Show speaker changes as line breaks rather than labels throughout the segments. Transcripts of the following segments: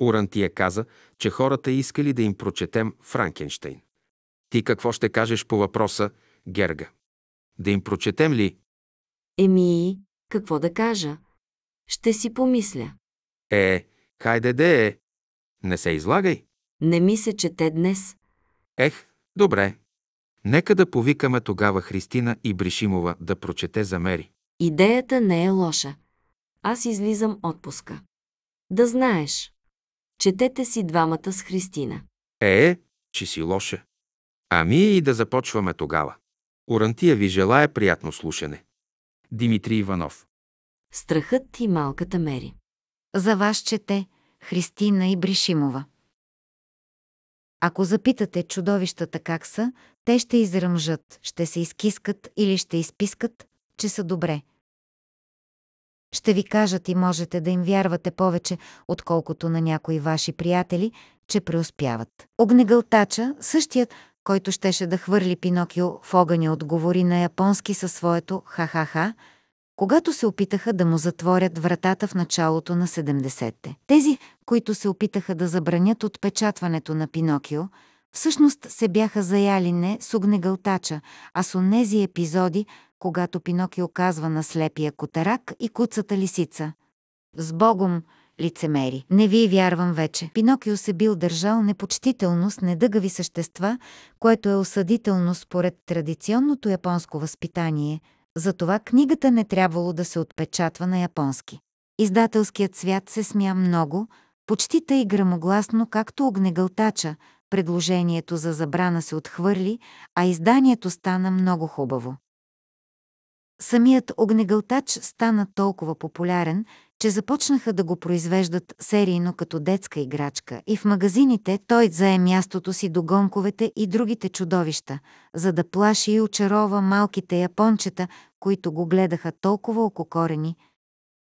Урантия е каза, че хората искали да им прочетем Франкенштейн. Ти какво ще кажеш по въпроса, Герга? Да им прочетем ли?
Еми, какво да кажа? Ще си помисля.
Е, хайде де е. Не се излагай.
Не ми се чете днес.
Ех, добре. Нека да повикаме тогава Христина и Бришимова да прочете за Мери.
Идеята не е лоша. Аз излизам отпуска. Да знаеш. Четете си двамата с Христина.
Е, е че си лоша. Ами и да започваме тогава. Орантия ви желая приятно слушане. Димитрий Иванов.
Страхът и малката Мери. За вас чете Христина и Бришимова. Ако запитате чудовищата как са, те ще изръмжат, ще се изкискат или ще изпискат, че са добре – ще ви кажат и можете да им вярвате повече, отколкото на някои ваши приятели, че преуспяват. Огнегълтача, същият, който щеше да хвърли Пинокио в огъня, отговори на японски със своето «ха-ха-ха», когато се опитаха да му затворят вратата в началото на 70-те. Тези, които се опитаха да забранят отпечатването на Пинокио, всъщност се бяха заяли не с огнегълтача, а с онези епизоди, когато Пинокио казва на слепия котарак и куцата лисица. С Богом, лицемери, не ви вярвам вече. Пинокио се бил държал непочтително с недъгави същества, което е осъдително според традиционното японско възпитание, затова книгата не трябвало да се отпечатва на японски. Издателският свят се смя много, почти тъй грамогласно, както огнегълтача, предложението за забрана се отхвърли, а изданието стана много хубаво. Самият огнегълтач стана толкова популярен, че започнаха да го произвеждат серийно като детска играчка и в магазините той зае мястото си до гонковете и другите чудовища, за да плаши и очарова малките япончета, които го гледаха толкова ококорени,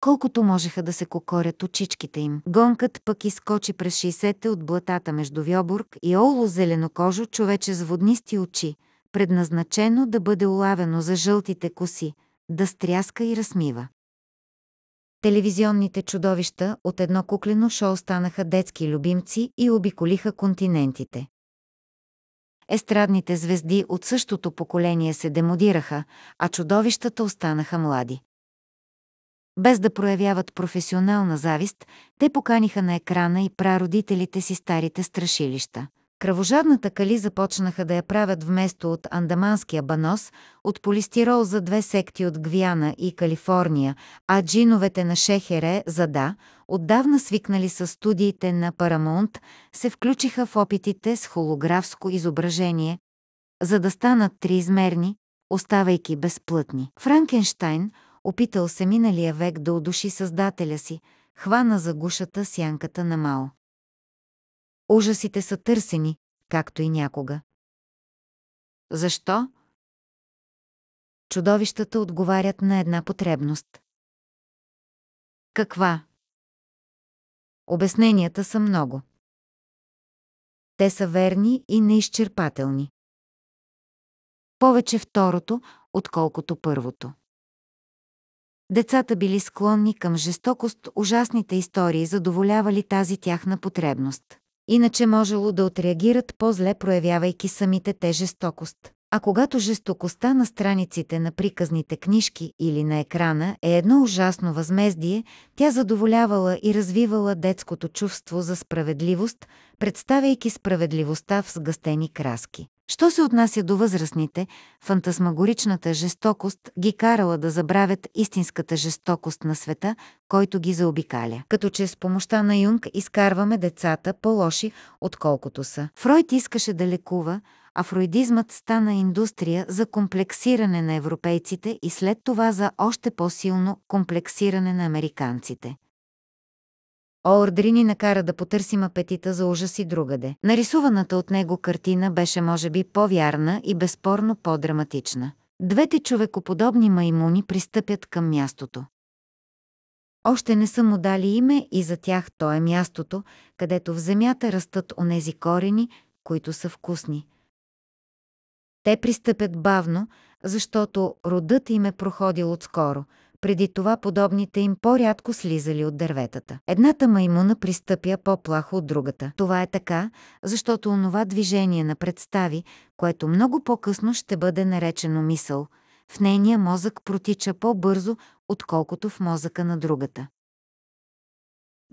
колкото можеха да се кокорят очичките им. Гонкът пък изкочи през 60-те от блатата между Вьобург и Оло зеленокожо човече с воднисти очи – предназначено да бъде улавено за жълтите коси, да стряска и размива. Телевизионните чудовища от едно куклено шоу станаха детски любимци и обиколиха континентите. Естрадните звезди от същото поколение се демодираха, а чудовищата останаха млади. Без да проявяват професионална завист, те поканиха на екрана и прародителите си старите страшилища – Кръвожадната кали започнаха да я правят вместо от андаманския банос, от полистирол за две секти от Гвиана и Калифорния, а джиновете на Шехере за да, отдавна свикнали с студиите на Парамонт, се включиха в опитите с холографско изображение, за да станат триизмерни, оставайки безплътни. Франкенштайн, опитал се миналия век да удуши създателя си, хвана за гушата сянката на Мао. Ужасите са търсени, както и някога. Защо? Чудовищата отговарят на една потребност. Каква? Обясненията са много. Те са верни и неизчерпателни. Повече второто, отколкото първото. Децата били склонни към жестокост, ужасните истории задоволявали тази тяхна потребност. Иначе можело да отреагират по-зле, проявявайки самите те жестокост. А когато жестокостта на страниците на приказните книжки или на екрана е едно ужасно възмездие, тя задоволявала и развивала детското чувство за справедливост, представяйки справедливостта в сгъстени краски. Що се отнася до възрастните, фантасмагоричната жестокост ги карала да забравят истинската жестокост на света, който ги заобикаля. Като че с помощта на Юнг изкарваме децата по-лоши, отколкото са. Фройд искаше да лекува, а фройдизмът стана индустрия за комплексиране на европейците и след това за още по-силно комплексиране на американците. Олдри ни накара да потърсим апетита за ужас и другаде. Нарисуваната от него картина беше може би по-вярна и безспорно по-драматична. Двете човекоподобни маймуни пристъпят към мястото. Още не са му дали име и за тях то е мястото, където в земята растат онези корени, които са вкусни. Те пристъпят бавно, защото родът им е проходил отскоро, преди това подобните им по-рядко слизали от дърветата. Едната маймуна пристъпя по-плахо от другата. Това е така, защото онова движение на представи, което много по-късно ще бъде наречено мисъл, в нейния мозък протича по-бързо, отколкото в мозъка на другата.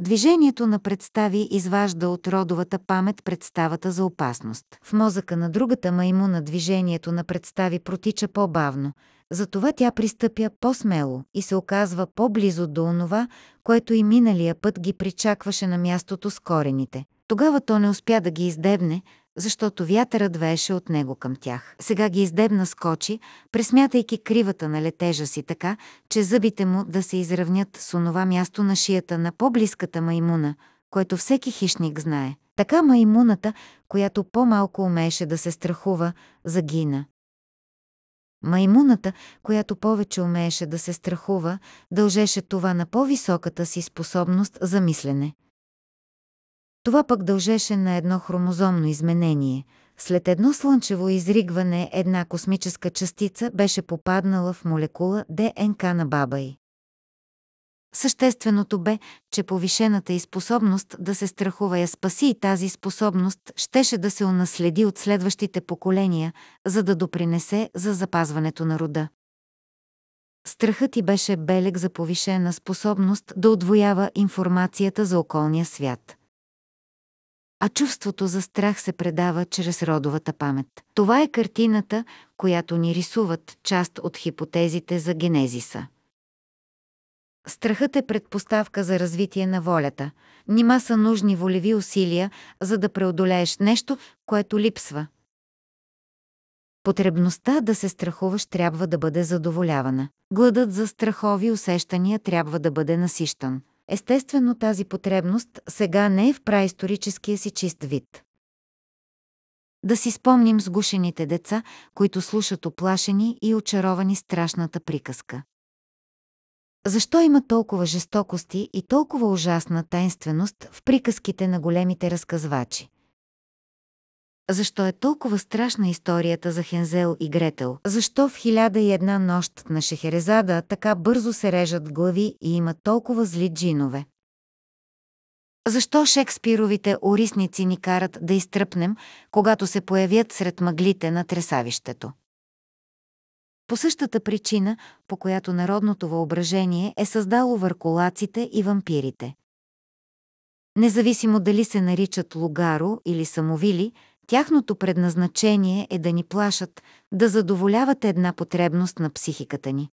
Движението на представи изважда от родовата памет представата за опасност. В мозъка на другата маймуна движението на представи протича по-бавно, затова тя пристъпя по-смело и се оказва по-близо до онова, което и миналия път ги причакваше на мястото с корените. Тогава то не успя да ги издебне, защото вятърът вееше от него към тях. Сега ги издебна скочи, пресмятайки кривата на летежа си така, че зъбите му да се изравнят с онова място на шията на по-близката маймуна, което всеки хищник знае. Така маймуната, която по-малко умееше да се страхува, загина. Маймуната, която повече умееше да се страхува, дължеше това на по-високата си способност за мислене. Това пък дължеше на едно хромозомно изменение. След едно слънчево изригване една космическа частица беше попаднала в молекула ДНК на баба й. Същественото бе, че повишената и способност да се страхува я спаси и тази способност щеше да се унаследи от следващите поколения, за да допринесе за запазването на рода. Страхът ти беше белег за повишена способност да отвоява информацията за околния свят а чувството за страх се предава чрез родовата памет. Това е картината, която ни рисуват част от хипотезите за генезиса. Страхът е предпоставка за развитие на волята. Нима са нужни волеви усилия, за да преодолееш нещо, което липсва. Потребността да се страхуваш трябва да бъде задоволявана. Гладът за страхови усещания трябва да бъде насищан. Естествено тази потребност сега не е в праисторическия си чист вид. Да си спомним сгушените деца, които слушат оплашени и очаровани страшната приказка. Защо има толкова жестокости и толкова ужасна тайнственост в приказките на големите разказвачи? Защо е толкова страшна историята за Хензел и Гретел? Защо в хиляда и една нощ на Шехерезада така бързо се режат глави и има толкова зли джинове? Защо Шекспировите орисници ни карат да изтръпнем, когато се появят сред мъглите на тресавището? По същата причина, по която народното въображение е създало върколаците и вампирите. Независимо дали се наричат лугаро или самовили – Тяхното предназначение е да ни плашат, да задоволяват една потребност на психиката ни.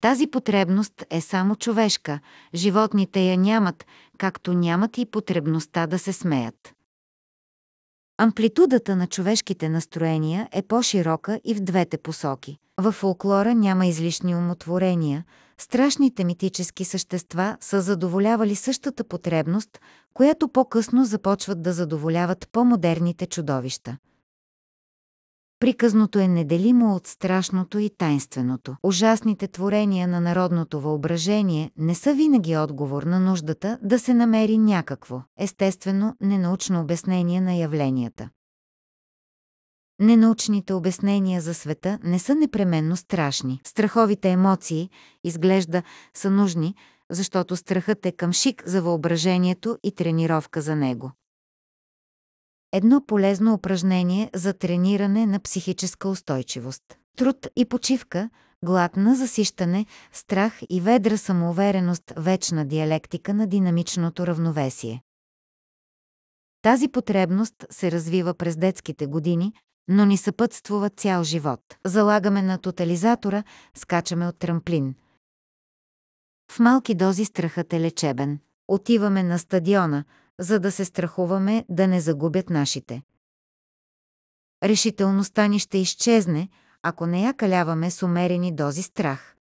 Тази потребност е само човешка, животните я нямат, както нямат и потребността да се смеят. Амплитудата на човешките настроения е по-широка и в двете посоки. В фолклора няма излишни умотворения, страшните митически същества са задоволявали същата потребност, която по-късно започват да задоволяват по-модерните чудовища. Приказното е неделимо от страшното и тайнственото. Ужасните творения на народното въображение не са винаги отговор на нуждата да се намери някакво, естествено, ненаучно обяснение на явленията. Ненаучните обяснения за света не са непременно страшни. Страховите емоции, изглежда, са нужни, защото страхът е камшик за въображението и тренировка за него едно полезно упражнение за трениране на психическа устойчивост. Труд и почивка, глад на засищане, страх и ведра самоувереност, вечна диалектика на динамичното равновесие. Тази потребност се развива през детските години, но ни съпътствува цял живот. Залагаме на тотализатора, скачаме от трамплин. В малки дози страхът е лечебен. Отиваме на стадиона – за да се страхуваме да не загубят нашите. Решителността ни ще изчезне, ако не я каляваме с умерени дози страх.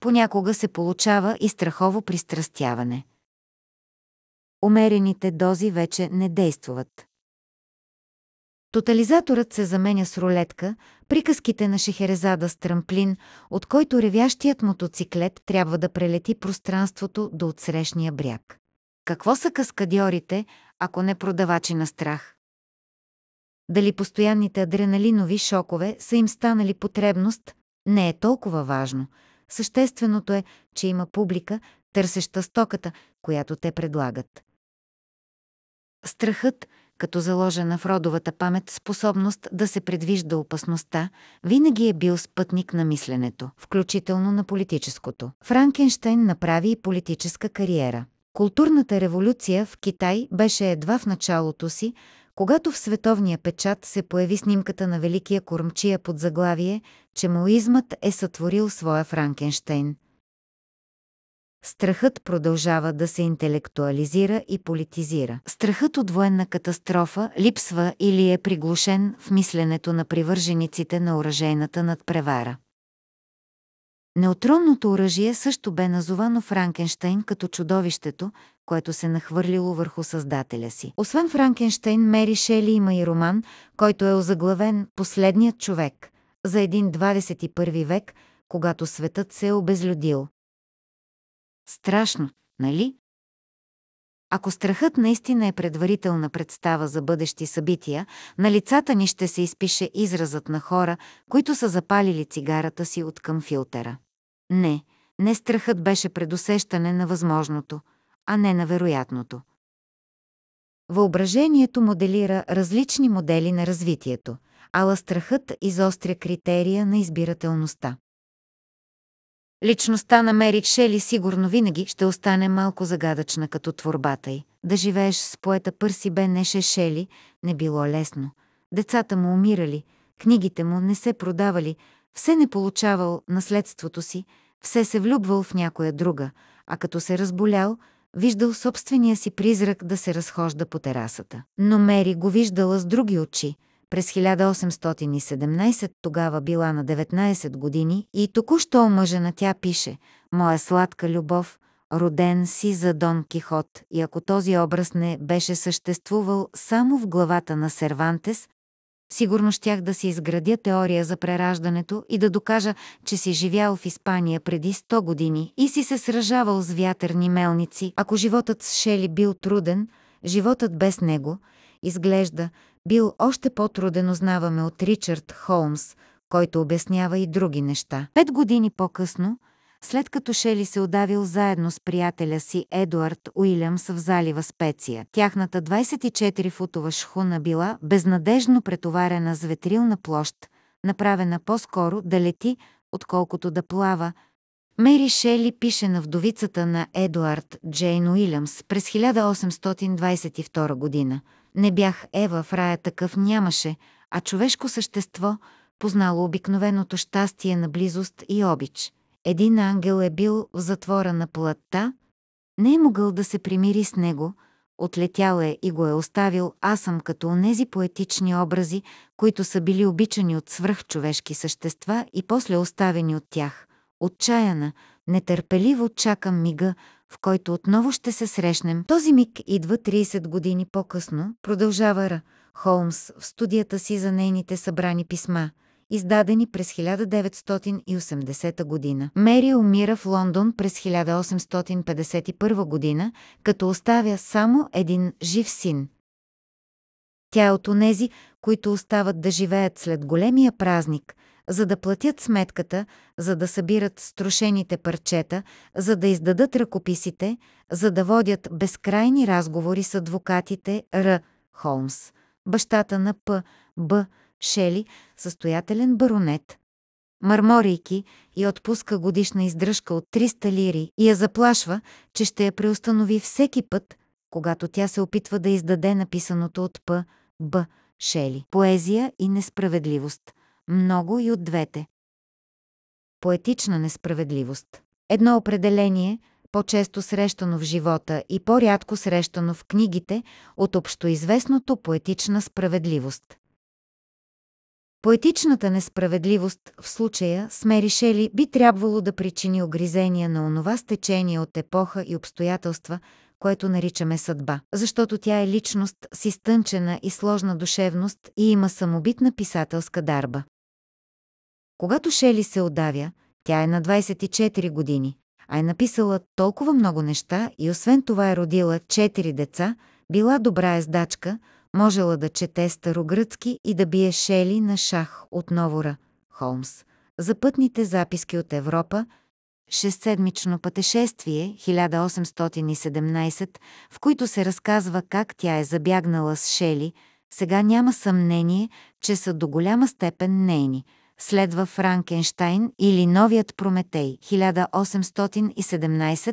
Понякога се получава и страхово пристрастяване. Умерените дози вече не действуват. Тотализаторът се заменя с рулетка, приказките на Шехерезада с трамплин, от който ревящият мотоциклет трябва да прелети пространството до отсрещния бряг. Какво са каскадьорите, ако не продавачи на страх? Дали постоянните адреналинови шокове са им станали потребност, не е толкова важно. Същественото е, че има публика, търсеща стоката, която те предлагат. Страхът, като заложена в родовата памет способност да се предвижда опасността, винаги е бил спътник на мисленето, включително на политическото. Франкенштайн направи и политическа кариера. Културната революция в Китай беше едва в началото си, когато в световния печат се появи снимката на великия кормчия под заглавие, че маоизмът е сътворил своя Франкенштейн. Страхът продължава да се интелектуализира и политизира. Страхът от военна катастрофа липсва или е приглушен в мисленето на привържениците на оръжейната надпревара. Неутронното оръжие също бе назовано Франкенштейн като чудовището, което се нахвърлило върху създателя си. Освен Франкенштейн, Мери Шели има и роман, който е озаглавен «Последният човек» за един 21 век, когато светът се е обезлюдил. Страшно, нали? Ако страхът наистина е предварителна представа за бъдещи събития, на лицата ни ще се изпише изразът на хора, които са запалили цигарата си от към филтера. Не, не страхът беше предусещане на възможното, а не на вероятното. Въображението моделира различни модели на развитието, ала страхът изостря критерия на избирателността. Личността на Мери Шели сигурно винаги ще остане малко загадъчна като творбата й. Да живееш с поета Пърси бе Неше Шели не било лесно. Децата му умирали, книгите му не се продавали, все не получавал наследството си, все се влюбвал в някоя друга, а като се разболял, виждал собствения си призрак да се разхожда по терасата. Но Мери го виждала с други очи. През 1817 тогава била на 19 години и току-що омъжена тя пише «Моя сладка любов, роден си за Дон Кихот» и ако този образ не беше съществувал само в главата на Сервантес, сигурно щях да си изградя теория за прераждането и да докажа, че си живял в Испания преди 100 години и си се сражавал с вятърни мелници. Ако животът с Шели бил труден, животът без него, изглежда, бил още по-труден узнаваме от Ричард Холмс, който обяснява и други неща. Пет години по-късно – след като Шели се удавил заедно с приятеля си Едуард Уилямс в залива Специя. Тяхната 24-футова шхуна била безнадежно претоварена с ветрилна площ, направена по-скоро да лети, отколкото да плава, Мери Шели пише на вдовицата на Едуард Джейн Уилямс през 1822 година. Не бях Ева в рая такъв нямаше, а човешко същество, познало обикновеното щастие на близост и обич. Един ангел е бил в затвора на плътта, не е могъл да се примири с него, отлетял е и го е оставил аз съм като онези поетични образи, които са били обичани от свръхчовешки същества и после оставени от тях. Отчаяна, нетърпеливо чакам мига, в който отново ще се срещнем. Този миг идва 30 години по-късно, продължава Ра Холмс в студията си за нейните събрани писма – издадени през 1980 година. Мери умира в Лондон през 1851 година, като оставя само един жив син. Тя е от онези, които остават да живеят след големия празник, за да платят сметката, за да събират струшените парчета, за да издадат ръкописите, за да водят безкрайни разговори с адвокатите Р. Холмс, бащата на П. Б Шели, състоятелен баронет. Мърморейки и отпуска годишна издръжка от 300 лири и я заплашва, че ще я преустанови всеки път, когато тя се опитва да издаде написаното от П. Б. Шели. Поезия и несправедливост. Много и от двете. Поетична несправедливост. Едно определение, по-често срещано в живота и по-рядко срещано в книгите, от общоизвестното поетична справедливост. Поетичната несправедливост в случая Мери Шели би трябвало да причини огризения на онова стечение от епоха и обстоятелства, което наричаме съдба, защото тя е личност с изтънчена и сложна душевност и има самобитна писателска дарба. Когато Шели се отдавя, тя е на 24 години, а е написала толкова много неща и освен това е родила 4 деца, била добра ездачка, можела да чете старогръцки и да бие шели на шах от Новора, Холмс. За пътните записки от Европа, шестседмично пътешествие 1817, в които се разказва как тя е забягнала с шели, сега няма съмнение, че са до голяма степен нейни. Следва Франкенштайн или Новият Прометей 1817,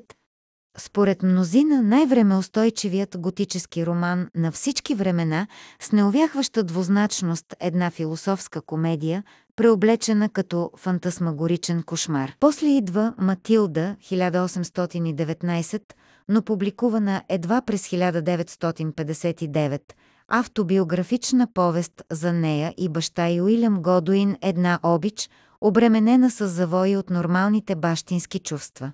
според мнозина най-времеустойчивият готически роман на всички времена с неувяхваща двузначност една философска комедия, преоблечена като фантасмагоричен кошмар. После идва Матилда 1819, но публикувана едва през 1959, автобиографична повест за нея и баща и Уилям Годуин една обич, обременена с завои от нормалните бащински чувства.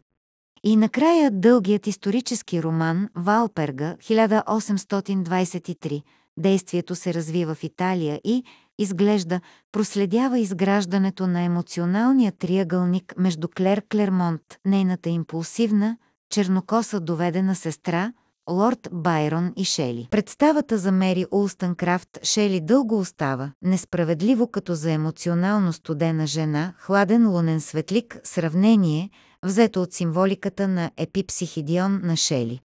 И накрая дългият исторически роман Валперга 1823. Действието се развива в Италия и, изглежда, проследява изграждането на емоционалния триъгълник между Клер Клермонт, нейната импулсивна, чернокоса доведена сестра, Лорд Байрон и Шели. Представата за Мери Улстънкрафт Шели дълго остава, несправедливо като за емоционално студена жена, хладен лунен светлик, сравнение – взето от символиката на Епипсихидион на Шели.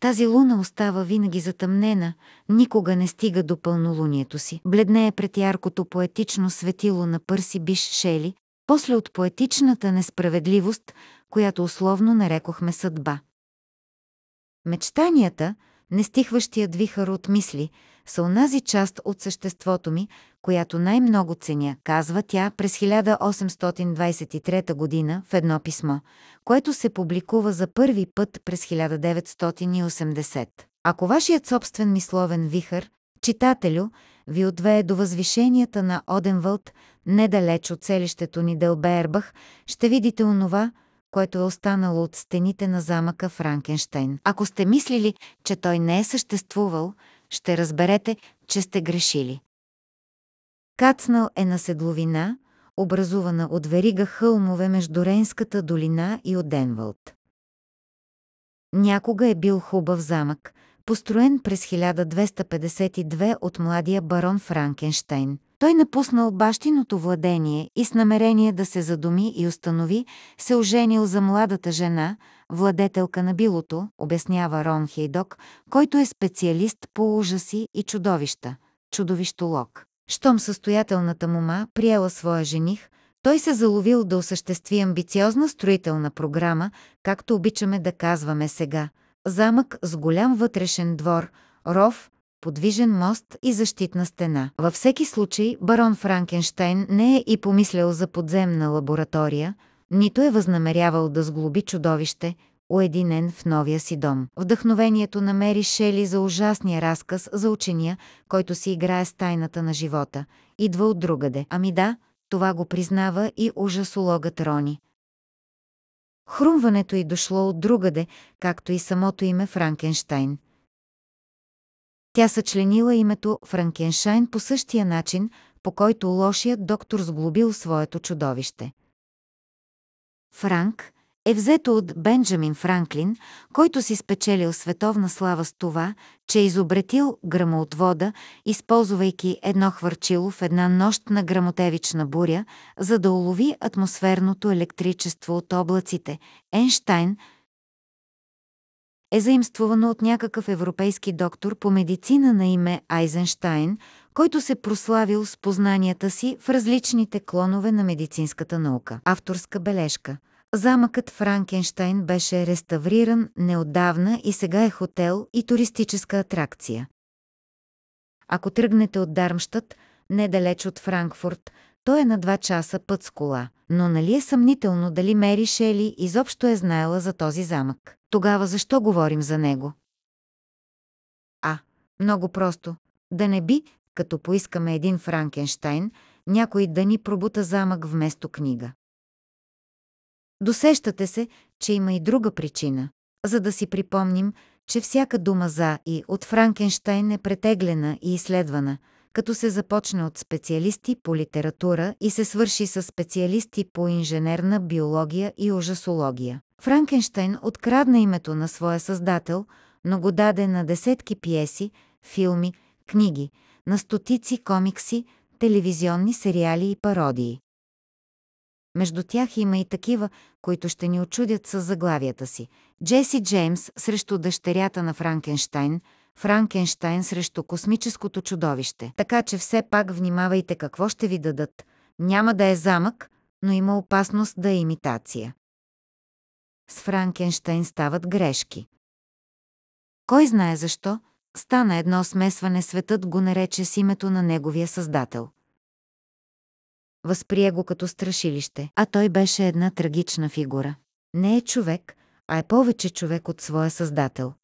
Тази луна остава винаги затъмнена, никога не стига до пълнолунието си. Бледнее пред яркото поетично светило на Пърси Биш Шели, после от поетичната несправедливост, която условно нарекохме съдба. Мечтанията, нестихващият вихър от мисли, са унази част от съществото ми, която най-много ценя, казва тя през 1823 година в едно писмо, което се публикува за първи път през 1980. Ако вашият собствен мисловен вихър, читателю, ви отвее до възвишенията на Оденвълд, недалеч от селището ни Дълбербах, ще видите онова, което е останало от стените на замъка Франкенштейн. Ако сте мислили, че той не е съществувал, ще разберете, че сте грешили. Кацнал е на седловина, образувана от верига хълмове между Ренската долина и Оденвалд. Някога е бил хубав замък, построен през 1252 от младия барон Франкенштейн. Той напуснал бащиното владение и с намерение да се задуми и установи, се оженил за младата жена, владетелка на билото, обяснява Рон Хейдок, който е специалист по ужаси и чудовища, чудовищолог. Щом състоятелната мума приела своя жених, той се заловил да осъществи амбициозна строителна програма, както обичаме да казваме сега. Замък с голям вътрешен двор, ров, подвижен мост и защитна стена. Във всеки случай барон Франкенштайн не е и помислял за подземна лаборатория, нито е възнамерявал да сглоби чудовище, уединен в новия си дом. Вдъхновението намери Шели за ужасния разказ за учения, който си играе с тайната на живота. Идва от другаде. Ами да, това го признава и ужасологът Рони. Хрумването й дошло от другаде, както и самото име Франкенштайн. Тя съчленила името Франкеншайн по същия начин, по който лошият доктор сглобил своето чудовище. Франк, е взето от Бенджамин Франклин, който си спечелил световна слава с това, че е изобретил грамоотвода, използвайки едно хвърчило в една нощ на грамотевична буря, за да улови атмосферното електричество от облаците. Ейнштайн е заимствувано от някакъв европейски доктор по медицина на име Айзенштайн, който се прославил с познанията си в различните клонове на медицинската наука. Авторска бележка – Замъкът Франкенштайн беше реставриран неодавна и сега е хотел и туристическа атракция. Ако тръгнете от Дармштът, недалеч от Франкфурт, той е на два часа път с кола, но нали е съмнително дали Мери Шели изобщо е знаела за този замък. Тогава защо говорим за него? А, много просто. Да не би, като поискаме един Франкенштайн, някой да ни пробута замък вместо книга. Досещате се, че има и друга причина, за да си припомним, че всяка дума за и от Франкенштайн е претеглена и изследвана, като се започне от специалисти по литература и се свърши с специалисти по инженерна биология и ужасология. Франкенштайн открадна името на своя създател, но го даде на десетки пиеси, филми, книги, на стотици комикси, телевизионни сериали и пародии. Между тях има и такива, които ще ни очудят с заглавията си. Джеси Джеймс срещу дъщерята на Франкенштайн, Франкенштайн срещу космическото чудовище. Така че все пак внимавайте какво ще ви дадат. Няма да е замък, но има опасност да е имитация. С Франкенштайн стават грешки. Кой знае защо, стана едно смесване, светът го нарече с името на неговия създател. Възприе го като страшилище, а той беше една трагична фигура. Не е човек, а е повече човек от своя създател.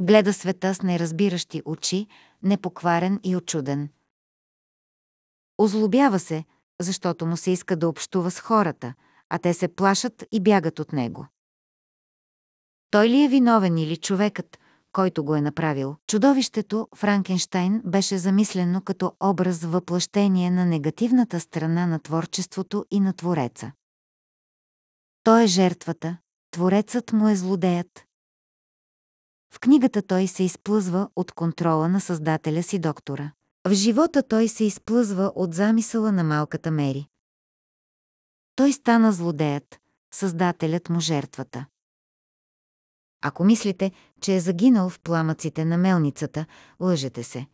Гледа света с неразбиращи очи, непокварен и очуден. Озлобява се, защото му се иска да общува с хората, а те се плашат и бягат от него. Той ли е виновен или човекът, който го е направил. Чудовището Франкенштайн беше замислено като образ въплъщение на негативната страна на творчеството и на Твореца. Той е жертвата, Творецът му е злодеят. В книгата той се изплъзва от контрола на създателя си доктора. В живота той се изплъзва от замисъла на малката Мери. Той стана злодеят, създателят му жертвата. Ако мислите, че е загинал в пламъците на мелницата, лъжете се.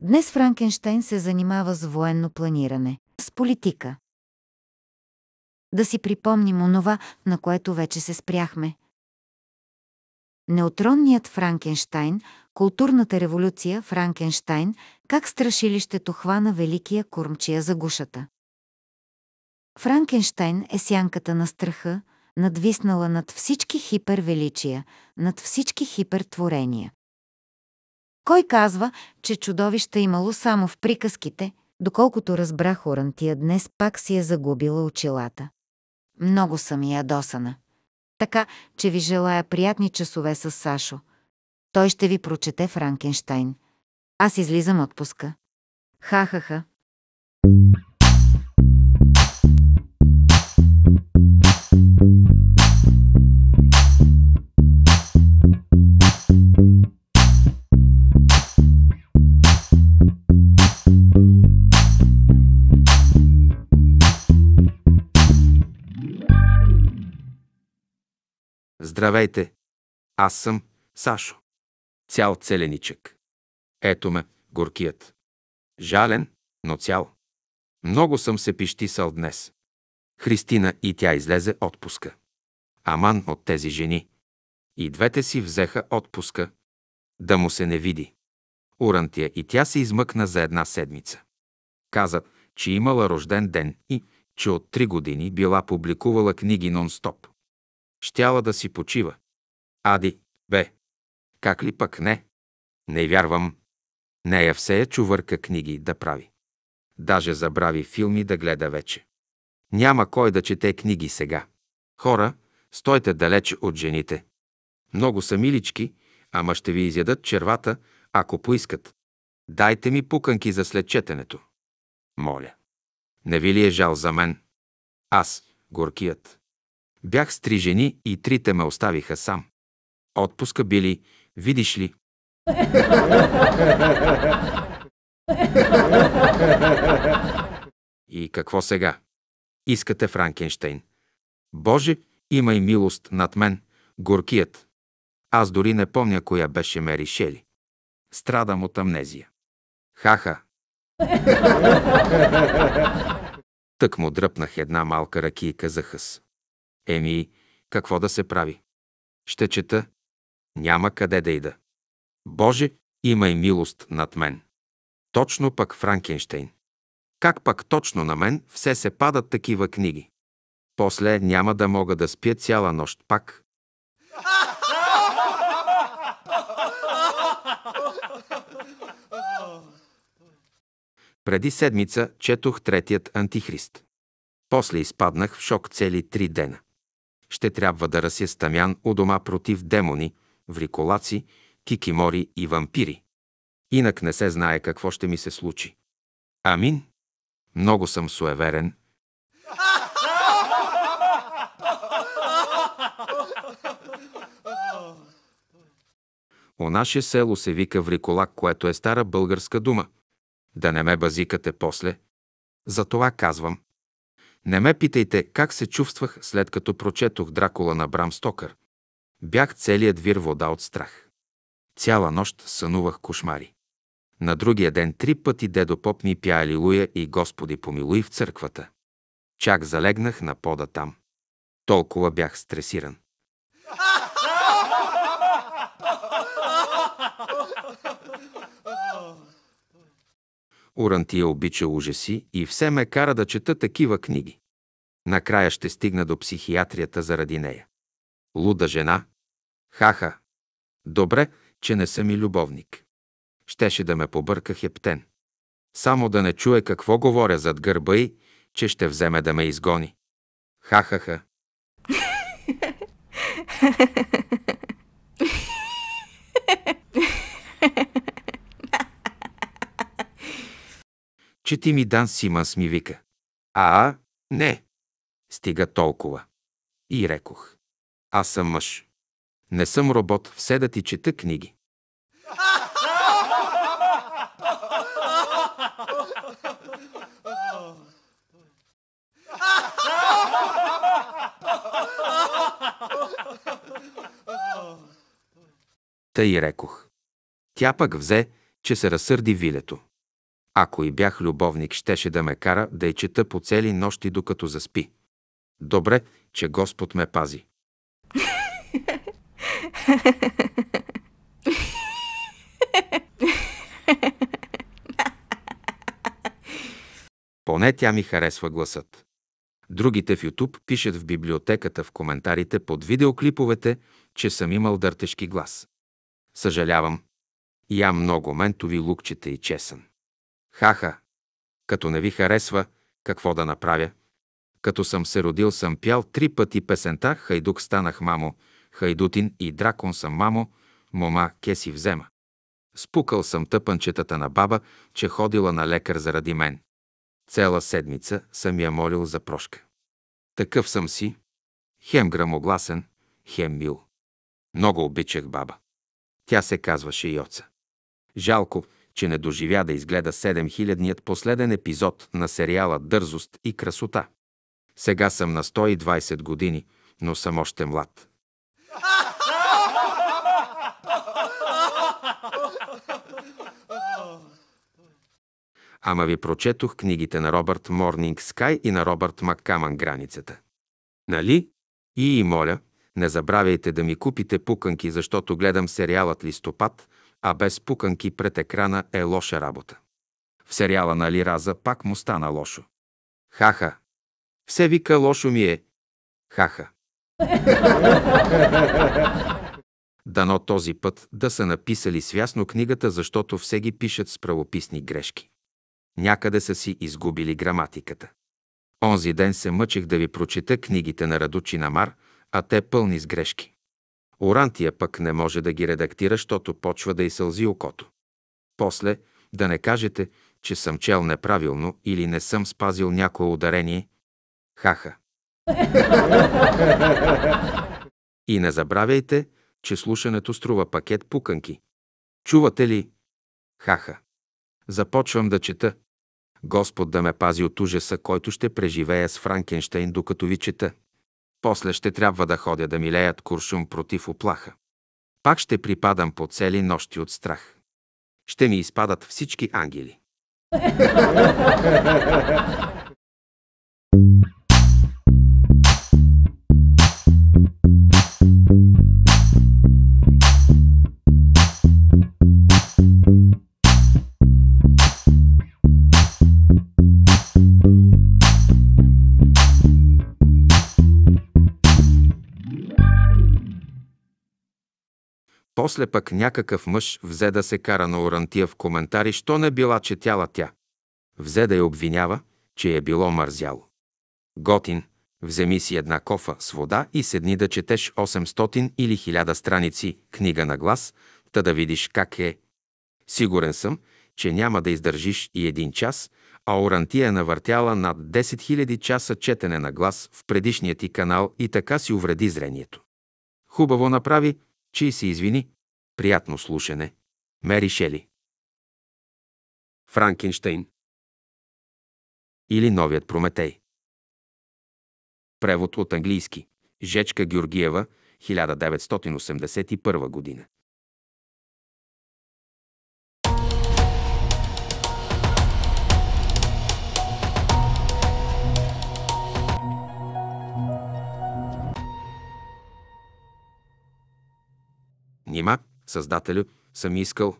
Днес Франкенштайн се занимава с военно планиране, с политика. Да си припомним онова, на което вече се спряхме. Неутронният Франкенштайн, културната революция Франкенштайн, как страшилището хвана великия кормчия за гушата. Франкенштайн е сянката на страха, надвиснала над всички хипервеличия, над всички хипертворения. Кой казва, че чудовище имало само в приказките, доколкото разбрах Орантия днес пак си е загубила очилата. Много съм ядосана. Така, че ви желая приятни часове с Сашо. Той ще ви прочете Франкенштайн. Аз излизам отпуска. Ха-ха-ха.
Здравейте! Аз съм Сашо. Цял целеничък. Ето ме, горкият. Жален, но цял. Много съм се пищисал днес. Христина и тя излезе отпуска. Аман от тези жени. И двете си взеха отпуска. Да му се не види. Урантия и тя се измъкна за една седмица. Каза, че имала рожден ден и че от три години била публикувала книги нон-стоп щяла да си почива. Ади, бе, как ли пък не? Не вярвам. Нея все е чувърка книги да прави. Даже забрави филми да гледа вече. Няма кой да чете книги сега. Хора, стойте далеч от жените. Много са милички, ама ще ви изядат червата, ако поискат. Дайте ми пуканки за след четенето. Моля. Не ви ли е жал за мен? Аз, горкият. Бях с три жени и трите ме оставиха сам. Отпуска били, видиш ли. И какво сега? Искате Франкенштейн. Боже, имай милост над мен, горкият. Аз дори не помня коя беше Мери Шели. Страдам от амнезия. ха -ха. Тък му дръпнах една малка ракийка за хъс. Еми, какво да се прави? Ще чета. Няма къде да ида. Боже, имай милост над мен. Точно пък Франкенштейн. Как пък точно на мен все се падат такива книги? После няма да мога да спя цяла нощ пак. Преди седмица четох третият антихрист. После изпаднах в шок цели три дена ще трябва да расе стамян у дома против демони, вриколаци, кикимори и вампири. Инак не се знае какво ще ми се случи. Амин. Много съм суеверен. О наше село се вика Вриколак, което е стара българска дума. Да не ме базикате после. Затова казвам, не ме питайте как се чувствах след като прочетох Дракула на Брам Стокър. Бях целият вир вода от страх. Цяла нощ сънувах кошмари. На другия ден три пъти дедо поп ми пя Алилуя и Господи помилуй в църквата. Чак залегнах на пода там. Толкова бях стресиран. Урантия обича ужаси и все ме кара да чета такива книги. Накрая ще стигна до психиатрията заради нея. Луда жена. Хаха. Добре, че не съм и любовник. Щеше да ме побърка хептен. Само да не чуе какво говоря зад гърба й, че ще вземе да ме изгони. Ха-ха-ха. че ти ми Дан Симънс ми вика. А, не. Стига толкова. И рекох. Аз съм мъж. Не съм робот, все да ти чета книги. Тъй рекох. Тя пък взе, че се разсърди вилето. Ако и бях любовник, щеше да ме кара да я чета по цели нощи, докато заспи. Добре, че Господ ме пази. Поне тя ми харесва гласът. Другите в YouTube пишат в библиотеката в коментарите под видеоклиповете, че съм имал дъртежки глас. Съжалявам. Ям много ментови лукчета и чесън. Хаха. Като не ви харесва, какво да направя? Като съм се родил, съм пял три пъти песента «Хайдук станах мамо», «Хайдутин и дракон съм мамо», «Мома ке си взема». Спукал съм тъпанчетата на баба, че ходила на лекар заради мен. Цела седмица съм я молил за прошка. Такъв съм си, хем грамогласен, хем мил. Много обичах баба. Тя се казваше Йоца. Жалко, че не доживя да изгледа 7000-ният последен епизод на сериала «Дързост и красота». Сега съм на 120 години, но съм още млад. Ама ви прочетох книгите на Робърт Морнинг Скай и на Робърт Маккаман «Границата». Нали? И, и моля, не забравяйте да ми купите пуканки, защото гледам сериалът «Листопад», а без пуканки пред екрана е лоша работа. В сериала на Лираза пак му стана лошо. Хаха. Все вика лошо ми е. Хаха. Дано този път да са написали свясно книгата, защото все ги пишат с правописни грешки. Някъде са си изгубили граматиката. Онзи ден се мъчих да ви прочета книгите на Радучи Намар, а те пълни с грешки. Орантия пък не може да ги редактира, защото почва да изсълзи окото. После да не кажете, че съм чел неправилно или не съм спазил някое ударение. Хаха. И не забравяйте, че слушането струва пакет пуканки. Чувате ли? Хаха. Започвам да чета. Господ да ме пази от ужаса, който ще преживея с Франкенштейн, докато ви чета. После ще трябва да ходя да милеят куршум против оплаха. Пак ще припадам по цели нощи от страх. Ще ми изпадат всички ангели. После пък някакъв мъж взе да се кара на Орантия в коментари, що не била четяла тя. Взе да я обвинява, че е било мързяло. Готин, вземи си една кофа с вода и седни да четеш 800 или 1000 страници книга на глас, та да видиш как е. Сигурен съм, че няма да издържиш и един час, а Орантия е навъртяла над 10 000 часа четене на глас в предишния ти канал и така си увреди зрението. Хубаво направи, че и се извини. Приятно слушане. Мери Шели. Франкенштейн. Или новият Прометей. Превод от английски. Жечка Георгиева, 1981 година. Нима, Създателю, съм искал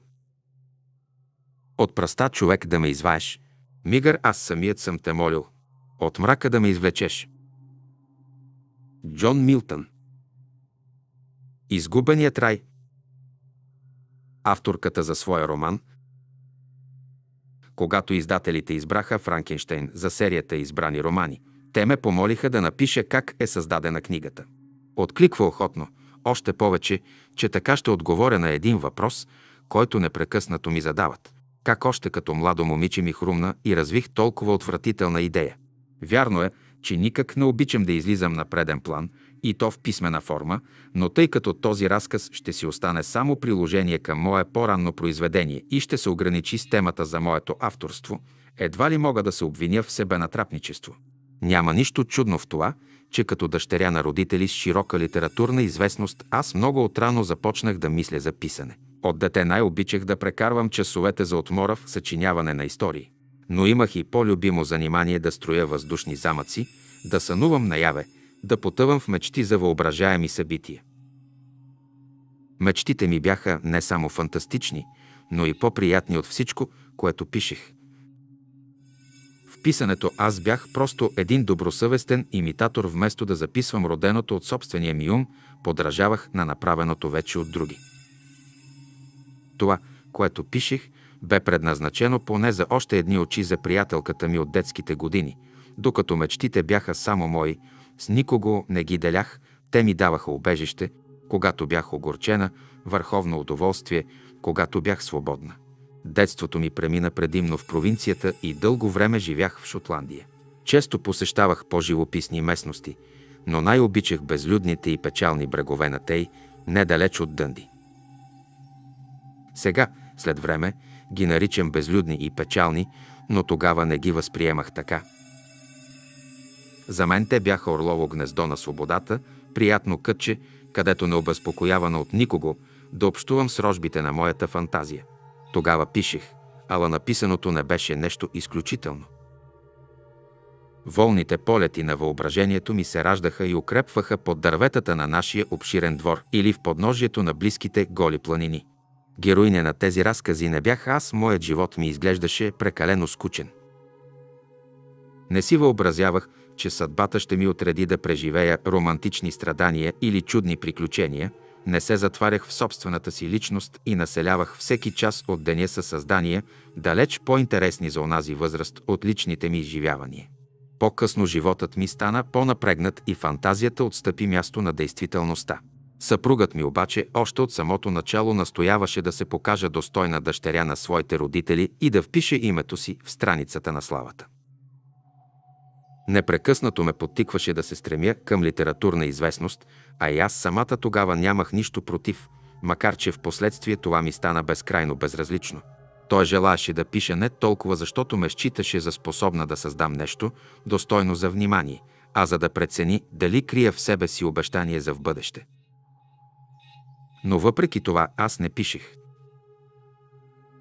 от пръста човек да ме изваеш. Мигър аз самият съм те молил. От мрака да ме извлечеш. Джон Милтън Изгубеният рай Авторката за своя роман Когато издателите избраха Франкенштейн за серията избрани романи, те ме помолиха да напиша как е създадена книгата. Откликва охотно – още повече, че така ще отговоря на един въпрос, който непрекъснато ми задават. Как още като младо момиче ми хрумна и развих толкова отвратителна идея? Вярно е, че никак не обичам да излизам на преден план и то в писмена форма, но тъй като този разказ ще си остане само приложение към мое по-ранно произведение и ще се ограничи с темата за моето авторство, едва ли мога да се обвиня в себе натрапничество. Няма нищо чудно в това, че като дъщеря на родители с широка литературна известност, аз много отрано започнах да мисля за писане. От дете най-обичах да прекарвам часовете за отмора в съчиняване на истории. Но имах и по-любимо занимание да строя въздушни замъци, да сънувам наяве, да потъвам в мечти за въображаеми събития. Мечтите ми бяха не само фантастични, но и по-приятни от всичко, което пишех – писането аз бях просто един добросъвестен имитатор, вместо да записвам роденото от собствения ми ум, подражавах на направеното вече от други. Това, което пишех, бе предназначено поне за още едни очи за приятелката ми от детските години, докато мечтите бяха само мои, с никого не ги делях, те ми даваха убежище, когато бях огорчена, върховно удоволствие, когато бях свободна. Детството ми премина предимно в провинцията и дълго време живях в Шотландия. Често посещавах по-живописни местности, но най-обичах безлюдните и печални брегове на Тей, недалеч от Дънди. Сега, след време, ги наричам безлюдни и печални, но тогава не ги възприемах така. За мен те бяха орлово гнездо на свободата, приятно кътче, където не обезпокоявана от никого, да общувам с рожбите на моята фантазия. Тогава пишех, ала написаното не беше нещо изключително. Волните полети на въображението ми се раждаха и укрепваха под дърветата на нашия обширен двор или в подножието на близките голи планини. Героиня на тези разкази не бях аз, моят живот ми изглеждаше прекалено скучен. Не си въобразявах, че съдбата ще ми отреди да преживея романтични страдания или чудни приключения – не се затварях в собствената си личност и населявах всеки час от деня със създания, далеч по-интересни за онази възраст от личните ми изживявания. По-късно животът ми стана по-напрегнат и фантазията отстъпи място на действителността. Съпругът ми обаче още от самото начало настояваше да се покажа достойна дъщеря на своите родители и да впише името си в страницата на славата непрекъснато ме подтикваше да се стремя към литературна известност, а и аз самата тогава нямах нищо против, макар че в последствие това ми стана безкрайно безразлично. Той желаеше да пише не толкова защото ме считаше за способна да създам нещо, достойно за внимание, а за да прецени дали крия в себе си обещание за в бъдеще. Но въпреки това аз не пишех.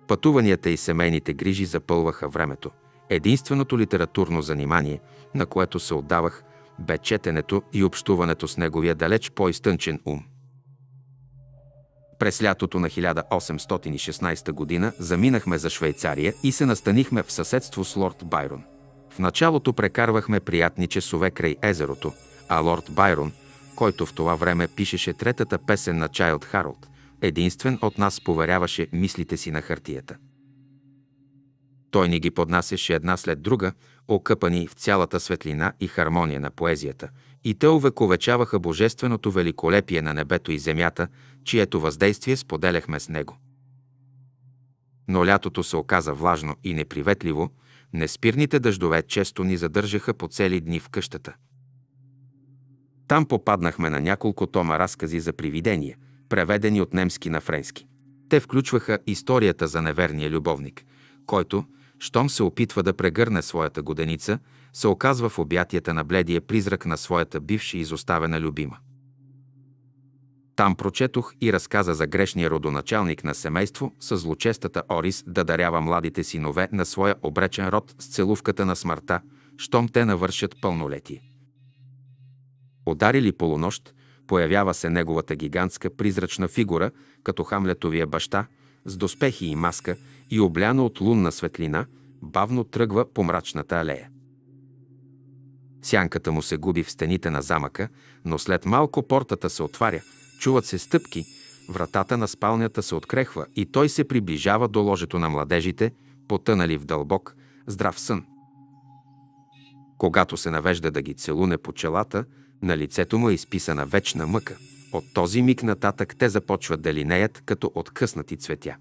Пътуванията и семейните грижи запълваха времето – Единственото литературно занимание, на което се отдавах, бе четенето и общуването с неговия далеч по-изтънчен ум. През лятото на 1816 г. заминахме за Швейцария и се настанихме в съседство с лорд Байрон. В началото прекарвахме приятни часове край езерото, а лорд Байрон, който в това време пишеше третата песен на Чайлд Харолд, единствен от нас поверяваше мислите си на хартията. Той ни ги поднасяше една след друга, окъпани в цялата светлина и хармония на поезията, и те увековечаваха божественото великолепие на небето и земята, чието въздействие споделяхме с него. Но лятото се оказа влажно и неприветливо, неспирните дъждове често ни задържаха по цели дни в къщата. Там попаднахме на няколко тома разкази за привидения, преведени от немски на френски. Те включваха историята за неверния любовник, който – щом се опитва да прегърне своята годеница, се оказва в обятията на бледия призрак на своята бивша изоставена любима. Там прочетох и разказа за грешния родоначалник на семейство с злочестата Орис да дарява младите синове на своя обречен род с целувката на смърта, щом те навършат пълнолетие. Ударили полунощ, появява се неговата гигантска призрачна фигура, като хамлетовия баща, с доспехи и маска и обляна от лунна светлина, бавно тръгва по мрачната алея. Сянката му се губи в стените на замъка, но след малко портата се отваря, чуват се стъпки, вратата на спалнята се открехва и той се приближава до ложето на младежите, потънали в дълбок, здрав сън. Когато се навежда да ги целуне по челата, на лицето му е изписана вечна мъка. От този миг нататък те започват да линеят като откъснати цветя.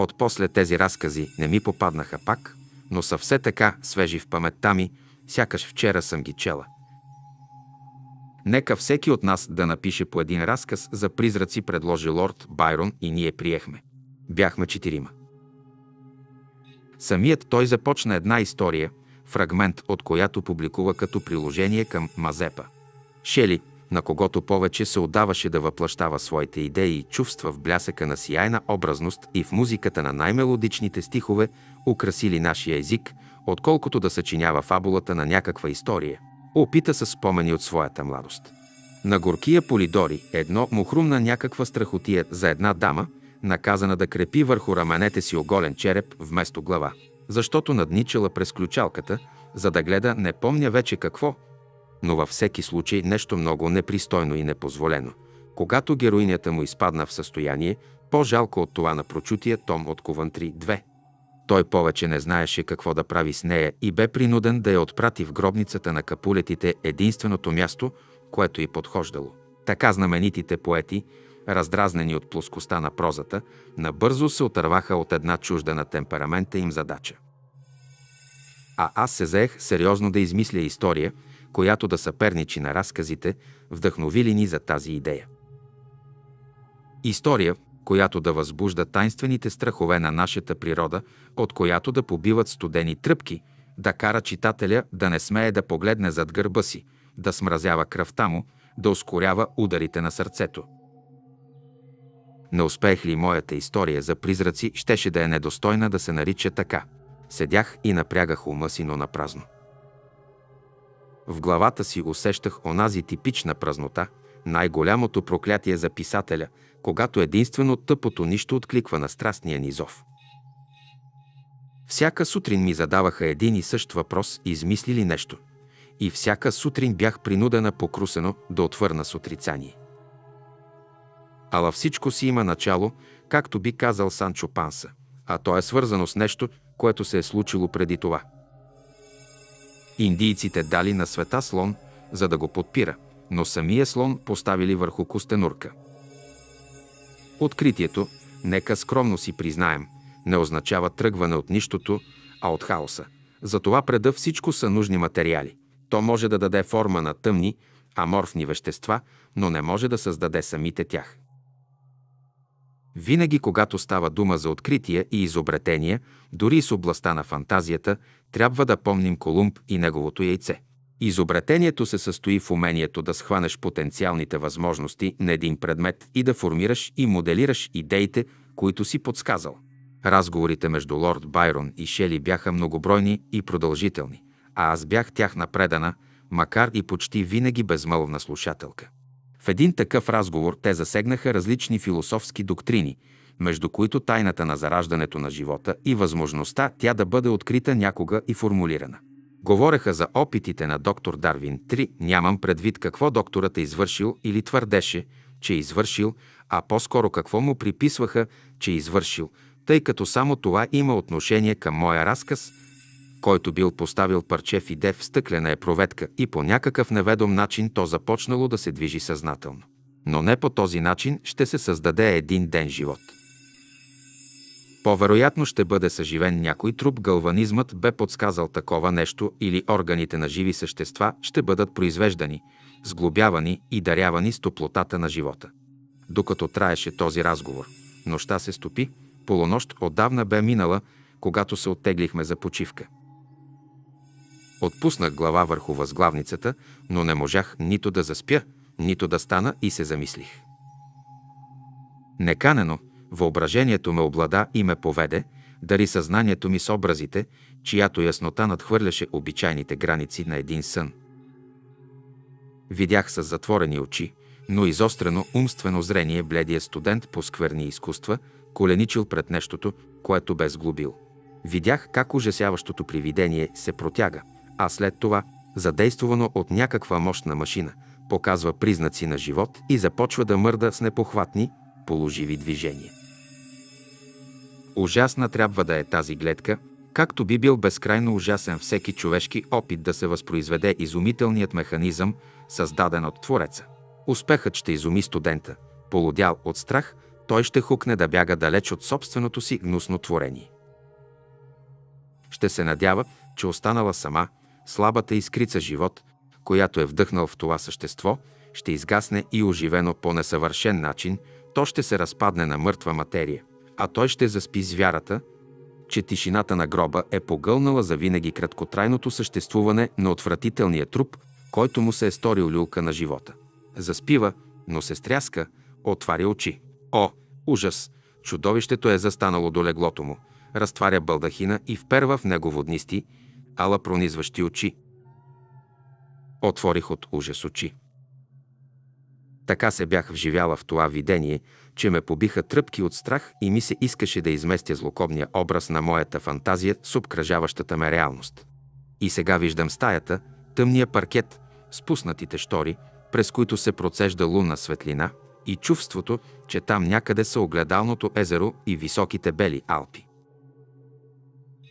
От после тези разкази не ми попаднаха пак, но са все така свежи в паметта ми, сякаш вчера съм ги чела. Нека всеки от нас да напише по един разказ за призраци, предложи лорд Байрон и ние приехме. Бяхме четирима. Самият той започна една история, фрагмент от която публикува като приложение към Мазепа. Шели на когото повече се отдаваше да въплащава своите идеи и чувства в блясъка на сияйна образност и в музиката на най-мелодичните стихове, украсили нашия език, отколкото да съчинява фабулата на някаква история. Опита с спомени от своята младост. На горкия полидори едно му хрумна някаква страхотия за една дама, наказана да крепи върху раменете си оголен череп вместо глава, защото надничала през ключалката, за да гледа не помня вече какво, но във всеки случай нещо много непристойно и непозволено. Когато героинята му изпадна в състояние, по-жалко от това на прочутия Том от Ковантри 2. Той повече не знаеше какво да прави с нея и бе принуден да я отпрати в гробницата на капулетите единственото място, което й подхождало. Така знаменитите поети, раздразнени от плоскостта на прозата, набързо се отърваха от една чужда на темперамента им задача. А аз се заех сериозно да измисля история – която да съперничи на разказите, вдъхновили ни за тази идея. История, която да възбужда тайнствените страхове на нашата природа, от която да побиват студени тръпки, да кара читателя да не смее да погледне зад гърба си, да смразява кръвта му, да ускорява ударите на сърцето. Не успех ли моята история за призраци, щеше да е недостойна да се нарича така. Седях и напрягах ума си, но напразно. В главата си усещах онази типична празнота, най-голямото проклятие за писателя, когато единствено тъпото нищо откликва на страстния низов. Всяка сутрин ми задаваха един и същ въпрос, измисли ли нещо. И всяка сутрин бях принудена покрусено да отвърна с отрицание. Ала всичко си има начало, както би казал Санчо Панса, а то е свързано с нещо, което се е случило преди това – Индийците дали на света слон, за да го подпира, но самия слон поставили върху костенурка. Откритието, нека скромно си признаем, не означава тръгване от нищото, а от хаоса. Затова преда всичко са нужни материали. То може да даде форма на тъмни, аморфни вещества, но не може да създаде самите тях. Винаги, когато става дума за открития и изобретения, дори и с областта на фантазията, трябва да помним Колумб и неговото яйце. Изобретението се състои в умението да схванеш потенциалните възможности на един предмет и да формираш и моделираш идеите, които си подсказал. Разговорите между лорд Байрон и Шели бяха многобройни и продължителни, а аз бях тях напредана, макар и почти винаги безмълвна слушателка. В един такъв разговор те засегнаха различни философски доктрини, между които тайната на зараждането на живота и възможността тя да бъде открита някога и формулирана. Говореха за опитите на доктор Дарвин 3. Нямам предвид какво докторът е извършил или твърдеше, че е извършил, а по-скоро какво му приписваха, че е извършил, тъй като само това има отношение към моя разказ който бил поставил парче фиде в стъклена епроветка и по някакъв неведом начин то започнало да се движи съзнателно. Но не по този начин ще се създаде един ден живот. По-вероятно ще бъде съживен някой труп, галванизмът бе подсказал такова нещо или органите на живи същества ще бъдат произвеждани, сглобявани и дарявани с топлотата на живота. Докато траеше този разговор, нощта се стопи, полунощ отдавна бе минала, когато се оттеглихме за почивка – Отпуснах глава върху възглавницата, но не можах нито да заспя, нито да стана и се замислих. Неканено, въображението ме облада и ме поведе, дари съзнанието ми с образите, чиято яснота надхвърляше обичайните граници на един сън. Видях с затворени очи, но изострено умствено зрение бледия студент по скверни изкуства, коленичил пред нещото, което бе сглобил. Видях как ужасяващото привидение се протяга – а след това, задействовано от някаква мощна машина, показва признаци на живот и започва да мърда с непохватни, положиви движения. Ужасна трябва да е тази гледка, както би бил безкрайно ужасен всеки човешки опит да се възпроизведе изумителният механизъм, създаден от Твореца. Успехът ще изуми студента, полудял от страх, той ще хукне да бяга далеч от собственото си гнусно творение. Ще се надява, че останала сама – слабата искрица живот, която е вдъхнал в това същество, ще изгасне и оживено по несъвършен начин, то ще се разпадне на мъртва материя, а той ще заспи с вярата, че тишината на гроба е погълнала за винаги краткотрайното съществуване на отвратителния труп, който му се е сторил люлка на живота. Заспива, но се стряска, отваря очи. О, ужас! Чудовището е застанало до леглото му, разтваря балдахина и вперва в него воднисти, ала пронизващи очи. Отворих от ужас очи. Така се бях вживяла в това видение, че ме побиха тръпки от страх и ми се искаше да изместя злокобния образ на моята фантазия с обкръжаващата ме реалност. И сега виждам стаята, тъмния паркет, спуснатите штори, през които се процежда лунна светлина и чувството, че там някъде са огледалното езеро и високите бели алпи.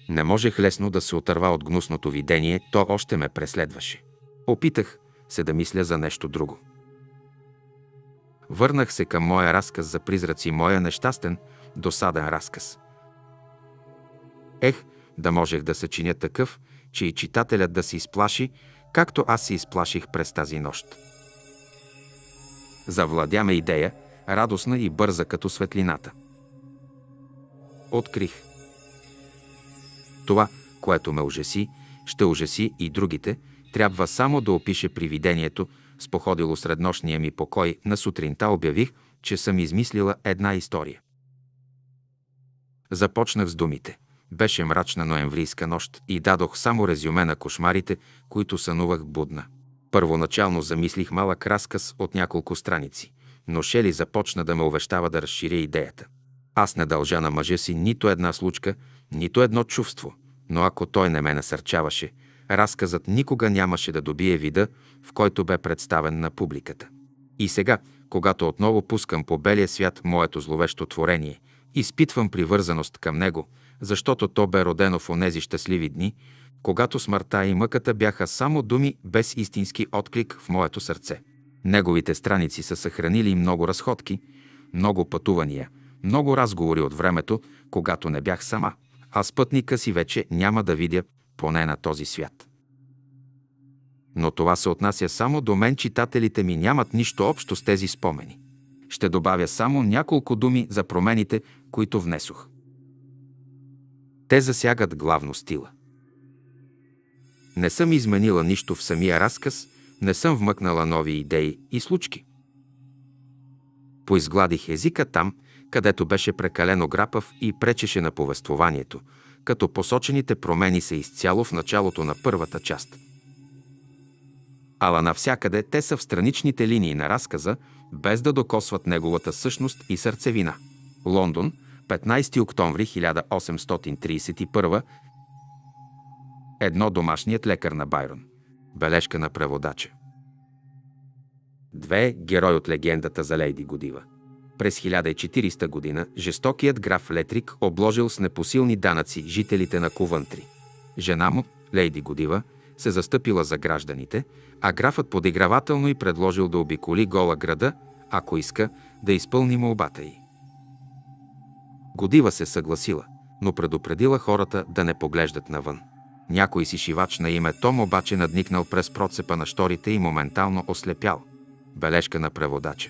Не можех лесно да се отърва от гнусното видение, то още ме преследваше. Опитах се да мисля за нещо друго. Върнах се към моя разказ за призраци, моя нещастен, досаден разказ. Ех, да можех да съчиня такъв, че и читателят да се изплаши, както аз се изплаших през тази нощ. Завладяме идея, радостна и бърза като светлината. Открих – това, което ме ужаси, ще ужаси и другите, трябва само да опише привидението, споходило сред нощния ми покой на сутринта обявих, че съм измислила една история. Започнах с думите. Беше мрачна ноемврийска нощ и дадох само резюме на кошмарите, които сънувах будна. Първоначално замислих малък разказ от няколко страници, но Шели започна да ме увещава да разширя идеята. Аз не дължа на мъжа си нито една случка, нито едно чувство, но ако той не ме насърчаваше, разказът никога нямаше да добие вида, в който бе представен на публиката. И сега, когато отново пускам по белия свят моето зловещо творение, изпитвам привързаност към него, защото то бе родено в онези щастливи дни, когато смъртта и мъката бяха само думи без истински отклик в моето сърце. Неговите страници са съхранили много разходки, много пътувания, много разговори от времето, когато не бях сама аз пътника си вече няма да видя, поне на този свят. Но това се отнася само до мен, читателите ми нямат нищо общо с тези спомени. Ще добавя само няколко думи за промените, които внесох. Те засягат главно стила. Не съм изменила нищо в самия разказ, не съм вмъкнала нови идеи и случки. Поизгладих езика там – където беше прекалено грапав и пречеше на повествованието, като посочените промени са изцяло в началото на първата част. Ала навсякъде те са в страничните линии на разказа, без да докосват неговата същност и сърцевина. Лондон, 15 октомври 1831 Едно домашният лекар на Байрон. Бележка на преводача. Две герой от легендата за Лейди Годива. През 1400 година жестокият граф Летрик обложил с непосилни данъци жителите на Кувантри. Жена му, Лейди Годива, се застъпила за гражданите, а графът подигравателно и предложил да обиколи гола града, ако иска да изпълни молбата й. Годива се съгласила, но предупредила хората да не поглеждат навън. Някой си шивач на име Том обаче надникнал през процепа на шторите и моментално ослепял. Бележка на преводача.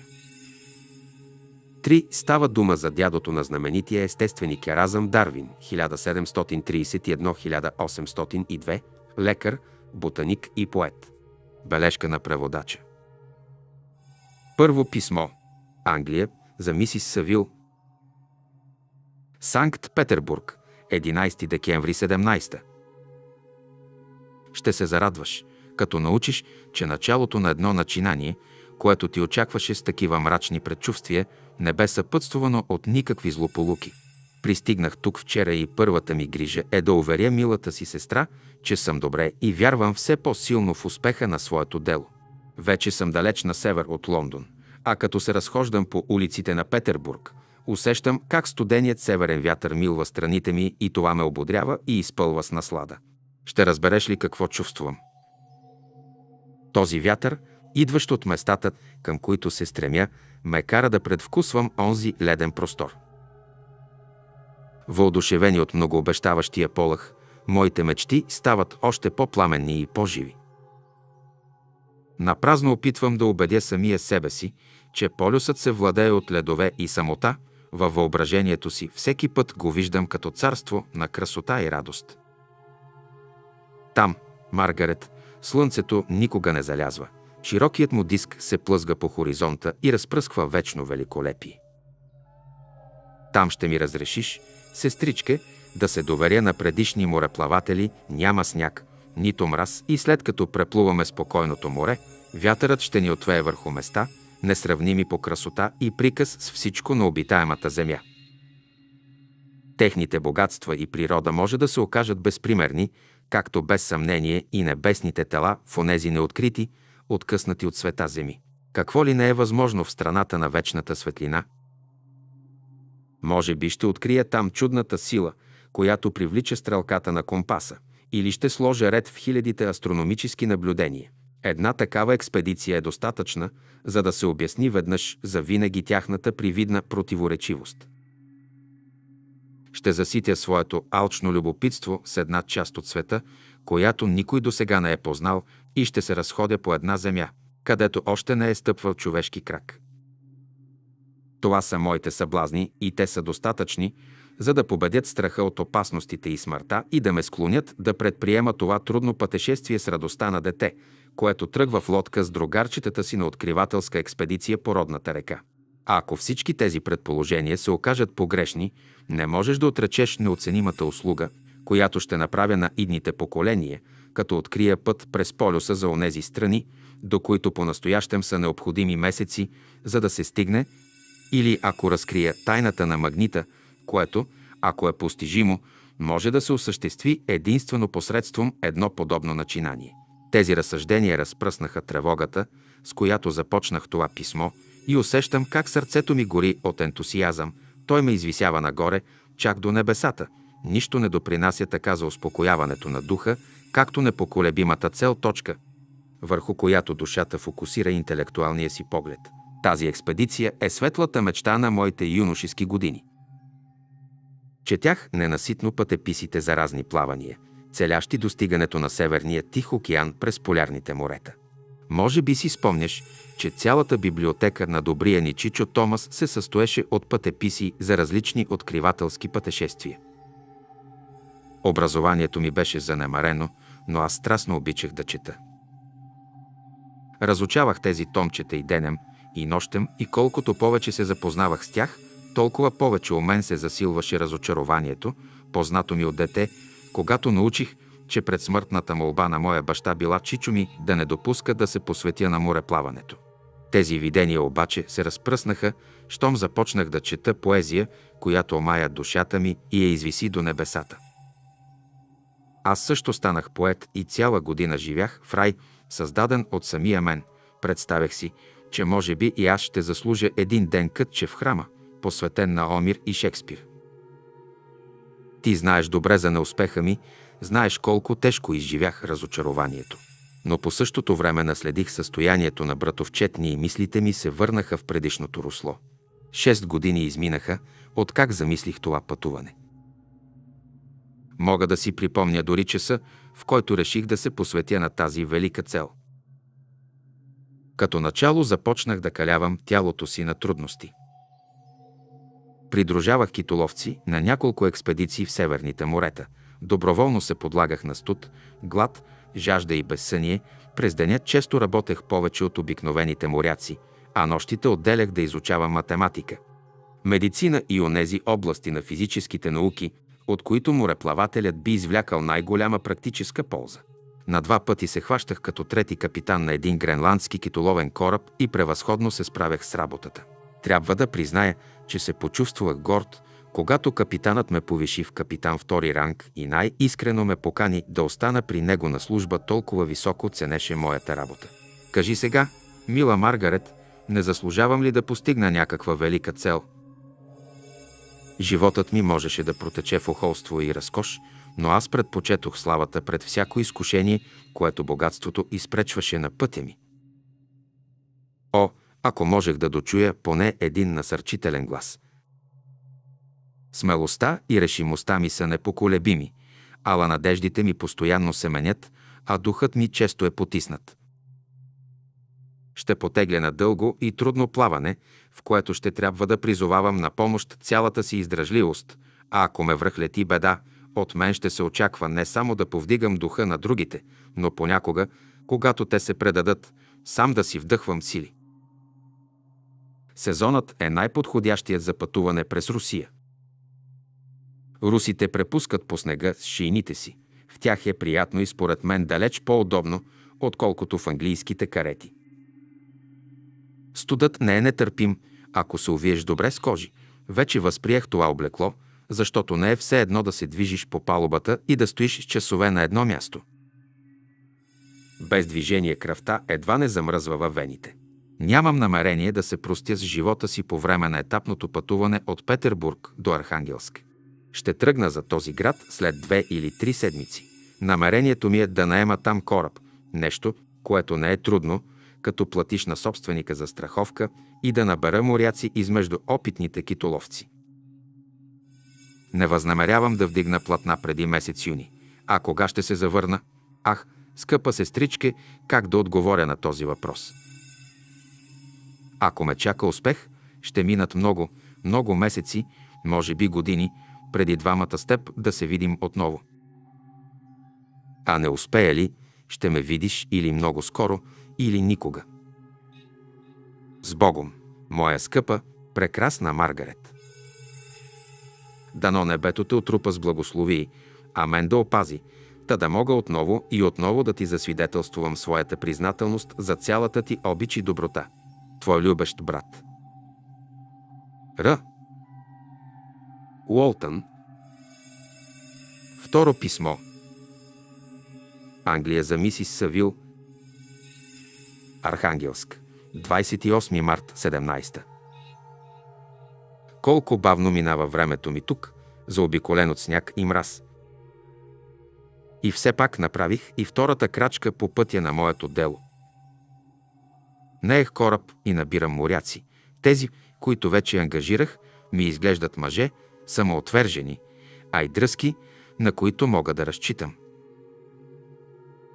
3. Става дума за дядото на знаменития естественик Еразъм Дарвин 1731-1802, лекар, ботаник и поет. Бележка на преводача. Първо писмо. Англия за мисис Савил. Санкт Петербург, 11 декември 17. Ще се зарадваш, като научиш, че началото на едно начинание – което ти очакваше с такива мрачни предчувствия, не бе съпътствано от никакви злополуки. Пристигнах тук вчера и първата ми грижа е да уверя милата си сестра, че съм добре и вярвам все по-силно в успеха на своето дело. Вече съм далеч на север от Лондон, а като се разхождам по улиците на Петербург, усещам как студеният северен вятър милва страните ми и това ме ободрява и изпълва с наслада. Ще разбереш ли какво чувствам? Този вятър – идващ от местата, към които се стремя, ме кара да предвкусвам онзи леден простор. Въодушевени от многообещаващия полах, моите мечти стават още по-пламенни и по-живи. Напразно опитвам да убедя самия себе си, че полюсът се владее от ледове и самота, във въображението си всеки път го виждам като царство на красота и радост. Там, Маргарет, слънцето никога не залязва – Широкият му диск се плъзга по хоризонта и разпръсква вечно великолепие. Там ще ми разрешиш, сестричке, да се доверя на предишни мореплаватели, няма сняг, нито мраз и след като преплуваме спокойното море, вятърът ще ни отвее върху места, несравними по красота и приказ с всичко на обитаемата земя. Техните богатства и природа може да се окажат безпримерни, както без съмнение и небесните тела в онези неоткрити, откъснати от света земи. Какво ли не е възможно в страната на вечната светлина? Може би ще открия там чудната сила, която привлича стрелката на компаса, или ще сложа ред в хилядите астрономически наблюдения. Една такава експедиция е достатъчна, за да се обясни веднъж за винаги тяхната привидна противоречивост. Ще заситя своето алчно любопитство с една част от света, която никой до сега не е познал и ще се разходя по една земя, където още не е стъпвал човешки крак. Това са моите съблазни и те са достатъчни, за да победят страха от опасностите и смъртта и да ме склонят да предприема това трудно пътешествие с радостта на дете, което тръгва в лодка с другарчетата си на откривателска експедиция по родната река. А ако всички тези предположения се окажат погрешни, не можеш да отречеш неоценимата услуга, която ще направя на идните поколения, като открия път през полюса за онези страни, до които по-настоящем са необходими месеци, за да се стигне, или ако разкрия тайната на магнита, което, ако е постижимо, може да се осъществи единствено посредством едно подобно начинание. Тези разсъждения разпръснаха тревогата, с която започнах това писмо, и усещам как сърцето ми гори от ентусиазъм. Той ме извисява нагоре, чак до небесата – Нищо не допринася така за успокояването на духа, както непоколебимата цел точка, върху която душата фокусира интелектуалния си поглед. Тази експедиция е светлата мечта на моите юношески години. Четях ненаситно пътеписите за разни плавания, целящи достигането на Северния Тих океан през полярните морета. Може би си спомняш, че цялата библиотека на добрия ни Чичо Томас се състоеше от пътеписи за различни откривателски пътешествия. Образованието ми беше занемарено, но аз страстно обичах да чета. Разучавах тези томчета и денем, и нощем, и колкото повече се запознавах с тях, толкова повече у мен се засилваше разочарованието, познато ми от дете, когато научих, че пред смъртната молба на моя баща била чичо ми да не допуска да се посветя на мореплаването. Тези видения обаче се разпръснаха, щом започнах да чета поезия, която омая душата ми и я извиси до небесата. Аз също станах поет и цяла година живях в рай, създаден от самия мен. Представях си, че може би и аз ще заслужа един ден кътче в храма, посветен на Омир и Шекспир. Ти знаеш добре за неуспеха ми, знаеш колко тежко изживях разочарованието. Но по същото време наследих състоянието на братовчетни и мислите ми се върнаха в предишното русло. Шест години изминаха, откак замислих това пътуване. Мога да си припомня дори часа, в който реших да се посветя на тази велика цел. Като начало започнах да калявам тялото си на трудности. Придружавах китоловци на няколко експедиции в северните морета. Доброволно се подлагах на студ, глад, жажда и безсъние. През деня често работех повече от обикновените моряци, а нощите отделях да изучавам математика, медицина и онези области на физическите науки – от които мореплавателят би извлякал най-голяма практическа полза. На два пъти се хващах като трети капитан на един гренландски китоловен кораб и превъзходно се справях с работата. Трябва да призная, че се почувствах горд, когато капитанът ме повиши в капитан втори ранг и най-искрено ме покани да остана при него на служба, толкова високо ценеше моята работа. Кажи сега, мила Маргарет, не заслужавам ли да постигна някаква велика цел – Животът ми можеше да протече в охолство и разкош, но аз предпочетох славата пред всяко изкушение, което богатството изпречваше на пътя ми. О, ако можех да дочуя поне един насърчителен глас. Смелостта и решимостта ми са непоколебими, ала надеждите ми постоянно се менят, а духът ми често е потиснат ще потегля на дълго и трудно плаване, в което ще трябва да призовавам на помощ цялата си издръжливост, а ако ме връхлети беда, от мен ще се очаква не само да повдигам духа на другите, но понякога, когато те се предадат, сам да си вдъхвам сили. Сезонът е най-подходящият за пътуване през Русия. Русите препускат по снега с шийните си. В тях е приятно и според мен далеч по-удобно, отколкото в английските карети. Студът не е нетърпим, ако се увиеш добре с кожи. Вече възприех това облекло, защото не е все едно да се движиш по палубата и да стоиш с часове на едно място. Без движение кръвта едва не замръзва във вените. Нямам намерение да се простя с живота си по време на етапното пътуване от Петербург до Архангелск. Ще тръгна за този град след две или три седмици. Намерението ми е да наема там кораб, нещо, което не е трудно, като платиш на собственика за страховка и да набера моряци измежду опитните китоловци. Не възнамерявам да вдигна платна преди месец юни. А кога ще се завърна? Ах, скъпа сестричке, как да отговоря на този въпрос? Ако ме чака успех, ще минат много, много месеци, може би години, преди двамата степ да се видим отново. А не успея ли, ще ме видиш или много скоро, или никога. С Богом, моя скъпа, прекрасна Маргарет. Дано небето те отрупа с благослови, а мен да опази, та да мога отново и отново да ти засвидетелствувам своята признателност за цялата ти обич и доброта. Твой любещ брат. Р. Уолтън. Второ писмо. Англия за мисис Савил – Архангелск. 28 март 17. Колко бавно минава времето ми тук, заобиколен от сняг и мраз. И все пак направих и втората крачка по пътя на моето дело. Неех кораб и набирам моряци. Тези, които вече ангажирах, ми изглеждат мъже, самоотвержени, а и дръзки, на които мога да разчитам.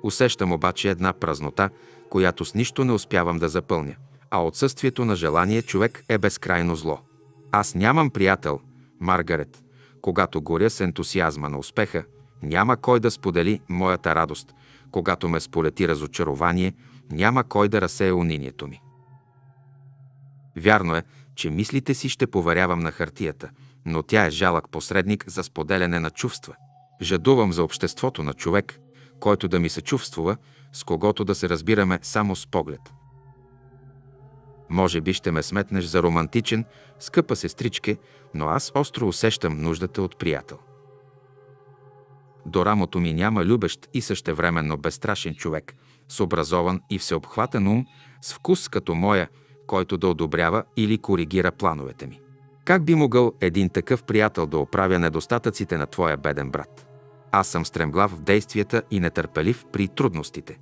Усещам обаче една празнота – която с нищо не успявам да запълня. А отсъствието на желание човек е безкрайно зло. Аз нямам приятел, Маргарет. Когато горя с ентусиазма на успеха, няма кой да сподели моята радост. Когато ме сполети разочарование, няма кой да разсее унинието ми. Вярно е, че мислите си ще поверявам на хартията, но тя е жалък посредник за споделяне на чувства. Жадувам за обществото на човек, който да ми се чувствува, с когото да се разбираме само с поглед. Може би ще ме сметнеш за романтичен, скъпа сестричке, но аз остро усещам нуждата от приятел. До рамото ми няма любещ и същевременно безстрашен човек, с образован и всеобхватен ум, с вкус като моя, който да одобрява или коригира плановете ми. Как би могъл един такъв приятел да оправя недостатъците на твоя беден брат? Аз съм стремглав в действията и нетърпелив при трудностите.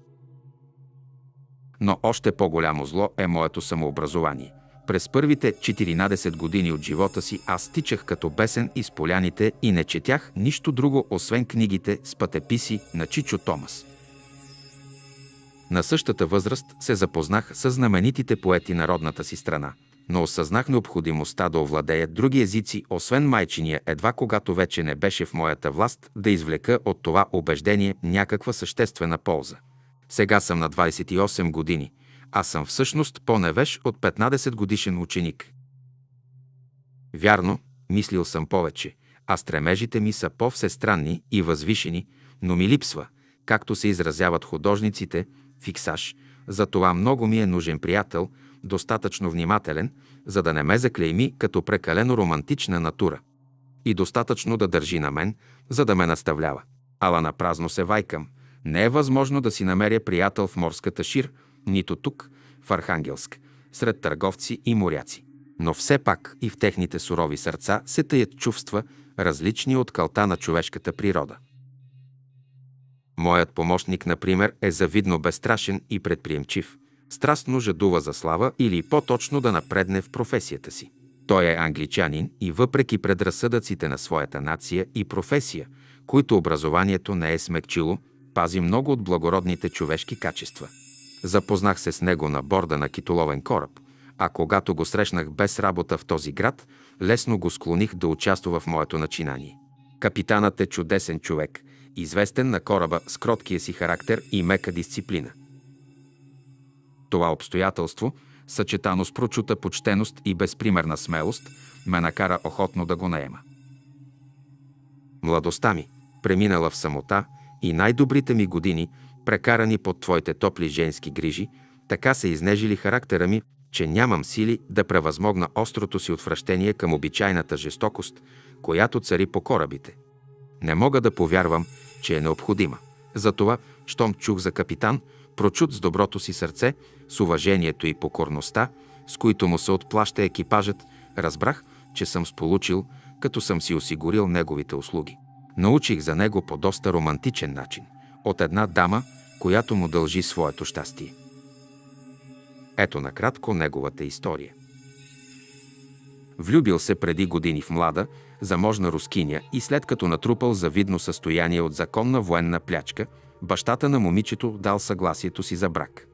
Но още по-голямо зло е моето самообразование. През първите 14 години от живота си аз тичах като бесен из поляните и не четях нищо друго, освен книгите с пътеписи на Чичо Томас. На същата възраст се запознах с знаменитите поети народната си страна – но осъзнах необходимостта да овладея други езици, освен майчиния, едва когато вече не беше в моята власт да извлека от това убеждение някаква съществена полза. Сега съм на 28 години. а съм всъщност по-невеж от 15 годишен ученик. Вярно, мислил съм повече, а стремежите ми са по-всестранни и възвишени, но ми липсва, както се изразяват художниците, фиксаж. За това много ми е нужен приятел – достатъчно внимателен, за да не ме заклейми като прекалено романтична натура. И достатъчно да държи на мен, за да ме наставлява. Ала на празно се вайкам. Не е възможно да си намеря приятел в морската шир, нито тук, в Архангелск, сред търговци и моряци. Но все пак и в техните сурови сърца се таят чувства, различни от калта на човешката природа. Моят помощник, например, е завидно безстрашен и предприемчив – страстно жадува за слава или по-точно да напредне в професията си. Той е англичанин и въпреки предразсъдъците на своята нация и професия, които образованието не е смекчило, пази много от благородните човешки качества. Запознах се с него на борда на китоловен кораб, а когато го срещнах без работа в този град, лесно го склоних да участва в моето начинание. Капитанът е чудесен човек, известен на кораба с кроткия си характер и мека дисциплина – това обстоятелство, съчетано с прочута почтеност и безпримерна смелост, ме накара охотно да го наема. Младостта ми, преминала в самота, и най-добрите ми години, прекарани под твоите топли женски грижи, така са изнежили характера ми, че нямам сили да превъзмогна острото си отвращение към обичайната жестокост, която цари по корабите. Не мога да повярвам, че е необходима. Затова, щом чух за капитан, прочут с доброто си сърце, с уважението и покорността, с които му се отплаща екипажът, разбрах, че съм сполучил, като съм си осигурил неговите услуги. Научих за него по доста романтичен начин, от една дама, която му дължи своето щастие. Ето накратко неговата история. Влюбил се преди години в млада, заможна рускиня и след като натрупал завидно състояние от законна военна плячка – бащата на момичето дал съгласието си за брак.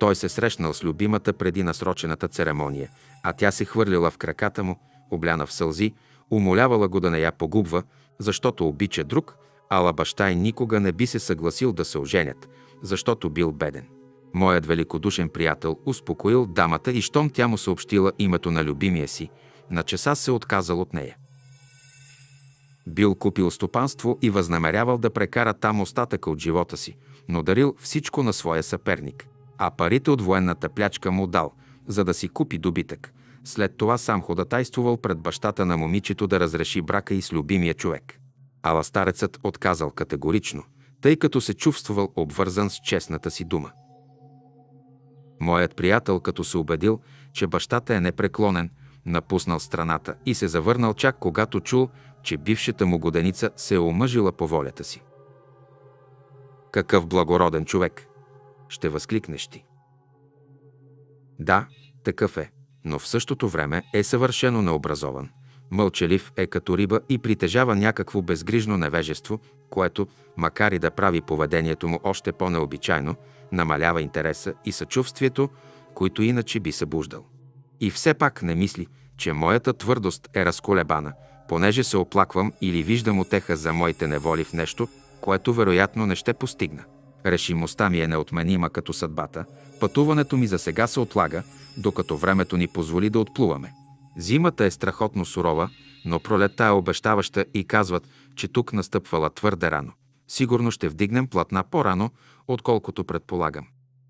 Той се срещнал с любимата преди насрочената церемония, а тя се хвърлила в краката му, обляна в сълзи, умолявала го да не я погубва, защото обича друг, ала баща й никога не би се съгласил да се оженят, защото бил беден. Моят великодушен приятел успокоил дамата и щом тя му съобщила името на любимия си, на часа се отказал от нея. Бил купил стопанство и възнамерявал да прекара там остатъка от живота си, но дарил всичко на своя съперник. А парите от военната плячка му дал, за да си купи добитък. След това сам ходатайствувал пред бащата на момичето да разреши брака и с любимия човек. Ала старецът отказал категорично, тъй като се чувствал обвързан с честната си дума. Моят приятел, като се убедил, че бащата е непреклонен, напуснал страната и се завърнал чак когато чул, че бившата му годеница се е омъжила по волята си. Какъв благороден човек! Ще възкликнеш ти. Да, такъв е, но в същото време е съвършено необразован. Мълчалив е като риба и притежава някакво безгрижно невежество, което, макар и да прави поведението му още по-необичайно, намалява интереса и съчувствието, които иначе би събуждал. И все пак не мисли, че моята твърдост е разколебана – понеже се оплаквам или виждам отеха за моите неволи в нещо, което вероятно не ще постигна. Решимостта ми е неотменима като съдбата, пътуването ми за сега се отлага, докато времето ни позволи да отплуваме. Зимата е страхотно сурова, но пролетта е обещаваща и казват, че тук настъпвала твърде рано. Сигурно ще вдигнем платна по-рано, отколкото предполагам.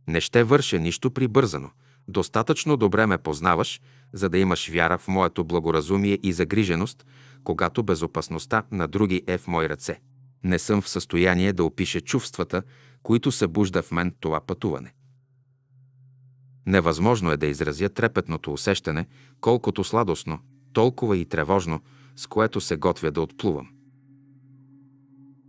Не ще върша нищо прибързано. Достатъчно добре ме познаваш, за да имаш вяра в моето благоразумие и загриженост, когато безопасността на други е в мои ръце. Не съм в състояние да опиша чувствата, които събужда в мен това пътуване. Невъзможно е да изразя трепетното усещане, колкото сладостно, толкова и тревожно, с което се готвя да отплувам.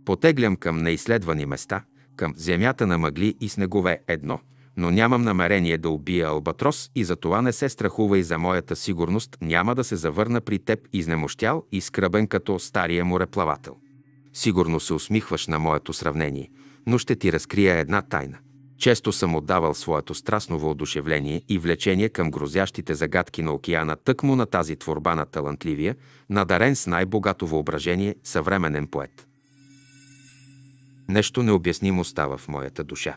Потеглям към неизследвани места, към земята на мъгли и снегове едно – но нямам намерение да убия албатрос и за това не се страхувай за моята сигурност няма да се завърна при теб изнемощял и скръбен като стария мореплавател. Сигурно се усмихваш на моето сравнение, но ще ти разкрия една тайна. Често съм отдавал своето страстно въодушевление и влечение към грозящите загадки на океана тъкмо на тази творба на талантливия, надарен с най-богато въображение съвременен поет. Нещо необяснимо става в моята душа.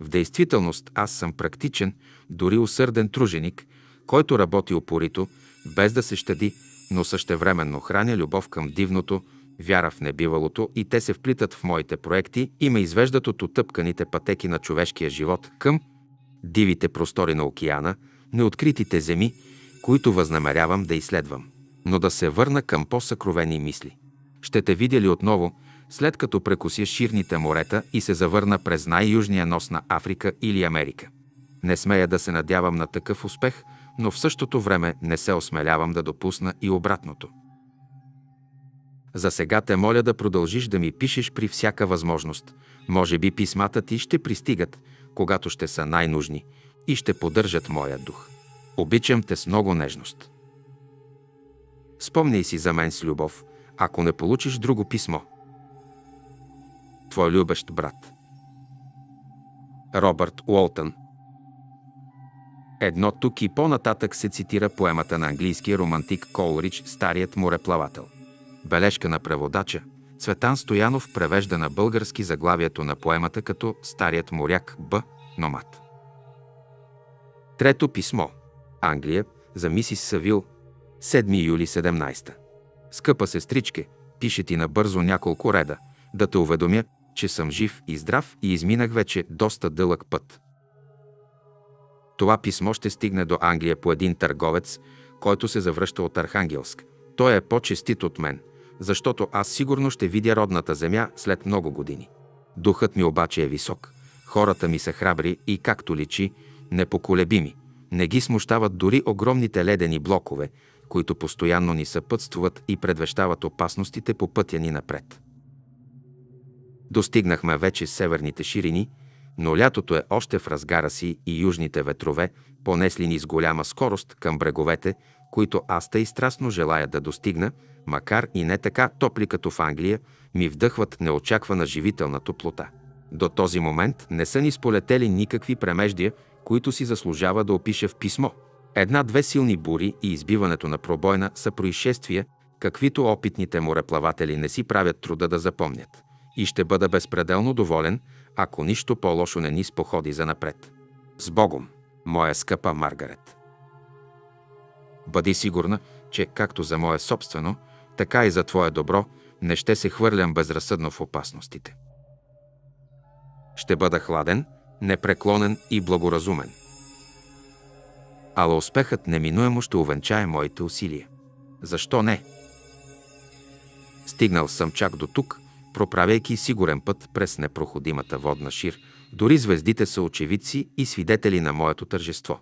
В действителност аз съм практичен, дори усърден труженик, който работи опорито, без да се щади, но същевременно храня любов към дивното, вяра в небивалото и те се вплитат в моите проекти и ме извеждат от отъпканите пътеки на човешкия живот към дивите простори на океана, неоткритите земи, които възнамерявам да изследвам. Но да се върна към по-съкровени мисли. Ще те видя ли отново, след като прекуси ширните морета и се завърна през най-южния нос на Африка или Америка. Не смея да се надявам на такъв успех, но в същото време не се осмелявам да допусна и обратното. За сега те моля да продължиш да ми пишеш при всяка възможност. Може би писмата ти ще пристигат, когато ще са най-нужни и ще поддържат моя дух. Обичам те с много нежност. Спомняй си за мен с любов, ако не получиш друго писмо – твой любещ брат. Робърт Уолтън Едно тук и по-нататък се цитира поемата на английския романтик Колрич «Старият мореплавател». Бележка на преводача Цветан Стоянов превежда на български заглавието на поемата като «Старият моряк Б. Номад». Трето писмо. Англия. За мисис Савил. 7 юли 17. Скъпа сестричке, пише ти набързо няколко реда, да те уведомя, че съм жив и здрав и изминах вече доста дълъг път. Това писмо ще стигне до Англия по един търговец, който се завръща от Архангелск. Той е по-честит от мен, защото аз сигурно ще видя родната земя след много години. Духът ми обаче е висок, хората ми са храбри и, както личи, непоколебими. Не ги смущават дори огромните ледени блокове, които постоянно ни съпътствуват и предвещават опасностите по пътя ни напред. Достигнахме вече северните ширини, но лятото е още в разгара си и южните ветрове понесли ни с голяма скорост към бреговете, които аз тъй страстно желая да достигна, макар и не така топли като в Англия, ми вдъхват неочаквана живителна топлота. До този момент не са ни сполетели никакви премеждия, които си заслужава да опиша в писмо. Една-две силни бури и избиването на пробойна са происшествия, каквито опитните мореплаватели не си правят труда да запомнят и ще бъда безпределно доволен, ако нищо по-лошо не ни споходи за напред. С Богом, моя скъпа Маргарет! Бъди сигурна, че както за мое собствено, така и за твое добро не ще се хвърлям безразсъдно в опасностите. Ще бъда хладен, непреклонен и благоразумен. Ала успехът неминуемо ще увенчае моите усилия. Защо не? Стигнал съм чак до тук – проправяйки сигурен път през непроходимата водна шир. Дори звездите са очевидци и свидетели на моето тържество.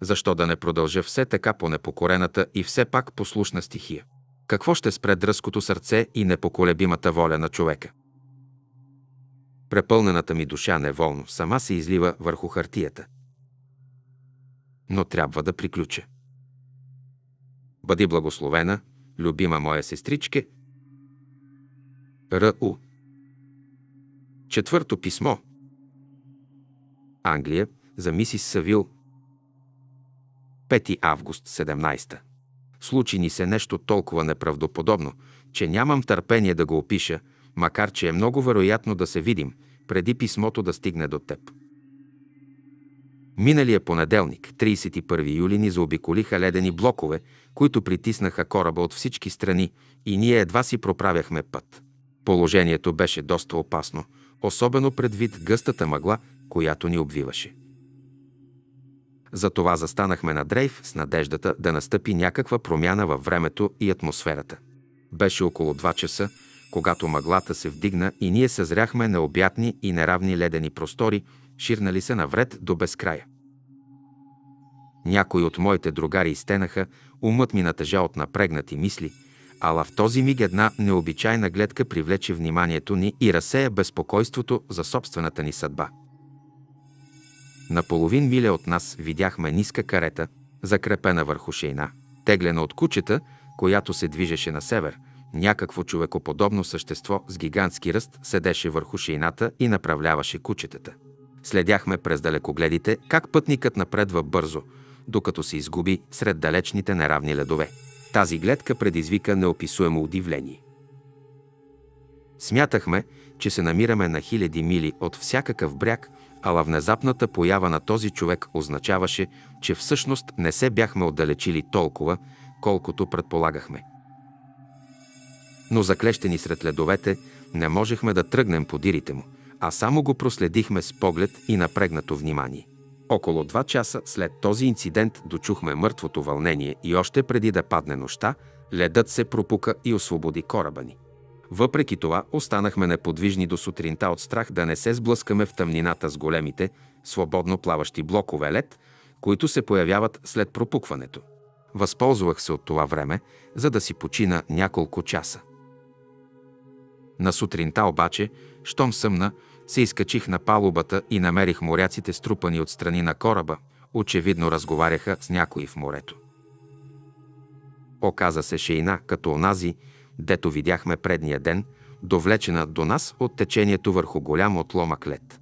Защо да не продължа все така по непокорената и все пак послушна стихия? Какво ще спре дръското сърце и непоколебимата воля на човека? Препълнената ми душа неволно сама се излива върху хартията. Но трябва да приключа. Бъди благословена, любима моя сестричке, Р.У. Четвърто писмо. Англия за мисис Савил. 5 август 17. Случи ни се нещо толкова неправдоподобно, че нямам търпение да го опиша, макар че е много вероятно да се видим, преди писмото да стигне до теб. Миналия понеделник, 31 юли, ни заобиколиха ледени блокове, които притиснаха кораба от всички страни и ние едва си проправяхме път. Положението беше доста опасно, особено предвид гъстата мъгла, която ни обвиваше. Затова застанахме на дрейф с надеждата да настъпи някаква промяна във времето и атмосферата. Беше около 2 часа, когато мъглата се вдигна и ние съзряхме необятни и неравни ледени простори, ширнали се навред до безкрая. Някои от моите другари изтенаха, умът ми натежа от напрегнати мисли – Ала в този миг една необичайна гледка привлече вниманието ни и разсея безпокойството за собствената ни съдба. На половин миля от нас видяхме ниска карета, закрепена върху шейна, теглена от кучета, която се движеше на север. Някакво човекоподобно същество с гигантски ръст седеше върху шейната и направляваше кучетата. Следяхме през далекогледите как пътникът напредва бързо, докато се изгуби сред далечните неравни ледове тази гледка предизвика неописуемо удивление. Смятахме, че се намираме на хиляди мили от всякакъв бряг, ала внезапната поява на този човек означаваше, че всъщност не се бяхме отдалечили толкова, колкото предполагахме. Но заклещени сред ледовете, не можехме да тръгнем по дирите му, а само го проследихме с поглед и напрегнато внимание. Около два часа след този инцидент дочухме мъртвото вълнение и още преди да падне нощта, ледът се пропука и освободи кораба ни. Въпреки това останахме неподвижни до сутринта от страх да не се сблъскаме в тъмнината с големите, свободно плаващи блокове лед, които се появяват след пропукването. Възползвах се от това време, за да си почина няколко часа. На сутринта обаче, щом съмна, се изкачих на палубата и намерих моряците струпани от страни на кораба. Очевидно разговаряха с някои в морето. Оказа се шейна, като онази, дето видяхме предния ден, довлечена до нас от течението върху голям отломък лед.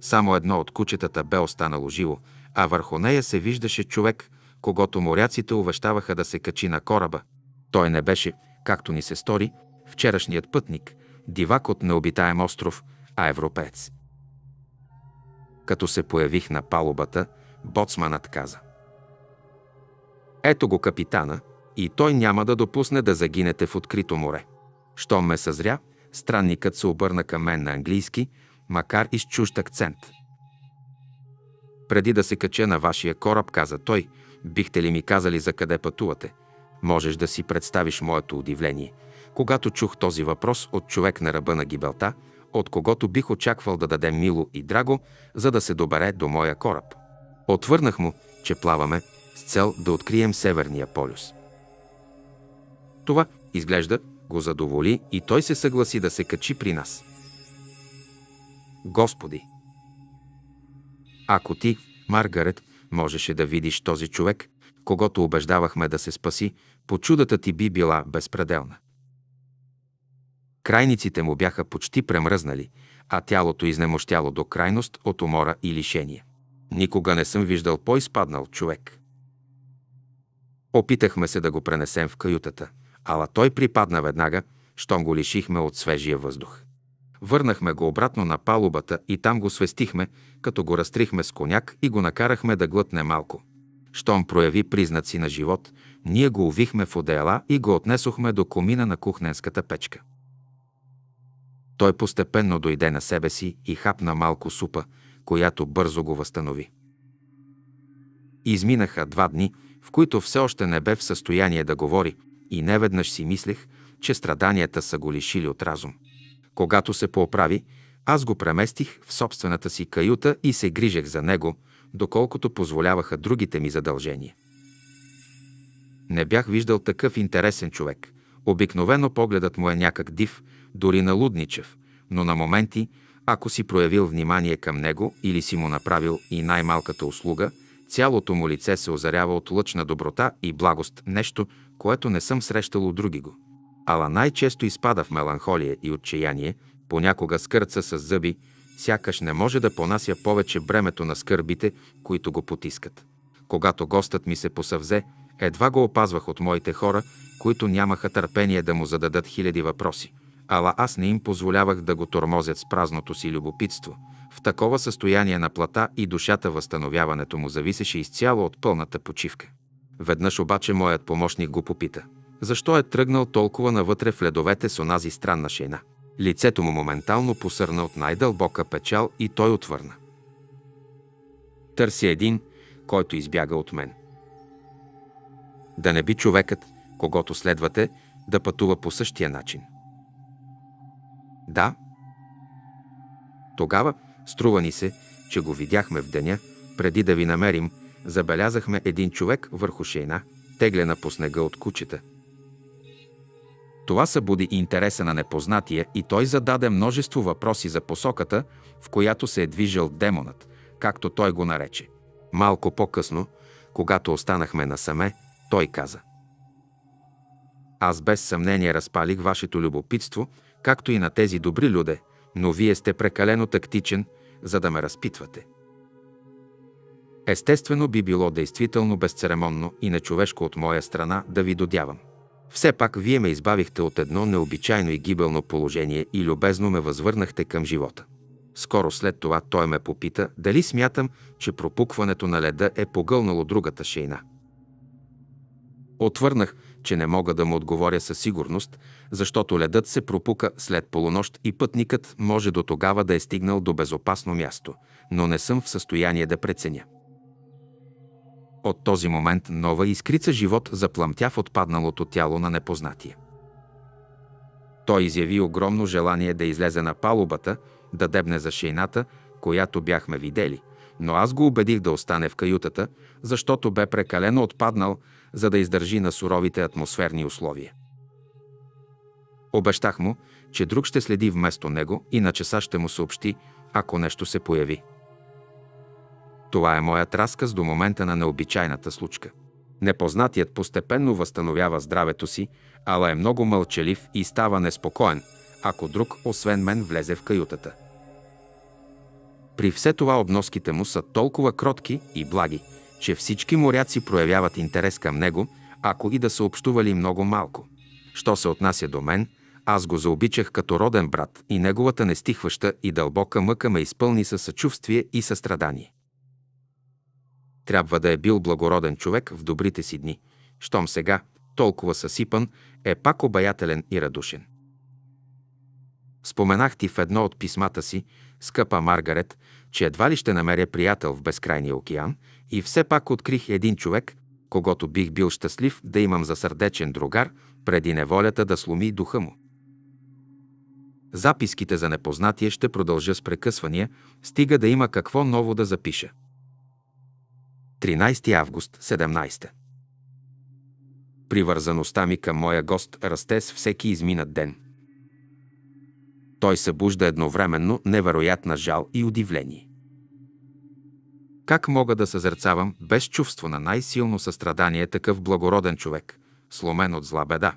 Само едно от кучетата бе останало живо, а върху нея се виждаше човек, когато моряците увещаваха да се качи на кораба. Той не беше, както ни се стори, вчерашният пътник – дивак от необитаем остров, а европеец. Като се появих на палубата, боцманът каза. Ето го капитана, и той няма да допусне да загинете в открито море. Щом ме съзря, странникът се обърна към мен на английски, макар и с чужд акцент. Преди да се кача на вашия кораб, каза той, бихте ли ми казали за къде пътувате? Можеш да си представиш моето удивление – когато чух този въпрос от човек на ръба на гибелта, от когото бих очаквал да даде мило и драго, за да се добере до моя кораб. Отвърнах му, че плаваме с цел да открием Северния полюс. Това, изглежда, го задоволи и той се съгласи да се качи при нас. Господи! Ако ти, Маргарет, можеше да видиш този човек, когато убеждавахме да се спаси, по чудата ти би била безпределна. Крайниците му бяха почти премръзнали, а тялото изнемощяло до крайност от умора и лишение. Никога не съм виждал по-изпаднал човек. Опитахме се да го пренесем в каютата, ала той припадна веднага, щом го лишихме от свежия въздух. Върнахме го обратно на палубата и там го свестихме, като го разтрихме с коняк и го накарахме да глътне малко. Щом прояви признаци на живот, ние го увихме в одеяла и го отнесохме до комина на кухненската печка. Той постепенно дойде на себе си и хапна малко супа, която бързо го възстанови. Изминаха два дни, в които все още не бе в състояние да говори и неведнъж си мислех, че страданията са го лишили от разум. Когато се поправи, аз го преместих в собствената си каюта и се грижех за него, доколкото позволяваха другите ми задължения. Не бях виждал такъв интересен човек. Обикновено погледът му е някак див, дори на Лудничев, но на моменти, ако си проявил внимание към него или си му направил и най-малката услуга, цялото му лице се озарява от лъчна доброта и благост, нещо, което не съм срещал у други го. Ала най-често изпада в меланхолия и отчаяние, понякога скърца с зъби, сякаш не може да понася повече бремето на скърбите, които го потискат. Когато гостът ми се посъвзе, едва го опазвах от моите хора, които нямаха търпение да му зададат хиляди въпроси – ала аз не им позволявах да го тормозят с празното си любопитство. В такова състояние на плата и душата възстановяването му зависеше изцяло от пълната почивка. Веднъж обаче моят помощник го попита. Защо е тръгнал толкова навътре в ледовете с онази странна шейна? Лицето му моментално посърна от най-дълбока печал и той отвърна. Търси един, който избяга от мен. Да не би човекът, когато следвате, да пътува по същия начин. Да. Тогава, струва ни се, че го видяхме в деня, преди да ви намерим, забелязахме един човек върху шейна, теглена по снега от кучета. Това събуди интереса на непознатия и той зададе множество въпроси за посоката, в която се е движил демонът, както той го нарече. Малко по-късно, когато останахме насаме, той каза. Аз без съмнение разпалих вашето любопитство както и на тези добри люде, но вие сте прекалено тактичен, за да ме разпитвате. Естествено би било действително безцеремонно и нечовешко от моя страна да ви додявам. Все пак вие ме избавихте от едно необичайно и гибелно положение и любезно ме възвърнахте към живота. Скоро след това той ме попита дали смятам, че пропукването на леда е погълнало другата шейна. Отвърнах, че не мога да му отговоря със сигурност, защото ледът се пропука след полунощ и пътникът може до тогава да е стигнал до безопасно място, но не съм в състояние да преценя. От този момент нова искрица живот запламтя в отпадналото тяло на непознатия. Той изяви огромно желание да излезе на палубата, да дебне за шейната, която бяхме видели, но аз го убедих да остане в каютата, защото бе прекалено отпаднал, за да издържи на суровите атмосферни условия. Обещах му, че друг ще следи вместо него и на часа ще му съобщи, ако нещо се появи. Това е моят разказ до момента на необичайната случка. Непознатият постепенно възстановява здравето си, ала е много мълчалив и става неспокоен, ако друг освен мен влезе в каютата. При все това обноските му са толкова кротки и благи, че всички моряци проявяват интерес към него, ако и да са общували много малко. Що се отнася до мен, аз го заобичах като роден брат и неговата нестихваща и дълбока мъка ме изпълни със съчувствие и състрадание. Трябва да е бил благороден човек в добрите си дни, щом сега, толкова съсипан, е пак обаятелен и радушен. Споменах ти в едно от писмата си, скъпа Маргарет, че едва ли ще намеря приятел в безкрайния океан – и все пак открих един човек, когато бих бил щастлив да имам за сърдечен другар, преди неволята да сломи духа му. Записките за непознатие ще продължа с прекъсвания, стига да има какво ново да запиша. 13 август 17 Привързаността ми към моя гост расте с всеки изминат ден. Той събужда едновременно невероятна жал и удивление. Как мога да съзерцавам без чувство на най-силно състрадание такъв благороден човек, сломен от зла беда?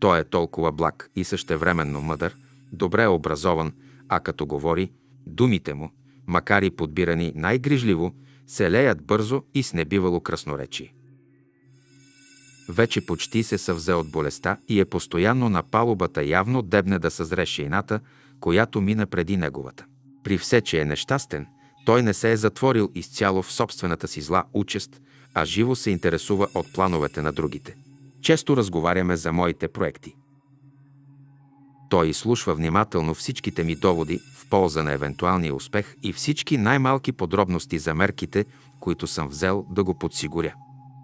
Той е толкова благ и същевременно мъдър, добре образован, а като говори, думите му, макар и подбирани най-грижливо, се леят бързо и с небивало красноречи. Вече почти се съвзе от болестта и е постоянно на палубата явно дебне да съзре шейната, която мина преди неговата. При все, че е нещастен – той не се е затворил изцяло в собствената си зла участ, а живо се интересува от плановете на другите. Често разговаряме за моите проекти. Той изслушва внимателно всичките ми доводи в полза на евентуалния успех и всички най-малки подробности за мерките, които съм взел да го подсигуря.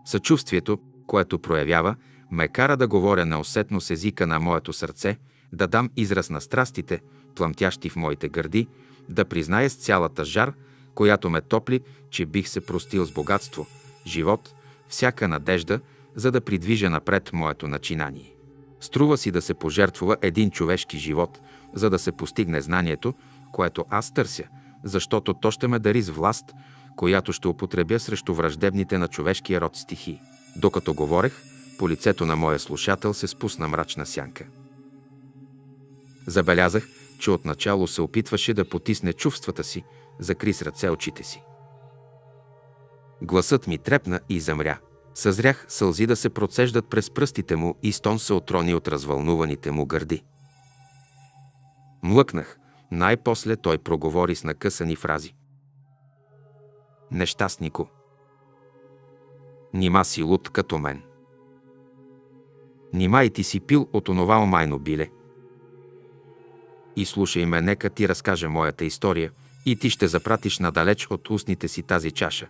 Съчувствието, което проявява, ме кара да говоря неусетно с езика на моето сърце, да дам израз на страстите, плъмтящи в моите гърди, да призная с цялата жар, която ме топли, че бих се простил с богатство, живот, всяка надежда, за да придвижа напред моето начинание. Струва си да се пожертвува един човешки живот, за да се постигне знанието, което аз търся, защото то ще ме дари с власт, която ще употребя срещу враждебните на човешкия род стихи. Докато говорех, по лицето на моя слушател се спусна мрачна сянка. Забелязах, че отначало се опитваше да потисне чувствата си, закри с ръце очите си. Гласът ми трепна и замря. Съзрях сълзи да се процеждат през пръстите му и стон се отрони от развълнуваните му гърди. Млъкнах. Най-после той проговори с накъсани фрази. Нещастнико. Нима си луд като мен. Нима и ти си пил от онова омайно биле – и слушай ме, нека ти разкаже моята история и ти ще запратиш надалеч от устните си тази чаша.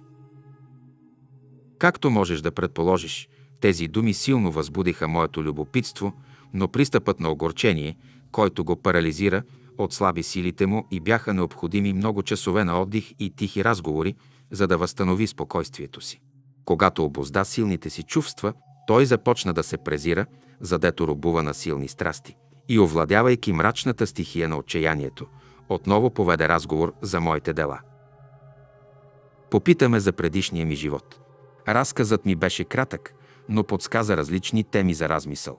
Както можеш да предположиш, тези думи силно възбудиха моето любопитство, но пристъпът на огорчение, който го парализира, отслаби силите му и бяха необходими много часове на отдих и тихи разговори, за да възстанови спокойствието си. Когато обозда силните си чувства, той започна да се презира, задето робува на силни страсти и овладявайки мрачната стихия на отчаянието, отново поведе разговор за моите дела. Попитаме за предишния ми живот. Разказът ми беше кратък, но подсказа различни теми за размисъл.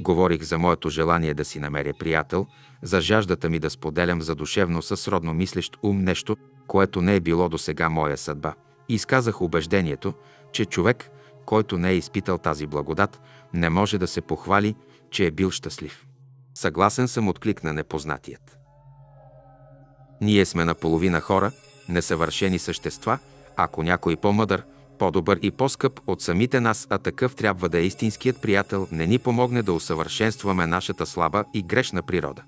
Говорих за моето желание да си намеря приятел, за жаждата ми да споделям задушевно със родно мислещ ум нещо, което не е било до сега моя съдба. Изказах убеждението, че човек, който не е изпитал тази благодат, не може да се похвали, че е бил щастлив. Съгласен съм, отклик на непознатият. Ние сме наполовина хора, несъвършени същества, ако някой по-мъдър, по-добър и по-скъп от самите нас, а такъв трябва да е истинският приятел, не ни помогне да усъвършенстваме нашата слаба и грешна природа.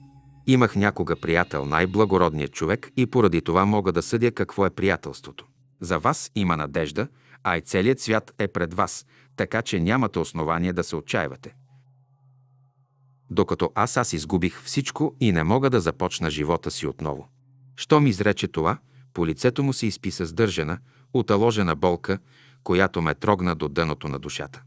Имах някога приятел, най-благородният човек, и поради това мога да съдя какво е приятелството. За вас има надежда, а и целият свят е пред вас, така че нямате основание да се отчаивате докато аз аз изгубих всичко и не мога да започна живота си отново. Щом изрече това, по лицето му се изписа сдържана, оталожена болка, която ме трогна до дъното на душата.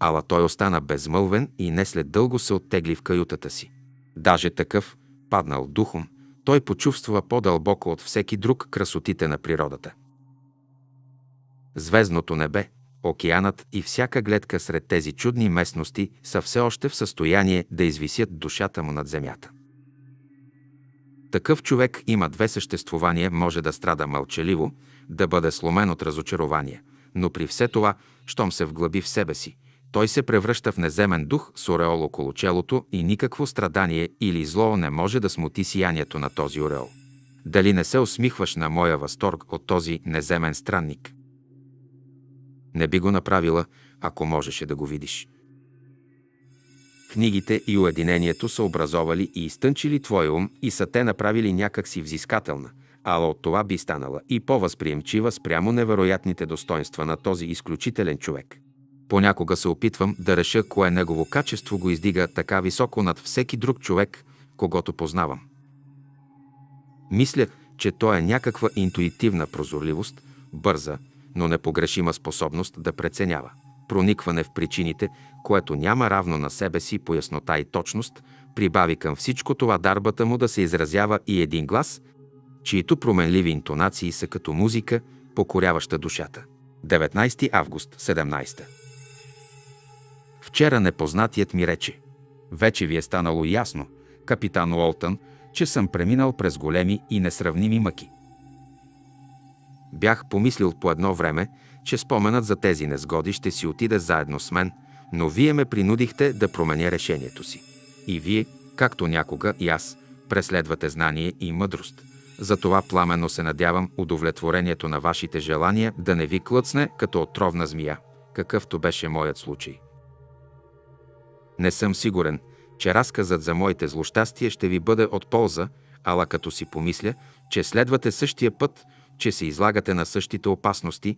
Ала той остана безмълвен и не след дълго се оттегли в каютата си. Даже такъв, паднал духом, той почувства по-дълбоко от всеки друг красотите на природата. Звездното небе – океанът и всяка гледка сред тези чудни местности са все още в състояние да извисят душата му над земята. Такъв човек има две съществувания, може да страда мълчаливо, да бъде сломен от разочарование, но при все това, щом се вглъби в себе си, той се превръща в неземен дух с ореол около челото и никакво страдание или зло не може да смути сиянието на този ореол. Дали не се усмихваш на моя възторг от този неземен странник? Не би го направила, ако можеше да го видиш. Книгите и уединението са образовали и изтънчили твой ум и са те направили някак си взискателна, ала от това би станала и по-възприемчива спрямо невероятните достоинства на този изключителен човек. Понякога се опитвам да реша кое негово качество го издига така високо над всеки друг човек, когато познавам. Мисля, че то е някаква интуитивна прозорливост, бърза, но непогрешима способност да преценява. Проникване в причините, което няма равно на себе си по яснота и точност, прибави към всичко това дарбата му да се изразява и един глас, чието променливи интонации са като музика, покоряваща душата. 19 август, 17. Вчера непознатият ми рече. Вече ви е станало ясно, капитан Уолтън, че съм преминал през големи и несравними мъки. Бях помислил по едно време, че споменът за тези незгоди ще си отиде заедно с мен, но вие ме принудихте да променя решението си. И вие, както някога и аз, преследвате знание и мъдрост. Затова пламенно се надявам удовлетворението на вашите желания да не ви клъцне като отровна змия, какъвто беше моят случай. Не съм сигурен, че разказът за моите злощастия ще ви бъде от полза, ала като си помисля, че следвате същия път – че се излагате на същите опасности,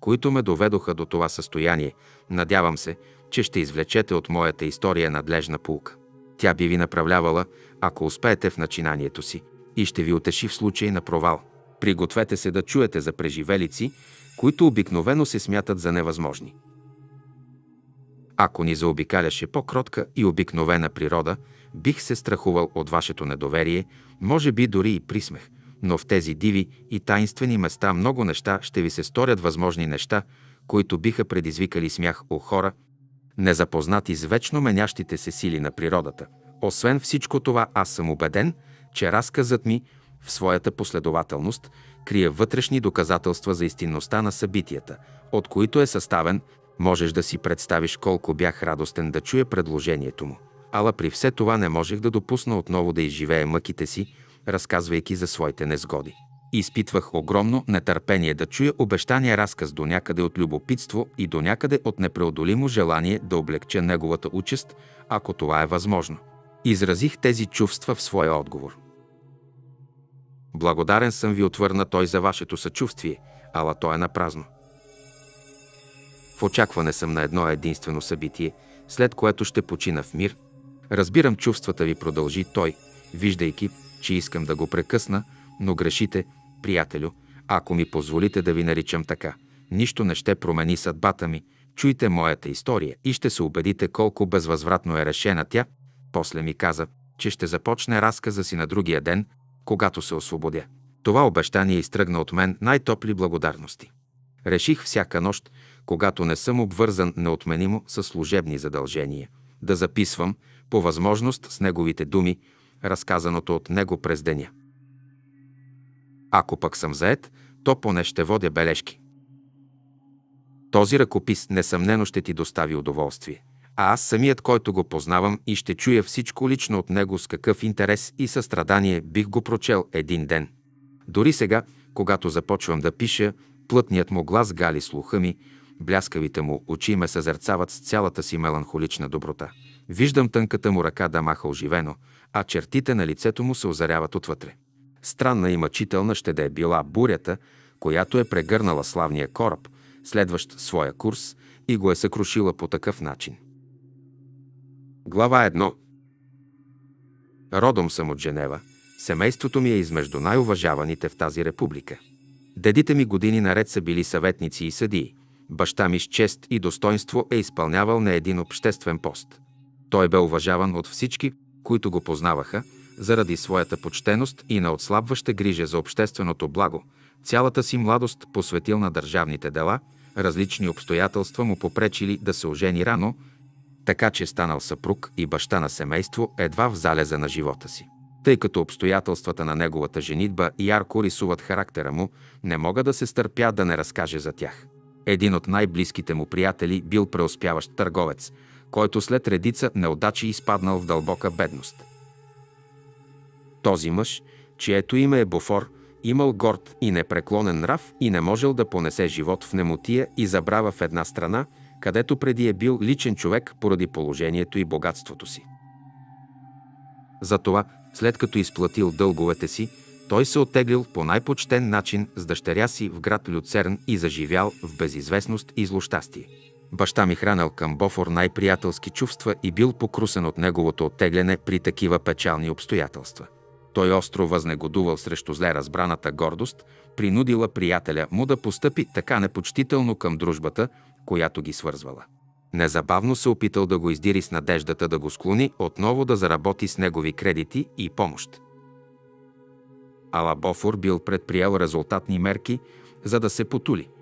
които ме доведоха до това състояние. Надявам се, че ще извлечете от моята история надлежна пулка. Тя би ви направлявала, ако успеете в начинанието си, и ще ви отеши в случай на провал. Пригответе се да чуете за преживелици, които обикновено се смятат за невъзможни. Ако ни заобикаляше по-кротка и обикновена природа, бих се страхувал от вашето недоверие, може би дори и присмех – но в тези диви и таинствени места много неща ще ви се сторят възможни неща, които биха предизвикали смях у хора, незапознати с вечно менящите се сили на природата. Освен всичко това, аз съм убеден, че разказът ми в своята последователност крие вътрешни доказателства за истинността на събитията, от които е съставен, можеш да си представиш колко бях радостен да чуя предложението му. Ала при все това не можех да допусна отново да изживея мъките си, разказвайки за своите незгоди. Изпитвах огромно нетърпение да чуя обещания разказ до някъде от любопитство и до някъде от непреодолимо желание да облегча неговата участ, ако това е възможно. Изразих тези чувства в своя отговор. Благодарен съм ви, отвърна той за вашето съчувствие, ала то е напразно. В очакване съм на едно единствено събитие, след което ще почина в мир. Разбирам чувствата ви, продължи той, виждайки че искам да го прекъсна, но грешите, приятелю, ако ми позволите да ви наричам така. Нищо не ще промени съдбата ми. Чуйте моята история и ще се убедите колко безвъзвратно е решена тя. После ми каза, че ще започне разказа си на другия ден, когато се освободя. Това обещание изтръгна от мен най-топли благодарности. Реших всяка нощ, когато не съм обвързан неотменимо с служебни задължения, да записвам, по възможност с неговите думи, разказаното от него през деня. Ако пък съм заед, то поне ще водя бележки. Този ръкопис несъмнено ще ти достави удоволствие. А аз самият, който го познавам и ще чуя всичко лично от него с какъв интерес и състрадание бих го прочел един ден. Дори сега, когато започвам да пиша, плътният му глас гали слуха ми, бляскавите му очи ме съзерцават с цялата си меланхолична доброта. Виждам тънката му ръка да маха оживено, а чертите на лицето му се озаряват отвътре. Странна и мъчителна ще да е била бурята, която е прегърнала славния кораб, следващ своя курс, и го е съкрушила по такъв начин. Глава 1 Родом съм от Женева. Семейството ми е измежду най-уважаваните в тази република. Дедите ми години наред са били съветници и съдии. Баща ми с чест и достоинство е изпълнявал не един обществен пост. Той бе уважаван от всички, които го познаваха, заради своята почтеност и на отслабваща грижа за общественото благо, цялата си младост посветил на държавните дела, различни обстоятелства му попречили да се ожени рано, така че станал съпруг и баща на семейство едва в залеза на живота си. Тъй като обстоятелствата на неговата женитба ярко рисуват характера му, не мога да се стърпя да не разкаже за тях. Един от най-близките му приятели бил преуспяващ търговец – който след редица неудачи изпаднал в дълбока бедност. Този мъж, чието име е Бофор, имал горд и непреклонен нрав и не можел да понесе живот в немотия и забрава в една страна, където преди е бил личен човек поради положението и богатството си. Затова, след като изплатил дълговете си, той се отеглил по най-почтен начин с дъщеря си в град Люцерн и заживял в безизвестност и злощастие. Баща ми хранал към Бофор най-приятелски чувства и бил покрусен от неговото оттегляне при такива печални обстоятелства. Той остро възнегодувал срещу зле разбраната гордост, принудила приятеля му да постъпи така непочтително към дружбата, която ги свързвала. Незабавно се опитал да го издири с надеждата да го склони отново да заработи с негови кредити и помощ. Ала Бофор бил предприел резултатни мерки, за да се потули –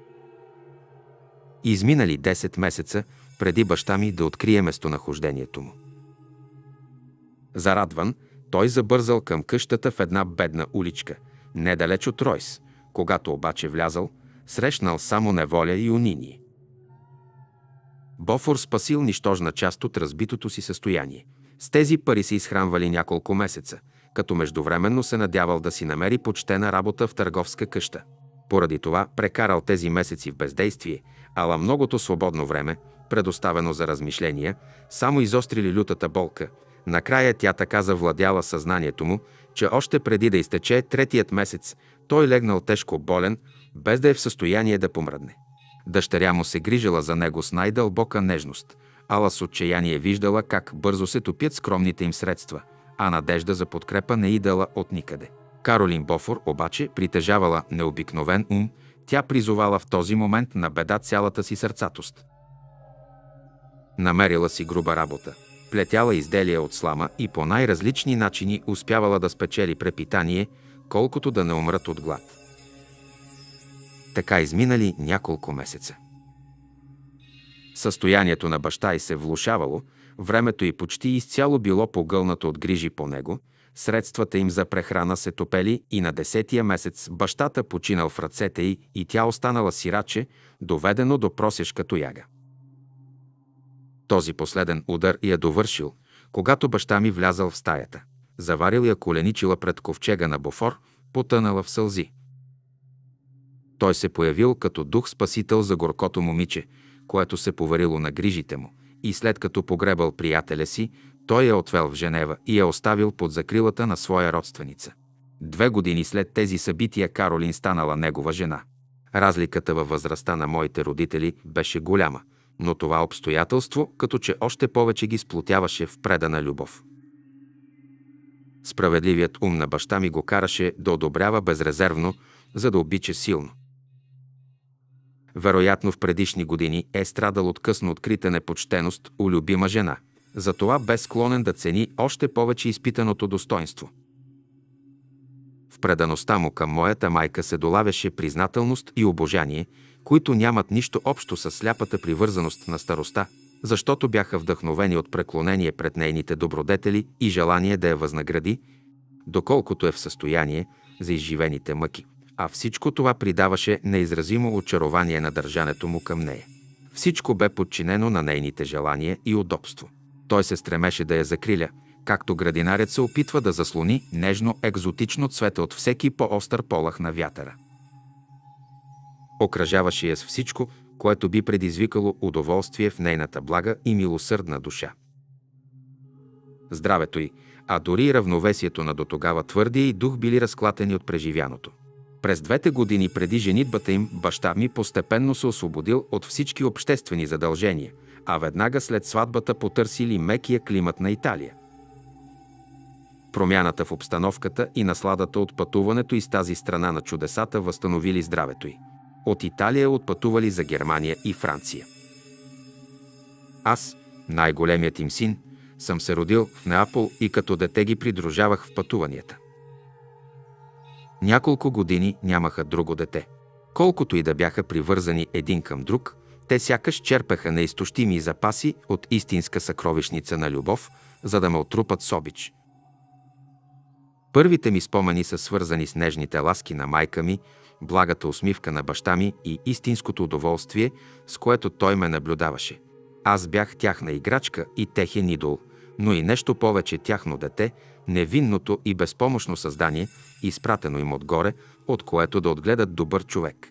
изминали 10 месеца преди баща ми да открие местонахождението му. Зарадван, той забързал към къщата в една бедна уличка, недалеч от Ройс, когато обаче влязал, срещнал само неволя и унини. Бофор спасил нищожна част от разбитото си състояние. С тези пари се изхранвали няколко месеца, като междувременно се надявал да си намери почтена работа в търговска къща. Поради това прекарал тези месеци в бездействие – ала многото свободно време, предоставено за размишления, само изострили лютата болка. Накрая тя така завладяла съзнанието му, че още преди да изтече третият месец, той легнал тежко болен, без да е в състояние да помръдне. Дъщеря му се грижила за него с най-дълбока нежност. Ала с отчаяние виждала как бързо се топят скромните им средства, а надежда за подкрепа не идала от никъде. Каролин Бофор обаче притежавала необикновен ум, тя призовала в този момент на беда цялата си сърцатост. Намерила си груба работа. Плетяла изделия от слама и по най-различни начини успявала да спечели препитание, колкото да не умрат от глад. Така изминали няколко месеца. Състоянието на баща й се влушавало, времето й почти изцяло било погълнато от грижи по него – средствата им за прехрана се топели и на десетия месец бащата починал в ръцете й и тя останала сираче, доведено до като яга. Този последен удар я довършил, когато баща ми влязал в стаята. Заварил я коленичила пред ковчега на Бофор, потънала в сълзи. Той се появил като дух спасител за горкото момиче, което се поварило на грижите му, и след като погребал приятеля си, той е отвел в Женева и е оставил под закрилата на своя родственица. Две години след тези събития Каролин станала негова жена. Разликата във възрастта на моите родители беше голяма, но това обстоятелство като че още повече ги сплотяваше в предана любов. Справедливият ум на баща ми го караше да одобрява безрезервно, за да обича силно. Вероятно в предишни години е страдал от късно открита непочтеност у любима жена – затова бе склонен да цени още повече изпитаното достоинство. В предаността му към моята майка се долавяше признателност и обожание, които нямат нищо общо с сляпата привързаност на староста, защото бяха вдъхновени от преклонение пред нейните добродетели и желание да я възнагради, доколкото е в състояние за изживените мъки. А всичко това придаваше неизразимо очарование на държането му към нея. Всичко бе подчинено на нейните желания и удобство. Той се стремеше да я закриля, както градинарят се опитва да заслони нежно екзотично цвете от всеки по-остър полах на вятъра. Окражаваше я с всичко, което би предизвикало удоволствие в нейната блага и милосърдна душа. Здравето й, а дори и равновесието на дотогава твърдия и дух били разклатени от преживяното. През двете години преди женитбата им, баща ми постепенно се освободил от всички обществени задължения – а веднага след сватбата потърсили мекия климат на Италия. Промяната в обстановката и насладата от пътуването из тази страна на чудесата възстановили здравето й. От Италия отпътували за Германия и Франция. Аз, най-големият им син, съм се родил в Неапол и като дете ги придружавах в пътуванията. Няколко години нямаха друго дете. Колкото и да бяха привързани един към друг, те сякаш черпеха неизтощими запаси от истинска съкровищница на любов, за да ме отрупат с обич. Първите ми спомени са свързани с нежните ласки на майка ми, благата усмивка на баща ми и истинското удоволствие, с което той ме наблюдаваше. Аз бях тяхна играчка и техен идол, но и нещо повече тяхно дете, невинното и безпомощно създание, изпратено им отгоре, от което да отгледат добър човек.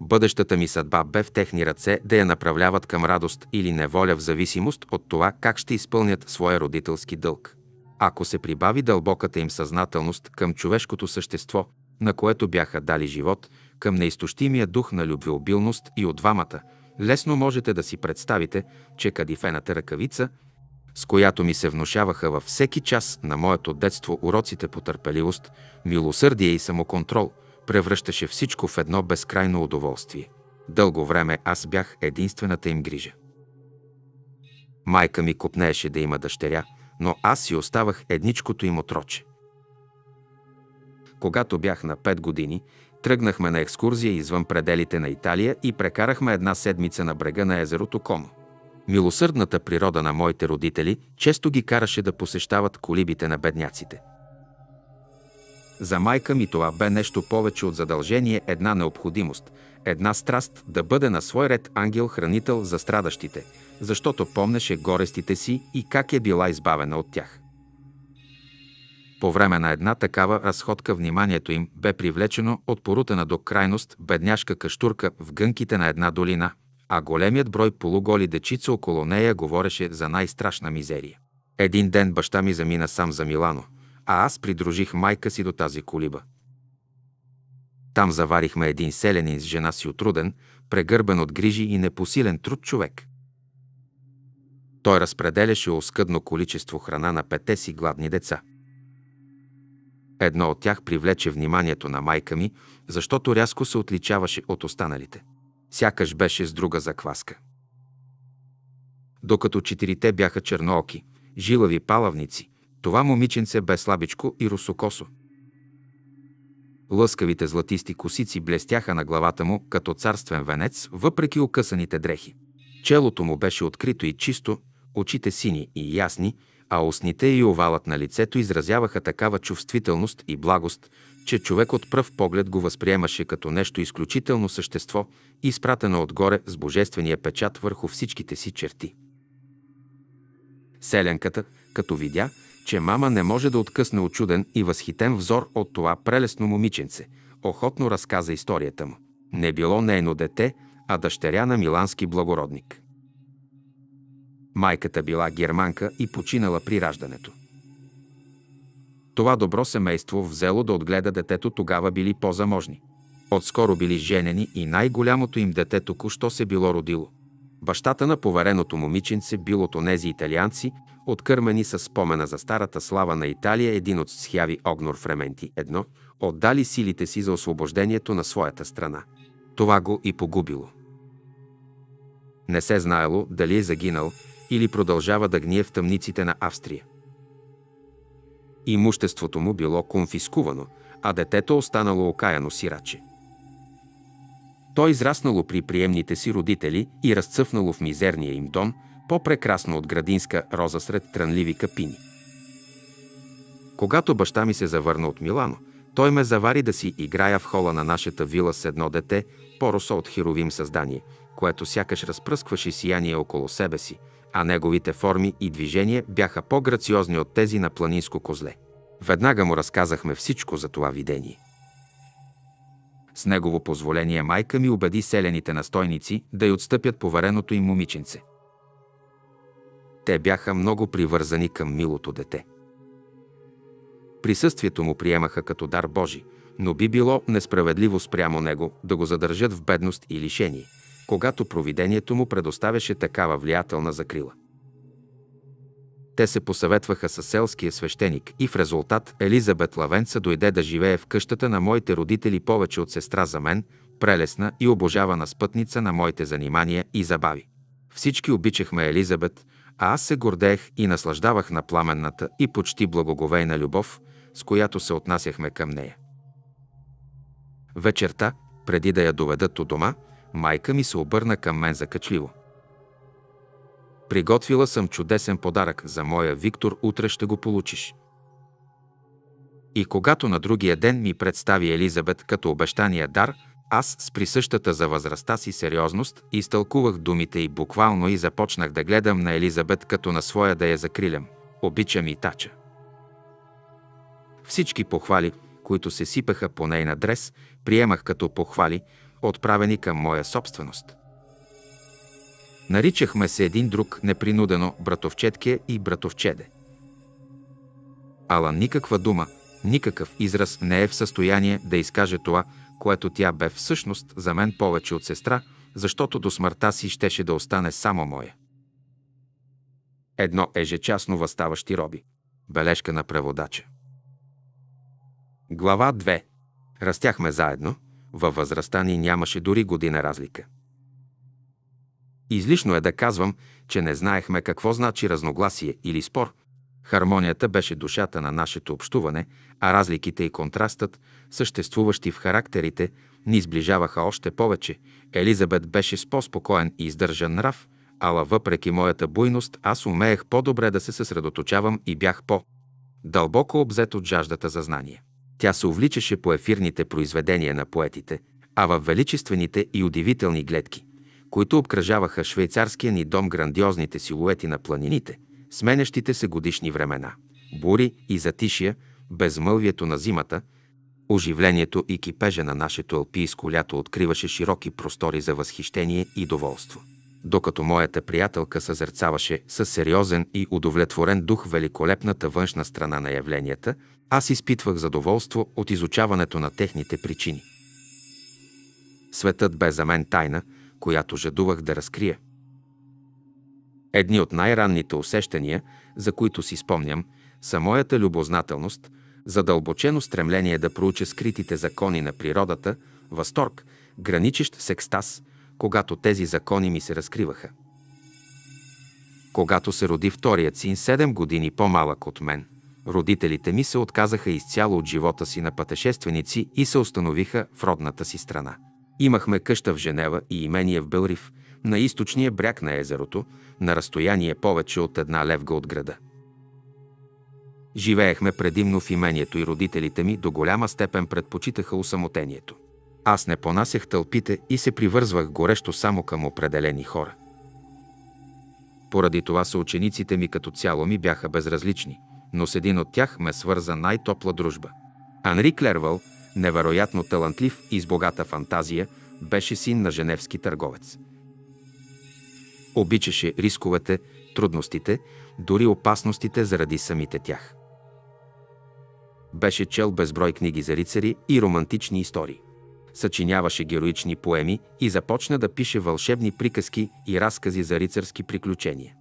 Бъдещата ми съдба бе в техни ръце да я направляват към радост или неволя в зависимост от това как ще изпълнят своя родителски дълг. Ако се прибави дълбоката им съзнателност към човешкото същество, на което бяха дали живот, към неизтощимия дух на любвеобилност и от двамата, лесно можете да си представите, че кадифената ръкавица, с която ми се внушаваха във всеки час на моето детство уроците по търпеливост, милосърдие и самоконтрол – превръщаше всичко в едно безкрайно удоволствие. Дълго време аз бях единствената им грижа. Майка ми копнееше да има дъщеря, но аз си оставах едничкото им отроче. Когато бях на 5 години, тръгнахме на екскурзия извън пределите на Италия и прекарахме една седмица на брега на езерото Комо. Милосърдната природа на моите родители често ги караше да посещават колибите на бедняците – за майка ми това бе нещо повече от задължение, една необходимост, една страст да бъде на свой ред ангел-хранител за страдащите, защото помнеше горестите си и как е била избавена от тях. По време на една такава разходка вниманието им бе привлечено от порутена до крайност бедняшка каштурка в гънките на една долина, а големият брой полуголи дечица около нея говореше за най-страшна мизерия. Един ден баща ми замина сам за Милано – а аз придружих майка си до тази колиба. Там заварихме един селянин с жена си отруден, прегърбен от грижи и непосилен труд човек. Той разпределяше оскъдно количество храна на пете си гладни деца. Едно от тях привлече вниманието на майка ми, защото рязко се отличаваше от останалите. Сякаш беше с друга закваска. Докато четирите бяха чернооки, жилави палавници, това момиченце бе слабичко и русокосо. Лъскавите златисти косици блестяха на главата му като царствен венец, въпреки окъсаните дрехи. Челото му беше открито и чисто, очите сини и ясни, а устните и овалът на лицето изразяваха такава чувствителност и благост, че човек от пръв поглед го възприемаше като нещо изключително същество, изпратено отгоре с божествения печат върху всичките си черти. Селенката, като видя, че мама не може да откъсне очуден и възхитен взор от това прелесно момиченце. Охотно разказа историята му. Не било нейно дете, а дъщеря на милански благородник. Майката била германка и починала при раждането. Това добро семейство взело да отгледа детето тогава били по-заможни. Отскоро били женени и най-голямото им дете току-що се било родило. Бащата на повереното момиченце бил от онези италианци, откърмени с спомена за старата слава на Италия, един от схяви Огнор Фременти едно, отдали силите си за освобождението на своята страна. Това го и погубило. Не се знаело дали е загинал или продължава да гние в тъмниците на Австрия. Имуществото му било конфискувано, а детето останало окаяно сираче. То израснало при приемните си родители и разцъфнало в мизерния им дом – по-прекрасно от градинска роза сред трънливи капини. Когато баща ми се завърна от Милано, той ме завари да си играя в хола на нашата вила с едно дете, поросо от херовим създание, което сякаш разпръскваше сияние около себе си, а неговите форми и движения бяха по-грациозни от тези на планинско козле. Веднага му разказахме всичко за това видение. С негово позволение майка ми убеди селените настойници да й отстъпят повареното им момиченце – те бяха много привързани към милото дете. Присъствието му приемаха като дар Божи, но би било несправедливо спрямо него да го задържат в бедност и лишение, когато провидението му предоставяше такава влиятелна закрила. Те се посъветваха с селския свещеник и в резултат Елизабет Лавенца дойде да живее в къщата на моите родители повече от сестра за мен, прелесна и обожавана спътница на моите занимания и забави. Всички обичахме Елизабет, а аз се гордеех и наслаждавах на пламенната и почти благоговейна любов, с която се отнасяхме към нея. Вечерта, преди да я доведат у дома, майка ми се обърна към мен закачливо. Приготвила съм чудесен подарък за моя Виктор, утре ще го получиш. И когато на другия ден ми представи Елизабет като обещания дар, аз с присъщата за възрастта си сериозност изтълкувах думите и буквално и започнах да гледам на Елизабет като на своя да я закрилям. Обичам и тача. Всички похвали, които се сипаха по нейна адрес, приемах като похвали, отправени към моя собственост. Наричахме се един друг непринудено братовчетке и братовчеде. Ала никаква дума, никакъв израз не е в състояние да изкаже това, което тя бе всъщност за мен повече от сестра, защото до смъртта си щеше да остане само моя. Едно ежечасно възставащи роби. Бележка на преводача. Глава 2. Растяхме заедно, във възрастта ни нямаше дори година разлика. Излишно е да казвам, че не знаехме какво значи разногласие или спор, Хармонията беше душата на нашето общуване, а разликите и контрастът, съществуващи в характерите, ни сближаваха още повече. Елизабет беше с по-спокоен и издържан нрав, ала въпреки моята буйност, аз умеех по-добре да се съсредоточавам и бях по- дълбоко обзет от жаждата за знание. Тя се увличаше по ефирните произведения на поетите, а в величествените и удивителни гледки, които обкръжаваха швейцарския ни дом грандиозните силуети на планините – сменящите се годишни времена, бури и затишия, безмълвието на зимата, оживлението и кипежа на нашето алпийско лято откриваше широки простори за възхищение и доволство. Докато моята приятелка съзерцаваше със сериозен и удовлетворен дух великолепната външна страна на явленията, аз изпитвах задоволство от изучаването на техните причини. Светът бе за мен тайна, която жадувах да разкрия. Едни от най-ранните усещания, за които си спомням, са моята любознателност, задълбочено стремление да проуча скритите закони на природата, възторг, граничещ с екстаз, когато тези закони ми се разкриваха. Когато се роди вторият син, 7 години по-малък от мен, родителите ми се отказаха изцяло от живота си на пътешественици и се установиха в родната си страна. Имахме къща в Женева и имение в Белрив, на източния бряг на езерото, на разстояние повече от една левга от града. Живеехме предимно в имението и родителите ми до голяма степен предпочитаха усамотението. Аз не понасях тълпите и се привързвах горещо само към определени хора. Поради това съучениците ми като цяло ми бяха безразлични, но с един от тях ме свърза най-топла дружба. Анри Клервал, невероятно талантлив и с богата фантазия, беше син на женевски търговец обичаше рисковете, трудностите, дори опасностите заради самите тях. Беше чел безброй книги за рицари и романтични истории. Съчиняваше героични поеми и започна да пише вълшебни приказки и разкази за рицарски приключения.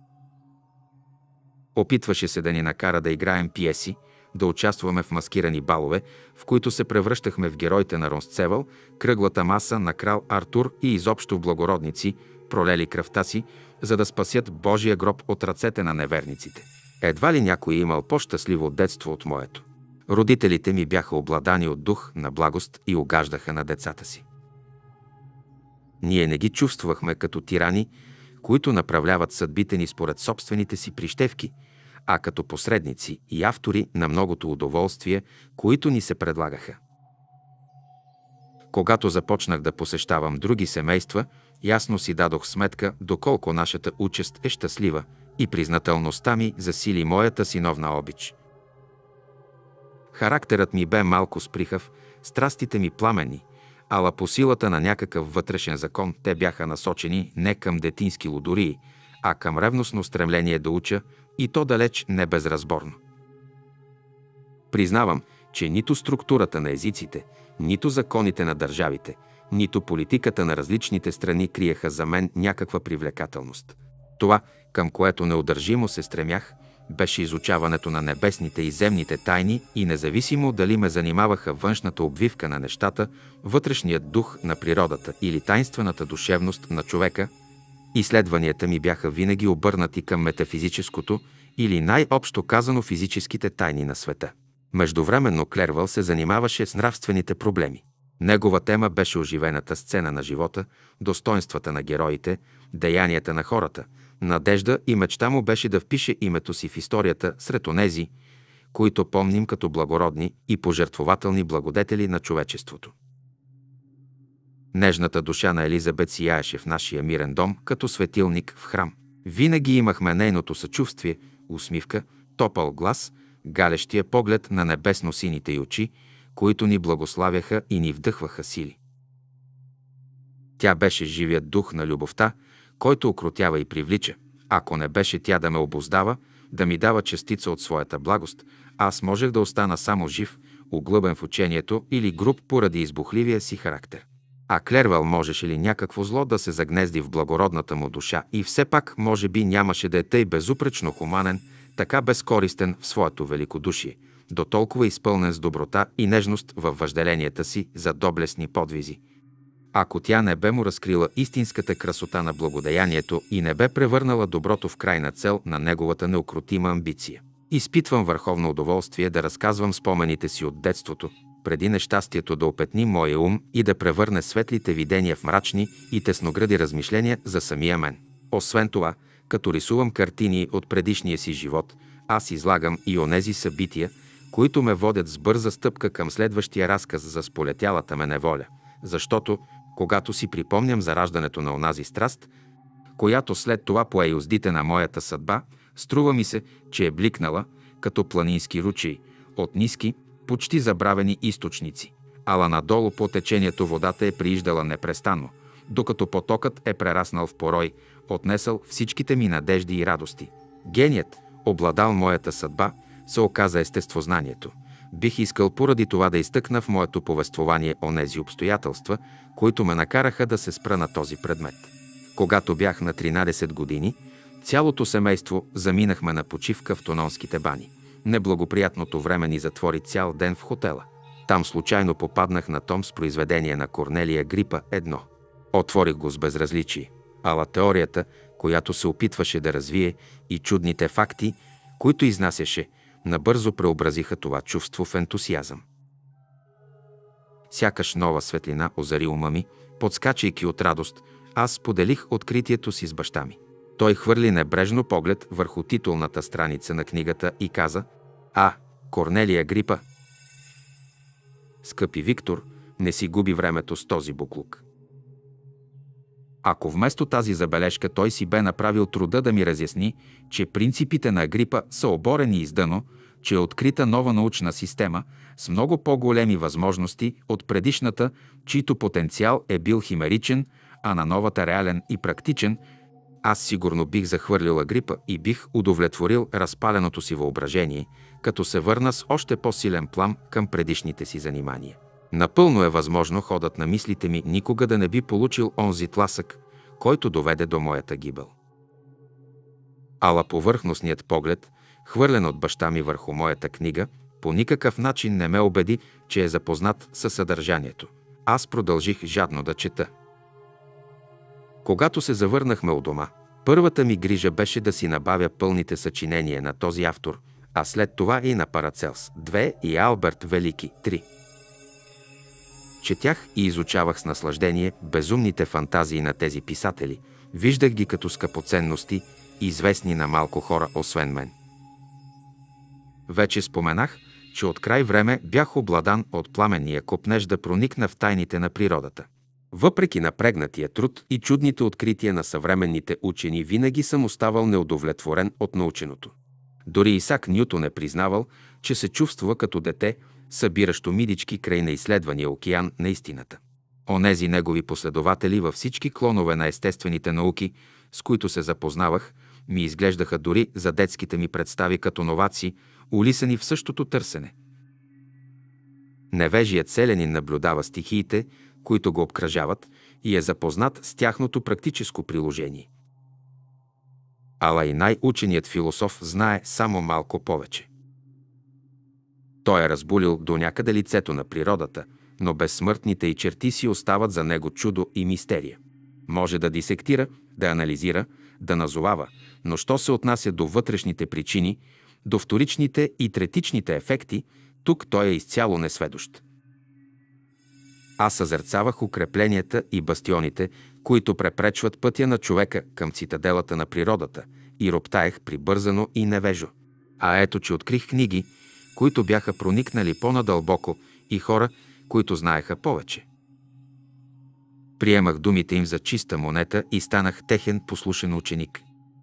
Опитваше се да ни накара да играем пиеси, да участваме в маскирани балове, в които се превръщахме в героите на Ронсцевал, кръглата маса на крал Артур и изобщо в благородници, пролели кръвта си, за да спасят Божия гроб от ръцете на неверниците. Едва ли някой е имал по-щастливо детство от моето. Родителите ми бяха обладани от дух на благост и огаждаха на децата си. Ние не ги чувствахме като тирани, които направляват съдбите ни според собствените си прищевки, а като посредници и автори на многото удоволствие, които ни се предлагаха. Когато започнах да посещавам други семейства – ясно си дадох сметка доколко нашата участ е щастлива и признателността ми засили моята синовна обич. Характерът ми бе малко сприхав, страстите ми пламени, ала по силата на някакъв вътрешен закон те бяха насочени не към детински лудории, а към ревностно стремление да уча и то далеч не безразборно. Признавам, че нито структурата на езиците, нито законите на държавите – нито политиката на различните страни криеха за мен някаква привлекателност. Това, към което неудържимо се стремях, беше изучаването на небесните и земните тайни и независимо дали ме занимаваха външната обвивка на нещата, вътрешният дух на природата или тайнствената душевност на човека, изследванията ми бяха винаги обърнати към метафизическото или най-общо казано физическите тайни на света. Междувременно Клервал се занимаваше с нравствените проблеми. Негова тема беше оживената сцена на живота, достоинствата на героите, деянията на хората. Надежда и мечта му беше да впише името си в историята сред онези, които помним като благородни и пожертвователни благодетели на човечеството. Нежната душа на Елизабет сияеше в нашия мирен дом като светилник в храм. Винаги имахме нейното съчувствие, усмивка, топъл глас, галещия поглед на небесно-сините й очи – които ни благославяха и ни вдъхваха сили. Тя беше живият дух на любовта, който окротява и привлича. Ако не беше тя да ме обоздава, да ми дава частица от своята благост, аз можех да остана само жив, оглъбен в учението или груб поради избухливия си характер. А Клервал можеше ли някакво зло да се загнезди в благородната му душа и все пак може би нямаше да е тъй безупречно хуманен, така безкористен в своето великодушие – до толкова изпълнен с доброта и нежност във въжделенията си за доблестни подвизи. Ако тя не бе му разкрила истинската красота на благодеянието и не бе превърнала доброто в крайна цел на неговата неукротима амбиция. Изпитвам върховно удоволствие да разказвам спомените си от детството, преди нещастието да опетни моя ум и да превърне светлите видения в мрачни и тесногради размишления за самия мен. Освен това, като рисувам картини от предишния си живот, аз излагам и онези събития, които ме водят с бърза стъпка към следващия разказ за сполетялата ме неволя, защото, когато си припомням за раждането на онази страст, която след това пое юздите на моята съдба, струва ми се, че е бликнала, като планински ручей, от ниски, почти забравени източници. Ала надолу по течението водата е прииждала непрестанно, докато потокът е прераснал в порой, отнесъл всичките ми надежди и радости. Геният, обладал моята съдба, се оказа естествознанието. Бих искал поради това да изтъкна в моето повествование онези обстоятелства, които ме накараха да се спра на този предмет. Когато бях на 13 години, цялото семейство заминахме на почивка в тононските бани. Неблагоприятното време ни затвори цял ден в хотела. Там случайно попаднах на том с произведение на Корнелия Грипа едно. Отворих го с безразличие, ала теорията, която се опитваше да развие и чудните факти, които изнасяше – набързо преобразиха това чувство в ентусиазъм. Сякаш нова светлина озари ума ми, подскачайки от радост, аз поделих откритието си с баща ми. Той хвърли небрежно поглед върху титулната страница на книгата и каза «А, Корнелия Грипа!» Скъпи Виктор, не си губи времето с този буклук. Ако вместо тази забележка той си бе направил труда да ми разясни, че принципите на грипа са оборени издъно, че е открита нова научна система с много по-големи възможности от предишната, чийто потенциал е бил химеричен, а на новата реален и практичен, аз сигурно бих захвърлила грипа и бих удовлетворил разпаленото си въображение, като се върна с още по-силен плам към предишните си занимания. Напълно е възможно ходът на мислите ми никога да не би получил онзи тласък, който доведе до моята гибел. Ала повърхностният поглед, хвърлен от баща ми върху моята книга, по никакъв начин не ме убеди, че е запознат със съдържанието. Аз продължих жадно да чета. Когато се завърнахме у дома, първата ми грижа беше да си набавя пълните съчинения на този автор, а след това и на Парацелс 2 и Алберт Велики 3. Четях и изучавах с наслаждение безумните фантазии на тези писатели. Виждах ги като скъпоценности, известни на малко хора, освен мен. Вече споменах, че от край време бях обладан от пламенния копнеж да проникна в тайните на природата. Въпреки напрегнатия труд и чудните открития на съвременните учени, винаги съм оставал неудовлетворен от наученото. Дори Исак Нютон е признавал, че се чувства като дете – събиращо мидички край на изследвания океан на истината. Онези негови последователи във всички клонове на естествените науки, с които се запознавах, ми изглеждаха дори за детските ми представи като новаци, улисани в същото търсене. Невежият селянин наблюдава стихиите, които го обкръжават и е запознат с тяхното практическо приложение. Ала и най-ученият философ знае само малко повече. Той е разбулил до някъде лицето на природата, но безсмъртните и черти си остават за него чудо и мистерия. Може да дисектира, да анализира, да назовава, но що се отнася до вътрешните причини, до вторичните и третичните ефекти, тук той е изцяло несведощ. Аз съзерцавах укрепленията и бастионите, които препречват пътя на човека към цитаделата на природата и роптаех прибързано и невежо. А ето, че открих книги, които бяха проникнали по-надълбоко и хора, които знаеха повече. Приемах думите им за чиста монета и станах техен послушен ученик.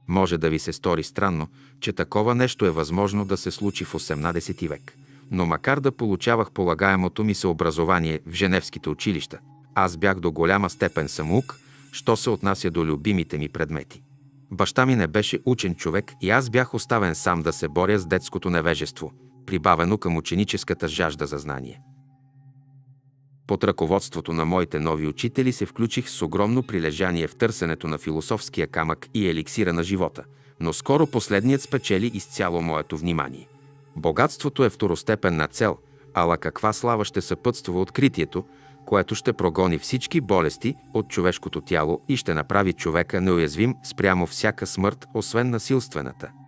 Може да ви се стори странно, че такова нещо е възможно да се случи в 18 век. Но макар да получавах полагаемото ми се образование в женевските училища, аз бях до голяма степен самоук, що се отнася до любимите ми предмети. Баща ми не беше учен човек и аз бях оставен сам да се боря с детското невежество – прибавено към ученическата жажда за знание. Под ръководството на моите нови учители се включих с огромно прилежание в търсенето на философския камък и еликсира на живота, но скоро последният спечели изцяло моето внимание. Богатството е второстепенна цел, ала каква слава ще съпътства откритието, което ще прогони всички болести от човешкото тяло и ще направи човека неуязвим спрямо всяка смърт, освен насилствената –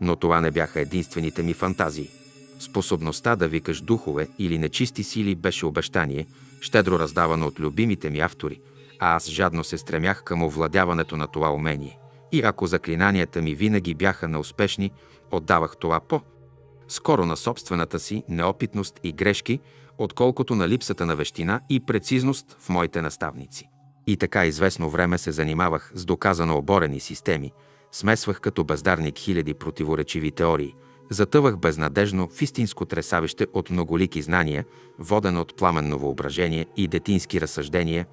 но това не бяха единствените ми фантазии. Способността да викаш духове или нечисти сили беше обещание, щедро раздавано от любимите ми автори, а аз жадно се стремях към овладяването на това умение. И ако заклинанията ми винаги бяха неуспешни, отдавах това по скоро на собствената си неопитност и грешки, отколкото на липсата на вещина и прецизност в моите наставници. И така известно време се занимавах с доказано оборени системи – Смесвах като бездарник хиляди противоречиви теории. Затъвах безнадежно в истинско тресавище от многолики знания, воден от пламенно въображение и детински разсъждения,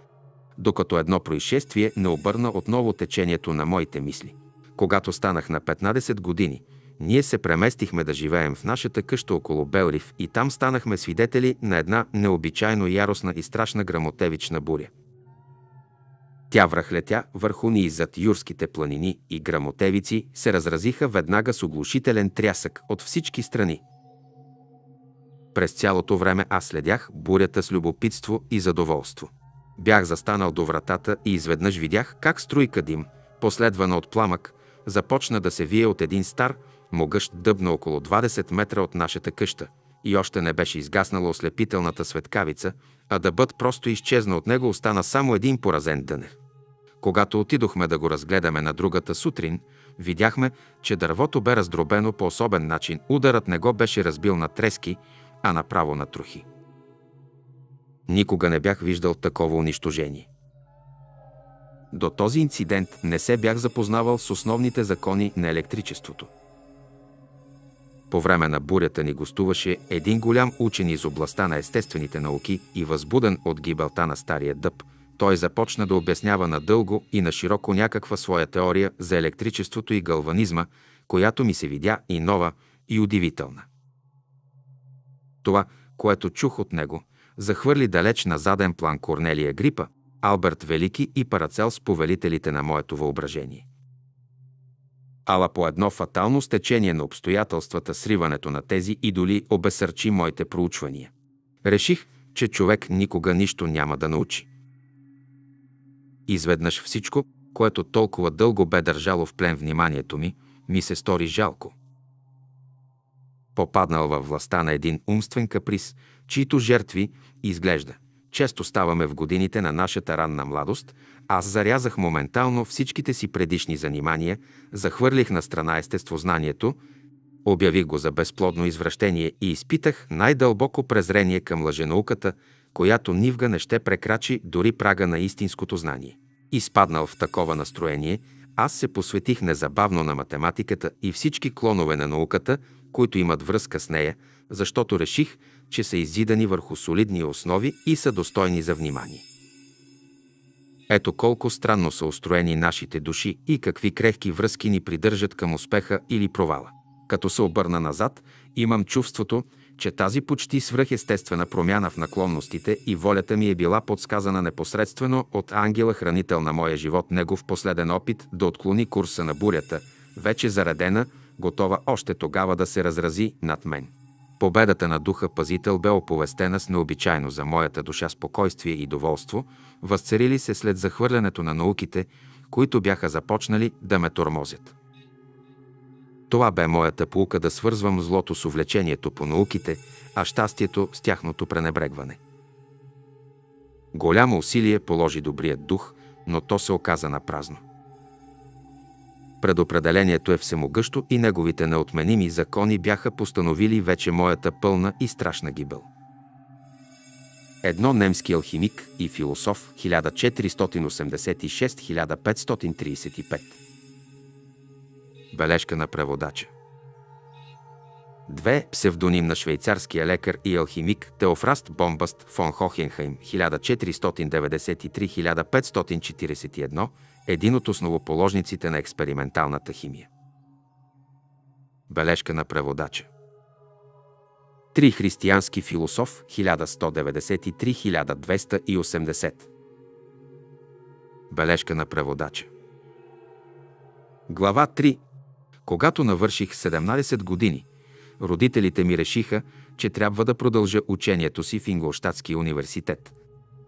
докато едно происшествие не обърна отново течението на моите мисли. Когато станах на 15 години, ние се преместихме да живеем в нашата къща около Белрив и там станахме свидетели на една необичайно яростна и страшна грамотевична буря – тя връхлетя върху ни зад юрските планини и грамотевици се разразиха веднага с оглушителен трясък от всички страни. През цялото време аз следях бурята с любопитство и задоволство. Бях застанал до вратата и изведнъж видях как струйка дим, последвана от пламък, започна да се вие от един стар, могъщ дъб на около 20 метра от нашата къща и още не беше изгаснала ослепителната светкавица, а дъбът просто изчезна от него, остана само един поразен дънер. Когато отидохме да го разгледаме на другата сутрин, видяхме, че дървото бе раздробено по особен начин. Ударът не го беше разбил на трески, а направо на трохи. Никога не бях виждал такова унищожение. До този инцидент не се бях запознавал с основните закони на електричеството. По време на бурята ни гостуваше един голям учен из областта на естествените науки и възбуден от гибелта на стария дъб, той започна да обяснява надълго и на широко някаква своя теория за електричеството и галванизма, която ми се видя и нова, и удивителна. Това, което чух от него, захвърли далеч на заден план Корнелия Грипа, Алберт Велики и Парацел с повелителите на моето въображение. Ала по едно фатално стечение на обстоятелствата сриването на тези идоли обесърчи моите проучвания. Реших, че човек никога нищо няма да научи. Изведнъж всичко, което толкова дълго бе държало в плен вниманието ми, ми се стори жалко. Попаднал във властта на един умствен каприз, чието жертви изглежда. Често ставаме в годините на нашата ранна младост, аз зарязах моментално всичките си предишни занимания, захвърлих на страна естествознанието, обявих го за безплодно извращение и изпитах най-дълбоко презрение към лъженауката, която нивга не ще прекрачи дори прага на истинското знание. Изпаднал в такова настроение, аз се посветих незабавно на математиката и всички клонове на науката, които имат връзка с нея, защото реших, че са изидани върху солидни основи и са достойни за внимание. Ето колко странно са устроени нашите души и какви крехки връзки ни придържат към успеха или провала. Като се обърна назад, имам чувството, че тази почти свръхестествена промяна в наклонностите и волята ми е била подсказана непосредствено от ангела-хранител на моя живот, негов последен опит да отклони курса на бурята, вече заредена, готова още тогава да се разрази над мен. Победата на духа пазител бе оповестена с необичайно за моята душа спокойствие и доволство, възцарили се след захвърлянето на науките, които бяха започнали да ме тормозят. Това бе моята полука да свързвам злото с увлечението по науките, а щастието с тяхното пренебрегване. Голямо усилие положи добрият дух, но то се оказа на празно. Предопределението е всемогъщо и неговите неотменими закони бяха постановили вече моята пълна и страшна гибел. Едно немски алхимик и философ 1486-1535 Бележка на преводача. 2. Псевдоним на швейцарския лекар и алхимик Теофраст Бомбаст фон Хохенхайм 1493-1541, един от основоположниците на експерименталната химия. Бележка на преводача. Три Християнски философ 1193-1280. Бележка на преводача. Глава 3. Когато навърших 17 години, родителите ми решиха, че трябва да продължа учението си в Инглощатския университет.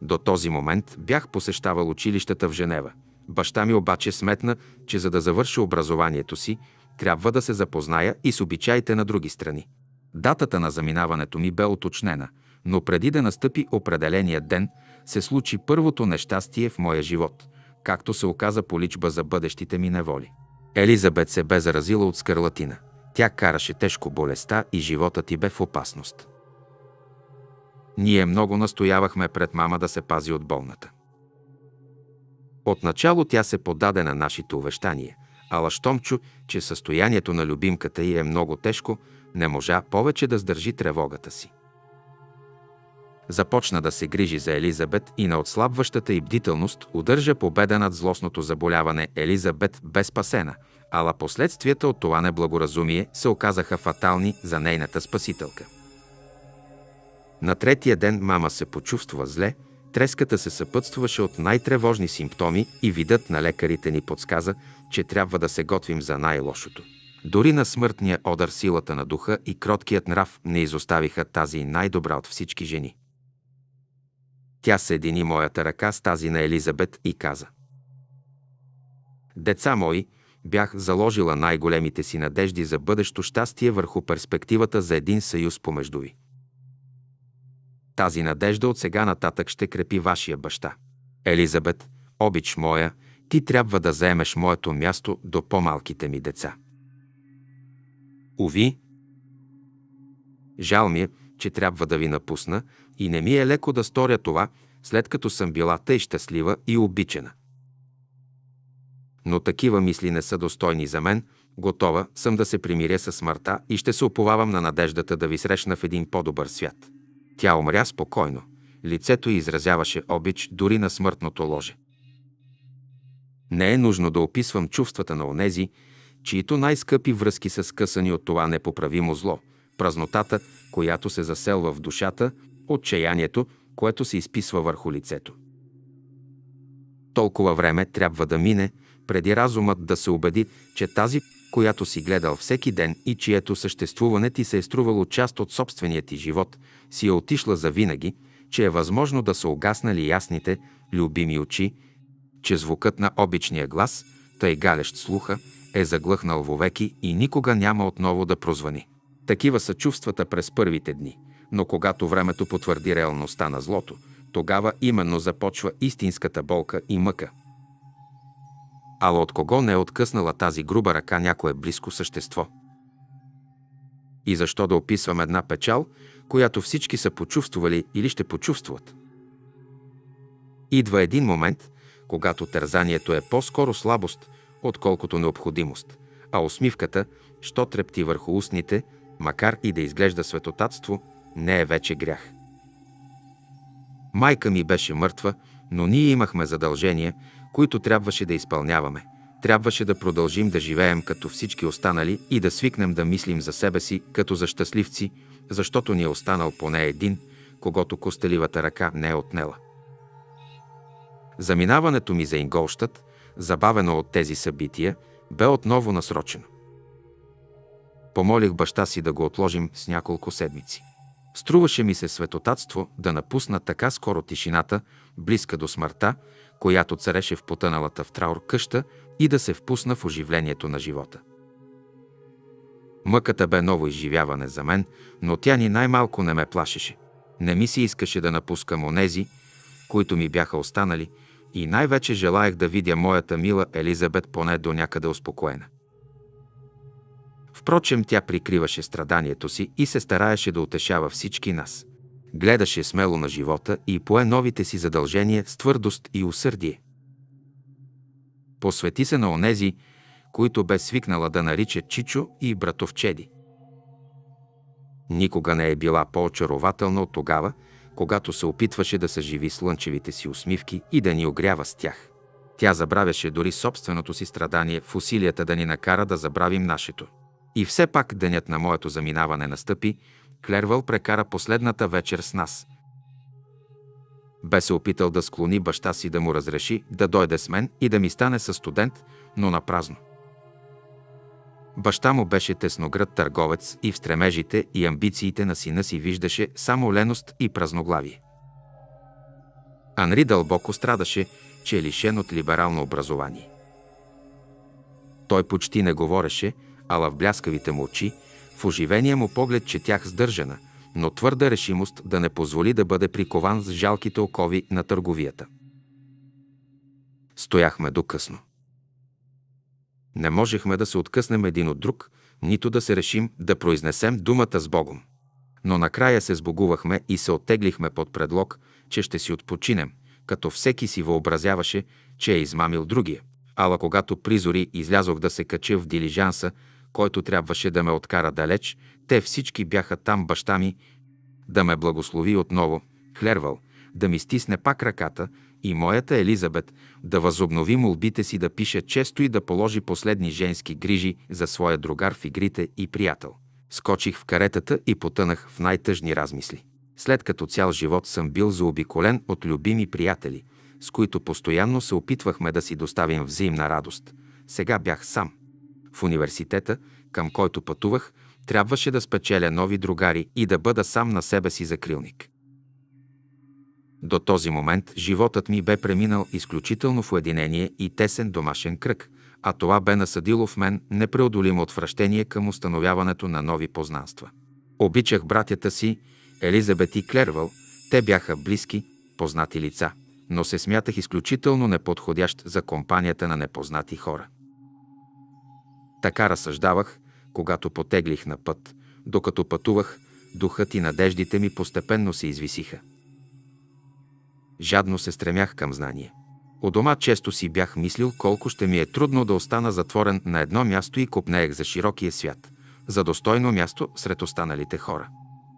До този момент бях посещавал училищата в Женева. Баща ми обаче сметна, че за да завърша образованието си, трябва да се запозная и с обичаите на други страни. Датата на заминаването ми бе уточнена, но преди да настъпи определения ден, се случи първото нещастие в моя живот, както се оказа по личба за бъдещите ми неволи. Елизабет се бе заразила от скарлатина. Тя караше тежко болестта и живота ти бе в опасност. Ние много настоявахме пред мама да се пази от болната. Отначало тя се подаде на нашите увещания, ала щомчо, че състоянието на любимката й е много тежко, не можа повече да сдържи тревогата си започна да се грижи за Елизабет и на отслабващата и бдителност удържа победа над злостното заболяване Елизабет без спасена, ала последствията от това неблагоразумие се оказаха фатални за нейната спасителка. На третия ден мама се почувства зле, треската се съпътстваше от най-тревожни симптоми и видът на лекарите ни подсказа, че трябва да се готвим за най-лошото. Дори на смъртния одър силата на духа и кроткият нрав не изоставиха тази най-добра от всички жени. Тя съедини моята ръка с тази на Елизабет и каза. Деца мои, бях заложила най-големите си надежди за бъдещо щастие върху перспективата за един съюз помежду ви. Тази надежда от сега нататък ще крепи вашия баща. Елизабет, обич моя, ти трябва да заемеш моето място до по-малките ми деца. Уви, жал ми е, че трябва да ви напусна, и не ми е леко да сторя това, след като съм била тъй щастлива и обичана. Но такива мисли не са достойни за мен, готова съм да се примиря с смъртта и ще се оповавам на надеждата да ви срещна в един по-добър свят. Тя умря спокойно. Лицето й изразяваше обич дори на смъртното ложе. Не е нужно да описвам чувствата на онези, чието най-скъпи връзки са скъсани от това непоправимо зло, празнотата, която се заселва в душата, отчаянието, което се изписва върху лицето. Толкова време трябва да мине, преди разумът да се убеди, че тази, която си гледал всеки ден и чието съществуване ти се е струвало част от собствения ти живот, си е отишла за винаги, че е възможно да са угаснали ясните, любими очи, че звукът на обичния глас, тъй галещ слуха, е заглъхнал вовеки и никога няма отново да прозвани. Такива са чувствата през първите дни но когато времето потвърди реалността на злото, тогава именно започва истинската болка и мъка. Ала от кого не е откъснала тази груба ръка някое близко същество? И защо да описвам една печал, която всички са почувствали или ще почувстват? Идва един момент, когато тързанието е по-скоро слабост, отколкото необходимост, а усмивката, що трепти върху устните, макар и да изглежда светотатство, не е вече грях. Майка ми беше мъртва, но ние имахме задължения, които трябваше да изпълняваме. Трябваше да продължим да живеем като всички останали и да свикнем да мислим за себе си като за щастливци, защото ни е останал поне един, когато костеливата ръка не е отнела. Заминаването ми за Инголщад, забавено от тези събития, бе отново насрочено. Помолих баща си да го отложим с няколко седмици. Струваше ми се светотатство да напусна така скоро тишината, близка до смъртта, която цареше в потъналата в траур къща и да се впусна в оживлението на живота. Мъката бе ново изживяване за мен, но тя ни най-малко не ме плашеше. Не ми се искаше да напускам онези, които ми бяха останали, и най-вече желаях да видя моята мила Елизабет поне до някъде успокоена. Впрочем, тя прикриваше страданието си и се стараеше да утешава всички нас. Гледаше смело на живота и пое новите си задължения с твърдост и усърдие. Посвети се на онези, които бе свикнала да нарича Чичо и братовчеди. Никога не е била по-очарователна от тогава, когато се опитваше да съживи слънчевите си усмивки и да ни огрява с тях. Тя забравяше дори собственото си страдание в усилията да ни накара да забравим нашето. И все пак денят на моето заминаване настъпи, Клервал прекара последната вечер с нас. Бе се опитал да склони баща си да му разреши да дойде с мен и да ми стане със студент, но на празно. Баща му беше тесноград търговец и в стремежите и амбициите на сина си виждаше само леност и празноглавие. Анри дълбоко страдаше, че е лишен от либерално образование. Той почти не говореше, ала в бляскавите му очи, в оживения му поглед четях сдържана, но твърда решимост да не позволи да бъде прикован с жалките окови на търговията. Стояхме до късно. Не можехме да се откъснем един от друг, нито да се решим да произнесем думата с Богом. Но накрая се сбогувахме и се оттеглихме под предлог, че ще си отпочинем, като всеки си въобразяваше, че е измамил другия. Ала когато призори излязох да се кача в дилижанса, който трябваше да ме откара далеч, те всички бяха там баща ми, да ме благослови отново, Хлервал, да ми стисне пак ръката и моята Елизабет да възобнови молбите си да пише често и да положи последни женски грижи за своя другар в игрите и приятел. Скочих в каретата и потънах в най-тъжни размисли. След като цял живот съм бил заобиколен от любими приятели, с които постоянно се опитвахме да си доставим взаимна радост, сега бях сам – в университета, към който пътувах, трябваше да спечеля нови другари и да бъда сам на себе си закрилник. До този момент животът ми бе преминал изключително в уединение и тесен домашен кръг, а това бе насъдило в мен непреодолимо отвращение към установяването на нови познанства. Обичах братята си, Елизабет и Клервал, те бяха близки, познати лица, но се смятах изключително неподходящ за компанията на непознати хора. Така разсъждавах, когато потеглих на път. Докато пътувах, духът и надеждите ми постепенно се извисиха. Жадно се стремях към знание. У дома често си бях мислил колко ще ми е трудно да остана затворен на едно място и копнеех за широкия свят, за достойно място сред останалите хора.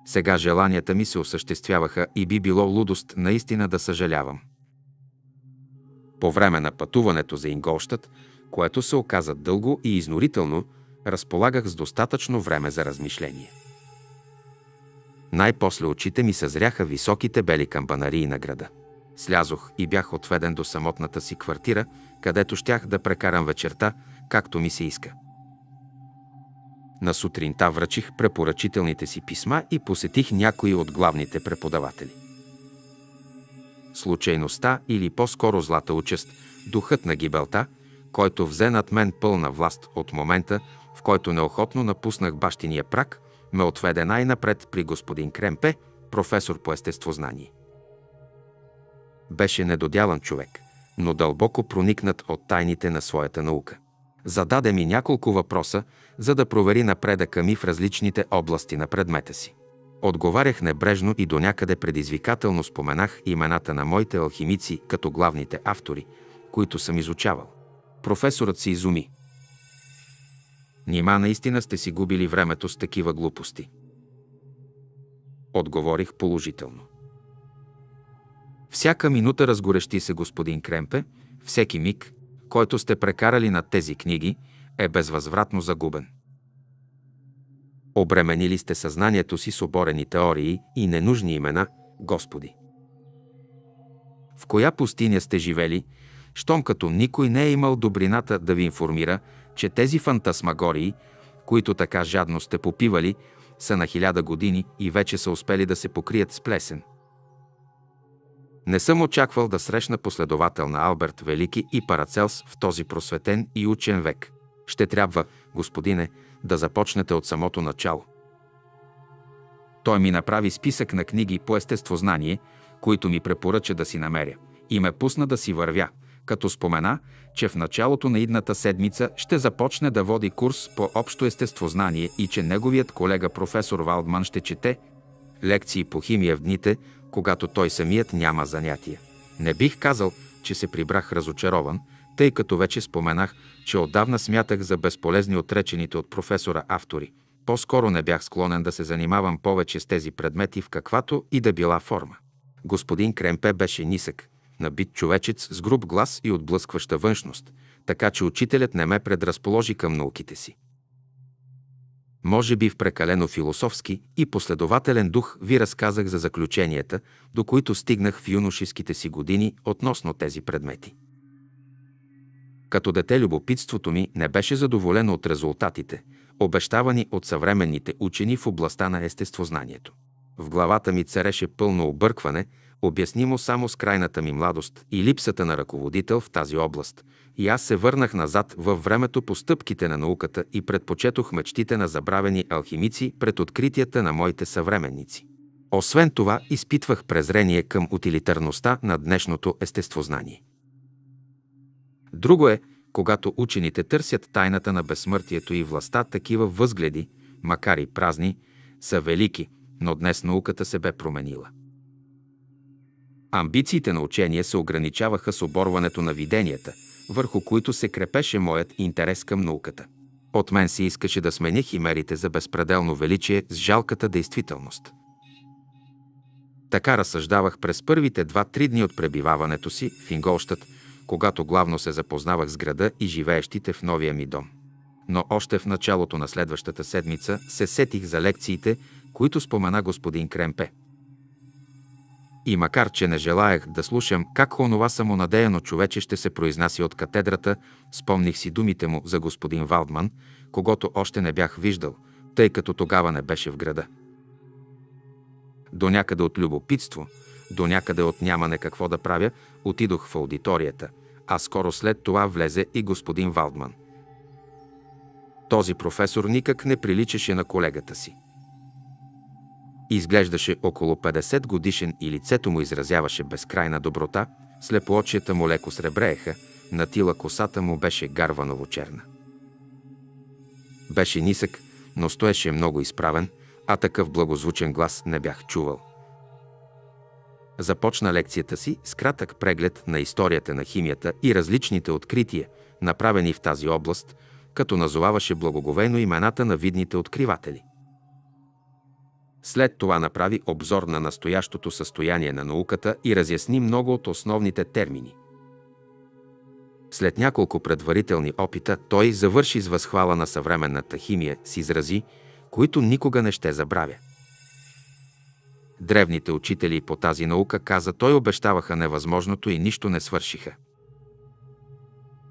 Сега желанията ми се осъществяваха и би било лудост наистина да съжалявам. По време на пътуването за Инголщът, което се оказа дълго и изнорително, разполагах с достатъчно време за размишление. Най-после очите ми съзряха високите бели камбанарии на града. Слязох и бях отведен до самотната си квартира, където щях да прекарам вечерта, както ми се иска. На сутринта връчих препоръчителните си писма и посетих някои от главните преподаватели. Случайността или по-скоро злата участ, духът на гибелта, който взе над мен пълна власт от момента, в който неохотно напуснах бащиния прак, ме отведе най-напред при господин Кремпе, професор по естествознание. Беше недодялан човек, но дълбоко проникнат от тайните на своята наука. Зададе ми няколко въпроса, за да провери напредъка ми в различните области на предмета си. Отговарях небрежно и до някъде предизвикателно споменах имената на моите алхимици като главните автори, които съм изучавал. Професорът се изуми. Нима наистина сте си губили времето с такива глупости. Отговорих положително. Всяка минута разгорещи се господин Кремпе, всеки миг, който сте прекарали на тези книги, е безвъзвратно загубен. Обременили сте съзнанието си с оборени теории и ненужни имена, Господи. В коя пустиня сте живели – щом като никой не е имал добрината да ви информира, че тези фантасмагории, които така жадно сте попивали, са на хиляда години и вече са успели да се покрият с плесен. Не съм очаквал да срещна последовател на Алберт Велики и Парацелс в този просветен и учен век. Ще трябва, господине, да започнете от самото начало. Той ми направи списък на книги по естествознание, които ми препоръча да си намеря, и ме пусна да си вървя – като спомена, че в началото на идната седмица ще започне да води курс по общо естествознание и че неговият колега професор Валдман ще чете лекции по химия в дните, когато той самият няма занятия. Не бих казал, че се прибрах разочарован, тъй като вече споменах, че отдавна смятах за безполезни отречените от професора автори. По-скоро не бях склонен да се занимавам повече с тези предмети в каквато и да била форма. Господин Кремпе беше нисък, набит човечец с груб глас и отблъскваща външност, така че учителят не ме предразположи към науките си. Може би в прекалено философски и последователен дух ви разказах за заключенията, до които стигнах в юношеските си години относно тези предмети. Като дете любопитството ми не беше задоволено от резултатите, обещавани от съвременните учени в областта на естествознанието. В главата ми цареше пълно объркване – обяснимо само с крайната ми младост и липсата на ръководител в тази област, и аз се върнах назад във времето по стъпките на науката и предпочетох мечтите на забравени алхимици пред откритията на моите съвременници. Освен това, изпитвах презрение към утилитарността на днешното естествознание. Друго е, когато учените търсят тайната на безсмъртието и властта, такива възгледи, макар и празни, са велики, но днес науката се бе променила. Амбициите на учение се ограничаваха с оборването на виденията, върху които се крепеше моят интерес към науката. От мен се искаше да сменя химерите за безпределно величие с жалката действителност. Така разсъждавах през първите два-три дни от пребиваването си в Инголщът, когато главно се запознавах с града и живеещите в новия ми дом. Но още в началото на следващата седмица се сетих за лекциите, които спомена господин Кремпе – и макар, че не желаях да слушам как онова самонадеяно човече ще се произнася от катедрата, спомних си думите му за господин Валдман, когато още не бях виждал, тъй като тогава не беше в града. До някъде от любопитство, до някъде от нямане какво да правя, отидох в аудиторията, а скоро след това влезе и господин Валдман. Този професор никак не приличаше на колегата си. Изглеждаше около 50 годишен и лицето му изразяваше безкрайна доброта, слепоочията му леко сребрееха, на тила косата му беше гарваново черна. Беше нисък, но стоеше много изправен, а такъв благозвучен глас не бях чувал. Започна лекцията си с кратък преглед на историята на химията и различните открития, направени в тази област, като назоваваше благоговейно имената на видните откриватели. След това направи обзор на настоящото състояние на науката и разясни много от основните термини. След няколко предварителни опита той завърши с възхвала на съвременната химия с изрази, които никога не ще забравя. Древните учители по тази наука, каза той, обещаваха невъзможното и нищо не свършиха.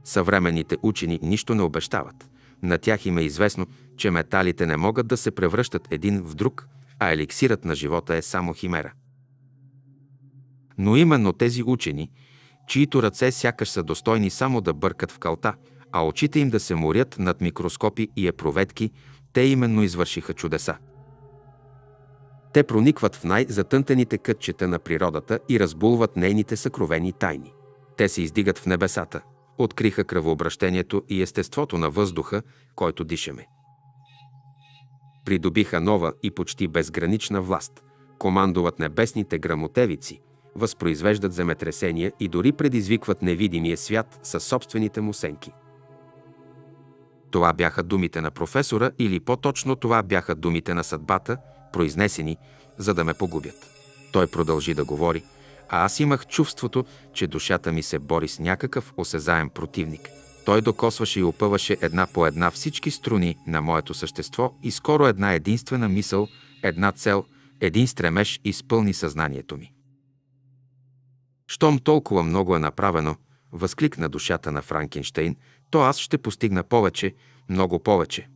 Съвременните учени нищо не обещават. На тях им е известно, че металите не могат да се превръщат един в друг, а еликсирът на живота е само химера. Но именно тези учени, чието ръце сякаш са достойни само да бъркат в калта, а очите им да се морят над микроскопи и епроветки, те именно извършиха чудеса. Те проникват в най-затънтените кътчета на природата и разбулват нейните съкровени тайни. Те се издигат в небесата, откриха кръвообращението и естеството на въздуха, който дишаме придобиха нова и почти безгранична власт, командуват небесните грамотевици, възпроизвеждат земетресения и дори предизвикват невидимия свят със собствените му сенки. Това бяха думите на професора или по-точно това бяха думите на съдбата, произнесени, за да ме погубят. Той продължи да говори, а аз имах чувството, че душата ми се бори с някакъв осезаем противник – той докосваше и опъваше една по една всички струни на моето същество и скоро една единствена мисъл, една цел, един стремеж изпълни съзнанието ми. Щом толкова много е направено, възкликна душата на Франкенштейн, то аз ще постигна повече, много повече.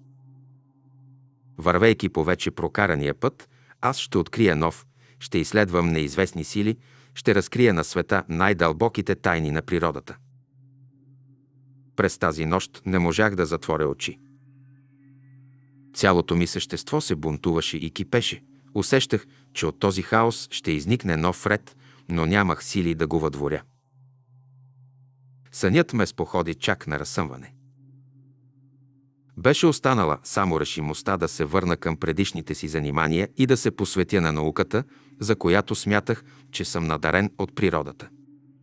Вървейки по вече прокарания път, аз ще открия нов, ще изследвам неизвестни сили, ще разкрия на света най-дълбоките тайни на природата. През тази нощ не можах да затворя очи. Цялото ми същество се бунтуваше и кипеше. Усещах, че от този хаос ще изникне нов ред, но нямах сили да го въдворя. Сънят ме споходи чак на разсъмване. Беше останала само решимостта да се върна към предишните си занимания и да се посветя на науката, за която смятах, че съм надарен от природата.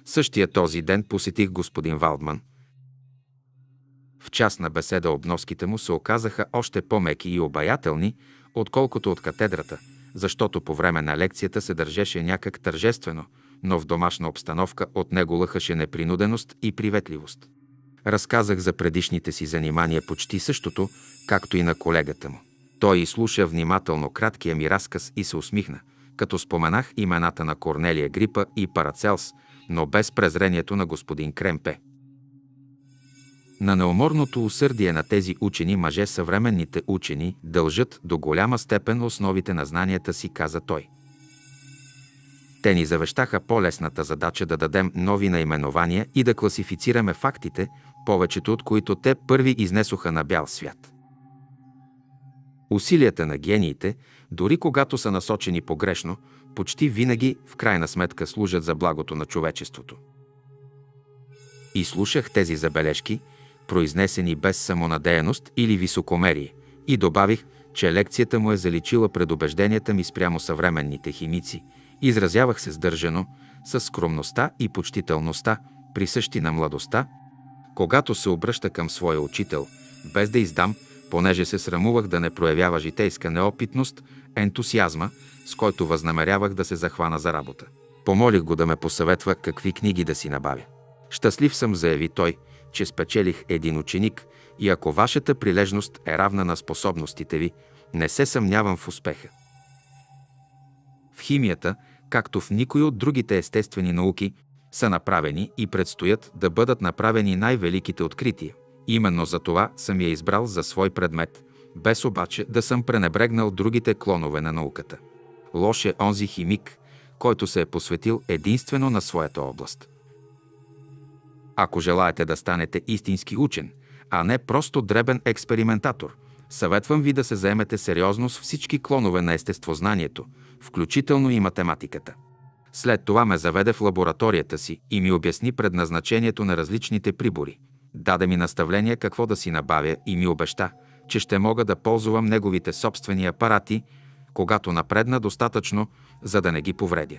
Същия този ден посетих господин Валдман, в частна беседа обноските му се оказаха още по-меки и обаятелни, отколкото от катедрата, защото по време на лекцията се държеше някак тържествено, но в домашна обстановка от него лъхаше непринуденост и приветливост. Разказах за предишните си занимания почти същото, както и на колегата му. Той изслуша внимателно краткия ми разказ и се усмихна, като споменах имената на Корнелия Грипа и Парацелс, но без презрението на господин Кремпе. На неуморното усърдие на тези учени мъже съвременните учени дължат до голяма степен основите на знанията си, каза той. Те ни завещаха по-лесната задача да дадем нови наименования и да класифицираме фактите, повечето от които те първи изнесоха на бял свят. Усилията на гениите, дори когато са насочени погрешно, почти винаги в крайна сметка служат за благото на човечеството. И слушах тези забележки – произнесени без самонадеяност или високомерие, и добавих, че лекцията му е заличила предубежденията ми спрямо съвременните химици. Изразявах се сдържано, с скромността и почтителността, присъщи на младостта, когато се обръща към своя учител, без да издам, понеже се срамувах да не проявява житейска неопитност, ентусиазма, с който възнамерявах да се захвана за работа. Помолих го да ме посъветва какви книги да си набавя. Щастлив съм, заяви той, че спечелих един ученик и ако вашата прилежност е равна на способностите ви, не се съмнявам в успеха. В химията, както в никой от другите естествени науки, са направени и предстоят да бъдат направени най-великите открития. Именно за това съм я избрал за свой предмет, без обаче да съм пренебрегнал другите клонове на науката. Лош е онзи химик, който се е посветил единствено на своята област – ако желаете да станете истински учен, а не просто дребен експериментатор, съветвам ви да се заемете сериозно с всички клонове на естествознанието, включително и математиката. След това ме заведе в лабораторията си и ми обясни предназначението на различните прибори. Даде ми наставление какво да си набавя и ми обеща, че ще мога да ползвам неговите собствени апарати, когато напредна достатъчно, за да не ги повредя.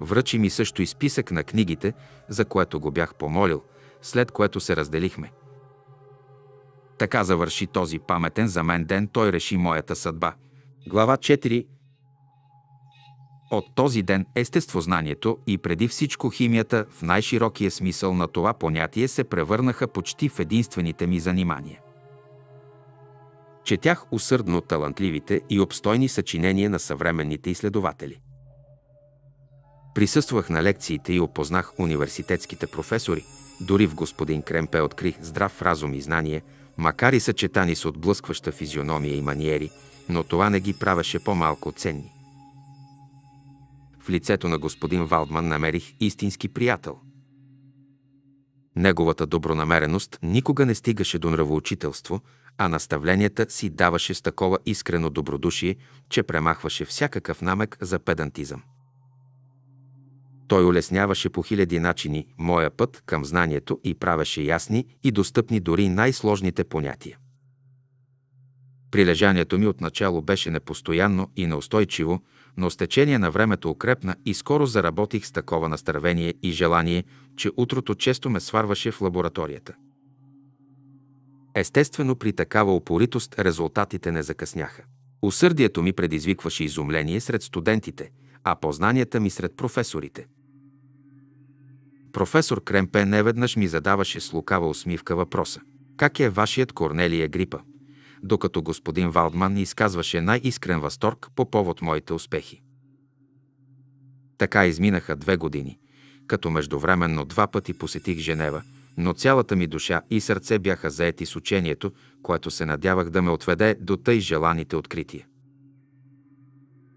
Връчи ми също и списък на книгите, за което го бях помолил – след което се разделихме. Така завърши този паметен за мен ден, той реши моята съдба. Глава 4 От този ден естествознанието и преди всичко химията в най-широкия смисъл на това понятие се превърнаха почти в единствените ми занимания. Четях усърдно талантливите и обстойни съчинения на съвременните изследователи. Присъствах на лекциите и опознах университетските професори – дори в господин Кремпе открих здрав разум и знание, макар и съчетани с отблъскваща физиономия и маниери, но това не ги правеше по-малко ценни. В лицето на господин Валдман намерих истински приятел. Неговата добронамереност никога не стигаше до нравоучителство, а наставленията си даваше с такова искрено добродушие, че премахваше всякакъв намек за педантизъм. Той улесняваше по хиляди начини моя път към знанието и правеше ясни и достъпни дори най-сложните понятия. Прилежанието ми отначало беше непостоянно и неустойчиво, но с течение на времето укрепна и скоро заработих с такова настървение и желание, че утрото често ме сварваше в лабораторията. Естествено, при такава опоритост резултатите не закъсняха. Усърдието ми предизвикваше изумление сред студентите, а познанията ми сред професорите. Професор Кремпе неведнъж ми задаваше с лукава усмивка въпроса. Как е вашият Корнелия Грипа? Докато господин Валдман изказваше най-искрен възторг по повод моите успехи. Така изминаха две години, като междувременно два пъти посетих Женева, но цялата ми душа и сърце бяха заети с учението, което се надявах да ме отведе до тъй желаните открития.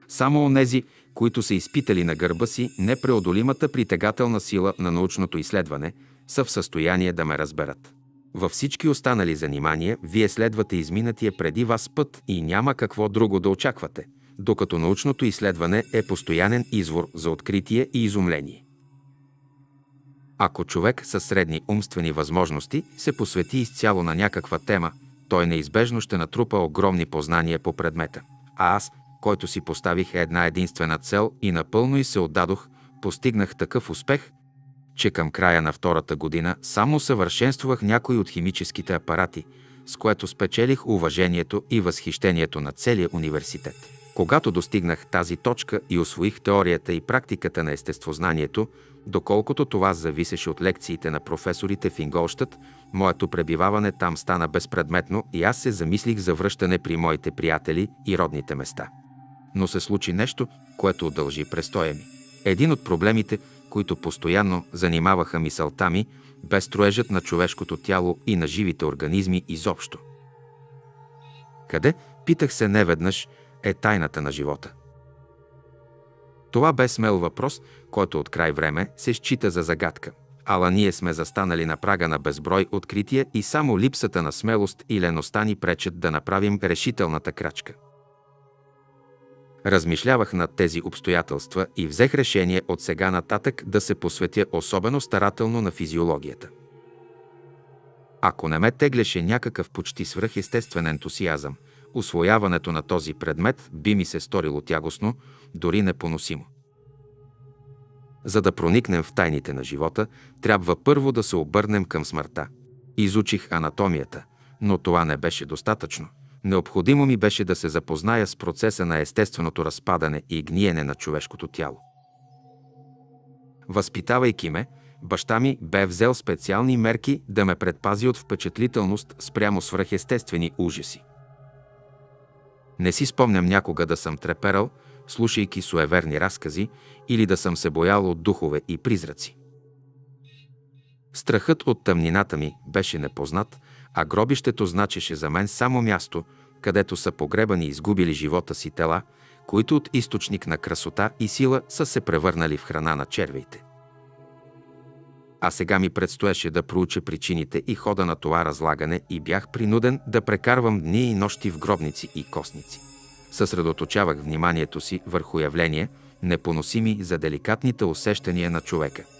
Само онези, които са изпитали на гърба си непреодолимата притегателна сила на научното изследване, са в състояние да ме разберат. Във всички останали занимания вие следвате изминатия преди вас път и няма какво друго да очаквате, докато научното изследване е постоянен извор за откритие и изумление. Ако човек със средни умствени възможности се посвети изцяло на някаква тема, той неизбежно ще натрупа огромни познания по предмета. А аз, който си поставих една единствена цел и напълно и се отдадох, постигнах такъв успех, че към края на втората година само съвършенствах някои от химическите апарати, с което спечелих уважението и възхищението на целия университет. Когато достигнах тази точка и освоих теорията и практиката на естествознанието, доколкото това зависеше от лекциите на професорите в Инголщът, моето пребиваване там стана безпредметно и аз се замислих за връщане при моите приятели и родните места но се случи нещо, което удължи престоя ми. Един от проблемите, които постоянно занимаваха мисълта ми, бе строежът на човешкото тяло и на живите организми изобщо. Къде, питах се неведнъж, е тайната на живота. Това бе смел въпрос, който от край време се счита за загадка. Ала ние сме застанали на прага на безброй открития и само липсата на смелост и леността ни пречат да направим решителната крачка. Размишлявах над тези обстоятелства и взех решение от сега нататък да се посветя особено старателно на физиологията. Ако не ме теглеше някакъв почти свръхестествен ентусиазъм, освояването на този предмет би ми се сторило тягостно, дори непоносимо. За да проникнем в тайните на живота, трябва първо да се обърнем към смъртта. Изучих анатомията, но това не беше достатъчно. Необходимо ми беше да се запозная с процеса на естественото разпадане и гниене на човешкото тяло. Възпитавайки ме, баща ми бе взел специални мерки да ме предпази от впечатлителност спрямо свръхестествени ужаси. Не си спомням някога да съм треперал, слушайки суеверни разкази или да съм се боял от духове и призраци. Страхът от тъмнината ми беше непознат, а гробището значеше за мен само място, където са погребани и изгубили живота си тела, които от източник на красота и сила са се превърнали в храна на червейте. А сега ми предстоеше да проуча причините и хода на това разлагане и бях принуден да прекарвам дни и нощи в гробници и косници. Съсредоточавах вниманието си върху явления, непоносими за деликатните усещания на човека –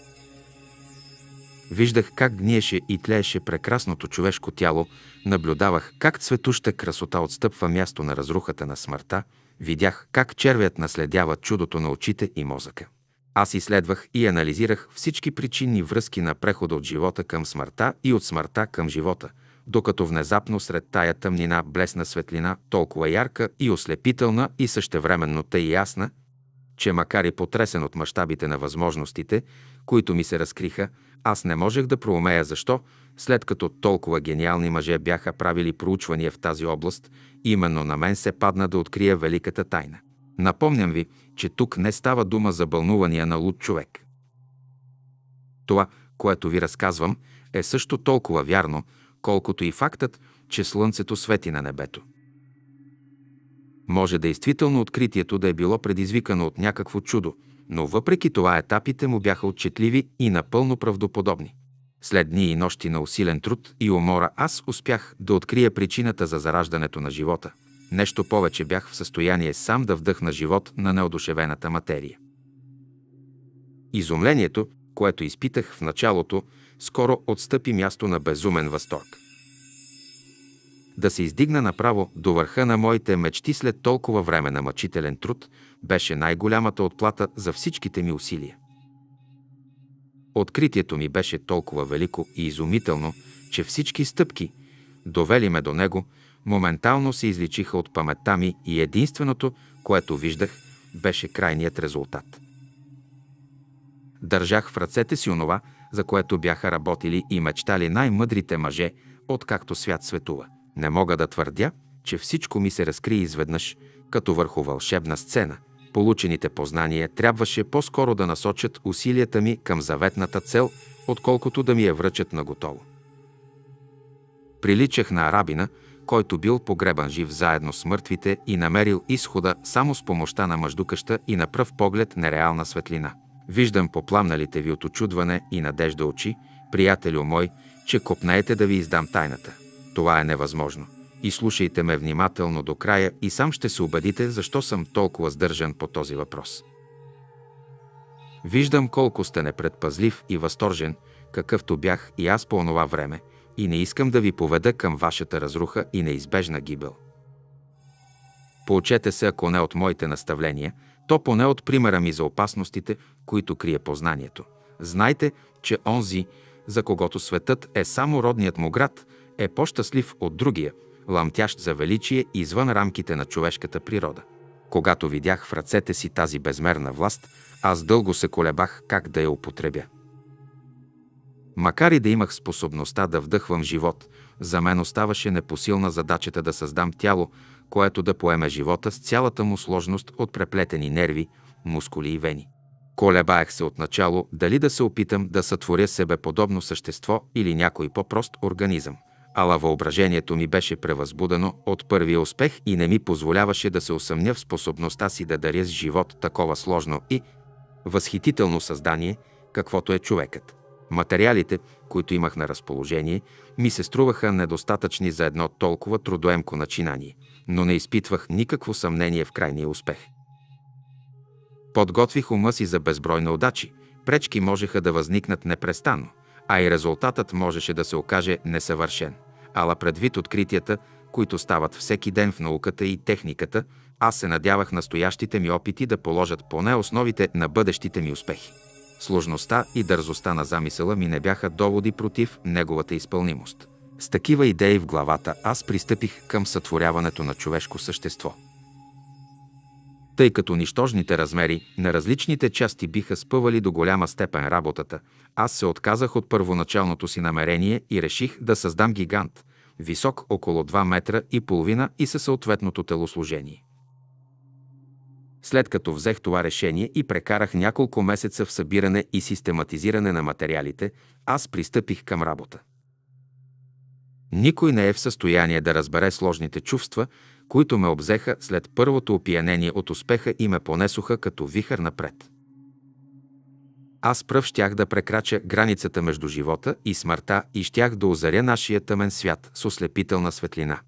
Виждах как гниеше и тлееше прекрасното човешко тяло, наблюдавах как цветуща красота отстъпва място на разрухата на смъртта, видях как червият наследява чудото на очите и мозъка. Аз изследвах и анализирах всички причинни връзки на прехода от живота към смъртта и от смъртта към живота, докато внезапно сред тая тъмнина блесна светлина, толкова ярка и ослепителна и същевременно тъй ясна, че макар и потресен от мащабите на възможностите, които ми се разкриха, аз не можех да проумея защо, след като толкова гениални мъже бяха правили проучвания в тази област, именно на мен се падна да открия великата тайна. Напомням ви, че тук не става дума за бълнувания на луд човек. Това, което ви разказвам, е също толкова вярно, колкото и фактът, че Слънцето свети на небето. Може действително откритието да е било предизвикано от някакво чудо – но въпреки това етапите му бяха отчетливи и напълно правдоподобни. След дни и нощи на усилен труд и умора аз успях да открия причината за зараждането на живота. Нещо повече бях в състояние сам да вдъхна живот на неодушевената материя. Изумлението, което изпитах в началото, скоро отстъпи място на безумен възторг. Да се издигна направо до върха на моите мечти след толкова време на мъчителен труд – беше най-голямата отплата за всичките ми усилия. Откритието ми беше толкова велико и изумително, че всички стъпки, довели ме до него, моментално се изличиха от паметта ми и единственото, което виждах, беше крайният резултат. Държах в ръцете си онова, за което бяха работили и мечтали най-мъдрите мъже, откакто свят светува. Не мога да твърдя, че всичко ми се разкри изведнъж, като върху вълшебна сцена – Получените познания трябваше по-скоро да насочат усилията ми към заветната цел, отколкото да ми я връчат на готово. Приличах на арабина, който бил погребан жив заедно с мъртвите и намерил изхода само с помощта на мъждукаща и на пръв поглед нереална светлина. Виждам попламналите ви от очудване и надежда очи, приятелю мой, че копнаете да ви издам тайната. Това е невъзможно и слушайте ме внимателно до края и сам ще се убедите защо съм толкова сдържан по този въпрос. Виждам колко сте непредпазлив и възторжен, какъвто бях и аз по онова време, и не искам да ви поведа към вашата разруха и неизбежна гибел. Поучете се, ако не от моите наставления, то поне от примера ми за опасностите, които крие познанието. Знайте, че онзи, за когото светът е само родният му град, е по-щастлив от другия – ламтящ за величие извън рамките на човешката природа. Когато видях в ръцете си тази безмерна власт, аз дълго се колебах как да я употребя. Макар и да имах способността да вдъхвам живот, за мен оставаше непосилна задачата да създам тяло, което да поеме живота с цялата му сложност от преплетени нерви, мускули и вени. Колебаях се отначало дали да се опитам да сътворя себе подобно същество или някой по-прост организъм ала въображението ми беше превъзбудено от първия успех и не ми позволяваше да се усъмня в способността си да даря с живот такова сложно и възхитително създание, каквото е човекът. Материалите, които имах на разположение, ми се струваха недостатъчни за едно толкова трудоемко начинание, но не изпитвах никакво съмнение в крайния успех. Подготвих ума си за безбройна удачи, пречки можеха да възникнат непрестанно – а и резултатът можеше да се окаже несъвършен. Ала предвид откритията, които стават всеки ден в науката и техниката, аз се надявах настоящите ми опити да положат поне основите на бъдещите ми успехи. Сложността и дързостта на замисъла ми не бяха доводи против неговата изпълнимост. С такива идеи в главата аз пристъпих към сътворяването на човешко същество – тъй като нищожните размери на различните части биха спъвали до голяма степен работата. Аз се отказах от първоначалното си намерение и реших да създам гигант, висок около 2 метра и половина и със съответното телосложение. След като взех това решение и прекарах няколко месеца в събиране и систематизиране на материалите, аз пристъпих към работа. Никой не е в състояние да разбере сложните чувства, които ме обзеха след първото опиянение от успеха и ме понесоха като вихър напред. Аз пръв щях да прекрача границата между живота и смъртта и щях да озаря нашия тъмен свят с ослепителна светлина.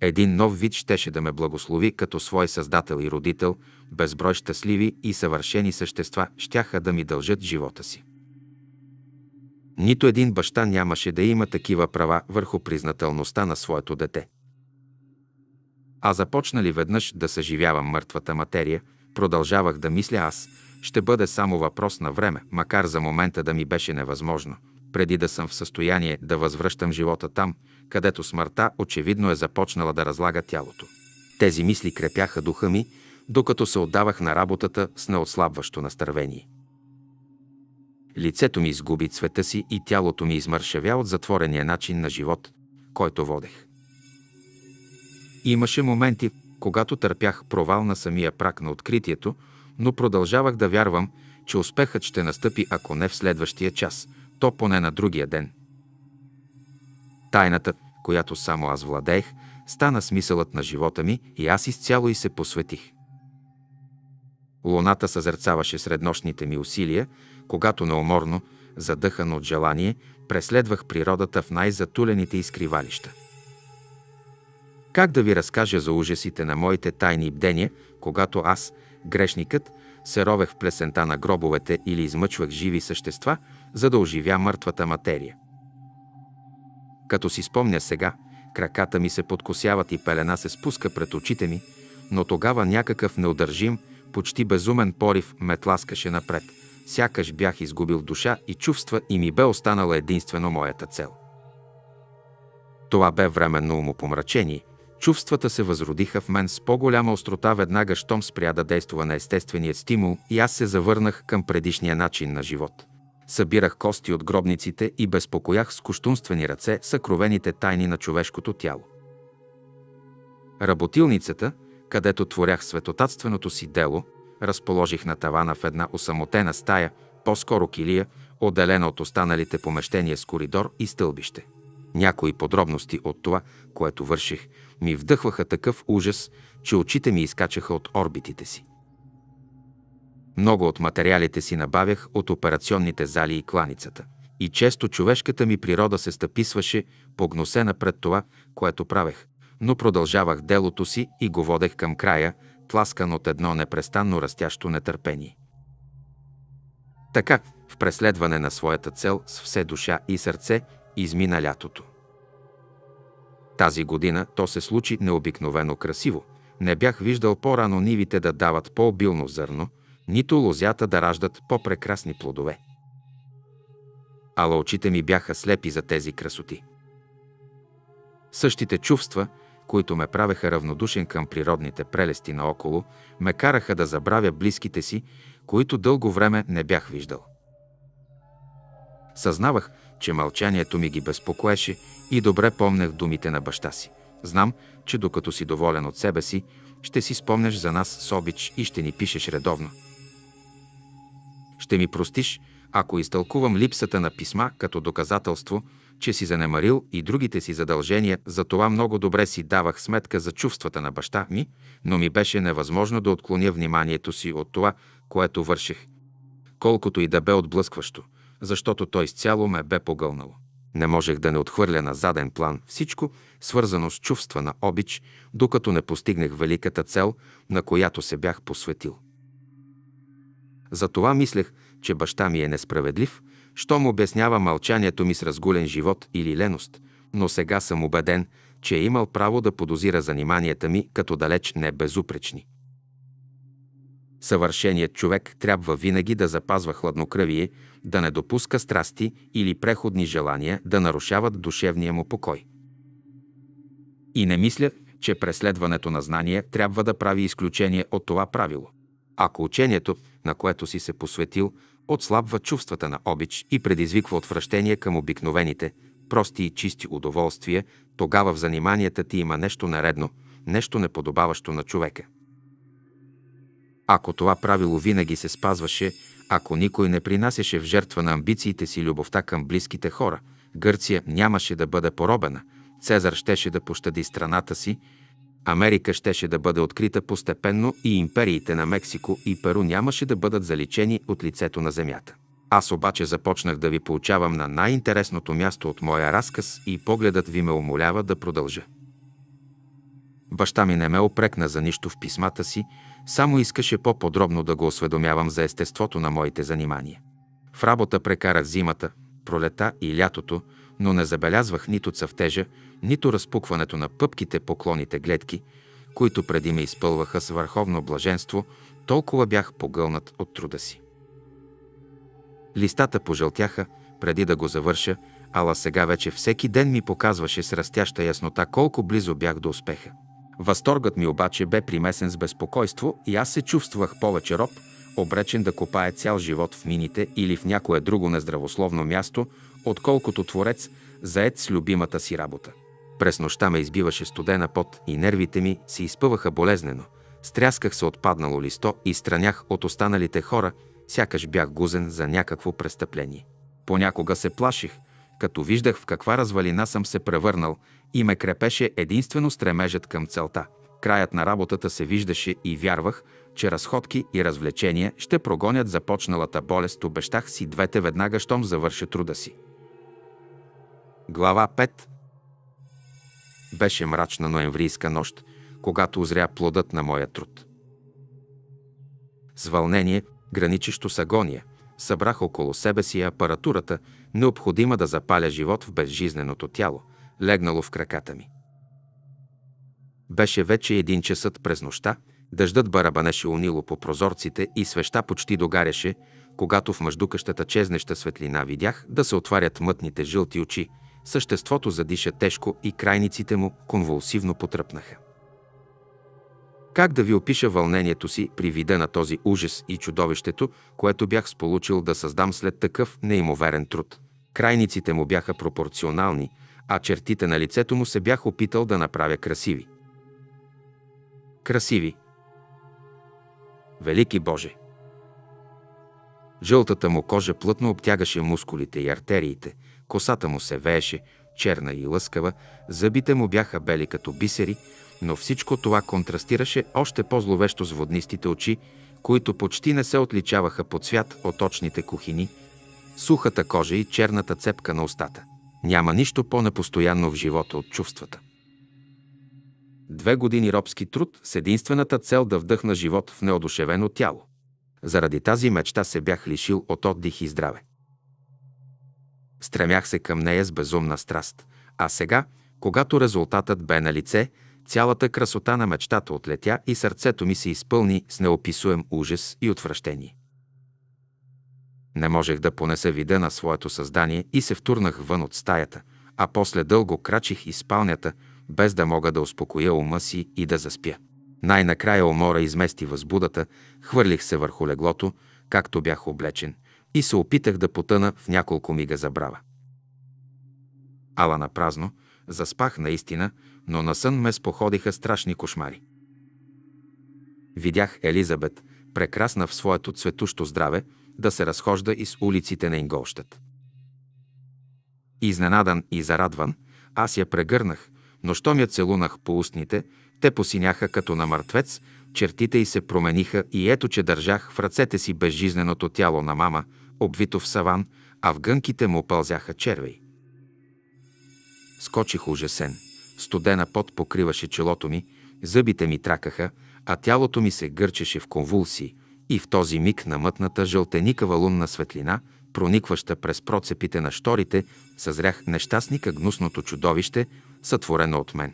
Един нов вид щеше да ме благослови като свой създател и родител, безброй щастливи и съвършени същества щяха да ми дължат живота си. Нито един баща нямаше да има такива права върху признателността на своето дете а започна ли веднъж да съживявам мъртвата материя, продължавах да мисля аз, ще бъде само въпрос на време, макар за момента да ми беше невъзможно, преди да съм в състояние да възвръщам живота там, където смъртта очевидно е започнала да разлага тялото. Тези мисли крепяха духа ми, докато се отдавах на работата с неотслабващо настървение. Лицето ми изгуби цвета си и тялото ми измършавя от затворения начин на живот, който водех. Имаше моменти, когато търпях провал на самия прак на откритието, но продължавах да вярвам, че успехът ще настъпи, ако не в следващия час, то поне на другия ден. Тайната, която само аз владеех, стана смисълът на живота ми и аз изцяло и се посветих. Луната съзерцаваше среднощните ми усилия, когато неуморно, задъхан от желание, преследвах природата в най-затулените изкривалища. Как да ви разкажа за ужасите на моите тайни бдения, когато аз, грешникът, се ровех в плесента на гробовете или измъчвах живи същества, за да оживя мъртвата материя? Като си спомня сега, краката ми се подкосяват и пелена се спуска пред очите ми, но тогава някакъв неудържим, почти безумен порив ме тласкаше напред. Сякаш бях изгубил душа и чувства и ми бе останала единствено моята цел. Това бе временно умопомрачение, Чувствата се възродиха в мен с по-голяма острота веднага, щом спря да действа на естествения стимул и аз се завърнах към предишния начин на живот. Събирах кости от гробниците и безпокоях с кощунствени ръце съкровените тайни на човешкото тяло. Работилницата, където творях светотатственото си дело, разположих на тавана в една осамотена стая, по-скоро килия, отделена от останалите помещения с коридор и стълбище. Някои подробности от това, което върших – ми вдъхваха такъв ужас, че очите ми изкачаха от орбитите си. Много от материалите си набавях от операционните зали и кланицата. И често човешката ми природа се стъписваше, погносена пред това, което правех. Но продължавах делото си и го водех към края, тласкан от едно непрестанно растящо нетърпение. Така, в преследване на своята цел с все душа и сърце, измина лятото. Тази година то се случи необикновено красиво. Не бях виждал по-рано нивите да дават по-обилно зърно, нито лозята да раждат по-прекрасни плодове. Ала очите ми бяха слепи за тези красоти. Същите чувства, които ме правеха равнодушен към природните прелести наоколо, ме караха да забравя близките си, които дълго време не бях виждал. Съзнавах, че мълчанието ми ги безпокоеше и добре помнях думите на баща си. Знам, че докато си доволен от себе си, ще си спомнеш за нас с обич и ще ни пишеш редовно. Ще ми простиш, ако изтълкувам липсата на писма като доказателство, че си занемарил и другите си задължения, за това много добре си давах сметка за чувствата на баща ми, но ми беше невъзможно да отклоня вниманието си от това, което върших. Колкото и да бе отблъскващо, защото той изцяло ме бе погълнало. Не можех да не отхвърля на заден план всичко, свързано с чувства на обич, докато не постигнах великата цел, на която се бях посветил. Затова мислех, че баща ми е несправедлив, щом обяснява мълчанието ми с разгулен живот или леност, но сега съм убеден, че е имал право да подозира заниманията ми като далеч не безупречни. Съвършеният човек трябва винаги да запазва хладнокръвие, да не допуска страсти или преходни желания да нарушават душевния му покой. И не мисля, че преследването на знания трябва да прави изключение от това правило. Ако учението, на което си се посветил, отслабва чувствата на обич и предизвиква отвращение към обикновените, прости и чисти удоволствия, тогава в заниманията ти има нещо наредно, нещо неподобаващо на човека. Ако това правило винаги се спазваше, ако никой не принасяше в жертва на амбициите си любовта към близките хора, Гърция нямаше да бъде поробена, Цезар щеше да пощади страната си, Америка щеше да бъде открита постепенно и империите на Мексико и Перу нямаше да бъдат заличени от лицето на земята. Аз обаче започнах да ви получавам на най-интересното място от моя разказ и погледът ви ме умолява да продължа. Баща ми не ме опрекна за нищо в писмата си, само искаше по-подробно да го осведомявам за естеството на моите занимания. В работа прекарах зимата, пролета и лятото, но не забелязвах нито цъфтежа, нито разпукването на пъпките поклоните гледки, които преди ме изпълваха с върховно блаженство, толкова бях погълнат от труда си. Листата пожълтяха преди да го завърша, ала сега вече всеки ден ми показваше с растяща яснота колко близо бях до успеха. Възторгът ми обаче бе примесен с безпокойство и аз се чувствах повече роб, обречен да копае цял живот в мините или в някое друго нездравословно място, отколкото творец, заед с любимата си работа. През нощта ме избиваше студена пот и нервите ми се изпъваха болезнено. Стрясках се от паднало листо и странях от останалите хора, сякаш бях гузен за някакво престъпление. Понякога се плаших – като виждах в каква развалина съм се превърнал и ме крепеше единствено стремежът към целта. Краят на работата се виждаше и вярвах, че разходки и развлечения ще прогонят започналата болест. Обещах си двете веднага, щом завърша труда си. Глава 5 Беше мрачна ноемврийска нощ, когато озря плодът на моя труд. С вълнение, граничещо с агония, събрах около себе си апаратурата – необходима да запаля живот в безжизненото тяло, легнало в краката ми. Беше вече един часът през нощта, дъждът барабанеше унило по прозорците и свеща почти догаряше, когато в мъждукащата чезнеща светлина видях да се отварят мътните жълти очи, съществото задиша тежко и крайниците му конвулсивно потръпнаха. Как да ви опиша вълнението си при вида на този ужас и чудовището, което бях сполучил да създам след такъв неимоверен труд? Крайниците му бяха пропорционални, а чертите на лицето му се бях опитал да направя красиви. Красиви. Велики Боже! Жълтата му кожа плътно обтягаше мускулите и артериите, косата му се вееше, черна и лъскава, зъбите му бяха бели като бисери, но всичко това контрастираше още по-зловещо с воднистите очи, които почти не се отличаваха по цвят от очните кухини, сухата кожа и черната цепка на устата. Няма нищо по-непостоянно в живота от чувствата. Две години робски труд с единствената цел да вдъхна живот в неодушевено тяло. Заради тази мечта се бях лишил от отдих и здраве. Стремях се към нея с безумна страст, а сега, когато резултатът бе на лице – Цялата красота на мечтата отлетя и сърцето ми се изпълни с неописуем ужас и отвращение. Не можех да понеса вида на своето създание и се втурнах вън от стаята, а после дълго крачих из спалнята, без да мога да успокоя ума си и да заспя. Най-накрая умора измести възбудата, хвърлих се върху леглото, както бях облечен, и се опитах да потъна в няколко мига забрава. Ала на празно, Заспах наистина, но на сън ме споходиха страшни кошмари. Видях Елизабет, прекрасна в своето цветущо здраве, да се разхожда из улиците на Инголщет. Изненадан и зарадван, аз я прегърнах, но щом я целунах по устните, те посиняха като на мъртвец, чертите й се промениха и ето, че държах в ръцете си безжизненото тяло на мама, обвито в саван, а в гънките му пълзяха червей. Скочих ужасен. Студена пот покриваше челото ми, зъбите ми тракаха, а тялото ми се гърчеше в конвулсии и в този миг на мътната жълтеникава лунна светлина, проникваща през процепите на шторите, съзрях нещастника гнусното чудовище, сътворено от мен.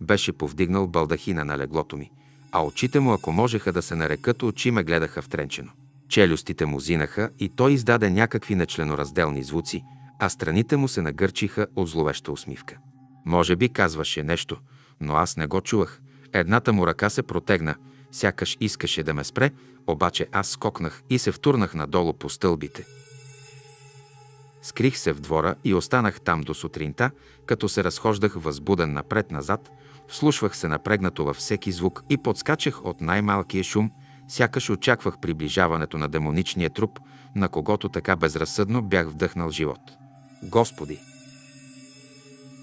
Беше повдигнал балдахина на леглото ми, а очите му, ако можеха да се нарекат, очи ме гледаха втренчено. Челюстите му зинаха и той издаде някакви нечленоразделни звуци – а страните му се нагърчиха от зловеща усмивка. Може би казваше нещо, но аз не го чувах. Едната му ръка се протегна, сякаш искаше да ме спре, обаче аз скокнах и се втурнах надолу по стълбите. Скрих се в двора и останах там до сутринта, като се разхождах възбуден напред-назад, вслушвах се напрегнато във всеки звук и подскачах от най-малкия шум, сякаш очаквах приближаването на демоничния труп, на когото така безразсъдно бях вдъхнал живот. Господи!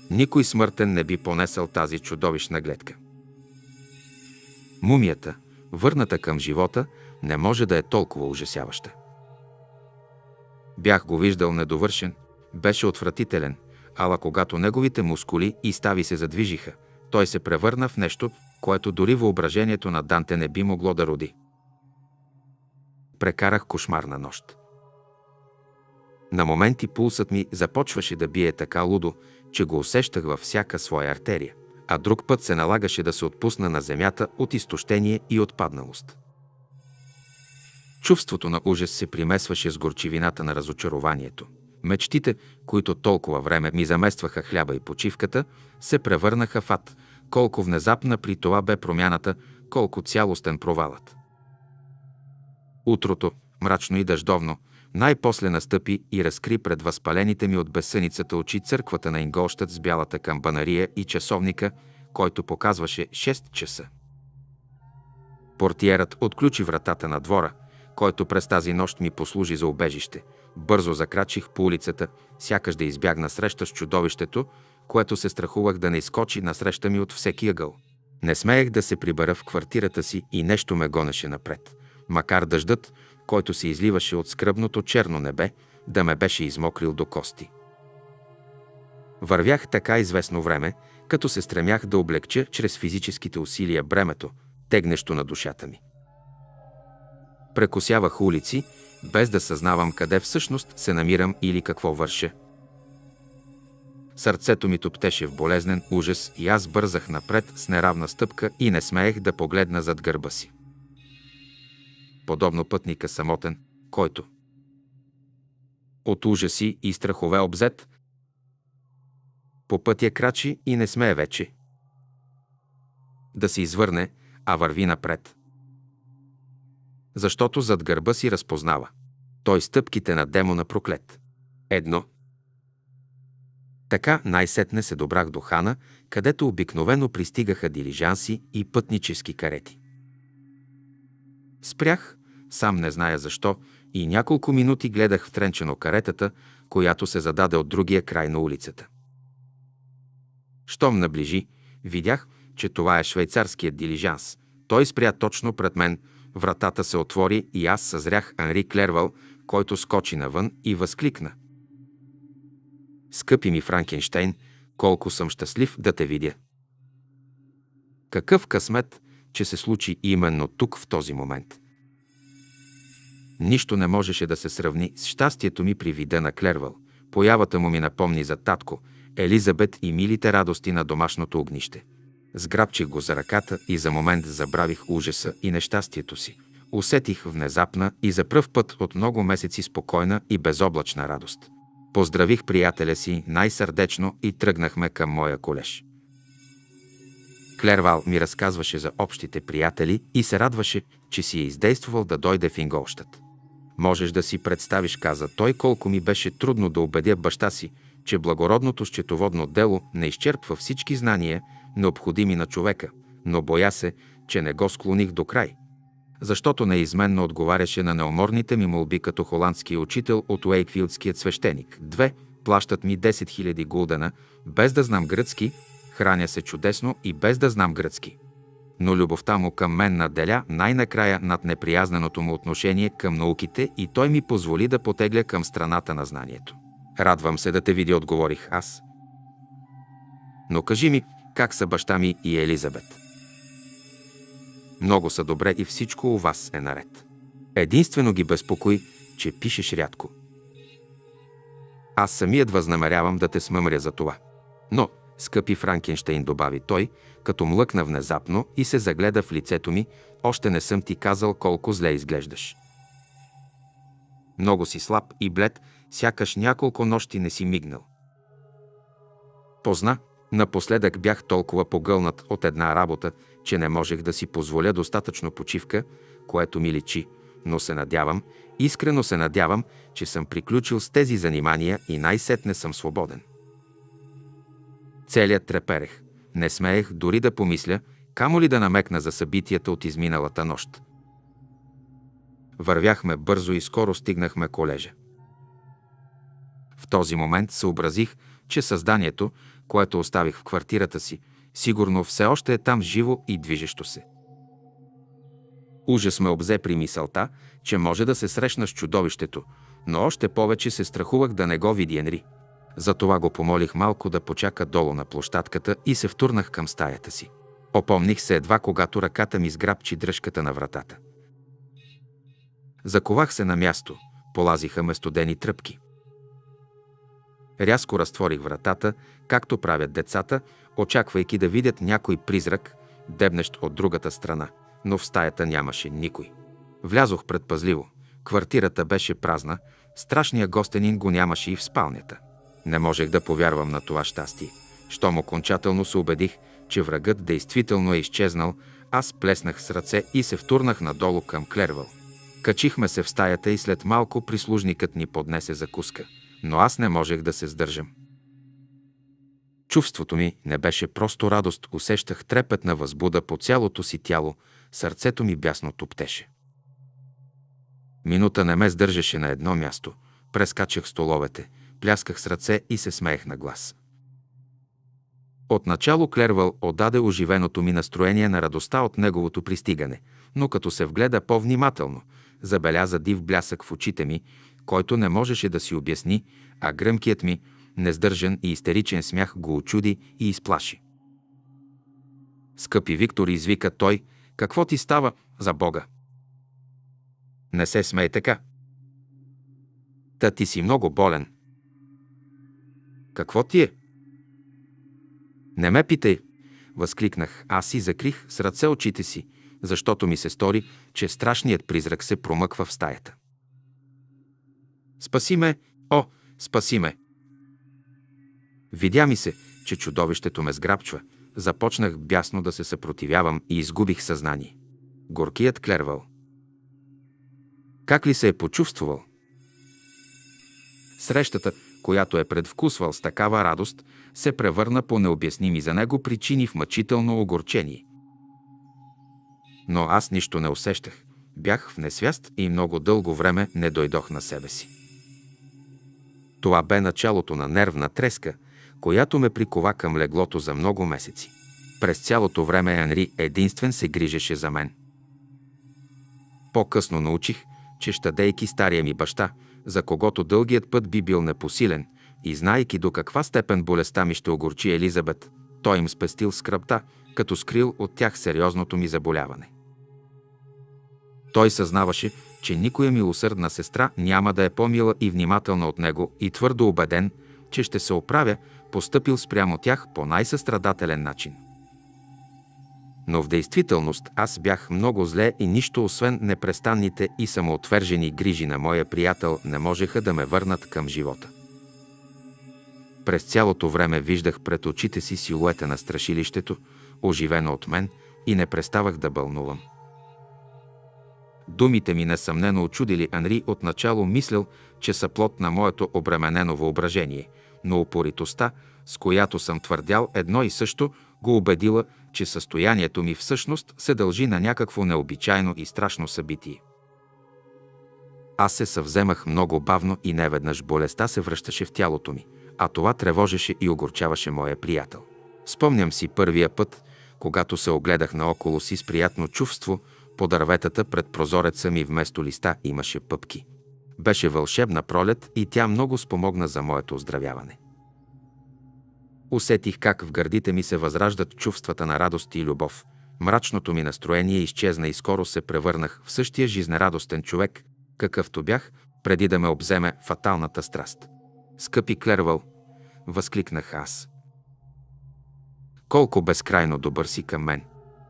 Никой смъртен не би понесъл тази чудовищна гледка. Мумията, върната към живота, не може да е толкова ужасяваща. Бях го виждал недовършен, беше отвратителен, ала когато неговите мускули и стави се задвижиха, той се превърна в нещо, което дори въображението на Данте не би могло да роди. Прекарах кошмарна нощ. На моменти пулсът ми започваше да бие така лудо, че го усещах във всяка своя артерия, а друг път се налагаше да се отпусна на земята от изтощение и отпадналост. Чувството на ужас се примесваше с горчивината на разочарованието. Мечтите, които толкова време ми заместваха хляба и почивката, се превърнаха в ад. Колко внезапна при това бе промяната, колко цялостен провалът. Утрото, мрачно и дъждовно, най-после настъпи и разкри пред възпалените ми от безсъницата очи църквата на Инголщът с бялата камбанария и часовника, който показваше 6 часа. Портиерът отключи вратата на двора, който през тази нощ ми послужи за убежище. Бързо закрачих по улицата, сякаш да избягна среща с чудовището, което се страхувах да не изкочи насреща ми от всеки ъгъл. Не смеех да се прибера в квартирата си и нещо ме гонеше напред. Макар дъждът, който се изливаше от скръбното черно небе, да ме беше измокрил до кости. Вървях така известно време, като се стремях да облегча чрез физическите усилия бремето, тегнещо на душата ми. Прекосявах улици, без да съзнавам къде всъщност се намирам или какво върша. Сърцето ми топтеше в болезнен ужас и аз бързах напред с неравна стъпка и не смеех да погледна зад гърба си подобно пътника самотен, който от ужаси и страхове обзет, по пътя крачи и не смее вече да се извърне, а върви напред. Защото зад гърба си разпознава. Той стъпките на демона проклет. Едно. Така най-сетне се добрах до хана, където обикновено пристигаха дилижанси и пътнически карети. Спрях, сам не зная защо, и няколко минути гледах втренчено каретата, която се зададе от другия край на улицата. Щом наближи, видях, че това е швейцарският дилижанс. Той спря точно пред мен, вратата се отвори и аз съзрях Анри Клервал, който скочи навън и възкликна. Скъпи ми Франкенштейн, колко съм щастлив да те видя. Какъв късмет, че се случи именно тук, в този момент. Нищо не можеше да се сравни с щастието ми при вида на Клервал. Появата му ми напомни за татко, Елизабет и милите радости на домашното огнище. Сграбчих го за ръката и за момент забравих ужаса и нещастието си. Усетих внезапна и за пръв път от много месеци спокойна и безоблачна радост. Поздравих приятеля си най-сърдечно и тръгнахме към моя колеж. Клервал ми разказваше за общите приятели и се радваше, че си е издействовал да дойде в Инголщат. Можеш да си представиш, каза той, колко ми беше трудно да убедя баща си, че благородното счетоводно дело не изчерпва всички знания, необходими на човека, но боя се, че не го склоних до край. Защото неизменно отговаряше на неуморните ми молби като холандски учител от Уейкфилдският свещеник. Две, плащат ми 10 000 гулдена, без да знам гръцки, храня се чудесно и без да знам гръцки. Но любовта му към мен наделя най-накрая над неприязненото му отношение към науките и той ми позволи да потегля към страната на знанието. Радвам се да те видя, отговорих аз. Но кажи ми, как са баща ми и Елизабет? Много са добре и всичко у вас е наред. Единствено ги безпокои, че пишеш рядко. Аз самият възнамерявам да те смъмря за това. Но Скъпи Франкенштейн, добави той, като млъкна внезапно и се загледа в лицето ми, още не съм ти казал колко зле изглеждаш. Много си слаб и блед, сякаш няколко нощи не си мигнал. Позна, напоследък бях толкова погълнат от една работа, че не можех да си позволя достатъчно почивка, което ми личи, но се надявам, искрено се надявам, че съм приключил с тези занимания и най-сетне съм свободен. Целият треперех. Не смеех дори да помисля, камо ли да намекна за събитията от изминалата нощ. Вървяхме бързо и скоро стигнахме колежа. В този момент съобразих, че създанието, което оставих в квартирата си, сигурно все още е там живо и движещо се. Ужас ме обзе при мисълта, че може да се срещна с чудовището, но още повече се страхувах да не го види Енри. Затова го помолих малко да почака долу на площадката и се втурнах към стаята си. Опомних се едва, когато ръката ми сграбчи дръжката на вратата. Заковах се на място, полазиха ме студени тръпки. Рязко разтворих вратата, както правят децата, очаквайки да видят някой призрак, дебнещ от другата страна, но в стаята нямаше никой. Влязох предпазливо. Квартирата беше празна, страшния гостенин го нямаше и в спалнята. Не можех да повярвам на това щастие. Щом окончателно се убедих, че врагът действително е изчезнал, аз плеснах с ръце и се втурнах надолу към Клервал. Качихме се в стаята и след малко прислужникът ни поднесе закуска, но аз не можех да се сдържам. Чувството ми не беше просто радост, усещах трепетна възбуда по цялото си тяло, сърцето ми бясно топтеше. Минута не ме сдържаше на едно място, прескачах столовете – плясках с ръце и се смеех на глас. Отначало Клервал отдаде оживеното ми настроение на радостта от неговото пристигане, но като се вгледа по-внимателно, забеляза див блясък в очите ми, който не можеше да си обясни, а гръмкият ми, нездържан и истеричен смях го очуди и изплаши. Скъпи Виктор, извика той, какво ти става за Бога? Не се смей така. Та ти си много болен, какво ти е? Не ме питай, възкликнах аз и закрих с ръце очите си, защото ми се стори, че страшният призрак се промъква в стаята. Спаси ме, о, спаси ме! Видя ми се, че чудовището ме сграбчва. Започнах бясно да се съпротивявам и изгубих съзнание. Горкият клервал. Как ли се е почувствал? Срещата, която е предвкусвал с такава радост, се превърна по необясними за него причини в мъчително огорчение. Но аз нищо не усещах. Бях в несвяст и много дълго време не дойдох на себе си. Това бе началото на нервна треска, която ме прикова към леглото за много месеци. През цялото време Анри единствен се грижеше за мен. По-късно научих, че щадейки стария ми баща – за когото дългият път би бил непосилен, и знайки до каква степен болестта ми ще огорчи Елизабет, той им спестил скръпта, като скрил от тях сериозното ми заболяване. Той съзнаваше, че никоя милосърдна сестра няма да е по-мила и внимателна от него и твърдо убеден, че ще се оправя, постъпил спрямо тях по най-състрадателен начин но в действителност аз бях много зле и нищо освен непрестанните и самоотвержени грижи на моя приятел не можеха да ме върнат към живота. През цялото време виждах пред очите си силуета на страшилището, оживено от мен, и не преставах да бълнувам. Думите ми несъмнено очудили Анри, отначало мислял, че са плод на моето обременено въображение, но упоритостта, с която съм твърдял едно и също, го убедила, че състоянието ми всъщност се дължи на някакво необичайно и страшно събитие. Аз се съвземах много бавно и неведнъж болестта се връщаше в тялото ми, а това тревожеше и огорчаваше моя приятел. Спомням си първия път, когато се огледах наоколо си с приятно чувство, по дърветата пред прозореца ми вместо листа имаше пъпки. Беше вълшебна пролет и тя много спомогна за моето оздравяване усетих как в гърдите ми се възраждат чувствата на радост и любов. Мрачното ми настроение изчезна и скоро се превърнах в същия жизнерадостен човек, какъвто бях, преди да ме обземе фаталната страст. Скъпи Клервал, възкликнах аз. Колко безкрайно добър си към мен.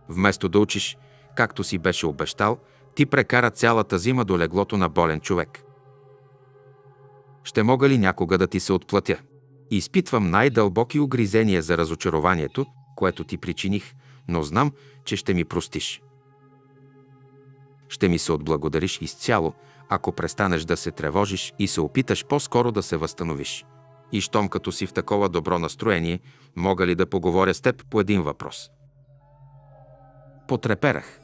Вместо да учиш, както си беше обещал, ти прекара цялата зима до леглото на болен човек. Ще мога ли някога да ти се отплатя? изпитвам най-дълбоки огризения за разочарованието, което ти причиних, но знам, че ще ми простиш. Ще ми се отблагодариш изцяло, ако престанеш да се тревожиш и се опиташ по-скоро да се възстановиш. И щом като си в такова добро настроение, мога ли да поговоря с теб по един въпрос? Потреперах.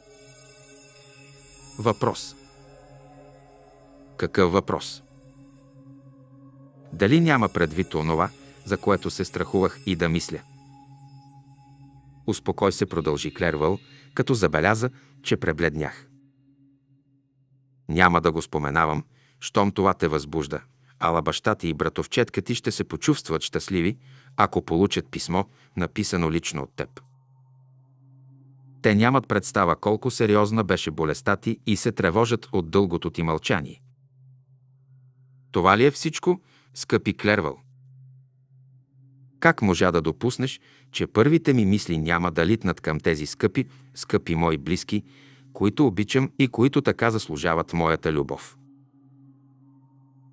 Въпрос. Какъв въпрос? Дали няма предвид онова, за което се страхувах и да мисля? Успокой се, продължи Клервал, като забеляза, че пребледнях. Няма да го споменавам, щом това те възбужда. Ала баща ти и братовчетка ти ще се почувстват щастливи, ако получат писмо, написано лично от теб. Те нямат представа колко сериозна беше болестта ти и се тревожат от дългото ти мълчание. Това ли е всичко, скъпи Клервал. Как можа да допуснеш, че първите ми мисли няма да литнат към тези скъпи, скъпи мои близки, които обичам и които така заслужават моята любов?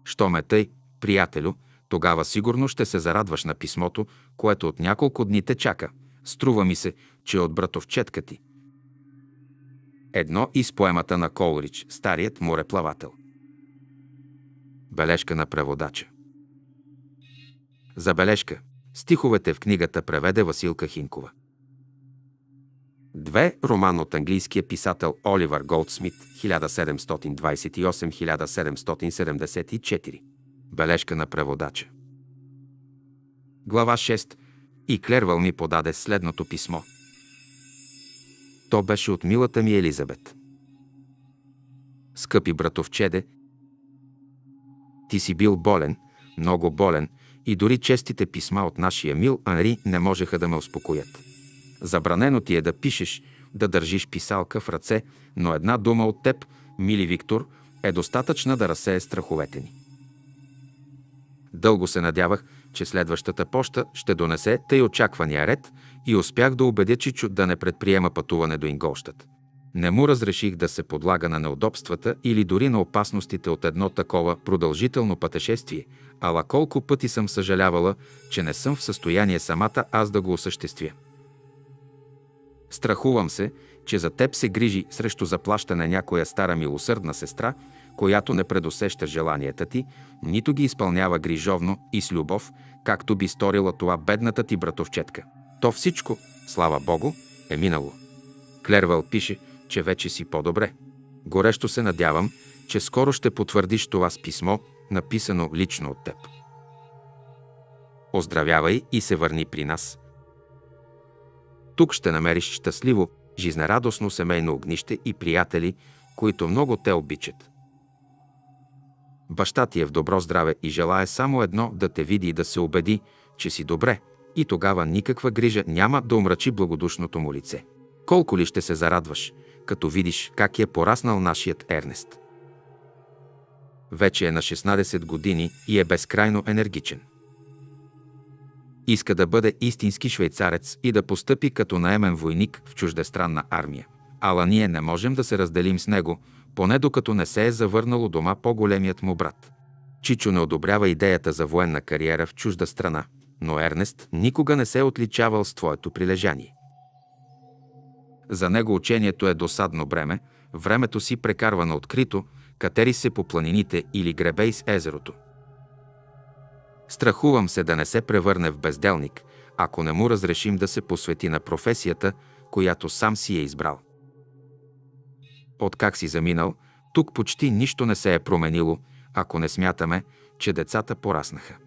Що ме тъй, приятелю, тогава сигурно ще се зарадваш на писмото, което от няколко дни те чака. Струва ми се, че е от братовчетка ти. Едно из поемата на Колрич, старият мореплавател. Бележка на преводача. Забележка. Стиховете в книгата преведе Василка Хинкова. Две Роман от английския писател Оливър Голдсмит 1728-1774. Бележка на преводача. Глава 6. И Клервал ми подаде следното писмо. То беше от милата ми Елизабет. Скъпи братовчеде, ти си бил болен, много болен – и дори честите писма от нашия мил Анри не можеха да ме успокоят. Забранено ти е да пишеш, да държиш писалка в ръце, но една дума от теб, мили Виктор, е достатъчна да разсее страховете ни. Дълго се надявах, че следващата поща ще донесе тъй очаквания ред и успях да убедя Чичо да не предприема пътуване до Инголщат. Не му разреших да се подлага на неудобствата или дори на опасностите от едно такова продължително пътешествие, ала колко пъти съм съжалявала, че не съм в състояние самата аз да го осъществя. Страхувам се, че за теб се грижи срещу заплащане някоя стара милосърдна сестра, която не предусеща желанията ти, нито ги изпълнява грижовно и с любов, както би сторила това бедната ти братовчетка. То всичко, слава Богу, е минало. Клервал пише, че вече си по-добре. Горещо се надявам, че скоро ще потвърдиш това с писмо, написано лично от теб. Оздравявай и се върни при нас. Тук ще намериш щастливо, жизнерадостно семейно огнище и приятели, които много те обичат. Баща ти е в добро здраве и желая само едно да те види и да се убеди, че си добре, и тогава никаква грижа няма да омрачи благодушното му лице. Колко ли ще се зарадваш, като видиш как е пораснал нашият Ернест? вече е на 16 години и е безкрайно енергичен. Иска да бъде истински швейцарец и да постъпи като наемен войник в чуждестранна армия. Ала ние не можем да се разделим с него, поне докато не се е завърнало дома по-големият му брат. Чичо не одобрява идеята за военна кариера в чужда страна, но Ернест никога не се е отличавал с твоето прилежание. За него учението е досадно бреме, времето си прекарва на открито – катери се по планините или гребей с езерото. Страхувам се да не се превърне в безделник, ако не му разрешим да се посвети на професията, която сам си е избрал. Откак си заминал, тук почти нищо не се е променило, ако не смятаме, че децата пораснаха.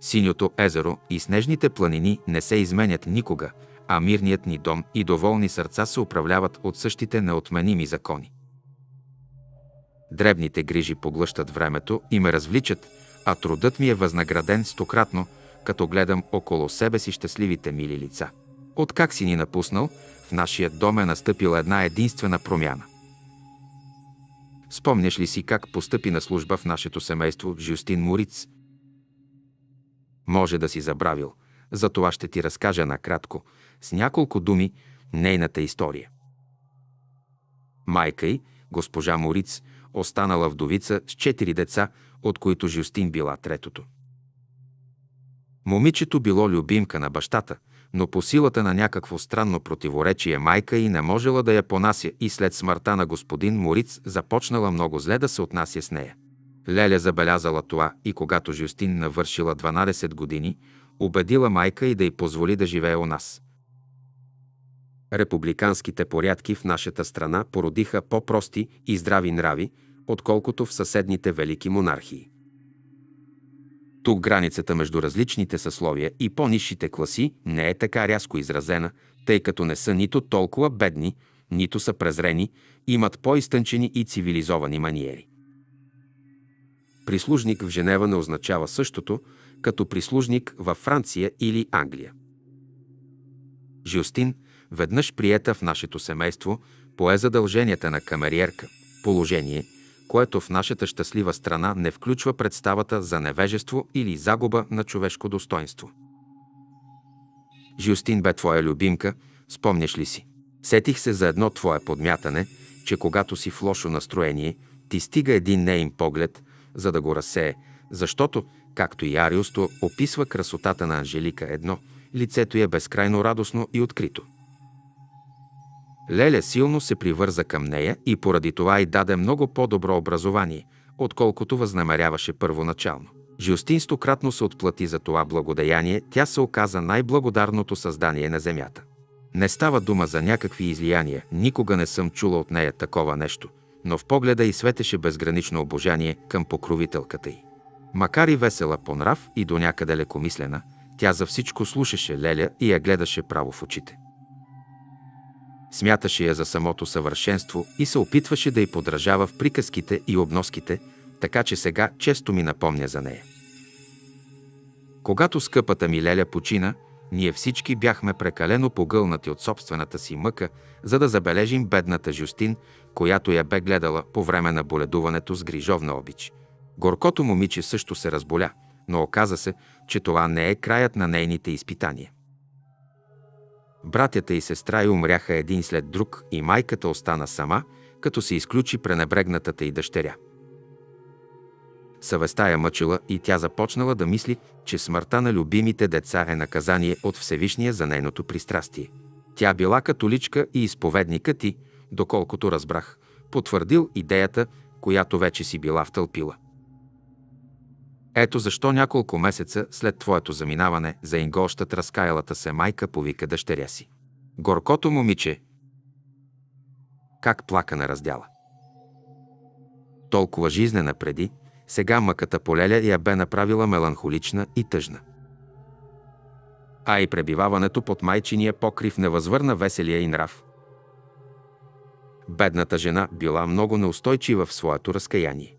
Синьото езеро и снежните планини не се изменят никога, а мирният ни дом и доволни сърца се управляват от същите неотменими закони. Дребните грижи поглъщат времето и ме развличат, а трудът ми е възнаграден стократно, като гледам около себе си щастливите мили лица. Откак си ни напуснал, в нашия дом е настъпила една единствена промяна. Спомняш ли си как постъпи на служба в нашето семейство Жюстин Мориц? Може да си забравил, за това ще ти разкажа накратко, с няколко думи, нейната история. Майка й, госпожа Мориц, останала вдовица с четири деца, от които Жюстин била третото. Момичето било любимка на бащата, но по силата на някакво странно противоречие майка и не можела да я понася и след смъртта на господин Мориц започнала много зле да се отнася с нея. Леля забелязала това и когато Жюстин навършила 12 години, убедила майка и да й позволи да живее у нас – републиканските порядки в нашата страна породиха по-прости и здрави нрави, отколкото в съседните велики монархии. Тук границата между различните съсловия и по-низшите класи не е така рязко изразена, тъй като не са нито толкова бедни, нито са презрени, имат по-изтънчени и цивилизовани маниери. Прислужник в Женева не означава същото, като прислужник във Франция или Англия. Жюстин, веднъж приета в нашето семейство, пое задълженията на камериерка. Положение, което в нашата щастлива страна не включва представата за невежество или загуба на човешко достоинство. Жюстин бе твоя любимка, спомняш ли си? Сетих се за едно твое подмятане, че когато си в лошо настроение, ти стига един неим поглед, за да го разсее, защото, както и Ариусто описва красотата на Анжелика едно, лицето й е безкрайно радостно и открито. Леля силно се привърза към нея и поради това й даде много по-добро образование, отколкото възнамеряваше първоначално. Жюстин стократно се отплати за това благодеяние, тя се оказа най-благодарното създание на Земята. Не става дума за някакви излияния, никога не съм чула от нея такова нещо, но в погледа й светеше безгранично обожание към покровителката й. Макар и весела по нрав и до някъде лекомислена, тя за всичко слушаше Леля и я гледаше право в очите. Смяташе я за самото съвършенство и се опитваше да й подражава в приказките и обноските, така че сега често ми напомня за нея. Когато скъпата ми Леля почина, ние всички бяхме прекалено погълнати от собствената си мъка, за да забележим бедната Жустин, която я бе гледала по време на боледуването с грижовна обич. Горкото момиче също се разболя, но оказа се, че това не е краят на нейните изпитания. Братята и сестра й умряха един след друг и майката остана сама, като се изключи пренебрегнатата й дъщеря. Съвестта я мъчила и тя започнала да мисли, че смъртта на любимите деца е наказание от Всевишния за нейното пристрастие. Тя била католичка и изповедникът ти, доколкото разбрах, потвърдил идеята, която вече си била втълпила. Ето защо няколко месеца след твоето заминаване за Инголщат разкаялата се майка повика дъщеря си. Горкото момиче как плака на раздяла. Толкова жизнена преди, сега мъката полеля я бе направила меланхолична и тъжна. А и пребиваването под майчиния покрив не възвърна веселия и нрав. Бедната жена била много неустойчива в своето разкаяние.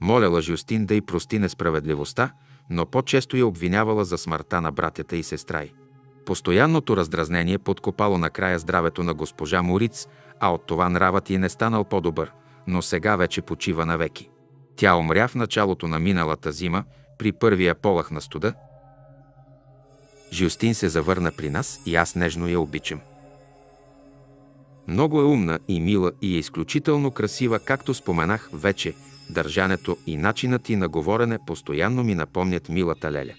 Моляла Жюстин да й прости несправедливостта, но по-често я обвинявала за смъртта на братята и сестра й. Постоянното раздразнение подкопало накрая здравето на госпожа Мориц, а от това нравът й не станал по-добър, но сега вече почива навеки. Тя умря в началото на миналата зима, при първия полах на студа. Жюстин се завърна при нас и аз нежно я обичам. Много е умна и мила и е изключително красива, както споменах вече, Държането и начинът ти на говорене постоянно ми напомнят милата Леля.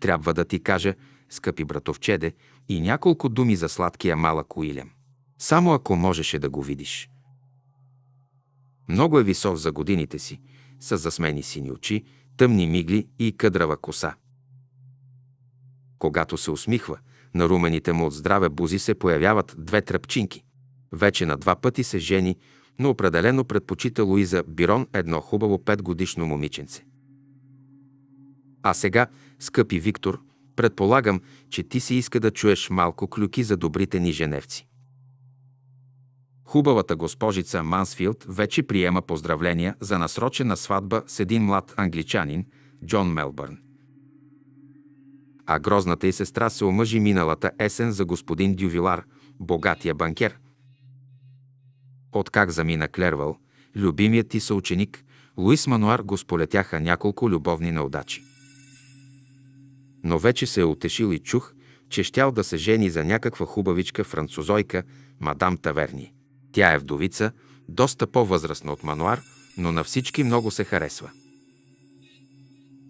Трябва да ти кажа, скъпи братовчеде, и няколко думи за сладкия малък Уилям. Само ако можеше да го видиш. Много е висок за годините си, с засмени сини очи, тъмни мигли и къдрава коса. Когато се усмихва, на румените му от здраве бузи се появяват две тръпчинки. Вече на два пъти се жени, но определено предпочита Луиза Бирон едно хубаво петгодишно момиченце. А сега, скъпи Виктор, предполагам, че ти си иска да чуеш малко клюки за добрите ни женевци. Хубавата госпожица Мансфилд вече приема поздравления за насрочена сватба с един млад англичанин, Джон Мелбърн. А грозната и сестра се омъжи миналата есен за господин Дювилар, богатия банкер, Откак замина Клервал, любимият ти съученик Луис Мануар го сполетяха няколко любовни неудачи. Но вече се е утешил и чух, че щял да се жени за някаква хубавичка французойка, мадам Таверни. Тя е вдовица, доста по-възрастна от Мануар, но на всички много се харесва.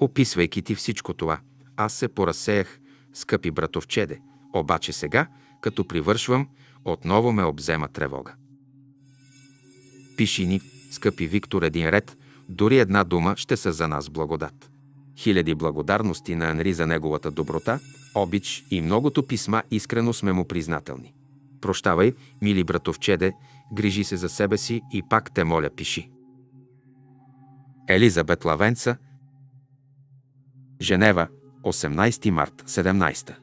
Описвайки ти всичко това, аз се поразсеях, скъпи братовчеде, обаче сега, като привършвам, отново ме обзема тревога. Пиши ни, скъпи Виктор, един ред, дори една дума ще са за нас благодат. Хиляди благодарности на Анри за неговата доброта, обич и многото писма искрено сме му признателни. Прощавай, мили братовчеде, грижи се за себе си и пак те моля пиши. Елизабет Лавенца Женева, 18 март, 17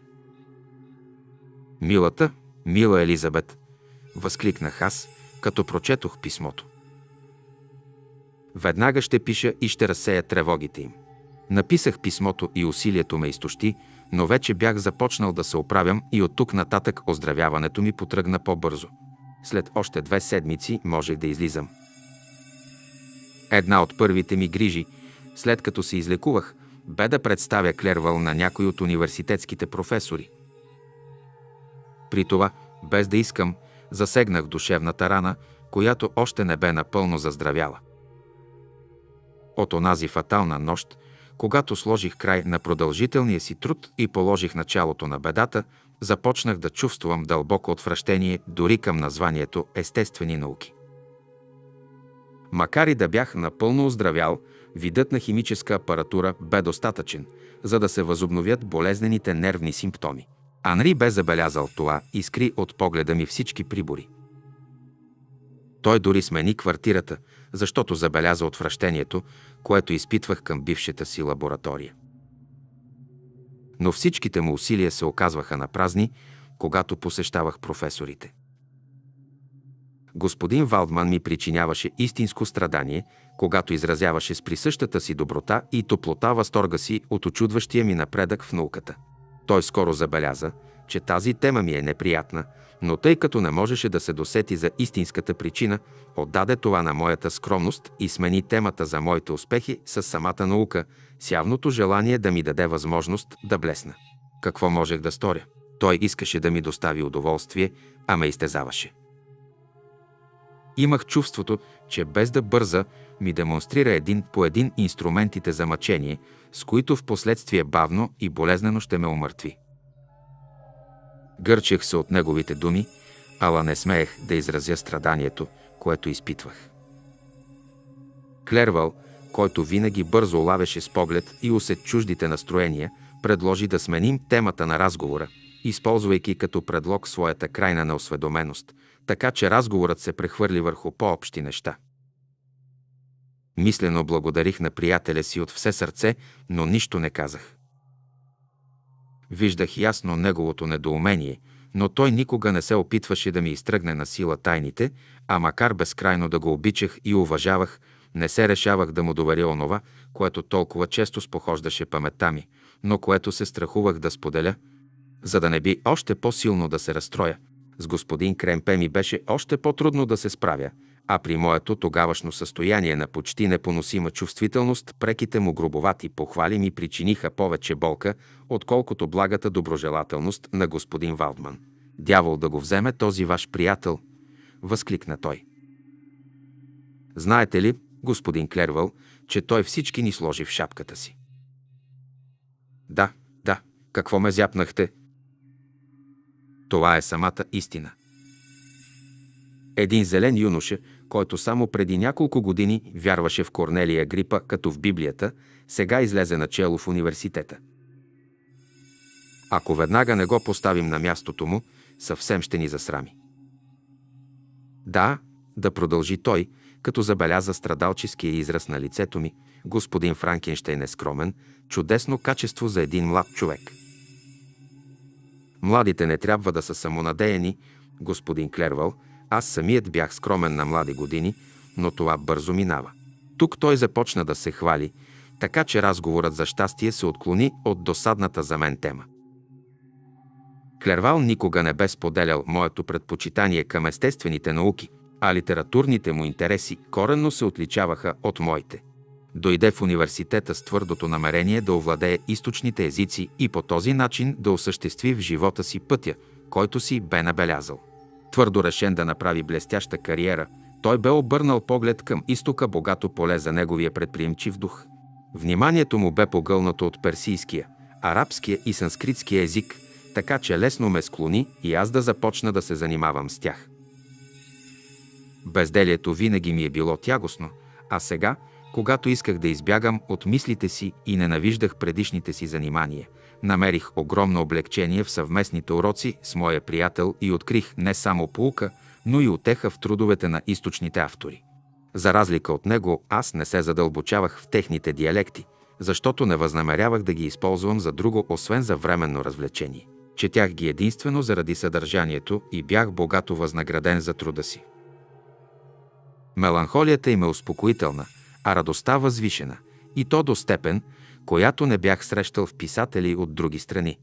Милата, мила Елизабет, възкликнах аз – като прочетох писмото. Веднага ще пиша и ще разсея тревогите им. Написах писмото и усилието ме изтощи, но вече бях започнал да се оправям и от тук нататък оздравяването ми потръгна по-бързо. След още две седмици можех да излизам. Една от първите ми грижи, след като се излекувах, бе да представя Клервал на някой от университетските професори. При това, без да искам, засегнах душевната рана, която още не бе напълно заздравяла. От онази фатална нощ, когато сложих край на продължителния си труд и положих началото на бедата, започнах да чувствам дълбоко отвращение дори към названието естествени науки. Макар и да бях напълно оздравял, видът на химическа апаратура бе достатъчен, за да се възобновят болезнените нервни симптоми – Анри бе забелязал това и скри от погледа ми всички прибори. Той дори смени квартирата, защото забеляза отвращението, което изпитвах към бившата си лаборатория. Но всичките му усилия се оказваха на празни, когато посещавах професорите. Господин Валдман ми причиняваше истинско страдание, когато изразяваше с присъщата си доброта и топлота възторга си от очудващия ми напредък в науката – той скоро забеляза, че тази тема ми е неприятна, но тъй като не можеше да се досети за истинската причина, отдаде това на моята скромност и смени темата за моите успехи с самата наука, с явното желание да ми даде възможност да блесна. Какво можех да сторя? Той искаше да ми достави удоволствие, а ме изтезаваше. Имах чувството, че без да бърза, ми демонстрира един по един инструментите за мъчение – с които в последствие бавно и болезнено ще ме умъртви. Гърчех се от неговите думи, ала не смеех да изразя страданието, което изпитвах. Клервал, който винаги бързо лавеше с поглед и усет чуждите настроения, предложи да сменим темата на разговора, използвайки като предлог своята крайна неосведоменост, така че разговорът се прехвърли върху по-общи неща – Мислено благодарих на приятеля си от все сърце, но нищо не казах. Виждах ясно неговото недоумение, но той никога не се опитваше да ми изтръгне на сила тайните, а макар безкрайно да го обичах и уважавах, не се решавах да му доверя онова, което толкова често спохождаше паметта ми, но което се страхувах да споделя, за да не би още по-силно да се разстроя. С господин Кремпе ми беше още по-трудно да се справя – а при моето тогавашно състояние на почти непоносима чувствителност, преките му грубовати похвали ми причиниха повече болка, отколкото благата доброжелателност на господин Валдман. Дявол да го вземе този ваш приятел, възкликна той. Знаете ли, господин Клервал, че той всички ни сложи в шапката си? Да, да, какво ме зяпнахте? Това е самата истина. Един зелен юноша, който само преди няколко години вярваше в Корнелия Грипа като в Библията, сега излезе начело в университета. Ако веднага не го поставим на мястото му, съвсем ще ни засрами. Да, да продължи той, като забеляза страдалческия израз на лицето ми, господин Франкенштейн е скромен, чудесно качество за един млад човек. Младите не трябва да са самонадеяни, господин Клервал – аз самият бях скромен на млади години, но това бързо минава. Тук той започна да се хвали, така че разговорът за щастие се отклони от досадната за мен тема. Клервал никога не бе споделял моето предпочитание към естествените науки, а литературните му интереси коренно се отличаваха от моите. Дойде в университета с твърдото намерение да овладее източните езици и по този начин да осъществи в живота си пътя, който си бе набелязал. Твърдо решен да направи блестяща кариера, той бе обърнал поглед към изтока, богато поле за неговия предприемчив дух. Вниманието му бе погълнато от персийския, арабския и санскритския език, така че лесно ме склони и аз да започна да се занимавам с тях. Безделието винаги ми е било тягостно, а сега, когато исках да избягам от мислите си и ненавиждах предишните си занимания – намерих огромно облегчение в съвместните уроци с моя приятел и открих не само полука, но и отеха в трудовете на източните автори. За разлика от него, аз не се задълбочавах в техните диалекти, защото не възнамерявах да ги използвам за друго, освен за временно развлечение. Четях ги единствено заради съдържанието и бях богато възнаграден за труда си. Меланхолията им е успокоителна, а радостта възвишена, и то до степен – която не бях срещал в писатели от други страни.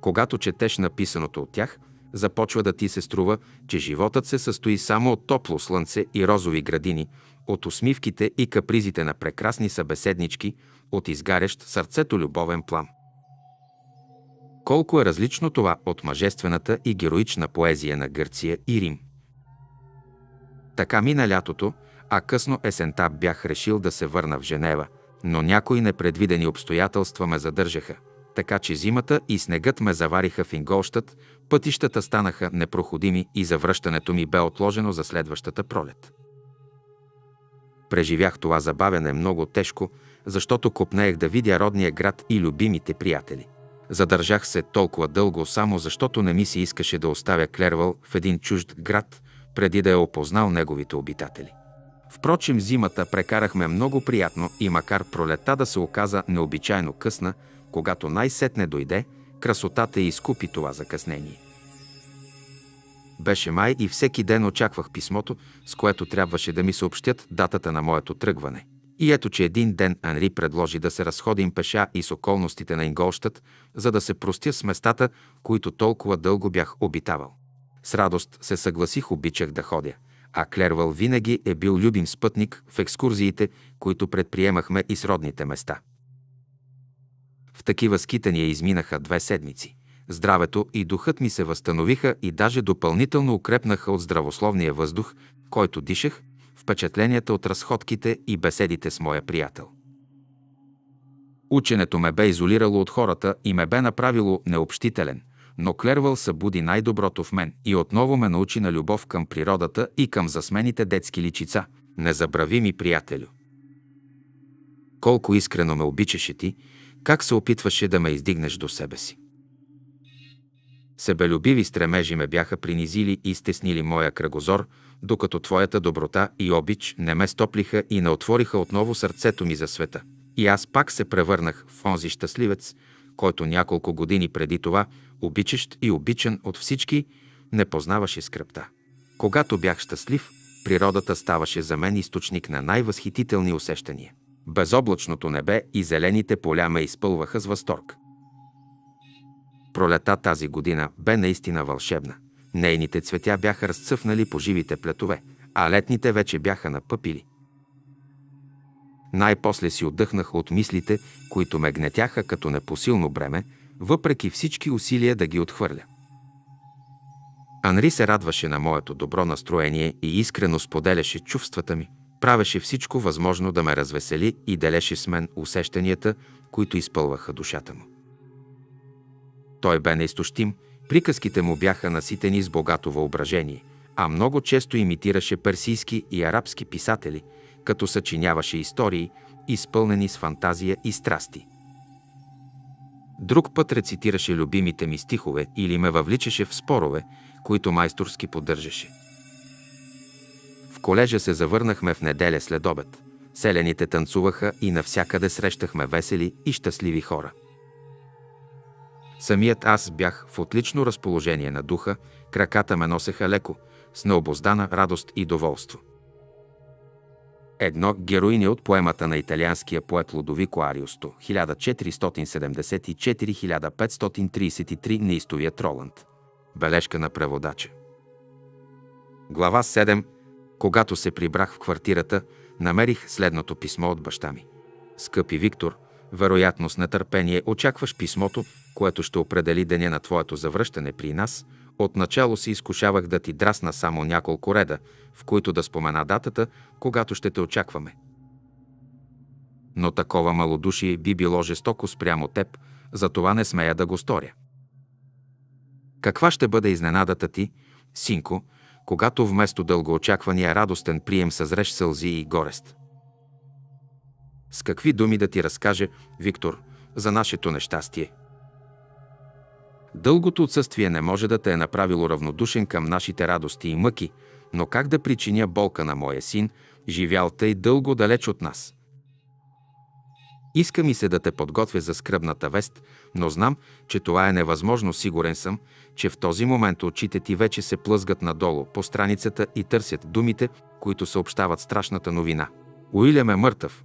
Когато четеш написаното от тях, започва да ти се струва, че животът се състои само от топло слънце и розови градини, от усмивките и капризите на прекрасни събеседнички, от изгарящ сърцето любовен плам. Колко е различно това от мъжествената и героична поезия на Гърция и Рим. Така мина лятото, а късно есента бях решил да се върна в Женева – но някои непредвидени обстоятелства ме задържаха, така че зимата и снегът ме завариха в Инголщът, пътищата станаха непроходими и завръщането ми бе отложено за следващата пролет. Преживях това забавяне много тежко, защото копнеех да видя родния град и любимите приятели. Задържах се толкова дълго, само защото не ми се искаше да оставя Клервал в един чужд град, преди да е опознал неговите обитатели. Впрочем, зимата прекарахме много приятно и макар пролета да се оказа необичайно късна, когато най-сетне дойде, красотата изкупи това закъснение. Беше май и всеки ден очаквах писмото, с което трябваше да ми съобщят датата на моето тръгване. И ето, че един ден Анри предложи да се разходим пеша и с околностите на Инголщът, за да се простя с местата, които толкова дълго бях обитавал. С радост се съгласих, обичах да ходя – а Клервал винаги е бил любим спътник в екскурзиите, които предприемахме и сродните места. В такива скитания изминаха две седмици. Здравето и духът ми се възстановиха и даже допълнително укрепнаха от здравословния въздух, който дишах, впечатленията от разходките и беседите с моя приятел. Ученето ме бе изолирало от хората и ме бе направило необщителен – но клервал събуди най-доброто в мен и отново ме научи на любов към природата и към засмените детски личица. Незабрави ми, приятелю! Колко искрено ме обичаше ти, как се опитваше да ме издигнеш до себе си. Себелюбиви стремежи ме бяха принизили и стеснили моя кръгозор, докато твоята доброта и обич не ме стоплиха и не отвориха отново сърцето ми за света. И аз пак се превърнах в онзи щастливец, който няколко години преди това, обичащ и обичан от всички, не познаваше скръпта. Когато бях щастлив, природата ставаше за мен източник на най-възхитителни усещания. Безоблачното небе и зелените поля ме изпълваха с възторг. Пролета тази година бе наистина вълшебна. Нейните цветя бяха разцъфнали по живите плетове, а летните вече бяха напъпили. Най-после си отдъхнах от мислите, които ме гнетяха като непосилно бреме, въпреки всички усилия да ги отхвърля. Анри се радваше на моето добро настроение и искрено споделяше чувствата ми. Правеше всичко възможно да ме развесели и делеше с мен усещанията, които изпълваха душата му. Той бе неизтощим, приказките му бяха наситени с богато въображение, а много често имитираше персийски и арабски писатели – като съчиняваше истории, изпълнени с фантазия и страсти. Друг път рецитираше любимите ми стихове или ме въвличаше в спорове, които майсторски поддържаше. В колежа се завърнахме в неделя след обед. Селените танцуваха и навсякъде срещахме весели и щастливи хора. Самият аз бях в отлично разположение на духа, краката ме носеха леко, с необоздана радост и доволство едно героиня от поемата на италианския поет Лодовико Ариосто 1474-1533 неистовия Роланд. Бележка на преводача. Глава 7. Когато се прибрах в квартирата, намерих следното писмо от баща ми. Скъпи Виктор, вероятно с нетърпение очакваш писмото, което ще определи деня на твоето завръщане при нас – Отначало се изкушавах да ти драсна само няколко реда, в които да спомена датата, когато ще те очакваме. Но такова малодушие би било жестоко спрямо теб, затова не смея да го сторя. Каква ще бъде изненадата ти, синко, когато вместо дългоочаквания радостен прием съзреш сълзи и горест? С какви думи да ти разкаже, Виктор, за нашето нещастие – Дългото отсъствие не може да те е направило равнодушен към нашите радости и мъки, но как да причиня болка на моя син, живял тъй дълго далеч от нас? Иска ми се да те подготвя за скръбната вест, но знам, че това е невъзможно. Сигурен съм, че в този момент очите ти вече се плъзгат надолу по страницата и търсят думите, които съобщават страшната новина. Уилям е мъртъв.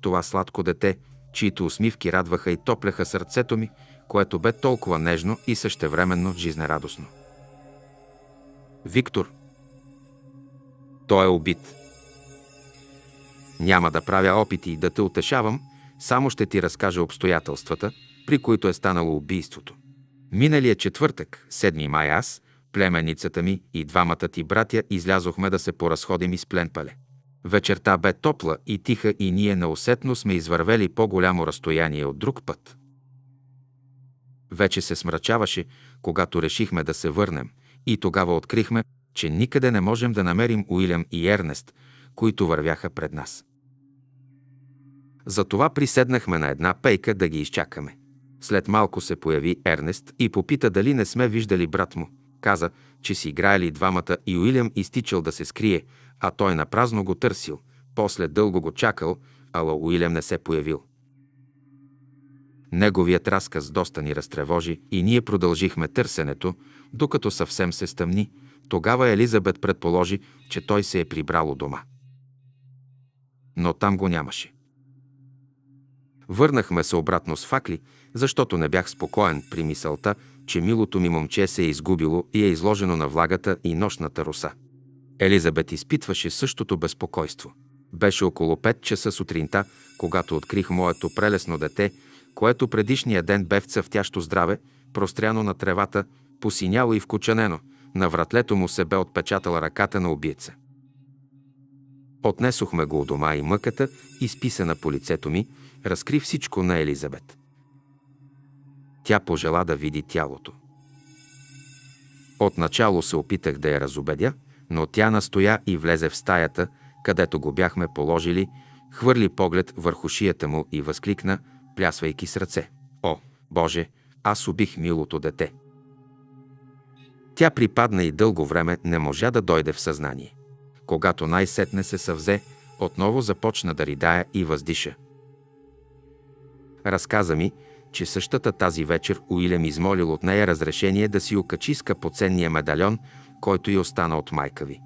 Това сладко дете, чието усмивки радваха и топляха сърцето ми – което бе толкова нежно и същевременно жизнерадостно. Виктор. Той е убит. Няма да правя опити и да те утешавам, само ще ти разкажа обстоятелствата, при които е станало убийството. Миналия четвъртък, 7 май аз, племеницата ми и двамата ти братя излязохме да се поразходим из Пленпале. Вечерта бе топла и тиха и ние неусетно сме извървели по-голямо разстояние от друг път. Вече се смрачаваше, когато решихме да се върнем и тогава открихме, че никъде не можем да намерим Уилям и Ернест, които вървяха пред нас. Затова приседнахме на една пейка да ги изчакаме. След малко се появи Ернест и попита дали не сме виждали брат му. Каза, че си играели двамата и Уилям изтичал да се скрие, а той напразно го търсил. После дълго го чакал, ала Уилям не се появил. Неговият разказ доста ни разтревожи и ние продължихме търсенето, докато съвсем се стъмни. Тогава Елизабет предположи, че той се е прибрал у дома. Но там го нямаше. Върнахме се обратно с факли, защото не бях спокоен при мисълта, че милото ми момче се е изгубило и е изложено на влагата и нощната роса. Елизабет изпитваше същото безпокойство. Беше около 5 часа сутринта, когато открих моето прелесно дете – което предишния ден бе в цъфтящо здраве, простряно на тревата, посиняло и вкоченено, на вратлето му се бе отпечатала ръката на убийца. Отнесохме го у дома и мъката, изписана по лицето ми, разкри всичко на Елизабет. Тя пожела да види тялото. Отначало се опитах да я разобедя, но тя настоя и влезе в стаята, където го бяхме положили, хвърли поглед върху шията му и възкликна – плясвайки с ръце. О, Боже, аз убих милото дете. Тя припадна и дълго време не можа да дойде в съзнание. Когато най-сетне се съвзе, отново започна да ридая и въздиша. Разказа ми, че същата тази вечер Уилям е измолил от нея разрешение да си окачи скъпоценния медальон, който й остана от майка ви.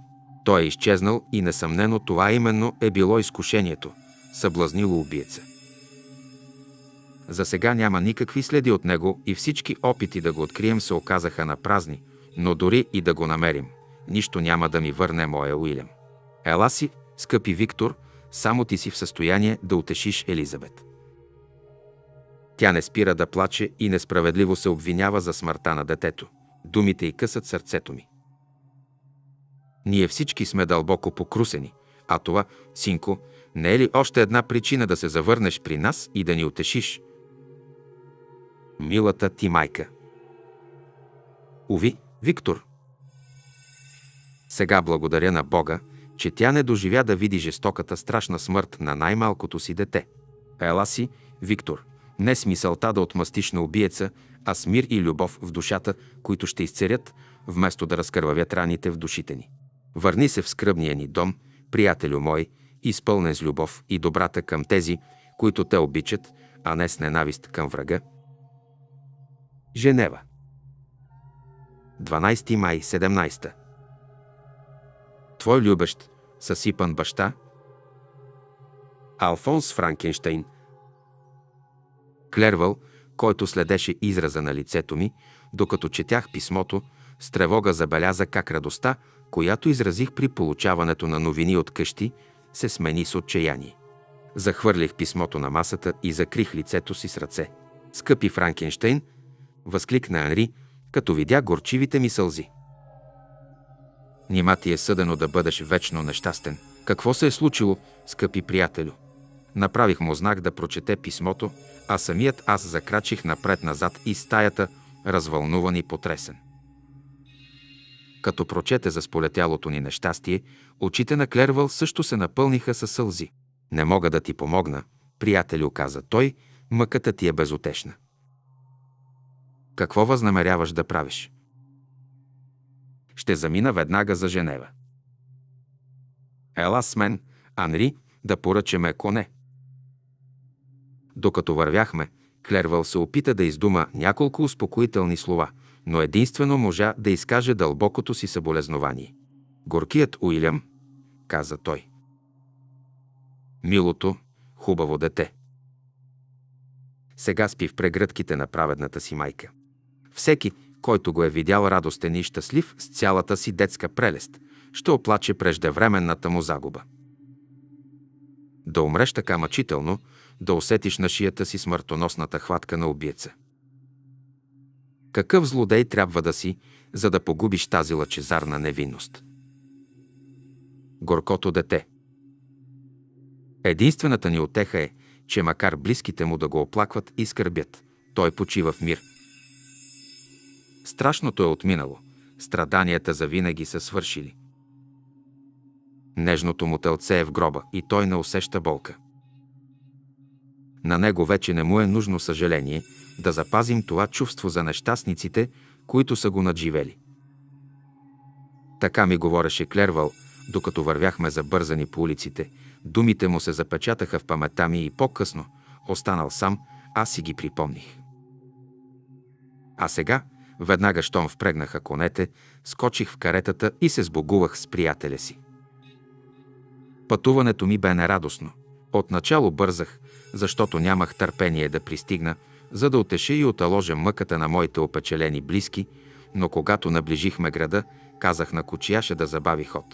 Той е изчезнал и несъмнено това именно е било изкушението – съблазнило убиеца. За сега няма никакви следи от него и всички опити да го открием се оказаха на празни, но дори и да го намерим, нищо няма да ми върне моя Уилям. Ела си, скъпи Виктор, само ти си в състояние да утешиш Елизабет. Тя не спира да плаче и несправедливо се обвинява за смъртта на детето. Думите й късат сърцето ми. Ние всички сме дълбоко покрусени, а това, синко, не е ли още една причина да се завърнеш при нас и да ни утешиш, милата ти майка. Уви, Виктор. Сега благодаря на Бога, че тя не доживя да види жестоката страшна смърт на най-малкото си дете. Ела си, Виктор, не с мисълта да отмъстиш на убиеца, а с мир и любов в душата, които ще изцерят, вместо да разкървавят раните в душите ни. Върни се в скръбния ни дом, приятелю мой, изпълнен с любов и добрата към тези, които те обичат, а не с ненавист към врага, Женева. 12 май 17. Твой любещ, съсипан баща. Алфонс Франкенштейн. Клервал, който следеше израза на лицето ми, докато четях писмото, с тревога забеляза как радостта, която изразих при получаването на новини от къщи, се смени с отчаяние. Захвърлих писмото на масата и закрих лицето си с ръце. Скъпи Франкенштейн, възкликна Анри, като видя горчивите ми сълзи. Нима ти е съдено да бъдеш вечно нещастен. Какво се е случило, скъпи приятелю? Направих му знак да прочете писмото, а самият аз закрачих напред-назад и стаята, развълнуван и потресен. Като прочете за сполетялото ни нещастие, очите на Клервал също се напълниха със сълзи. Не мога да ти помогна, приятелю, каза той, мъката ти е безотешна. Какво възнамеряваш да правиш? Ще замина веднага за Женева. Ела с мен, Анри, да поръчаме коне. Докато вървяхме, Клервал се опита да издума няколко успокоителни слова, но единствено можа да изкаже дълбокото си съболезнование. Горкият Уилям, каза той. Милото, хубаво дете. Сега спи в прегръдките на праведната си майка. Всеки, който го е видял радостен и щастлив с цялата си детска прелест, ще оплаче преждевременната му загуба. Да умреш така мъчително, да усетиш на шията си смъртоносната хватка на убиеца. Какъв злодей трябва да си, за да погубиш тази лъчезарна невинност? Горкото дете. Единствената ни отеха е, че макар близките му да го оплакват и скърбят, той почива в мир – Страшното е отминало. Страданията завинаги са свършили. Нежното му тълце е в гроба и той не усеща болка. На него вече не му е нужно съжаление да запазим това чувство за нещастниците, които са го надживели. Така ми говореше Клервал, докато вървяхме забързани по улиците. Думите му се запечатаха в памета ми и по-късно, останал сам, аз си ги припомних. А сега, Веднага, щом впрегнаха конете, скочих в каретата и се сбогувах с приятеля си. Пътуването ми бе нерадостно. Отначало бързах, защото нямах търпение да пристигна, за да отеша и оталожа мъката на моите опечелени близки, но когато наближихме града, казах на кучияша да забави ход.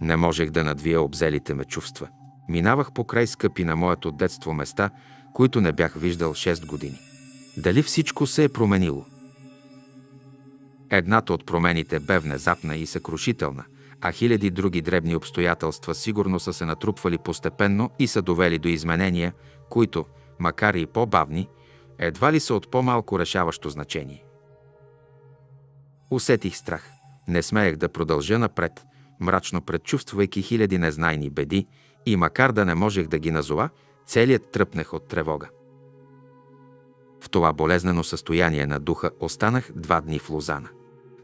Не можех да надвия обзелите ме чувства. Минавах покрай скъпи на моето детство места, които не бях виждал 6 години дали всичко се е променило. Едната от промените бе внезапна и съкрушителна, а хиляди други дребни обстоятелства сигурно са се натрупвали постепенно и са довели до изменения, които, макар и по-бавни, едва ли са от по-малко решаващо значение. Усетих страх. Не смеех да продължа напред, мрачно предчувствайки хиляди незнайни беди и макар да не можех да ги назова, целият тръпнах от тревога. В това болезнено състояние на духа останах два дни в Лозана.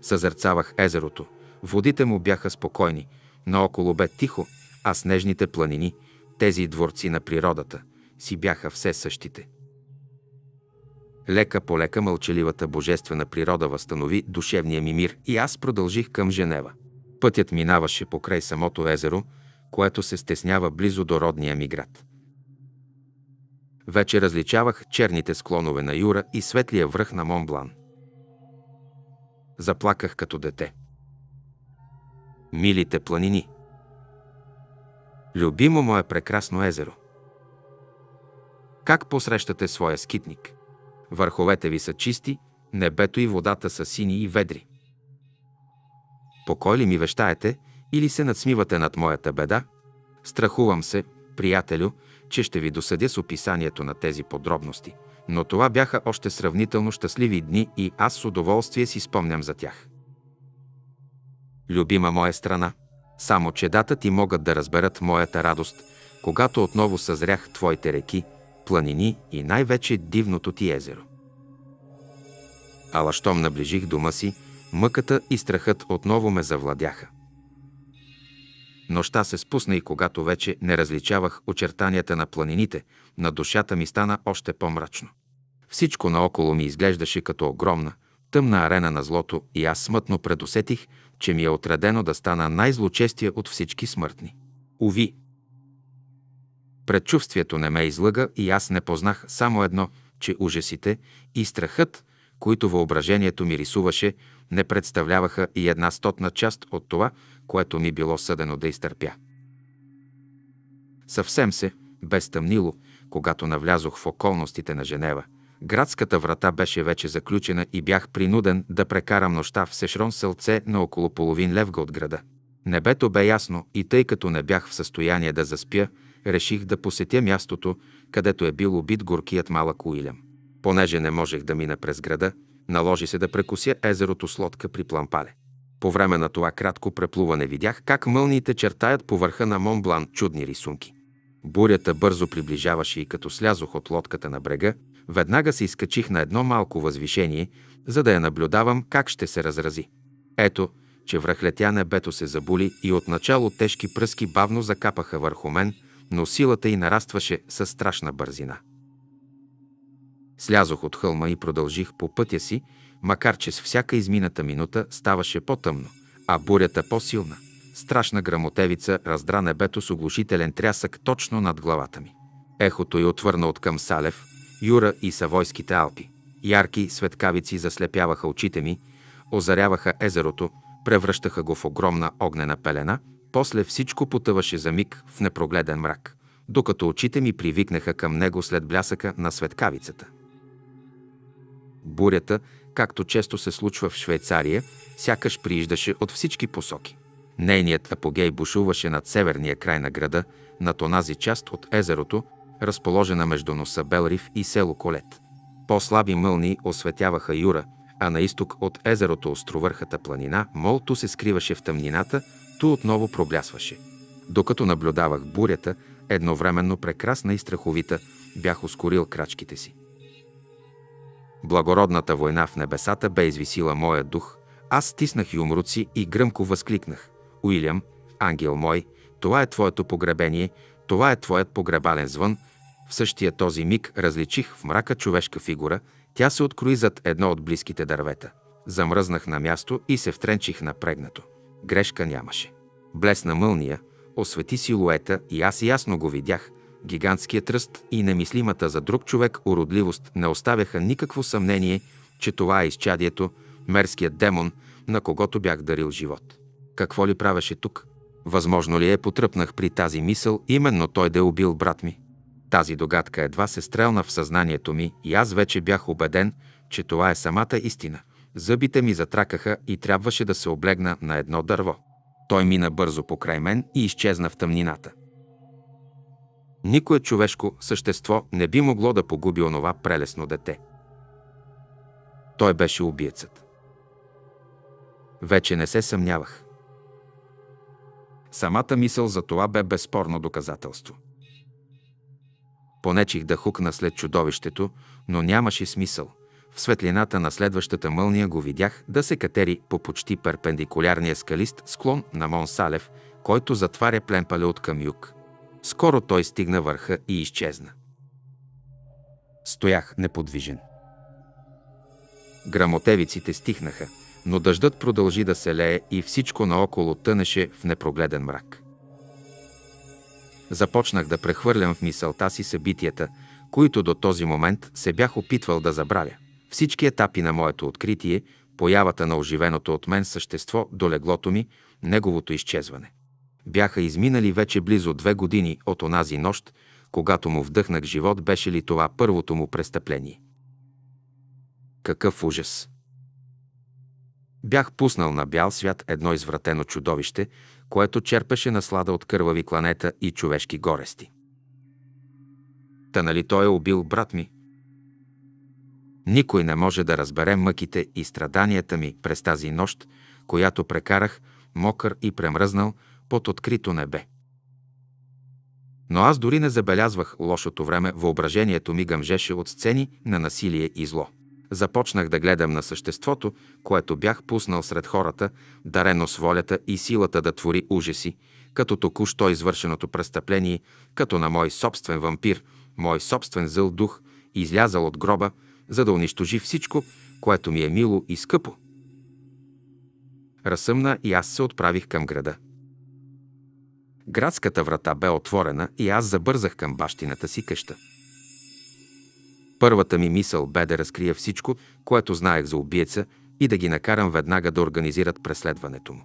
Съзерцавах езерото, водите му бяха спокойни, наоколо бе тихо, а снежните планини, тези дворци на природата, си бяха все същите. Лека по лека мълчаливата божествена природа възстанови душевния ми мир и аз продължих към Женева. Пътят минаваше покрай самото езеро, което се стеснява близо до родния ми град. Вече различавах черните склонове на Юра и светлия връх на Монблан. Заплаках като дете. Милите планини. Любимо мое прекрасно езеро. Как посрещате своя скитник? Върховете ви са чисти, небето и водата са сини и ведри. Покой ли ми вещаете или се надсмивате над моята беда? Страхувам се, приятелю, че ще ви досъдя с описанието на тези подробности, но това бяха още сравнително щастливи дни и аз с удоволствие си спомням за тях. Любима моя страна, само че дата ти могат да разберат моята радост, когато отново съзрях твоите реки, планини и най-вече дивното ти езеро. Ала щом наближих дома си, мъката и страхът отново ме завладяха – Нощта се спусна и когато вече не различавах очертанията на планините, на душата ми стана още по-мрачно. Всичко наоколо ми изглеждаше като огромна, тъмна арена на злото и аз смътно предусетих, че ми е отредено да стана най-злочестия от всички смъртни. Уви! Предчувствието не ме излъга и аз не познах само едно, че ужасите и страхът, които въображението ми рисуваше, не представляваха и една стотна част от това, което ми било съдено да изтърпя. Съвсем се, без тъмнило, когато навлязох в околностите на Женева. Градската врата беше вече заключена и бях принуден да прекарам нощта в Сешрон сълце на около половин левга от града. Небето бе ясно и тъй като не бях в състояние да заспя, реших да посетя мястото, където е бил убит горкият малък Уилям. Понеже не можех да мина през града, наложи се да прекуся езерото с лодка при Плампале. По време на това кратко преплуване видях как мълните чертаят по върха на Монблан чудни рисунки. Бурята бързо приближаваше и като слязох от лодката на брега, веднага се изкачих на едно малко възвишение, за да я наблюдавам как ще се разрази. Ето, че връхлетя небето се забули и отначало тежки пръски бавно закапаха върху мен, но силата й нарастваше със страшна бързина. Слязох от хълма и продължих по пътя си, макар че с всяка измината минута ставаше по-тъмно, а бурята по-силна. Страшна грамотевица раздра небето с оглушителен трясък точно над главата ми. Ехото й отвърна от към Салев, Юра и Савойските Алпи. Ярки светкавици заслепяваха очите ми, озаряваха езерото, превръщаха го в огромна огнена пелена, после всичко потъваше за миг в непрогледен мрак, докато очите ми привикнаха към него след блясъка на светкавицата. Бурята както често се случва в Швейцария, сякаш прииждаше от всички посоки. Нейният апогей бушуваше над северния край на града, над онази част от езерото, разположена между носа Белриф и село Колет. По-слаби мълни осветяваха Юра, а на изток от езерото Островърхата планина мол ту се скриваше в тъмнината, ту отново проблясваше. Докато наблюдавах бурята, едновременно прекрасна и страховита, бях ускорил крачките си. Благородната война в небесата бе извисила моя дух. Аз стиснах юмруци и гръмко възкликнах. Уилям, ангел мой, това е твоето погребение, това е твоят погребален звън. В същия този миг различих в мрака човешка фигура, тя се открои зад едно от близките дървета. Замръзнах на място и се втренчих напрегнато. Грешка нямаше. Блесна мълния, освети силуета и аз ясно го видях, гигантският ръст и немислимата за друг човек уродливост не оставяха никакво съмнение, че това е изчадието, мерският демон, на когото бях дарил живот. Какво ли правеше тук? Възможно ли е, потръпнах при тази мисъл, именно той да е убил брат ми. Тази догадка едва се стрелна в съзнанието ми и аз вече бях убеден, че това е самата истина. Зъбите ми затракаха и трябваше да се облегна на едно дърво. Той мина бързо покрай мен и изчезна в тъмнината. Никое човешко същество не би могло да погуби онова прелесно дете. Той беше убиецът. Вече не се съмнявах. Самата мисъл за това бе безспорно доказателство. Понечих да хукна след чудовището, но нямаше смисъл. В светлината на следващата мълния го видях да се катери по почти перпендикулярния скалист склон на Монсалев, който затваря племпале от към юг. Скоро той стигна върха и изчезна. Стоях неподвижен. Грамотевиците стихнаха, но дъждът продължи да се лее и всичко наоколо тънеше в непрогледен мрак. Започнах да прехвърлям в мисълта си събитията, които до този момент се бях опитвал да забравя. Всички етапи на моето откритие, появата на оживеното от мен същество до леглото ми, неговото изчезване. Бяха изминали вече близо две години от онази нощ, когато му вдъхнах живот, беше ли това първото му престъпление. Какъв ужас! Бях пуснал на бял свят едно извратено чудовище, което черпеше наслада от кървави кланета и човешки горести. Та нали той е убил брат ми? Никой не може да разбере мъките и страданията ми през тази нощ, която прекарах, мокър и премръзнал – под открито небе. Но аз дори не забелязвах лошото време, въображението ми гъмжеше от сцени на насилие и зло. Започнах да гледам на съществото, което бях пуснал сред хората, дарено с волята и силата да твори ужаси, като току-що извършеното престъпление, като на мой собствен вампир, мой собствен зъл дух, излязал от гроба, за да унищожи всичко, което ми е мило и скъпо. Разсъмна и аз се отправих към града. Градската врата бе отворена и аз забързах към бащината си къща. Първата ми мисъл бе да разкрия всичко, което знаех за убиеца и да ги накарам веднага да организират преследването му.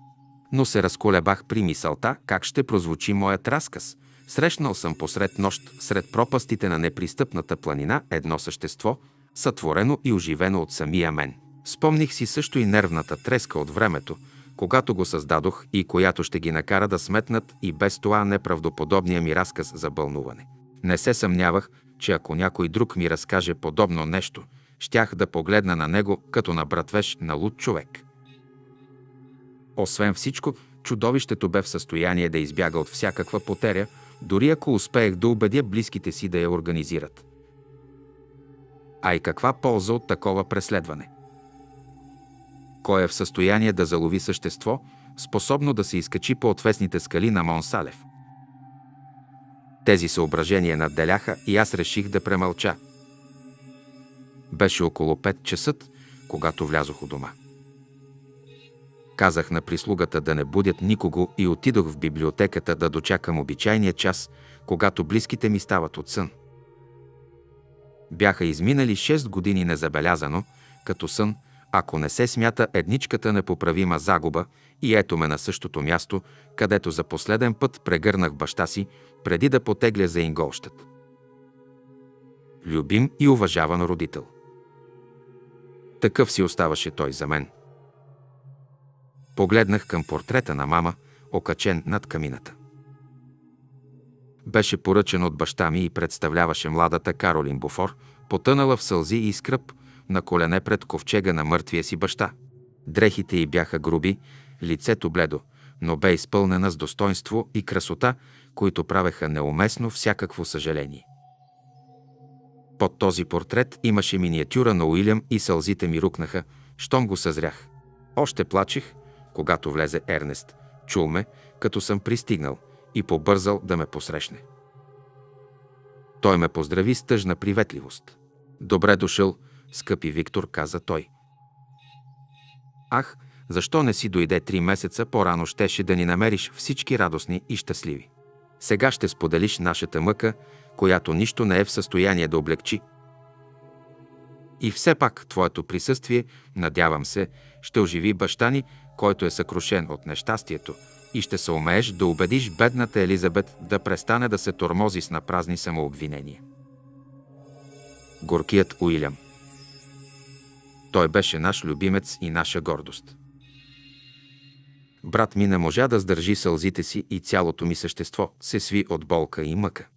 Но се разколебах при мисълта как ще прозвучи моят разказ. Срещнал съм посред нощ, сред пропастите на непристъпната планина, едно същество, сътворено и оживено от самия мен. Спомних си също и нервната треска от времето – когато го създадох и която ще ги накара да сметнат и без това неправдоподобния ми разказ за бълнуване. Не се съмнявах, че ако някой друг ми разкаже подобно нещо, щях да погледна на него като на братвеж на луд човек. Освен всичко, чудовището бе в състояние да избяга от всякаква потеря, дори ако успеех да убедя близките си да я организират. А и каква полза от такова преследване? Кой е в състояние да залови същество, способно да се изкачи по отвесните скали на Монсалев? Тези съображения надделяха и аз реших да премълча. Беше около 5 часа, когато влязох у дома. Казах на прислугата да не будят никого и отидох в библиотеката да дочакам обичайния час, когато близките ми стават от сън. Бяха изминали 6 години незабелязано, като сън, ако не се смята едничката непоправима загуба, и ето ме на същото място, където за последен път прегърнах баща си, преди да потегля за Инголщът. Любим и уважаван родител. Такъв си оставаше той за мен. Погледнах към портрета на мама, окачен над камината. Беше поръчен от баща ми и представляваше младата Каролин Буфор, потънала в сълзи и скръп, на колене пред ковчега на мъртвия си баща. Дрехите й бяха груби, лицето бледо, но бе изпълнена с достоинство и красота, които правеха неуместно всякакво съжаление. Под този портрет имаше миниатюра на Уилям и сълзите ми рукнаха, щом го съзрях. Още плачех, когато влезе Ернест. Чул ме, като съм пристигнал и побързал да ме посрещне. Той ме поздрави с тъжна приветливост. Добре дошъл, скъпи Виктор, каза той. Ах, защо не си дойде три месеца по-рано, щеше да ни намериш всички радостни и щастливи. Сега ще споделиш нашата мъка, която нищо не е в състояние да облегчи. И все пак твоето присъствие, надявам се, ще оживи баща ни, който е съкрушен от нещастието, и ще се умееш да убедиш бедната Елизабет да престане да се тормози с напразни самообвинения. Горкият Уилям той беше наш любимец и наша гордост. Брат ми не можа да сдържи сълзите си и цялото ми същество се сви от болка и мъка.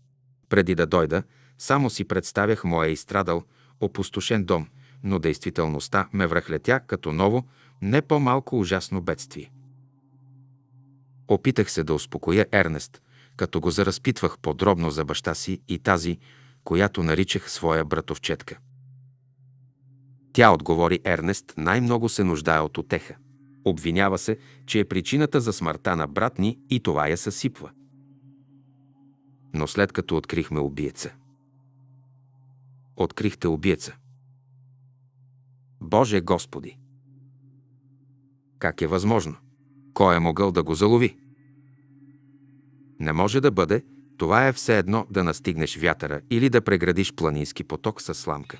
Преди да дойда, само си представях моя изстрадал, опустошен дом, но действителността ме връхлетя като ново, не по-малко ужасно бедствие. Опитах се да успокоя Ернест, като го заразпитвах подробно за баща си и тази, която наричах своя братовчетка. Тя отговори Ернест най-много се нуждае от отеха. Обвинява се, че е причината за смъртта на брат ни и това я съсипва. Но след като открихме убиеца. Открихте убиеца. Боже Господи! Как е възможно? Кой е могъл да го залови? Не може да бъде, това е все едно да настигнеш вятъра или да преградиш планински поток със сламка.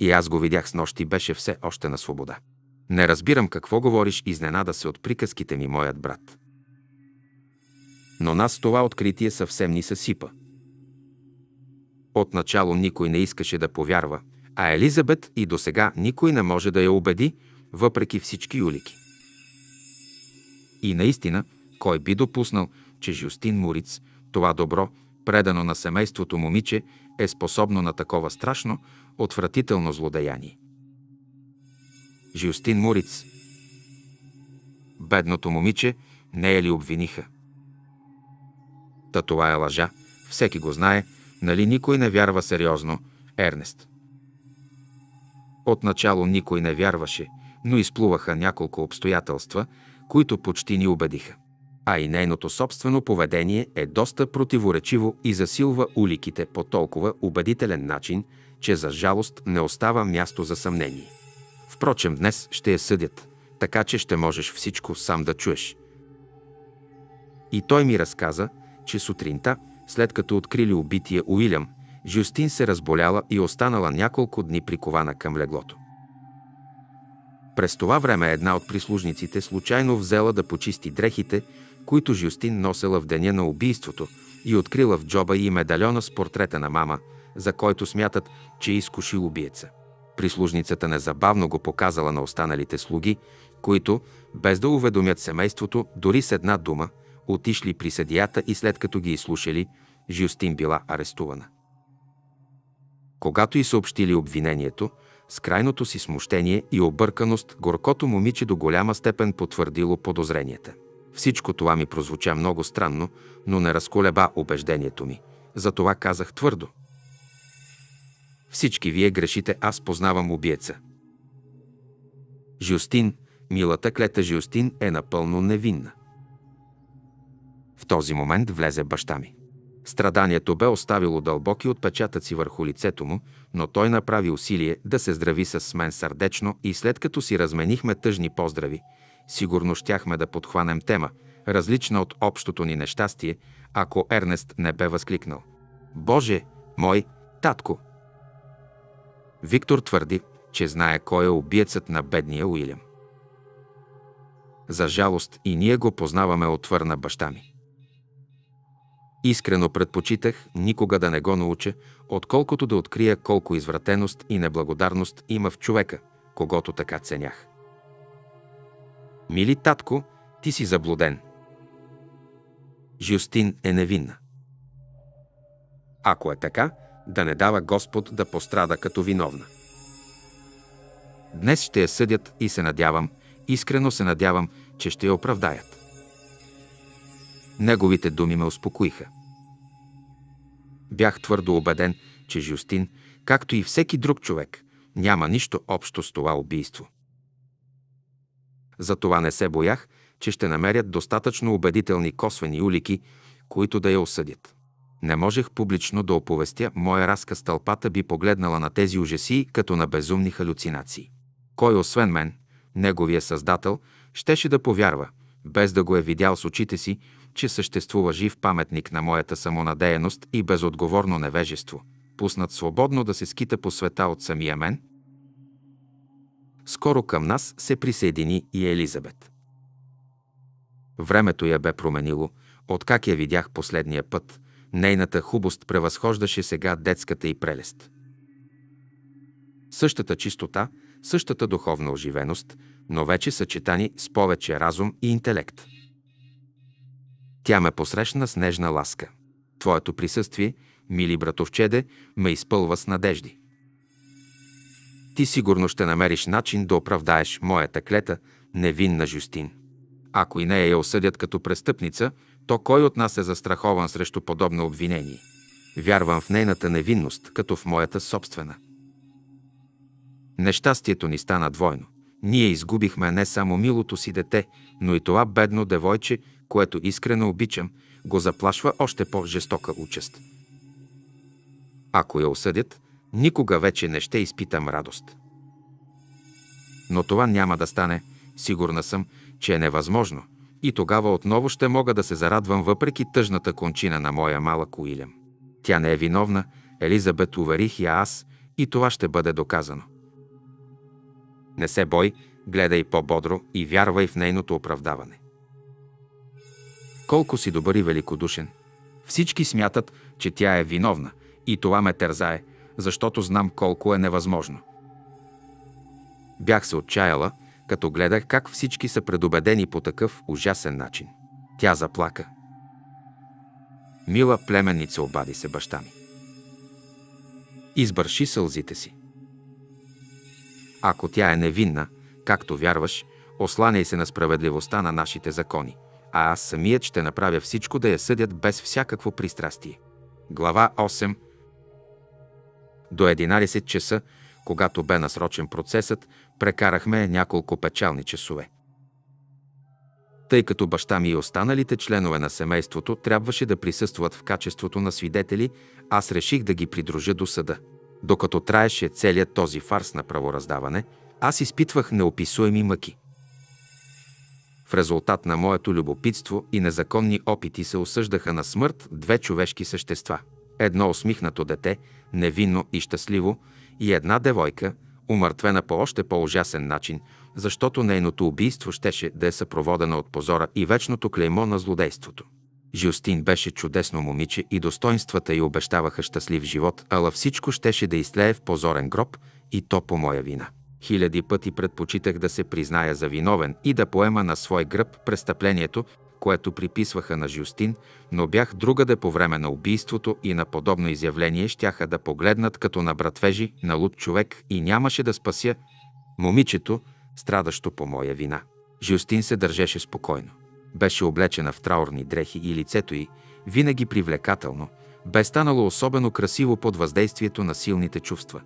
И аз го видях с нощи, беше все още на свобода. Не разбирам какво говориш, изненада се от приказките ми, моят брат. Но нас това откритие съвсем ни се сипа. Отначало никой не искаше да повярва, а Елизабет и до сега никой не може да я убеди, въпреки всички улики. И наистина, кой би допуснал, че Жюстин Муриц, това добро, предано на семейството момиче, е способно на такова страшно, отвратително злодеяние. Жюстин Муриц Бедното момиче не е ли обвиниха? Та това е лъжа, всеки го знае, нали никой не вярва сериозно, Ернест. Отначало никой не вярваше, но изплуваха няколко обстоятелства, които почти ни убедиха. А и нейното собствено поведение е доста противоречиво и засилва уликите по толкова убедителен начин, че за жалост не остава място за съмнение. Впрочем, днес ще я съдят, така че ще можеш всичко сам да чуеш. И той ми разказа, че сутринта, след като открили убития Уилям, Жюстин се разболяла и останала няколко дни прикована към леглото. През това време една от прислужниците случайно взела да почисти дрехите, които Жюстин носела в деня на убийството и открила в джоба и медальона с портрета на мама – за който смятат, че е изкушил убиеца. Прислужницата незабавно го показала на останалите слуги, които, без да уведомят семейството, дори с една дума, отишли при съдията и след като ги изслушали, Жюстин била арестувана. Когато и съобщили обвинението, с крайното си смущение и обърканост, горкото момиче до голяма степен потвърдило подозренията. Всичко това ми прозвуча много странно, но не разколеба убеждението ми. Затова казах твърдо – всички вие грешите, аз познавам убиеца. Жюстин, милата клета Жюстин е напълно невинна. В този момент влезе баща ми. Страданието бе оставило дълбоки отпечатъци върху лицето му, но той направи усилие да се здрави с мен сърдечно и след като си разменихме тъжни поздрави, сигурно щяхме да подхванем тема, различна от общото ни нещастие, ако Ернест не бе възкликнал. Боже, мой татко! Виктор твърди, че знае кой е убиецът на бедния Уилям. За жалост и ние го познаваме отвърна баща ми. Искрено предпочитах никога да не го науча, отколкото да открия колко извратеност и неблагодарност има в човека, когато така ценях. Мили татко, ти си заблуден. Жюстин е невинна. Ако е така, да не дава Господ да пострада като виновна. Днес ще я съдят и се надявам, искрено се надявам, че ще я оправдаят. Неговите думи ме успокоиха. Бях твърдо убеден, че Жюстин, както и всеки друг човек, няма нищо общо с това убийство. Затова не се боях, че ще намерят достатъчно убедителни косвени улики, които да я осъдят. Не можех публично да оповестя моя разказ. Тълпата би погледнала на тези ужаси като на безумни халюцинации. Кой освен мен, неговия създател, щеше да повярва, без да го е видял с очите си, че съществува жив паметник на моята самонадеяност и безотговорно невежество, пуснат свободно да се скита по света от самия мен? Скоро към нас се присъедини и Елизабет. Времето я бе променило, откак я видях последния път. Нейната хубост превъзхождаше сега детската и прелест. Същата чистота, същата духовна оживеност, но вече съчетани с повече разум и интелект. Тя ме посрещна с нежна ласка. Твоето присъствие, мили братовчеде, ме изпълва с надежди. Ти сигурно ще намериш начин да оправдаеш моята клета, невинна Жюстин. Ако и нея я осъдят като престъпница – то кой от нас е застрахован срещу подобно обвинение? Вярвам в нейната невинност, като в моята собствена. Нещастието ни стана двойно. Ние изгубихме не само милото си дете, но и това бедно девойче, което искрено обичам, го заплашва още по-жестока участ. Ако я осъдят, никога вече не ще изпитам радост. Но това няма да стане, сигурна съм, че е невъзможно – и тогава отново ще мога да се зарадвам въпреки тъжната кончина на моя малък Уилям. Тя не е виновна, Елизабет уверих я аз, и това ще бъде доказано. Не се бой, гледай по-бодро и вярвай в нейното оправдаване. Колко си добър и великодушен. Всички смятат, че тя е виновна и това ме тързае, защото знам колко е невъзможно. Бях се отчаяла, като гледах как всички са предубедени по такъв ужасен начин. Тя заплака. Мила племенница обади се баща ми. Избърши сълзите си. Ако тя е невинна, както вярваш, осланяй се на справедливостта на нашите закони, а аз самият ще направя всичко да я съдят без всякакво пристрастие. Глава 8 До 11 часа, когато бе насрочен процесът, Прекарахме няколко печални часове. Тъй като баща ми и останалите членове на семейството трябваше да присъстват в качеството на свидетели, аз реших да ги придружа до съда. Докато траеше целият този фарс на правораздаване, аз изпитвах неописуеми мъки. В резултат на моето любопитство и незаконни опити се осъждаха на смърт две човешки същества. Едно усмихнато дете, невинно и щастливо, и една девойка, умъртвена по още по-ужасен начин, защото нейното убийство щеше да е съпроводено от позора и вечното клеймо на злодейството. Жюстин беше чудесно момиче и достоинствата й обещаваха щастлив живот, ала всичко щеше да излее в позорен гроб и то по моя вина. Хиляди пъти предпочитах да се призная за виновен и да поема на свой гръб престъплението, което приписваха на Жюстин, но бях другаде по време на убийството и на подобно изявление щяха да погледнат като на братвежи, на луд човек и нямаше да спася момичето, страдащо по моя вина. Жюстин се държеше спокойно. Беше облечена в траурни дрехи и лицето й, винаги привлекателно, бе станало особено красиво под въздействието на силните чувства.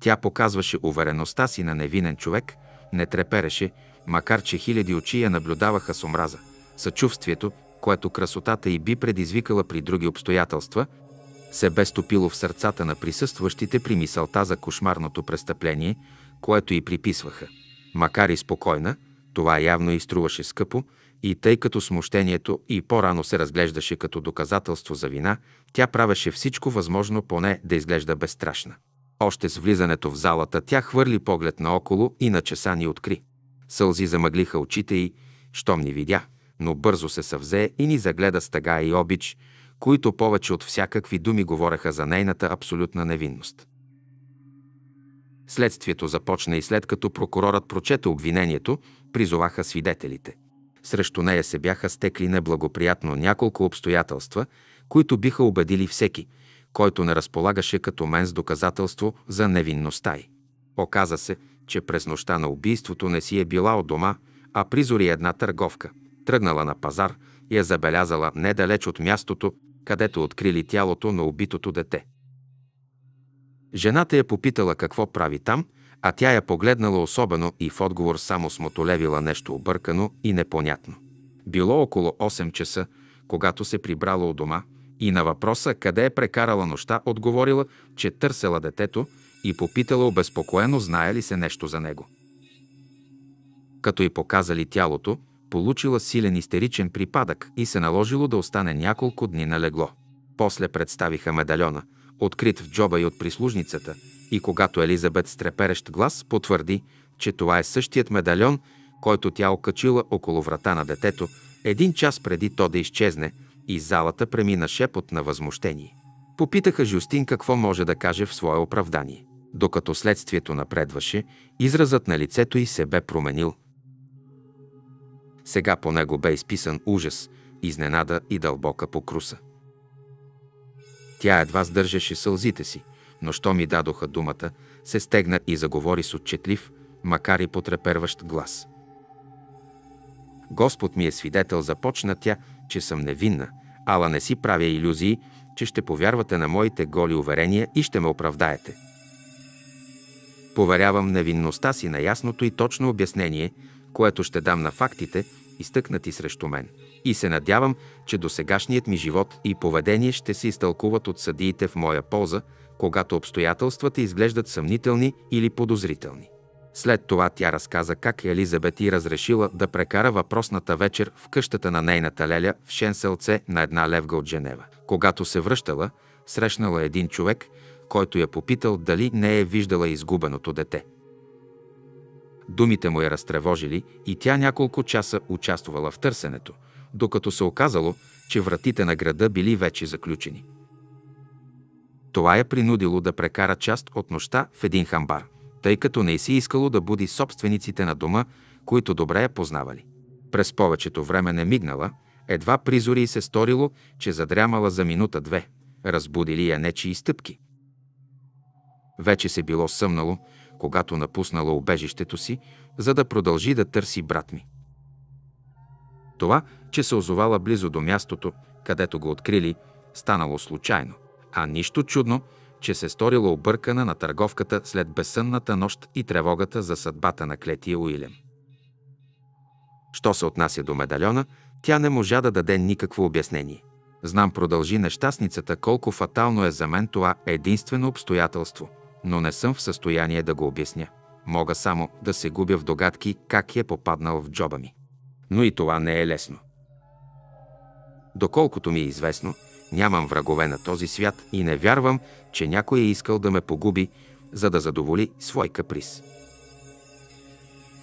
Тя показваше увереността си на невинен човек, не трепереше, макар че хиляди очи я наблюдаваха с омраза. Съчувствието, което красотата й би предизвикала при други обстоятелства, се бе стопило в сърцата на присъстващите при мисълта за кошмарното престъпление, което й приписваха. Макар и спокойна, това явно и струваше скъпо, и тъй като смущението и по-рано се разглеждаше като доказателство за вина, тя правеше всичко възможно поне да изглежда безстрашна. Още с влизането в залата тя хвърли поглед наоколо и на часа ни откри. Сълзи замъглиха очите й, щом ни видя, но бързо се съвзе и ни загледа с тъга и обич, които повече от всякакви думи говореха за нейната абсолютна невинност. Следствието започна и след като прокурорът прочете обвинението, призоваха свидетелите. Срещу нея се бяха стекли неблагоприятно няколко обстоятелства, които биха убедили всеки, който не разполагаше като мен с доказателство за невинността й. Оказа се, че през нощта на убийството не си е била от дома, а призори една търговка. Тръгнала на пазар и е забелязала недалеч от мястото, където открили тялото на убитото дете. Жената я попитала какво прави там, а тя я погледнала особено и в отговор само смотолевила нещо объркано и непонятно. Било около 8 часа, когато се прибрала от дома и на въпроса къде е прекарала нощта, отговорила, че търсела детето, и попитала обезпокоено знае ли се нещо за него. Като й показали тялото, получила силен истеричен припадък и се наложило да остане няколко дни на легло. После представиха медальона, открит в джоба и от прислужницата, и когато Елизабет с треперещ глас потвърди, че това е същият медальон, който тя окачила около врата на детето, един час преди то да изчезне, и залата премина шепот на възмущение. Попитаха Жустин какво може да каже в свое оправдание. Докато следствието напредваше, изразът на лицето й се бе променил. Сега по него бе изписан ужас, изненада и дълбока покруса. Тя едва сдържаше сълзите си, но що ми дадоха думата, се стегна и заговори с отчетлив, макар и потреперващ глас. Господ ми е свидетел, започна тя, че съм невинна, ала не си правя иллюзии, че ще повярвате на моите голи уверения и ще ме оправдаете – Поверявам невинността си на ясното и точно обяснение, което ще дам на фактите, изтъкнати срещу мен. И се надявам, че досегашният ми живот и поведение ще се изтълкуват от съдиите в моя полза, когато обстоятелствата изглеждат съмнителни или подозрителни. След това тя разказа как Елизабет и разрешила да прекара въпросната вечер в къщата на нейната леля в Шенселце на една левга от Женева. Когато се връщала, срещнала един човек – който я попитал дали не е виждала изгубеното дете. Думите му я разтревожили и тя няколко часа участвала в търсенето, докато се оказало, че вратите на града били вече заключени. Това я принудило да прекара част от нощта в един хамбар, тъй като не си искало да буди собствениците на дома, които добре я познавали. През повечето време не мигнала, едва призори се сторило, че задрямала за минута-две. Разбудили я нечи и стъпки. Вече се било съмнало, когато напуснала убежището си, за да продължи да търси брат ми. Това, че се озовала близо до мястото, където го открили, станало случайно. А нищо чудно, че се сторила объркана на търговката след безсънната нощ и тревогата за съдбата на Клетия Уилям. Що се отнася до медальона, тя не можа да даде никакво обяснение. Знам, продължи нещастницата, колко фатално е за мен това единствено обстоятелство но не съм в състояние да го обясня. Мога само да се губя в догадки как е попаднал в джоба ми. Но и това не е лесно. Доколкото ми е известно, нямам врагове на този свят и не вярвам, че някой е искал да ме погуби, за да задоволи свой каприз.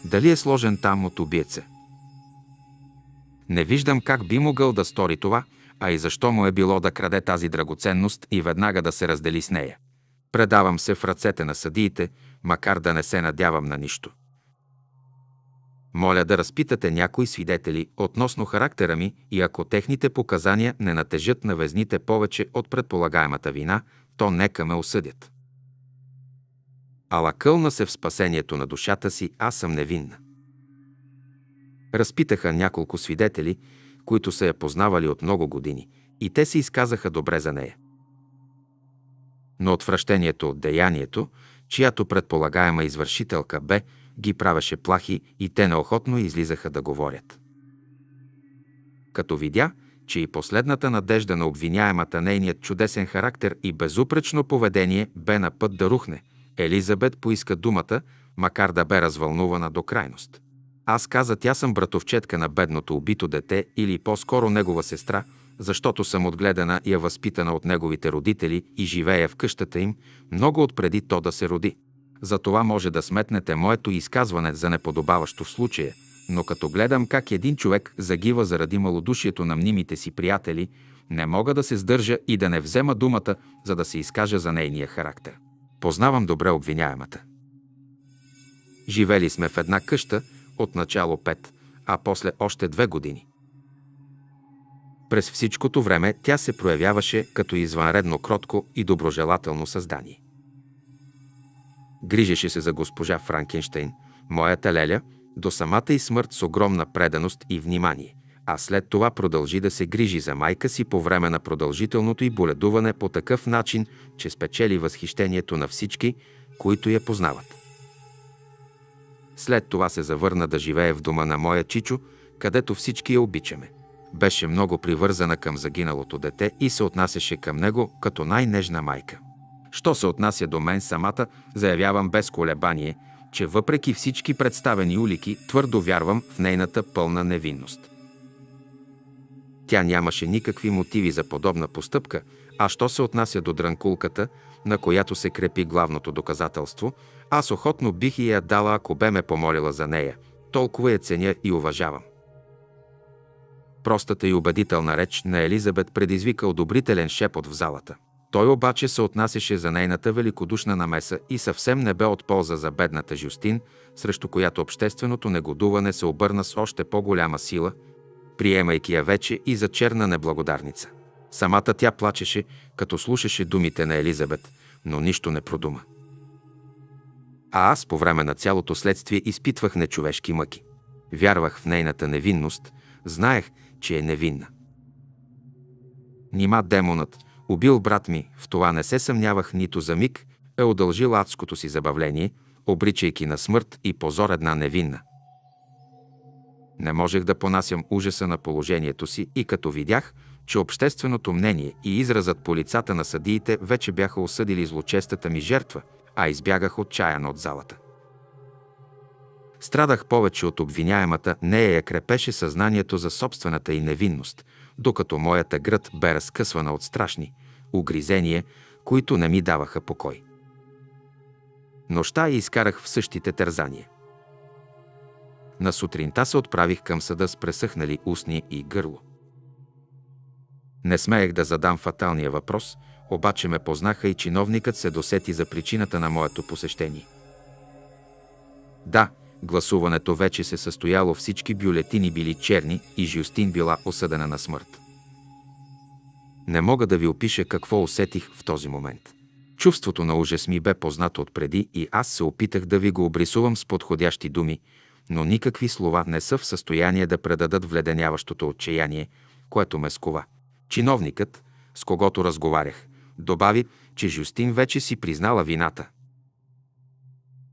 Дали е сложен там от убиеца? Не виждам как би могъл да стори това, а и защо му е било да краде тази драгоценност и веднага да се раздели с нея. Предавам се в ръцете на съдиите, макар да не се надявам на нищо. Моля да разпитате някои свидетели относно характера ми и ако техните показания не натежат на везните повече от предполагаемата вина, то нека ме осъдят. Ала кълна се в спасението на душата си, аз съм невинна. Разпитаха няколко свидетели, които са я познавали от много години, и те се изказаха добре за нея но отвращението от деянието, чиято предполагаема извършителка бе, ги правеше плахи и те неохотно излизаха да говорят. Като видя, че и последната надежда на обвиняемата нейният чудесен характер и безупречно поведение бе на път да рухне, Елизабет поиска думата, макар да бе развълнувана до крайност. Аз каза, тя съм братовчетка на бедното убито дете или по-скоро негова сестра – защото съм отгледана и е възпитана от неговите родители и живея в къщата им, много отпреди то да се роди. За това може да сметнете моето изказване за неподобаващо в случая, но като гледам как един човек загива заради малодушието на мнимите си приятели, не мога да се сдържа и да не взема думата, за да се изкажа за нейния характер. Познавам добре обвиняемата. Живели сме в една къща, отначало пет, а после още две години – през всичкото време тя се проявяваше като извънредно кротко и доброжелателно създание. Грижеше се за госпожа Франкенштейн, моята леля, до самата и смърт с огромна преданост и внимание, а след това продължи да се грижи за майка си по време на продължителното й боледуване по такъв начин, че спечели възхищението на всички, които я познават. След това се завърна да живее в дома на моя чичо, където всички я обичаме беше много привързана към загиналото дете и се отнасяше към него като най-нежна майка. Що се отнася до мен самата, заявявам без колебание, че въпреки всички представени улики, твърдо вярвам в нейната пълна невинност. Тя нямаше никакви мотиви за подобна постъпка, а що се отнася до дранкулката, на която се крепи главното доказателство, аз охотно бих и я дала, ако бе ме помолила за нея. Толкова я ценя и уважавам. Простата и убедителна реч на Елизабет предизвика одобрителен шепот в залата. Той обаче се отнасяше за нейната великодушна намеса и съвсем не бе от полза за бедната Жюстин, срещу която общественото негодуване се обърна с още по-голяма сила, приемайки я вече и за черна неблагодарница. Самата тя плачеше, като слушаше думите на Елизабет, но нищо не продума. А аз по време на цялото следствие изпитвах нечовешки мъки. Вярвах в нейната невинност, знаех, че е невинна. Нима демонът убил брат ми, в това не се съмнявах нито за миг, е удължил адското си забавление, обричайки на смърт и позор една невинна. Не можех да понасям ужаса на положението си и като видях, че общественото мнение и изразът по лицата на съдиите вече бяха осъдили злочестата ми жертва, а избягах отчаян от залата. Страдах повече от обвиняемата, нея я крепеше съзнанието за собствената и невинност, докато моята гръд бе разкъсвана от страшни угризения, които не ми даваха покой. Нощта я изкарах в същите тързания. На сутринта се отправих към съда с пресъхнали устни и гърло. Не смеех да задам фаталния въпрос, обаче ме познаха и чиновникът се досети за причината на моето посещение. Да, Гласуването вече се състояло, всички бюлетини били черни и Жюстин била осъдена на смърт. Не мога да ви опиша какво усетих в този момент. Чувството на ужас ми бе познато отпреди и аз се опитах да ви го обрисувам с подходящи думи, но никакви слова не са в състояние да предадат вледеняващото отчаяние, което ме скова. Чиновникът, с когото разговарях, добави, че Жюстин вече си признала вината.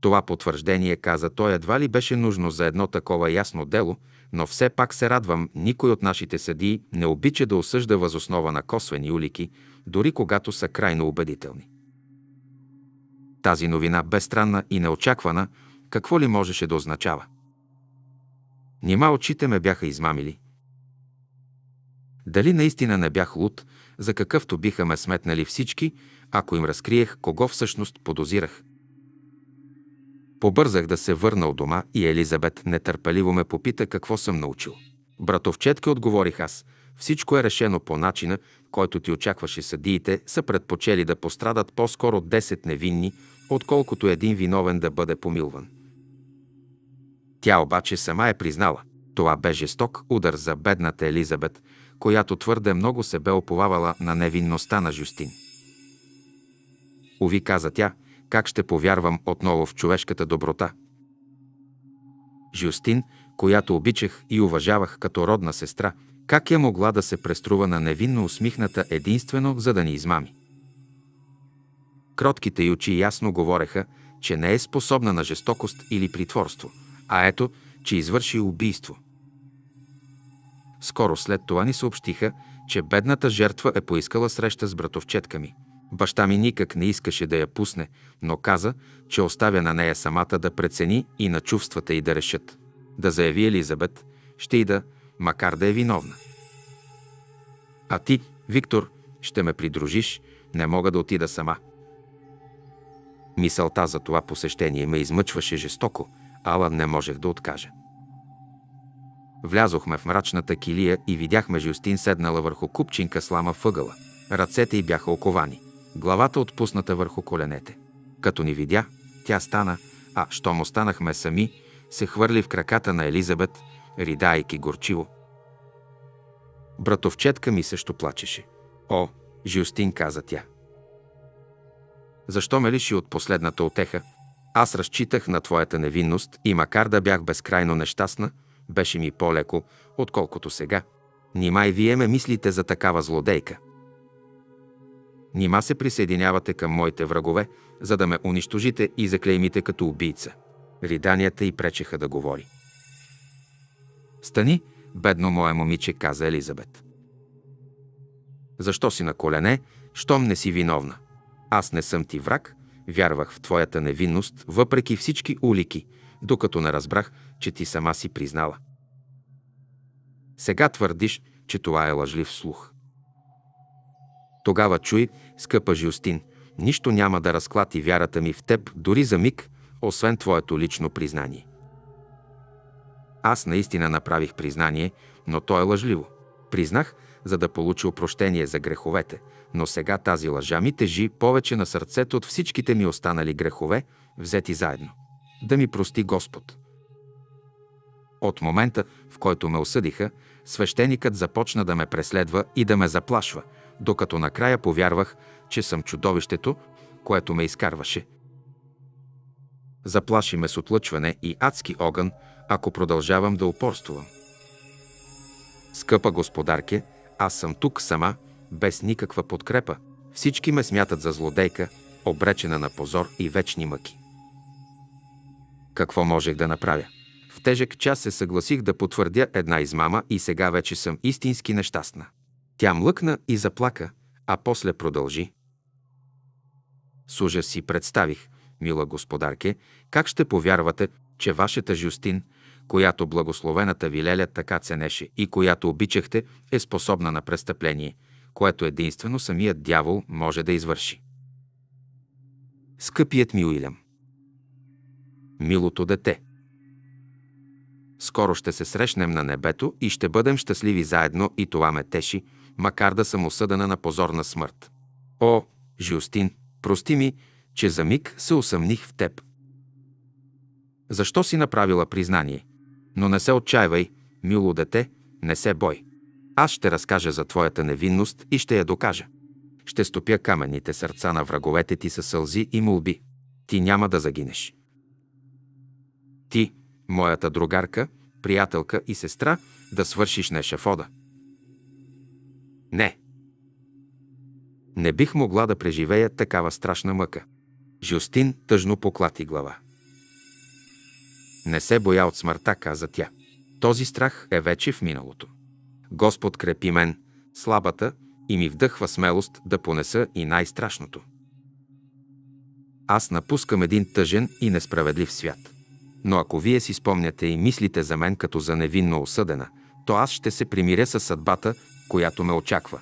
Това потвърждение, каза той, едва ли беше нужно за едно такова ясно дело, но все пак се радвам, никой от нашите съдии не обича да осъжда възоснова на косвени улики, дори когато са крайно убедителни. Тази новина бе странна и неочаквана, какво ли можеше да означава? Нима очите ме бяха измамили. Дали наистина не бях луд, за какъвто биха ме сметнали всички, ако им разкриех кого всъщност подозирах – Побързах да се върна от дома и Елизабет нетърпеливо ме попита какво съм научил. Братовчетки отговорих аз. Всичко е решено по начина, който ти очакваше съдиите, са предпочели да пострадат по-скоро 10 невинни, отколкото един виновен да бъде помилван. Тя обаче сама е признала. Това бе жесток удар за бедната Елизабет, която твърде много се бе оповавала на невинността на Жустин. Ови каза тя, как ще повярвам отново в човешката доброта? Жюстин, която обичах и уважавах като родна сестра, как е могла да се преструва на невинно усмихната единствено, за да ни измами? Кротките й очи ясно говореха, че не е способна на жестокост или притворство, а ето, че извърши убийство. Скоро след това ни съобщиха, че бедната жертва е поискала среща с братовчетка ми. Баща ми никак не искаше да я пусне, но каза, че оставя на нея самата да прецени и на чувствата й да решат. Да заяви Елизабет, ще и да, макар да е виновна. А ти, Виктор, ще ме придружиш, не мога да отида сама. Мисълта за това посещение ме измъчваше жестоко, ала не можех да откажа. Влязохме в мрачната килия и видяхме Жюстин седнала върху купчинка слама въгъла. Ръцете й бяха оковани главата отпусната върху коленете. Като ни видя, тя стана, а щом останахме сами, се хвърли в краката на Елизабет, ридайки горчиво. Братовчетка ми също плачеше. О, Жюстин, каза тя. Защо ме лиши от последната отеха? Аз разчитах на твоята невинност и макар да бях безкрайно нещастна, беше ми по-леко, отколкото сега. Нима и вие ме мислите за такава злодейка. Нима се присъединявате към моите врагове, за да ме унищожите и заклеймите като убийца. Риданията й пречеха да говори. Стани, бедно мое момиче, каза Елизабет. Защо си на колене, щом не си виновна? Аз не съм ти враг, вярвах в твоята невинност, въпреки всички улики, докато не разбрах, че ти сама си признала. Сега твърдиш, че това е лъжлив слух. Тогава чуй, скъпа Жюстин, нищо няма да разклати вярата ми в теб дори за миг, освен твоето лично признание. Аз наистина направих признание, но то е лъжливо. Признах, за да получа опрощение за греховете, но сега тази лъжа ми тежи повече на сърцето от всичките ми останали грехове, взети заедно. Да ми прости Господ. От момента, в който ме осъдиха, свещеникът започна да ме преследва и да ме заплашва – докато накрая повярвах, че съм чудовището, което ме изкарваше. Заплаши ме с отлъчване и адски огън, ако продължавам да упорствувам. Скъпа господарке, аз съм тук сама, без никаква подкрепа. Всички ме смятат за злодейка, обречена на позор и вечни мъки. Какво можех да направя? В тежък час се съгласих да потвърдя една измама и сега вече съм истински нещастна. Тя млъкна и заплака, а после продължи. С ужас си представих, мила господарке, как ще повярвате, че вашата Жюстин, която благословената ви леля така ценеше и която обичахте, е способна на престъпление, което единствено самият дявол може да извърши. Скъпият ми Уилям. Милото дете. Скоро ще се срещнем на небето и ще бъдем щастливи заедно и това ме теши, макар да съм осъдена на позорна смърт. О, Жюстин, прости ми, че за миг се усъмних в теб. Защо си направила признание? Но не се отчаивай, мило дете, не се бой. Аз ще разкажа за твоята невинност и ще я докажа. Ще стопя каменните сърца на враговете ти със сълзи и молби. Ти няма да загинеш. Ти, моята другарка, приятелка и сестра, да свършиш на ешафода. Не. Не бих могла да преживея такава страшна мъка. Жюстин тъжно поклати глава. Не се боя от смъртта, каза тя. Този страх е вече в миналото. Господ крепи мен, слабата, и ми вдъхва смелост да понеса и най-страшното. Аз напускам един тъжен и несправедлив свят. Но ако вие си спомняте и мислите за мен като за невинно осъдена, то аз ще се примиря с съдбата която ме очаква.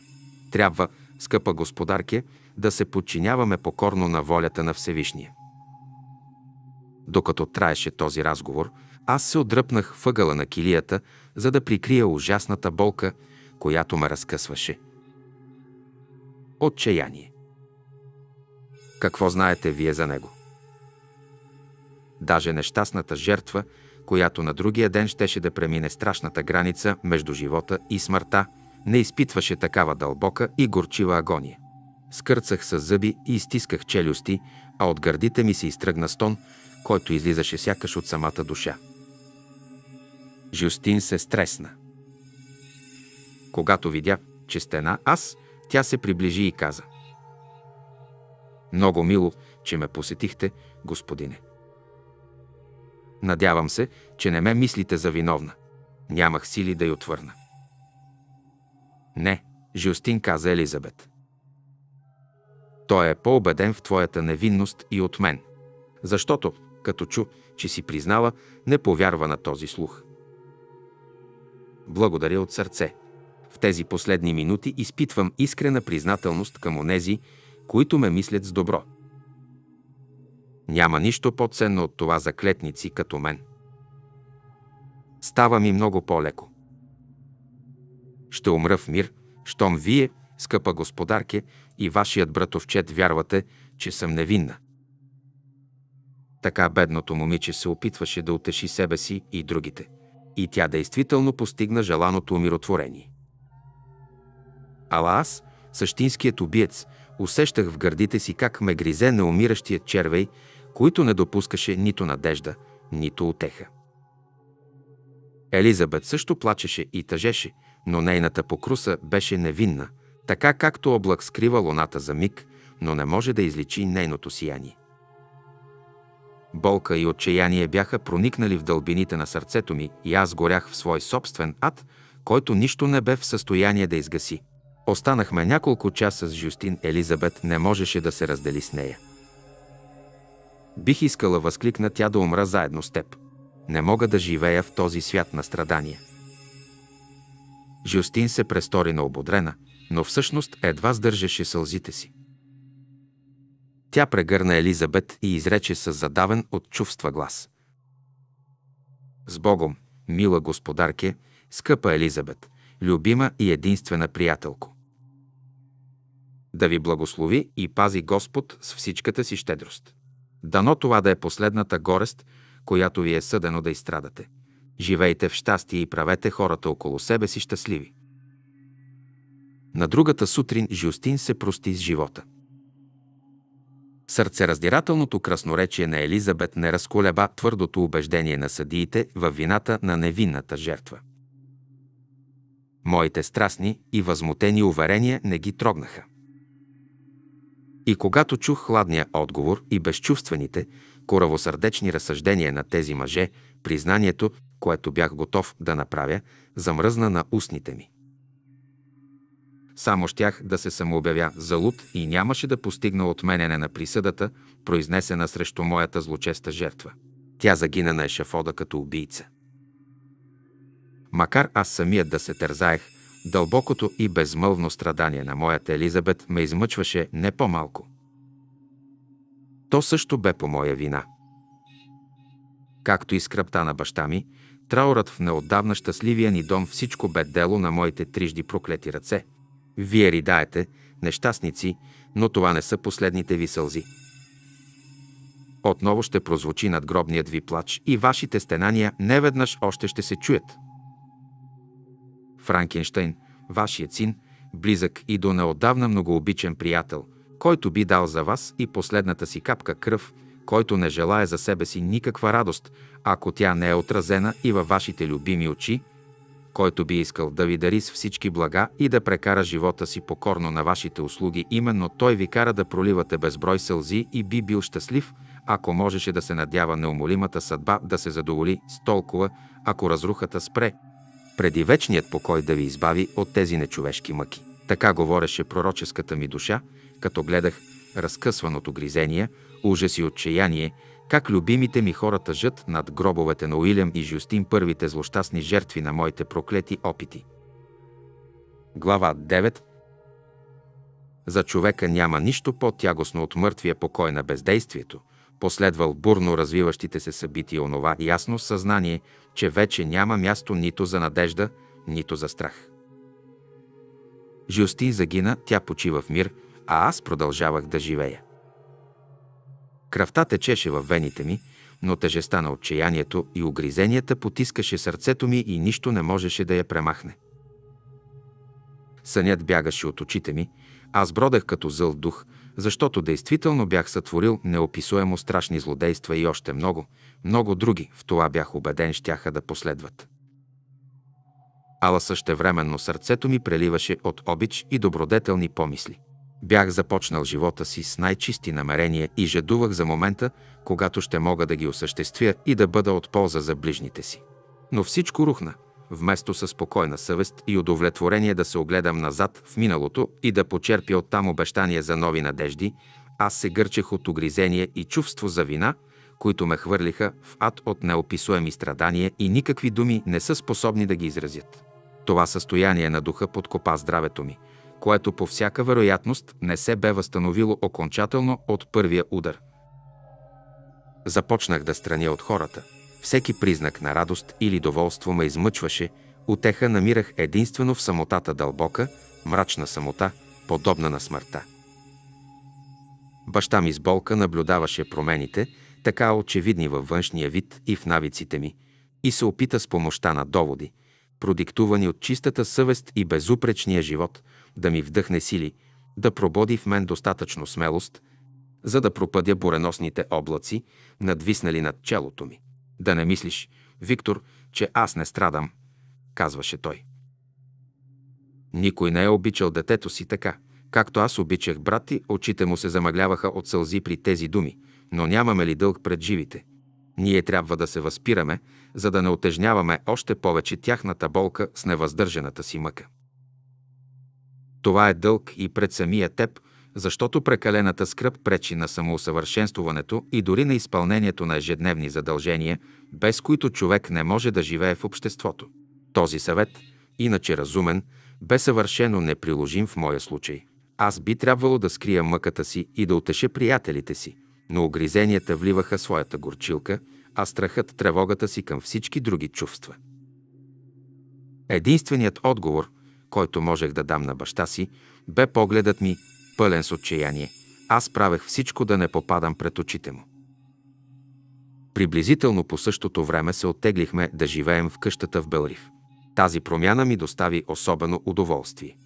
Трябва, скъпа господарке, да се подчиняваме покорно на волята на Всевишния. Докато траеше този разговор, аз се отдръпнах въгъла на килията, за да прикрия ужасната болка, която ме разкъсваше. Отчаяние. Какво знаете вие за него? Даже нещастната жертва, която на другия ден щеше да премине страшната граница между живота и смъртта – не изпитваше такава дълбока и горчива агония. Скърцах с зъби и изтисках челюсти, а от гърдите ми се изтръгна стон, който излизаше сякаш от самата душа. Жюстин се стресна. Когато видя, че стена аз, тя се приближи и каза. Много мило, че ме посетихте, господине. Надявам се, че не ме мислите за виновна. Нямах сили да й отвърна. Не, Жюстин каза Елизабет. Той е по-убеден в твоята невинност и от мен. Защото, като чу, че си признала, не повярва на този слух. Благодаря от сърце. В тези последни минути изпитвам искрена признателност към онези, които ме мислят с добро. Няма нищо по-ценно от това за клетници като мен. Става ми много по-леко ще умра в мир, щом вие, скъпа господарке, и вашият братовчет вярвате, че съм невинна. Така бедното момиче се опитваше да утеши себе си и другите. И тя действително постигна желаното умиротворение. Ала аз, същинският убиец, усещах в гърдите си как ме гризе на умиращия червей, които не допускаше нито надежда, нито утеха. Елизабет също плачеше и тъжеше, но нейната покруса беше невинна, така както облак скрива луната за миг, но не може да изличи нейното сияние. Болка и отчаяние бяха проникнали в дълбините на сърцето ми и аз горях в свой собствен ад, който нищо не бе в състояние да изгаси. Останахме няколко часа с Жюстин Елизабет, не можеше да се раздели с нея. Бих искала, възкликна тя, да умра заедно с теб. Не мога да живея в този свят на страдания. Жюстин се престори на ободрена, но всъщност едва сдържаше сълзите си. Тя прегърна Елизабет и изрече с задавен от чувства глас. С Богом, мила господарке, скъпа Елизабет, любима и единствена приятелко. Да ви благослови и пази Господ с всичката си щедрост. Дано това да е последната горест, която ви е съдено да изстрадате. Живейте в щастие и правете хората около себе си щастливи. На другата сутрин Жюстин се прости с живота. Сърцераздирателното красноречие на Елизабет не разколеба твърдото убеждение на съдиите във вината на невинната жертва. Моите страстни и възмутени уверения не ги трогнаха. И когато чух хладния отговор и безчувствените, коравосърдечни разсъждения на тези мъже, признанието, което бях готов да направя, замръзна на устните ми. Само щях да се самообявя за луд и нямаше да постигна отменене на присъдата, произнесена срещу моята злочеста жертва. Тя загина на ешафода като убийца. Макар аз самият да се тързаех, дълбокото и безмълвно страдание на моята Елизабет ме измъчваше не по-малко. То също бе по моя вина. Както и скръпта на баща ми, траурът в неотдавна щастливия ни дом всичко бе дело на моите трижди проклети ръце. Вие ридаете, нещастници, но това не са последните ви сълзи. Отново ще прозвучи надгробният ви плач и вашите стенания неведнъж още ще се чуят. Франкенштейн, вашият син, близък и до неотдавна многообичен приятел, който би дал за вас и последната си капка кръв, който не желая за себе си никаква радост, ако тя не е отразена и във вашите любими очи, който би искал да ви дари с всички блага и да прекара живота си покорно на вашите услуги, именно той ви кара да проливате безброй сълзи и би бил щастлив, ако можеше да се надява неумолимата съдба да се задоволи с толкова, ако разрухата спре, преди вечният покой да ви избави от тези нечовешки мъки. Така говореше пророческата ми душа, като гледах разкъсваното гризение, ужас и отчаяние, как любимите ми хора тъжат над гробовете на Уилям и Жюстин първите злощастни жертви на моите проклети опити. Глава 9 За човека няма нищо по-тягостно от мъртвия покой на бездействието, последвал бурно развиващите се събития онова ясно съзнание, че вече няма място нито за надежда, нито за страх. Жюстин загина, тя почива в мир, а аз продължавах да живея. Кръвта течеше във вените ми, но тежеста на отчаянието и огризенията потискаше сърцето ми и нищо не можеше да я премахне. Сънят бягаше от очите ми, аз бродех като зъл дух, защото действително бях сътворил неописуемо страшни злодейства и още много, много други, в това бях убеден, щяха да последват. Ала същевременно сърцето ми преливаше от обич и добродетелни помисли – Бях започнал живота си с най-чисти намерения и жадувах за момента, когато ще мога да ги осъществя и да бъда от полза за ближните си. Но всичко рухна. Вместо със спокойна съвест и удовлетворение да се огледам назад в миналото и да почерпя оттам обещания за нови надежди, аз се гърчех от огризение и чувство за вина, които ме хвърлиха в ад от неописуеми страдания и никакви думи не са способни да ги изразят. Това състояние на духа подкопа здравето ми – което по всяка вероятност не се бе възстановило окончателно от първия удар. Започнах да страня от хората. Всеки признак на радост или доволство ме измъчваше, утеха намирах единствено в самотата дълбока, мрачна самота, подобна на смъртта. Баща ми с болка наблюдаваше промените, така очевидни във външния вид и в навиците ми, и се опита с помощта на доводи, продиктувани от чистата съвест и безупречния живот, да ми вдъхне сили, да прободи в мен достатъчно смелост, за да пропъдя буреносните облаци, надвиснали над челото ми. Да не мислиш, Виктор, че аз не страдам, казваше той. Никой не е обичал детето си така. Както аз обичах брат ти, очите му се замъгляваха от сълзи при тези думи, но нямаме ли дълг пред живите? Ние трябва да се възпираме, за да не отежняваме още повече тяхната болка с невъздържаната си мъка. Това е дълг и пред самия теб, защото прекалената скръп пречи на самоусъвършенствуването и дори на изпълнението на ежедневни задължения, без които човек не може да живее в обществото. Този съвет, иначе разумен, бе съвършено неприложим в моя случай. Аз би трябвало да скрия мъката си и да утеша приятелите си, но огризенията вливаха своята горчилка, а страхът тревогата си към всички други чувства. Единственият отговор – който можех да дам на баща си, бе погледът ми пълен с отчаяние. Аз правех всичко да не попадам пред очите му. Приблизително по същото време се оттеглихме да живеем в къщата в Белрив. Тази промяна ми достави особено удоволствие.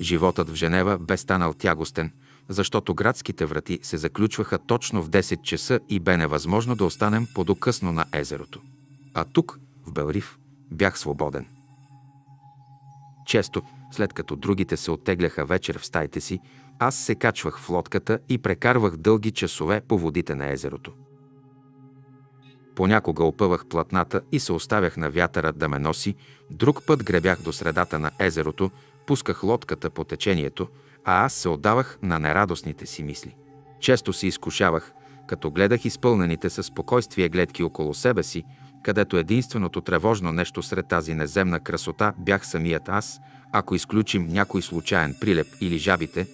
Животът в Женева бе станал тягостен, защото градските врати се заключваха точно в 10 часа и бе невъзможно да останем подокъсно на езерото. А тук, в Белрив, бях свободен. Често, след като другите се оттегляха вечер в стаите си, аз се качвах в лодката и прекарвах дълги часове по водите на езерото. Понякога опъвах платната и се оставях на вятъра да ме носи, друг път гребях до средата на езерото, пусках лодката по течението, а аз се отдавах на нерадостните си мисли. Често се изкушавах, като гледах изпълнените със спокойствие гледки около себе си, където единственото тревожно нещо сред тази неземна красота бях самият аз, ако изключим някой случайен прилеп или жабите,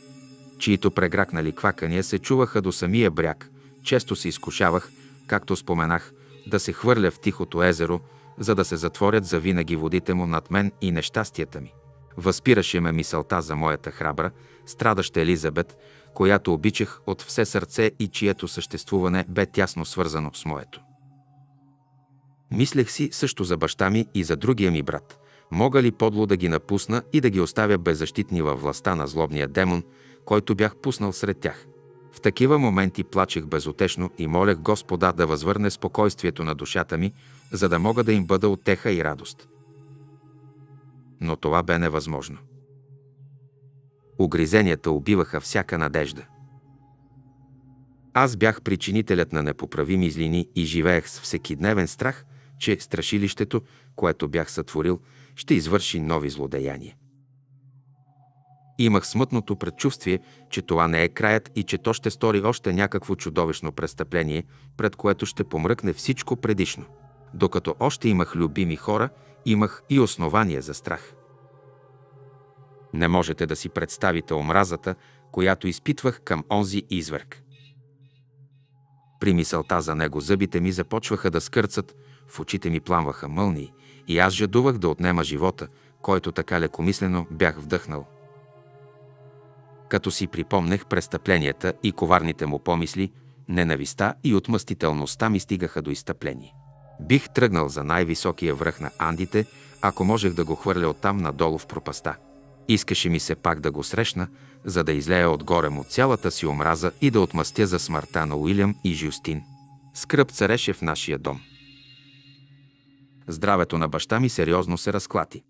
чието прегракнали квакания се чуваха до самия бряг, често се изкушавах, както споменах, да се хвърля в тихото езеро, за да се затворят завинаги водите му над мен и нещастията ми. Възпираше ме мисълта за моята храбра, страдаща Елизабет, която обичах от все сърце и чието съществуване бе тясно свързано с моето. Мислех си също за баща ми и за другия ми брат. Мога ли подло да ги напусна и да ги оставя беззащитни във властта на злобния демон, който бях пуснал сред тях? В такива моменти плачех безотешно и молех Господа да възвърне спокойствието на душата ми, за да мога да им бъда отеха и радост. Но това бе невъзможно. Огризенията убиваха всяка надежда. Аз бях причинителят на непоправими злини и живеех с всекидневен страх, че страшилището, което бях сътворил, ще извърши нови злодеяния. Имах смътното предчувствие, че това не е краят и че то ще стори още някакво чудовищно престъпление, пред което ще помръкне всичко предишно. Докато още имах любими хора, имах и основания за страх. Не можете да си представите омразата, която изпитвах към онзи извърк. При мисълта за него зъбите ми започваха да скърцат, в очите ми пламваха мълни и аз жадувах да отнема живота, който така лекомислено бях вдъхнал. Като си припомнех престъпленията и коварните му помисли, ненависта и отмъстителността ми стигаха до изтъпление. Бих тръгнал за най-високия връх на Андите, ако можех да го хвърля оттам надолу в пропаста. Искаше ми се пак да го срещна, за да излея отгоре му цялата си омраза и да отмъстя за смъртта на Уилям и Жюстин. Скръп цареше в нашия дом. Здравето на баща ми сериозно се разклати.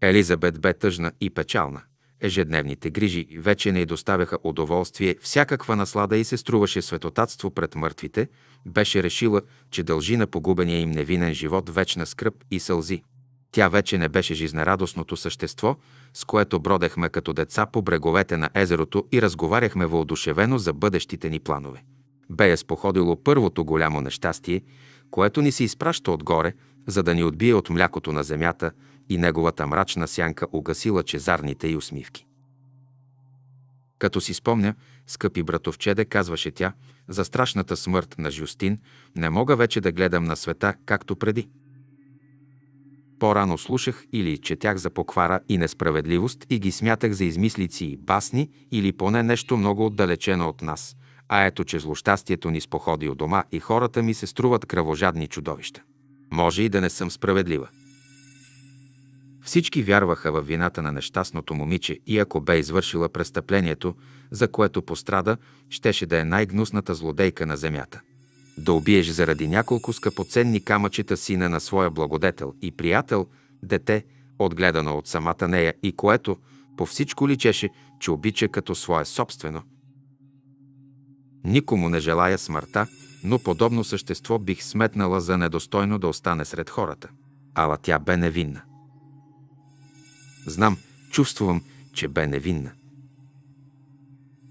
Елизабет бе тъжна и печална. Ежедневните грижи вече не й доставяха удоволствие, всякаква наслада и се струваше светотатство пред мъртвите, беше решила, че дължи на погубения им невинен живот вечна скръп и сълзи. Тя вече не беше жизнерадостното същество, с което бродехме като деца по бреговете на езерото и разговаряхме въодушевено за бъдещите ни планове. Бе е споходило първото голямо нещастие което ни се изпраща отгоре, за да ни отбие от млякото на земята и неговата мрачна сянка угасила чезарните й усмивки. Като си спомня, скъпи братовчеде, казваше тя, за страшната смърт на Жюстин, не мога вече да гледам на света, както преди. По-рано слушах или четях за поквара и несправедливост и ги смятах за измислици и басни или поне нещо много отдалечено от нас, а ето, че злощастието ни споходи от дома и хората ми се струват кръвожадни чудовища. Може и да не съм справедлива. Всички вярваха в вината на нещастното момиче и ако бе извършила престъплението, за което пострада, щеше да е най-гнусната злодейка на земята. Да убиеш заради няколко скъпоценни камъчета сина на своя благодетел и приятел, дете, отгледано от самата нея и което, по всичко личеше, че обича като свое собствено – Никому не желая смъртта, но подобно същество бих сметнала за недостойно да остане сред хората. Ала тя бе невинна. Знам, чувствувам, че бе невинна.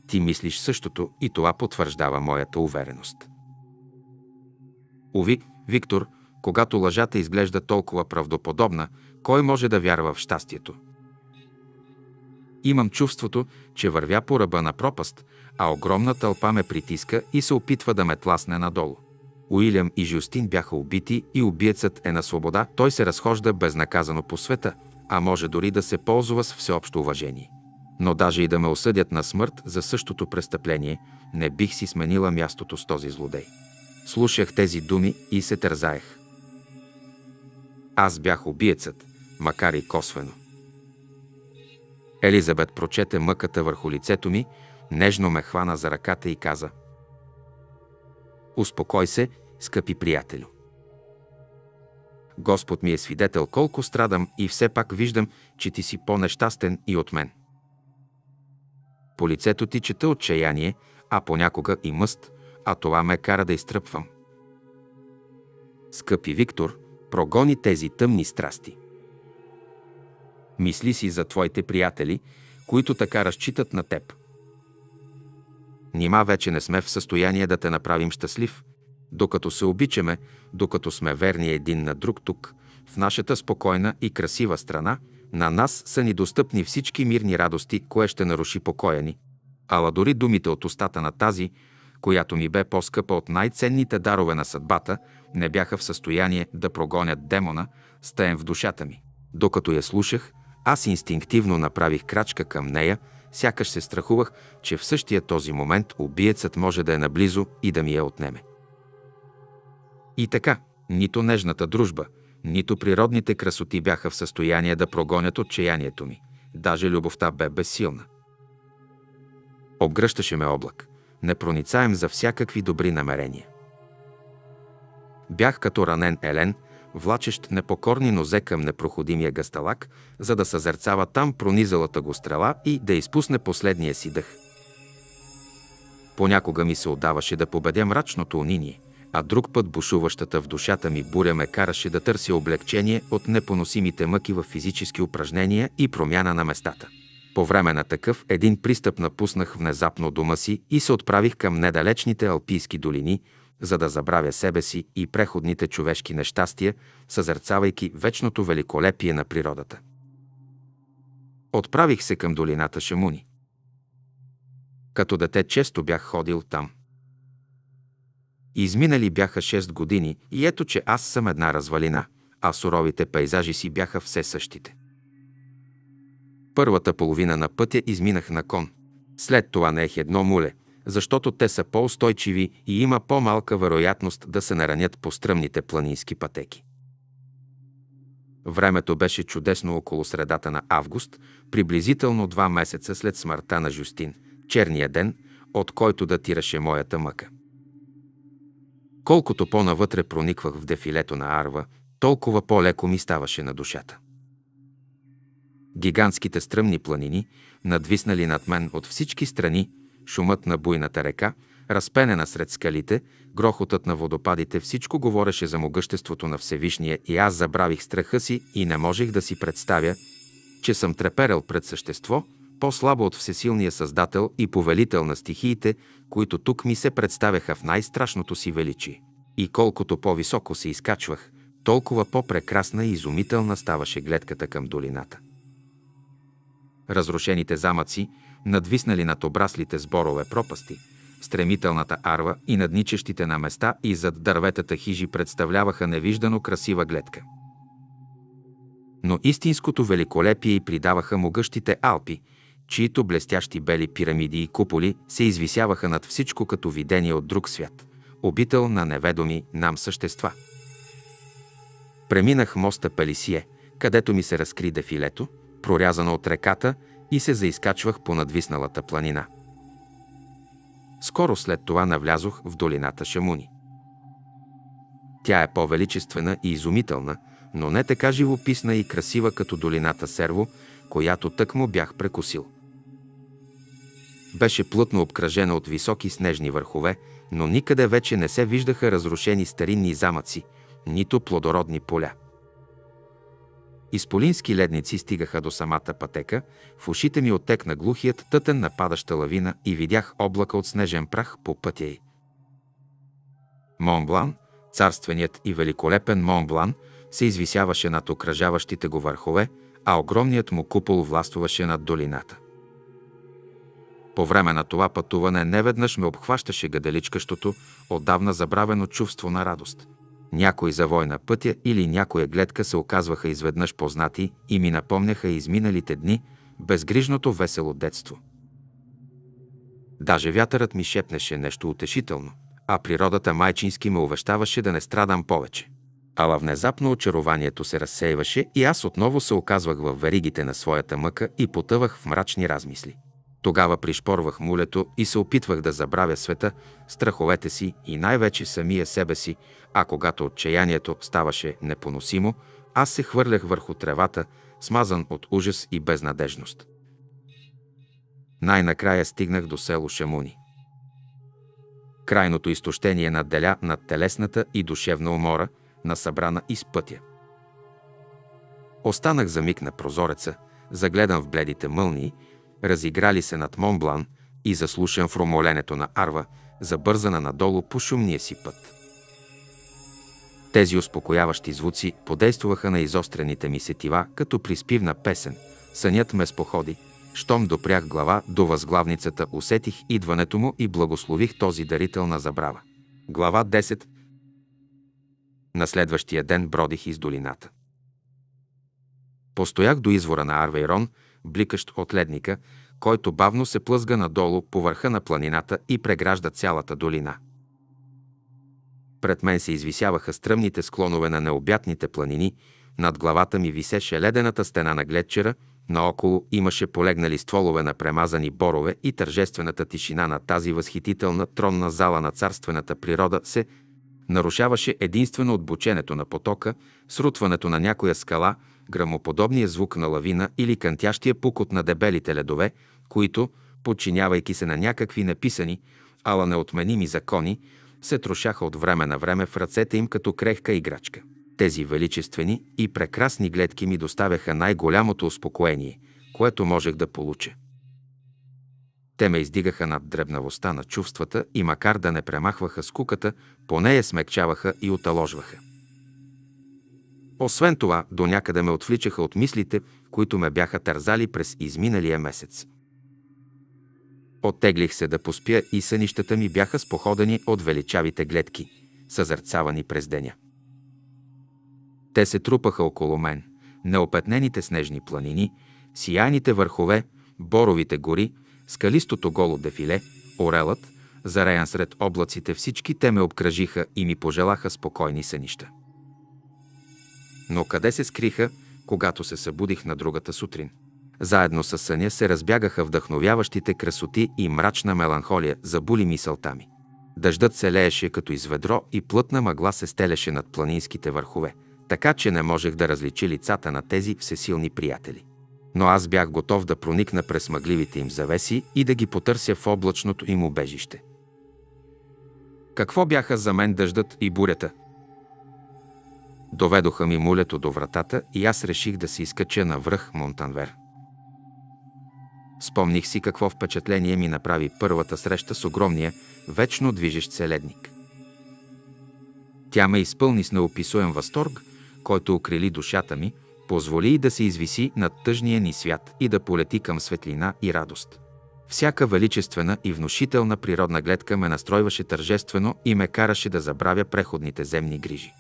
Ти мислиш същото и това потвърждава моята увереност. Ови, Виктор, когато лъжата изглежда толкова правдоподобна, кой може да вярва в щастието? Имам чувството, че вървя по ръба на пропаст, а огромна тълпа ме притиска и се опитва да ме тласне надолу. Уилям и Жюстин бяха убити и убиецът е на свобода, той се разхожда безнаказано по света, а може дори да се ползва с всеобщо уважение. Но даже и да ме осъдят на смърт за същото престъпление, не бих си сменила мястото с този злодей. Слушах тези думи и се тързаех. Аз бях убиецът, макар и косвено. Елизабет прочете мъката върху лицето ми, нежно ме хвана за ръката и каза «Успокой се, скъпи приятелю. Господ ми е свидетел колко страдам и все пак виждам, че ти си по-нещастен и от мен. По лицето ти чета отчаяние, а понякога и мъст, а това ме кара да изтръпвам. Скъпи Виктор, прогони тези тъмни страсти – Мисли си за твоите приятели, които така разчитат на теб. Нима вече не сме в състояние да те направим щастлив, докато се обичаме, докато сме верни един на друг тук, в нашата спокойна и красива страна, на нас са ни достъпни всички мирни радости, кое ще наруши покоя ни. Ала дори думите от устата на тази, която ми бе по-скъпа от най-ценните дарове на съдбата, не бяха в състояние да прогонят демона, стаен в душата ми. Докато я слушах, аз инстинктивно направих крачка към нея, сякаш се страхувах, че в същия този момент убиецът може да е наблизо и да ми я отнеме. И така, нито нежната дружба, нито природните красоти бяха в състояние да прогонят отчаянието ми. Даже любовта бе безсилна. Обгръщаше ме облак, непроницаем за всякакви добри намерения. Бях като ранен елен, влачещ непокорни нозе към непроходимия гасталак, за да съзерцава там пронизалата го стрела и да изпусне последния си дъх. Понякога ми се отдаваше да победя мрачното униние, а друг път бушуващата в душата ми буря ме караше да търся облегчение от непоносимите мъки в физически упражнения и промяна на местата. По време на такъв един пристъп напуснах внезапно дома си и се отправих към недалечните алпийски долини – за да забравя себе си и преходните човешки нещастия, съзерцавайки вечното великолепие на природата. Отправих се към долината Шамуни. Като дете често бях ходил там. Изминали бяха 6 години и ето, че аз съм една развалина, а суровите пейзажи си бяха все същите. Първата половина на пътя изминах на кон. След това ех едно муле – защото те са по-устойчиви и има по-малка вероятност да се наранят по стръмните планински пътеки. Времето беше чудесно около средата на август, приблизително два месеца след смъртта на Жустин, черния ден, от който датираше моята мъка. Колкото по-навътре прониквах в дефилето на Арва, толкова по-леко ми ставаше на душата. Гигантските стръмни планини, надвиснали над мен от всички страни, шумът на буйната река, разпенена сред скалите, грохотът на водопадите, всичко говореше за могъществото на Всевишния и аз забравих страха си и не можех да си представя, че съм треперел пред същество, по-слабо от всесилния създател и повелител на стихиите, които тук ми се представяха в най-страшното си величи. И колкото по-високо се изкачвах, толкова по-прекрасна и изумителна ставаше гледката към долината. Разрушените замъци, надвиснали над обраслите сборове пропасти, стремителната арва и надничещите на места и зад дърветата хижи представляваха невиждано красива гледка. Но истинското великолепие и придаваха могъщите Алпи, чието блестящи бели пирамиди и куполи се извисяваха над всичко като видение от друг свят, обител на неведоми нам същества. Преминах моста Палисие, където ми се разкри дефилето, прорязано от реката – и се заискачвах по надвисналата планина. Скоро след това навлязох в долината Шамуни. Тя е по-величествена и изумителна, но не така живописна и красива като долината Серво, която тъкмо бях прекусил. Беше плътно обкръжена от високи снежни върхове, но никъде вече не се виждаха разрушени старинни замъци, нито плодородни поля. Исполински ледници стигаха до самата пътека, в ушите ми отекна глухият тътен нападаща лавина и видях облака от снежен прах по пътя й. Монблан, царственият и великолепен Монблан, се извисяваше над окражаващите го върхове, а огромният му купол властвуваше над долината. По време на това пътуване неведнъж ме обхващаше гаделичкащото, отдавна забравено чувство на радост – някой завой на пътя или някоя гледка се оказваха изведнъж познати и ми напомняха изминалите дни, безгрижното весело детство. Даже вятърът ми шепнеше нещо утешително, а природата майчински ме увещаваше да не страдам повече. Ала внезапно очарованието се разсейваше и аз отново се оказвах в веригите на своята мъка и потъвах в мрачни размисли. Тогава пришпорвах мулето и се опитвах да забравя света, страховете си и най-вече самия себе си, а когато отчаянието ставаше непоносимо, аз се хвърлях върху тревата, смазан от ужас и безнадежност. Най-накрая стигнах до село Шамуни. Крайното изтощение надделя над телесната и душевна умора, насъбрана из пътя. Останах за миг на прозореца, загледан в бледите мълни разиграли се над Монблан и заслушан в ромоленето на Арва, забързана надолу по шумния си път. Тези успокояващи звуци подействуваха на изострените ми сетива като приспивна песен. Сънят ме споходи. Щом допрях глава до възглавницата, усетих идването му и благослових този дарител на забрава. Глава 10 На следващия ден бродих из долината. Постоях до извора на Арвейрон – бликащ от ледника, който бавно се плъзга надолу по върха на планината и прегражда цялата долина. Пред мен се извисяваха стръмните склонове на необятните планини, над главата ми висеше ледената стена на гледчера, наоколо имаше полегнали стволове на премазани борове и тържествената тишина на тази възхитителна тронна зала на царствената природа се нарушаваше единствено от бученето на потока, срутването на някоя скала – грамоподобния звук на лавина или кантящия пукот на дебелите ледове, които, подчинявайки се на някакви написани, ала неотменими закони, се трошаха от време на време в ръцете им като крехка играчка. Тези величествени и прекрасни гледки ми доставяха най-голямото успокоение, което можех да получа. Те ме издигаха над дребнавостта на чувствата и макар да не премахваха скуката, поне я смекчаваха и оталожваха. Освен това, до някъде ме отвличаха от мислите, които ме бяха тързали през изминалия месец. Оттеглих се да поспя и сънищата ми бяха споходени от величавите гледки, съзърцавани през деня. Те се трупаха около мен, неопетнените снежни планини, сияйните върхове, боровите гори, скалистото голо дефиле, орелът, зареян сред облаците, всички те ме обкръжиха и ми пожелаха спокойни сънища. Но къде се скриха, когато се събудих на другата сутрин? Заедно с съня се разбягаха вдъхновяващите красоти и мрачна меланхолия забули мисълта ми. Дъждът се лееше като изведро и плътна мъгла се стелеше над планинските върхове, така че не можех да различи лицата на тези всесилни приятели. Но аз бях готов да проникна през мъгливите им завеси и да ги потърся в облачното им убежище. Какво бяха за мен дъждът и бурята, Доведоха ми мулето до вратата и аз реших да се изкача на връх Монтанвер. Спомних си какво впечатление ми направи първата среща с огромния, вечно движещ се ледник. Тя ме изпълни с неописуем възторг, който окрили душата ми, позволи и да се извиси над тъжния ни свят и да полети към светлина и радост. Всяка величествена и внушителна природна гледка ме настройваше тържествено и ме караше да забравя преходните земни грижи.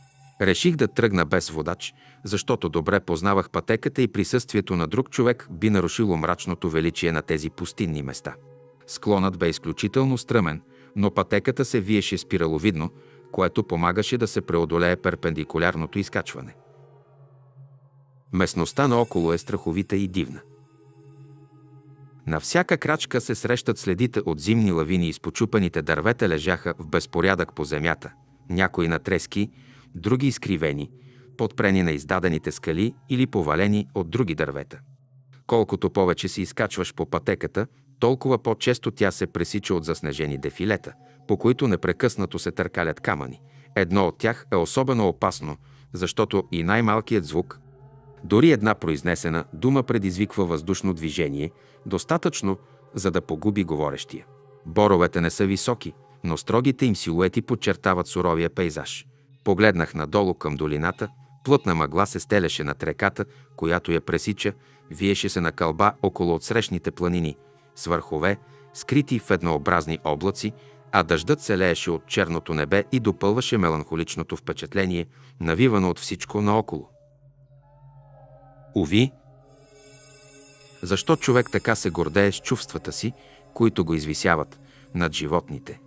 Реших да тръгна без водач, защото добре познавах пътеката и присъствието на друг човек би нарушило мрачното величие на тези пустинни места. Склонът бе изключително стръмен, но пътеката се виеше спираловидно, което помагаше да се преодолее перпендикулярното изкачване. Местността наоколо е страховита и дивна. На всяка крачка се срещат следите от зимни лавини и спочупаните дървета лежаха в безпорядък по земята, някои на трески, други изкривени, подпрени на издадените скали или повалени от други дървета. Колкото повече се изкачваш по пътеката, толкова по-често тя се пресича от заснежени дефилета, по които непрекъснато се търкалят камъни. Едно от тях е особено опасно, защото и най-малкият звук, дори една произнесена дума предизвиква въздушно движение, достатъчно, за да погуби говорещия. Боровете не са високи, но строгите им силуети подчертават суровия пейзаж. Погледнах надолу към долината, плътна мъгла се стелеше над реката, която я пресича, виеше се на кълба около отсрещните планини, с върхове, скрити в еднообразни облаци, а дъждът се лееше от черното небе и допълваше меланхоличното впечатление, навивано от всичко наоколо. Уви! Защо човек така се гордее с чувствата си, които го извисяват над животните?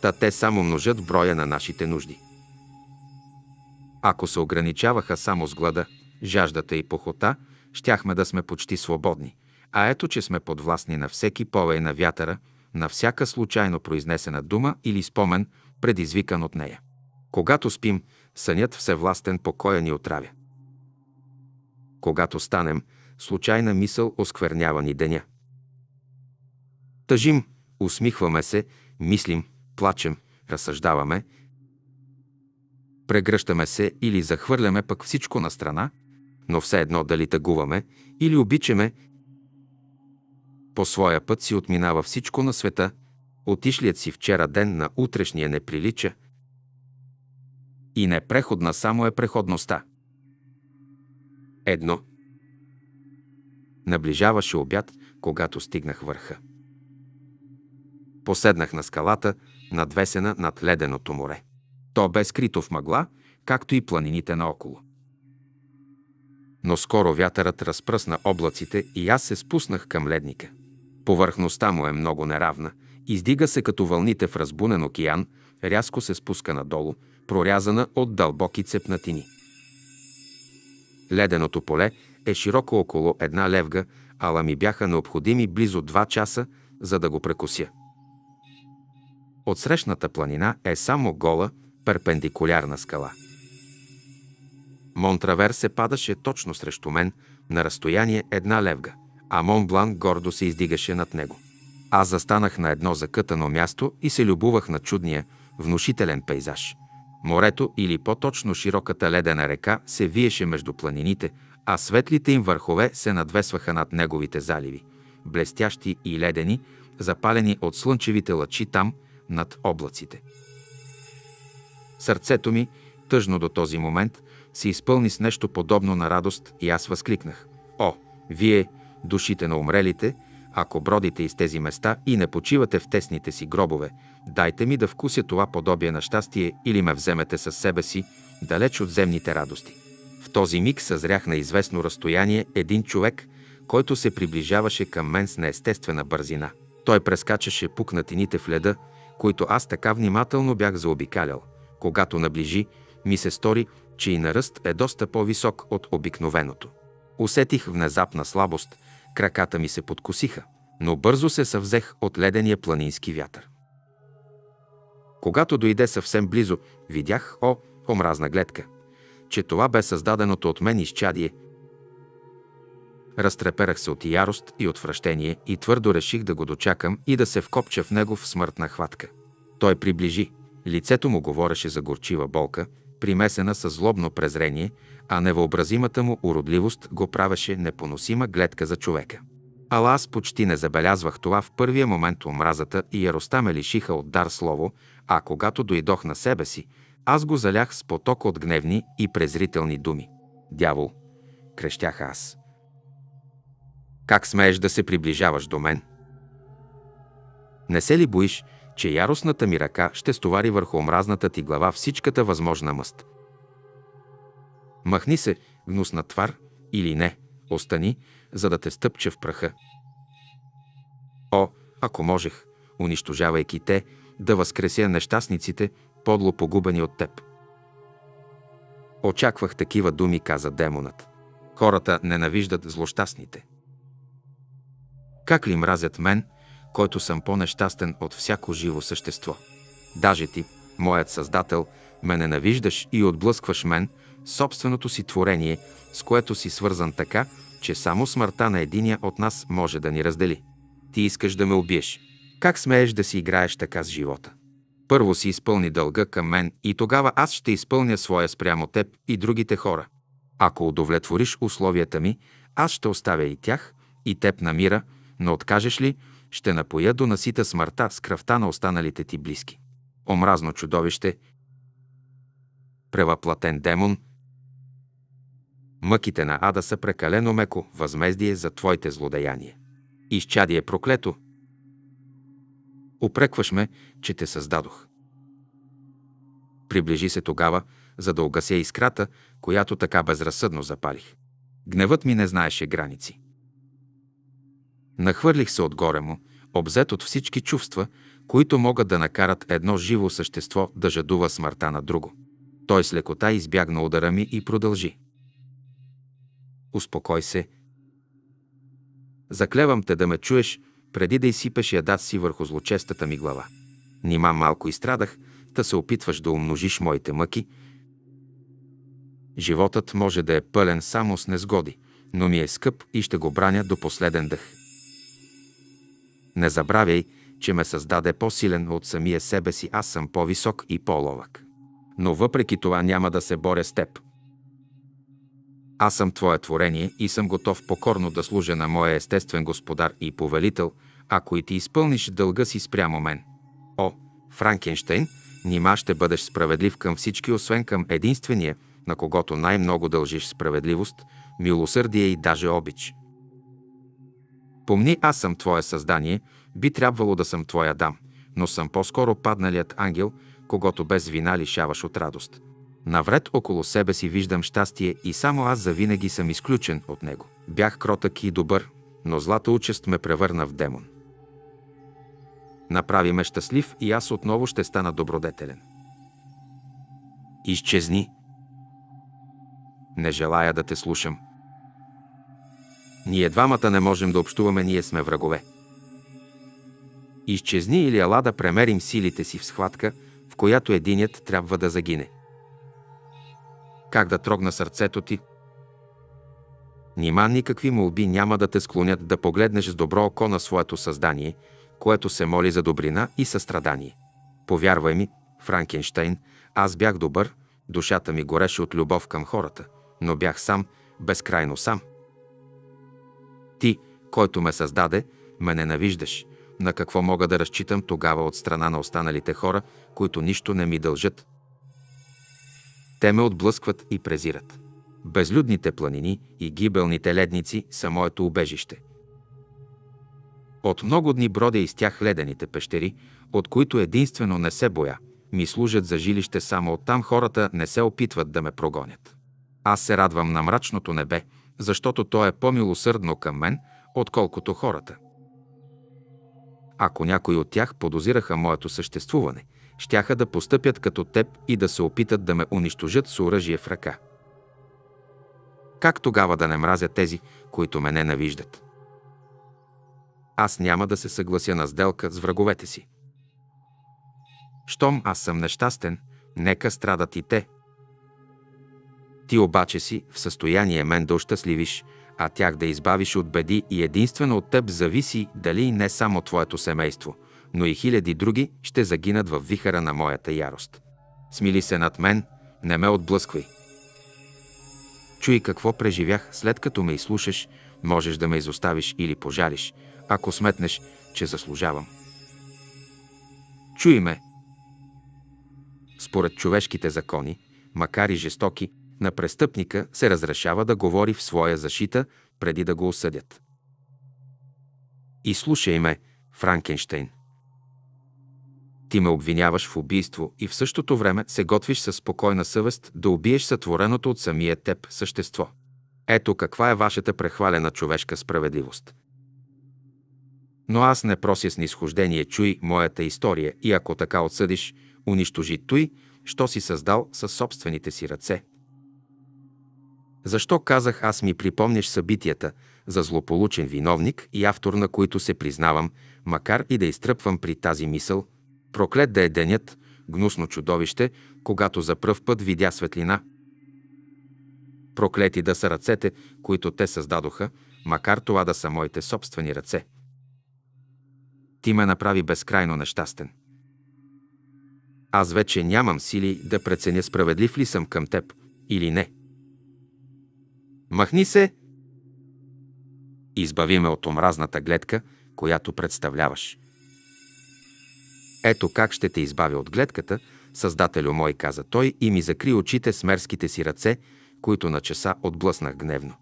та те само множат броя на нашите нужди. Ако се ограничаваха само с глада, жаждата и похота, щяхме да сме почти свободни, а ето, че сме подвластни на всеки повей на вятъра, на всяка случайно произнесена дума или спомен, предизвикан от нея. Когато спим, сънят всевластен покоя ни отравя. Когато станем, случайна мисъл осквернява ни деня. Тъжим, усмихваме се, мислим, плачем, разсъждаваме, прегръщаме се или захвърляме пък всичко на страна, но все едно дали тъгуваме или обичаме, по своя път си отминава всичко на света, отишлият си вчера ден на утрешния не прилича. И непреходна само е преходността. Едно. Наближаваше обяд, когато стигнах върха. Поседнах на скалата, надвесена над леденото море. То бе скрито в мъгла, както и планините наоколо. Но скоро вятърът разпръсна облаците и аз се спуснах към ледника. Повърхността му е много неравна, издига се като вълните в разбунен океан, рязко се спуска надолу, прорязана от дълбоки цепнатини. Леденото поле е широко около една левга, ала ми бяха необходими близо два часа, за да го прекося срещната планина е само гола, перпендикулярна скала. Монтравер се падаше точно срещу мен на разстояние една левга, а Монблан гордо се издигаше над него. Аз застанах на едно закътано място и се любувах на чудния, внушителен пейзаж. Морето или по-точно широката ледена река се виеше между планините, а светлите им върхове се надвесваха над неговите заливи, блестящи и ледени, запалени от слънчевите лъчи там – над облаците. Сърцето ми, тъжно до този момент, се изпълни с нещо подобно на радост и аз възкликнах. О, вие, душите на умрелите, ако бродите из тези места и не почивате в тесните си гробове, дайте ми да вкуся това подобие на щастие или ме вземете със себе си, далеч от земните радости. В този миг съзрях на известно разстояние един човек, който се приближаваше към мен с неестествена бързина. Той прескачаше пукнатините в леда, които аз така внимателно бях заобикалял. Когато наближи, ми се стори, че и на ръст е доста по-висок от обикновеното. Усетих внезапна слабост, краката ми се подкосиха, но бързо се съвзех от ледения планински вятър. Когато дойде съвсем близо, видях, о, омразна гледка, че това бе създаденото от мен изчадие – Разтреперах се от ярост и отвращение и твърдо реших да го дочакам и да се вкопча в него в смъртна хватка. Той приближи. Лицето му говореше за горчива болка, примесена с злобно презрение, а невъобразимата му уродливост го правеше непоносима гледка за човека. Ала аз почти не забелязвах това в първия момент омразата и яроста ме лишиха от дар слово, а когато дойдох на себе си, аз го залях с поток от гневни и презрителни думи. Дявол, крещях аз. Как смееш да се приближаваш до мен? Не се ли боиш, че яростната ми ръка ще стовари върху омразната ти глава всичката възможна мъст? Махни се, гнусна твар, или не, остани, за да те стъпче в праха. О, ако можех, унищожавайки те, да възкреся нещастниците, подло погубени от теб. Очаквах такива думи, каза демонът. Хората ненавиждат злощастните. Как ли мразят мен, който съм по-нещастен от всяко живо същество? Даже ти, моят Създател, ме ненавиждаш и отблъскваш мен, собственото си творение, с което си свързан така, че само смъртта на единия от нас може да ни раздели. Ти искаш да ме убиеш. Как смееш да си играеш така с живота? Първо си изпълни дълга към мен и тогава аз ще изпълня своя спрямо теб и другите хора. Ако удовлетвориш условията ми, аз ще оставя и тях, и теб на мира – но откажеш ли, ще напоя до насита смъртта с кръвта на останалите ти близки. Омразно чудовище, превъплатен демон, мъките на ада са прекалено меко възмездие за твоите злодеяния. Изчадие проклето! Опрекваш ме, че те създадох. Приближи се тогава, за да угася искрата, която така безразсъдно запалих. Гневът ми не знаеше граници. Нахвърлих се отгоре му, обзет от всички чувства, които могат да накарат едно живо същество да жадува смъртта на друго. Той с лекота избягна удара ми и продължи. Успокой се. Заклевам те да ме чуеш, преди да изсипеш ядат си върху злочестата ми глава. Нима малко и страдах, да се опитваш да умножиш моите мъки. Животът може да е пълен само с незгоди, но ми е скъп и ще го браня до последен дъх. Не забравяй, че ме създаде по-силен от самия себе си, аз съм по-висок и по-ловък. Но въпреки това няма да се боря с теб. Аз съм Твое творение и съм готов покорно да служа на моя естествен господар и повелител, ако и ти изпълниш дълга си спрямо мен. О, Франкенштейн, нима ще бъдеш справедлив към всички, освен към единствения, на когото най-много дължиш справедливост, милосърдие и даже обич. Помни, аз съм Твое създание, би трябвало да съм Твоя дам, но съм по-скоро падналият ангел, когато без вина лишаваш от радост. Навред около себе си виждам щастие и само аз завинаги съм изключен от него. Бях кротък и добър, но злата участ ме превърна в демон. Направи ме щастлив и аз отново ще стана добродетелен. Изчезни. Не желая да те слушам – ние двамата не можем да общуваме, ние сме врагове. Изчезни или ала да премерим силите си в схватка, в която единят трябва да загине. Как да трогна сърцето ти? Нима никакви молби няма да те склонят да погледнеш с добро око на своето създание, което се моли за добрина и състрадание. Повярвай ми, Франкенштейн, аз бях добър, душата ми гореше от любов към хората, но бях сам, безкрайно сам. Ти, който ме създаде, ме ненавиждаш. На какво мога да разчитам тогава от страна на останалите хора, които нищо не ми дължат? Те ме отблъскват и презират. Безлюдните планини и гибелните ледници са моето убежище. От много дни бродя из тях ледените пещери, от които единствено не се боя, ми служат за жилище само оттам хората не се опитват да ме прогонят. Аз се радвам на мрачното небе, защото то е по-милосърдно към мен, отколкото хората. Ако някой от тях подозираха моето съществуване, щяха да постъпят като теб и да се опитат да ме унищожат с оръжие в ръка. Как тогава да не мразя тези, които ме навиждат? Аз няма да се съглася на сделка с враговете си. Щом аз съм нещастен, нека страдат и те – ти обаче си в състояние мен да ощастливиш, а тях да избавиш от беди и единствено от теб зависи дали не само твоето семейство, но и хиляди други ще загинат в вихара на моята ярост. Смили се над мен, не ме отблъсквай. Чуй какво преживях след като ме изслушаш, можеш да ме изоставиш или пожалиш, ако сметнеш, че заслужавам. Чуй ме! Според човешките закони, макар и жестоки, на престъпника се разрешава да говори в своя защита, преди да го осъдят. И слушай ме, Франкенштейн. Ти ме обвиняваш в убийство и в същото време се готвиш със спокойна съвест да убиеш сътвореното от самия теб същество. Ето каква е вашата прехвалена човешка справедливост. Но аз не прося снисхождение, чуй моята история и ако така отсъдиш, унищожи той, що си създал със собствените си ръце – защо казах аз ми припомняш събитията за злополучен виновник и автор, на които се признавам, макар и да изтръпвам при тази мисъл, проклет да е денят, гнусно чудовище, когато за пръв път видя светлина. Проклети да са ръцете, които те създадоха, макар това да са моите собствени ръце. Ти ме направи безкрайно нещастен. Аз вече нямам сили да преценя справедлив ли съм към теб или не – Махни се! Избави ме от омразната гледка, която представляваш. Ето как ще те избавя от гледката, Създателю мой, каза той и ми закри очите с мерските си ръце, които на часа отблъснах гневно.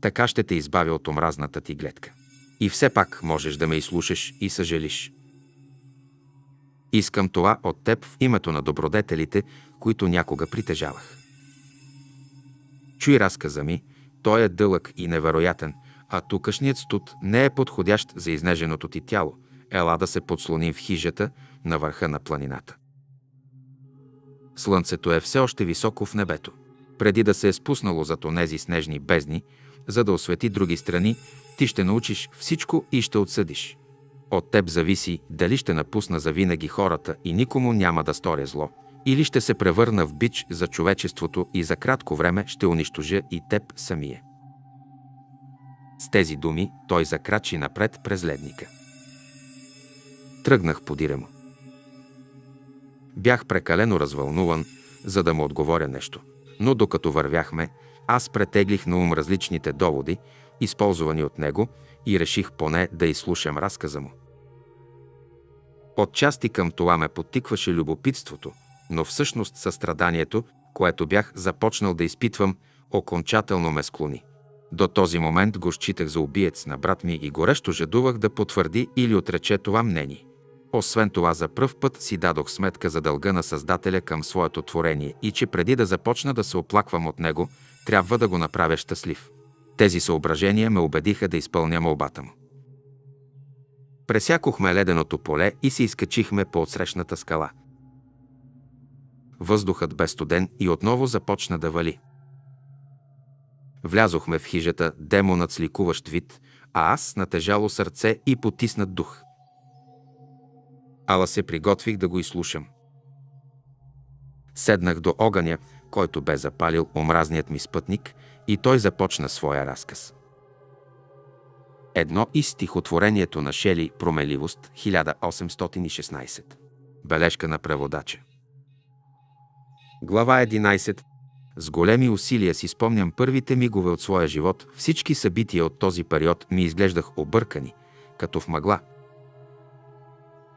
Така ще те избавя от омразната ти гледка. И все пак можеш да ме изслушаш и съжалиш. Искам това от теб в името на добродетелите, които някога притежавах. Чуй разказа ми, той е дълъг и невероятен, а тукашният студ не е подходящ за изнеженото ти тяло. Ела да се подслоним в хижата на върха на планината. Слънцето е все още високо в небето. Преди да се е спуснало за онези снежни бездни, за да освети други страни, ти ще научиш всичко и ще отсъдиш. От теб зависи дали ще напусна завинаги хората и никому няма да сторя зло или ще се превърна в бич за човечеството и за кратко време ще унищожа и теб самия. С тези думи той закрачи напред през ледника. Тръгнах подира му. Бях прекалено развълнуван, за да му отговоря нещо. Но докато вървяхме, аз претеглих на ум различните доводи, използвани от него, и реших поне да изслушам разказа му. Отчасти към това ме подтикваше любопитството – но всъщност състраданието, което бях започнал да изпитвам, окончателно ме склони. До този момент го считах за убиец на брат ми и горещо жадувах да потвърди или отрече това мнение. Освен това, за пръв път си дадох сметка за дълга на Създателя към своето творение и че преди да започна да се оплаквам от него, трябва да го направя щастлив. Тези съображения ме убедиха да изпълня молбата му. Пресякохме леденото поле и се изкачихме по отсрещната скала – Въздухът бе студен и отново започна да вали. Влязохме в хижата, демонът с ликуващ вид, а аз натежало сърце и потиснат дух. Ала се приготвих да го изслушам. Седнах до огъня, който бе запалил омразният ми спътник, и той започна своя разказ. Едно из стихотворението на Шели «Промеливост» 1816. Бележка на преводача. Глава 11. С големи усилия си спомням първите мигове от своя живот. Всички събития от този период ми изглеждах объркани, като в мъгла.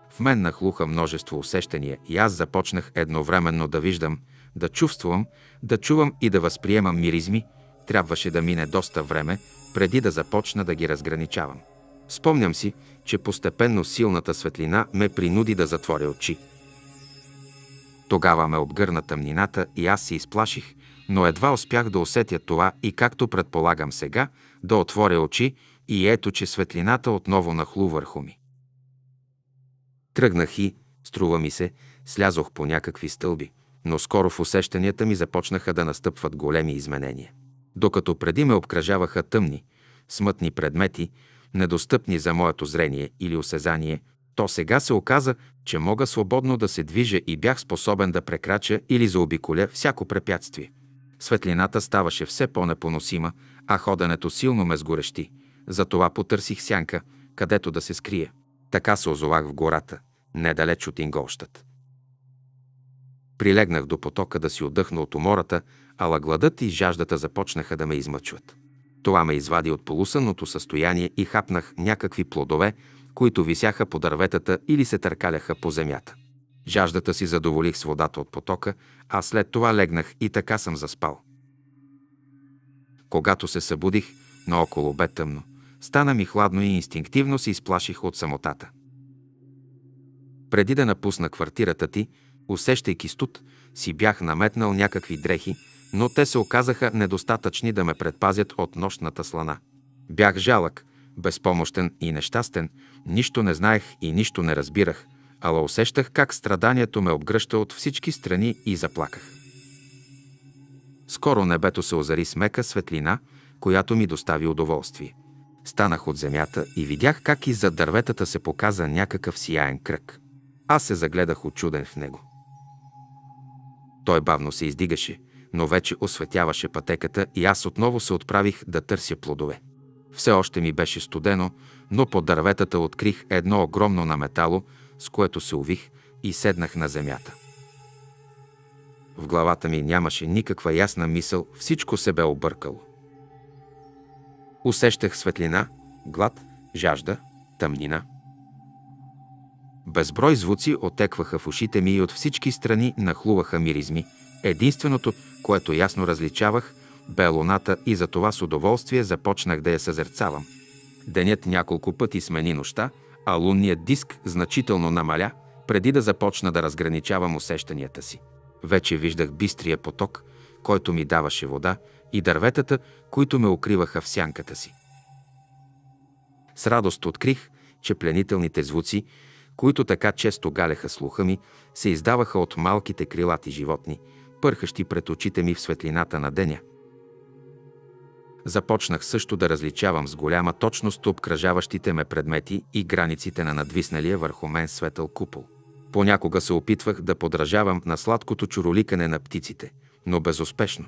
В мен нахлуха множество усещания и аз започнах едновременно да виждам, да чувствам, да чувам и да възприемам миризми. Трябваше да мине доста време, преди да започна да ги разграничавам. Спомням си, че постепенно силната светлина ме принуди да затворя очи. Тогава ме обгърна тъмнината и аз се изплаших, но едва успях да усетя това и както предполагам сега, да отворя очи и ето, че светлината отново нахлу върху ми. Тръгнах и, струва ми се, слязох по някакви стълби, но скоро в усещанията ми започнаха да настъпват големи изменения. Докато преди ме обкръжаваха тъмни, смътни предмети, недостъпни за моето зрение или осезание, то сега се оказа, че мога свободно да се движа и бях способен да прекрача или заобиколя всяко препятствие. Светлината ставаше все по-непоносима, а ходенето силно ме сгорещи. Затова потърсих сянка, където да се скрия. Така се озовах в гората, недалеч от Инголщът. Прилегнах до потока да си отдъхна от умората, ала гладът и жаждата започнаха да ме измъчват. Това ме извади от полусънното състояние и хапнах някакви плодове, които висяха по дърветата или се търкаляха по земята. Жаждата си задоволих с водата от потока, а след това легнах и така съм заспал. Когато се събудих, наоколо бе тъмно. Стана ми хладно и инстинктивно се изплаших от самотата. Преди да напусна квартирата ти, усещайки студ, си бях наметнал някакви дрехи, но те се оказаха недостатъчни да ме предпазят от нощната слана. Бях жалък, безпомощен и нещастен, нищо не знаех и нищо не разбирах, ала усещах как страданието ме обгръща от всички страни и заплаках. Скоро небето се озари с мека светлина, която ми достави удоволствие. Станах от земята и видях как и за дърветата се показа някакъв сияен кръг. Аз се загледах очуден в него. Той бавно се издигаше, но вече осветяваше пътеката и аз отново се отправих да търся плодове. Все още ми беше студено, но под дърветата открих едно огромно наметало, с което се увих и седнах на земята. В главата ми нямаше никаква ясна мисъл, всичко се бе объркало. Усещах светлина, глад, жажда, тъмнина. Безброй звуци отекваха в ушите ми и от всички страни нахлуваха миризми. Единственото, което ясно различавах, бе луната и за това с удоволствие започнах да я съзерцавам. Денят няколко пъти смени нощта, а лунният диск значително намаля, преди да започна да разграничавам усещанията си. Вече виждах бистрия поток, който ми даваше вода, и дърветата, които ме укриваха в сянката си. С радост открих, че пленителните звуци, които така често галеха слуха ми, се издаваха от малките крилати животни, пърхащи пред очите ми в светлината на деня – Започнах също да различавам с голяма точност обкръжаващите ме предмети и границите на надвисналия върху мен светъл купол. Понякога се опитвах да подражавам на сладкото чуроликане на птиците, но безуспешно.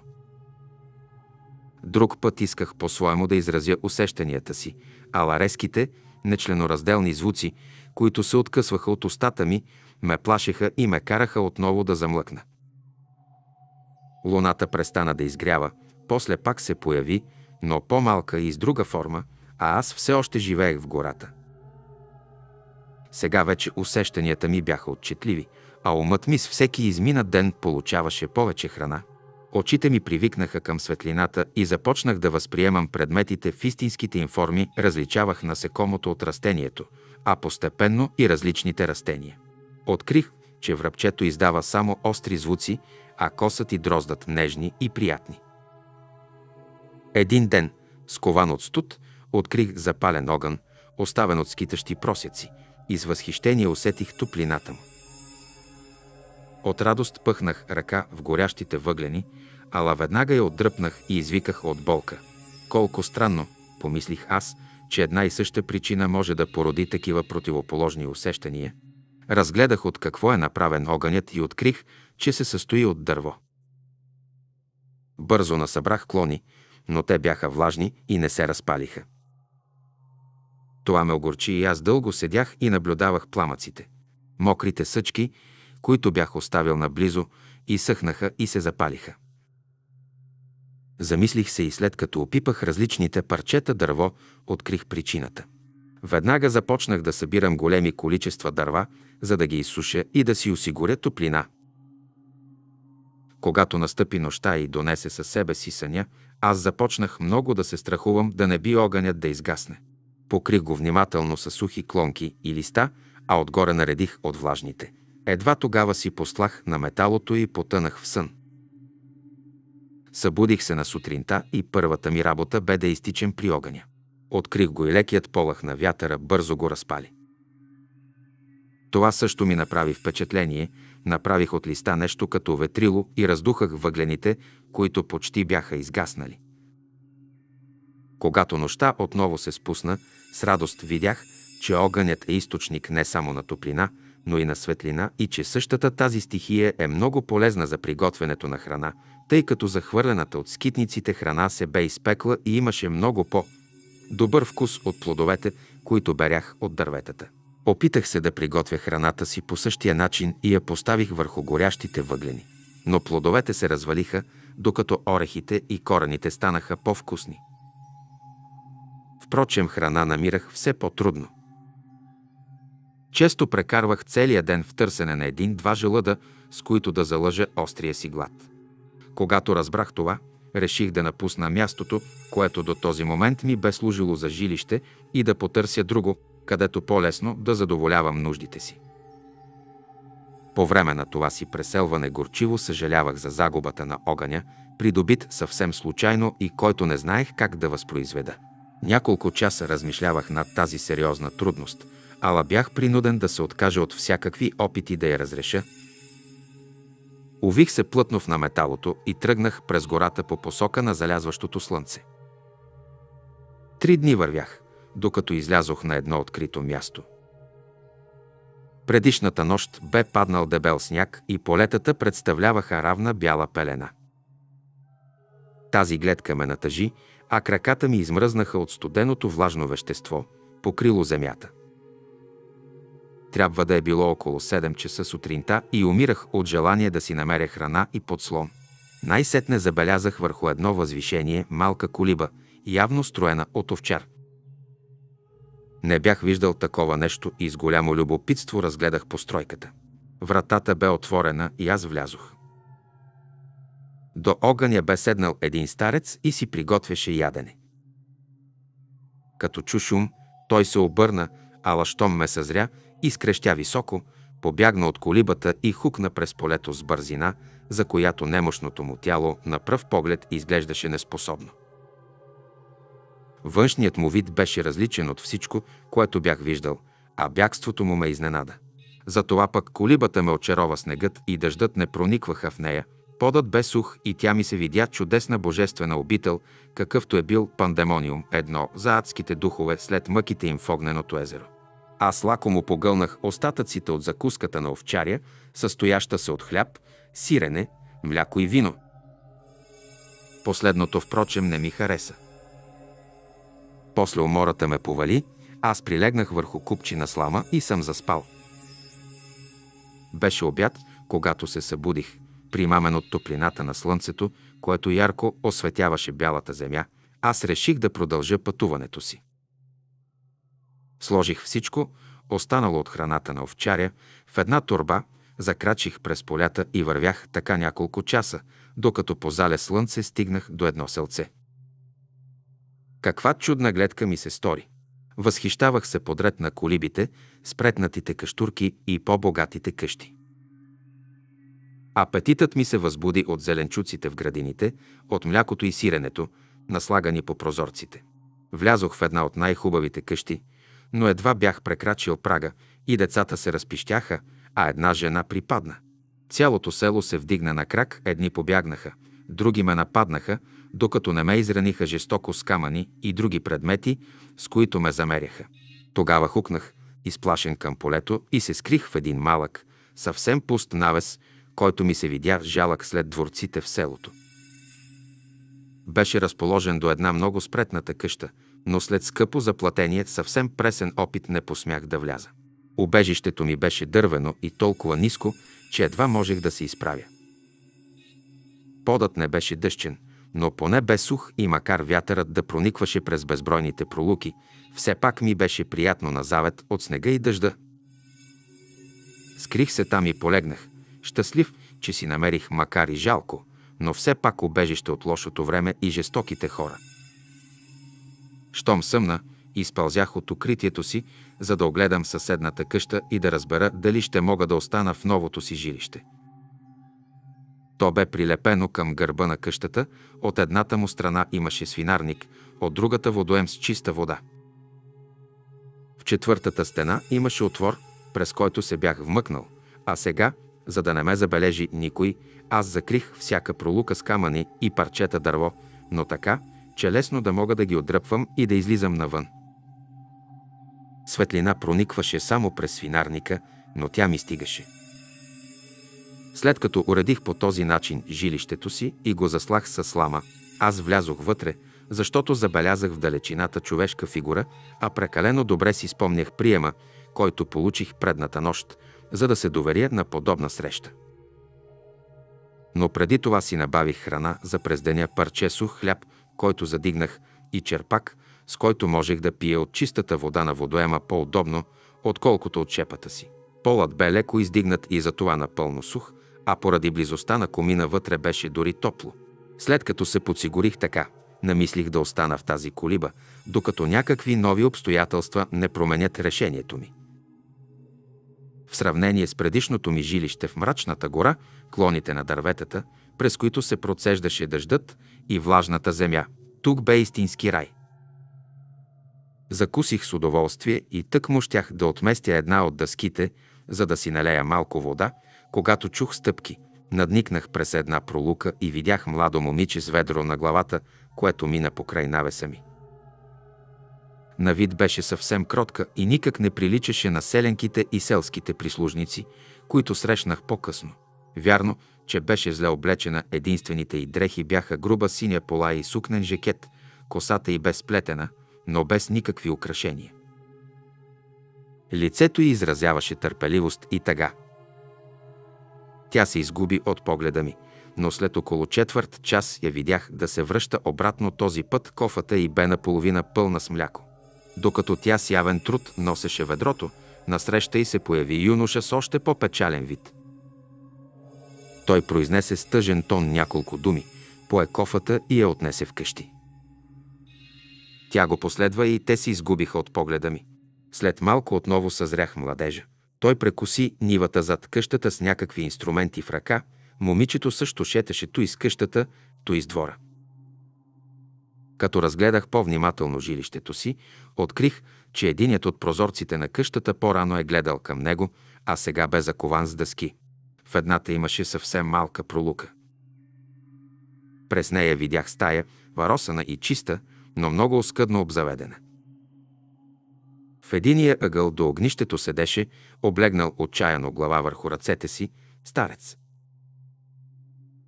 Друг път исках по-своему да изразя усещанията си, ала резките, нечленоразделни звуци, които се откъсваха от устата ми, ме плашеха и ме караха отново да замлъкна. Луната престана да изгрява, после пак се появи, но по-малка и с друга форма, а аз все още живеех в гората. Сега вече усещанията ми бяха отчетливи, а умът ми с всеки изминат ден получаваше повече храна. Очите ми привикнаха към светлината и започнах да възприемам предметите в истинските им форми, различавах насекомото от растението, а постепенно и различните растения. Открих, че връбчето издава само остри звуци, а косът и дроздът нежни и приятни. Един ден, скован от студ, открих запален огън, оставен от скитащи просяци, и с възхищение усетих топлината му. От радост пъхнах ръка в горящите въглени, ала веднага я отдръпнах и извиках от болка. Колко странно, помислих аз, че една и съща причина може да породи такива противоположни усещания. Разгледах от какво е направен огънят и открих, че се състои от дърво. Бързо насъбрах клони, но те бяха влажни и не се разпалиха. Това ме огорчи и аз дълго седях и наблюдавах пламъците. Мокрите съчки, които бях оставил наблизо, изсъхнаха и се запалиха. Замислих се и след като опипах различните парчета дърво, открих причината. Веднага започнах да събирам големи количества дърва, за да ги изсуша и да си осигуря топлина – когато настъпи нощта и донесе със себе си съня, аз започнах много да се страхувам да не би огънят да изгасне. Покрих го внимателно с сухи клонки и листа, а отгоре наредих от влажните. Едва тогава си послах на металото и потънах в сън. Събудих се на сутринта и първата ми работа бе да изтичам при огъня. Открих го и лекият полах на вятъра бързо го разпали. Това също ми направи впечатление – Направих от листа нещо като ветрило и раздухах въглените, които почти бяха изгаснали. Когато нощта отново се спусна, с радост видях, че огънят е източник не само на топлина, но и на светлина и че същата тази стихия е много полезна за приготвянето на храна, тъй като захвърлената от скитниците храна се бе изпекла и имаше много по-добър вкус от плодовете, които берях от дърветата. Опитах се да приготвя храната си по същия начин и я поставих върху горящите въглени. Но плодовете се развалиха, докато орехите и корените станаха по-вкусни. Впрочем, храна намирах все по-трудно. Често прекарвах целия ден в търсене на един-два желъда, с които да залъжа острия си глад. Когато разбрах това, реших да напусна мястото, което до този момент ми бе служило за жилище и да потърся друго – където по-лесно да задоволявам нуждите си. По време на това си преселване горчиво съжалявах за загубата на огъня, придобит съвсем случайно и който не знаех как да възпроизведа. Няколко часа размишлявах над тази сериозна трудност, ала бях принуден да се откажа от всякакви опити да я разреша. Увих се плътно в на металото и тръгнах през гората по посока на залязващото слънце. Три дни вървях – докато излязох на едно открито място. Предишната нощ бе паднал дебел сняг и полетата представляваха равна бяла пелена. Тази гледка ме натъжи, а краката ми измръзнаха от студеното влажно вещество, покрило земята. Трябва да е било около 7 часа сутринта и умирах от желание да си намеря храна и подслон. Най-сетне забелязах върху едно възвишение малка колиба, явно строена от овчар. Не бях виждал такова нещо и с голямо любопитство разгледах постройката. Вратата бе отворена и аз влязох. До огъня бе седнал един старец и си приготвяше ядене. Като чу шум, той се обърна, ала щом ме съзря, и скрещя високо, побягна от колибата и хукна през полето с бързина, за която немощното му тяло на пръв поглед изглеждаше неспособно. Външният му вид беше различен от всичко, което бях виждал, а бягството му ме изненада. Затова пък колибата ме очарова снегът и дъждът не проникваха в нея. Подът бе сух и тя ми се видя чудесна божествена обител, какъвто е бил пандемониум едно за адските духове след мъките им в огненото езеро. Аз лако му погълнах остатъците от закуската на овчаря, състояща се от хляб, сирене, мляко и вино. Последното, впрочем, не ми хареса. После умората ме повали, аз прилегнах върху купчина слама и съм заспал. Беше обяд, когато се събудих, примамен от топлината на слънцето, което ярко осветяваше бялата земя, аз реших да продължа пътуването си. Сложих всичко, останало от храната на овчаря, в една турба, закрачих през полята и вървях така няколко часа, докато по зале слънце стигнах до едно селце. Каква чудна гледка ми се стори! Възхищавах се подред на колибите, спретнатите къщурки и по-богатите къщи. Апетитът ми се възбуди от зеленчуците в градините, от млякото и сиренето, наслагани по прозорците. Влязох в една от най-хубавите къщи, но едва бях прекрачил прага и децата се разпищяха, а една жена припадна. Цялото село се вдигна на крак, едни побягнаха, други ме нападнаха, докато не ме израниха жестоко с камъни и други предмети, с които ме замеряха. Тогава хукнах, изплашен към полето и се скрих в един малък, съвсем пуст навес, който ми се видя жалък след дворците в селото. Беше разположен до една много спретната къща, но след скъпо заплатение съвсем пресен опит не посмях да вляза. Обежището ми беше дървено и толкова ниско, че едва можех да се изправя. Подът не беше дъщен – но поне бе сух и макар вятърът да проникваше през безбройните пролуки, все пак ми беше приятно на завет от снега и дъжда. Скрих се там и полегнах, щастлив, че си намерих макар и жалко, но все пак обежище от лошото време и жестоките хора. Щом съмна, изпълзях от укритието си, за да огледам съседната къща и да разбера дали ще мога да остана в новото си жилище. То бе прилепено към гърба на къщата, от едната му страна имаше свинарник, от другата водоем с чиста вода. В четвъртата стена имаше отвор, през който се бях вмъкнал, а сега, за да не ме забележи никой, аз закрих всяка пролука с камъни и парчета дърво, но така, че лесно да мога да ги отдръпвам и да излизам навън. Светлина проникваше само през свинарника, но тя ми стигаше. След като уредих по този начин жилището си и го заслах с слама, аз влязох вътре, защото забелязах в далечината човешка фигура, а прекалено добре си спомнях приема, който получих предната нощ, за да се доверя на подобна среща. Но преди това си набавих храна за през деня парче сух хляб, който задигнах, и черпак, с който можех да пия от чистата вода на водоема по-удобно, отколкото от шепата си. Полът бе леко издигнат и затова напълно сух, а поради близостта на комина вътре беше дори топло. След като се подсигурих така, намислих да остана в тази колиба, докато някакви нови обстоятелства не променят решението ми. В сравнение с предишното ми жилище в мрачната гора, клоните на дърветата, през които се процеждаше дъждът и влажната земя, тук бе истински рай. Закусих с удоволствие и тък му щях да отместя една от дъските, за да си налея малко вода – когато чух стъпки. Надникнах през една пролука и видях младо момиче с ведро на главата, което мина покрай навеса ми. На вид беше съвсем кротка и никак не приличаше на селенките и селските прислужници, които срещнах по-късно. Вярно, че беше зле облечена, единствените й дрехи бяха груба синя пола и сукнен жакет, косата й бе сплетена, но без никакви украшения. Лицето й изразяваше търпеливост и тъга – тя се изгуби от погледа ми, но след около четвърт час я видях да се връща обратно този път, кофата и бе наполовина пълна с мляко. Докато тя с явен труд носеше ведрото, насреща и се появи юноша с още по-печален вид. Той произнесе с тъжен тон няколко думи, пое кофата и я отнесе вкъщи. Тя го последва и те се изгубиха от погледа ми. След малко отново съзрях младежа. Той прекоси нивата зад къщата с някакви инструменти в ръка, момичето също шетеше то из къщата, то из двора. Като разгледах по-внимателно жилището си, открих, че единият от прозорците на къщата по-рано е гледал към него, а сега бе закован с дъски. В едната имаше съвсем малка пролука. През нея видях стая, варосана и чиста, но много оскъдно обзаведена – в единия ъгъл до огнището седеше, облегнал отчаяно глава върху ръцете си, старец.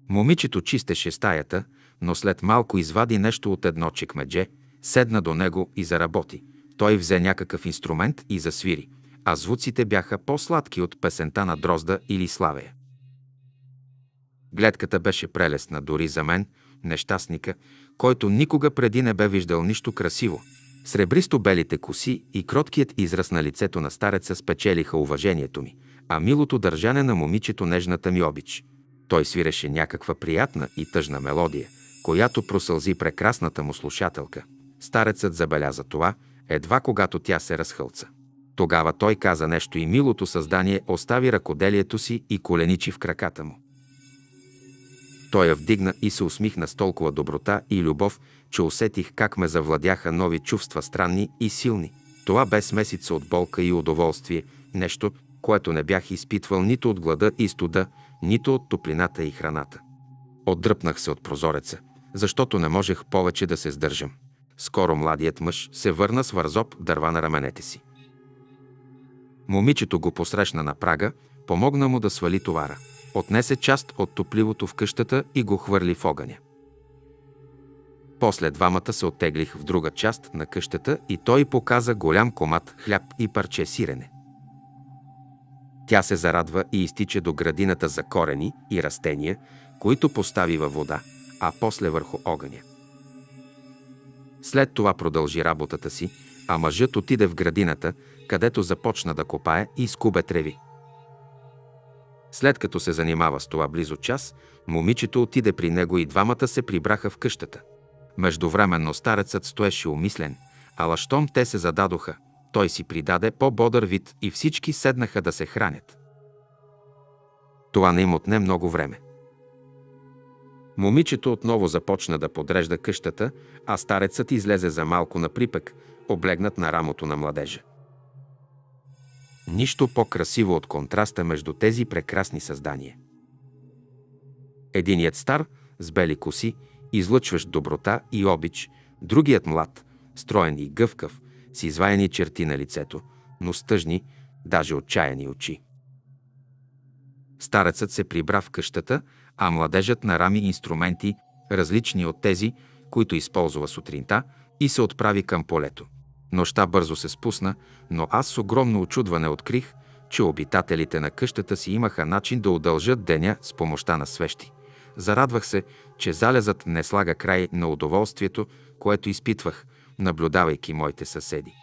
Момичето чистеше стаята, но след малко извади нещо от едно чекмедже, седна до него и заработи. Той взе някакъв инструмент и засвири, а звуците бяха по-сладки от песента на Дрозда или Славея. Гледката беше прелестна дори за мен, нещастника, който никога преди не бе виждал нищо красиво – Сребристо-белите коси и кроткият израз на лицето на стареца спечелиха уважението ми, а милото държане на момичето нежната ми обич. Той свиреше някаква приятна и тъжна мелодия, която просълзи прекрасната му слушателка. Старецът забеляза това, едва когато тя се разхълца. Тогава той каза нещо и милото създание остави ръкоделието си и коленичи в краката му. Той я вдигна и се усмихна с толкова доброта и любов, че усетих как ме завладяха нови чувства, странни и силни. Това бе смесица от болка и удоволствие, нещо, което не бях изпитвал нито от глада и студа, нито от топлината и храната. Отдръпнах се от прозореца, защото не можех повече да се сдържам. Скоро младият мъж се върна с вързоп дърва на раменете си. Момичето го посрещна на прага, помогна му да свали товара. Отнесе част от топливото в къщата и го хвърли в огъня. После двамата се оттеглих в друга част на къщата и той показа голям комат хляб и парче сирене. Тя се зарадва и изтича до градината за корени и растения, които постави във вода, а после върху огъня. След това продължи работата си, а мъжът отиде в градината, където започна да копае и скубе треви. След като се занимава с това близо час, момичето отиде при него и двамата се прибраха в къщата – Междувременно старецът стоеше умислен, ала щом те се зададоха, той си придаде по-бодър вид и всички седнаха да се хранят. Това не им отне много време. Момичето отново започна да подрежда къщата, а старецът излезе за малко на припък, облегнат на рамото на младежа. Нищо по-красиво от контраста между тези прекрасни създания. Единият стар, с бели коси излъчващ доброта и обич, другият млад, строен и гъвкав, с изваяни черти на лицето, но стъжни, даже отчаяни очи. Старецът се прибра в къщата, а младежът рами инструменти, различни от тези, които използва сутринта, и се отправи към полето. Нощта бързо се спусна, но аз с огромно очудване открих, че обитателите на къщата си имаха начин да удължат деня с помощта на свещи. Зарадвах се, че залезът не слага край на удоволствието, което изпитвах, наблюдавайки моите съседи.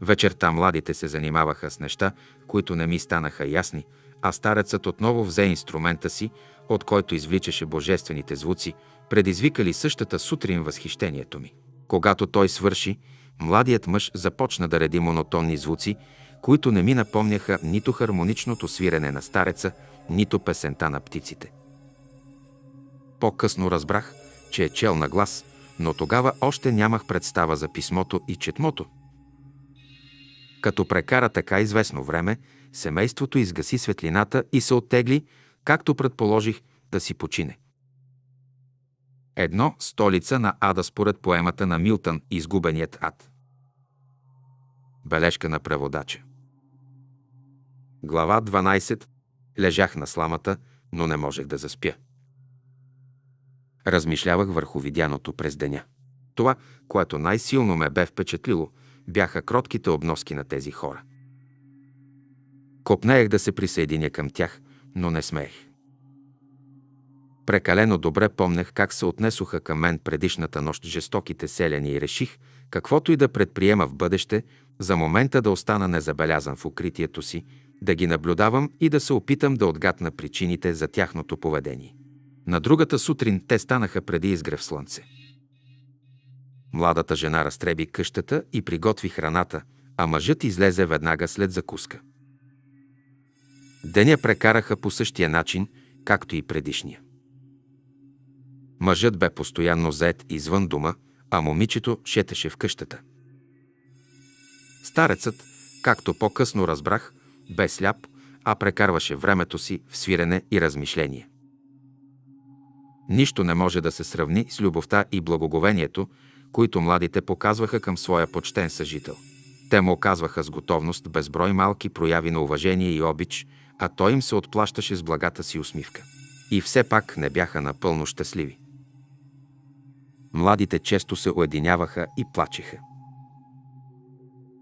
Вечерта младите се занимаваха с неща, които не ми станаха ясни, а старецът отново взе инструмента си, от който извличаше божествените звуци, предизвикали същата сутрин възхищението ми. Когато той свърши, младият мъж започна да реди монотонни звуци, които не ми напомняха нито хармоничното свирене на стареца, нито песента на птиците. По-късно разбрах, че е чел на глас, но тогава още нямах представа за писмото и четмото. Като прекара така известно време, семейството изгаси светлината и се оттегли, както предположих, да си почине. Едно столица на ада според поемата на Милтън «Изгубеният ад». Бележка на преводача. Глава 12 Лежах на сламата, но не можех да заспя. Размишлявах върху видяното през деня. Това, което най-силно ме бе впечатлило, бяха кротките обноски на тези хора. Копнеех да се присъединя към тях, но не смеех. Прекалено добре помнях как се отнесоха към мен предишната нощ жестоките селяни и реших, каквото и да предприема в бъдеще, за момента да остана незабелязан в укритието си, да ги наблюдавам и да се опитам да отгадна причините за тяхното поведение. На другата сутрин те станаха преди изгрев слънце. Младата жена разтреби къщата и приготви храната, а мъжът излезе веднага след закуска. Деня прекараха по същия начин, както и предишния. Мъжът бе постоянно зает извън дома, а момичето шетеше в къщата. Старецът, както по-късно разбрах, бе сляп, а прекарваше времето си в свирене и размишление. Нищо не може да се сравни с любовта и благоговението, които младите показваха към своя почтен съжител. Те му оказваха с готовност безброй малки прояви на уважение и обич, а той им се отплащаше с благата си усмивка. И все пак не бяха напълно щастливи. Младите често се уединяваха и плачеха.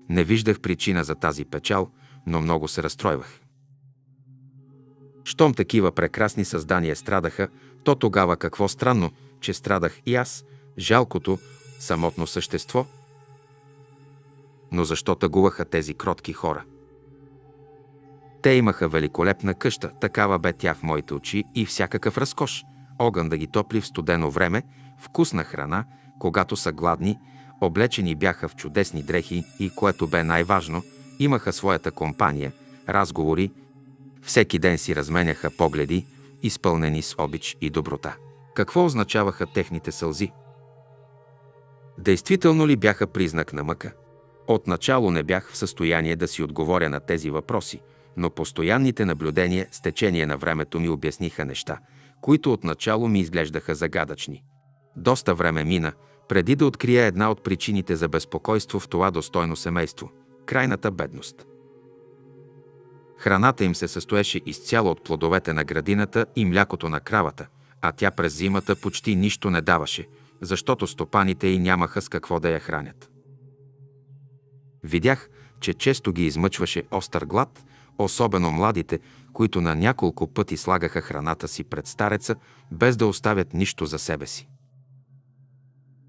Не виждах причина за тази печал – но много се разстройвах. Щом такива прекрасни създания страдаха, то тогава какво странно, че страдах и аз, жалкото, самотно същество. Но защо тъгуваха тези кротки хора? Те имаха великолепна къща, такава бе тя в моите очи и всякакъв разкош. Огън да ги топли в студено време, вкусна храна, когато са гладни, облечени бяха в чудесни дрехи и, което бе най-важно – Имаха своята компания, разговори, всеки ден си разменяха погледи, изпълнени с обич и доброта. Какво означаваха техните сълзи? Действително ли бяха признак на мъка? Отначало не бях в състояние да си отговоря на тези въпроси, но постоянните наблюдения с течение на времето ми обясниха неща, които отначало ми изглеждаха загадъчни. Доста време мина, преди да открия една от причините за безпокойство в това достойно семейство крайната бедност. Храната им се състоеше изцяло от плодовете на градината и млякото на кравата, а тя през зимата почти нищо не даваше, защото стопаните й нямаха с какво да я хранят. Видях, че често ги измъчваше остър глад, особено младите, които на няколко пъти слагаха храната си пред стареца, без да оставят нищо за себе си.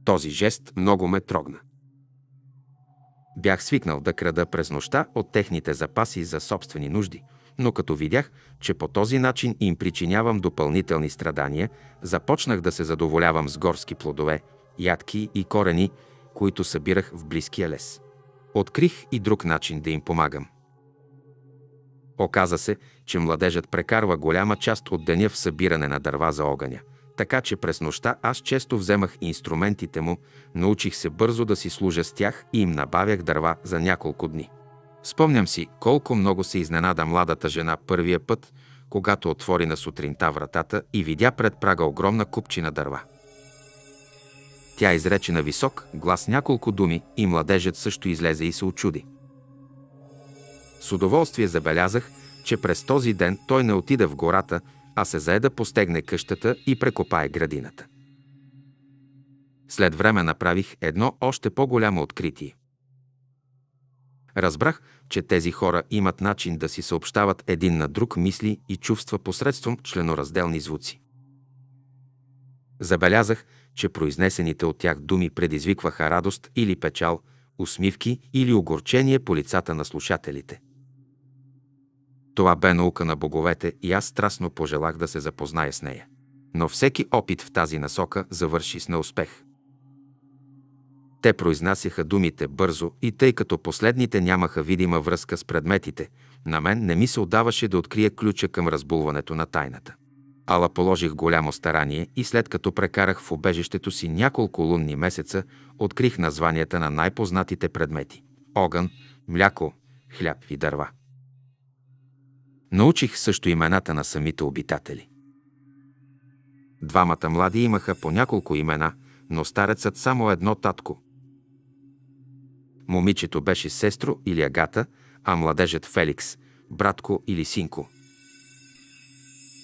Този жест много ме трогна. Бях свикнал да крада през нощта от техните запаси за собствени нужди, но като видях, че по този начин им причинявам допълнителни страдания, започнах да се задоволявам с горски плодове, ядки и корени, които събирах в близкия лес. Открих и друг начин да им помагам. Оказа се, че младежът прекарва голяма част от деня в събиране на дърва за огъня – така че през нощта аз често вземах инструментите му, научих се бързо да си служа с тях и им набавях дърва за няколко дни. Спомням си колко много се изненада младата жена първия път, когато отвори на сутринта вратата и видя пред прага огромна купчина дърва. Тя изрече на висок глас няколко думи и младежът също излезе и се очуди. С удоволствие забелязах, че през този ден той не отида в гората а се зае да постегне къщата и прекопае градината. След време направих едно още по-голямо откритие. Разбрах, че тези хора имат начин да си съобщават един на друг мисли и чувства посредством членоразделни звуци. Забелязах, че произнесените от тях думи предизвикваха радост или печал, усмивки или огорчение по лицата на слушателите. Това бе наука на боговете и аз страстно пожелах да се запозная с нея. Но всеки опит в тази насока завърши с неуспех. Те произнасяха думите бързо и тъй като последните нямаха видима връзка с предметите, на мен не ми се отдаваше да открия ключа към разбулването на тайната. Ала положих голямо старание и след като прекарах в обежището си няколко лунни месеца, открих названията на най-познатите предмети – огън, мляко, хляб и дърва. Научих също имената на самите обитатели. Двамата млади имаха по няколко имена, но старецът само едно татко. Момичето беше сестро или агата, а младежът Феликс, братко или синко.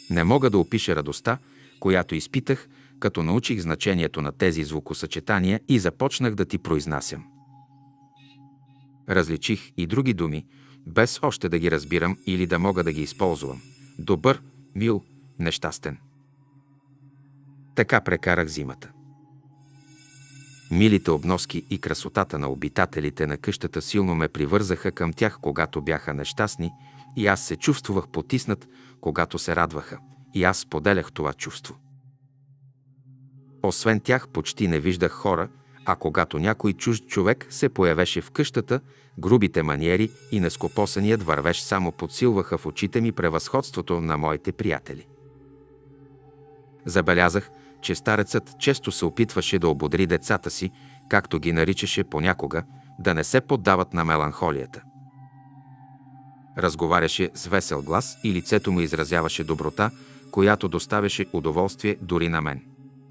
Не мога да опиша радостта, която изпитах, като научих значението на тези звукосъчетания и започнах да ти произнасям. Различих и други думи, без още да ги разбирам или да мога да ги използвам. Добър, мил, нещастен. Така прекарах зимата. Милите обноски и красотата на обитателите на къщата силно ме привързаха към тях, когато бяха нещастни, и аз се чувствах потиснат, когато се радваха, и аз споделях това чувство. Освен тях почти не виждах хора, а когато някой чужд човек се появеше в къщата, грубите маниери и нескопосаният вървеж само подсилваха в очите ми превъзходството на моите приятели. Забелязах, че старецът често се опитваше да ободри децата си, както ги наричаше понякога, да не се поддават на меланхолията. Разговаряше с весел глас и лицето му изразяваше доброта, която доставяше удоволствие дори на мен.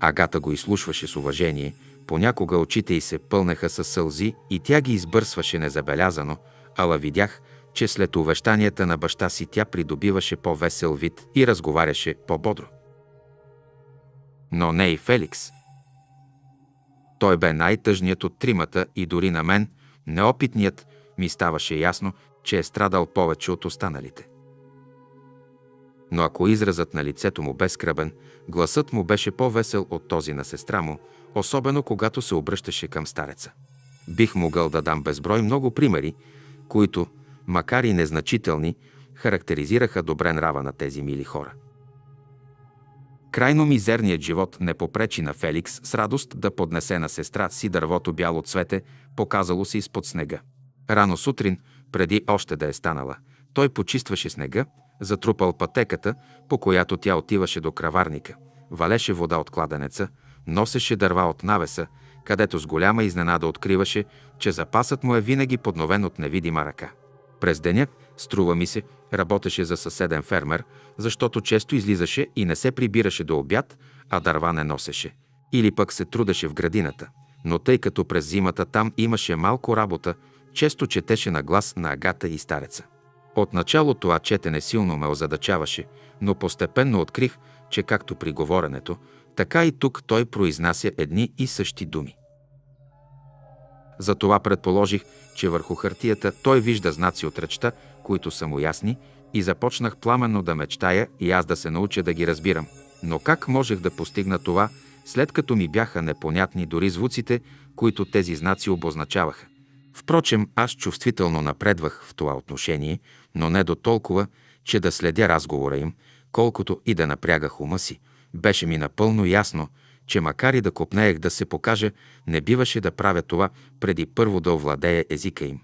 Агата го изслушваше с уважение – Понякога очите й се пълнеха със сълзи и тя ги избърсваше незабелязано, ала видях, че след увещанията на баща си тя придобиваше по-весел вид и разговаряше по-бодро. Но не и Феликс. Той бе най-тъжният от тримата и дори на мен, неопитният, ми ставаше ясно, че е страдал повече от останалите. Но ако изразът на лицето му бе скръбен, гласът му беше по-весел от този на сестра му, особено когато се обръщаше към стареца. Бих могъл да дам безброй много примери, които, макар и незначителни, характеризираха добре нрава на тези мили хора. Крайно мизерният живот не попречи на Феликс с радост да поднесе на сестра си дървото бяло цвете, показало се изпод снега. Рано сутрин, преди още да е станала, той почистваше снега, затрупал пътеката, по която тя отиваше до краварника, валеше вода от кладенеца, носеше дърва от навеса, където с голяма изненада откриваше, че запасът му е винаги подновен от невидима ръка. През деня, струва ми се, работеше за съседен фермер, защото често излизаше и не се прибираше до обяд, а дърва не носеше. Или пък се трудеше в градината. Но тъй като през зимата там имаше малко работа, често четеше на глас на Агата и стареца. Отначало това четене силно ме озадачаваше, но постепенно открих, че както при говоренето, така и тук той произнася едни и същи думи. Затова предположих, че върху хартията той вижда знаци от речта, които са му ясни, и започнах пламенно да мечтая и аз да се науча да ги разбирам. Но как можех да постигна това, след като ми бяха непонятни дори звуците, които тези знаци обозначаваха? Впрочем, аз чувствително напредвах в това отношение, но не до толкова, че да следя разговора им, колкото и да напрягах ума си – беше ми напълно ясно, че макар и да копнеех да се покажа, не биваше да правя това преди първо да овладея езика им.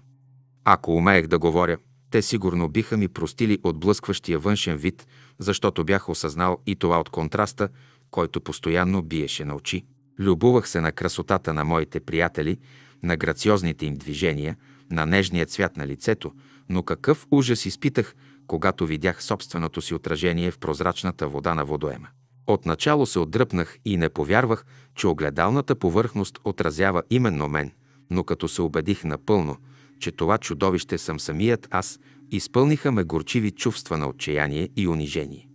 Ако умеех да говоря, те сигурно биха ми простили от блъскващия външен вид, защото бях осъзнал и това от контраста, който постоянно биеше на очи. Любувах се на красотата на моите приятели, на грациозните им движения, на нежния цвят на лицето, но какъв ужас изпитах, когато видях собственото си отражение в прозрачната вода на водоема. Отначало се отдръпнах и не повярвах, че огледалната повърхност отразява именно мен, но като се убедих напълно, че това чудовище съм самият аз, изпълниха ме горчиви чувства на отчаяние и унижение.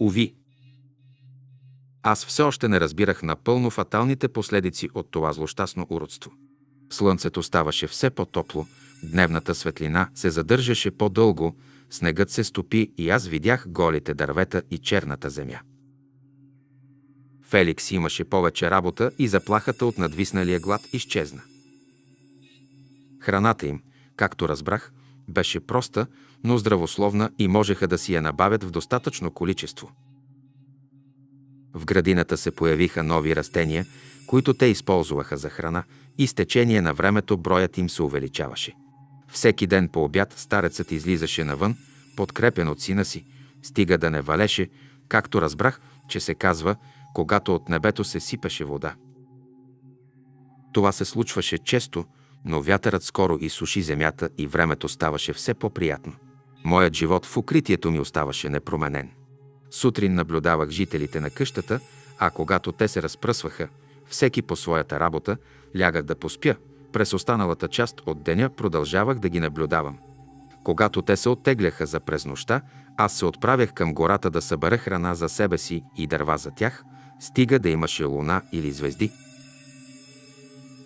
Уви! Аз все още не разбирах напълно фаталните последици от това злощастно уродство. Слънцето ставаше все по-топло, дневната светлина се задържаше по-дълго, Снегът се стопи и аз видях голите дървета и черната земя. Феликс имаше повече работа и заплахата от надвисналия глад изчезна. Храната им, както разбрах, беше проста, но здравословна и можеха да си я набавят в достатъчно количество. В градината се появиха нови растения, които те използваха за храна и с течение на времето броят им се увеличаваше. Всеки ден по обяд старецът излизаше навън, подкрепен от сина си, стига да не валеше, както разбрах, че се казва, когато от небето се сипеше вода. Това се случваше често, но вятърът скоро изсуши земята и времето ставаше все по-приятно. Моят живот в укритието ми оставаше непроменен. Сутрин наблюдавах жителите на къщата, а когато те се разпръсваха, всеки по своята работа, лягах да поспя – през останалата част от деня продължавах да ги наблюдавам. Когато те се оттегляха за през нощта, аз се отправях към гората да събера храна за себе си и дърва за тях, стига да имаше луна или звезди.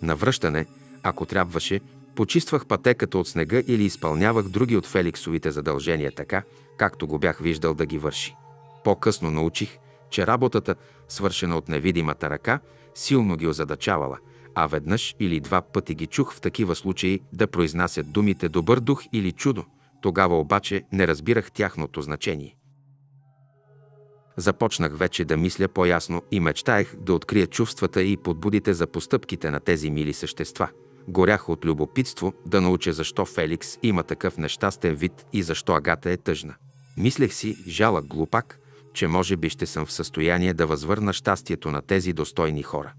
Навръщане, ако трябваше, почиствах пътеката от снега или изпълнявах други от Феликсовите задължения така, както го бях виждал да ги върши. По-късно научих, че работата, свършена от невидимата ръка, силно ги озадачавала – а веднъж или два пъти ги чух в такива случаи да произнасят думите добър дух или чудо. Тогава обаче не разбирах тяхното значение. Започнах вече да мисля по-ясно и мечтаех да открия чувствата и подбудите за постъпките на тези мили същества. Горях от любопитство да науча защо Феликс има такъв нещастен вид и защо Агата е тъжна. Мислех си, жалък глупак, че може би ще съм в състояние да възвърна щастието на тези достойни хора.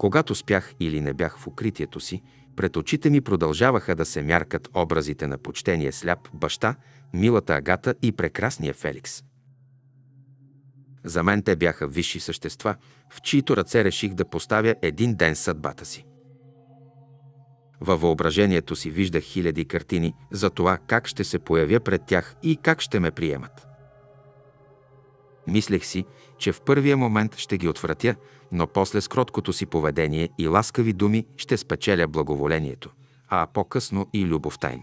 Когато спях или не бях в укритието си, пред очите ми продължаваха да се мяркат образите на почтения сляп баща, милата Агата и прекрасния Феликс. За мен те бяха висши същества, в чието ръце реших да поставя един ден съдбата си. Във въображението си виждах хиляди картини за това как ще се появя пред тях и как ще ме приемат. Мислех си, че в първия момент ще ги отвратя, но после с кроткото си поведение и ласкави думи ще спечеля благоволението, а по-късно и любовта им.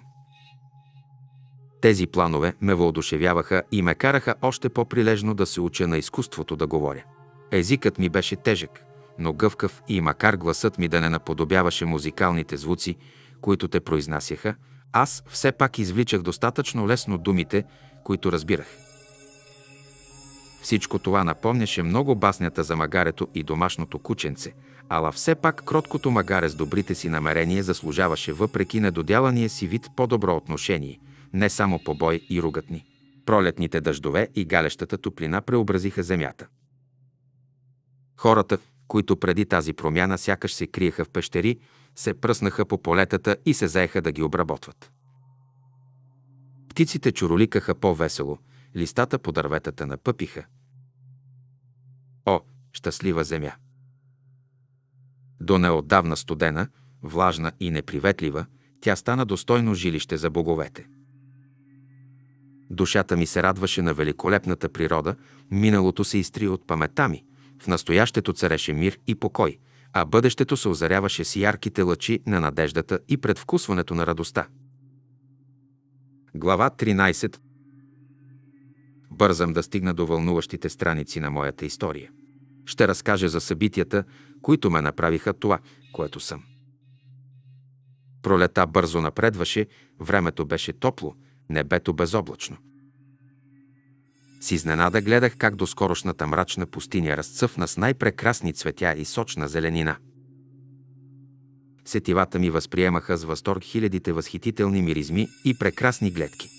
Тези планове ме въодушевяваха и ме караха още по-прилежно да се уча на изкуството да говоря. Езикът ми беше тежък, но гъвкав и макар гласът ми да не наподобяваше музикалните звуци, които те произнасяха, аз все пак извличах достатъчно лесно думите, които разбирах – всичко това напомняше много баснята за магарето и домашното кученце, ала все пак кроткото магаре с добрите си намерения заслужаваше въпреки недодялания си вид по-добро отношение, не само побой и ругатни. Пролетните дъждове и галещата топлина преобразиха земята. Хората, които преди тази промяна сякаш се криеха в пещери, се пръснаха по полетата и се заеха да ги обработват. Птиците чуроликаха по-весело, листата по дърветата напъпиха, О, щастлива земя! До неотдавна студена, влажна и неприветлива, тя стана достойно жилище за боговете. Душата ми се радваше на великолепната природа, миналото се изтри от памета ми, в настоящето цареше мир и покой, а бъдещето се озаряваше с ярките лъчи на надеждата и предвкусването на радостта. Глава 13 Бързам да стигна до вълнуващите страници на моята история ще разкажа за събитията, които ме направиха това, което съм. Пролета бързо напредваше, времето беше топло, небето безоблачно. С изненада гледах как доскорошната мрачна пустиня разцъфна с най-прекрасни цветя и сочна зеленина. Сетивата ми възприемаха с възторг хилядите възхитителни миризми и прекрасни гледки.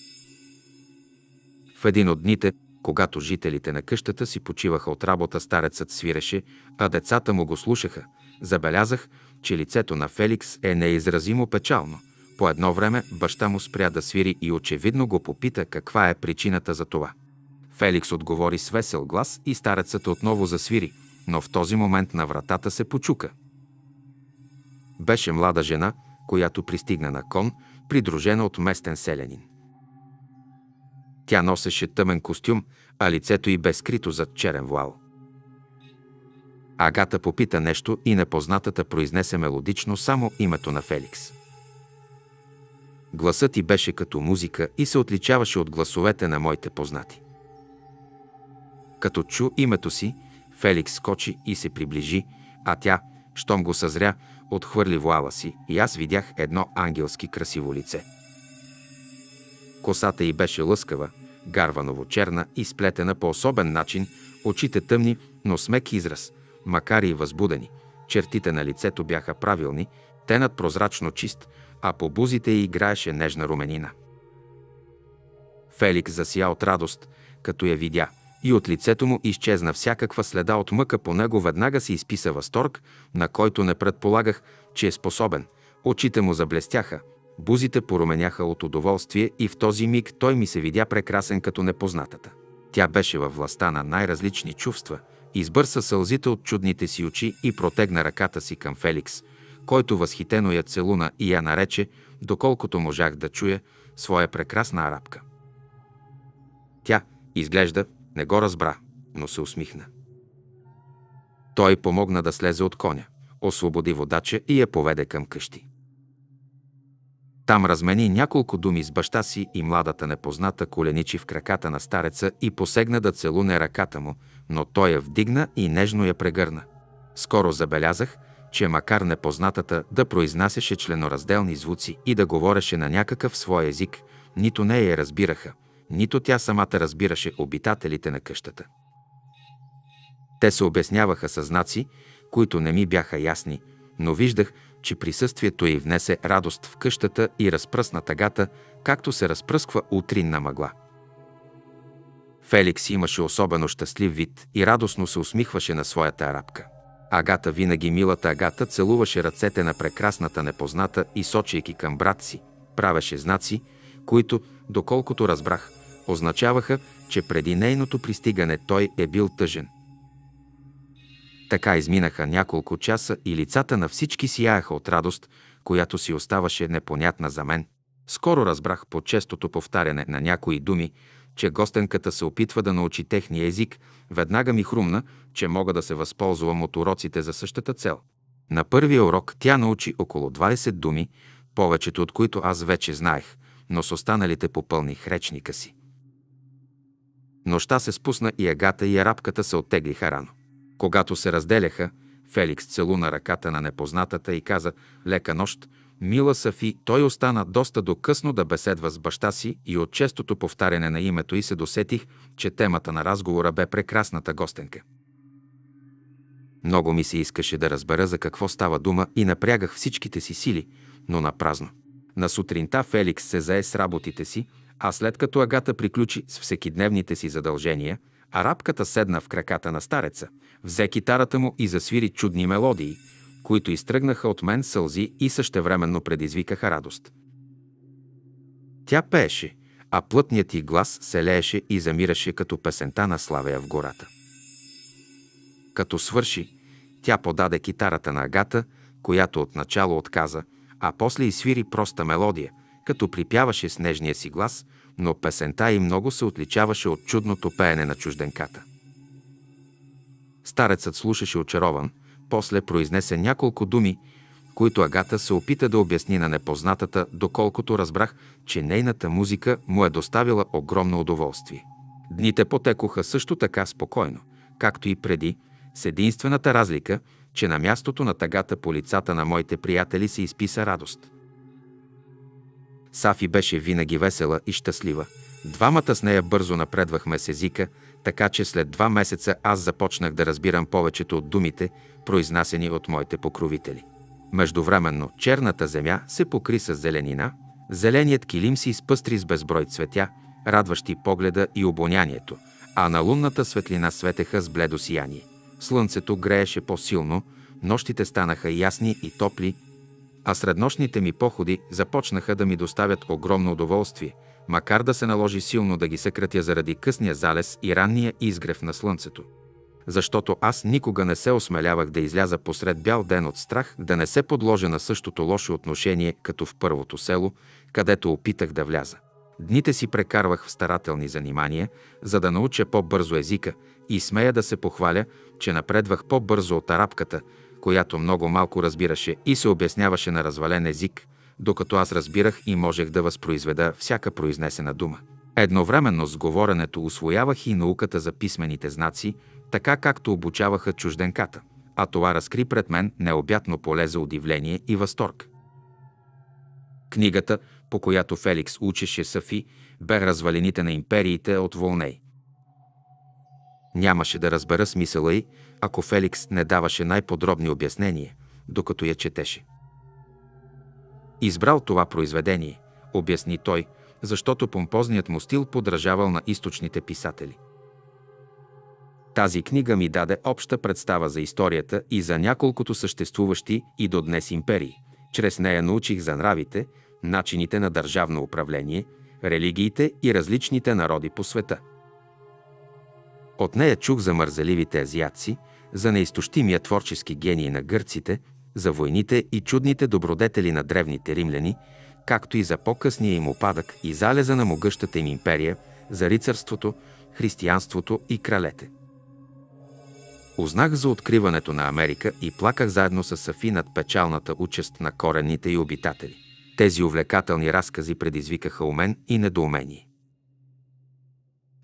В един от дните когато жителите на къщата си почиваха от работа, старецът свиреше, а децата му го слушаха. Забелязах, че лицето на Феликс е неизразимо печално. По едно време баща му спря да свири и очевидно го попита каква е причината за това. Феликс отговори с весел глас и старецът отново засвири, но в този момент на вратата се почука. Беше млада жена, която пристигна на кон, придружена от местен селянин. Тя носеше тъмен костюм, а лицето й бе скрито зад черен вуал. Агата попита нещо и непознатата произнесе мелодично само името на Феликс. Гласът й беше като музика и се отличаваше от гласовете на моите познати. Като чу името си, Феликс скочи и се приближи, а тя, щом го съзря, отхвърли вуала си и аз видях едно ангелски красиво лице. Косата й беше лъскава, гарваново-черна и сплетена по особен начин, очите тъмни, но смек израз, макар и възбудени. Чертите на лицето бяха правилни, тенът прозрачно чист, а по бузите й играеше нежна руменина. Феликс засия от радост, като я видя, и от лицето му изчезна всякаква следа от мъка по него, веднага се изписа възторг, на който не предполагах, че е способен. Очите му заблестяха, Бузите поруменяха от удоволствие и в този миг той ми се видя прекрасен като непознатата. Тя беше във властта на най-различни чувства, избърса сълзите от чудните си очи и протегна ръката си към Феликс, който възхитено я целуна и я нарече, доколкото можах да чуя, своя прекрасна арабка. Тя, изглежда, не го разбра, но се усмихна. Той помогна да слезе от коня, освободи водача и я поведе към къщи. Там размени няколко думи с баща си и младата непозната коленичи в краката на стареца и посегна да целуне ръката му, но той я вдигна и нежно я прегърна. Скоро забелязах, че макар непознатата да произнасяше членоразделни звуци и да говореше на някакъв свой език, нито не я разбираха, нито тя самата разбираше обитателите на къщата. Те се обясняваха със знаци, които не ми бяха ясни, но виждах, че присъствието й внесе радост в къщата и разпръсна тъгата, както се разпръсква утринна мъгла. Феликс имаше особено щастлив вид и радостно се усмихваше на своята арабка. Агата винаги милата Агата целуваше ръцете на прекрасната непозната и сочейки към брат си, правеше знаци, които, доколкото разбрах, означаваха, че преди нейното пристигане той е бил тъжен – така изминаха няколко часа и лицата на всички сияеха от радост, която си оставаше непонятна за мен. Скоро разбрах по честото повтаряне на някои думи, че гостенката се опитва да научи техния език, веднага ми хрумна, че мога да се възползвам от уроците за същата цел. На първия урок тя научи около 20 думи, повечето от които аз вече знаех, но с останалите попълних речника си. Нощта се спусна и ягата и арабката се оттеглиха рано. Когато се разделяха, Феликс целуна ръката на непознатата и каза «Лека нощ, мила Сафи». Той остана доста докъсно да беседва с баща си и от честото повтаряне на името и се досетих, че темата на разговора бе прекрасната гостенка. Много ми се искаше да разбера за какво става дума и напрягах всичките си сили, но на празно. На сутринта Феликс се зае с работите си, а след като Агата приключи с всекидневните си задължения – Арабката седна в краката на стареца, взе китарата му и засвири чудни мелодии, които изтръгнаха от мен сълзи и същевременно предизвикаха радост. Тя пееше, а плътният ти глас се лееше и замираше като песента на Славея в гората. Като свърши, тя подаде китарата на Агата, която отначало отказа, а после и свири проста мелодия, като припяваше с нежния си глас – но песента и много се отличаваше от чудното пеене на чужденката. Старецът слушаше очарован, после произнесе няколко думи, които Агата се опита да обясни на непознатата, доколкото разбрах, че нейната музика му е доставила огромно удоволствие. Дните потекоха също така спокойно, както и преди, с единствената разлика, че на мястото на тагата по лицата на моите приятели се изписа радост – Сафи беше винаги весела и щастлива. Двамата с нея бързо напредвахме с езика, така че след два месеца аз започнах да разбирам повечето от думите, произнасени от моите покровители. Междувременно черната земя се покри с зеленина, зеленият килим се изпъстри с безброй цветя, радващи погледа и обонянието, а на лунната светлина светеха с бледо сияние. Слънцето грееше по-силно, нощите станаха ясни и топли, а среднощните ми походи започнаха да ми доставят огромно удоволствие, макар да се наложи силно да ги съкратя заради късния залез и ранния изгрев на слънцето. Защото аз никога не се осмелявах да изляза посред бял ден от страх да не се подложа на същото лошо отношение, като в първото село, където опитах да вляза. Дните си прекарвах в старателни занимания, за да науча по-бързо езика и смея да се похваля, че напредвах по-бързо от арабката, която много малко разбираше и се обясняваше на развален език, докато аз разбирах и можех да възпроизведа всяка произнесена дума. Едновременно с говоренето освоявах и науката за писмените знаци, така както обучаваха чужденката, а това разкри пред мен необятно поле за удивление и възторг. Книгата, по която Феликс учеше Сафи, бе развалините на империите от Волней. Нямаше да разбера смисъла й, ако Феликс не даваше най-подробни обяснения, докато я четеше. Избрал това произведение, обясни той, защото помпозният му стил подражавал на източните писатели. Тази книга ми даде обща представа за историята и за няколкото съществуващи и до днес империи. Чрез нея научих за нравите, начините на държавно управление, религиите и различните народи по света – от нея чух за мързаливите азиаци, за неизтощимия творчески гений на гърците, за войните и чудните добродетели на древните римляни, както и за по-късния им опадък и залеза на могъщата им империя, за рицарството, християнството и кралете. Узнах за откриването на Америка и плаках заедно с Сафи над печалната участ на корените и обитатели. Тези увлекателни разкази предизвикаха у мен и недоумение.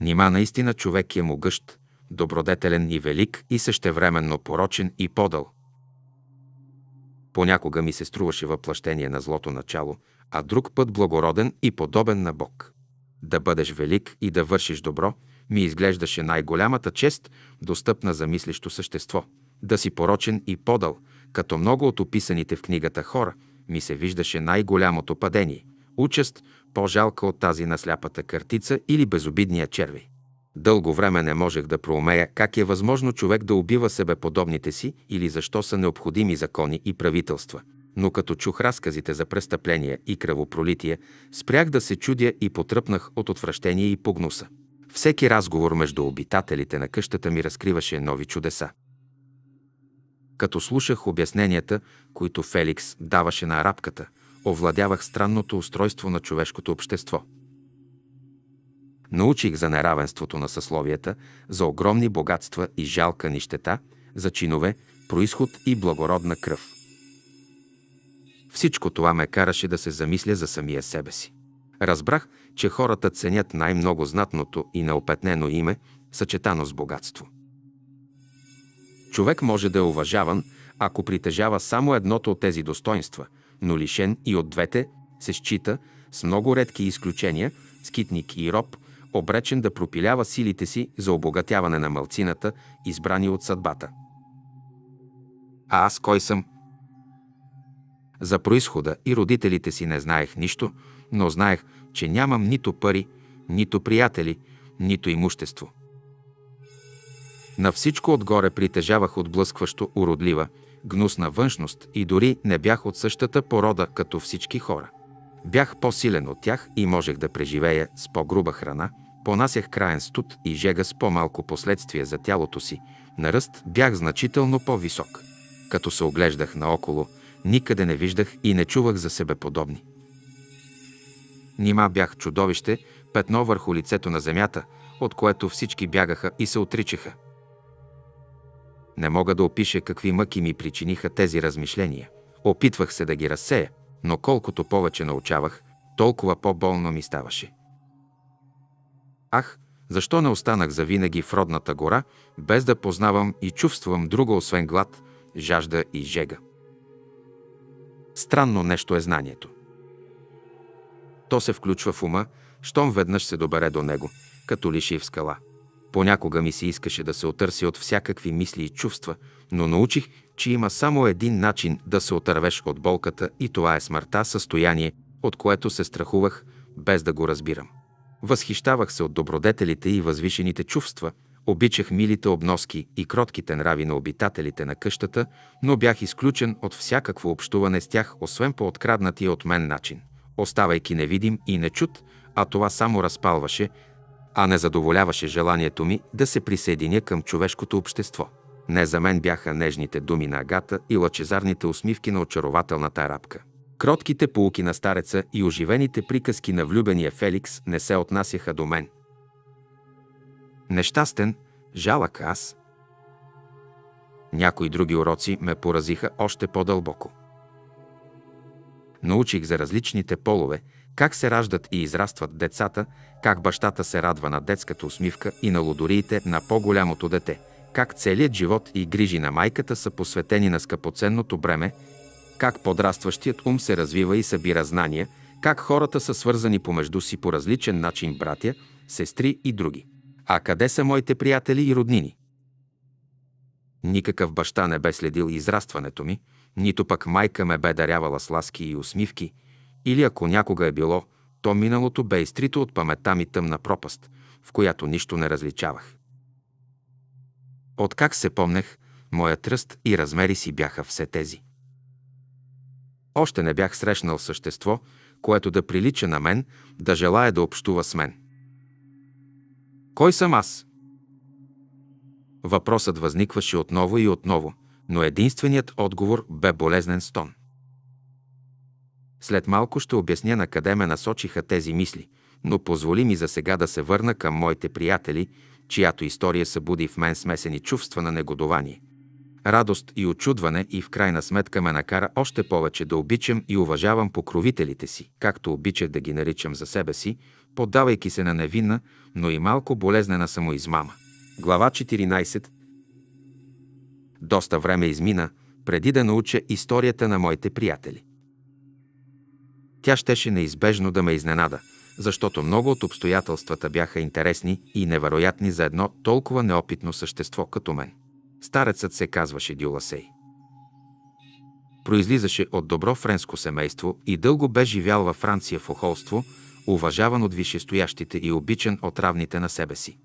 Нима наистина човек е могъщ, добродетелен и велик и същевременно порочен и подал. Понякога ми се струваше въплъщение на злото начало, а друг път благороден и подобен на Бог. Да бъдеш велик и да вършиш добро ми изглеждаше най-голямата чест, достъпна за мислещо същество. Да си порочен и подал, като много от описаните в книгата хора, ми се виждаше най-голямото падение, участ, по-жалка от тази на сляпата картица или безобидния червей. Дълго време не можех да проумея как е възможно човек да убива себе подобните си или защо са необходими закони и правителства. Но като чух разказите за престъпления и кръвопролитие, спрях да се чудя и потръпнах от отвращение и погнуса. Всеки разговор между обитателите на къщата ми разкриваше нови чудеса. Като слушах обясненията, които Феликс даваше на арабката – овладявах странното устройство на човешкото общество. Научих за неравенството на съсловията, за огромни богатства и жалка нищета, за чинове, происход и благородна кръв. Всичко това ме караше да се замисля за самия себе си. Разбрах, че хората ценят най-много знатното и неопетнено име, съчетано с богатство. Човек може да е уважаван, ако притежава само едното от тези достоинства, но лишен и от двете, се счита, с много редки изключения, скитник и роб, обречен да пропилява силите си за обогатяване на мълцината, избрани от съдбата. А аз кой съм? За происхода и родителите си не знаех нищо, но знаех, че нямам нито пари, нито приятели, нито имущество. На всичко отгоре притежавах отблъскващо уродлива, гнусна външност и дори не бях от същата порода като всички хора. Бях по-силен от тях и можех да преживея с по-груба храна, понасях краен студ и жега с по-малко последствия за тялото си, на ръст бях значително по-висок. Като се оглеждах наоколо, никъде не виждах и не чувах за себе подобни. Нима бях чудовище, петно върху лицето на земята, от което всички бягаха и се отричаха – не мога да опиша какви мъки ми причиниха тези размишления. Опитвах се да ги разсея, но колкото повече научавах, толкова по-болно ми ставаше. Ах, защо не останах завинаги в родната гора, без да познавам и чувствам друго освен глад, жажда и жега? Странно нещо е знанието. То се включва в ума, щом веднъж се добере до него, като лиши в скала – Понякога ми се искаше да се отърси от всякакви мисли и чувства, но научих, че има само един начин да се отървеш от болката и това е смъртта, състояние, от което се страхувах, без да го разбирам. Възхищавах се от добродетелите и възвишените чувства, обичах милите обноски и кротките нрави на обитателите на къщата, но бях изключен от всякакво общуване с тях, освен по откраднатия от мен начин, оставайки невидим и нечут, а това само разпалваше, а не задоволяваше желанието ми да се присъединя към човешкото общество. Не за мен бяха нежните думи на Агата и лъчезарните усмивки на очарователната арабка. Кротките полуки на стареца и оживените приказки на влюбения Феликс не се отнасяха до мен. Нещастен, жалък аз. Някои други уроци ме поразиха още по-дълбоко. Научих за различните полове, как се раждат и израстват децата как бащата се радва на детската усмивка и на лодориите на по-голямото дете, как целият живот и грижи на майката са посветени на скъпоценното бреме, как подрастващият ум се развива и събира знания, как хората са свързани помежду си по различен начин братя, сестри и други. А къде са моите приятели и роднини? Никакъв баща не бе следил израстването ми, нито пък майка ме бе дарявала с ласки и усмивки, или ако някога е било – то миналото бе изтрито от паметта ми тъмна пропаст, в която нищо не различавах. Откак се помнех, моят тръст и размери си бяха все тези. Още не бях срещнал същество, което да прилича на мен, да желая да общува с мен. Кой съм аз? Въпросът възникваше отново и отново, но единственият отговор бе болезнен стон – след малко ще обясня на къде ме насочиха тези мисли, но позволи ми за сега да се върна към моите приятели, чиято история събуди в мен смесени чувства на негодование. Радост и очудване и в крайна сметка ме накара още повече да обичам и уважавам покровителите си, както обичах да ги наричам за себе си, поддавайки се на невинна, но и малко болезнена самоизмама. Глава 14 Доста време измина, преди да науча историята на моите приятели. Тя щеше неизбежно да ме изненада, защото много от обстоятелствата бяха интересни и невероятни за едно толкова неопитно същество като мен. Старецът се казваше Дюласей. Произлизаше от добро френско семейство и дълго бе живял във Франция в охолство, уважаван от висшестоящите и обичан от равните на себе си.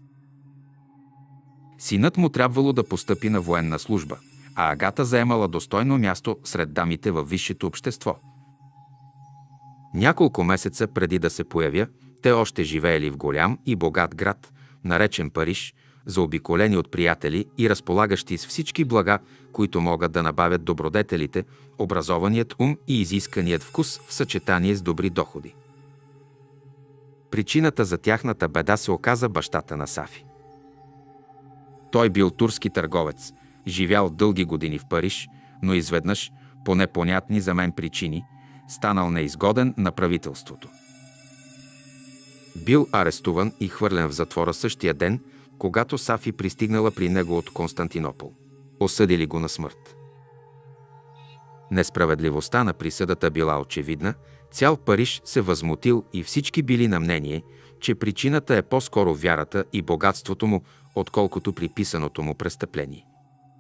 Синът му трябвало да постъпи на военна служба, а Агата заемала достойно място сред дамите във висшето общество – няколко месеца преди да се появя, те още живеели в голям и богат град, наречен Париж, заобиколени от приятели и разполагащи с всички блага, които могат да набавят добродетелите, образованият ум и изисканият вкус в съчетание с добри доходи. Причината за тяхната беда се оказа бащата на Сафи. Той бил турски търговец, живял дълги години в Париж, но изведнъж, по непонятни за мен причини – станал неизгоден на правителството. Бил арестуван и хвърлен в затвора същия ден, когато Сафи пристигнала при него от Константинопол. Осъдили го на смърт. Несправедливостта на присъдата била очевидна, цял Париж се възмутил и всички били на мнение, че причината е по-скоро вярата и богатството му, отколкото приписаното му престъпление.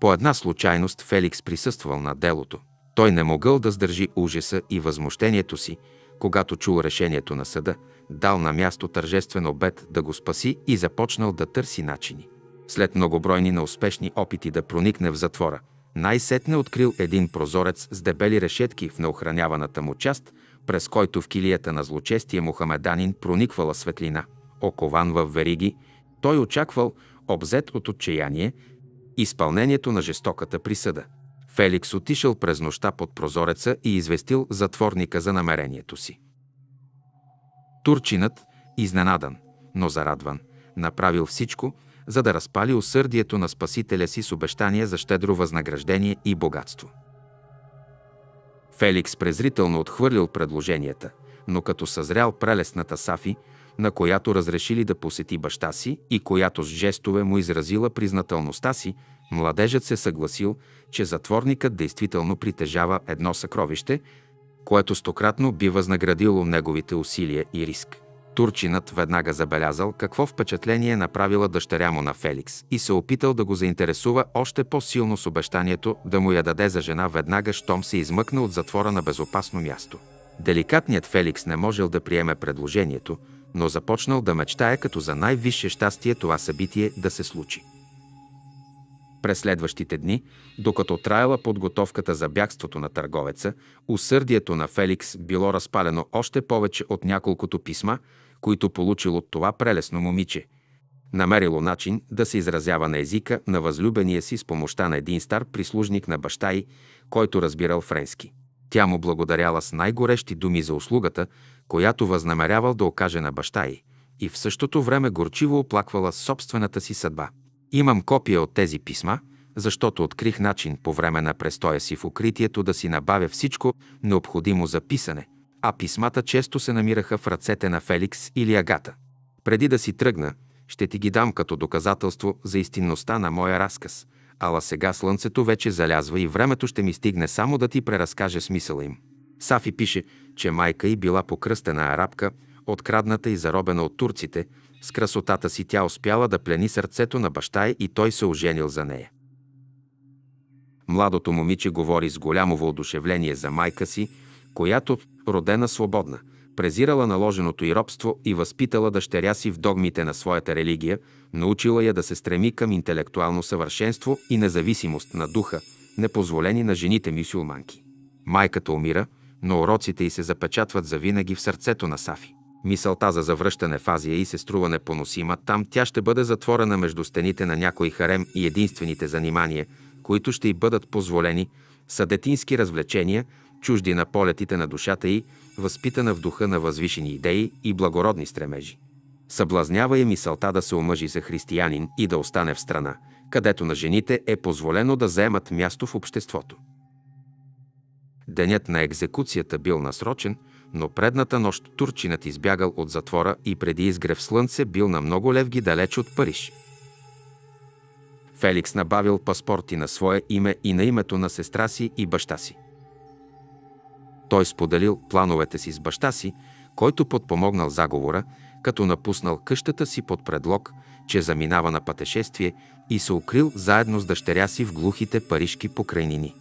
По една случайност Феликс присъствал на делото. Той не могъл да сдържи ужаса и възмущението си, когато чул решението на съда, дал на място тържествен обед да го спаси и започнал да търси начини. След многобройни неуспешни опити да проникне в затвора, най-сетне открил един прозорец с дебели решетки в неохраняваната му част, през който в килията на злочестия мухамеданин прониквала светлина. Окован в вериги, той очаквал, обзет от отчаяние, изпълнението на жестоката присъда – Феликс отишъл през нощта под прозореца и известил затворника за намерението си. Турчинът, изненадан, но зарадван, направил всичко, за да разпали усърдието на Спасителя си с обещание за щедро възнаграждение и богатство. Феликс презрително отхвърлил предложенията, но като съзрял прелестната Сафи, на която разрешили да посети баща си и която с жестове му изразила признателността си, Младежът се съгласил, че затворникът действително притежава едно съкровище, което стократно би възнаградило неговите усилия и риск. Турчинът веднага забелязал какво впечатление направила дъщеря му на Феликс и се опитал да го заинтересува още по-силно с обещанието да му я даде за жена веднага, щом се измъкна от затвора на безопасно място. Деликатният Феликс не можел да приеме предложението, но започнал да мечтае като за най-висше щастие това събитие да се случи. През следващите дни, докато траяла подготовката за бягството на търговеца, усърдието на Феликс било разпалено още повече от няколкото писма, които получил от това прелесно момиче. Намерило начин да се изразява на езика на възлюбения си с помощта на един стар прислужник на баща й, който разбирал френски. Тя му благодаряла с най-горещи думи за услугата, която възнамерявал да окаже на баща й, и в същото време горчиво оплаквала собствената си съдба. Имам копия от тези писма, защото открих начин по време на престоя си в укритието да си набавя всичко необходимо за писане, а писмата често се намираха в ръцете на Феликс или Агата. Преди да си тръгна, ще ти ги дам като доказателство за истинността на моя разказ, ала сега слънцето вече залязва и времето ще ми стигне само да ти преразкаже смисъла им. Сафи пише, че майка й била покръстена арабка, открадната и заробена от турците – с красотата си тя успяла да плени сърцето на баща и той се оженил за нея. Младото момиче говори с голямо въодушевление за майка си, която, родена свободна, презирала наложеното и робство и възпитала дъщеря си в догмите на своята религия, научила я да се стреми към интелектуално съвършенство и независимост на духа, непозволени на жените мюсюлманки. Майката умира, но уроците й се запечатват завинаги в сърцето на Сафи. Мисълта за завръщане в Азия и се струва непоносима, там тя ще бъде затворена между стените на някой харем и единствените занимания, които ще й бъдат позволени, са детински развлечения, чужди на полетите на душата й, възпитана в духа на възвишени идеи и благородни стремежи. Съблазнява я мисълта да се омъжи за християнин и да остане в страна, където на жените е позволено да заемат място в обществото. Денят на екзекуцията бил насрочен – но предната нощ турчинът избягал от затвора и преди изгрев слънце бил на много левги далеч от Париж. Феликс набавил паспорти на свое име и на името на сестра си и баща си. Той споделил плановете си с баща си, който подпомогнал заговора, като напуснал къщата си под предлог, че заминава на пътешествие и се укрил заедно с дъщеря си в глухите парижки покрайнини.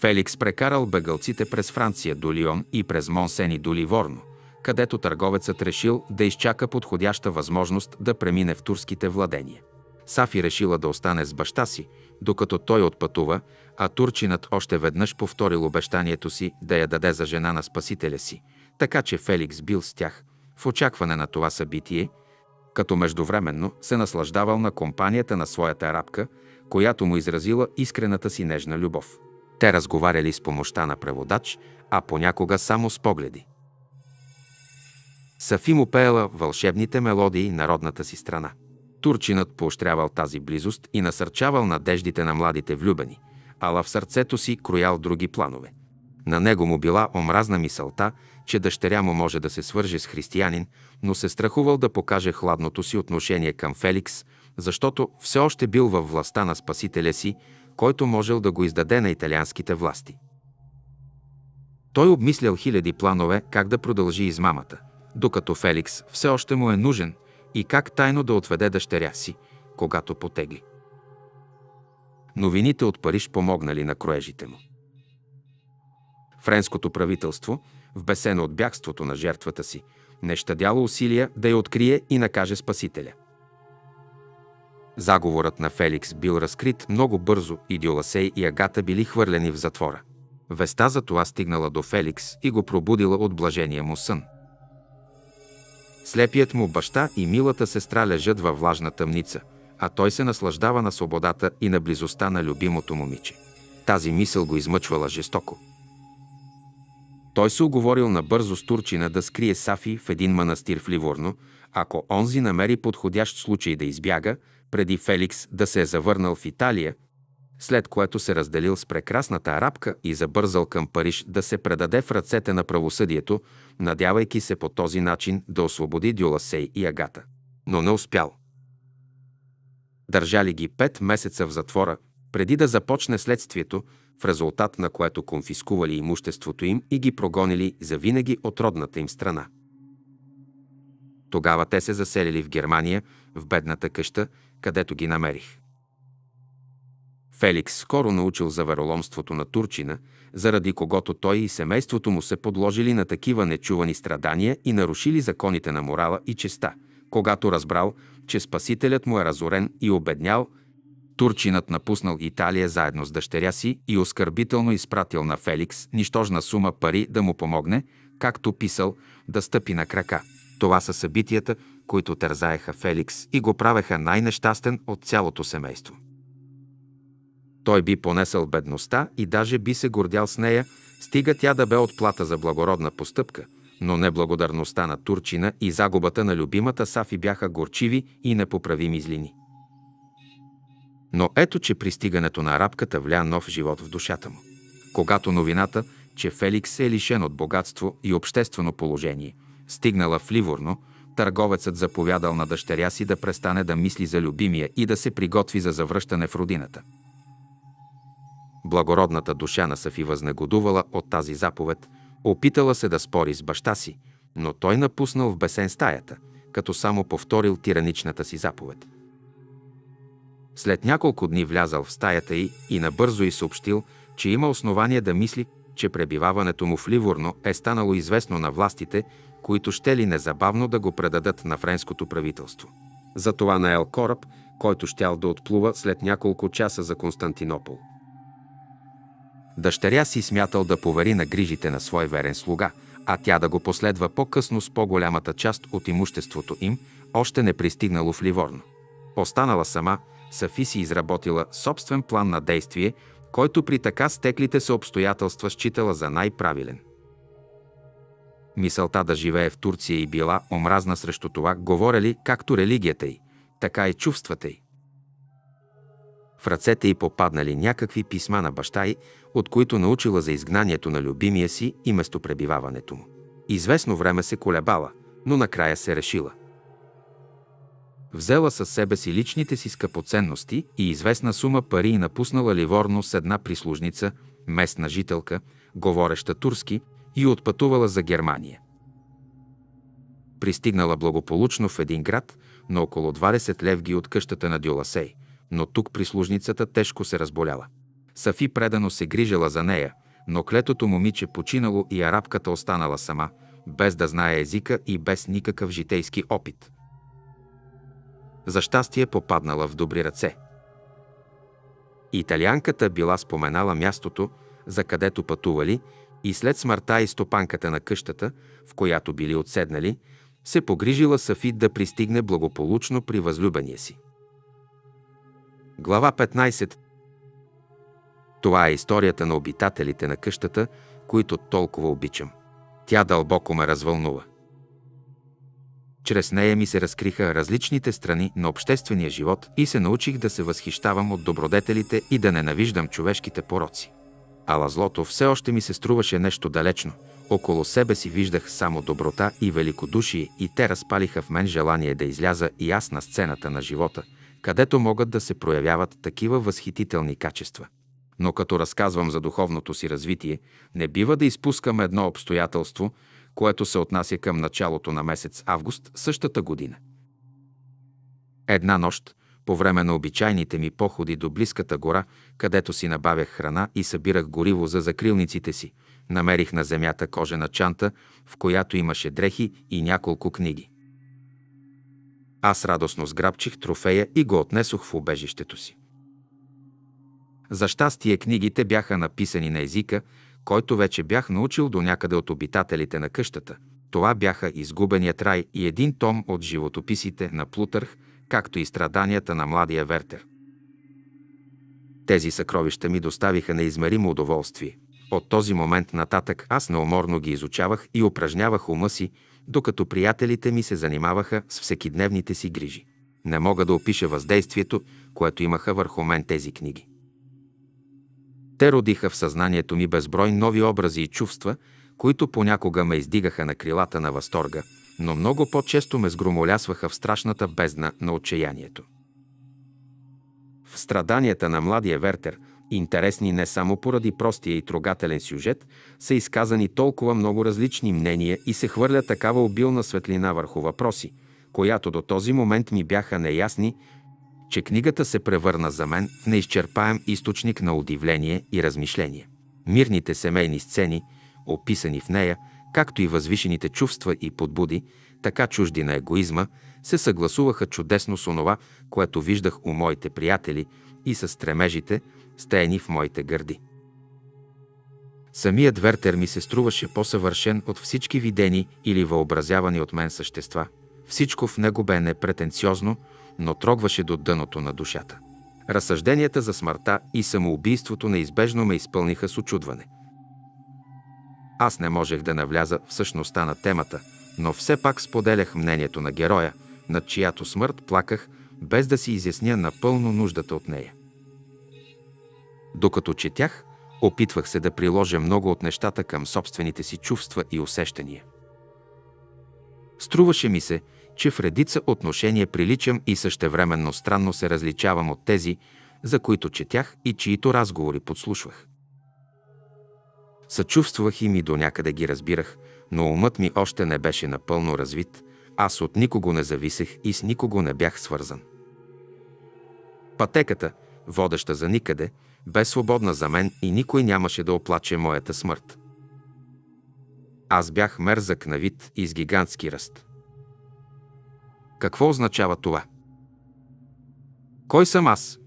Феликс прекарал бегалците през Франция до Лион и през Монсени до Ливорно, където търговецът решил да изчака подходяща възможност да премине в турските владения. Сафи решила да остане с баща си, докато той отпътува, а турчинът още веднъж повторил обещанието си да я даде за жена на спасителя си, така че Феликс бил с тях в очакване на това събитие, като междувременно се наслаждавал на компанията на своята арабка, която му изразила искрената си нежна любов. Те разговаряли с помощта на преводач, а понякога само с погледи. Сафи му пеела вълшебните мелодии народната си страна. Турчинът поощрявал тази близост и насърчавал надеждите на младите влюбени, ала в сърцето си кроял други планове. На него му била омразна мисълта, че дъщеря му може да се свърже с християнин, но се страхувал да покаже хладното си отношение към Феликс, защото все още бил във властта на спасителя си който можел да го издаде на италианските власти. Той обмислял хиляди планове как да продължи измамата, докато Феликс все още му е нужен и как тайно да отведе дъщеря си, когато потегли. Новините от Париж помогнали на кроежите му. Френското правителство, вбесено от бягството на жертвата си, не щадяло усилия да я открие и накаже спасителя. Заговорът на Феликс бил разкрит много бързо и Дюласей и Агата били хвърлени в затвора. Веста за това стигнала до Феликс и го пробудила от блажения му сън. Слепият му баща и милата сестра лежат във влажна тъмница, а той се наслаждава на свободата и на близостта на любимото момиче. Тази мисъл го измъчвала жестоко. Той се оговорил набързо с турчина да скрие Сафи в един манастир в Ливорно, ако онзи намери подходящ случай да избяга, преди Феликс да се е завърнал в Италия, след което се разделил с прекрасната арабка и забързал към Париж да се предаде в ръцете на правосъдието, надявайки се по този начин да освободи Дюласей и Агата. Но не успял. Държали ги пет месеца в затвора, преди да започне следствието, в резултат на което конфискували имуществото им и ги прогонили завинаги от родната им страна. Тогава те се заселили в Германия, в бедната къща, където ги намерих. Феликс скоро научил за вероломството на Турчина, заради когото той и семейството му се подложили на такива нечувани страдания и нарушили законите на морала и честа, когато разбрал, че спасителят му е разорен и обеднял, Турчинът напуснал Италия заедно с дъщеря си и оскърбително изпратил на Феликс нищожна сума пари да му помогне, както писал, да стъпи на крака. Това са събитията, които тързаеха Феликс и го правеха най-нещастен от цялото семейство. Той би понесъл бедността и даже би се гордял с нея, стига тя да бе отплата за благородна постъпка, но неблагодарността на Турчина и загубата на любимата Сафи бяха горчиви и непоправими злини. Но ето, че пристигането на арабката вля нов живот в душата му. Когато новината, че Феликс е лишен от богатство и обществено положение, стигнала в Ливорно – търговецът заповядал на дъщеря си да престане да мисли за любимия и да се приготви за завръщане в родината. Благородната душа на Сафи възнегодувала от тази заповед, опитала се да спори с баща си, но той напуснал в бесен стаята, като само повторил тираничната си заповед. След няколко дни влязал в стаята й и набързо й съобщил, че има основание да мисли, че пребиваването му в Ливорно е станало известно на властите които ще ли незабавно да го предадат на френското правителство. Затова наел кораб, който щял да отплува след няколко часа за Константинопол. Дъщеря си смятал да повери на грижите на свой верен слуга, а тя да го последва по-късно с по-голямата част от имуществото им, още не пристигнало в Ливорно. Останала сама, Сафи си изработила собствен план на действие, който при така стеклите се обстоятелства считала за най-правилен – Мисълта да живее в Турция и била омразна срещу това, говорили както религията й, така и чувствата й. В ръцете й попаднали някакви писма на баща й, от които научила за изгнанието на любимия си и местопребиваването му. Известно време се колебала, но накрая се решила. Взела със себе си личните си скъпоценности и известна сума пари и напуснала Ливорно с една прислужница, местна жителка, говореща турски, и отпътувала за Германия. Пристигнала благополучно в един град, на около 20 левги от къщата на Дюласей, но тук прислужницата тежко се разболяла. Сафи предано се грижала за нея, но клетото момиче починало и арабката останала сама, без да знае езика и без никакъв житейски опит. За щастие попаднала в добри ръце. Италианката била споменала мястото, за където пътували и след смъртта и стопанката на къщата, в която били отседнали, се погрижила Сафи да пристигне благополучно при възлюбения си. Глава 15 Това е историята на обитателите на къщата, които толкова обичам. Тя дълбоко ме развълнува. Чрез нея ми се разкриха различните страни на обществения живот и се научих да се възхищавам от добродетелите и да ненавиждам човешките пороци. Ала злото все още ми се струваше нещо далечно. Около себе си виждах само доброта и великодушие и те разпалиха в мен желание да изляза и аз на сцената на живота, където могат да се проявяват такива възхитителни качества. Но като разказвам за духовното си развитие, не бива да изпускам едно обстоятелство, което се отнася към началото на месец август същата година. Една нощ, по време на обичайните ми походи до близката гора, където си набавях храна и събирах гориво за закрилниците си, намерих на земята кожена чанта, в която имаше дрехи и няколко книги. Аз радостно сграбчих трофея и го отнесох в убежището си. За щастие книгите бяха написани на езика, който вече бях научил до някъде от обитателите на къщата. Това бяха изгубеният рай и един том от животописите на Плутърх – както и страданията на младия Вертер. Тези съкровища ми доставиха неизмеримо удоволствие. От този момент нататък аз неуморно ги изучавах и упражнявах ума си, докато приятелите ми се занимаваха с всекидневните си грижи. Не мога да опиша въздействието, което имаха върху мен тези книги. Те родиха в съзнанието ми безброй нови образи и чувства, които понякога ме издигаха на крилата на възторга – но много по-често ме сгромолясваха в страшната бездна на отчаянието. В страданията на младия Вертер, интересни не само поради простия и трогателен сюжет, са изказани толкова много различни мнения и се хвърля такава обилна светлина върху въпроси, която до този момент ми бяха неясни, че книгата се превърна за мен в неизчерпаем източник на удивление и размишление. Мирните семейни сцени, описани в нея, както и възвишените чувства и подбуди, така чужди на егоизма, се съгласуваха чудесно с онова, което виждах у моите приятели и с стремежите, стеени в моите гърди. Самият Вертер ми се струваше по-съвършен от всички видени или въобразявани от мен същества. Всичко в него бе непретенциозно, но трогваше до дъното на душата. Разсъжденията за смъртта и самоубийството неизбежно ме изпълниха с очудване – аз не можех да навляза в същността на темата, но все пак споделях мнението на героя, над чиято смърт плаках, без да си изясня напълно нуждата от нея. Докато четях, опитвах се да приложа много от нещата към собствените си чувства и усещания. Струваше ми се, че в редица отношения приличам и същевременно странно се различавам от тези, за които четях и чието разговори подслушвах. Съчувствах им и до някъде ги разбирах, но умът ми още не беше напълно развит, аз от никого не зависех и с никого не бях свързан. Пътеката, водеща за никъде, бе свободна за мен и никой нямаше да оплаче моята смърт. Аз бях мерзък на вид и с гигантски ръст. Какво означава това? Кой съм аз?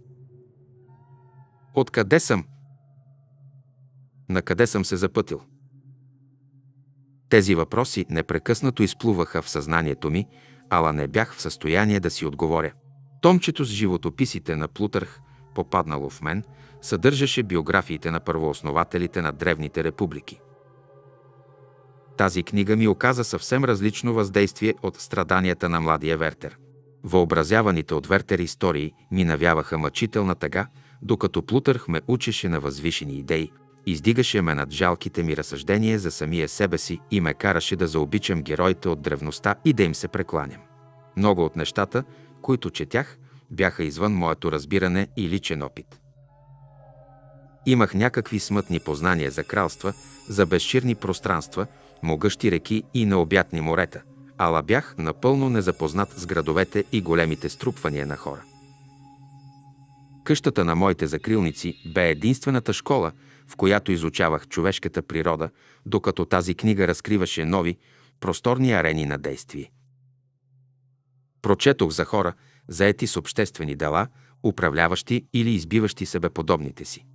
Откъде съм? на къде съм се запътил. Тези въпроси непрекъснато изплуваха в съзнанието ми, ала не бях в състояние да си отговоря. Томчето с животописите на Плутърх, попаднало в мен, съдържаше биографиите на първооснователите на древните републики. Тази книга ми оказа съвсем различно въздействие от страданията на младия Вертер. Въобразяваните от Вертер истории ми навяваха мъчителна тъга, докато Плутърх ме учеше на възвишени идеи – Издигаше ме над жалките ми разсъждения за самия себе си и ме караше да заобичам героите от древността и да им се прекланям. Много от нещата, които четях, бяха извън моето разбиране и личен опит. Имах някакви смътни познания за кралства, за безширни пространства, могъщи реки и необятни морета, ала бях напълно незапознат с градовете и големите струпвания на хора. Къщата на моите закрилници бе единствената школа, в която изучавах човешката природа, докато тази книга разкриваше нови, просторни арени на действие. Прочетох за хора, заети с обществени дела, управляващи или избиващи себеподобните си.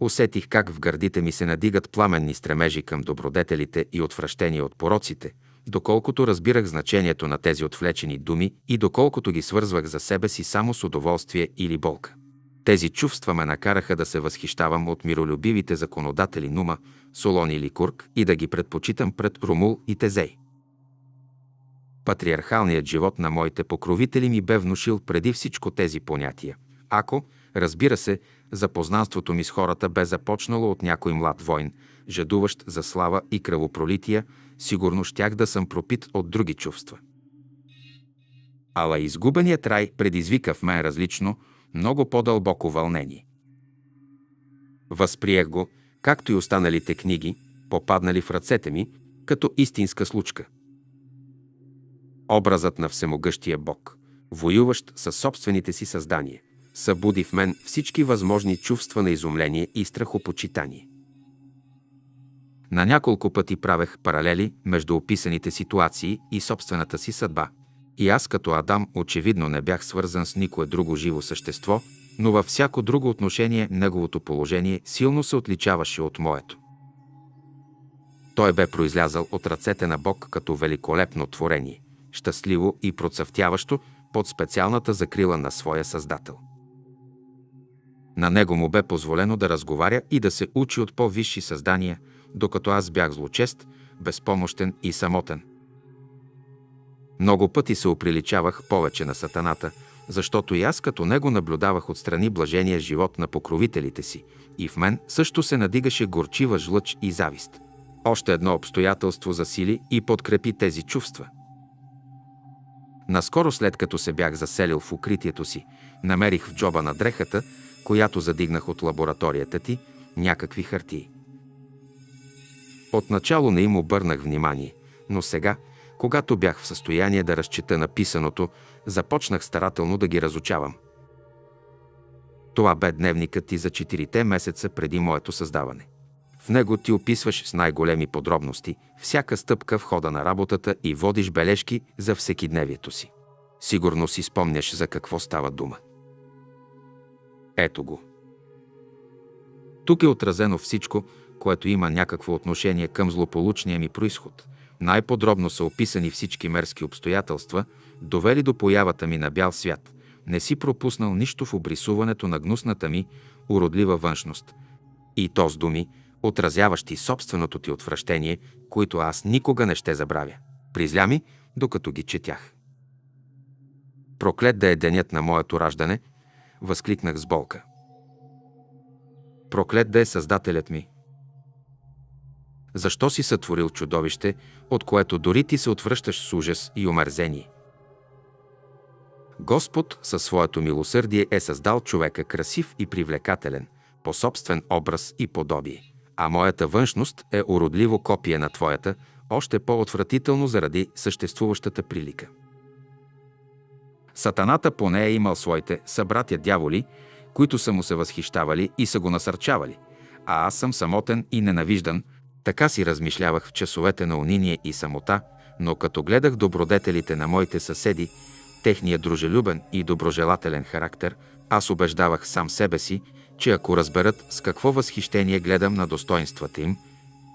Усетих как в гърдите ми се надигат пламенни стремежи към добродетелите и отвращения от пороците, доколкото разбирах значението на тези отвлечени думи и доколкото ги свързвах за себе си само с удоволствие или болка. Тези чувства ме накараха да се възхищавам от миролюбивите законодатели Нума, Солон или Курк и да ги предпочитам пред Румул и Тезей. Патриархалният живот на моите покровители ми бе внушил преди всичко тези понятия. Ако, разбира се, запознанството ми с хората бе започнало от някой млад войн, жадуващ за слава и кръвопролития, сигурно щях да съм пропит от други чувства. Ала изгубеният рай предизвика в мен различно, много по-дълбоко вълнение. Възприех го, както и останалите книги, попаднали в ръцете ми, като истинска случка. Образът на всемогъщия Бог, воюващ със собствените си създания, събуди в мен всички възможни чувства на изумление и страхопочитание. На няколко пъти правех паралели между описаните ситуации и собствената си съдба – и аз като Адам очевидно не бях свързан с никое друго живо същество, но във всяко друго отношение неговото положение силно се отличаваше от моето. Той бе произлязал от ръцете на Бог като великолепно творение, щастливо и процъфтяващо под специалната закрила на своя Създател. На него му бе позволено да разговаря и да се учи от по-висши създания, докато аз бях злочест, безпомощен и самотен – много пъти се оприличавах повече на сатаната, защото и аз като него наблюдавах отстрани блажения живот на покровителите си и в мен също се надигаше горчива жлъч и завист. Още едно обстоятелство засили и подкрепи тези чувства. Наскоро след като се бях заселил в укритието си, намерих в джоба на дрехата, която задигнах от лабораторията ти, някакви хартии. Отначало не им обърнах внимание, но сега – когато бях в състояние да разчита написаното, започнах старателно да ги разучавам. Това бе дневникът ти за четирите месеца преди моето създаване. В него ти описваш с най-големи подробности всяка стъпка в хода на работата и водиш бележки за всекидневието си. Сигурно си спомняш за какво става дума. Ето го. Тук е отразено всичко, което има някакво отношение към злополучния ми происход – най-подробно са описани всички мерски обстоятелства, довели до появата ми на бял свят. Не си пропуснал нищо в обрисуването на гнусната ми, уродлива външност. И то с думи, отразяващи собственото ти отвращение, които аз никога не ще забравя. Призля ми, докато ги четях. Проклет да е денят на моето раждане, възкликнах с болка. Проклет да е създателят ми – защо си сътворил чудовище, от което дори ти се отвръщаш с ужас и омързение? Господ със своето милосърдие е създал човека красив и привлекателен, по собствен образ и подобие. А моята външност е уродливо копие на твоята, още по-отвратително заради съществуващата прилика. Сатаната поне е имал своите събратя дяволи, които са му се възхищавали и са го насърчавали, а аз съм самотен и ненавиждан – така си размишлявах в часовете на униние и самота, но като гледах добродетелите на моите съседи, техния дружелюбен и доброжелателен характер, аз убеждавах сам себе си, че ако разберат с какво възхищение гледам на достоинствата им,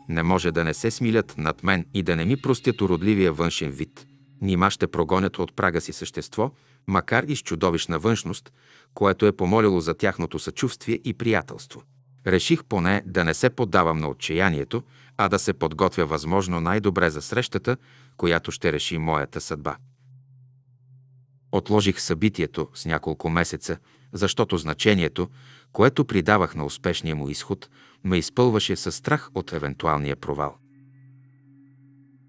не може да не се смилят над мен и да не ми простят уродливия външен вид. Нима ще прогонят от прага си същество, макар и с чудовищна външност, което е помолило за тяхното съчувствие и приятелство. Реших поне да не се поддавам на отчаянието, а да се подготвя възможно най-добре за срещата, която ще реши моята съдба. Отложих събитието с няколко месеца, защото значението, което придавах на успешния му изход, ме изпълваше със страх от евентуалния провал.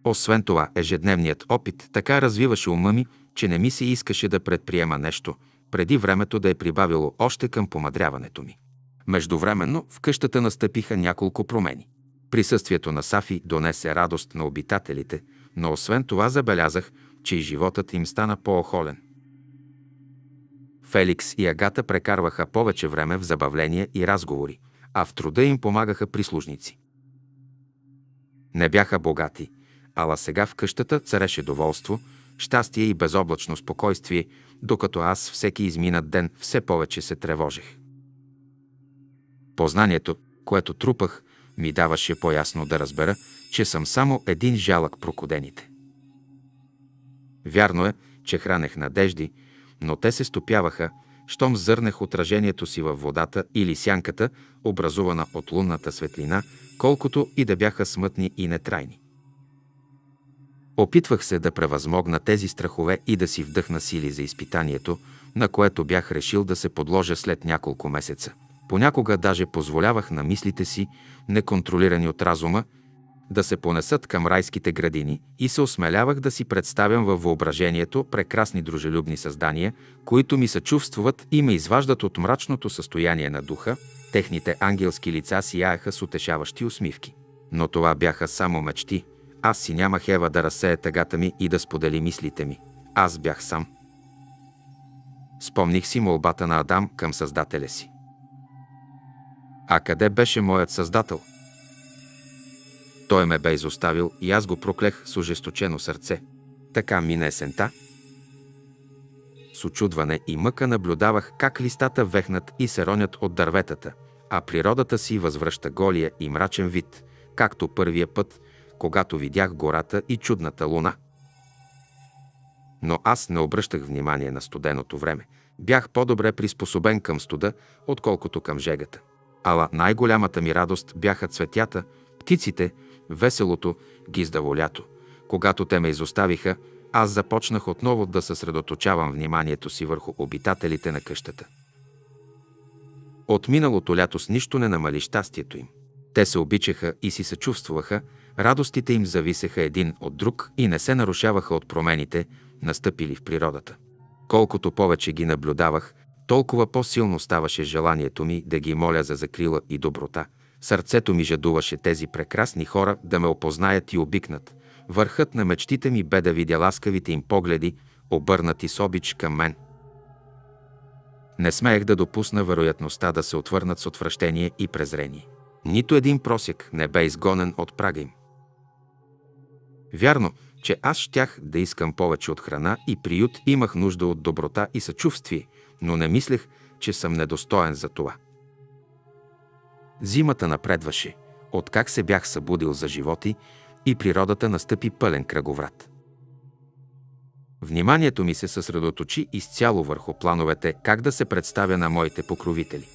Освен това, ежедневният опит така развиваше ума ми, че не ми се искаше да предприема нещо, преди времето да е прибавило още към помадряването ми. Междувременно в къщата настъпиха няколко промени. Присъствието на Сафи донесе радост на обитателите, но освен това забелязах, че и животът им стана по-охолен. Феликс и Агата прекарваха повече време в забавления и разговори, а в труда им помагаха прислужници. Не бяха богати, ала сега в къщата цареше доволство, щастие и безоблачно спокойствие, докато аз всеки изминат ден все повече се тревожех. Познанието, което трупах, ми даваше по-ясно да разбера, че съм само един жалък прокудените. Вярно е, че хранех надежди, но те се стопяваха, щом зърнах отражението си във водата или сянката, образувана от лунната светлина, колкото и да бяха смътни и нетрайни. Опитвах се да превъзмогна тези страхове и да си вдъхна сили за изпитанието, на което бях решил да се подложа след няколко месеца. Понякога даже позволявах на мислите си, неконтролирани от разума, да се понесат към райските градини и се осмелявах да си представям във въображението прекрасни дружелюбни създания, които ми съчувствуват и ме изваждат от мрачното състояние на духа, техните ангелски лица сияеха с утешаващи усмивки. Но това бяха само мечти. Аз си нямах Ева да разсея тъгата ми и да сподели мислите ми. Аз бях сам. Спомних си молбата на Адам към Създателя си. А къде беше моят Създател? Той ме бе изоставил и аз го проклех с ожесточено сърце. Така мине есента. С очудване и мъка наблюдавах как листата вехнат и се ронят от дърветата, а природата си възвръща голия и мрачен вид, както първия път, когато видях гората и чудната луна. Но аз не обръщах внимание на студеното време. Бях по-добре приспособен към студа, отколкото към жегата. Ала най-голямата ми радост бяха цветята, птиците, веселото гиздаво лято. Когато те ме изоставиха, аз започнах отново да съсредоточавам вниманието си върху обитателите на къщата. От миналото лято с нищо не намали щастието им. Те се обичаха и си съчувствуваха, радостите им зависеха един от друг и не се нарушаваха от промените, настъпили в природата. Колкото повече ги наблюдавах, толкова по-силно ставаше желанието ми да ги моля за закрила и доброта. Сърцето ми жадуваше тези прекрасни хора да ме опознаят и обикнат. Върхът на мечтите ми бе да видя ласкавите им погледи, обърнати с обич към мен. Не смеех да допусна вероятността да се отвърнат с отвращение и презрение. Нито един просек не бе изгонен от прага им. Вярно, че аз щях да искам повече от храна и приют, имах нужда от доброта и съчувствие – но не мислех, че съм недостоен за това. Зимата напредваше, откак се бях събудил за животи и природата настъпи пълен кръговрат. Вниманието ми се съсредоточи изцяло върху плановете как да се представя на моите покровители.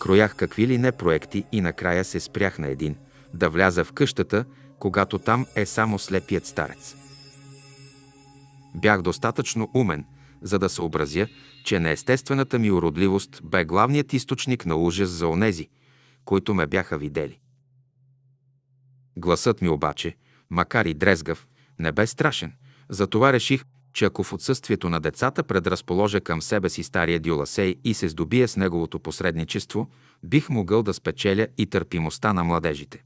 Кроях какви ли не проекти и накрая се спрях на един – да вляза в къщата, когато там е само слепият старец. Бях достатъчно умен, за да съобразя, че неестествената ми уродливост бе главният източник на ужас за онези, които ме бяха видели. Гласът ми обаче, макар и дрезгав, не бе страшен, затова реших, че ако в отсъствието на децата предразположа към себе си стария Дюласей и се здобия с неговото посредничество, бих могъл да спечеля и търпимостта на младежите.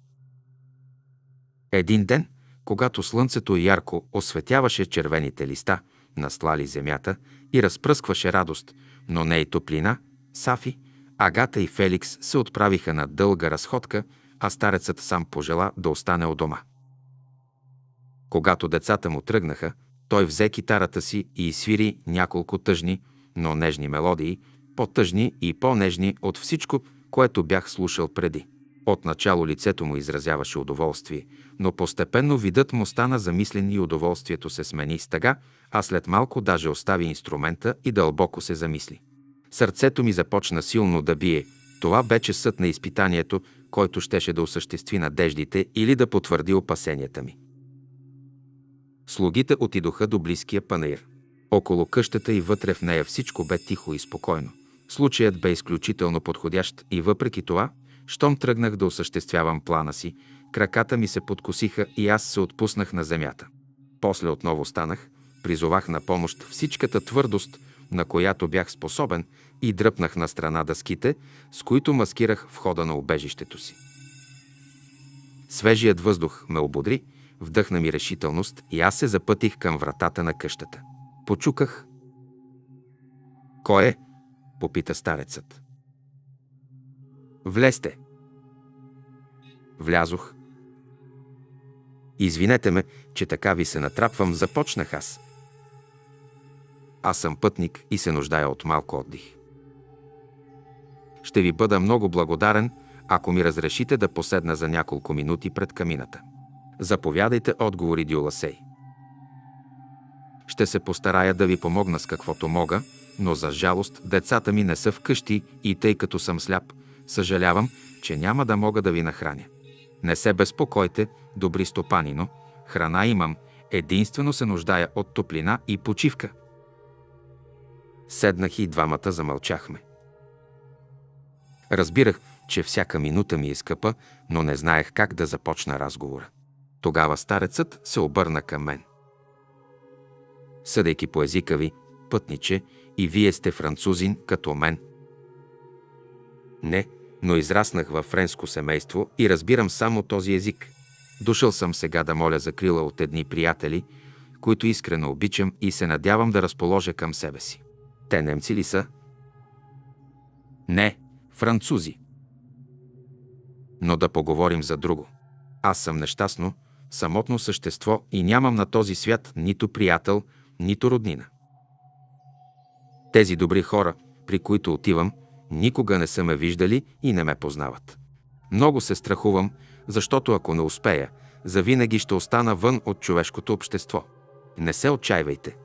Един ден, когато слънцето ярко осветяваше червените листа – наслали земята и разпръскваше радост, но не и топлина, Сафи, Агата и Феликс се отправиха на дълга разходка, а старецът сам пожела да остане у дома. Когато децата му тръгнаха, той взе китарата си и свири няколко тъжни, но нежни мелодии, по-тъжни и по-нежни от всичко, което бях слушал преди. Отначало лицето му изразяваше удоволствие, но постепенно видът му стана замислен и удоволствието се смени с тъга, а след малко даже остави инструмента и дълбоко се замисли. Сърцето ми започна силно да бие. Това беше съд на изпитанието, който щеше да осъществи надеждите или да потвърди опасенията ми. Слугите отидоха до близкия панаир. Около къщата и вътре в нея всичко бе тихо и спокойно. Случаят бе изключително подходящ и въпреки това – щом тръгнах да осъществявам плана си, краката ми се подкосиха и аз се отпуснах на земята. После отново станах, призовах на помощ всичката твърдост, на която бях способен, и дръпнах на страна дъските, с които маскирах входа на убежището си. Свежият въздух ме ободри, вдъхна ми решителност и аз се запътих към вратата на къщата. Почуках. Кой е? попита старецът. Влезте. Влязох. Извинете ме, че така ви се натрапвам, започнах аз. Аз съм пътник и се нуждая от малко отдих. Ще ви бъда много благодарен, ако ми разрешите да поседна за няколко минути пред камината. Заповядайте, отговори Дюласей. Ще се постарая да ви помогна с каквото мога, но за жалост децата ми не са вкъщи и тъй като съм сляп, Съжалявам, че няма да мога да ви нахраня. Не се безпокойте, добри стопанино, храна имам, единствено се нуждая от топлина и почивка. Седнах и двамата замълчахме. Разбирах, че всяка минута ми е скъпа, но не знаех как да започна разговора. Тогава старецът се обърна към мен. Съдейки по езика ви, пътниче, и вие сте французин като мен. Не, но израснах във френско семейство и разбирам само този език. Дошъл съм сега да моля за крила от едни приятели, които искрено обичам и се надявам да разположа към себе си. Те немци ли са? Не, французи. Но да поговорим за друго. Аз съм нещастно, самотно същество и нямам на този свят нито приятел, нито роднина. Тези добри хора, при които отивам – Никога не са ме виждали и не ме познават. Много се страхувам, защото ако не успея, завинаги ще остана вън от човешкото общество. Не се отчаивайте.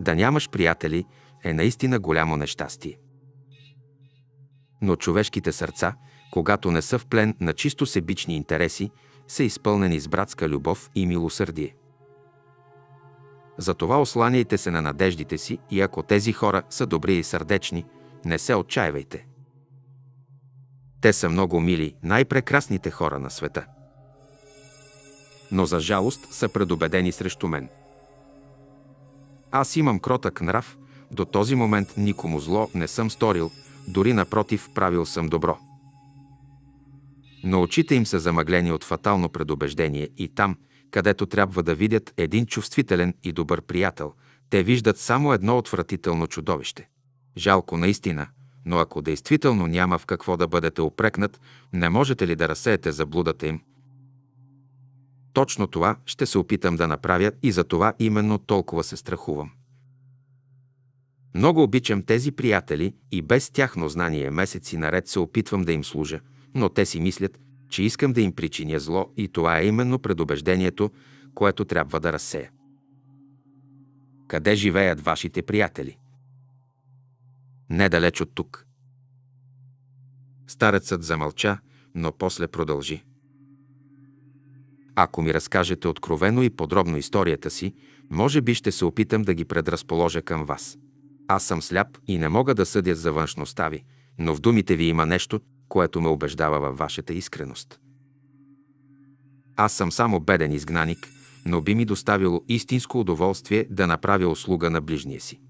Да нямаш приятели е наистина голямо нещастие. Но човешките сърца, когато не са в плен на чисто себични интереси, са изпълнени с братска любов и милосърдие. Затова осланяйте се на надеждите си и ако тези хора са добри и сърдечни – не се отчаивайте. Те са много мили, най-прекрасните хора на света. Но за жалост са предубедени срещу мен. Аз имам кротък нрав, до този момент никому зло не съм сторил, дори напротив правил съм добро. Но очите им са замъглени от фатално предубеждение и там, където трябва да видят един чувствителен и добър приятел, те виждат само едно отвратително чудовище. Жалко наистина, но ако действително няма в какво да бъдете упрекнат, не можете ли да разсеете заблудата им? Точно това ще се опитам да направя и за това именно толкова се страхувам. Много обичам тези приятели и без тяхно знание месеци наред се опитвам да им служа, но те си мислят, че искам да им причиня зло и това е именно предубеждението, което трябва да разсея. Къде живеят вашите приятели? недалеч от тук. Старецът замълча, но после продължи. Ако ми разкажете откровено и подробно историята си, може би ще се опитам да ги предразположа към вас. Аз съм сляп и не мога да съдя за външността ви, но в думите ви има нещо, което ме убеждава във вашата искреност. Аз съм само беден изгнаник, но би ми доставило истинско удоволствие да направя услуга на ближния си.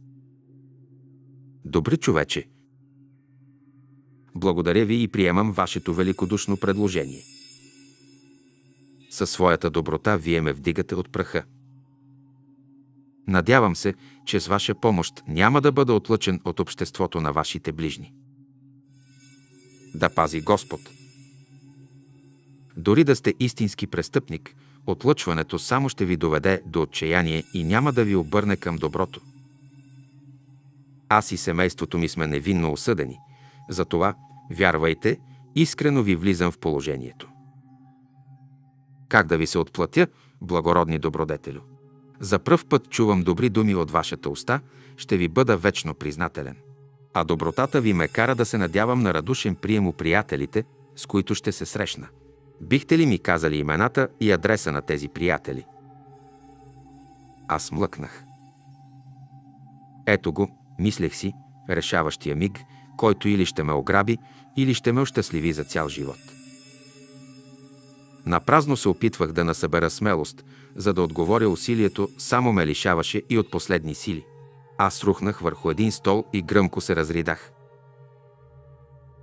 Добри човече! Благодаря ви и приемам вашето великодушно предложение. Със своята доброта вие ме вдигате от праха. Надявам се, че с ваша помощ няма да бъда отлъчен от обществото на вашите ближни. Да пази Господ! Дори да сте истински престъпник, отлъчването само ще ви доведе до отчаяние и няма да ви обърне към доброто. Аз и семейството ми сме невинно осъдени. Затова, вярвайте, искрено ви влизам в положението. Как да ви се отплатя, благородни добродетелю? За пръв път чувам добри думи от вашата уста, ще ви бъда вечно признателен. А добротата ви ме кара да се надявам на радушен прием у приятелите, с които ще се срещна. Бихте ли ми казали имената и адреса на тези приятели? Аз млъкнах. Ето го, Мислех си, решаващия миг, който или ще ме ограби, или ще ме ощастливи за цял живот. Напразно се опитвах да насъбера смелост, за да отговоря усилието, само ме лишаваше и от последни сили. Аз рухнах върху един стол и гръмко се разридах.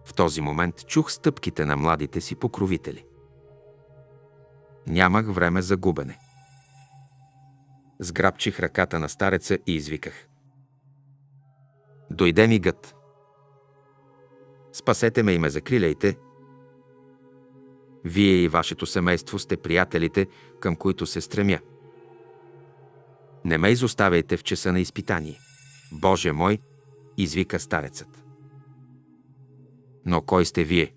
В този момент чух стъпките на младите си покровители. Нямах време за губене. Сграбчих ръката на стареца и извиках. Дойде мигът. Спасете ме и ме закриляйте. Вие и вашето семейство сте приятелите, към които се стремя. Не ме изоставяйте в часа на изпитание. Боже мой, извика старецът. Но кой сте вие?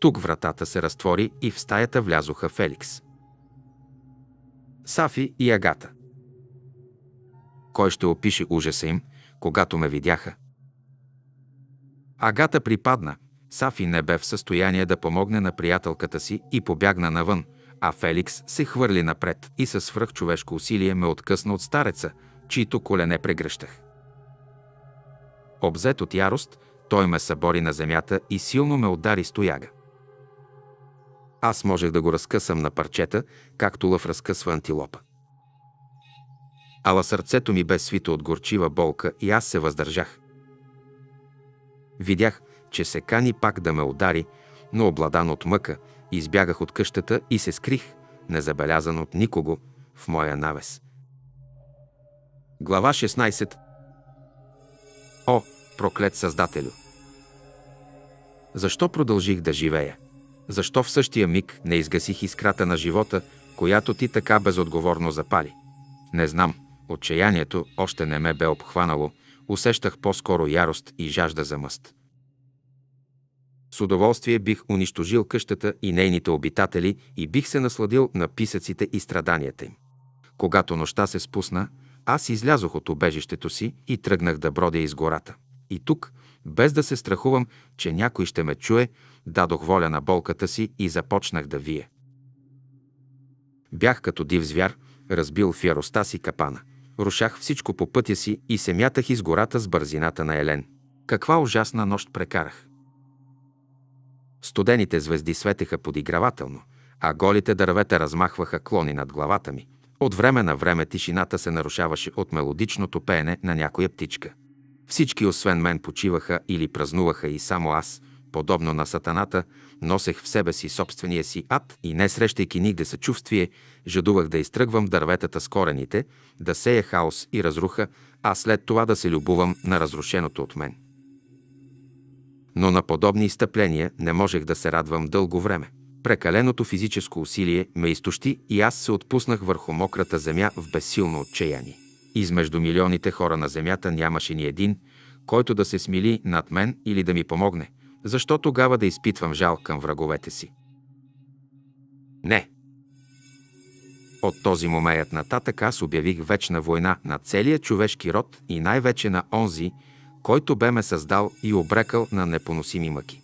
Тук вратата се разтвори и в стаята влязоха Феликс. Сафи и Агата. Кой ще опише ужаса им, когато ме видяха? Агата припадна. Сафи не бе в състояние да помогне на приятелката си и побягна навън, а Феликс се хвърли напред и със свръхчовешко усилие ме откъсна от стареца, чието колене прегръщах. Обзет от ярост, той ме събори на земята и силно ме удари стояга. Аз можех да го разкъсам на парчета, както лъв разкъсва антилопа. Ала сърцето ми бе свито от горчива болка и аз се въздържах – Видях, че се кани пак да ме удари, но обладан от мъка, избягах от къщата и се скрих, незабелязан от никого, в моя навес. Глава 16 О, проклет Създателю! Защо продължих да живея? Защо в същия миг не изгасих искрата на живота, която ти така безотговорно запали? Не знам, отчаянието още не ме бе обхванало – усещах по-скоро ярост и жажда за мъст. С удоволствие бих унищожил къщата и нейните обитатели и бих се насладил на писъците и страданията им. Когато нощта се спусна, аз излязох от обежището си и тръгнах да бродя из гората. И тук, без да се страхувам, че някой ще ме чуе, дадох воля на болката си и започнах да вие. Бях като див звяр, разбил в яроста си капана. Рушах всичко по пътя си и се мятах из гората с бързината на Елен. Каква ужасна нощ прекарах! Студените звезди светеха подигравателно, а голите дървета размахваха клони над главата ми. От време на време тишината се нарушаваше от мелодичното пеене на някоя птичка. Всички освен мен почиваха или празнуваха и само аз, подобно на сатаната, Носех в себе си собствения си ад и не срещайки нигде съчувствие, жадувах да изтръгвам дърветата с корените, да сея хаос и разруха, а след това да се любувам на разрушеното от мен. Но на подобни изтъпления не можех да се радвам дълго време. Прекаленото физическо усилие ме изтощи и аз се отпуснах върху мократа земя в безсилно отчаяние. Измежду милионите хора на земята нямаше ни един, който да се смили над мен или да ми помогне – защо тогава да изпитвам жал към враговете си? Не. От този момент нататък аз обявих вечна война на целия човешки род и най-вече на онзи, който бе ме създал и обрекал на непоносими мъки.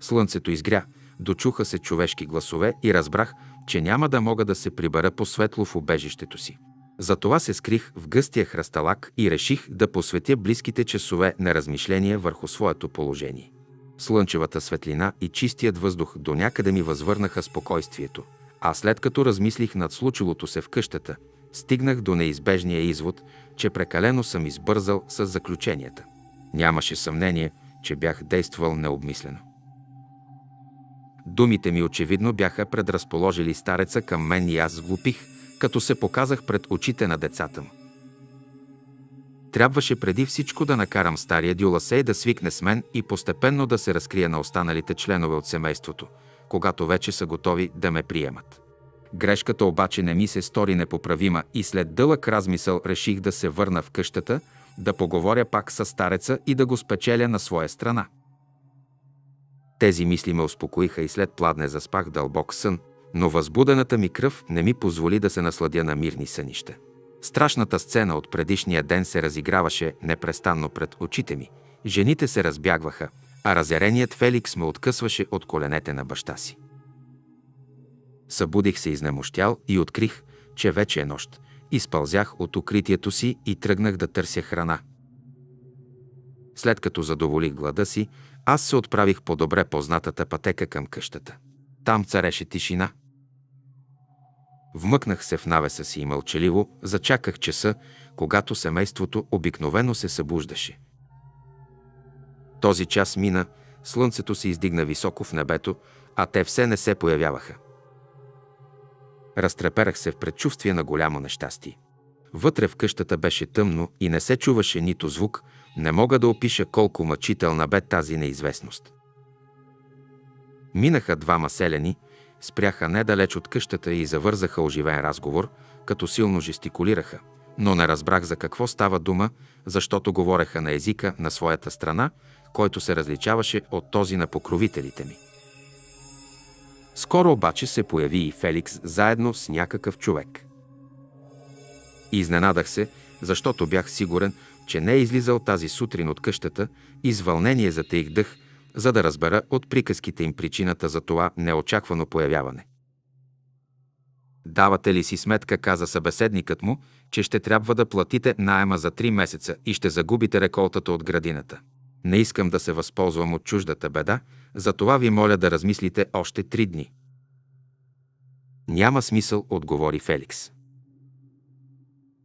Слънцето изгря, дочуха се човешки гласове и разбрах, че няма да мога да се прибера по светло в убежището си. Затова се скрих в гъстия хръсталак и реших да посветя близките часове на размишления върху своето положение. Слънчевата светлина и чистият въздух до някъде ми възвърнаха спокойствието, а след като размислих над случилото се в къщата, стигнах до неизбежния извод, че прекалено съм избързал с заключенията. Нямаше съмнение, че бях действал необмислено. Думите ми очевидно бяха предразположили стареца към мен и аз глупих като се показах пред очите на децата му. Трябваше преди всичко да накарам стария Дюласей да свикне с мен и постепенно да се разкрия на останалите членове от семейството, когато вече са готови да ме приемат. Грешката обаче не ми се стори непоправима и след дълъг размисъл реших да се върна в къщата, да поговоря пак с стареца и да го спечеля на своя страна. Тези мисли ме успокоиха и след пладне заспах дълбок сън – но възбудената ми кръв не ми позволи да се насладя на мирни сънища. Страшната сцена от предишния ден се разиграваше непрестанно пред очите ми. Жените се разбягваха, а разяреният Феликс ме откъсваше от коленете на баща си. Събудих се изнемощял и открих, че вече е нощ. Изпълзях от укритието си и тръгнах да търся храна. След като задоволих глада си, аз се отправих по добре познатата пътека към къщата. Там цареше тишина – Вмъкнах се в навеса си и мълчаливо зачаках часа, когато семейството обикновено се събуждаше. Този час мина, слънцето се издигна високо в небето, а те все не се появяваха. Разтреперах се в предчувствие на голямо нещастие. Вътре в къщата беше тъмно и не се чуваше нито звук, не мога да опиша колко мъчителна бе тази неизвестност. Минаха двама селени – Спряха недалеч от къщата и завързаха оживен разговор, като силно жестикулираха. Но не разбрах за какво става дума, защото говореха на езика на своята страна, който се различаваше от този на покровителите ми. Скоро обаче се появи и Феликс заедно с някакъв човек. Изненадах се, защото бях сигурен, че не е излизал тази сутрин от къщата и с вълнение дъх, за да разбера от приказките им причината за това неочаквано появяване. Давате ли си сметка, каза събеседникът му, че ще трябва да платите найема за три месеца и ще загубите реколтата от градината. Не искам да се възползвам от чуждата беда, затова ви моля да размислите още три дни. Няма смисъл, отговори Феликс.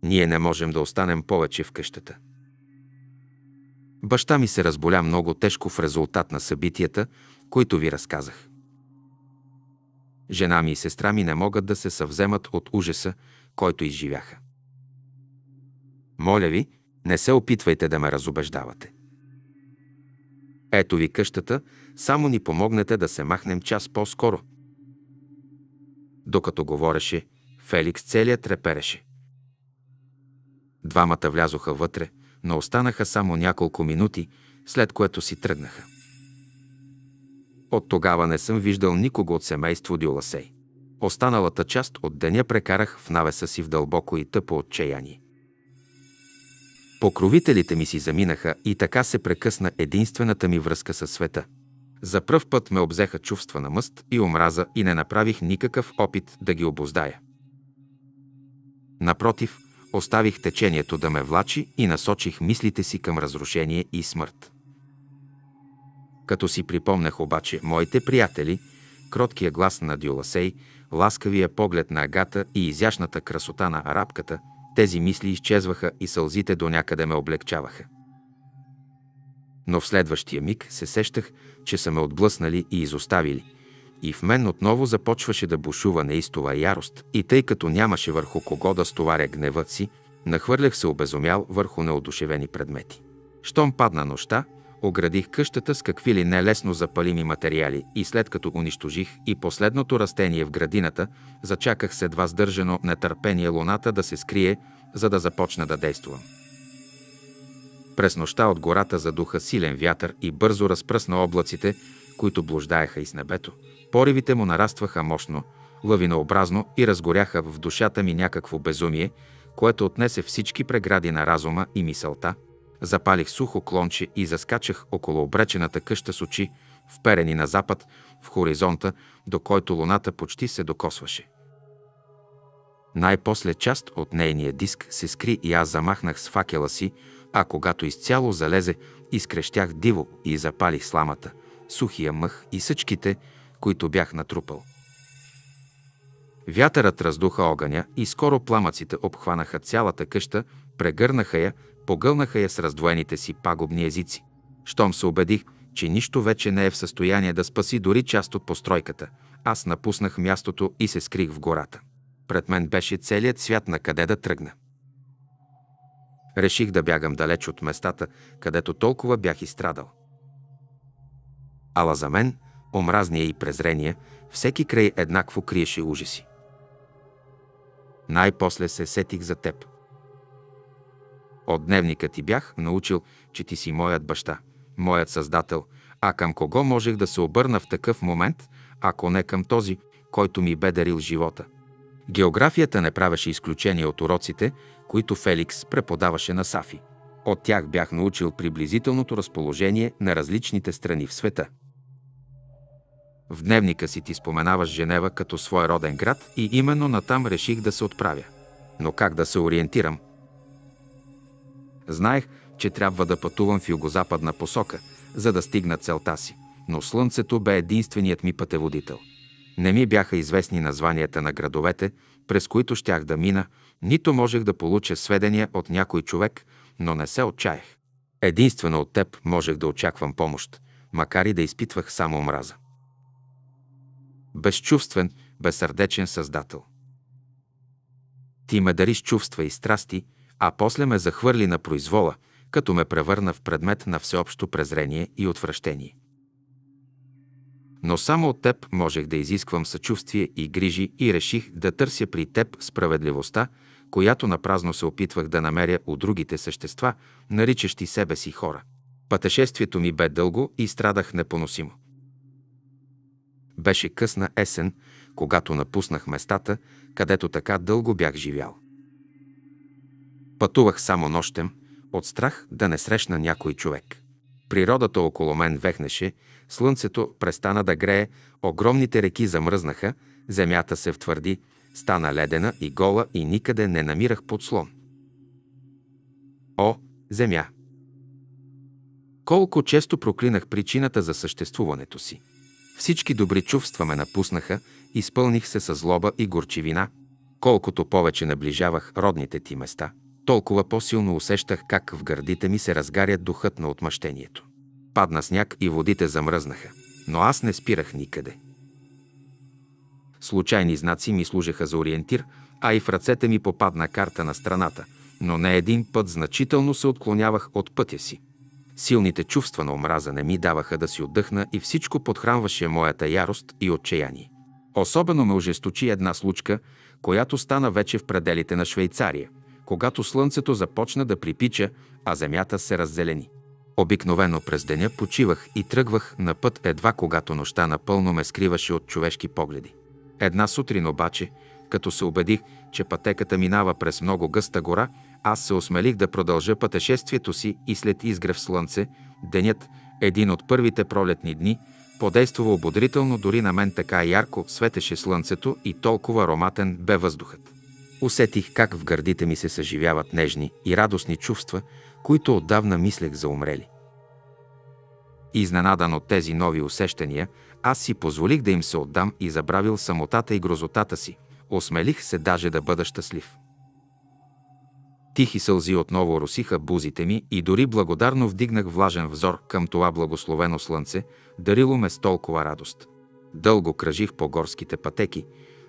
Ние не можем да останем повече в къщата. Баща ми се разболя много тежко в резултат на събитията, които ви разказах. Жена ми и сестра ми не могат да се съвземат от ужаса, който изживяха. Моля ви, не се опитвайте да ме разобеждавате. Ето ви къщата, само ни помогнете да се махнем час по-скоро. Докато говореше, Феликс целият трепереше. Двамата влязоха вътре, но останаха само няколко минути, след което си тръгнаха. От тогава не съм виждал никого от семейство Дюласей. Останалата част от деня прекарах в навеса си в дълбоко и тъпо отчаяние. Покровителите ми си заминаха и така се прекъсна единствената ми връзка със света. За пръв път ме обзеха чувства на мъст и омраза и не направих никакъв опит да ги обоздая. Напротив, Оставих течението да ме влачи и насочих мислите си към разрушение и смърт. Като си припомнях обаче моите приятели, кроткия глас на Дюласей, ласкавия поглед на Агата и изящната красота на арабката, тези мисли изчезваха и сълзите до някъде ме облегчаваха. Но в следващия миг се сещах, че са ме отблъснали и изоставили – и в мен отново започваше да бушува неистова ярост, и тъй като нямаше върху кого да стоваря гневът си, нахвърлях се обезумял върху неодушевени предмети. Щом падна нощта, оградих къщата с какви ли нелесно запалими материали и след като унищожих и последното растение в градината, зачаках се едва сдържано нетърпение луната да се скрие, за да започна да действам. През нощта от гората задуха силен вятър и бързо разпръсна облаците, които блуждаеха из небето. Поривите му нарастваха мощно, лавинообразно и разгоряха в душата ми някакво безумие, което отнесе всички прегради на разума и мисълта. Запалих сухо клонче и заскачах около обречената къща с очи, вперени на запад, в хоризонта, до който луната почти се докосваше. Най-после част от нейния диск се скри и аз замахнах с факела си, а когато изцяло залезе, изкрещях диво и запалих сламата – сухия мъх и съчките, които бях натрупал. Вятърът раздуха огъня и скоро пламъците обхванаха цялата къща, прегърнаха я, погълнаха я с раздвоените си пагубни езици. Щом се убедих, че нищо вече не е в състояние да спаси дори част от постройката, аз напуснах мястото и се скрих в гората. Пред мен беше целият свят на къде да тръгна. Реших да бягам далеч от местата, където толкова бях изстрадал ала за мен, омразния и презрение, всеки край еднакво криеше ужаси. Най-после се сетих за теб. От дневника ти бях научил, че ти си моят баща, моят създател, а към кого можех да се обърна в такъв момент, ако не към този, който ми бе дарил живота. Географията не правеше изключение от уроците, които Феликс преподаваше на Сафи. От тях бях научил приблизителното разположение на различните страни в света. В дневника си ти споменаваш Женева като свой роден град и именно натам реших да се отправя. Но как да се ориентирам? Знаех, че трябва да пътувам в югозападна посока, за да стигна целта си, но слънцето бе единственият ми пътеводител. Не ми бяха известни названията на градовете, през които щях да мина, нито можех да получа сведения от някой човек, но не се отчаях. Единствено от теб можех да очаквам помощ, макар и да изпитвах само омраза безчувствен, безсърдечен създател. Ти ме дари с чувства и страсти, а после ме захвърли на произвола, като ме превърна в предмет на всеобщо презрение и отвращение. Но само от теб можех да изисквам съчувствие и грижи и реших да търся при теб справедливостта, която напразно се опитвах да намеря у другите същества, наричащи себе си хора. Пътешествието ми бе дълго и страдах непоносимо. Беше късна есен, когато напуснах местата, където така дълго бях живял. Пътувах само нощем, от страх да не срещна някой човек. Природата около мен вехнеше, слънцето престана да грее, огромните реки замръзнаха, земята се втвърди, стана ледена и гола и никъде не намирах подслон. О, земя! Колко често проклинах причината за съществуването си. Всички добри чувства ме напуснаха, изпълних се с злоба и горчивина. Колкото повече наближавах родните ти места, толкова по-силно усещах как в гърдите ми се разгаря духът на отмъщението. Падна сняг и водите замръзнаха, но аз не спирах никъде. Случайни знаци ми служеха за ориентир, а и в ръцете ми попадна карта на страната, но не един път значително се отклонявах от пътя си. Силните чувства на омраза не ми даваха да си отдъхна и всичко подхранваше моята ярост и отчаяние. Особено ме ожесточи една случка, която стана вече в пределите на Швейцария, когато слънцето започна да припича, а земята се раззелени. Обикновено през деня почивах и тръгвах на път едва когато нощта напълно ме скриваше от човешки погледи. Една сутрин обаче, като се убедих, че пътеката минава през много гъста гора, аз се осмелих да продължа пътешествието си и след изгрев слънце, денят, един от първите пролетни дни, подействува ободрително дори на мен така ярко светеше слънцето и толкова ароматен бе въздухът. Усетих как в гърдите ми се съживяват нежни и радостни чувства, които отдавна мислех за умрели. Изненадан от тези нови усещания, аз си позволих да им се отдам и забравил самотата и грозотата си. Осмелих се даже да бъда щастлив. Тихи сълзи отново русиха бузите ми и дори благодарно вдигнах влажен взор към това благословено слънце, дарило ме с толкова радост. Дълго кръжих по горските пътеки,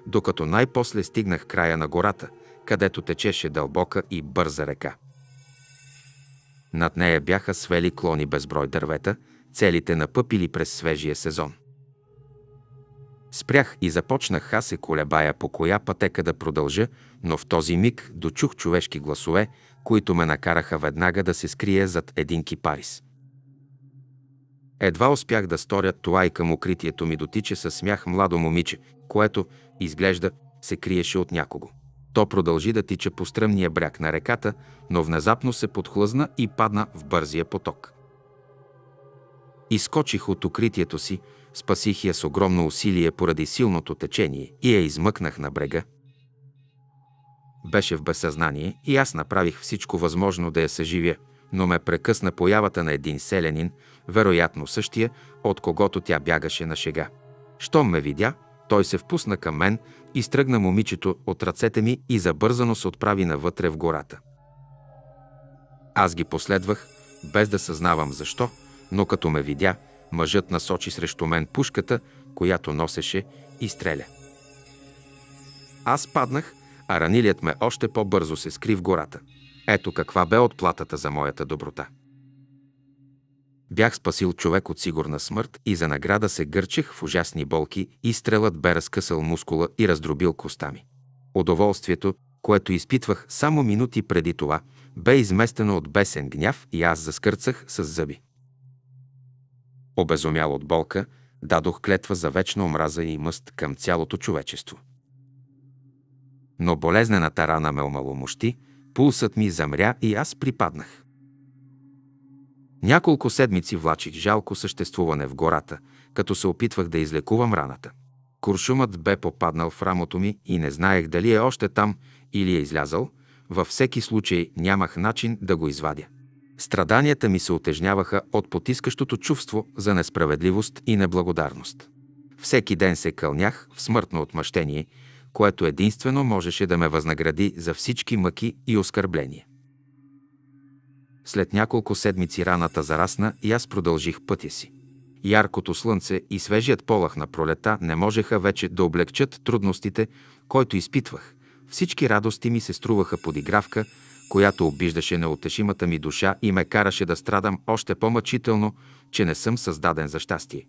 докато най-после стигнах края на гората, където течеше дълбока и бърза река. Над нея бяха свели клони безброй дървета, целите напъпили през свежия сезон. Спрях и започнах аз се колебая по коя пътека да продължа, но в този миг дочух човешки гласове, които ме накараха веднага да се скрия зад един кипарис. Едва успях да сторя това и към укритието ми дотича със смях младо момиче, което, изглежда, се криеше от някого. То продължи да тича по стръмния бряг на реката, но внезапно се подхлъзна и падна в бързия поток. Изкочих от укритието си, Спасих я с огромно усилие поради силното течение и я измъкнах на брега. Беше в безсъзнание и аз направих всичко възможно да я съживя, но ме прекъсна появата на един селянин, вероятно същия, от когото тя бягаше на шега. Щом ме видя, той се впусна към мен, изтръгна момичето от ръцете ми и забързано се отправи навътре в гората. Аз ги последвах, без да съзнавам защо, но като ме видя – Мъжът насочи срещу мен пушката, която носеше, и стреля. Аз паднах, а ранилият ме още по-бързо се скри в гората. Ето каква бе отплатата за моята доброта. Бях спасил човек от сигурна смърт и за награда се гърчех в ужасни болки и стрелът бе разкъсал мускула и раздробил коста ми. Удоволствието, което изпитвах само минути преди това, бе изместено от бесен гняв и аз заскърцах с зъби. Обезумял от болка, дадох клетва за вечна омраза и мъст към цялото човечество. Но болезнената рана ме омаломощи, пулсът ми замря и аз припаднах. Няколко седмици влачих жалко съществуване в гората, като се опитвах да излекувам раната. Куршумът бе попаднал в рамото ми и не знаех дали е още там или е излязъл, във всеки случай нямах начин да го извадя страданията ми се отежняваха от потискащото чувство за несправедливост и неблагодарност. Всеки ден се кълнях в смъртно отмъщение, което единствено можеше да ме възнагради за всички мъки и оскърбления. След няколко седмици раната зарасна и аз продължих пътя си. Яркото слънце и свежият полах на пролета не можеха вече да облегчат трудностите, който изпитвах. Всички радости ми се струваха подигравка, която обиждаше неотешимата ми душа и ме караше да страдам още по-мъчително, че не съм създаден за щастие.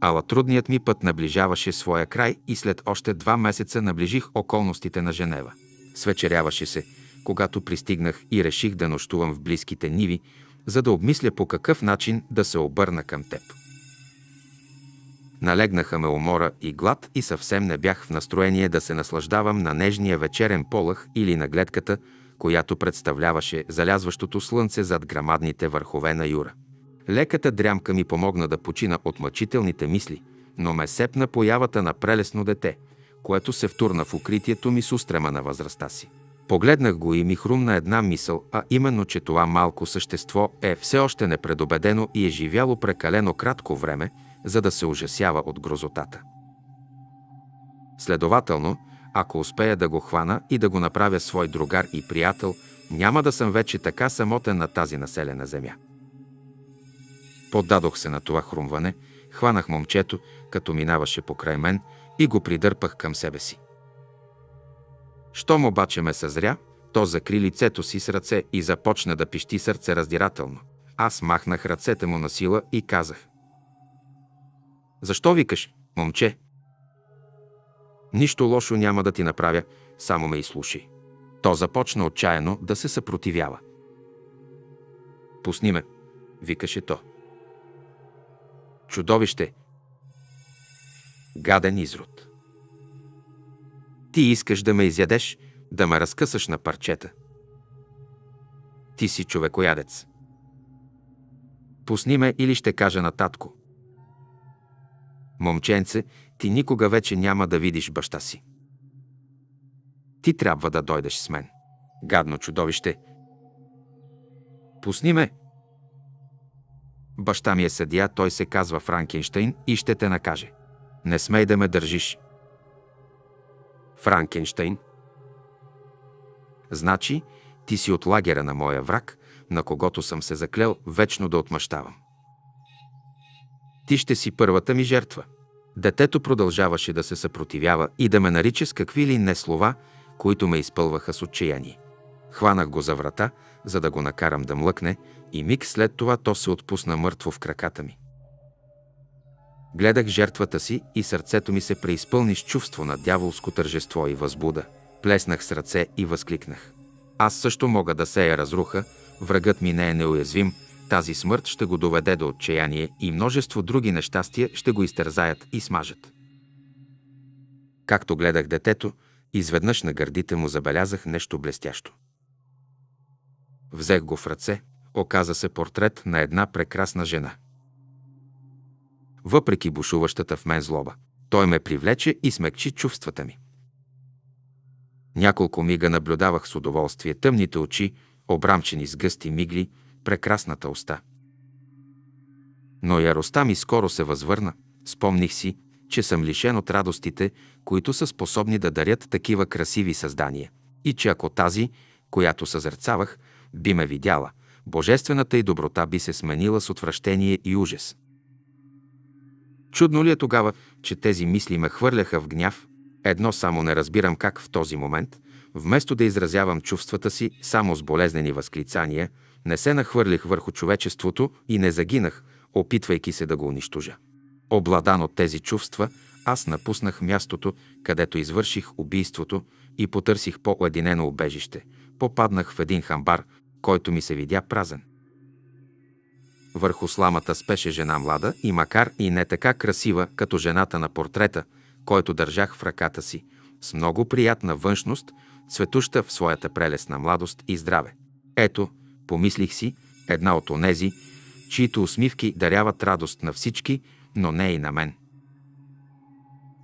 Ала трудният ми път наближаваше своя край и след още два месеца наближих околностите на Женева. Свечеряваше се, когато пристигнах и реших да нощувам в близките ниви, за да обмисля по какъв начин да се обърна към теб. Налегнаха ме умора и глад и съвсем не бях в настроение да се наслаждавам на нежния вечерен полъх или на гледката – която представляваше залязващото слънце зад грамадните върхове на Юра. Леката дрямка ми помогна да почина от мъчителните мисли, но ме сепна появата на прелесно дете, което се втурна в укритието ми с устрема на възрастта си. Погледнах го и ми хрумна една мисъл, а именно, че това малко същество е все още непредобедено и е живяло прекалено кратко време, за да се ужасява от грозотата. Следователно, ако успея да го хвана и да го направя свой другар и приятел, няма да съм вече така самотен на тази населена земя. Поддадох се на това хрумване, хванах момчето, като минаваше покрай мен и го придърпах към себе си. Щом обаче ме съзря, то закри лицето си с ръце и започна да пищи сърце раздирателно. Аз махнах ръцете му на сила и казах. Защо викаш, момче? Нищо лошо няма да ти направя, само ме изслушай. То започна отчаяно да се съпротивява. Пусни ме, викаше то. Чудовище! Гаден изрод! Ти искаш да ме изядеш, да ме разкъсаш на парчета. Ти си човекоядец. Пусни ме или ще кажа на татко. Момченце, ти никога вече няма да видиш баща си. Ти трябва да дойдеш с мен. Гадно чудовище. Пусни ме. Баща ми е съдия, той се казва Франкенштейн и ще те накаже. Не смей да ме държиш. Франкенштейн. Значи, ти си от лагера на моя враг, на когото съм се заклел вечно да отмъщавам. Ти ще си първата ми жертва. Детето продължаваше да се съпротивява и да ме нарича с какви ли не слова, които ме изпълваха с отчаяние. Хванах го за врата, за да го накарам да млъкне, и миг след това то се отпусна мъртво в краката ми. Гледах жертвата си и сърцето ми се преизпълни с чувство на дяволско тържество и възбуда. Плеснах с ръце и възкликнах. Аз също мога да сея разруха, врагът ми не е неуязвим, тази смърт ще го доведе до отчаяние и множество други нещастия ще го изтързаят и смажат. Както гледах детето, изведнъж на гърдите му забелязах нещо блестящо. Взех го в ръце, оказа се портрет на една прекрасна жена. Въпреки бушуващата в мен злоба, той ме привлече и смекчи чувствата ми. Няколко мига наблюдавах с удоволствие тъмните очи, обрамчени с гъсти мигли, прекрасната уста. Но яростта ми скоро се възвърна. Спомних си, че съм лишен от радостите, които са способни да дарят такива красиви създания. И че ако тази, която съзърцавах, би ме видяла, божествената и доброта би се сменила с отвращение и ужас. Чудно ли е тогава, че тези мисли ме хвърляха в гняв? Едно само не разбирам как в този момент, вместо да изразявам чувствата си само с болезнени възклицания – не се нахвърлих върху човечеството и не загинах, опитвайки се да го унищожа. Обладан от тези чувства, аз напуснах мястото, където извърших убийството и потърсих по-уединено убежище. Попаднах в един хамбар, който ми се видя празен. Върху сламата спеше жена млада и макар и не така красива, като жената на портрета, който държах в ръката си, с много приятна външност, цветуща в своята прелесна младост и здраве. Ето, помислих си, една от онези, чието усмивки даряват радост на всички, но не и на мен.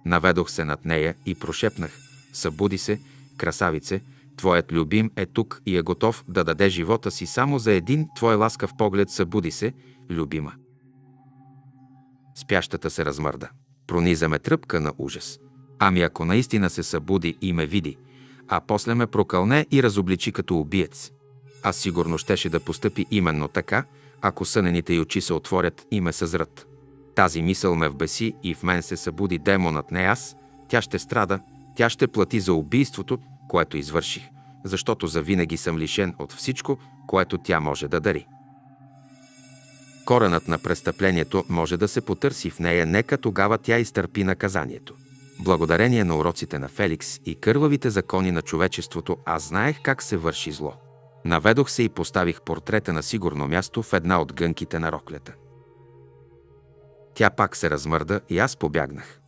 Наведох се над нея и прошепнах. Събуди се, красавице, твоят любим е тук и е готов да даде живота си само за един твой ласкав поглед. Събуди се, любима. Спящата се размърда. Пронизаме тръпка на ужас. Ами ако наистина се събуди и ме види, а после ме прокълне и разобличи като убиец – а сигурно щеше да постъпи именно така, ако сънените й очи се отворят и ме съзрат. Тази мисъл ме вбеси и в мен се събуди демонът, не аз. Тя ще страда, тя ще плати за убийството, което извърших, защото завинаги съм лишен от всичко, което тя може да дари. Коренът на престъплението може да се потърси в нея, нека тогава тя изтърпи наказанието. Благодарение на уроците на Феликс и кървавите закони на човечеството, аз знаех как се върши зло. Наведох се и поставих портрета на сигурно място в една от гънките на роклята. Тя пак се размърда и аз побягнах.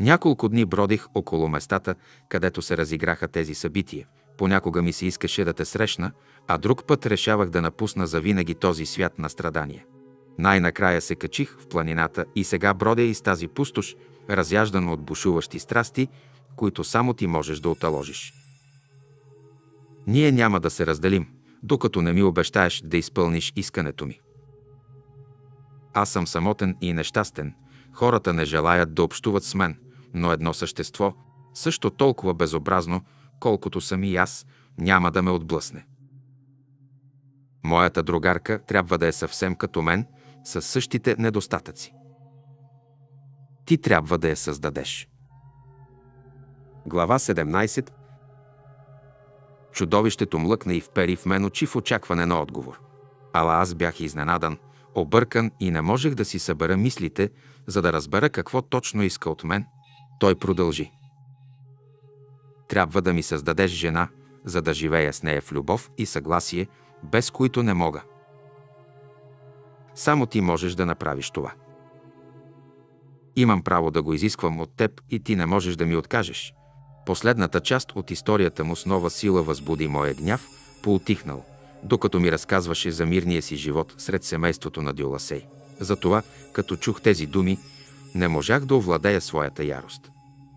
Няколко дни бродих около местата, където се разиграха тези събития. Понякога ми се искаше да те срещна, а друг път решавах да напусна завинаги този свят на страдания. Най-накрая се качих в планината и сега бродя из тази пустош, разяждана от бушуващи страсти, които само ти можеш да оталожиш. Ние няма да се разделим, докато не ми обещаеш да изпълниш искането ми. Аз съм самотен и нещастен, хората не желаят да общуват с мен, но едно същество, също толкова безобразно, колкото съм и аз, няма да ме отблъсне. Моята другарка трябва да е съвсем като мен, със същите недостатъци. Ти трябва да я създадеш. Глава 17 Чудовището млъкна и впери в мен очи в очакване на отговор. Ала аз бях изненадан, объркан и не можех да си събера мислите, за да разбера какво точно иска от мен. Той продължи. Трябва да ми създадеш жена, за да живея с нея в любов и съгласие, без които не мога. Само ти можеш да направиш това. Имам право да го изисквам от теб и ти не можеш да ми откажеш – Последната част от историята му с нова сила възбуди моя гняв, поутихнал, докато ми разказваше за мирния си живот сред семейството на Дюласей. Затова, като чух тези думи, не можах да овладея своята ярост.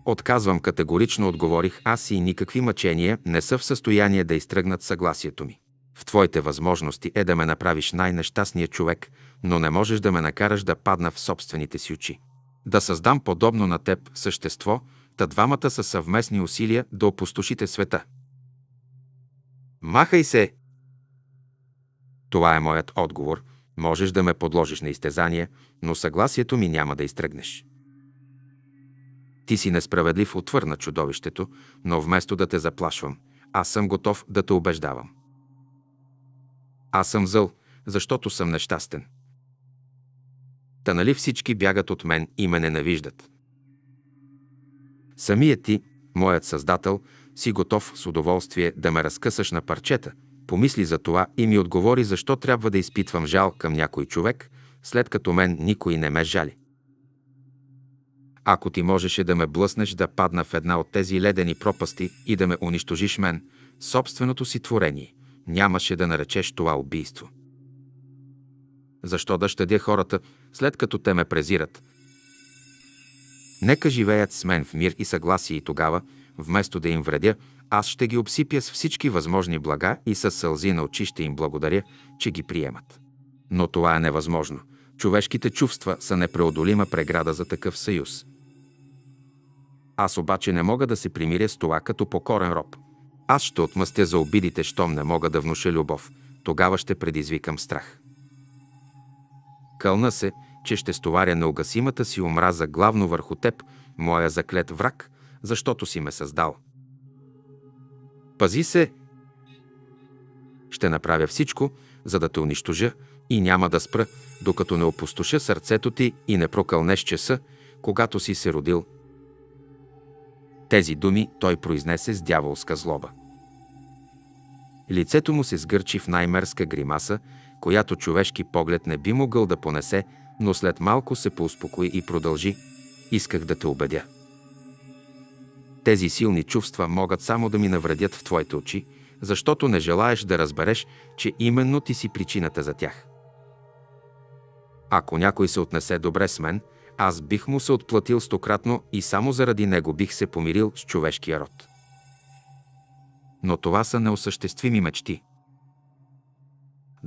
Отказвам категорично, отговорих аз и никакви мъчения не са в състояние да изтръгнат съгласието ми. В твоите възможности е да ме направиш най-нещастния човек, но не можеш да ме накараш да падна в собствените си очи. Да създам подобно на теб същество – та двамата са съвместни усилия да опустошите света. Махай се! Това е моят отговор. Можеш да ме подложиш на изтезание, но съгласието ми няма да изтръгнеш. Ти си несправедлив, отвърна чудовището, но вместо да те заплашвам, аз съм готов да те убеждавам. Аз съм зъл, защото съм нещастен. Та нали всички бягат от мен и ме ненавиждат? Самият ти, моят създател, си готов с удоволствие да ме разкъсаш на парчета. Помисли за това и ми отговори защо трябва да изпитвам жал към някой човек, след като мен никой не ме жали. Ако ти можеше да ме блъснеш да падна в една от тези ледени пропасти и да ме унищожиш мен, собственото си творение, нямаше да наречеш това убийство. Защо да щадя хората, след като те ме презират, Нека живеят с мен в мир и съгласие и тогава, вместо да им вредя, аз ще ги обсипя с всички възможни блага и със сълзи на очи ще им благодаря, че ги приемат. Но това е невъзможно. Човешките чувства са непреодолима преграда за такъв съюз. Аз обаче не мога да се примиря с това като покорен роб. Аз ще отмъстя за обидите, щом не мога да внуша любов. Тогава ще предизвикам страх. Кълна се, че ще стоваря неугасимата си омраза главно върху теб, моя заклет враг, защото си ме създал. Пази се! Ще направя всичко, за да те унищожа и няма да спра, докато не опустоша сърцето ти и не прокълнеш часа, когато си се родил. Тези думи той произнесе с дяволска злоба. Лицето му се сгърчи в най-мерска гримаса, която човешки поглед не би могъл да понесе но след малко се поуспокои и продължи. Исках да те убедя. Тези силни чувства могат само да ми навредят в твоите очи, защото не желаеш да разбереш, че именно ти си причината за тях. Ако някой се отнесе добре с мен, аз бих му се отплатил стократно и само заради него бих се помирил с човешкия род. Но това са неосъществими мечти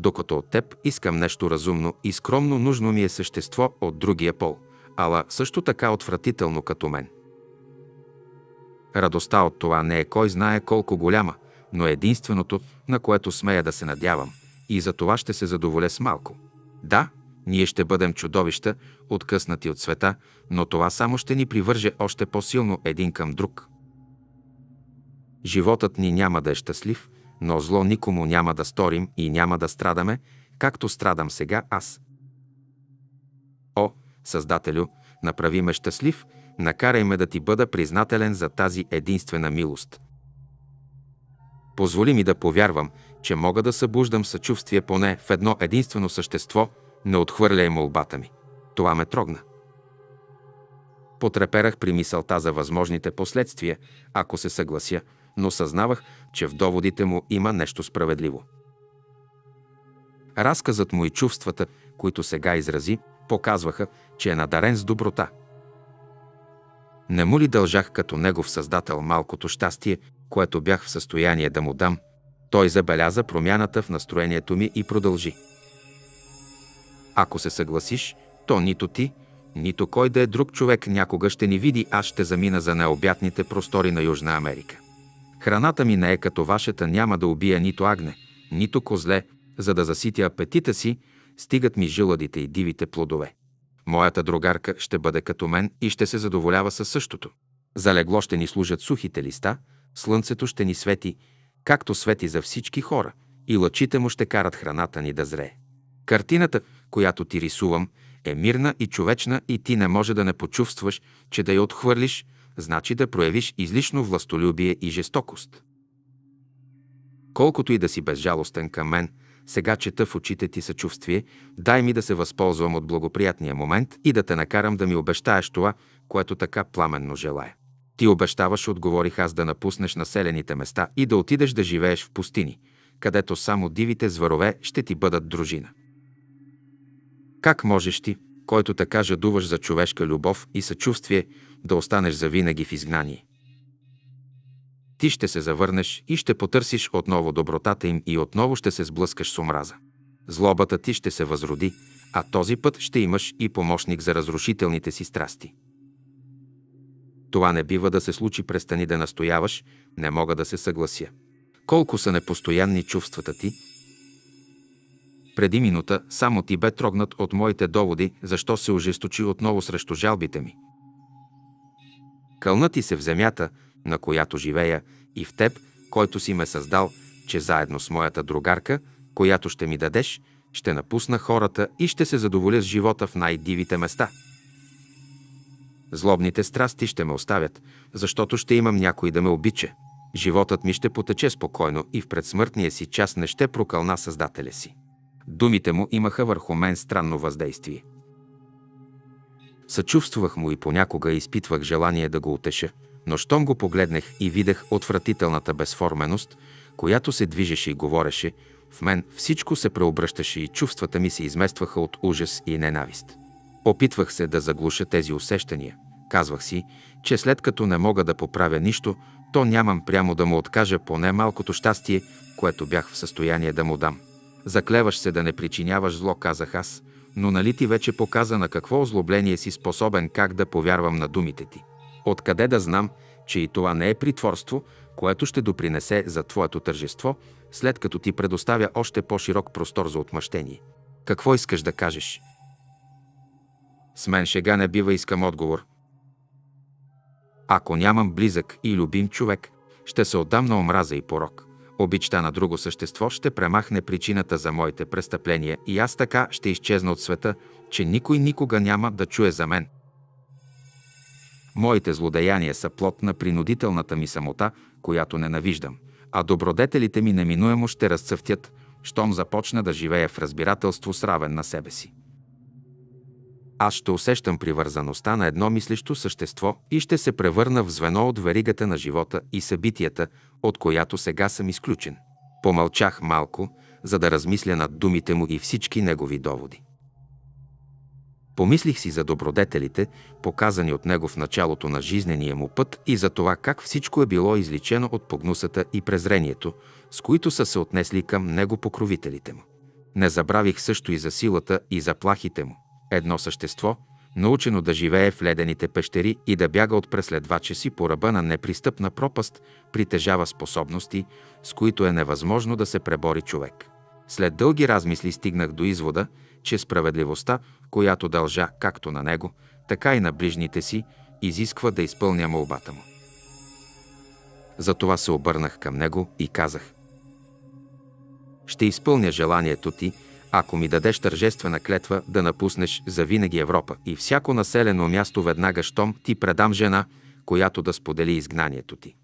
докато от теб искам нещо разумно и скромно нужно ми е същество от другия пол, ала също така отвратително като мен. Радостта от това не е кой знае колко голяма, но е единственото, на което смея да се надявам, и за това ще се задоволя с малко. Да, ние ще бъдем чудовища, откъснати от света, но това само ще ни привърже още по-силно един към друг. Животът ни няма да е щастлив, но зло никому няма да сторим и няма да страдаме, както страдам сега аз. О, Създателю, направи ме щастлив, накарай ме да ти бъда признателен за тази единствена милост. Позволи ми да повярвам, че мога да събуждам съчувствие поне в едно единствено същество, не отхвърляй молбата ми. Това ме трогна. Потреперах при мисълта за възможните последствия, ако се съглася – но съзнавах, че в доводите му има нещо справедливо. Разказът му и чувствата, които сега изрази, показваха, че е надарен с доброта. Не му ли дължах като негов създател малкото щастие, което бях в състояние да му дам? Той забеляза промяната в настроението ми и продължи. Ако се съгласиш, то нито ти, нито кой да е друг човек някога ще ни види, аз ще замина за необятните простори на Южна Америка. Храната ми не е като вашата, няма да убия нито агне, нито козле, за да заситя апетита си, стигат ми жиладите и дивите плодове. Моята другарка ще бъде като мен и ще се задоволява със същото. Залегло ще ни служат сухите листа, слънцето ще ни свети, както свети за всички хора, и лъчите му ще карат храната ни да зрее. Картината, която ти рисувам, е мирна и човечна и ти не може да не почувстваш, че да я отхвърлиш – значи да проявиш излишно властолюбие и жестокост. Колкото и да си безжалостен към мен, сега чета в очите ти съчувствие, дай ми да се възползвам от благоприятния момент и да те накарам да ми обещаеш това, което така пламенно желая. Ти обещаваш, отговорих аз, да напуснеш населените места и да отидеш да живееш в пустини, където само дивите зварове ще ти бъдат дружина. Как можеш ти, който така жадуваш за човешка любов и съчувствие, да останеш завинаги в изгнание. Ти ще се завърнеш и ще потърсиш отново добротата им и отново ще се сблъскаш с омраза. Злобата ти ще се възроди, а този път ще имаш и помощник за разрушителните си страсти. Това не бива да се случи, престани да настояваш, не мога да се съглася. Колко са непостоянни чувствата ти? Преди минута само ти бе трогнат от моите доводи, защо се ожесточи отново срещу жалбите ми. Кълна ти се в земята, на която живея, и в теб, който си ме създал, че заедно с моята другарка, която ще ми дадеш, ще напусна хората и ще се задоволя с живота в най-дивите места. Злобните страсти ще ме оставят, защото ще имам някой да ме обича. Животът ми ще потече спокойно и в предсмъртния си час не ще прокълна Създателя си. Думите му имаха върху мен странно въздействие. Съчувствах му и понякога изпитвах желание да го утеша, но щом го погледнах и видях отвратителната безформеност, която се движеше и говореше, в мен всичко се преобръщаше и чувствата ми се изместваха от ужас и ненавист. Опитвах се да заглуша тези усещания. Казвах си, че след като не мога да поправя нищо, то нямам прямо да му откажа поне малкото щастие, което бях в състояние да му дам. Заклеваш се да не причиняваш зло, казах аз, но нали ти вече показа на какво озлобление си способен как да повярвам на думите ти? Откъде да знам, че и това не е притворство, което ще допринесе за твоето тържество, след като ти предоставя още по-широк простор за отмъщение? Какво искаш да кажеш? С мен шега не бива искам отговор. Ако нямам близък и любим човек, ще се отдам на омраза и порок обичта на друго същество ще премахне причината за моите престъпления и аз така ще изчезна от света, че никой никога няма да чуе за мен. Моите злодеяния са плод на принудителната ми самота, която ненавиждам, а добродетелите ми неминуемо ще разцъфтят, щом започна да живея в разбирателство с равен на себе си. Аз ще усещам привързаността на едно мислещо същество и ще се превърна в звено от веригата на живота и събитията, от която сега съм изключен. Помълчах малко, за да размисля над думите му и всички негови доводи. Помислих си за добродетелите, показани от него в началото на жизнения му път и за това как всичко е било изличено от погнусата и презрението, с които са се отнесли към него покровителите му. Не забравих също и за силата и заплахите му. Едно същество, научено да живее в ледените пещери и да бяга от преследвача си по ръба на непристъпна пропаст, притежава способности, с които е невъзможно да се пребори човек. След дълги размисли стигнах до извода, че справедливостта, която дължа както на него, така и на ближните си, изисква да изпълня молбата му. Затова се обърнах към него и казах – ще изпълня желанието ти ако ми дадеш тържествена клетва да напуснеш за винаги Европа и всяко населено място веднага, щом ти предам жена, която да сподели изгнанието ти.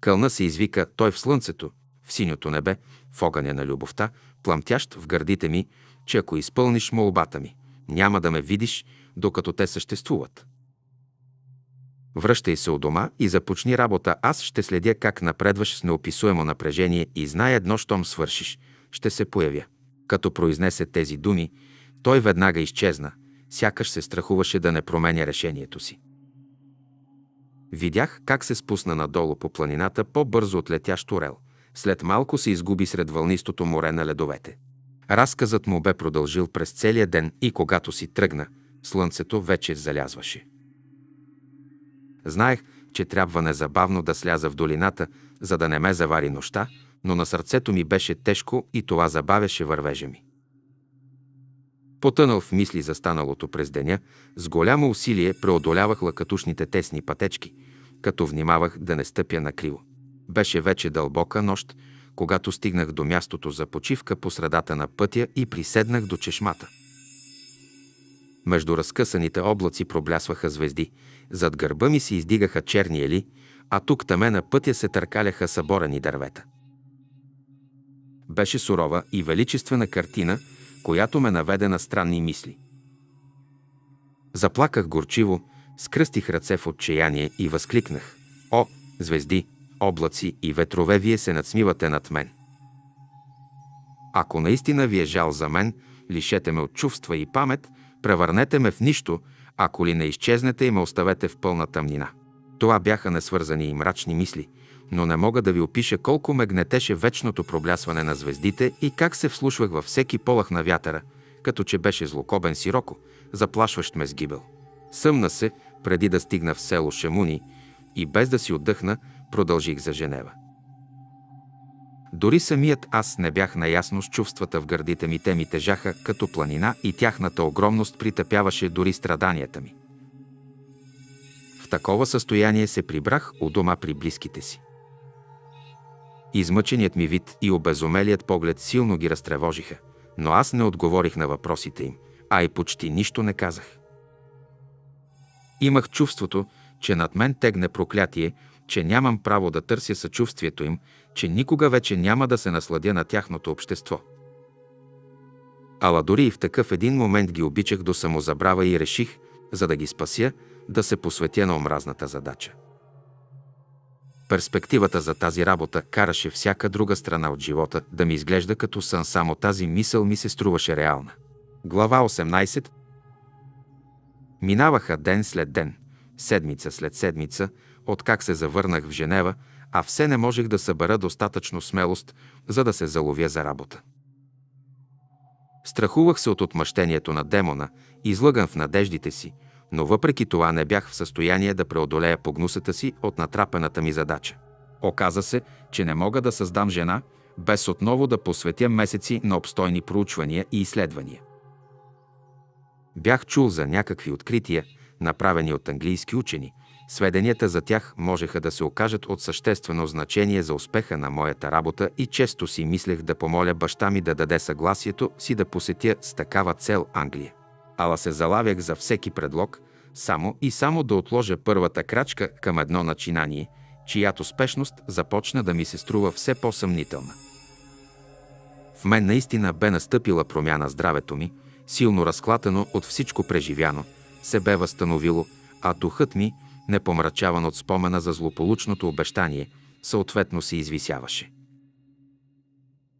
Кълна се извика той в слънцето, в синьото небе, в огъня на любовта, пламтящ в гърдите ми, че ако изпълниш молбата ми, няма да ме видиш, докато те съществуват. Връщай се у дома и започни работа. Аз ще следя как напредваш с неописуемо напрежение и знай едно, щом свършиш – ще се появя. Като произнесе тези думи, той веднага изчезна, сякаш се страхуваше да не променя решението си. Видях как се спусна надолу по планината по-бързо от летящ орел. След малко се изгуби сред вълнистото море на ледовете. Разказът му бе продължил през целия ден и когато си тръгна, слънцето вече залязваше. Знаех, че трябва незабавно да сляза в долината, за да не ме завари нощта, но на сърцето ми беше тежко и това забавяше вървежа ми. Потънал в мисли за станалото през деня, с голямо усилие преодолявах лакатушните тесни пътечки, като внимавах да не стъпя на криво. Беше вече дълбока нощ, когато стигнах до мястото за почивка по средата на пътя и приседнах до чешмата. Между разкъсаните облаци проблясваха звезди, зад гърба ми се издигаха черни ели, а тук таме на пътя се търкаляха съборени дървета беше сурова и величествена картина, която ме наведе на странни мисли. Заплаках горчиво, скръстих ръце в отчаяние и възкликнах. О, звезди, облаци и ветрове, вие се надсмивате над мен. Ако наистина ви е жал за мен, лишете ме от чувства и памет, превърнете ме в нищо, ако ли не изчезнете и ме оставете в пълна тъмнина. Това бяха несвързани и мрачни мисли – но не мога да ви опиша колко ме гнетеше вечното проблясване на звездите и как се вслушвах във всеки полах на вятъра, като че беше злокобен сироко, заплашващ ме с гибел. Съмна се, преди да стигна в село Шамуни и без да си отдъхна, продължих за Женева. Дори самият аз не бях наясно с чувствата в гърдите ми, те ми тежаха като планина и тяхната огромност притъпяваше дори страданията ми. В такова състояние се прибрах у дома при близките си. Измъченият ми вид и обезумелият поглед силно ги разтревожиха, но аз не отговорих на въпросите им, а и почти нищо не казах. Имах чувството, че над мен тегне проклятие, че нямам право да търся съчувствието им, че никога вече няма да се насладя на тяхното общество. Ала дори и в такъв един момент ги обичах до самозабрава и реших, за да ги спася, да се посветя на омразната задача. Перспективата за тази работа караше всяка друга страна от живота да ми изглежда като сън, само тази мисъл ми се струваше реална. Глава 18 Минаваха ден след ден, седмица след седмица, откак се завърнах в Женева, а все не можех да събера достатъчно смелост, за да се заловя за работа. Страхувах се от отмъщението на демона, излъган в надеждите си – но въпреки това не бях в състояние да преодолея погнусата си от натрапената ми задача. Оказа се, че не мога да създам жена, без отново да посветя месеци на обстойни проучвания и изследвания. Бях чул за някакви открития, направени от английски учени. Сведенията за тях можеха да се окажат от съществено значение за успеха на моята работа и често си мислех да помоля баща ми да даде съгласието си да посетя с такава цел Англия ала се залавях за всеки предлог, само и само да отложа първата крачка към едно начинание, чиято спешност започна да ми се струва все по-съмнителна. В мен наистина бе настъпила промяна здравето ми, силно разклатено от всичко преживяно, се бе възстановило, а духът ми, непомрачаван от спомена за злополучното обещание, съответно се извисяваше.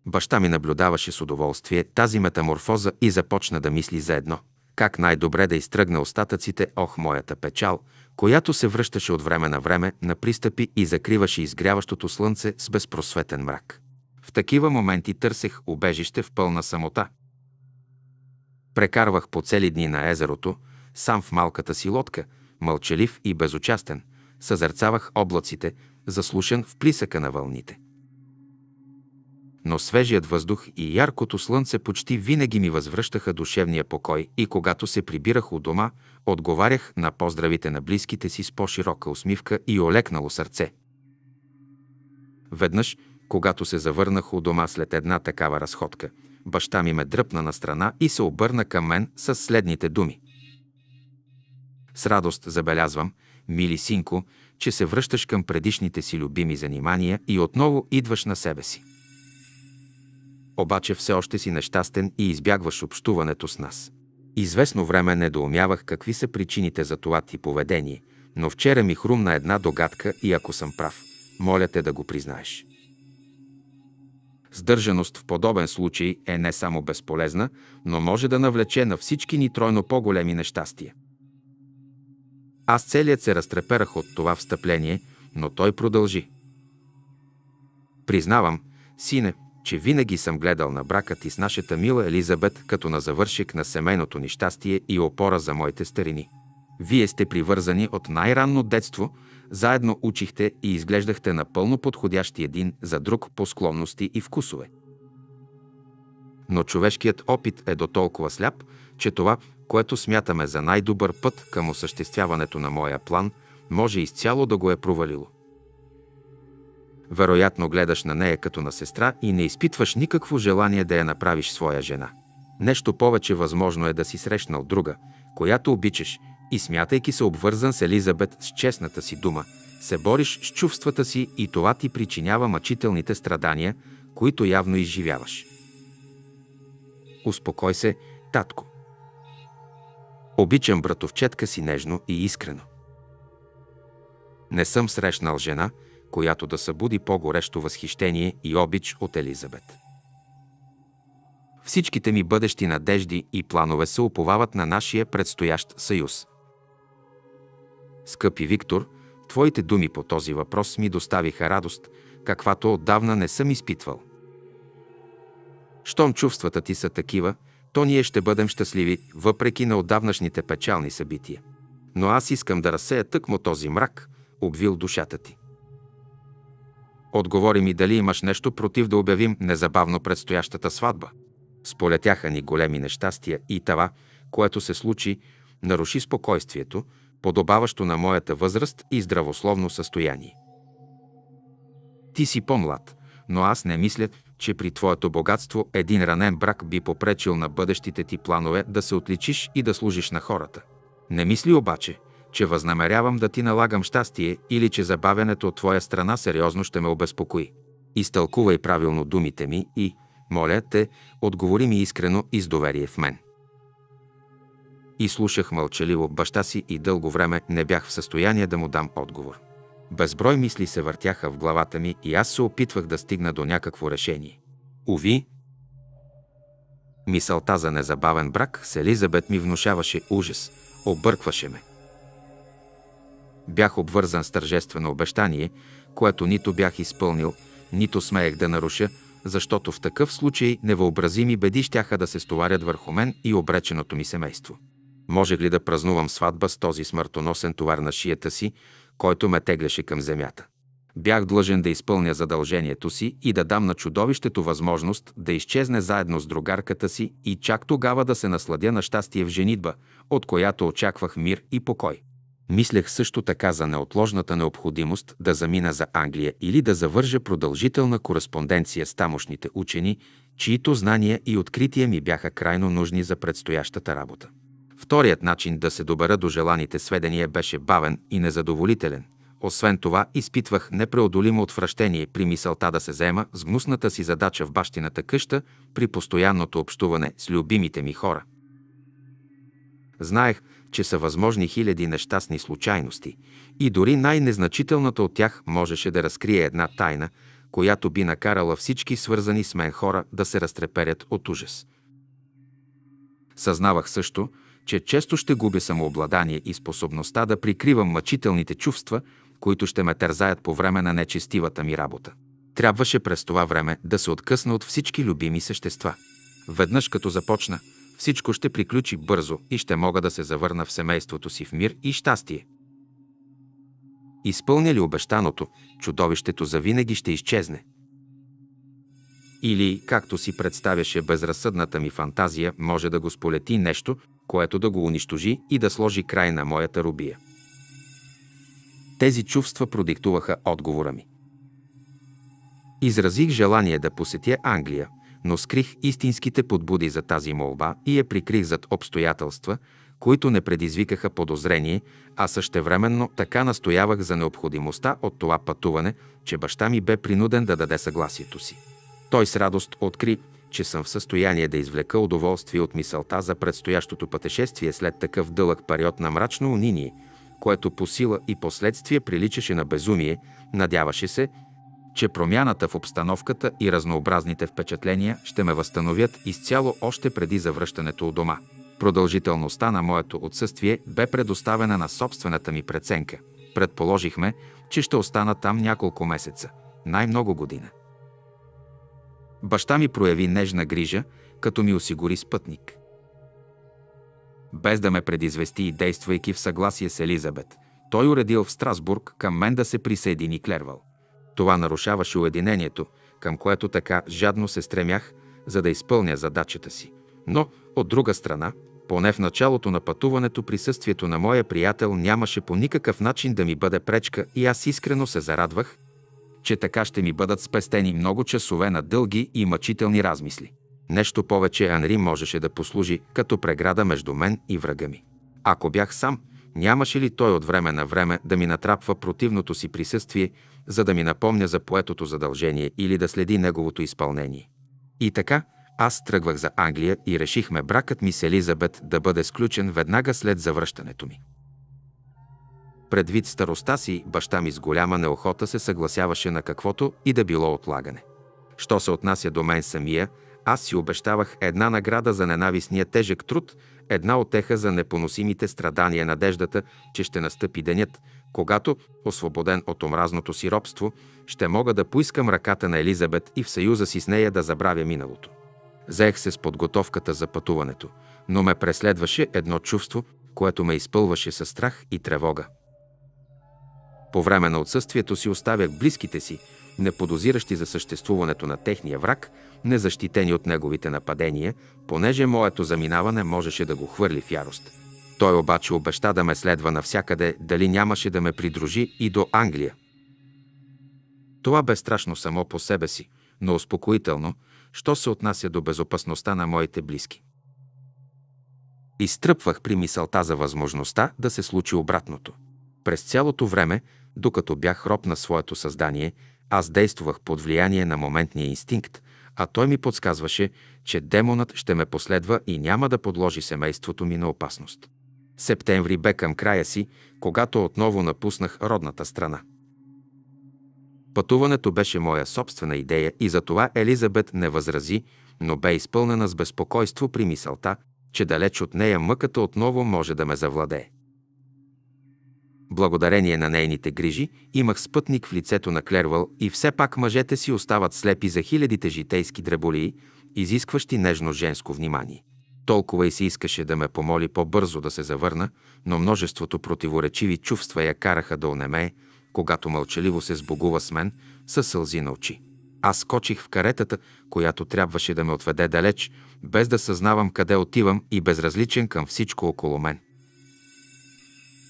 Баща ми наблюдаваше с удоволствие тази метаморфоза и започна да мисли за едно – как най-добре да изтръгна остатъците, ох, моята печал, която се връщаше от време на време на пристъпи и закриваше изгряващото слънце с безпросветен мрак. В такива моменти търсех убежище в пълна самота. Прекарвах по цели дни на езерото, сам в малката си лодка, мълчалив и безучастен, съзърцавах облаците, заслушан в плисъка на вълните но свежият въздух и яркото слънце почти винаги ми възвръщаха душевния покой и когато се прибирах у дома, отговарях на поздравите на близките си с по-широка усмивка и олекнало сърце. Веднъж, когато се завърнах у дома след една такава разходка, баща ми ме дръпна на страна и се обърна към мен с следните думи. С радост забелязвам, мили синко, че се връщаш към предишните си любими занимания и отново идваш на себе си обаче все още си нещастен и избягваш общуването с нас. Известно време недоумявах какви са причините за това ти поведение, но вчера ми хрумна една догадка и ако съм прав, моля те да го признаеш. Сдържаност в подобен случай е не само безполезна, но може да навлече на всички ни тройно по-големи нещастия. Аз целият се разтреперах от това встъпление, но той продължи. Признавам, сине, че винаги съм гледал на бракът и с нашата мила Елизабет като на завършик на семейното нещастие и опора за моите старини. Вие сте привързани от най-ранно детство, заедно учихте и изглеждахте напълно подходящи един за друг по склонности и вкусове. Но човешкият опит е до толкова сляп, че това, което смятаме за най-добър път към осъществяването на моя план, може изцяло да го е провалило. Вероятно гледаш на нея като на сестра и не изпитваш никакво желание да я направиш своя жена. Нещо повече възможно е да си срещнал друга, която обичаш и смятайки се обвързан с Елизабет с честната си дума, се бориш с чувствата си и това ти причинява мъчителните страдания, които явно изживяваш. Успокой се, татко. Обичам братовчетка си нежно и искрено. Не съм срещнал жена, която да събуди по-горещо възхищение и обич от Елизабет. Всичките ми бъдещи надежди и планове се уповават на нашия предстоящ съюз. Скъпи Виктор, твоите думи по този въпрос ми доставиха радост, каквато отдавна не съм изпитвал. Щом чувствата ти са такива, то ние ще бъдем щастливи, въпреки на отдавнашните печални събития. Но аз искам да разсея тъкмо този мрак, обвил душата ти. Отговори ми дали имаш нещо против да обявим незабавно предстоящата сватба. Сполетяха ни големи нещастия и това, което се случи, наруши спокойствието, подобаващо на моята възраст и здравословно състояние. Ти си по-млад, но аз не мисля, че при твоето богатство един ранен брак би попречил на бъдещите ти планове да се отличиш и да служиш на хората. Не мисли обаче – че възнамерявам да ти налагам щастие или че забавянето от твоя страна сериозно ще ме обезпокои. Изтълкувай правилно думите ми и, моля те, отговори ми искрено и с доверие в мен. И слушах мълчаливо баща си и дълго време не бях в състояние да му дам отговор. Безброй мисли се въртяха в главата ми и аз се опитвах да стигна до някакво решение. Уви, мисълта за незабавен брак с Елизабет ми внушаваше ужас, объркваше ме – Бях обвързан с тържествено обещание, което нито бях изпълнил, нито смеех да наруша, защото в такъв случай невъобразими беди щяха да се стоварят върху мен и обреченото ми семейство. Можех ли да празнувам сватба с този смъртоносен товар на шията си, който ме теглеше към земята? Бях длъжен да изпълня задължението си и да дам на чудовището възможност да изчезне заедно с другарката си и чак тогава да се насладя на щастие в женитба, от която очаквах мир и покой. Мислех също така за неотложната необходимост да замина за Англия или да завържа продължителна кореспонденция с тамошните учени, чието знания и открития ми бяха крайно нужни за предстоящата работа. Вторият начин да се добера до желаните сведения беше бавен и незадоволителен. Освен това, изпитвах непреодолимо отвращение при мисълта да се заема с гнусната си задача в бащината къща при постоянното общуване с любимите ми хора. Знаех, че са възможни хиляди нещастни случайности и дори най-незначителната от тях можеше да разкрие една тайна, която би накарала всички свързани с мен хора да се разтреперят от ужас. Съзнавах също, че често ще губя самообладание и способността да прикривам мъчителните чувства, които ще ме тързаят по време на нечестивата ми работа. Трябваше през това време да се откъсна от всички любими същества. Веднъж като започна – всичко ще приключи бързо и ще мога да се завърна в семейството си в мир и щастие. Изпълня ли обещаното, чудовището завинаги ще изчезне. Или, както си представяше безразсъдната ми фантазия, може да го сполети нещо, което да го унищожи и да сложи край на моята рубия. Тези чувства продиктуваха отговора ми. Изразих желание да посетя Англия – но скрих истинските подбуди за тази молба и я прикрих зад обстоятелства, които не предизвикаха подозрение, а същевременно така настоявах за необходимостта от това пътуване, че баща ми бе принуден да даде съгласието си. Той с радост откри, че съм в състояние да извлека удоволствие от мисълта за предстоящото пътешествие след такъв дълъг период на мрачно униние, което по сила и последствие приличаше на безумие, надяваше се, че промяната в обстановката и разнообразните впечатления ще ме възстановят изцяло още преди завръщането у дома. Продължителността на моето отсъствие бе предоставена на собствената ми преценка. Предположихме, че ще остана там няколко месеца, най-много година. Баща ми прояви нежна грижа, като ми осигури спътник. Без да ме предизвести и действайки в съгласие с Елизабет, той уредил в Страсбург към мен да се присъедини Клервал. Това нарушаваше уединението, към което така жадно се стремях, за да изпълня задачата си. Но, от друга страна, поне в началото на пътуването присъствието на моя приятел нямаше по никакъв начин да ми бъде пречка и аз искрено се зарадвах, че така ще ми бъдат спестени много часове на дълги и мъчителни размисли. Нещо повече Анри можеше да послужи като преграда между мен и врага ми. Ако бях сам, нямаше ли той от време на време да ми натрапва противното си присъствие за да ми напомня за поетото задължение или да следи неговото изпълнение. И така, аз тръгвах за Англия и решихме бракът ми с Елизабет да бъде сключен веднага след завръщането ми. Предвид староста си, баща ми с голяма неохота се съгласяваше на каквото и да било отлагане. Що се отнася до мен самия, аз си обещавах една награда за ненавистния тежък труд, една отеха за непоносимите страдания, надеждата, че ще настъпи денят, когато, освободен от омразното си робство, ще мога да поискам ръката на Елизабет и в съюза си с нея да забравя миналото. Заех се с подготовката за пътуването, но ме преследваше едно чувство, което ме изпълваше със страх и тревога. По време на отсъствието си оставях близките си, неподозиращи за съществуването на техния враг, незащитени от неговите нападения, понеже моето заминаване можеше да го хвърли в ярост – той обаче обеща да ме следва навсякъде, дали нямаше да ме придружи и до Англия. Това бе страшно само по себе си, но успокоително, що се отнася до безопасността на моите близки. Изтръпвах при мисълта за възможността да се случи обратното. През цялото време, докато бях роб на своето създание, аз действах под влияние на моментния инстинкт, а той ми подсказваше, че демонът ще ме последва и няма да подложи семейството ми на опасност. Септември бе към края си, когато отново напуснах родната страна. Пътуването беше моя собствена идея и затова Елизабет не възрази, но бе изпълнена с безпокойство при мисълта, че далеч от нея мъката отново може да ме завладее. Благодарение на нейните грижи имах спътник в лицето на Клервал и все пак мъжете си остават слепи за хилядите житейски дреболии, изискващи нежно женско внимание. Толкова и се искаше да ме помоли по-бързо да се завърна, но множеството противоречиви чувства я караха да онемее, когато мълчаливо се сбогува с мен, със сълзи на очи. Аз скочих в каретата, която трябваше да ме отведе далеч, без да съзнавам къде отивам и безразличен към всичко около мен.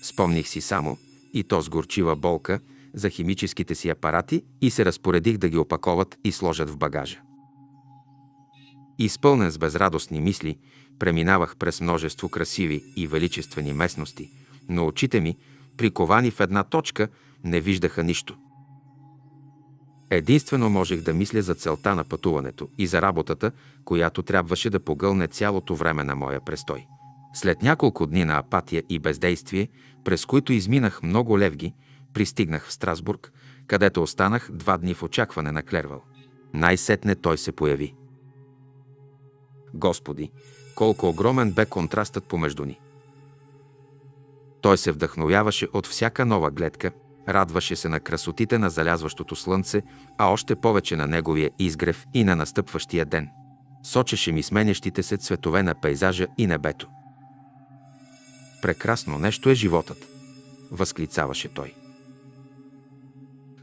Спомних си само, и то с горчива болка, за химическите си апарати и се разпоредих да ги опаковат и сложат в багажа. Изпълнен с безрадостни мисли, Преминавах през множество красиви и величествени местности, но очите ми, приковани в една точка, не виждаха нищо. Единствено можех да мисля за целта на пътуването и за работата, която трябваше да погълне цялото време на моя престой. След няколко дни на апатия и бездействие, през които изминах много левги, пристигнах в Страсбург, където останах два дни в очакване на Клервал. Най-сетне той се появи. Господи, колко огромен бе контрастът помежду ни. Той се вдъхновяваше от всяка нова гледка, радваше се на красотите на залязващото слънце, а още повече на неговия изгрев и на настъпващия ден. Сочеше ми сменящите се цветове на пейзажа и небето. Прекрасно нещо е животът, възклицаваше той.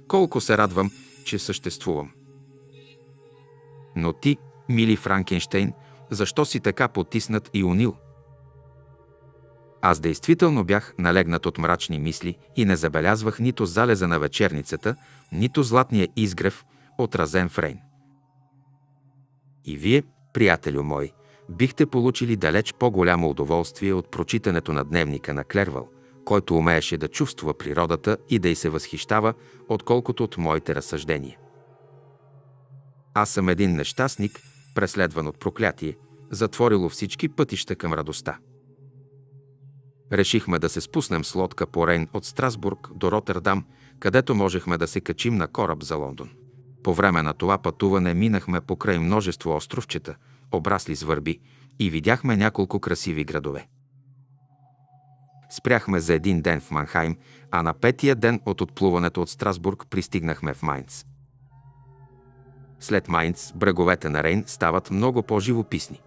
Колко се радвам, че съществувам. Но ти, мили Франкенштейн, защо си така потиснат и унил. Аз действително бях налегнат от мрачни мисли и не забелязвах нито залеза на вечерницата, нито златния изгрев, отразен в Рейн. И вие, приятелю мой, бихте получили далеч по-голямо удоволствие от прочитането на дневника на Клервал, който умееше да чувства природата и да й се възхищава, отколкото от моите разсъждения. Аз съм един нещастник, преследван от проклятие, затворило всички пътища към радостта. Решихме да се спуснем с лодка по Рейн от Страсбург до Роттердам, където можехме да се качим на кораб за Лондон. По време на това пътуване минахме покрай множество островчета, обрасли с върби, и видяхме няколко красиви градове. Спряхме за един ден в Манхайм, а на петия ден от отплуването от Страсбург пристигнахме в Майнц. След Майнц бреговете на Рейн стават много по-живописни.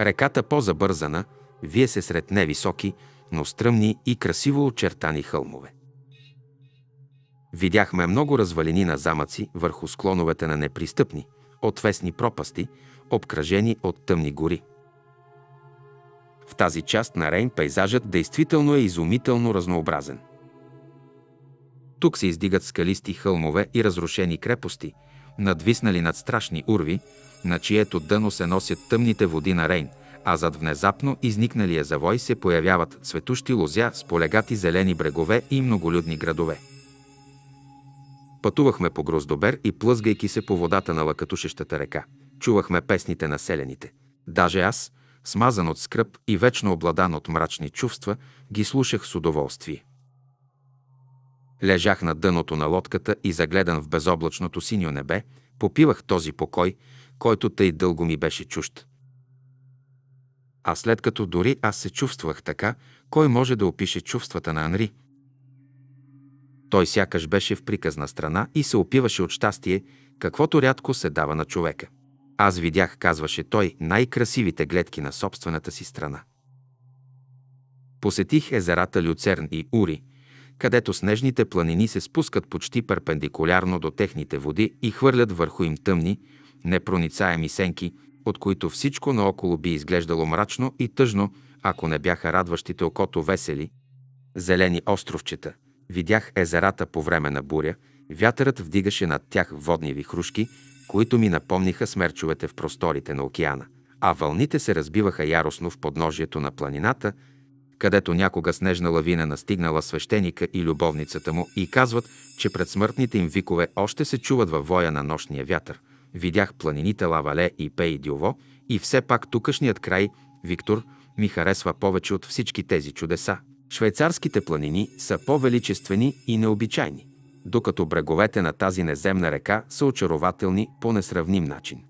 Реката по-забързана вие се сред невисоки, но стръмни и красиво очертани хълмове. Видяхме много развалини на замъци върху склоновете на непристъпни, отвесни пропасти, обкръжени от тъмни гори. В тази част на Рейн пейзажът действително е изумително разнообразен – тук се издигат скалисти хълмове и разрушени крепости, надвиснали над страшни урви, на чието дъно се носят тъмните води на Рейн, а зад внезапно изникналия завой се появяват цветущи лозя с полегати зелени брегове и многолюдни градове. Пътувахме по Гроздобер и плъзгайки се по водата на лъкатушещата река, чувахме песните на селените. Даже аз, смазан от скръп и вечно обладан от мрачни чувства, ги слушах с удоволствие. Лежах на дъното на лодката и загледан в безоблачното синьо небе, попивах този покой, който тъй дълго ми беше чужд. А след като дори аз се чувствах така, кой може да опише чувствата на Анри? Той сякаш беше в приказна страна и се опиваше от щастие, каквото рядко се дава на човека. Аз видях, казваше той, най-красивите гледки на собствената си страна. Посетих езерата Люцерн и Ури – където снежните планини се спускат почти перпендикулярно до техните води и хвърлят върху им тъмни, непроницаеми сенки, от които всичко наоколо би изглеждало мрачно и тъжно, ако не бяха радващите окото весели, зелени островчета. Видях езерата по време на буря, вятърът вдигаше над тях водни вихрушки, които ми напомниха смерчовете в просторите на океана, а вълните се разбиваха яростно в подножието на планината – където някога снежна лавина настигнала свещеника и любовницата му и казват, че пред смъртните им викове още се чуват във воя на нощния вятър. Видях планините Лавале и Пей Дюво и все пак тукашният край, Виктор, ми харесва повече от всички тези чудеса. Швейцарските планини са по-величествени и необичайни, докато бреговете на тази неземна река са очарователни по несравним начин.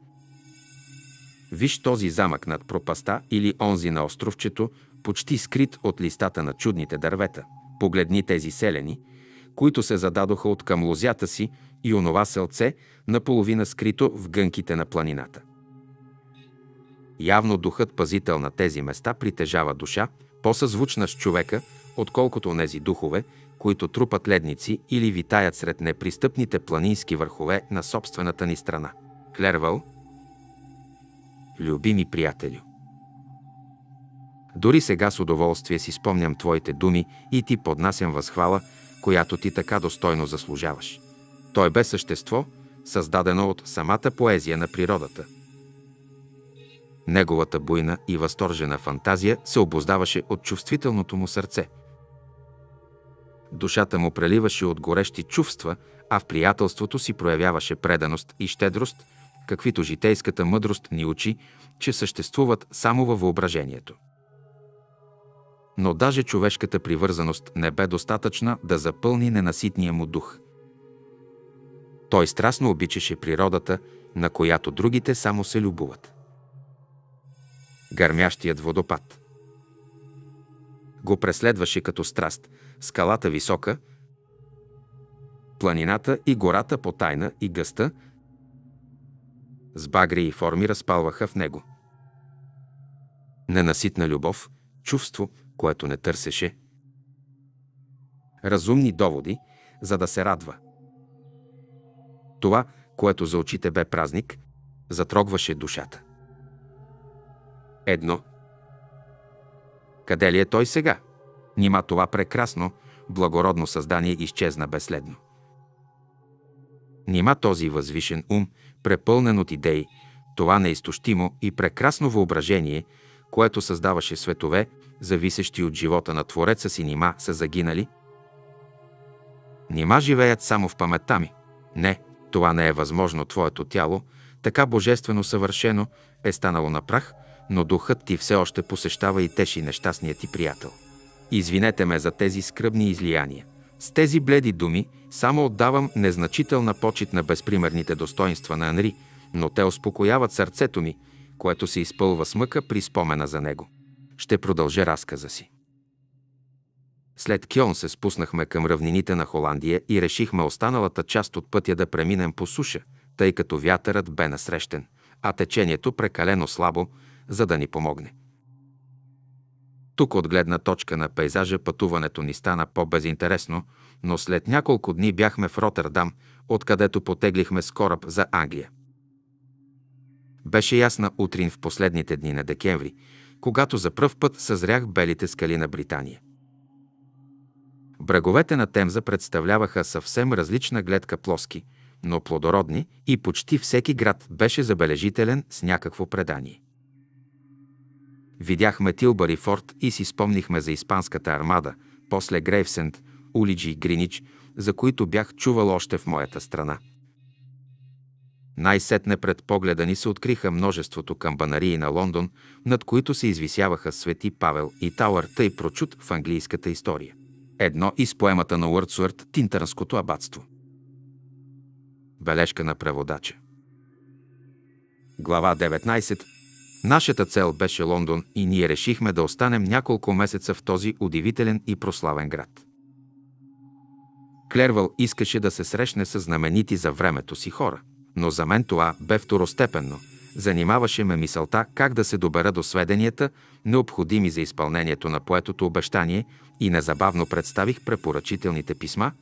Виж този замък над пропаста или онзи на островчето, почти скрит от листата на чудните дървета. Погледни тези селени, които се зададоха от към лозята си и онова селце, наполовина скрито в гънките на планината. Явно духът пазител на тези места притежава душа, по-съзвучна с човека, отколкото нези духове, които трупат ледници или витаят сред непристъпните планински върхове на собствената ни страна. Клервал, любими приятелю, дори сега с удоволствие си спомням твоите думи и ти поднасям възхвала, която ти така достойно заслужаваш. Той бе същество, създадено от самата поезия на природата. Неговата буйна и възторжена фантазия се обоздаваше от чувствителното му сърце. Душата му преливаше от горещи чувства, а в приятелството си проявяваше преданост и щедрост, каквито житейската мъдрост ни учи, че съществуват само във въображението но даже човешката привързаност не бе достатъчна да запълни ненаситния му дух. Той страстно обичаше природата, на която другите само се любуват. Гърмящият водопад го преследваше като страст, скалата висока, планината и гората по тайна и гъста, с багри и форми разпалваха в него. Ненаситна любов, чувство – което не търсеше. Разумни доводи, за да се радва. Това, което за очите бе празник, затрогваше душата. Едно. Къде ли е той сега? Нима това прекрасно, благородно създание изчезна безследно. Нима този възвишен ум, препълнен от идеи, това неизтощимо и прекрасно въображение, което създаваше светове, зависещи от живота на Твореца си, нима са загинали? Нима живеят само в паметта ми? Не, това не е възможно. Твоето тяло, така божествено съвършено, е станало на прах, но духът ти все още посещава и теши нещастния ти приятел. Извинете ме за тези скръбни излияния. С тези бледи думи само отдавам незначителна почет на безпримерните достоинства на Анри, но те успокояват сърцето ми, което се изпълва с мъка при спомена за него. Ще продължа разказа си. След Кьон се спуснахме към равнините на Холандия и решихме останалата част от пътя да преминем по суша, тъй като вятърът бе насрещен, а течението прекалено слабо, за да ни помогне. Тук от гледна точка на пейзажа пътуването ни стана по-безинтересно, но след няколко дни бяхме в Роттердам, откъдето потеглихме с кораб за Англия. Беше ясна утрин в последните дни на декември когато за пръв път съзрях белите скали на Британия. Браговете на Темза представляваха съвсем различна гледка плоски, но плодородни и почти всеки град беше забележителен с някакво предание. Видяхме Тилбари Форт и си спомнихме за Испанската армада, после Грейвсенд, Улиджи и Гринич, за които бях чувал още в моята страна – най-сетне пред погледа ни се откриха множеството камбанарии на Лондон, над които се извисяваха Свети Павел и Тауър, тъй прочут в английската история. Едно из поемата на Уърдсуърт Тинтърнското абатство. Бележка на преводача. Глава 19. Нашата цел беше Лондон и ние решихме да останем няколко месеца в този удивителен и прославен град. Клервал искаше да се срещне с знаменити за времето си хора – но за мен това бе второстепенно. Занимаваше ме мисълта как да се добера до сведенията, необходими за изпълнението на поетото обещание и незабавно представих препоръчителните писма,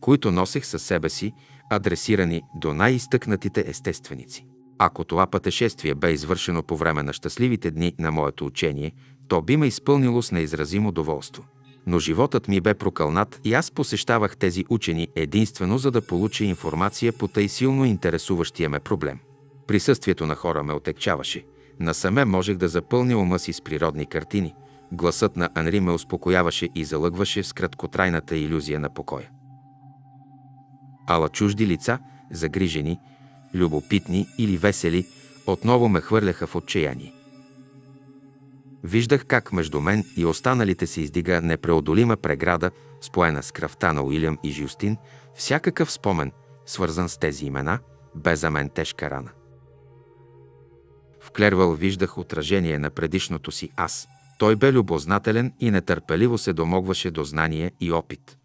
които носех със себе си, адресирани до най-изтъкнатите естественици. Ако това пътешествие бе извършено по време на щастливите дни на моето учение, то би ме изпълнило с неизразимо доволство но животът ми бе прокълнат и аз посещавах тези учени единствено за да получа информация по тъй силно интересуващия ме проблем. Присъствието на хора ме отекчаваше. Насаме можех да запълня ума си с природни картини. Гласът на Анри ме успокояваше и залъгваше с краткотрайната иллюзия на покоя. Ала чужди лица, загрижени, любопитни или весели, отново ме хвърляха в отчаяние. Виждах как между мен и останалите се издига непреодолима преграда, споена с кръвта на Уилям и Жюстин, всякакъв спомен, свързан с тези имена, бе за мен тежка рана. В Клервал виждах отражение на предишното си аз. Той бе любознателен и нетърпеливо се домогваше до знание и опит.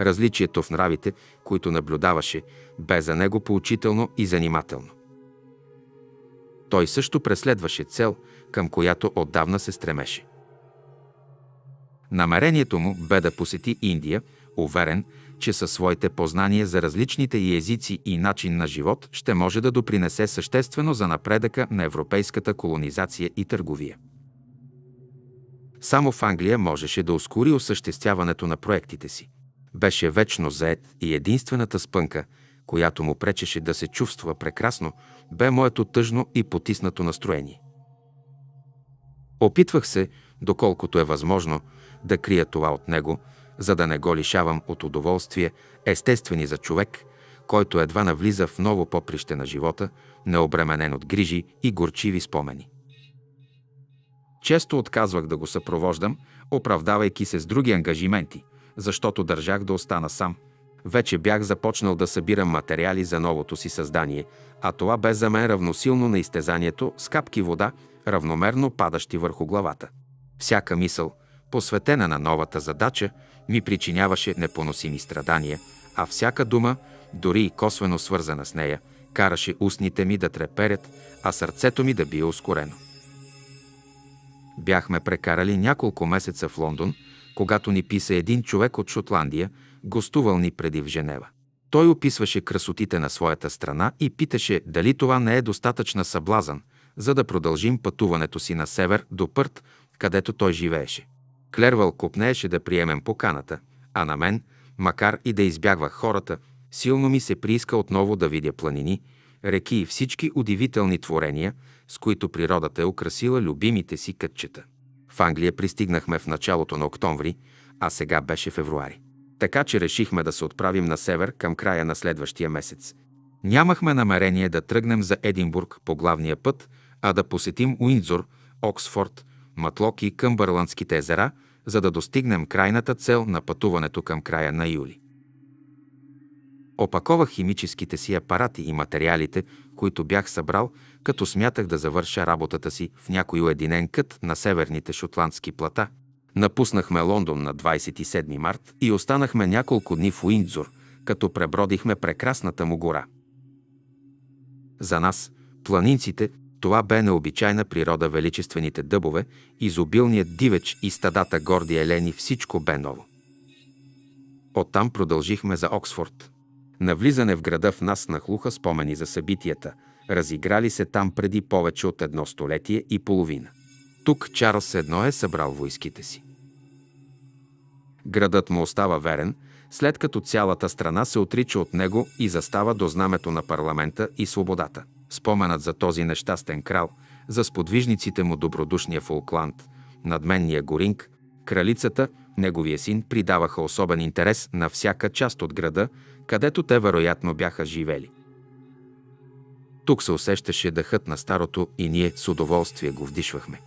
Различието в нравите, които наблюдаваше, бе за него поучително и занимателно. Той също преследваше цел – към която отдавна се стремеше. Намерението му бе да посети Индия, уверен, че със своите познания за различните и езици и начин на живот ще може да допринесе съществено за напредъка на европейската колонизация и търговия. Само в Англия можеше да ускори осъществяването на проектите си. Беше вечно заед и единствената спънка, която му пречеше да се чувства прекрасно, бе моето тъжно и потиснато настроение. Опитвах се, доколкото е възможно, да крия това от него, за да не го лишавам от удоволствие, естествени за човек, който едва навлиза в ново поприще на живота, необременен от грижи и горчиви спомени. Често отказвах да го съпровождам, оправдавайки се с други ангажименти, защото държах да остана сам. Вече бях започнал да събирам материали за новото си създание, а това бе за мен равносилно на изтезанието с капки вода равномерно падащи върху главата. Всяка мисъл, посветена на новата задача, ми причиняваше непоносими страдания, а всяка дума, дори и косвено свързана с нея, караше устните ми да треперят, а сърцето ми да бие ускорено. Бяхме прекарали няколко месеца в Лондон, когато ни писа един човек от Шотландия, гостувал ни преди в Женева. Той описваше красотите на своята страна и питаше дали това не е достатъчна съблазън, за да продължим пътуването си на север до Пърт, където той живееше. Клервал купнееше да приемем поканата, а на мен, макар и да избягвах хората, силно ми се прииска отново да видя планини, реки и всички удивителни творения, с които природата е украсила любимите си кътчета. В Англия пристигнахме в началото на октомври, а сега беше февруари. Така че решихме да се отправим на север към края на следващия месец. Нямахме намерение да тръгнем за Единбург по главния път, а да посетим Уиндзор, Оксфорд, Матлок и Къмбърландските езера, за да достигнем крайната цел на пътуването към края на юли. Опаковах химическите си апарати и материалите, които бях събрал, като смятах да завърша работата си в някой уединен кът на северните шотландски плата. Напуснахме Лондон на 27 март и останахме няколко дни в Уиндзор, като пребродихме прекрасната му гора. За нас, планинците, това бе необичайна природа, величествените дъбове, изобилният дивеч и стадата горди елени, всичко бе ново. Оттам продължихме за Оксфорд. Навлизане в града в нас нахлуха спомени за събитията, разиграли се там преди повече от едно столетие и половина. Тук Чарлз едно е събрал войските си. Градът му остава верен, след като цялата страна се отрича от него и застава до знамето на парламента и свободата – Споменът за този нещастен крал, за сподвижниците му добродушния Фолкланд, надменния Горинг, кралицата, неговия син придаваха особен интерес на всяка част от града, където те вероятно бяха живели. Тук се усещаше дъхът на старото и ние с удоволствие го вдишвахме.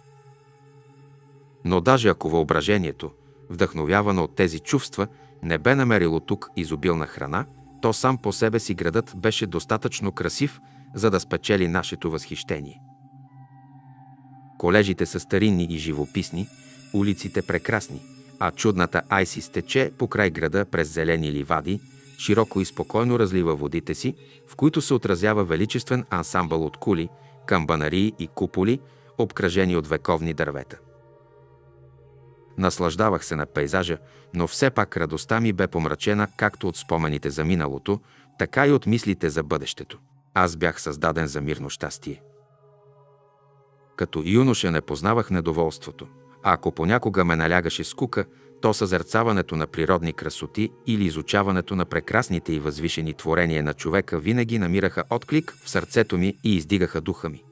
Но даже ако въображението, вдъхновявано от тези чувства, не бе намерило тук изобилна храна, то сам по себе си градът беше достатъчно красив за да спечели нашето възхищение. Колежите са старинни и живописни, улиците прекрасни, а чудната Айсис тече по край града през зелени ливади, широко и спокойно разлива водите си, в които се отразява величествен ансамбъл от кули, камбанарии и куполи, обкръжени от вековни дървета. Наслаждавах се на пейзажа, но все пак радостта ми бе помрачена както от спомените за миналото, така и от мислите за бъдещето. Аз бях създаден за мирно щастие. Като юноша не познавах недоволството, а ако понякога ме налягаше скука, то съзерцаването на природни красоти или изучаването на прекрасните и възвишени творения на човека винаги намираха отклик в сърцето ми и издигаха духа ми.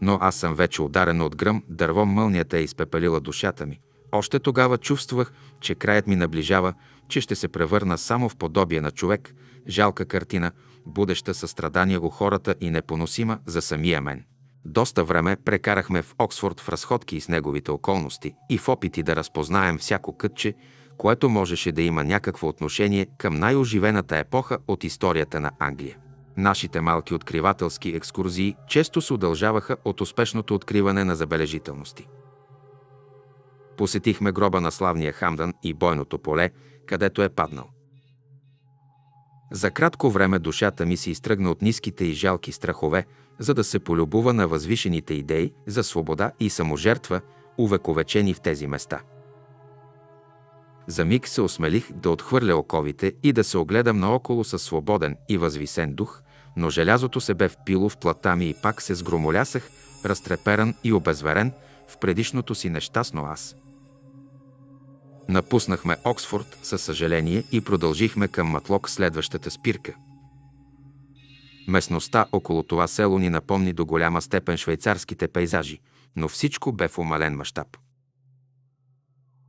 Но аз съм вече ударен от гръм, дърво мълнията е изпепелила душата ми. Още тогава чувствах, че краят ми наближава, че ще се превърна само в подобие на човек, жалка картина, будеща състрадание у хората и непоносима за самия мен. Доста време прекарахме в Оксфорд в разходки с неговите околности и в опити да разпознаем всяко кътче, което можеше да има някакво отношение към най-оживената епоха от историята на Англия. Нашите малки откривателски екскурзии често се удължаваха от успешното откриване на забележителности. Посетихме гроба на славния Хамдан и бойното поле, където е паднал. За кратко време душата ми се изтръгна от ниските и жалки страхове, за да се полюбува на възвишените идеи за свобода и саможертва, увековечени в тези места. За миг се осмелих да отхвърля оковите и да се огледам наоколо със свободен и възвисен дух, но желязото се бе впило в плата ми и пак се сгромолясах, разтреперан и обезверен в предишното си нещастно аз – Напуснахме Оксфорд със съжаление и продължихме към Матлок следващата спирка. Местността около това село ни напомни до голяма степен швейцарските пейзажи, но всичко бе в умален мащаб.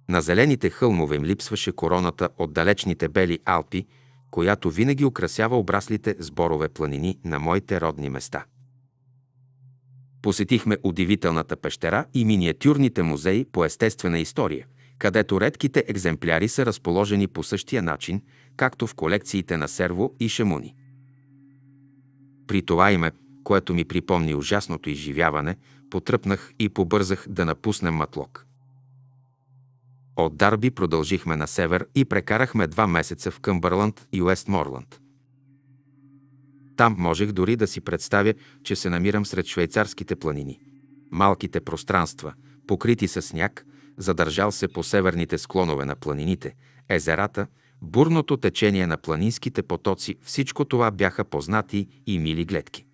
На зелените хълмове им липсваше короната от далечните бели Алпи, която винаги украсява обраслите сборове планини на моите родни места. Посетихме удивителната пещера и миниатюрните музеи по естествена история – където редките екземпляри са разположени по същия начин, както в колекциите на Серво и Шамуни. При това име, което ми припомни ужасното изживяване, потръпнах и побързах да напуснем матлок. От Дарби продължихме на север и прекарахме два месеца в Къмбърланд и Уестморланд. Там можех дори да си представя, че се намирам сред швейцарските планини. Малките пространства, покрити с сняг, задържал се по северните склонове на планините, езерата, бурното течение на планинските потоци, всичко това бяха познати и мили гледки.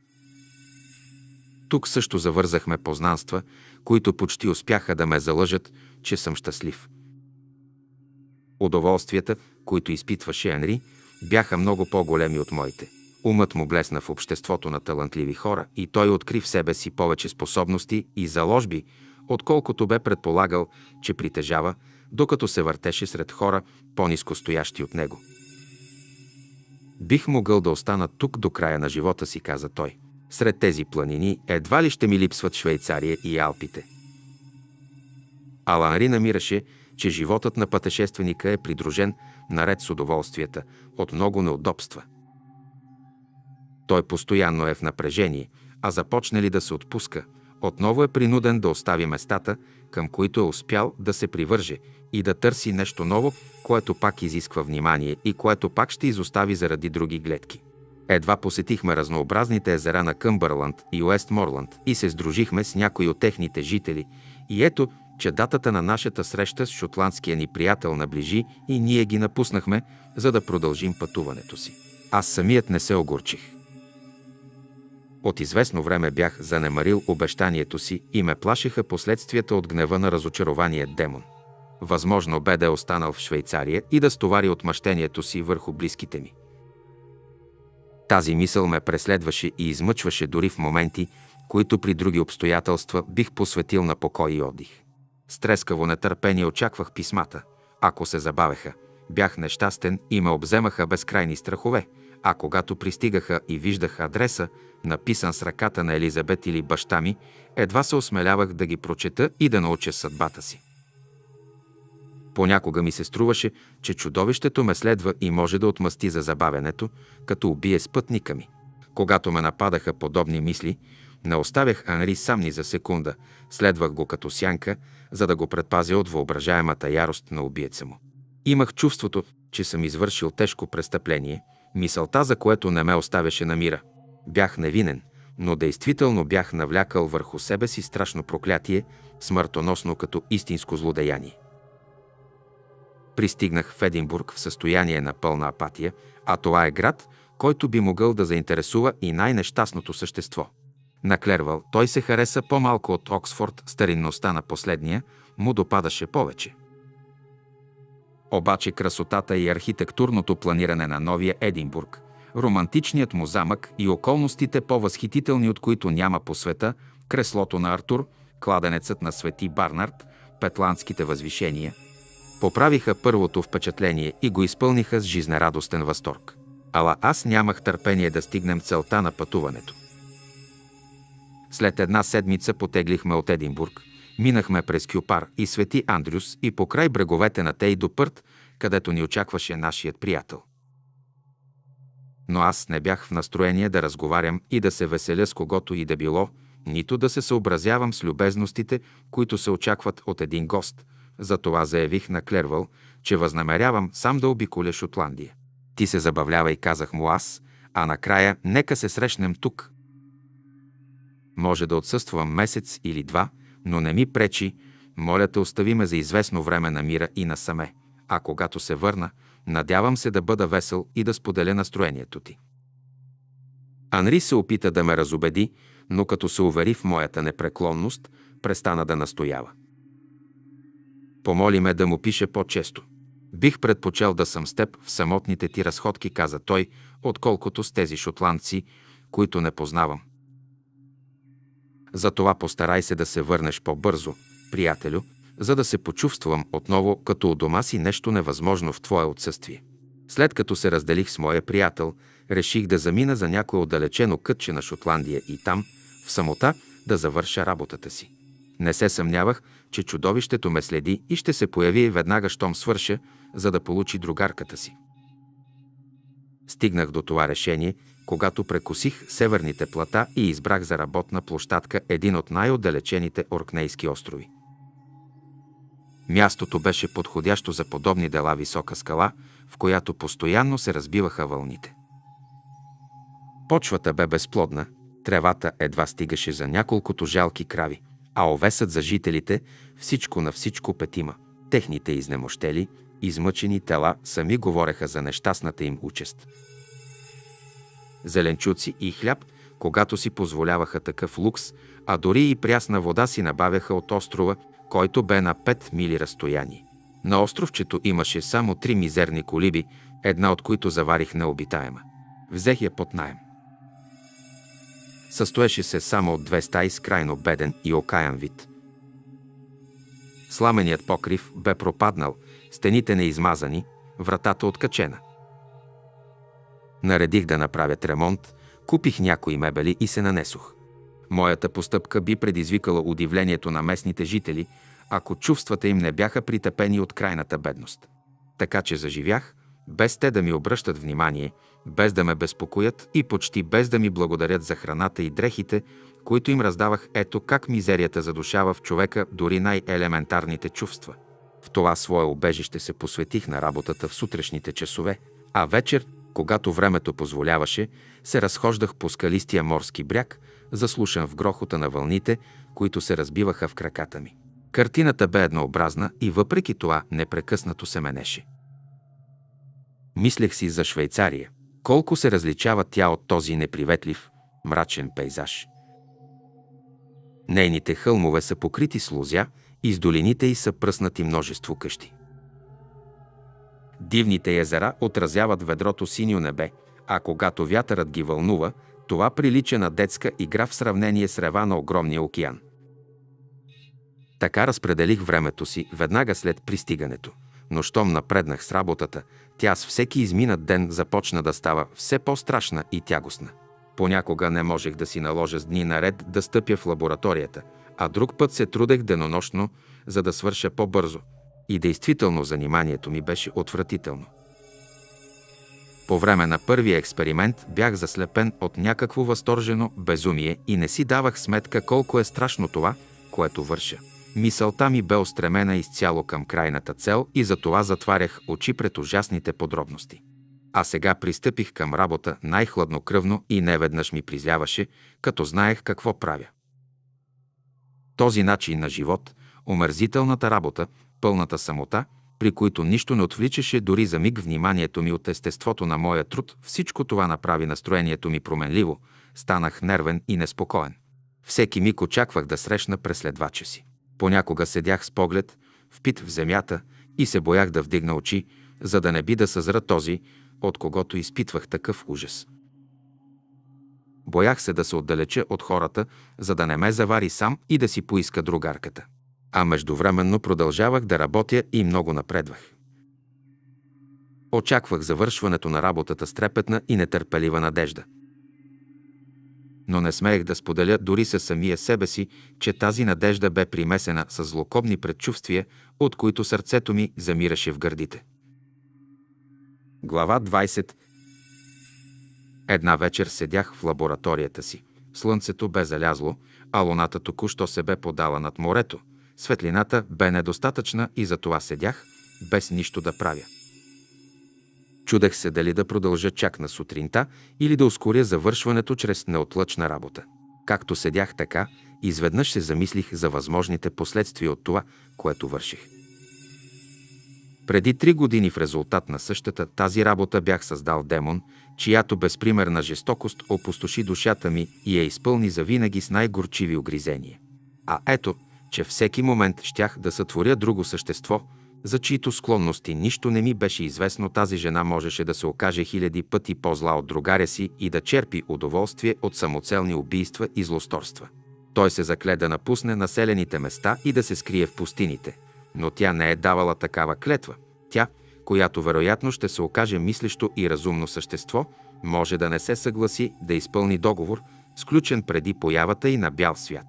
Тук също завързахме познанства, които почти успяха да ме залъжат, че съм щастлив. Удоволствията, които изпитваше Енри, бяха много по-големи от моите. Умът му блесна в обществото на талантливи хора и той откри в себе си повече способности и заложби, отколкото бе предполагал, че притежава, докато се въртеше сред хора, по-низко стоящи от него. Бих могъл да остана тук до края на живота си, каза той. Сред тези планини едва ли ще ми липсват Швейцария и Алпите. Аланри намираше, че животът на пътешественика е придружен, наред с удоволствията, от много неудобства. Той постоянно е в напрежение, а започне ли да се отпуска – отново е принуден да остави местата, към които е успял да се привърже и да търси нещо ново, което пак изисква внимание и което пак ще изостави заради други гледки. Едва посетихме разнообразните езера на Къмбърланд и Уестморланд и се сдружихме с някои от техните жители и ето, че датата на нашата среща с шотландския ни приятел наближи и ние ги напуснахме, за да продължим пътуването си. Аз самият не се огорчих. От известно време бях занемарил обещанието си и ме плашиха последствията от гнева на разочарования демон. Възможно бе да е останал в Швейцария и да стовари отмъщението си върху близките ми. Тази мисъл ме преследваше и измъчваше дори в моменти, които при други обстоятелства бих посветил на покой и отдих. Стрескаво нетърпение очаквах писмата. Ако се забавеха, бях нещастен и ме обземаха безкрайни страхове, а когато пристигаха и виждах адреса, написан с ръката на Елизабет или баща ми, едва се осмелявах да ги прочета и да науча съдбата си. Понякога ми се струваше, че чудовището ме следва и може да отмъсти за забавенето, като убие с пътника ми. Когато ме нападаха подобни мисли, не оставях Анри сам ни за секунда, следвах го като сянка, за да го предпазя от въображаемата ярост на убиеца му. Имах чувството, че съм извършил тежко престъпление, мисълта за което не ме оставяше на мира – Бях невинен, но действително бях навлякал върху себе си страшно проклятие, смъртоносно като истинско злодеяние. Пристигнах в Единбург в състояние на пълна апатия, а това е град, който би могъл да заинтересува и най-нещастното същество. На Клервал той се хареса по-малко от Оксфорд, старинността на последния му допадаше повече. Обаче красотата и архитектурното планиране на новия Единбург романтичният му замък и околностите по-възхитителни, от които няма по света, креслото на Артур, кладенецът на Свети Барнард, петландските възвишения, поправиха първото впечатление и го изпълниха с жизнерадостен възторг. Ала аз нямах търпение да стигнем целта на пътуването. След една седмица потеглихме от Единбург, минахме през Кюпар и Свети Андрюс и покрай бреговете на Тей до Пърт, където ни очакваше нашият приятел но аз не бях в настроение да разговарям и да се веселя с когото и да било, нито да се съобразявам с любезностите, които се очакват от един гост. Затова заявих на Клервал, че възнамерявам сам да обиколя Шотландия. Ти се забавлявай, казах му аз, а накрая нека се срещнем тук. Може да отсъствам месец или два, но не ми пречи, моля те оставиме за известно време на мира и насаме. А когато се върна, Надявам се да бъда весел и да споделя настроението ти. Анри се опита да ме разобеди, но като се увери в моята непреклонност, престана да настоява. Помоли ме да му пише по-често. Бих предпочел да съм с теб в самотните ти разходки, каза той, отколкото с тези шотландци, които не познавам. Затова постарай се да се върнеш по-бързо, приятелю, за да се почувствам отново като у дома си нещо невъзможно в твое отсъствие. След като се разделих с моя приятел, реших да замина за някое отдалечено кътче на Шотландия и там, в самота, да завърша работата си. Не се съмнявах, че чудовището ме следи и ще се появи веднага, щом свърша, за да получи другарката си. Стигнах до това решение, когато прекусих северните плата и избрах за работна площадка един от най-отдалечените Оркнейски острови. Мястото беше подходящо за подобни дела висока скала, в която постоянно се разбиваха вълните. Почвата бе безплодна, тревата едва стигаше за няколкото жалки крави, а овесът за жителите всичко на всичко петима. Техните изнемощели, измъчени тела сами говореха за нещастната им участ. Зеленчуци и хляб, когато си позволяваха такъв лукс, а дори и прясна вода си набавяха от острова който бе на 5 мили разстояние. На островчето имаше само три мизерни колиби, една от които заварих необитаема. Взех я под найем. Състоеше се само от две стаи с крайно беден и окаян вид. Сламеният покрив бе пропаднал, стените неизмазани, вратата откачена. Наредих да направят ремонт, купих някои мебели и се нанесох. Моята постъпка би предизвикала удивлението на местните жители – ако чувствата им не бяха притъпени от крайната бедност. Така че заживях, без те да ми обръщат внимание, без да ме безпокоят и почти без да ми благодарят за храната и дрехите, които им раздавах, ето как мизерията задушава в човека дори най-елементарните чувства. В това свое обежище се посветих на работата в сутрешните часове, а вечер, когато времето позволяваше, се разхождах по скалистия морски бряг, заслушан в грохота на вълните, които се разбиваха в краката ми. Картината бе еднообразна и въпреки това непрекъснато се менеше. Мислех си за Швейцария. Колко се различава тя от този неприветлив, мрачен пейзаж. Нейните хълмове са покрити с лузя и с долините й са пръснати множество къщи. Дивните езера отразяват ведрото синьо небе, а когато вятърът ги вълнува, това прилича на детска игра в сравнение с рева на огромния океан – така разпределих времето си веднага след пристигането. Но щом напреднах с работата, тя с всеки изминат ден започна да става все по-страшна и тягостна. Понякога не можех да си наложа с дни наред да стъпя в лабораторията, а друг път се трудех денонощно, за да свърша по-бързо. И действително заниманието ми беше отвратително. По време на първия експеримент бях заслепен от някакво възторжено безумие и не си давах сметка колко е страшно това, което върша. Мисълта ми бе устремена изцяло към крайната цел и затова затварях очи пред ужасните подробности. А сега пристъпих към работа най-хладнокръвно и неведнъж ми призяваше, като знаех какво правя. Този начин на живот, омерзителната работа, пълната самота, при които нищо не отвличаше дори за миг вниманието ми от естеството на моя труд, всичко това направи настроението ми променливо, станах нервен и неспокоен. Всеки миг очаквах да срещна преследвача си. Понякога седях с поглед, впит в земята и се боях да вдигна очи, за да не би да съзра този, от когото изпитвах такъв ужас. Боях се да се отдалеча от хората, за да не ме завари сам и да си поиска другарката. А междувременно продължавах да работя и много напредвах. Очаквах завършването на работата с трепетна и нетърпелива надежда – но не смеех да споделя дори със самия себе си, че тази надежда бе примесена с злокобни предчувствия, от които сърцето ми замираше в гърдите. Глава 20 Една вечер седях в лабораторията си. Слънцето бе залязло, а луната току-що се бе подала над морето. Светлината бе недостатъчна и затова седях, без нищо да правя. Чудех се дали да продължа чак на сутринта или да ускоря завършването чрез неотлъчна работа. Както седях така, изведнъж се замислих за възможните последствия от това, което върших. Преди три години в резултат на същата тази работа бях създал демон, чиято безпримерна жестокост опустоши душата ми и я изпълни завинаги с най-горчиви огризения. А ето, че всеки момент щях да сътворя друго същество – за чието склонности нищо не ми беше известно, тази жена можеше да се окаже хиляди пъти по-зла от другаря си и да черпи удоволствие от самоцелни убийства и злосторства. Той се закле да напусне населените места и да се скрие в пустините, но тя не е давала такава клетва. Тя, която вероятно ще се окаже мислещо и разумно същество, може да не се съгласи да изпълни договор, сключен преди появата и на бял свят.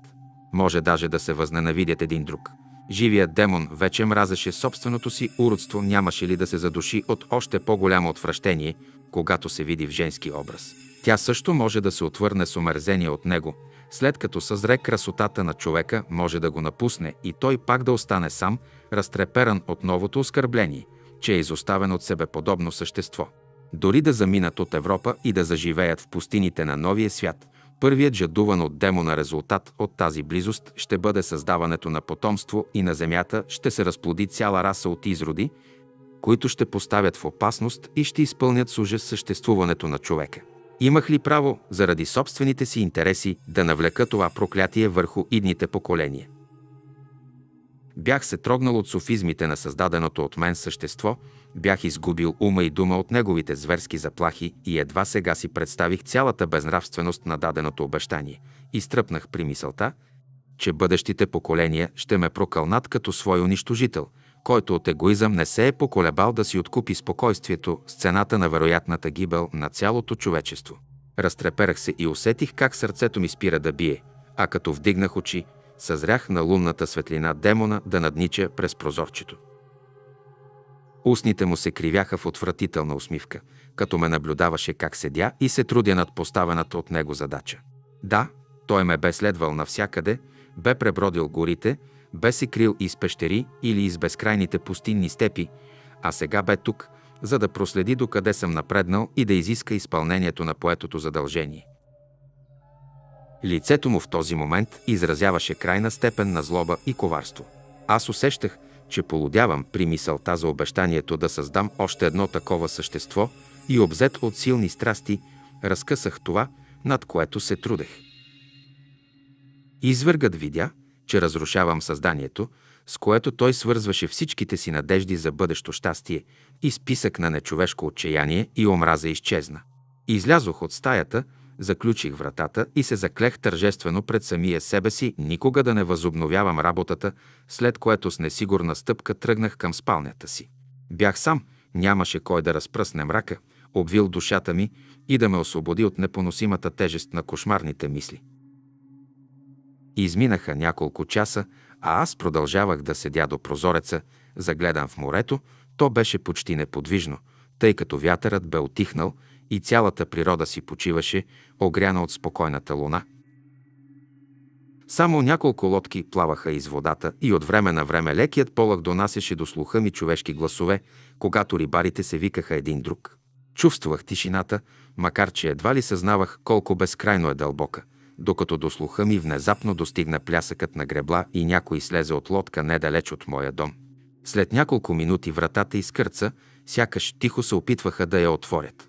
Може даже да се възненавидят един друг – Живият демон вече мразеше собственото си уродство, нямаше ли да се задуши от още по-голямо отвращение, когато се види в женски образ. Тя също може да се отвърне с омерзение от него, след като съзре красотата на човека, може да го напусне и той пак да остане сам, разтреперан от новото оскърбление, че е изоставен от себе подобно същество. Дори да заминат от Европа и да заживеят в пустините на новия свят – Първият жадуван от демона резултат от тази близост ще бъде създаването на потомство и на земята ще се разплоди цяла раса от изроди, които ще поставят в опасност и ще изпълнят с ужас съществуването на човека. Имах ли право, заради собствените си интереси, да навлека това проклятие върху идните поколения? Бях се трогнал от софизмите на създаденото от мен същество – Бях изгубил ума и дума от неговите зверски заплахи и едва сега си представих цялата безнравственост на даденото обещание. Изтръпнах при мисълта, че бъдещите поколения ще ме прокълнат като свой унищожител, който от егоизъм не се е поколебал да си откупи спокойствието с цената на вероятната гибел на цялото човечество. Разтреперах се и усетих как сърцето ми спира да бие, а като вдигнах очи, съзрях на лунната светлина демона да наднича през прозорчето. Устните му се кривяха в отвратителна усмивка, като ме наблюдаваше как седя и се трудя над поставената от него задача. Да, той ме бе следвал навсякъде, бе пребродил горите, бе се крил из пещери или из безкрайните пустинни степи, а сега бе тук, за да проследи докъде съм напреднал и да изиска изпълнението на поетото задължение. Лицето му в този момент изразяваше крайна степен на злоба и коварство. Аз усещах, че полудявам при мисълта за обещанието да създам още едно такова същество и обзет от силни страсти, разкъсах това, над което се трудех. Извъргът видя, че разрушавам създанието, с което той свързваше всичките си надежди за бъдещо щастие и списък на нечовешко отчаяние и омраза изчезна. Излязох от стаята, заключих вратата и се заклех тържествено пред самия себе си никога да не възобновявам работата, след което с несигурна стъпка тръгнах към спалнята си. Бях сам, нямаше кой да разпръсне мрака, обвил душата ми и да ме освободи от непоносимата тежест на кошмарните мисли. Изминаха няколко часа, а аз продължавах да седя до прозореца, загледан в морето, то беше почти неподвижно, тъй като вятърът бе отихнал – и цялата природа си почиваше, огряна от спокойната луна. Само няколко лодки плаваха из водата и от време на време лекият полъх донасяше до слуха ми човешки гласове, когато рибарите се викаха един друг. Чувствах тишината, макар че едва ли съзнавах колко безкрайно е дълбока, докато до слуха ми внезапно достигна плясъкът на гребла и някой слезе от лодка недалеч от моя дом. След няколко минути вратата изкърца, сякаш тихо се опитваха да я отворят.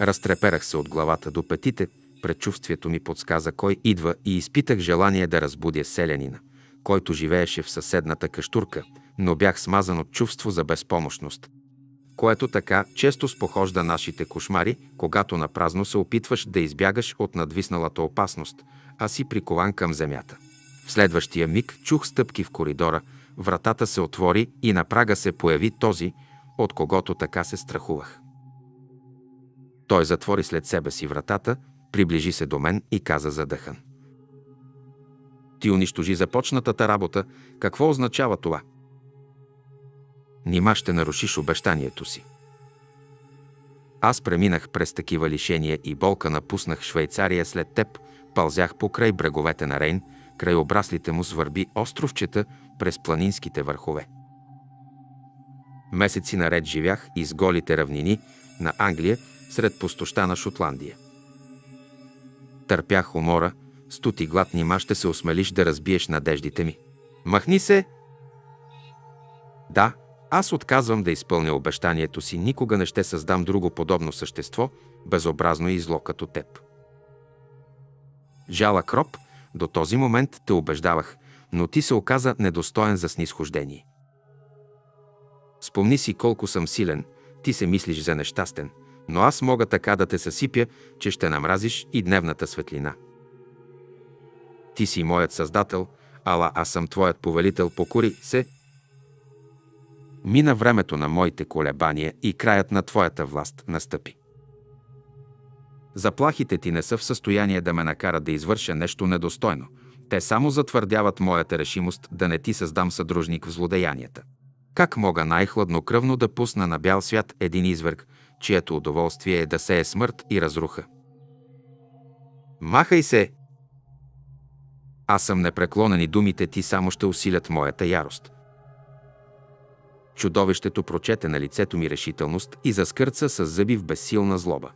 Разтреперах се от главата до петите, предчувствието ми подсказа кой идва и изпитах желание да разбудя селянина, който живееше в съседната каштурка, но бях смазан от чувство за безпомощност, което така често спохожда нашите кошмари, когато на празно се опитваш да избягаш от надвисналата опасност, а си прикован към земята. В следващия миг чух стъпки в коридора, вратата се отвори и на прага се появи този, от когото така се страхувах. Той затвори след себе си вратата, приближи се до мен и каза задъхан. Ти унищожи започнатата работа. Какво означава това? Нима ще нарушиш обещанието си. Аз преминах през такива лишения и болка напуснах Швейцария след теб, пълзях покрай бреговете на Рейн, край обраслите му свърби островчета през планинските върхове. Месеци наред живях из голите равнини на Англия сред пустоща на Шотландия. Търпях умора, студ и глад нима ще се осмелиш да разбиеш надеждите ми. Махни се! Да, аз отказвам да изпълня обещанието си, никога не ще създам друго подобно същество, безобразно и зло като теб. Жала роб, до този момент те убеждавах, но ти се оказа недостоен за снисхождение. Спомни си колко съм силен, ти се мислиш за нещастен – но аз мога така да те съсипя, че ще намразиш и дневната светлина. Ти си моят създател, ала аз съм твоят повелител, покори се. Мина времето на моите колебания и краят на твоята власт настъпи. Заплахите ти не са в състояние да ме накарат да извърша нещо недостойно. Те само затвърдяват моята решимост да не ти създам съдружник в злодеянията. Как мога най-хладнокръвно да пусна на бял свят един извърг, чието удоволствие е да се е смърт и разруха. Махай се! Аз съм непреклонен и думите ти само ще усилят моята ярост. Чудовището прочете на лицето ми решителност и заскърца с зъби в безсилна злоба.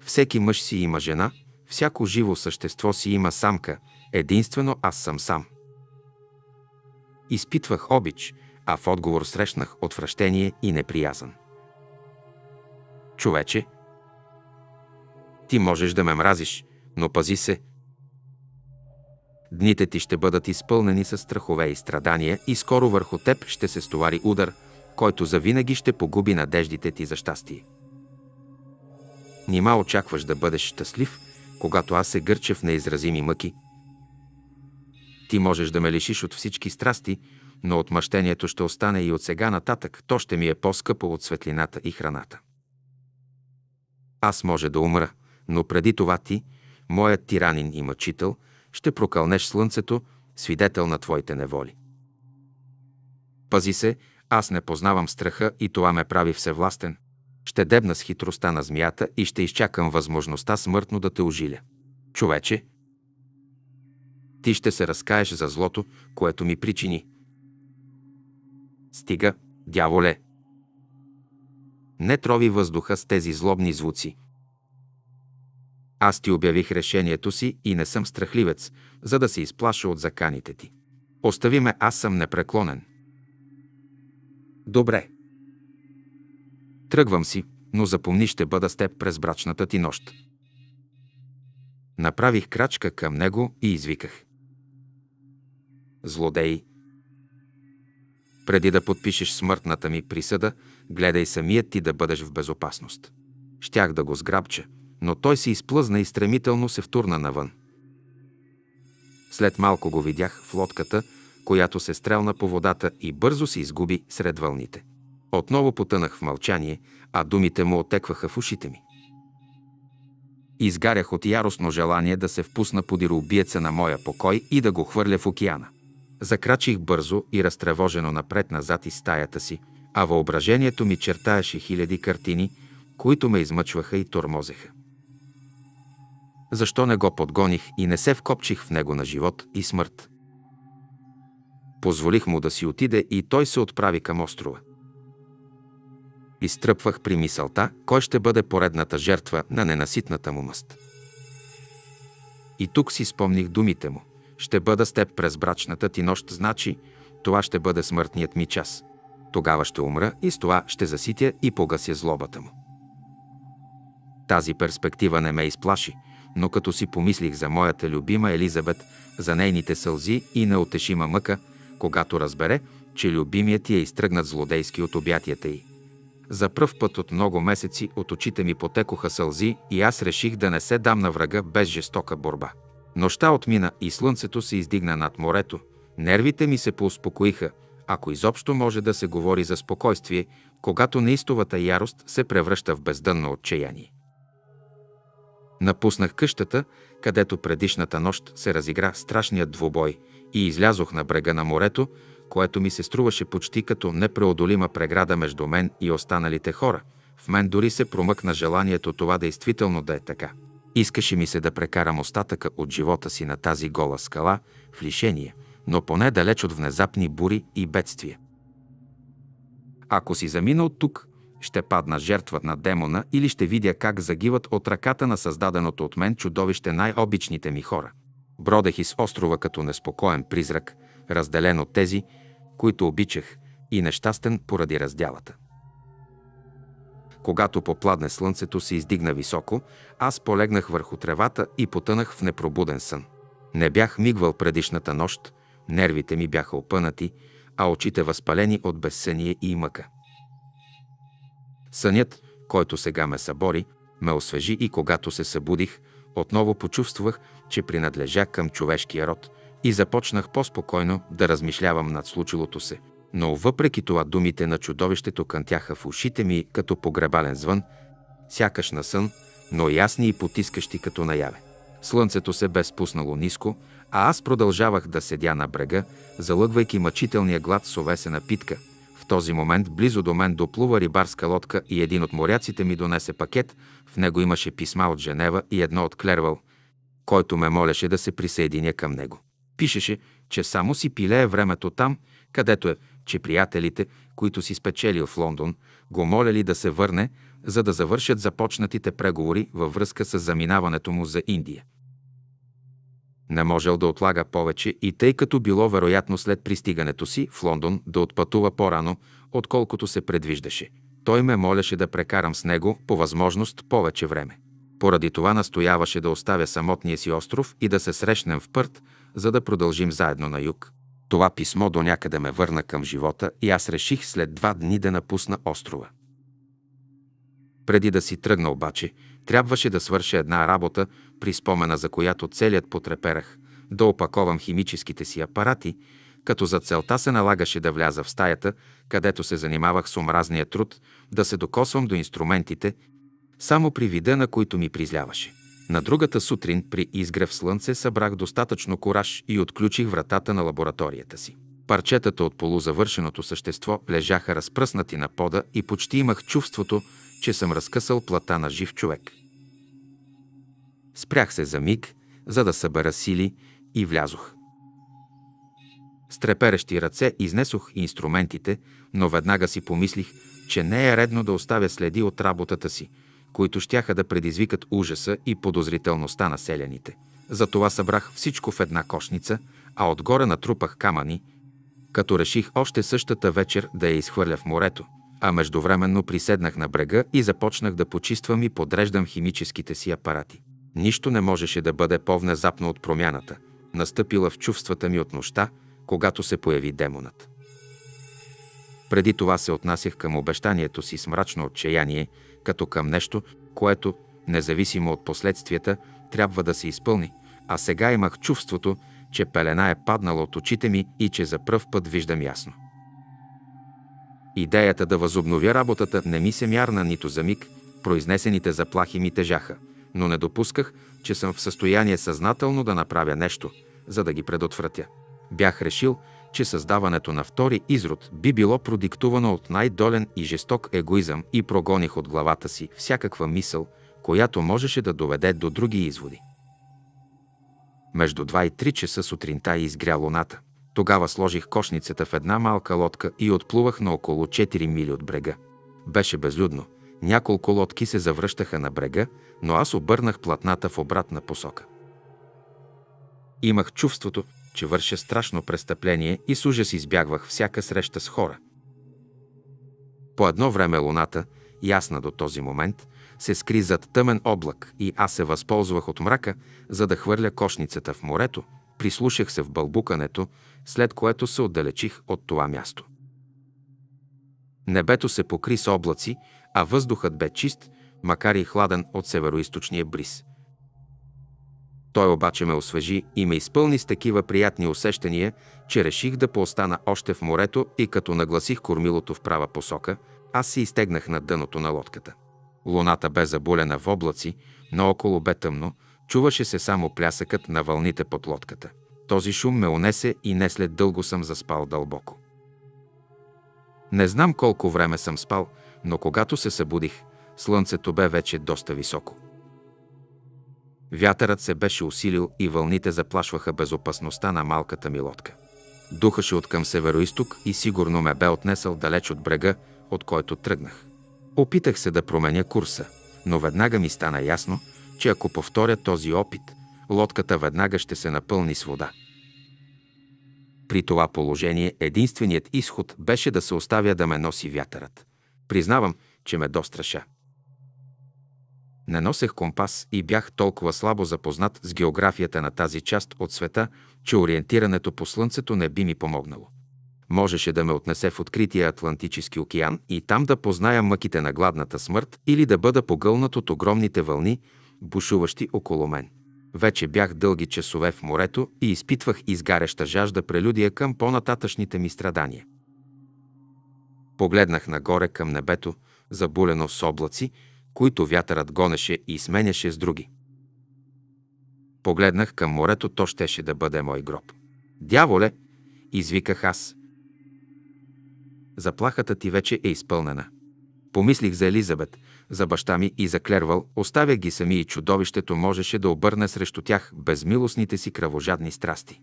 Всеки мъж си има жена, всяко живо същество си има самка, единствено аз съм сам. Изпитвах обич, а в отговор срещнах отвращение и неприязан. Човече, ти можеш да ме мразиш, но пази се. Дните ти ще бъдат изпълнени с страхове и страдания и скоро върху теб ще се стовари удар, който завинаги ще погуби надеждите ти за щастие. Нима очакваш да бъдеш щастлив, когато аз се гърча в неизразими мъки. Ти можеш да ме лишиш от всички страсти, но отмъщението ще остане и от сега нататък, то ще ми е по-скъпо от светлината и храната. Аз може да умра, но преди това ти, моят тиранин и мъчител, ще прокълнеш слънцето, свидетел на твоите неволи. Пази се, аз не познавам страха и това ме прави всевластен. Ще дебна с хитростта на змията и ще изчакам възможността смъртно да те ожиля. Човече, ти ще се разкаеш за злото, което ми причини. Стига, дяволе, не трови въздуха с тези злобни звуци. Аз ти обявих решението си и не съм страхливец, за да се изплаша от заканите ти. Остави ме, аз съм непреклонен. Добре. Тръгвам си, но запомни, ще бъда с теб през брачната ти нощ. Направих крачка към него и извиках. Злодей! Преди да подпишеш смъртната ми присъда, гледай самият ти да бъдеш в безопасност. Щях да го сграбча, но той се изплъзна и стремително се втурна навън. След малко го видях в лодката, която се стрелна по водата и бързо се изгуби сред вълните. Отново потънах в мълчание, а думите му отекваха в ушите ми. Изгарях от яростно желание да се впусна убиеца на моя покой и да го хвърля в океана. Закрачих бързо и разтревожено напред-назад из стаята си – а въображението ми чертаеше хиляди картини, които ме измъчваха и тормозеха. Защо не го подгоних и не се вкопчих в него на живот и смърт? Позволих му да си отиде и той се отправи към острова. Изтръпвах при мисълта, кой ще бъде поредната жертва на ненаситната му мъст. И тук си спомних думите му. Ще бъда с теб през брачната ти нощ, значи това ще бъде смъртният ми час – тогава ще умра и с това ще заситя и погася злобата му. Тази перспектива не ме изплаши, но като си помислих за моята любима Елизабет, за нейните сълзи и неотешима мъка, когато разбере, че любимият ти е изтръгнат злодейски от обятията й. За пръв път от много месеци от очите ми потекоха сълзи и аз реших да не се дам на врага без жестока борба. Нощта отмина и слънцето се издигна над морето. Нервите ми се поуспокоиха – ако изобщо може да се говори за спокойствие, когато неистовата ярост се превръща в бездънно отчаяние. Напуснах къщата, където предишната нощ се разигра страшният двубой и излязох на брега на морето, което ми се струваше почти като непреодолима преграда между мен и останалите хора. В мен дори се промъкна желанието това действително да е така. Искаше ми се да прекарам остатъка от живота си на тази гола скала в лишение – но поне далеч от внезапни бури и бедствия. Ако си замина от тук, ще падна жертва на демона или ще видя как загиват от ръката на създаденото от мен чудовище най-обичните ми хора. Бродех из острова като неспокоен призрак, разделен от тези, които обичах, и нещастен поради раздялата. Когато попладне слънцето се издигна високо, аз полегнах върху тревата и потънах в непробуден сън. Не бях мигвал предишната нощ, Нервите ми бяха опънати, а очите възпалени от безсъние и мъка. Сънят, който сега ме събори, ме освежи и когато се събудих, отново почувствах, че принадлежа към човешкия род и започнах по-спокойно да размишлявам над случилото се. Но въпреки това думите на чудовището кънтяха в ушите ми като погребален звън, сякаш на сън, но ясни и потискащи като наяве. Слънцето се бе спуснало ниско, а аз продължавах да седя на брега, залъгвайки мъчителния глад с овесена питка. В този момент близо до мен доплува рибарска лодка и един от моряците ми донесе пакет. В него имаше писма от Женева и едно от Клервал, който ме молеше да се присъединя към него. Пишеше, че само си пилее времето там, където е, че приятелите, които си спечелил в Лондон, го моляли да се върне, за да завършат започнатите преговори във връзка с заминаването му за Индия. Не можел да отлага повече и тъй като било вероятно след пристигането си в Лондон да отпътува по-рано, отколкото се предвиждаше. Той ме молеше да прекарам с него по възможност повече време. Поради това настояваше да оставя самотния си остров и да се срещнем в Пърт, за да продължим заедно на юг. Това писмо до някъде ме върна към живота и аз реших след два дни да напусна острова. Преди да си тръгна обаче, трябваше да свърша една работа, при спомена за която целият потреперах да опаковам химическите си апарати, като за целта се налагаше да вляза в стаята, където се занимавах с омразния труд, да се докосвам до инструментите, само при вида, на които ми призляваше. На другата сутрин при изгрев слънце събрах достатъчно кораж и отключих вратата на лабораторията си. Парчетата от полузавършеното същество лежаха разпръснати на пода и почти имах чувството, че съм разкъсал плата на жив човек. Спрях се за миг, за да събера сили и влязох. С треперещи ръце изнесох инструментите, но веднага си помислих, че не е редно да оставя следи от работата си, които щяха да предизвикат ужаса и подозрителността на селяните. Затова събрах всичко в една кошница, а отгоре натрупах камъни, като реших още същата вечер да я изхвърля в морето, а междувременно приседнах на брега и започнах да почиствам и подреждам химическите си апарати. Нищо не можеше да бъде по-внезапно от промяната, настъпила в чувствата ми от нощта, когато се появи демонът. Преди това се отнасях към обещанието си с мрачно отчаяние, като към нещо, което, независимо от последствията, трябва да се изпълни, а сега имах чувството, че пелена е паднала от очите ми и че за пръв път виждам ясно. Идеята да възобновя работата не ми се мярна нито за миг, произнесените заплахи ми тежаха – но не допусках, че съм в състояние съзнателно да направя нещо, за да ги предотвратя. Бях решил, че създаването на втори изрод би било продиктувано от най-долен и жесток егоизъм и прогоних от главата си всякаква мисъл, която можеше да доведе до други изводи. Между 2 и 3 часа сутринта изгря луната. Тогава сложих кошницата в една малка лодка и отплувах на около 4 мили от брега. Беше безлюдно. Няколко лодки се завръщаха на брега, но аз обърнах платната в обратна посока. Имах чувството, че върша страшно престъпление и с ужас избягвах всяка среща с хора. По едно време луната, ясна до този момент, се скри зад тъмен облак и аз се възползвах от мрака, за да хвърля кошницата в морето, прислушах се в бълбукането, след което се отдалечих от това място. Небето се покри с облаци, а въздухът бе чист макар и хладен от североисточния бриз. Той обаче ме освежи и ме изпълни с такива приятни усещания, че реших да поостана още в морето и като нагласих кормилото в права посока, аз се изтегнах на дъното на лодката. Луната бе забулена в облаци, но около бе тъмно, чуваше се само плясъкът на вълните под лодката. Този шум ме унесе и не след дълго съм заспал дълбоко. Не знам колко време съм спал, но когато се събудих, слънцето бе вече доста високо. Вятърът се беше усилил и вълните заплашваха безопасността на малката ми лодка. Духаше от към североисток и сигурно ме бе отнесъл далеч от брега, от който тръгнах. Опитах се да променя курса, но веднага ми стана ясно, че ако повторя този опит, лодката веднага ще се напълни с вода. При това положение единственият изход беше да се оставя да ме носи вятърът. Признавам, че ме достраша. Не носех компас и бях толкова слабо запознат с географията на тази част от света, че ориентирането по Слънцето не би ми помогнало. Можеше да ме отнесе в открития Атлантически океан и там да позная мъките на гладната смърт или да бъда погълнат от огромните вълни, бушуващи около мен. Вече бях дълги часове в морето и изпитвах изгаряща жажда прелюдия към по-нататъчните ми страдания. Погледнах нагоре към небето, забулено с облаци, които вятърът гонеше и сменяше с други. Погледнах към морето, то щеше да бъде мой гроб. Дяволе, извиках аз. Заплахата ти вече е изпълнена. Помислих за Елизабет, за баща ми и за Клервал, оставя ги сами и чудовището можеше да обърне срещу тях безмилостните си кръвожадни страсти.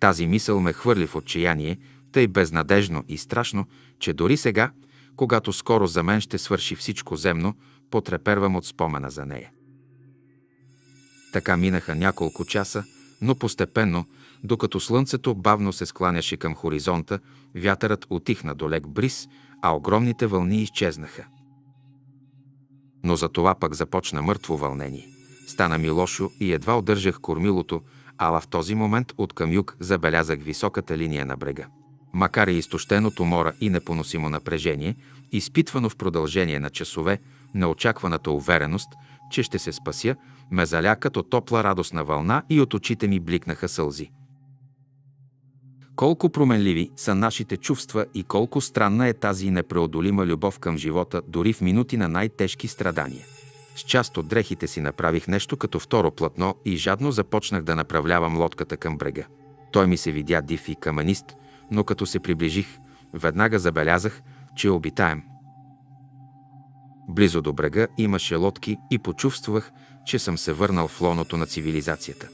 Тази мисъл ме хвърли в отчаяние, тъй безнадежно и страшно, че дори сега, когато скоро за мен ще свърши всичко земно, потрепервам от спомена за нея. Така минаха няколко часа, но постепенно, докато слънцето бавно се скланяше към хоризонта, вятърът отихна до лек бриз, а огромните вълни изчезнаха. Но за това пък започна мъртво вълнение. Стана ми лошо и едва удържах кормилото, ала в този момент от към юг забелязах високата линия на брега. Макар и изтощеното мора и непоносимо напрежение, изпитвано в продължение на часове, неочакваната увереност, че ще се спася, ме заля като топла радостна вълна и от очите ми бликнаха сълзи. Колко променливи са нашите чувства и колко странна е тази непреодолима любов към живота, дори в минути на най-тежки страдания. С част от дрехите си направих нещо като второ платно и жадно започнах да направлявам лодката към брега. Той ми се видя див и каменист, но като се приближих, веднага забелязах, че е обитаем. Близо до брега имаше лодки и почувствах, че съм се върнал в лоното на цивилизацията.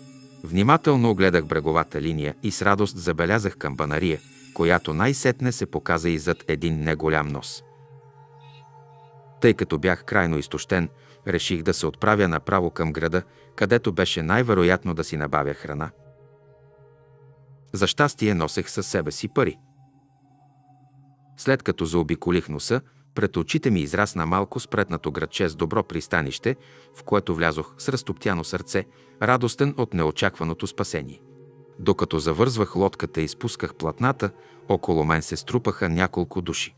Внимателно огледах бреговата линия и с радост забелязах камбанария, която най-сетне се показа и зад един неголям нос. Тъй като бях крайно изтощен, реших да се отправя направо към града, където беше най-вероятно да си набавя храна. За щастие носех със себе си пари. След като заобиколих носа, пред очите ми израсна малко спретнато градче с добро пристанище, в което влязох с разтоптяно сърце, радостен от неочакваното спасение. Докато завързвах лодката и спусках платната, около мен се струпаха няколко души.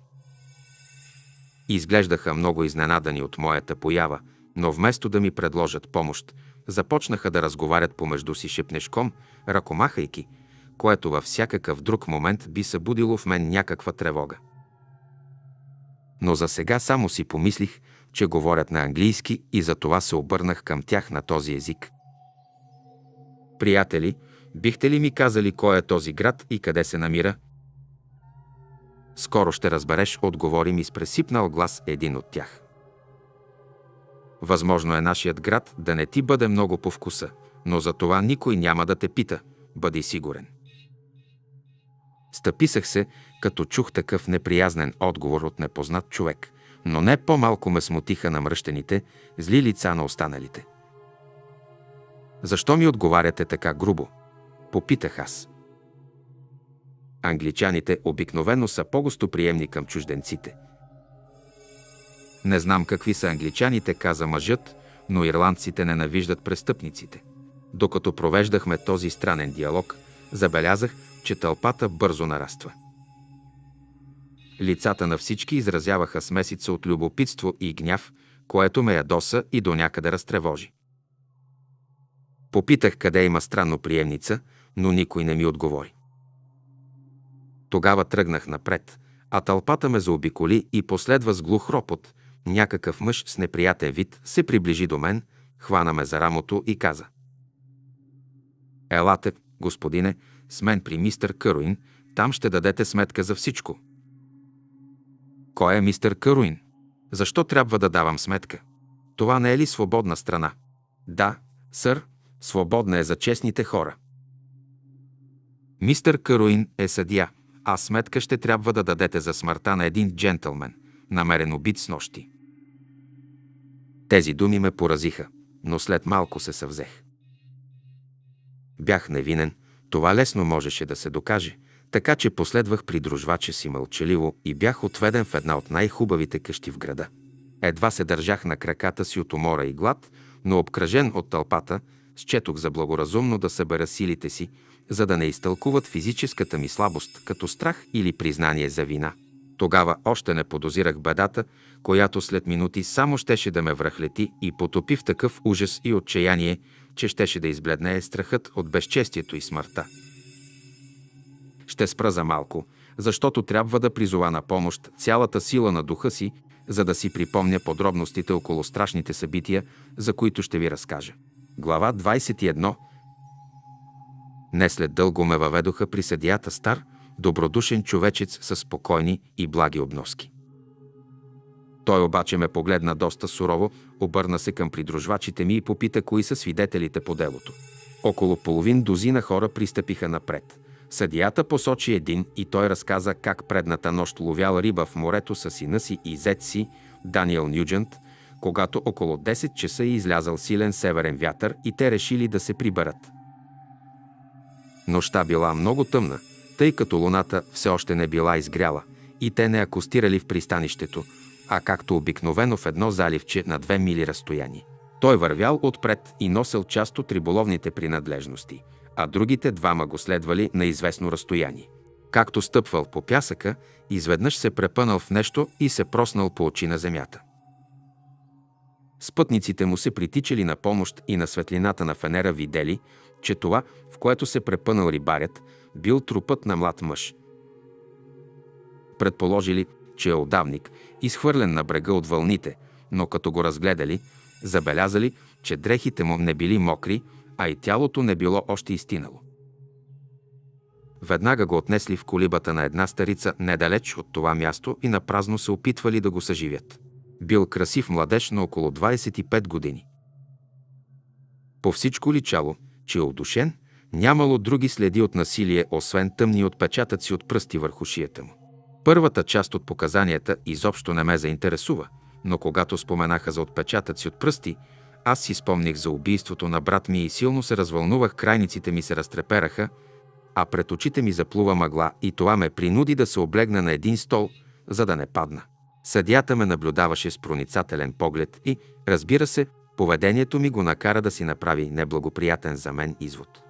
Изглеждаха много изненадани от моята поява, но вместо да ми предложат помощ, започнаха да разговарят помежду си шепнешком, ръкомахайки, което във всякакъв друг момент би събудило в мен някаква тревога но за сега само си помислих, че говорят на английски и за това се обърнах към тях на този език. Приятели, бихте ли ми казали кой е този град и къде се намира? Скоро ще разбереш, отговори ми с пресипнал глас един от тях. Възможно е нашият град да не ти бъде много по вкуса, но за това никой няма да те пита, бъди сигурен. Стъписах се, като чух такъв неприязнен отговор от непознат човек, но не по-малко ме смутиха на мръщените зли лица на останалите. Защо ми отговаряте така грубо? Попитах аз. Англичаните обикновено са по-гостоприемни към чужденците. Не знам какви са англичаните, каза мъжът, но ирландците ненавиждат престъпниците. Докато провеждахме този странен диалог, забелязах, че тълпата бързо нараства. Лицата на всички изразяваха смесица от любопитство и гняв, което ме ядоса и до някъде разтревожи. Попитах къде има странно приемница, но никой не ми отговори. Тогава тръгнах напред, а тълпата ме заобиколи и последва с глух ропот. Някакъв мъж с неприятен вид се приближи до мен, хвана ме за рамото и каза. Елате, господине, с мен при мистер Къруин, там ще дадете сметка за всичко. Кой е мистер Къруин? Защо трябва да давам сметка? Това не е ли свободна страна? Да, сър, свободна е за честните хора. Мистър Каруин е съдия, а сметка ще трябва да дадете за смъртта на един джентълмен, намерен убит с нощи. Тези думи ме поразиха, но след малко се съвзех. Бях невинен, това лесно можеше да се докаже, така че последвах при придружвача си мълчаливо и бях отведен в една от най-хубавите къщи в града. Едва се държах на краката си от умора и глад, но обкръжен от тълпата, счетох за благоразумно да събера силите си, за да не изтълкуват физическата ми слабост като страх или признание за вина. Тогава още не подозирах бедата, която след минути само щеше да ме връхлети и потопи в такъв ужас и отчаяние, че щеше да избледнее страхът от безчестието и смъртта. Ще спра за малко, защото трябва да призова на помощ цялата сила на духа си, за да си припомня подробностите около страшните събития, за които ще ви разкажа. Глава 21 Не след дълго ме въведоха при съдията стар, добродушен човечец с спокойни и благи обноски. Той обаче ме погледна доста сурово, обърна се към придружвачите ми и попита кои са свидетелите по делото. Около половин дозина хора пристъпиха напред. Съдията посочи един и той разказа как предната нощ ловял риба в морето с сина си и зет си, Даниел Нюджент, когато около 10 часа е излязал силен северен вятър и те решили да се прибърат. Нощта била много тъмна, тъй като луната все още не била изгряла и те не акостирали в пристанището – а както обикновено в едно заливче на две мили разстояние. Той вървял отпред и носил част от риболовните принадлежности, а другите двама го следвали на известно разстояние. Както стъпвал по пясъка, изведнъж се препънал в нещо и се проснал по очи на земята. Спътниците му се притичали на помощ и на светлината на фенера видели, че това, в което се препънал рибарят, бил трупът на млад мъж. Предположили, че е отдавник, изхвърлен на брега от вълните, но като го разгледали, забелязали, че дрехите му не били мокри, а и тялото не било още истинало. Веднага го отнесли в колибата на една старица недалеч от това място и напразно се опитвали да го съживят. Бил красив младеж на около 25 години. По всичко личало, че е удушен, нямало други следи от насилие, освен тъмни отпечатъци от пръсти върху шията му. Първата част от показанията изобщо не ме заинтересува, но когато споменаха за отпечатъци от пръсти, аз си спомних за убийството на брат ми и силно се развълнувах, крайниците ми се разтрепераха, а пред очите ми заплува мъгла и това ме принуди да се облегна на един стол, за да не падна. Съдята ме наблюдаваше с проницателен поглед и, разбира се, поведението ми го накара да си направи неблагоприятен за мен извод.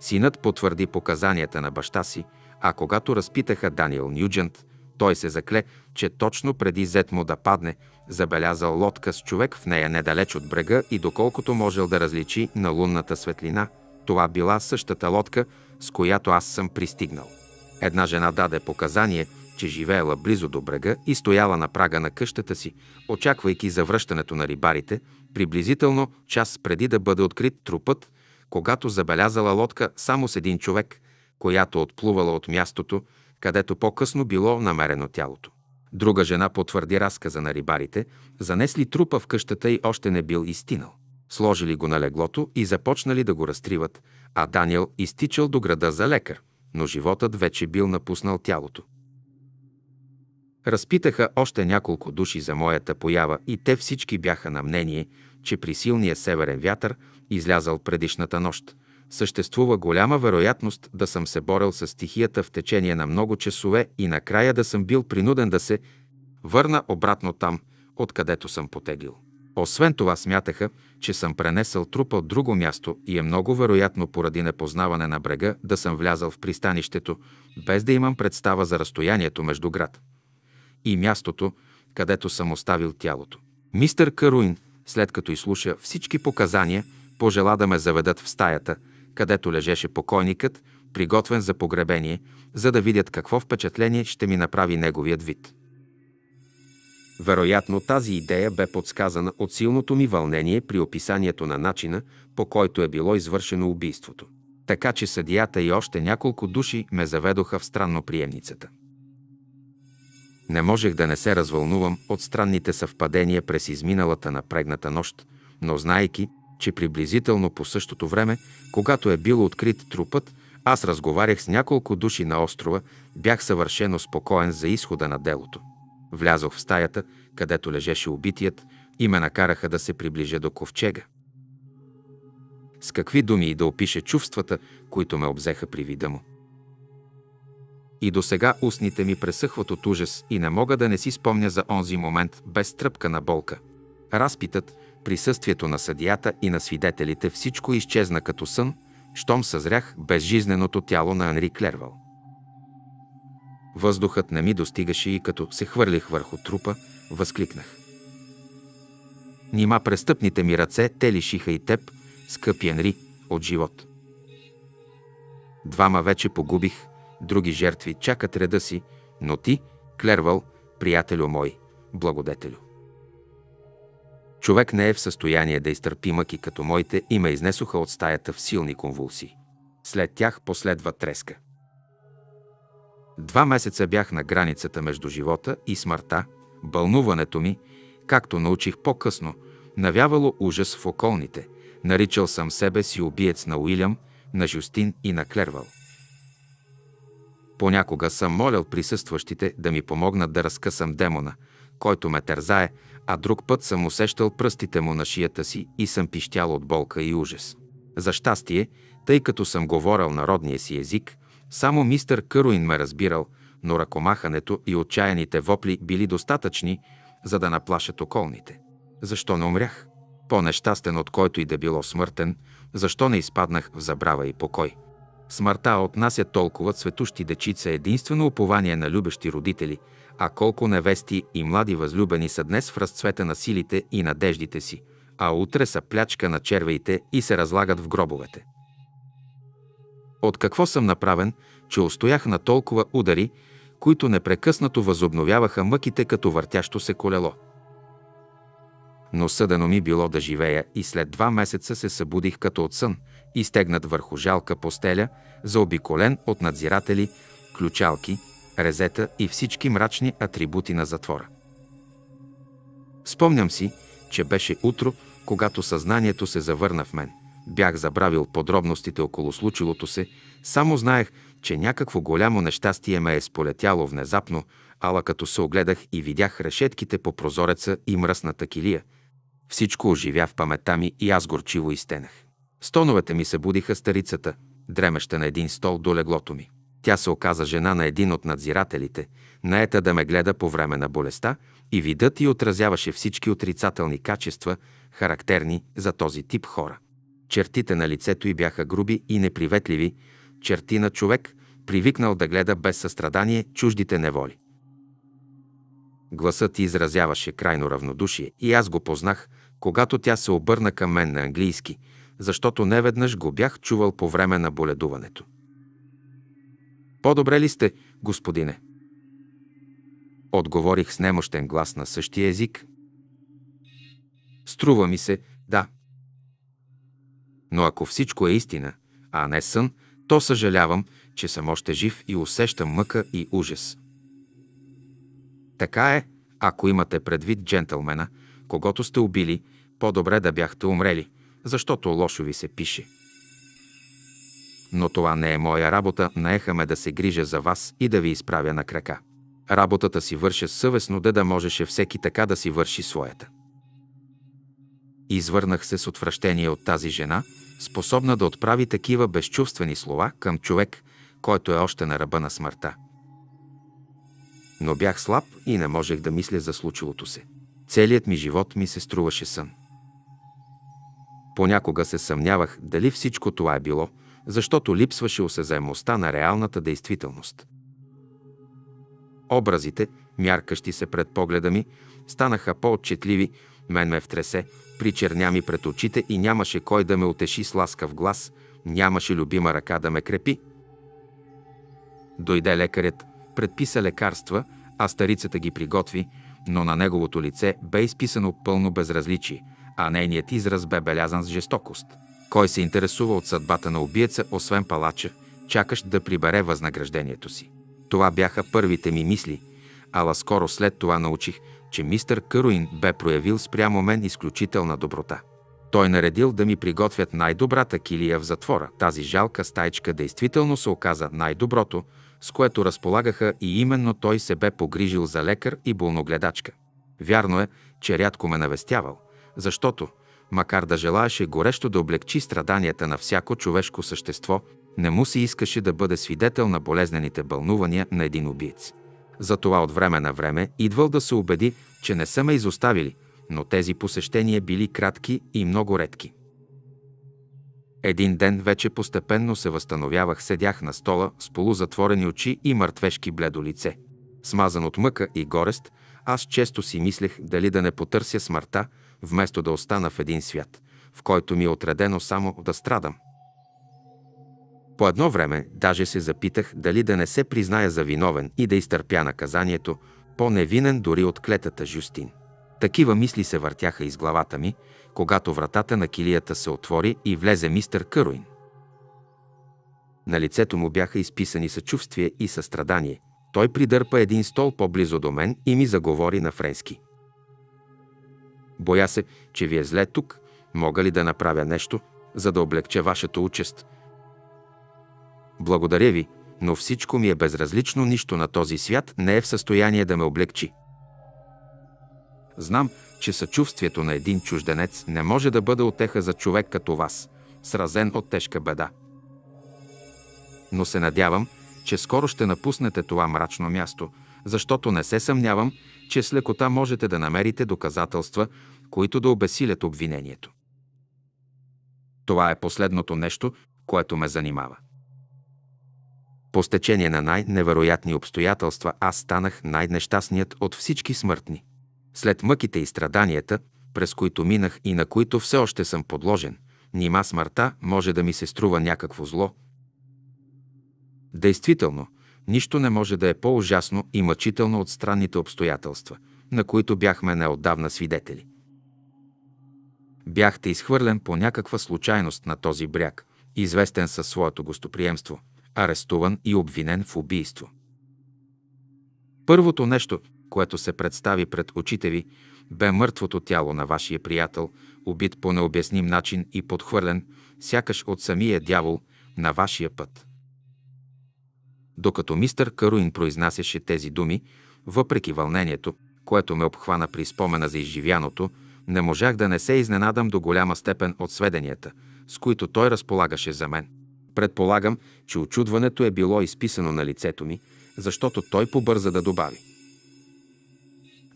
Синът потвърди показанията на баща си, а когато разпитаха Даниел Нюджент, той се закле, че точно преди зет му да падне, забелязал лодка с човек в нея недалеч от брега и доколкото можел да различи на лунната светлина, това била същата лодка, с която аз съм пристигнал. Една жена даде показание, че живеела близо до брега и стояла на прага на къщата си, очаквайки завръщането на рибарите, приблизително час преди да бъде открит трупът, когато забелязала лодка само с един човек, която отплувала от мястото, където по-късно било намерено тялото. Друга жена потвърди разказа на рибарите, занесли трупа в къщата и още не бил истинал. Сложили го на леглото и започнали да го разтриват, а Даниел изтичал до града за лекар, но животът вече бил напуснал тялото. Разпитаха още няколко души за моята поява и те всички бяха на мнение, че при силния северен вятър излязал предишната нощ – съществува голяма вероятност да съм се борел с стихията в течение на много часове и накрая да съм бил принуден да се върна обратно там, откъдето съм потеглил. Освен това смятаха, че съм пренесъл трупа от друго място и е много вероятно поради непознаване на брега да съм влязал в пристанището, без да имам представа за разстоянието между град и мястото, където съм оставил тялото. Мистер Каруин, след като изслуша всички показания, пожела да ме заведат в стаята – където лежеше покойникът, приготвен за погребение, за да видят какво впечатление ще ми направи неговият вид. Вероятно тази идея бе подсказана от силното ми вълнение при описанието на начина, по който е било извършено убийството. Така че съдията и още няколко души ме заведоха в странно приемницата. Не можех да не се развълнувам от странните съвпадения през изминалата напрегната нощ, но знайки, че приблизително по същото време, когато е бил открит трупът, аз разговарях с няколко души на острова, бях съвършено спокоен за изхода на делото. Влязох в стаята, където лежеше убитият, и ме накараха да се приближа до ковчега. С какви думи и да опише чувствата, които ме обзеха при вида му. И до сега устните ми пресъхват от ужас и не мога да не си спомня за онзи момент без тръпка на болка. Разпитът, присъствието на съдията и на свидетелите всичко изчезна като сън, щом съзрях безжизненото тяло на Анри Клервал. Въздухът не ми достигаше и като се хвърлих върху трупа, възкликнах. Нима престъпните ми ръце те лишиха и теб, скъпи Анри, от живот. Двама вече погубих, други жертви чакат реда си, но ти, Клервал, приятелю мой, благодетелю. Човек не е в състояние да изтърпи мъки като моите и ме изнесоха от стаята в силни конвулсии. След тях последва треска. Два месеца бях на границата между живота и смъртта. Бълнуването ми, както научих по-късно, навявало ужас в околните. Наричал съм себе си убиец на Уилям, на Жустин и на Клервал. Понякога съм молял присъстващите да ми помогнат да разкъсам демона, който ме тързае, а друг път съм усещал пръстите му на шията си и съм пищял от болка и ужас. За щастие, тъй като съм говорил народния си език, само мистър Къруин ме разбирал, но ръкомахането и отчаяните вопли били достатъчни, за да наплашат околните. Защо не умрях? По-нещастен от който и да било смъртен, защо не изпаднах в забрава и покой? Смъртта отнася толкова цветущи дечица единствено упование на любещи родители – а колко невести и млади възлюбени са днес в разцвета на силите и надеждите си, а утре са плячка на червеите и се разлагат в гробовете. От какво съм направен, че устоях на толкова удари, които непрекъснато възобновяваха мъките като въртящо се колело. Но съдено ми било да живея и след два месеца се събудих като от сън, изтегнат върху жалка постеля, заобиколен от надзиратели, ключалки, резета и всички мрачни атрибути на затвора. Спомням си, че беше утро, когато съзнанието се завърна в мен. Бях забравил подробностите около случилото се, само знаех, че някакво голямо нещастие ме е сполетяло внезапно, ала като се огледах и видях решетките по прозореца и мръсната килия. Всичко оживя в паметта ми и аз горчиво изтенах. Стоновете ми се будиха старицата, дремеща на един стол до леглото ми. Тя се оказа жена на един от надзирателите, наета да ме гледа по време на болестта и видът ти отразяваше всички отрицателни качества, характерни за този тип хора. Чертите на лицето й бяха груби и неприветливи, черти на човек, привикнал да гледа без състрадание чуждите неволи. Гласът ти изразяваше крайно равнодушие и аз го познах, когато тя се обърна към мен на английски, защото неведнъж го бях чувал по време на боледуването. По-добре ли сте, господине? Отговорих с немощен глас на същия език. Струва ми се, да. Но ако всичко е истина, а не сън, то съжалявам, че съм още жив и усещам мъка и ужас. Така е, ако имате предвид джентълмена, когато сте убили, по-добре да бяхте умрели, защото лошо ви се пише – но това не е моя работа, наехаме да се грижа за вас и да ви изправя на крака. Работата си върша съвестно, да да можеше всеки така да си върши своята. Извърнах се с отвращение от тази жена, способна да отправи такива безчувствени слова към човек, който е още на ръба на смъртта. Но бях слаб и не можех да мисля за случилото се. Целият ми живот ми се струваше сън. Понякога се съмнявах дали всичко това е било – защото липсваше осезаемостта на реалната действителност. Образите, мяркащи се пред погледа ми, станаха по-отчетливи, мен ме втресе, причерня ми пред очите и нямаше кой да ме утеши с ласкав глас, нямаше любима ръка да ме крепи. Дойде лекарят, предписа лекарства, а старицата ги приготви, но на неговото лице бе изписано пълно безразличие, а нейният израз бе белязан с жестокост – кой се интересува от съдбата на убиеца, освен палача, чакащ да прибере възнаграждението си? Това бяха първите ми мисли, ала скоро след това научих, че мистър Къруин бе проявил спрямо мен изключителна доброта. Той наредил да ми приготвят най-добрата килия в затвора. Тази жалка стайчка действително се оказа най-доброто, с което разполагаха и именно той се бе погрижил за лекар и болногледачка. Вярно е, че рядко ме навестявал, защото, макар да желаеше горещо да облегчи страданията на всяко човешко същество, не му се искаше да бъде свидетел на болезнените бълнувания на един убиец. Затова от време на време идвал да се убеди, че не са ме изоставили, но тези посещения били кратки и много редки. Един ден вече постепенно се възстановявах, седях на стола с полузатворени очи и мъртвешки бледо лице. Смазан от мъка и горест, аз често си мислех дали да не потърся смъртта, вместо да остана в един свят, в който ми е отредено само да страдам. По едно време даже се запитах дали да не се призная за виновен и да изтърпя наказанието, по-невинен дори от клетата Жюстин. Такива мисли се въртяха из главата ми, когато вратата на килията се отвори и влезе мистър Къруин. На лицето му бяха изписани съчувствие и състрадание. Той придърпа един стол по-близо до мен и ми заговори на френски – Боя се, че ви е зле тук. Мога ли да направя нещо, за да облегча вашата участ? Благодаря ви, но всичко ми е безразлично, нищо на този свят не е в състояние да ме облегчи. Знам, че съчувствието на един чужденец не може да бъде отеха за човек като вас, сразен от тежка беда. Но се надявам, че скоро ще напуснете това мрачно място, защото не се съмнявам, че с лекота можете да намерите доказателства, които да обесилят обвинението. Това е последното нещо, което ме занимава. По стечение на най-невероятни обстоятелства аз станах най-нещастният от всички смъртни. След мъките и страданията, през които минах и на които все още съм подложен, нима смъртта може да ми се струва някакво зло. Действително, Нищо не може да е по-ужасно и мъчително от странните обстоятелства, на които бяхме неотдавна свидетели. Бяхте изхвърлен по някаква случайност на този бряг, известен със своето гостоприемство, арестуван и обвинен в убийство. Първото нещо, което се представи пред очите ви, бе мъртвото тяло на вашия приятел, убит по необясним начин и подхвърлен, сякаш от самия дявол, на вашия път. Докато мистър Каруин произнасяше тези думи, въпреки вълнението, което ме обхвана при спомена за изживяното, не можах да не се изненадам до голяма степен от сведенията, с които той разполагаше за мен. Предполагам, че очудването е било изписано на лицето ми, защото той побърза да добави.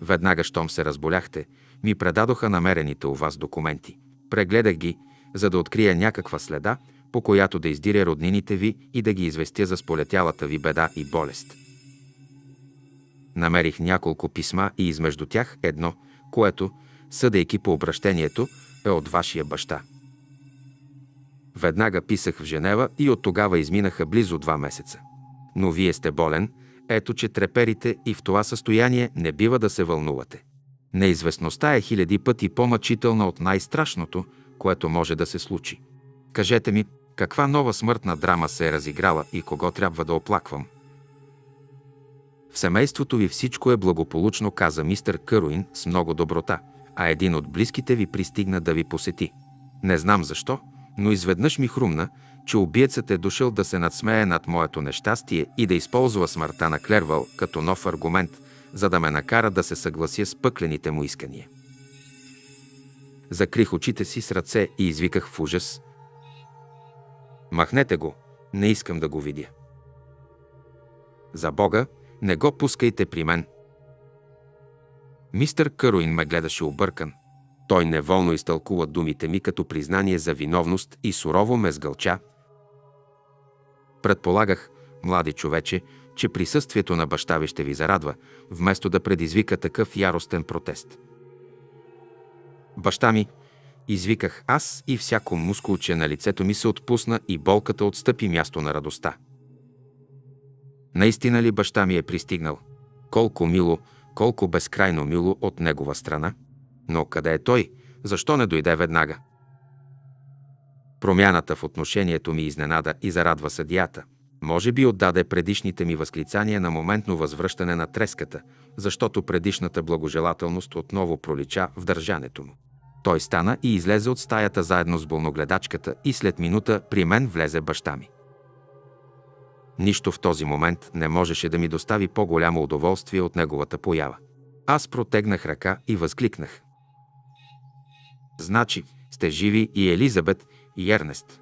Веднага, щом се разболяхте, ми предадоха намерените у вас документи. Прегледах ги, за да открия някаква следа по която да издиря роднините ви и да ги известя за сполетялата ви беда и болест. Намерих няколко писма и измежду тях едно, което, съдейки по обращението, е от вашия баща. Веднага писах в Женева и от тогава изминаха близо два месеца. Но вие сте болен, ето че треперите и в това състояние не бива да се вълнувате. Неизвестността е хиляди пъти по-мъчителна от най-страшното, което може да се случи. Кажете ми, каква нова смъртна драма се е разиграла и кого трябва да оплаквам? В семейството ви всичко е благополучно, каза мистер Къруин с много доброта, а един от близките ви пристигна да ви посети. Не знам защо, но изведнъж ми хрумна, че убиецът е дошъл да се надсмее над моето нещастие и да използва смъртта на Клервал като нов аргумент, за да ме накара да се съглася с пъклените му искания. Закрих очите си с ръце и извиках в ужас – Махнете го, не искам да го видя. За Бога, не го пускайте при мен. Мистър Къруин ме гледаше объркан. Той неволно изтълкува думите ми като признание за виновност и сурово ме сгълча. Предполагах, млади човече, че присъствието на баща ви ще ви зарадва, вместо да предизвика такъв яростен протест. Баща ми, Извиках аз и всяко мускулче на лицето ми се отпусна и болката отстъпи място на радостта. Наистина ли баща ми е пристигнал? Колко мило, колко безкрайно мило от негова страна. Но къде е той? Защо не дойде веднага? Промяната в отношението ми изненада и зарадва съдията. Може би отдаде предишните ми възклицания на моментно възвръщане на треската, защото предишната благожелателност отново пролича в държането му. Той стана и излезе от стаята заедно с болногледачката и след минута при мен влезе баща ми. Нищо в този момент не можеше да ми достави по-голямо удоволствие от неговата поява. Аз протегнах ръка и възкликнах. Значи, сте живи и Елизабет, и Ернест.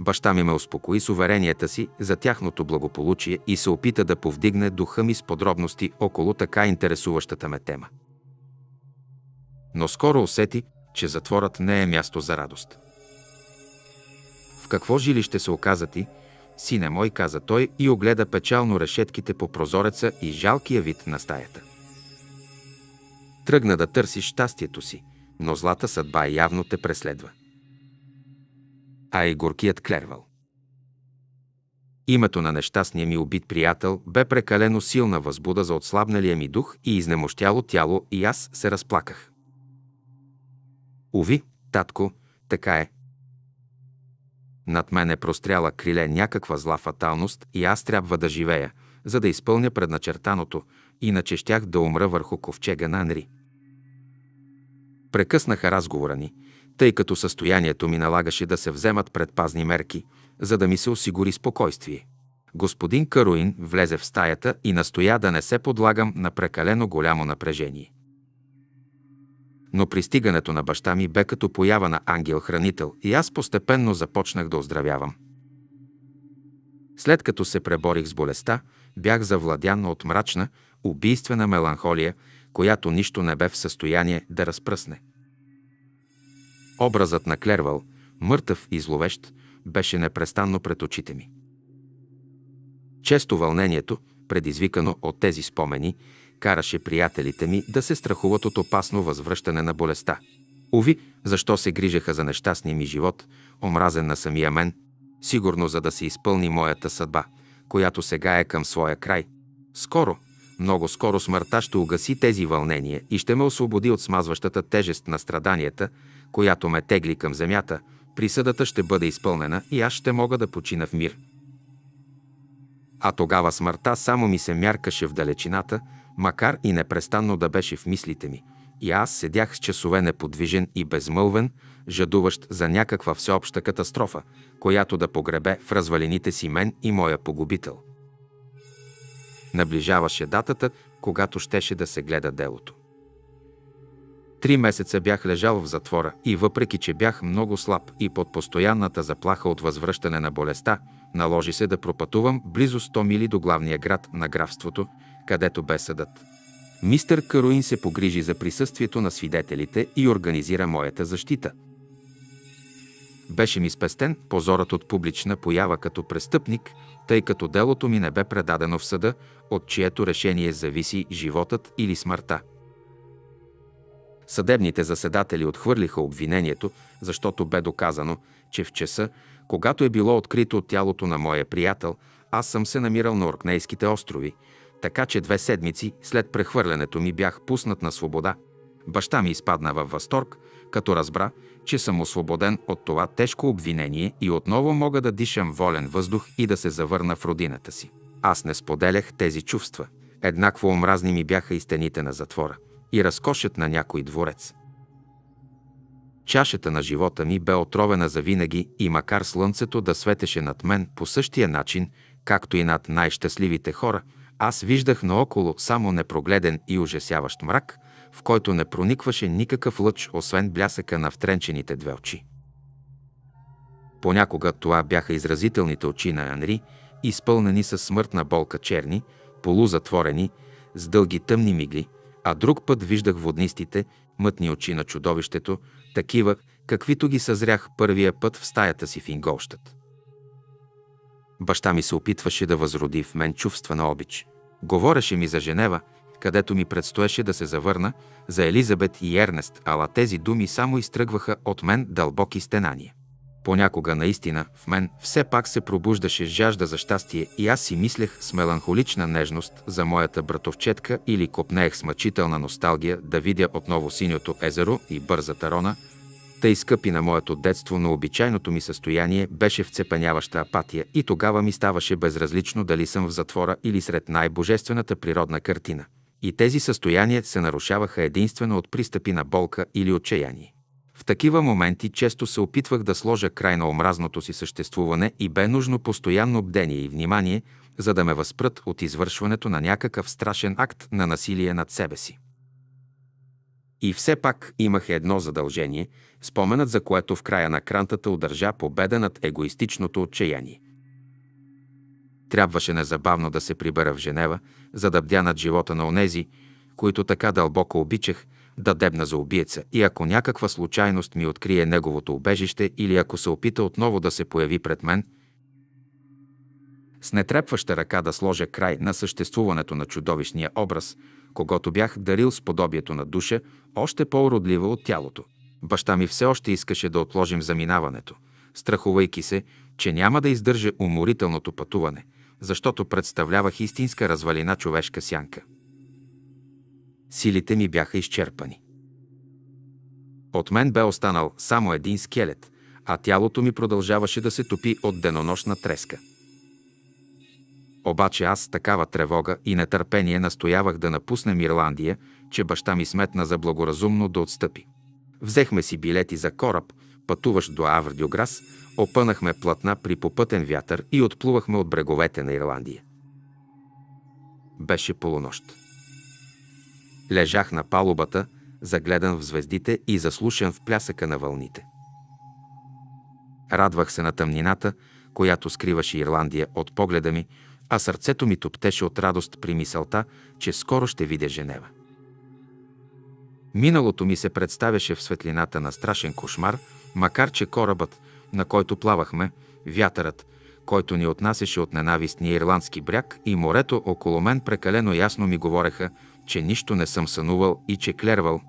Баща ми ме успокои с уверенията си за тяхното благополучие и се опита да повдигне духа ми с подробности около така интересуващата ме тема но скоро усети, че затворът не е място за радост. В какво жилище се оказа ти, сине мой, каза той и огледа печално решетките по прозореца и жалкия вид на стаята. Тръгна да търси щастието си, но злата съдба явно те преследва. А и горкият клервал. Името на нещастния ми убит приятел бе прекалено силна възбуда за отслабналия ми дух и изнемощяло тяло и аз се разплаках. Уви, татко, така е. Над мен е простряла криле някаква зла фаталност и аз трябва да живея, за да изпълня предначертаното, иначе щях да умра върху ковчега на Анри. Прекъснаха разговора ни, тъй като състоянието ми налагаше да се вземат предпазни мерки, за да ми се осигури спокойствие. Господин Каруин влезе в стаята и настоя да не се подлагам на прекалено голямо напрежение но пристигането на баща ми бе като поява на ангел-хранител и аз постепенно започнах да оздравявам. След като се преборих с болестта, бях завладян от мрачна, убийствена меланхолия, която нищо не бе в състояние да разпръсне. Образът на Клервал, мъртъв и зловещ, беше непрестанно пред очите ми. Често вълнението, предизвикано от тези спомени, караше приятелите ми да се страхуват от опасно възвръщане на болестта. Ови, защо се грижаха за нещастния ми живот, омразен на самия мен? Сигурно за да се изпълни моята съдба, която сега е към своя край. Скоро, много скоро смъртта ще угаси тези вълнения и ще ме освободи от смазващата тежест на страданията, която ме тегли към земята, присъдата ще бъде изпълнена и аз ще мога да почина в мир. А тогава смъртта само ми се мяркаше в далечината, макар и непрестанно да беше в мислите ми. И аз седях с часове неподвижен и безмълвен, жадуващ за някаква всеобща катастрофа, която да погребе в развалините си мен и моя погубител. Наближаваше датата, когато щеше да се гледа делото. Три месеца бях лежал в затвора и въпреки, че бях много слаб и под постоянната заплаха от възвръщане на болестта, наложи се да пропътувам близо 100 мили до главния град на графството където бе съдът. Мистер Каруин се погрижи за присъствието на свидетелите и организира моята защита. Беше ми спестен позорът от публична поява като престъпник, тъй като делото ми не бе предадено в съда, от чието решение зависи животът или смъртта. Съдебните заседатели отхвърлиха обвинението, защото бе доказано, че в часа, когато е било открито тялото на моя приятел, аз съм се намирал на Оркнейските острови – така че две седмици след прехвърлянето ми бях пуснат на свобода. Баща ми изпадна във възторг, като разбра, че съм освободен от това тежко обвинение и отново мога да дишам волен въздух и да се завърна в родината си. Аз не споделях тези чувства. Еднакво омразни ми бяха и стените на затвора, и разкошът на някой дворец. Чашата на живота ми бе отровена завинаги и макар слънцето да светеше над мен по същия начин, както и над най-щастливите хора – аз виждах наоколо само непрогледен и ужасяващ мрак, в който не проникваше никакъв лъч, освен блясъка на втренчените две очи. Понякога това бяха изразителните очи на Анри, изпълнени със смъртна болка черни, полузатворени, с дълги тъмни мигли, а друг път виждах воднистите, мътни очи на чудовището, такива, каквито ги съзрях първия път в стаята си в Инголщът. Баща ми се опитваше да възроди в мен чувства на обич. Говореше ми за Женева, където ми предстоеше да се завърна, за Елизабет и Ернест, ала тези думи само изтръгваха от мен дълбоки стенания. Понякога наистина в мен все пак се пробуждаше жажда за щастие и аз си мислех с меланхолична нежност за моята братовчетка или копнеех с мъчителна носталгия да видя отново синьото езеро и бързата рона – тъй скъпи на моето детство, но обичайното ми състояние беше вцепеняваща апатия и тогава ми ставаше безразлично дали съм в затвора или сред най-божествената природна картина. И тези състояния се нарушаваха единствено от пристъпи на болка или отчаяние. В такива моменти често се опитвах да сложа край на омразното си съществуване и бе нужно постоянно бдение и внимание, за да ме възпрат от извършването на някакъв страшен акт на насилие над себе си. И все пак имах едно задължение, споменът за което в края на крантата удържа победа над егоистичното отчаяние. Трябваше незабавно да се прибера в Женева, за да бдя над живота на онези, които така дълбоко обичах, да дебна за убиеца и ако някаква случайност ми открие неговото убежище или ако се опита отново да се появи пред мен, с нетрепваща ръка да сложа край на съществуването на чудовищния образ – когато бях дарил с подобието на душа, още по-уродлива от тялото. Баща ми все още искаше да отложим заминаването, страхувайки се, че няма да издържа уморителното пътуване, защото представлявах истинска развалина човешка сянка. Силите ми бяха изчерпани. От мен бе останал само един скелет, а тялото ми продължаваше да се топи от денонощна треска – обаче аз с такава тревога и нетърпение настоявах да напуснем Ирландия, че баща ми сметна за благоразумно да отстъпи. Взехме си билети за кораб, пътуващ до Аврдиограс, опънахме платна при попътен вятър и отплувахме от бреговете на Ирландия. Беше полунощ. Лежах на палубата, загледан в звездите и заслушан в плясъка на вълните. Радвах се на тъмнината, която скриваше Ирландия от погледа ми, а сърцето ми топтеше от радост при мисълта, че скоро ще видя Женева. Миналото ми се представяше в светлината на страшен кошмар, макар че корабът, на който плавахме, вятърът, който ни отнасяше от ненавистния ирландски бряг и морето около мен прекалено ясно ми говореха, че нищо не съм сънувал и че клервал.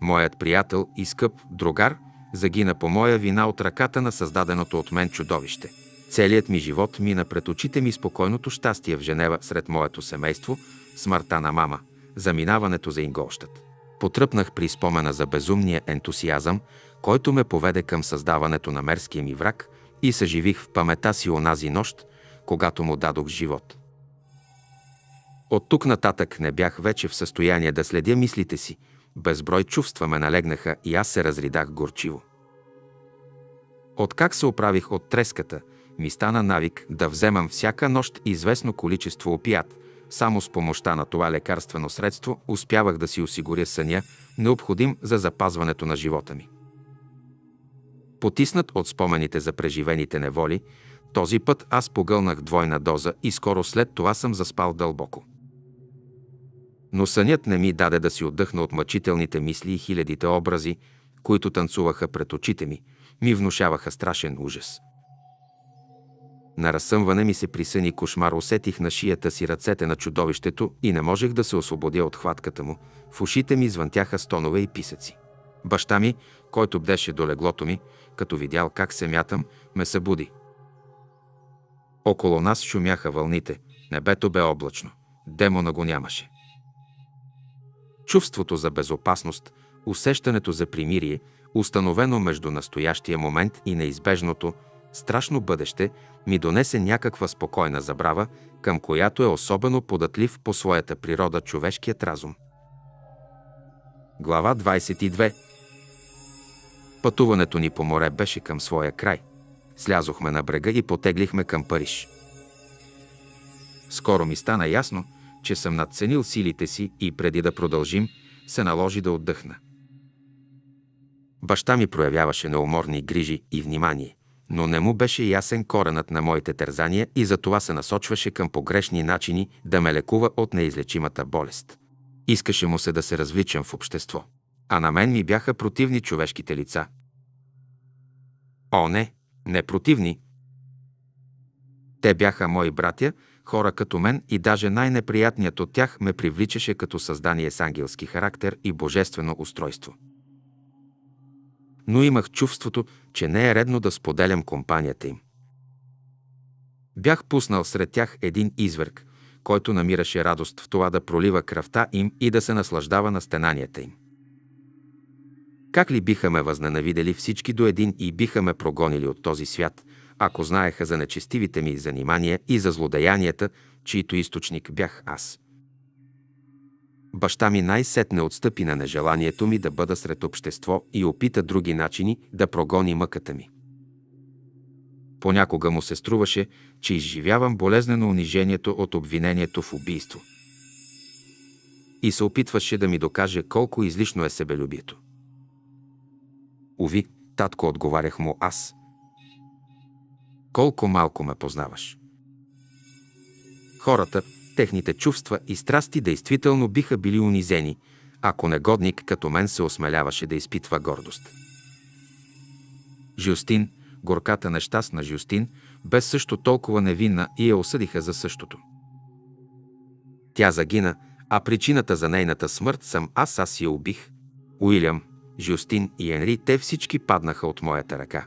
Моят приятел и скъп другар загина по моя вина от ръката на създаденото от мен чудовище – Целият ми живот мина пред очите ми спокойното щастие в Женева сред моето семейство, смъртта на мама, заминаването за Инголщът. Потръпнах при спомена за безумния ентусиазъм, който ме поведе към създаването на мерския ми враг и съживих в памета си онази нощ, когато му дадох живот. От тук нататък не бях вече в състояние да следя мислите си. Безброй чувства ме налегнаха и аз се разридах горчиво. Откак се оправих от треската – ми стана навик да вземам всяка нощ известно количество опият. Само с помощта на това лекарствено средство успявах да си осигуря съня, необходим за запазването на живота ми. Потиснат от спомените за преживените неволи, този път аз погълнах двойна доза и скоро след това съм заспал дълбоко. Но сънят не ми даде да си отдъхна от мъчителните мисли и хилядите образи, които танцуваха пред очите ми, ми внушаваха страшен ужас. На разсъмване ми се присъни кошмар, усетих на шията си ръцете на чудовището и не можех да се освободя от хватката му. В ушите ми звънтяха стонове и писъци. Баща ми, който бдеше до леглото ми, като видял как се мятам, ме събуди. Около нас шумяха вълните, небето бе облачно, демона го нямаше. Чувството за безопасност, усещането за примирие, установено между настоящия момент и неизбежното – страшно бъдеще, ми донесе някаква спокойна забрава, към която е особено податлив по своята природа човешкият разум. Глава 22 Пътуването ни по море беше към своя край. Слязохме на брега и потеглихме към Париж. Скоро ми стана ясно, че съм надценил силите си и преди да продължим, се наложи да отдъхна. Баща ми проявяваше неуморни грижи и внимание но не му беше ясен коренът на моите тързания и затова се насочваше към погрешни начини да ме лекува от неизлечимата болест. Искаше му се да се различам в общество. А на мен ми бяха противни човешките лица. О, не, не противни. Те бяха мои братя, хора като мен и даже най-неприятният от тях ме привличаше като създание с ангелски характер и божествено устройство но имах чувството, че не е редно да споделям компанията им. Бях пуснал сред тях един изверг, който намираше радост в това да пролива кръвта им и да се наслаждава на стенанията им. Как ли биха ме възненавидели всички до един и биха ме прогонили от този свят, ако знаеха за нечестивите ми занимания и за злодеянията, чието източник бях аз – Баща ми най-сетне отстъпи на нежеланието ми да бъда сред общество и опита други начини да прогони мъката ми. Понякога му се струваше, че изживявам болезнено унижението от обвинението в убийство. И се опитваше да ми докаже колко излишно е себелюбието. Ови, татко, отговарях му аз. Колко малко ме познаваш. Хората, техните чувства и страсти действително биха били унизени, ако негодник като мен се осмеляваше да изпитва гордост. Жюстин, горката нещастна Жюстин, бе също толкова невинна и я осъдиха за същото. Тя загина, а причината за нейната смърт съм аз, аз я убих. Уилям, Жюстин и Енри, те всички паднаха от моята ръка.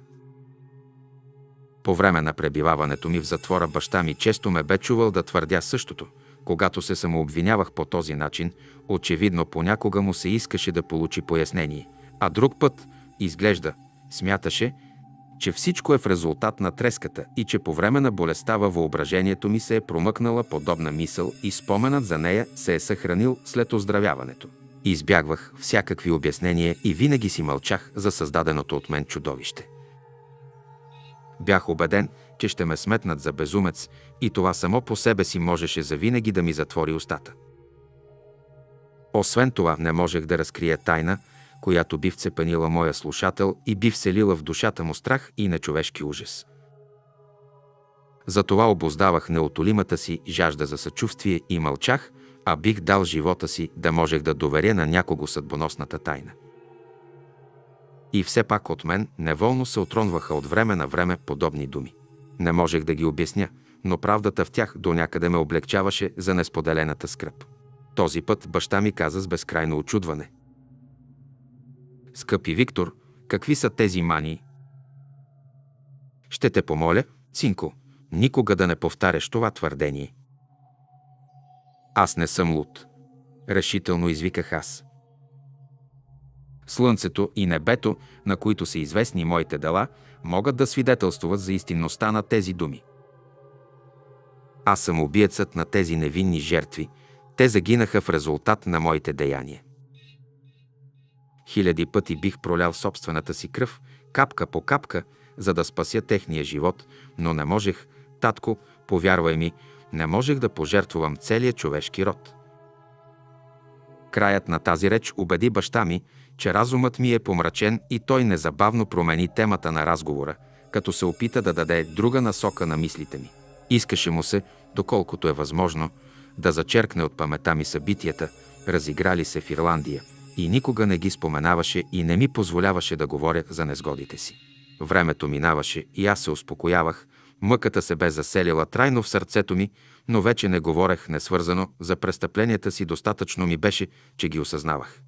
По време на пребиваването ми в затвора баща ми често ме бе чувал да твърдя същото. Когато се самообвинявах по този начин, очевидно понякога му се искаше да получи пояснение, а друг път, изглежда, смяташе, че всичко е в резултат на треската и че по време на болестта във въображението ми се е промъкнала подобна мисъл и споменът за нея се е съхранил след оздравяването. Избягвах всякакви обяснения и винаги си мълчах за създаденото от мен чудовище. Бях убеден, че ще ме сметнат за безумец и това само по себе си можеше завинаги да ми затвори устата. Освен това, не можех да разкрия тайна, която би вцепенила моя слушател и би вселила в душата му страх и нечовешки ужас. Затова обоздавах неотолимата си жажда за съчувствие и мълчах, а бих дал живота си да можех да доверя на някого съдбоносната тайна. И все пак от мен неволно се отронваха от време на време подобни думи. Не можех да ги обясня, но правдата в тях до някъде ме облегчаваше за несподелената скръп. Този път баща ми каза с безкрайно очудване. Скъпи Виктор, какви са тези мании? Ще те помоля, синко, никога да не повтаряш това твърдение. Аз не съм луд. Решително извиках аз. Слънцето и небето, на които са известни моите дела, могат да свидетелствуват за истинността на тези думи. Аз съм убиецът на тези невинни жертви. Те загинаха в резултат на моите деяния. Хиляди пъти бих пролял собствената си кръв, капка по капка, за да спася техния живот, но не можех, татко, повярвай ми, не можех да пожертвувам целия човешки род. Краят на тази реч убеди баща ми, че разумът ми е помрачен и той незабавно промени темата на разговора, като се опита да даде друга насока на мислите ми. Искаше му се, доколкото е възможно, да зачеркне от памета ми събитията, разиграли се в Ирландия, и никога не ги споменаваше и не ми позволяваше да говоря за незгодите си. Времето минаваше и аз се успокоявах, мъката се бе заселила трайно в сърцето ми, но вече не говорех несвързано за престъпленията си, достатъчно ми беше, че ги осъзнавах.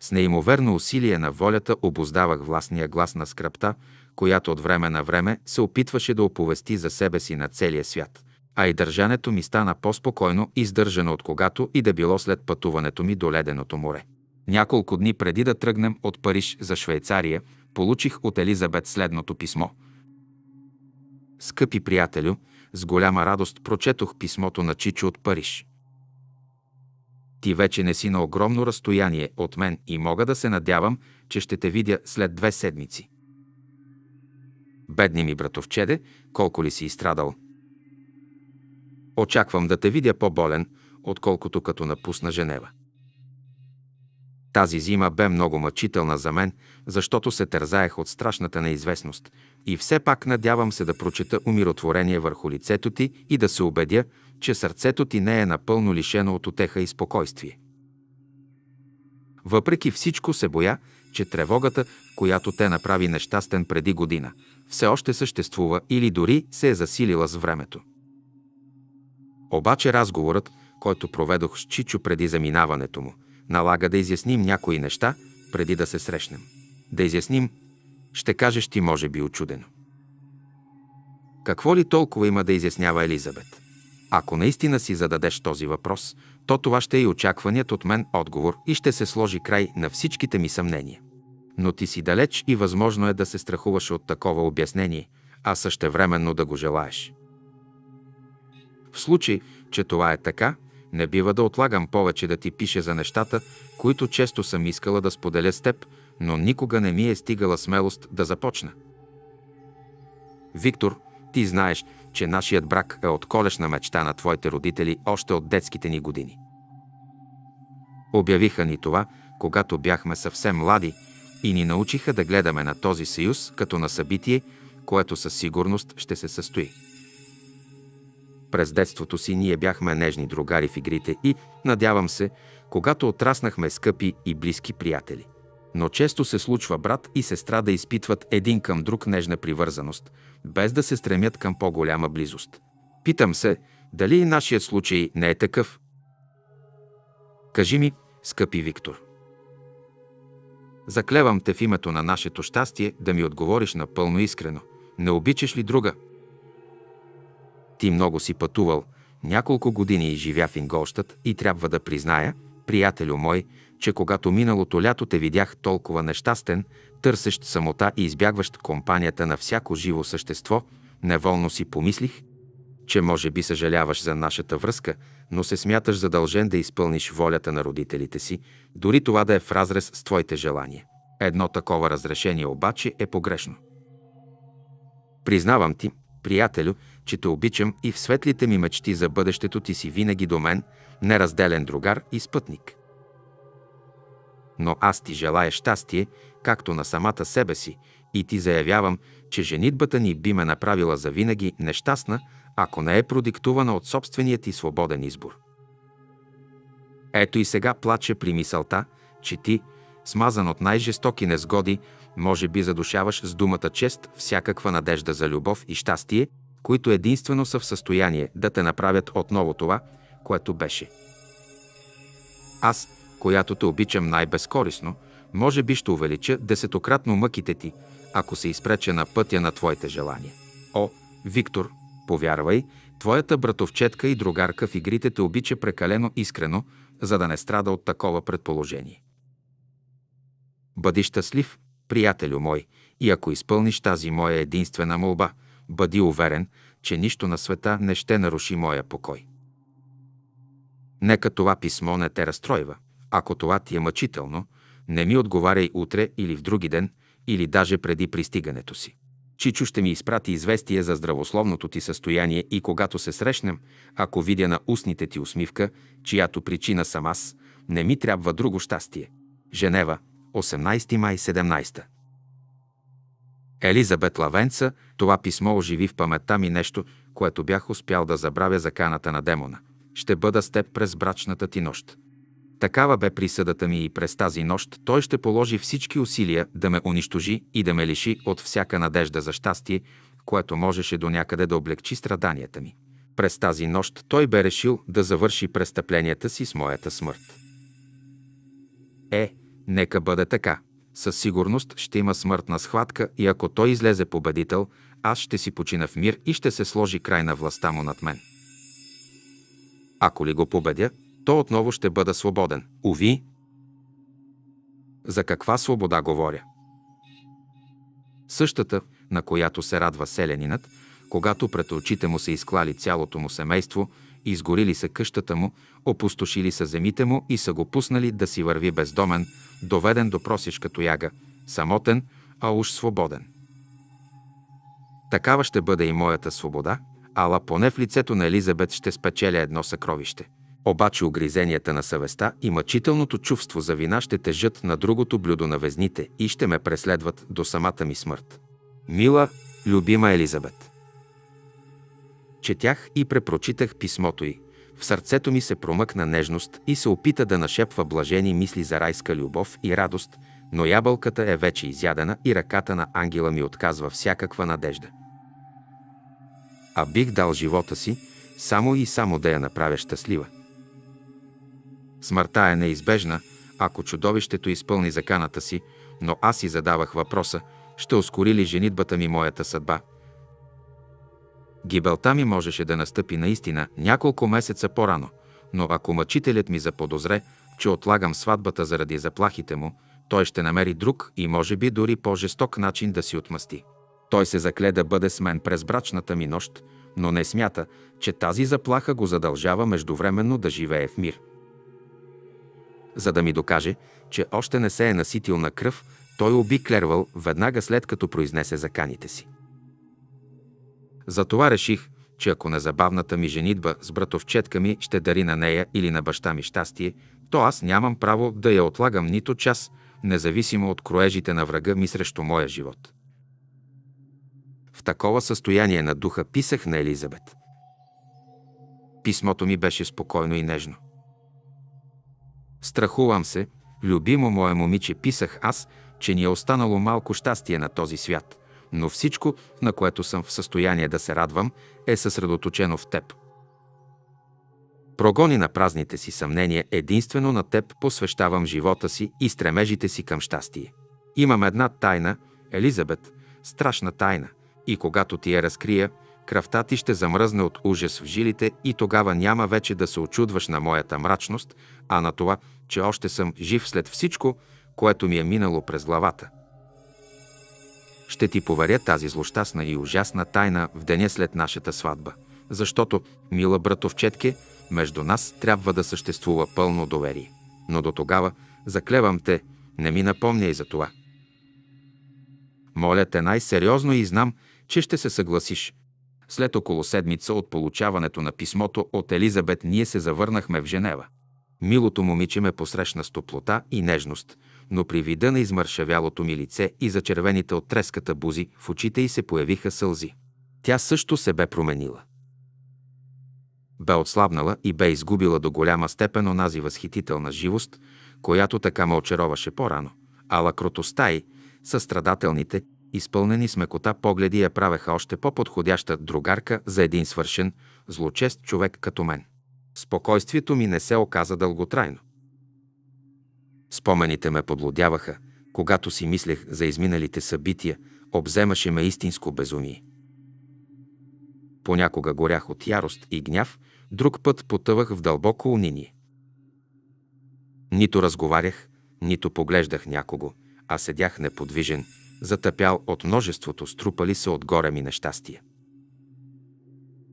С неимоверно усилие на волята обоздавах властния глас на скръпта, която от време на време се опитваше да оповести за себе си на целия свят. А и държането ми стана по-спокойно издържано от когато и да било след пътуването ми до леденото море. Няколко дни преди да тръгнем от Париж за Швейцария, получих от Елизабет следното писмо. Скъпи приятелю, с голяма радост прочетох писмото на Чичо от Париж – ти вече не си на огромно разстояние от мен и мога да се надявам, че ще те видя след две седмици. Бедни ми братовчеде, колко ли си изстрадал? Очаквам да те видя по-болен, отколкото като напусна Женева. Тази зима бе много мъчителна за мен, защото се тързаех от страшната неизвестност. И все пак надявам се да прочета умиротворение върху лицето ти и да се убедя, че сърцето ти не е напълно лишено от отеха и спокойствие. Въпреки всичко се боя, че тревогата, която те направи нещастен преди година, все още съществува или дори се е засилила с времето. Обаче разговорът, който проведох с Чичо преди заминаването му – налага да изясним някои неща, преди да се срещнем. Да изясним, ще кажеш ти, може би, очудено. Какво ли толкова има да изяснява Елизабет? Ако наистина си зададеш този въпрос, то това ще е и очакваният от мен отговор и ще се сложи край на всичките ми съмнения. Но ти си далеч и възможно е да се страхуваш от такова обяснение, а същевременно да го желаеш. В случай, че това е така, не бива да отлагам повече да ти пише за нещата, които често съм искала да споделя с теб, но никога не ми е стигала смелост да започна. Виктор, ти знаеш, че нашият брак е от колешна мечта на твоите родители още от детските ни години. Обявиха ни това, когато бяхме съвсем млади и ни научиха да гледаме на този съюз като на събитие, което със сигурност ще се състои. През детството си ние бяхме нежни другари в игрите и, надявам се, когато отраснахме скъпи и близки приятели. Но често се случва брат и сестра да изпитват един към друг нежна привързаност, без да се стремят към по-голяма близост. Питам се, дали и нашият случай не е такъв? Кажи ми, скъпи Виктор. Заклевам те в името на нашето щастие да ми отговориш напълно искрено. Не обичаш ли друга – ти много си пътувал, няколко години и живя в Инголщът и трябва да призная, приятелю мой, че когато миналото лято те видях толкова нещастен, търсещ самота и избягващ компанията на всяко живо същество, неволно си помислих, че може би съжаляваш за нашата връзка, но се смяташ задължен да изпълниш волята на родителите си, дори това да е в разрез с твоите желания. Едно такова разрешение обаче е погрешно. Признавам ти, приятелю, че те обичам и в светлите ми мечти за бъдещето ти си винаги до мен, неразделен другар и спътник. Но аз ти желая щастие, както на самата себе си, и ти заявявам, че женитбата ни би ме направила завинаги нещастна, ако не е продиктувана от собствения ти свободен избор. Ето и сега плаче при мисълта, че ти, смазан от най-жестоки незгоди, може би задушаваш с думата чест всякаква надежда за любов и щастие, които единствено са в състояние да те направят отново това, което беше. Аз, която те обичам най-безкорисно, може би ще увелича десетократно мъките ти, ако се изпрече на пътя на твоите желания. О, Виктор, повярвай, твоята братовчетка и другарка в игрите те обича прекалено искрено, за да не страда от такова предположение. Бъди щастлив, приятелю мой, и ако изпълниш тази моя единствена молба – Бъди уверен, че нищо на света не ще наруши моя покой. Нека това писмо не те разстройва. Ако това ти е мъчително, не ми отговаряй утре или в други ден, или даже преди пристигането си. Чичо ще ми изпрати известие за здравословното ти състояние и когато се срещнем, ако видя на устните ти усмивка, чиято причина съм аз, не ми трябва друго щастие. Женева, 18 май 17. Елизабет Лавенца, това писмо оживи в паметта ми нещо, което бях успял да забравя за каната на демона. Ще бъда с теб през брачната ти нощ. Такава бе присъдата ми и през тази нощ той ще положи всички усилия да ме унищожи и да ме лиши от всяка надежда за щастие, което можеше до някъде да облегчи страданията ми. През тази нощ той бе решил да завърши престъпленията си с моята смърт. Е, нека бъде така със сигурност ще има смъртна схватка и ако той излезе победител, аз ще си почина в мир и ще се сложи край на властта му над мен. Ако ли го победя, то отново ще бъда свободен. Уви! За каква свобода говоря? Същата, на която се радва селянинът, когато пред очите му се изклали цялото му семейство – изгорили са къщата му, опустошили са земите му и са го пуснали да си върви бездомен, доведен до просиш като яга, самотен, а уж свободен. Такава ще бъде и моята свобода, ала поне в лицето на Елизабет ще спечеля едно съкровище. Обаче огризенията на съвестта и мъчителното чувство за вина ще тежат на другото блюдо на везните и ще ме преследват до самата ми смърт. Мила, любима Елизабет! Четях и препрочитах писмото й. В сърцето ми се промъкна нежност и се опита да нашепва блажени мисли за райска любов и радост, но ябълката е вече изядена и ръката на ангела ми отказва всякаква надежда. А бих дал живота си, само и само да я направя щастлива. Смъртта е неизбежна, ако чудовището изпълни заканата си, но аз си задавах въпроса, ще ускори ли женитбата ми моята съдба – Гибелта ми можеше да настъпи наистина няколко месеца по-рано, но ако мъчителят ми заподозре, че отлагам сватбата заради заплахите му, той ще намери друг и може би дори по-жесток начин да си отмъсти. Той се закле да бъде с мен през брачната ми нощ, но не смята, че тази заплаха го задължава междувременно да живее в мир. За да ми докаже, че още не се е наситил на кръв, той оби Клервал веднага след като произнесе заканите си. Затова реших, че ако незабавната ми женитба с братовчетка ми ще дари на нея или на баща ми щастие, то аз нямам право да я отлагам нито час, независимо от кроежите на врага ми срещу моя живот. В такова състояние на духа писах на Елизабет. Писмото ми беше спокойно и нежно. Страхувам се, любимо мое момиче, писах аз, че ни е останало малко щастие на този свят – но всичко, на което съм в състояние да се радвам, е съсредоточено в теб. Прогони на празните си съмнения, единствено на теб посвещавам живота си и стремежите си към щастие. Имам една тайна, Елизабет, страшна тайна, и когато ти я разкрия, кръвта ти ще замръзне от ужас в жилите и тогава няма вече да се очудваш на моята мрачност, а на това, че още съм жив след всичко, което ми е минало през главата ще ти поверя тази злощастна и ужасна тайна в деня след нашата сватба. Защото, мила братовчетке, между нас трябва да съществува пълно доверие. Но до тогава, заклевам те, не ми напомняй за това. Моля те най-сериозно и знам, че ще се съгласиш. След около седмица от получаването на писмото от Елизабет ние се завърнахме в Женева. Милото момиче ме посрещна с топлота и нежност, но при вида на измършавялото ми лице и зачервените от треската бузи в очите й се появиха сълзи. Тя също се бе променила. Бе отслабнала и бе изгубила до голяма степен онази възхитителна живост, която така ме очароваше по-рано, а лакротостта й, състрадателните, изпълнени с мекота погледи я правеха още по-подходяща другарка за един свършен, злочест човек като мен. Спокойствието ми не се оказа дълготрайно. Спомените ме подлодяваха, когато си мислех за изминалите събития, обземаше ме истинско безумие. Понякога горях от ярост и гняв, друг път потъвах в дълбоко униние. Нито разговарях, нито поглеждах някого, а седях неподвижен, затъпял от множеството, струпали се отгоре ми нещастия.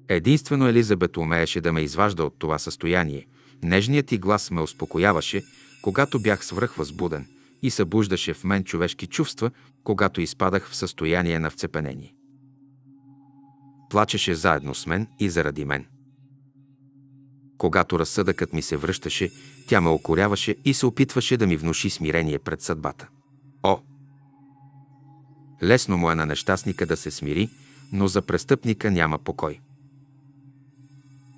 Единствено Елизабет умееше да ме изважда от това състояние. Нежният ти глас ме успокояваше, когато бях свръхвъзбуден и събуждаше в мен човешки чувства, когато изпадах в състояние на вцепенение. Плачеше заедно с мен и заради мен. Когато разсъдъкът ми се връщаше, тя ме окоряваше и се опитваше да ми внуши смирение пред съдбата. О! Лесно му е на нещастника да се смири, но за престъпника няма покой.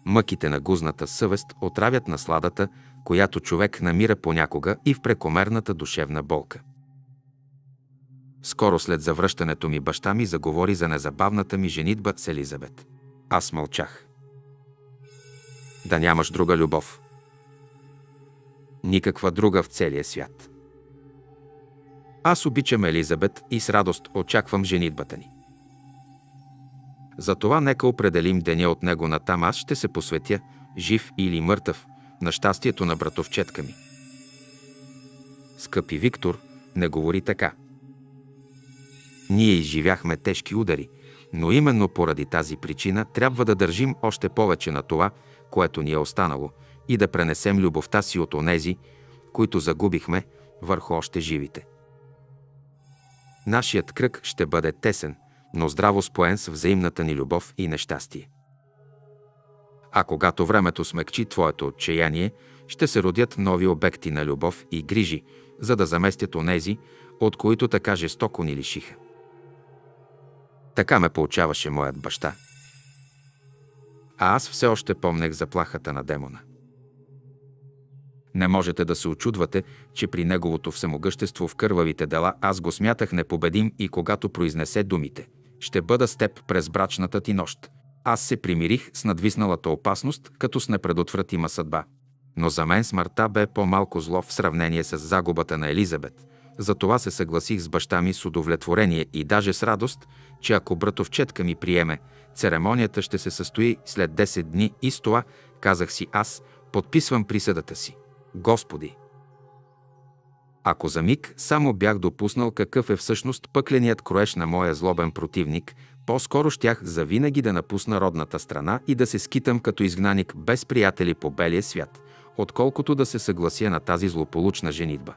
Мъките на гузната съвест отравят насладата която човек намира понякога и в прекомерната душевна болка. Скоро след завръщането ми баща ми заговори за незабавната ми женитба с Елизабет. Аз мълчах. Да нямаш друга любов. Никаква друга в целия свят. Аз обичам Елизабет и с радост очаквам женитбата ни. Затова нека определим деня от него натам аз ще се посветя, жив или мъртъв, на щастието на братовчетка ми. Скъпи Виктор, не говори така. Ние изживяхме тежки удари, но именно поради тази причина трябва да държим още повече на това, което ни е останало, и да пренесем любовта си от онези, които загубихме, върху още живите. Нашият кръг ще бъде тесен, но здраво споен с взаимната ни любов и нещастие. А когато времето смекчи твоето отчаяние, ще се родят нови обекти на любов и грижи, за да заместят онези, от които така жестоко ни лишиха. Така ме получаваше моят баща. А аз все още помнех заплахата на демона. Не можете да се очудвате, че при неговото всемогъщество в кървавите дела аз го смятах непобедим и когато произнесе думите «Ще бъда с теб през брачната ти нощ», аз се примирих с надвисналата опасност, като с непредотвратима съдба. Но за мен смъртта бе по-малко зло в сравнение с загубата на Елизабет. Затова се съгласих с баща ми с удовлетворение и даже с радост, че ако братовчетка ми приеме, церемонията ще се състои след 10 дни и с това, казах си аз, подписвам присъдата си. Господи! Ако за миг само бях допуснал какъв е всъщност пъкленият кроеж на моя злобен противник, по-скоро щях завинаги да напусна родната страна и да се скитам като изгнаник без приятели по белия свят, отколкото да се съглася на тази злополучна женитба.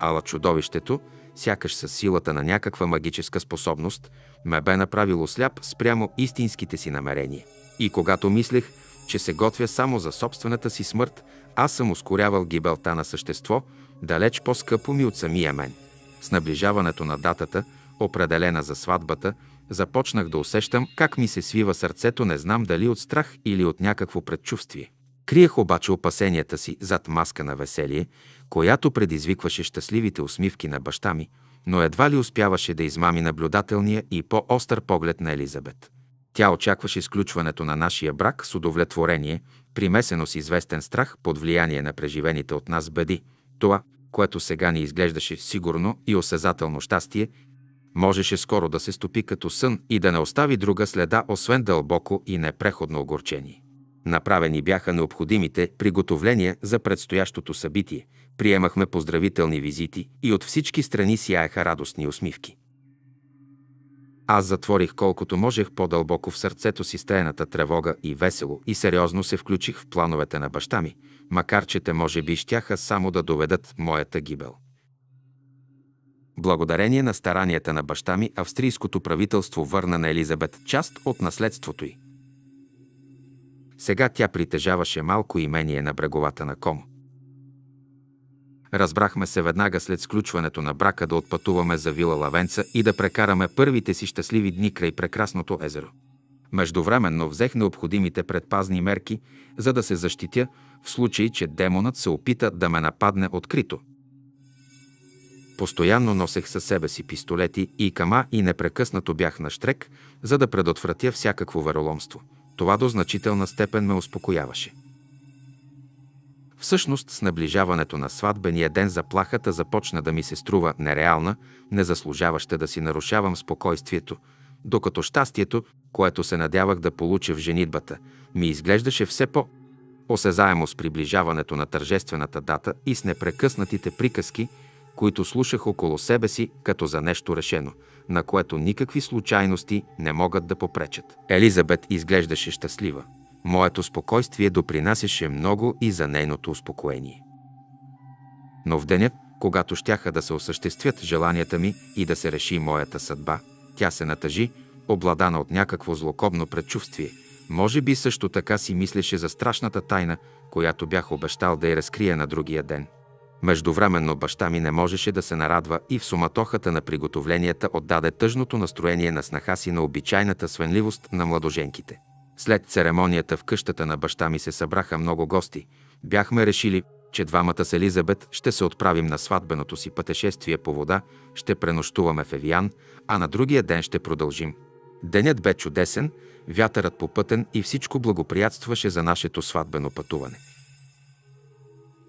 Ала чудовището, сякаш със силата на някаква магическа способност, ме бе направило сляп спрямо истинските си намерения. И когато мислех, че се готвя само за собствената си смърт, аз съм ускорявал гибелта на същество, далеч по-скъпо ми от самия мен. С наближаването на датата, определена за сватбата, Започнах да усещам как ми се свива сърцето, не знам дали от страх или от някакво предчувствие. Криех обаче опасенията си зад маска на веселие, която предизвикваше щастливите усмивки на баща ми, но едва ли успяваше да измами наблюдателния и по-остър поглед на Елизабет. Тя очакваше сключването на нашия брак с удовлетворение, примесено с известен страх под влияние на преживените от нас беди. Това, което сега ни изглеждаше сигурно и осезателно щастие, можеше скоро да се стопи като сън и да не остави друга следа, освен дълбоко и непреходно огорчение. Направени бяха необходимите приготовления за предстоящото събитие, приемахме поздравителни визити и от всички страни сияеха радостни усмивки. Аз затворих колкото можех по-дълбоко в сърцето си стаената тревога и весело и сериозно се включих в плановете на баща ми, макар че те може би щяха само да доведат моята гибел. Благодарение на старанията на баща ми, австрийското правителство върна на Елизабет част от наследството й. Сега тя притежаваше малко имение на бреговата на Ком. Разбрахме се веднага след сключването на брака да отпътуваме за Вила Лавенца и да прекараме първите си щастливи дни край прекрасното езеро. Междувременно взех необходимите предпазни мерки, за да се защитя в случай, че демонът се опита да ме нападне открито – Постоянно носех със себе си пистолети и кама и непрекъснато бях на штрек, за да предотвратя всякакво вероломство. Това до значителна степен ме успокояваше. Всъщност с наближаването на сватбения ден заплахата започна да ми се струва нереална, незаслужаваща да си нарушавам спокойствието, докато щастието, което се надявах да получа в женитбата, ми изглеждаше все по осезаемо с приближаването на тържествената дата и с непрекъснатите приказки, които слушах около себе си като за нещо решено, на което никакви случайности не могат да попречат. Елизабет изглеждаше щастлива. Моето спокойствие допринасяше много и за нейното успокоение. Но в денят, когато щяха да се осъществят желанията ми и да се реши моята съдба, тя се натъжи, обладана от някакво злокобно предчувствие. Може би също така си мислеше за страшната тайна, която бях обещал да я разкрия на другия ден – Междувременно баща ми не можеше да се нарадва и в суматохата на приготовленията отдаде тъжното настроение на снаха си на обичайната свенливост на младоженките. След церемонията в къщата на баща ми се събраха много гости. Бяхме решили, че двамата с Елизабет ще се отправим на сватбеното си пътешествие по вода, ще пренощуваме в Евиан, а на другия ден ще продължим. Денят бе чудесен, вятърът попътен и всичко благоприятстваше за нашето сватбено пътуване.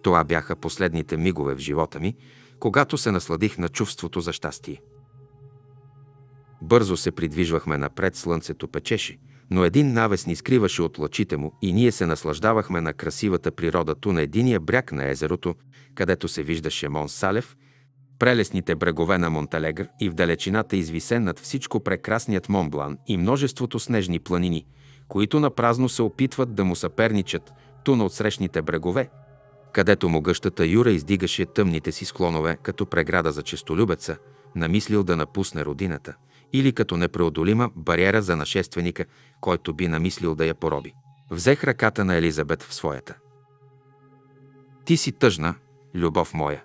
Това бяха последните мигове в живота ми, когато се насладих на чувството за щастие. Бързо се придвижвахме напред, слънцето печеше, но един навес ни скриваше от лъчите му и ние се наслаждавахме на красивата природа ту на единия бряг на езерото, където се виждаше Мон Салев, прелесните брегове на Монталегър и в далечината извисен над всичко прекрасният Монблан и множеството снежни планини, които напразно се опитват да му съперничат ту на отсрещните брегове, където могъщата Юра издигаше тъмните си склонове като преграда за честолюбеца, намислил да напусне родината, или като непреодолима бариера за нашественика, който би намислил да я пороби. Взех ръката на Елизабет в своята. Ти си тъжна, любов моя.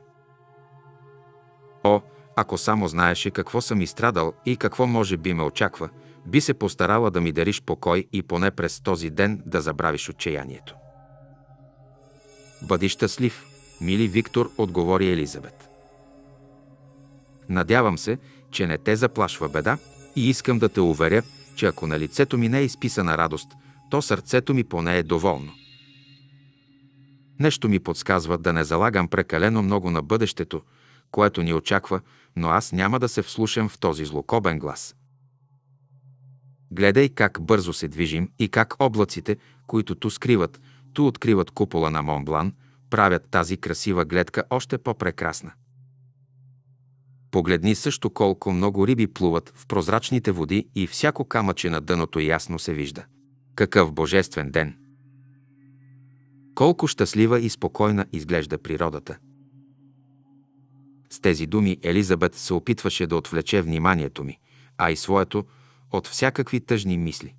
О, ако само знаеше какво съм изстрадал и какво може би ме очаква, би се постарала да ми дариш покой и поне през този ден да забравиш отчаянието. Бъди щастлив, мили Виктор, отговори Елизабет. Надявам се, че не те заплашва беда и искам да те уверя, че ако на лицето ми не е изписана радост, то сърцето ми поне е доволно. Нещо ми подсказва да не залагам прекалено много на бъдещето, което ни очаква, но аз няма да се вслушам в този злокобен глас. Гледай как бързо се движим и как облаците, които ту скриват, Ту откриват купола на Монблан, правят тази красива гледка още по-прекрасна. Погледни също колко много риби плуват в прозрачните води и всяко камъче на дъното ясно се вижда. Какъв божествен ден! Колко щастлива и спокойна изглежда природата! С тези думи Елизабет се опитваше да отвлече вниманието ми, а и своето, от всякакви тъжни мисли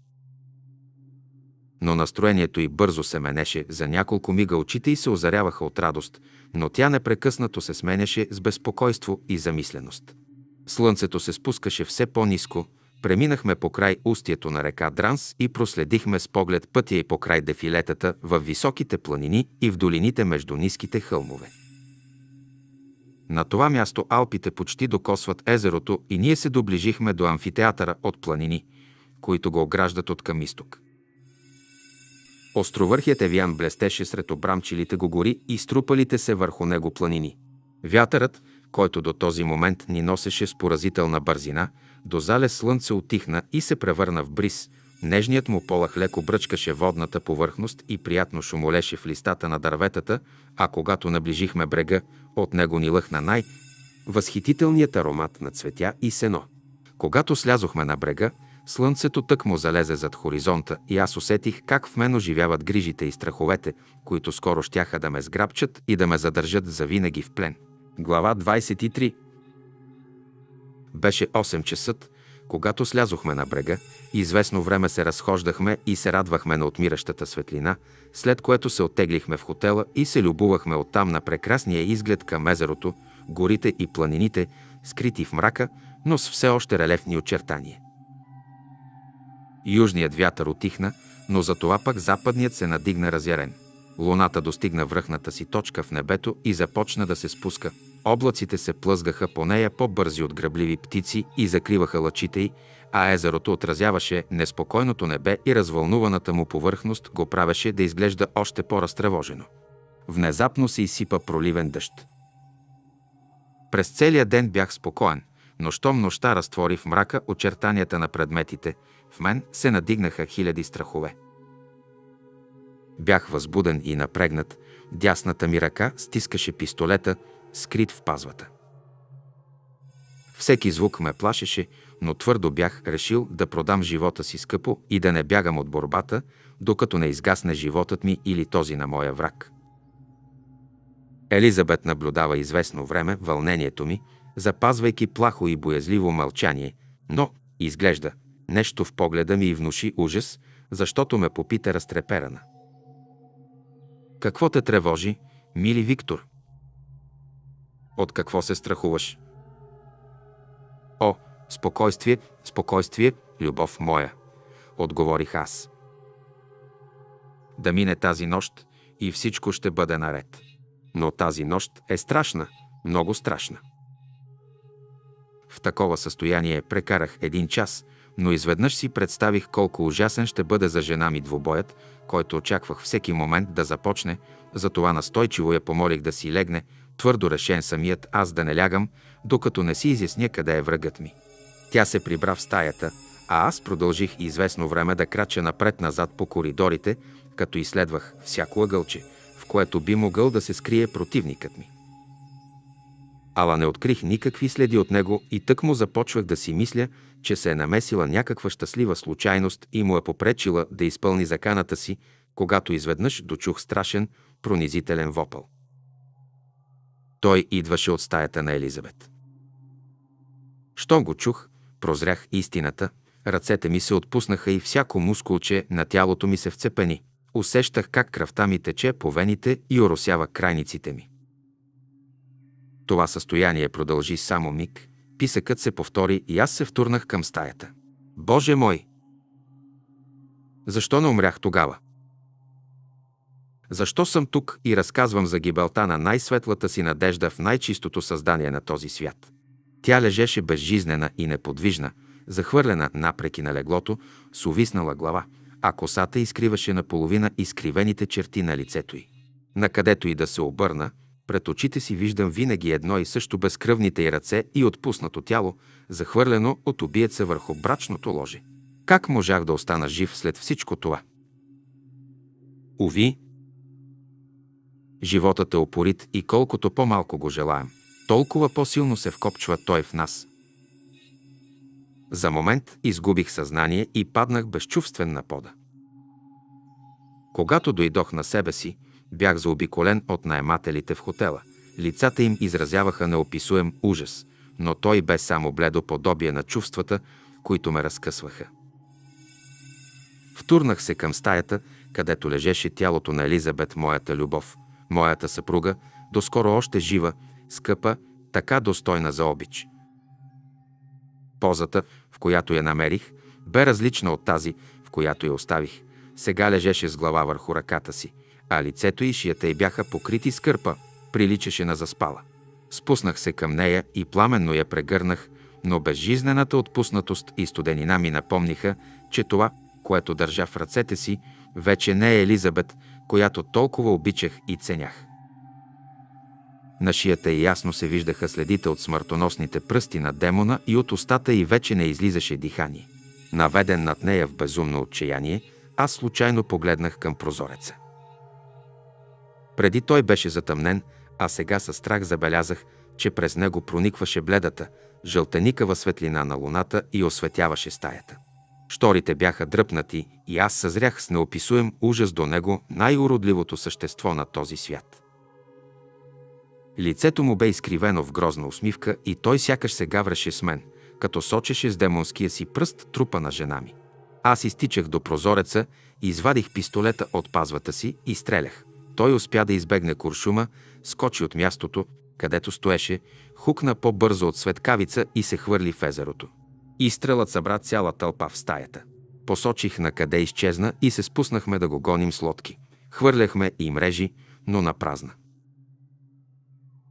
но настроението й бързо се менеше, за няколко мига очите й се озаряваха от радост, но тя непрекъснато се сменяше с безпокойство и замисленост. Слънцето се спускаше все по-низко, преминахме по край устието на река Дранс и проследихме с поглед пътя и по край дефилетата в високите планини и в долините между ниските хълмове. На това място Алпите почти докосват езерото и ние се доближихме до амфитеатъра от планини, които го ограждат от към изток. Островърхият Евян блестеше сред обрамчилите го гори и струпалите се върху него планини. Вятърът, който до този момент ни носеше с поразителна бързина, до зале слънце отихна и се превърна в бриз. Нежният му полах леко бръчкаше водната повърхност и приятно шумолеше в листата на дърветата, а когато наближихме брега, от него ни лъхна най- възхитителният аромат на цветя и сено. Когато слязохме на брега, Слънцето тък му залезе зад хоризонта и аз усетих как в мен оживяват грижите и страховете, които скоро щяха да ме сграбчат и да ме задържат завинаги в плен. Глава 23 Беше 8 часа, когато слязохме на брега, известно време се разхождахме и се радвахме на отмиращата светлина, след което се оттеглихме в хотела и се любувахме оттам на прекрасния изглед към езерото, горите и планините, скрити в мрака, но с все още релефни очертания. Южният вятър отихна, но за това пък западният се надигна разярен. Луната достигна връхната си точка в небето и започна да се спуска. Облаците се плъзгаха по нея по-бързи от гръбливи птици и закриваха лъчите й, а езерото отразяваше неспокойното небе и развълнуваната му повърхност го правеше да изглежда още по-разтревожено. Внезапно се изсипа проливен дъжд. През целия ден бях спокоен, но щом нощта разтвори в мрака очертанията на предметите – в мен се надигнаха хиляди страхове. Бях възбуден и напрегнат, дясната ми ръка стискаше пистолета, скрит в пазвата. Всеки звук ме плашеше, но твърдо бях решил да продам живота си скъпо и да не бягам от борбата, докато не изгасне животът ми или този на моя враг. Елизабет наблюдава известно време вълнението ми, запазвайки плахо и боязливо мълчание, но, изглежда, Нещо в погледа ми и внуши ужас, защото ме попита разтреперана. Какво те тревожи, мили Виктор? От какво се страхуваш? О, спокойствие, спокойствие, любов моя, отговорих аз. Да мине тази нощ и всичко ще бъде наред. Но тази нощ е страшна, много страшна. В такова състояние прекарах един час – но изведнъж си представих колко ужасен ще бъде за жена ми двубоят, който очаквах всеки момент да започне, затова настойчиво я помолих да си легне, твърдо решен самият аз да не лягам, докато не си изясня къде е врагът ми. Тя се прибра в стаята, а аз продължих известно време да крача напред-назад по коридорите, като изследвах всяко ъгълче, в което би могъл да се скрие противникът ми. Ала не открих никакви следи от него и тък му започвах да си мисля, че се е намесила някаква щастлива случайност и му е попречила да изпълни заканата си, когато изведнъж дочух страшен, пронизителен вопъл. Той идваше от стаята на Елизабет. Щом го чух, прозрях истината, ръцете ми се отпуснаха и всяко мускулче на тялото ми се вцепени. Усещах как кръвта ми тече по вените и оросява крайниците ми. Това състояние продължи само миг, Писъкът се повтори и аз се втурнах към стаята. Боже мой! Защо не умрях тогава? Защо съм тук и разказвам за гибелта на най-светлата си надежда в най-чистото създание на този свят? Тя лежеше безжизнена и неподвижна, захвърлена напреки на леглото, с увиснала глава, а косата изкриваше наполовина изкривените черти на лицето й. Накъдето и да се обърна, пред очите си виждам винаги едно и също безкръвните й ръце и отпуснато тяло, захвърлено от убиеца върху брачното ложе. Как можах да остана жив след всичко това? Уви, животът е опорит и колкото по-малко го желаем, толкова по-силно се вкопчва той в нас. За момент изгубих съзнание и паднах безчувствен на пода. Когато дойдох на себе си, Бях заобиколен от наемателите в хотела. Лицата им изразяваха неописуем ужас, но той бе само бледо подобие на чувствата, които ме разкъсваха. Втурнах се към стаята, където лежеше тялото на Елизабет, моята любов, моята съпруга, доскоро още жива, скъпа, така достойна за обич. Позата, в която я намерих, бе различна от тази, в която я оставих. Сега лежеше с глава върху ръката си – а лицето и шията й бяха покрити с кърпа, приличаше на заспала. Спуснах се към нея и пламенно я прегърнах, но безжизнената отпуснатост и студенина ми напомниха, че това, което държа в ръцете си, вече не е Елизабет, която толкова обичах и ценях. На шията и ясно се виждаха следите от смъртоносните пръсти на демона и от устата й вече не излизаше дихание. Наведен над нея в безумно отчаяние, аз случайно погледнах към прозореца. Преди той беше затъмнен, а сега със страх забелязах, че през него проникваше бледата, жълтеникава светлина на луната и осветяваше стаята. Шторите бяха дръпнати и аз съзрях с неописуем ужас до него най-уродливото същество на този свят. Лицето му бе изкривено в грозна усмивка и той сякаш се гавреше с мен, като сочеше с демонския си пръст трупа на жена ми. Аз изтичах до прозореца, извадих пистолета от пазвата си и стрелях. Той успя да избегне куршума, скочи от мястото, където стоеше, хукна по-бързо от светкавица и се хвърли в езерото. Изстрелът събра цяла тълпа в стаята. Посочих на къде изчезна и се спуснахме да го гоним с лодки. Хвърляхме и мрежи, но на празна.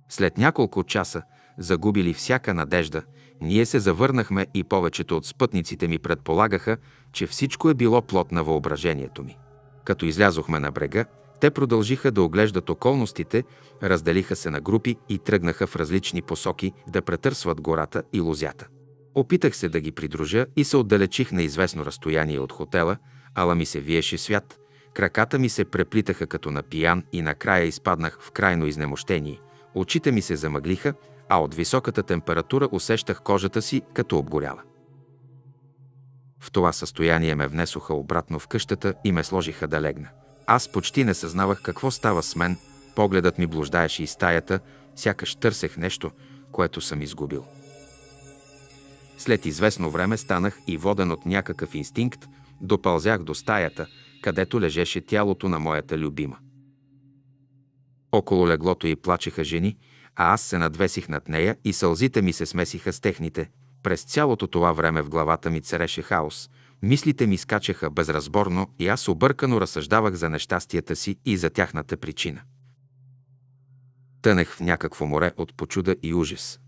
След няколко часа, загубили всяка надежда, ние се завърнахме и повечето от спътниците ми предполагаха, че всичко е било плод на въображението ми. Като излязохме на брега, те продължиха да оглеждат околностите, разделиха се на групи и тръгнаха в различни посоки да претърсват гората и лузята. Опитах се да ги придружа и се отдалечих на известно разстояние от хотела, ала ми се виеше свят, краката ми се преплитаха като на пиян и накрая изпаднах в крайно изнемощение. Очите ми се замъглиха, а от високата температура усещах кожата си като обгоряла. В това състояние ме внесоха обратно в къщата и ме сложиха да легна – аз почти не съзнавах какво става с мен, погледът ми блуждаеше из стаята, сякаш търсех нещо, което съм изгубил. След известно време станах и воден от някакъв инстинкт, допълзях до стаята, където лежеше тялото на моята любима. Около леглото й плачеха жени, а аз се надвесих над нея и сълзите ми се смесиха с техните. През цялото това време в главата ми цареше хаос, Мислите ми скачаха безразборно и аз объркано разсъждавах за нещастията си и за тяхната причина. Тънех в някакво море от почуда и ужас.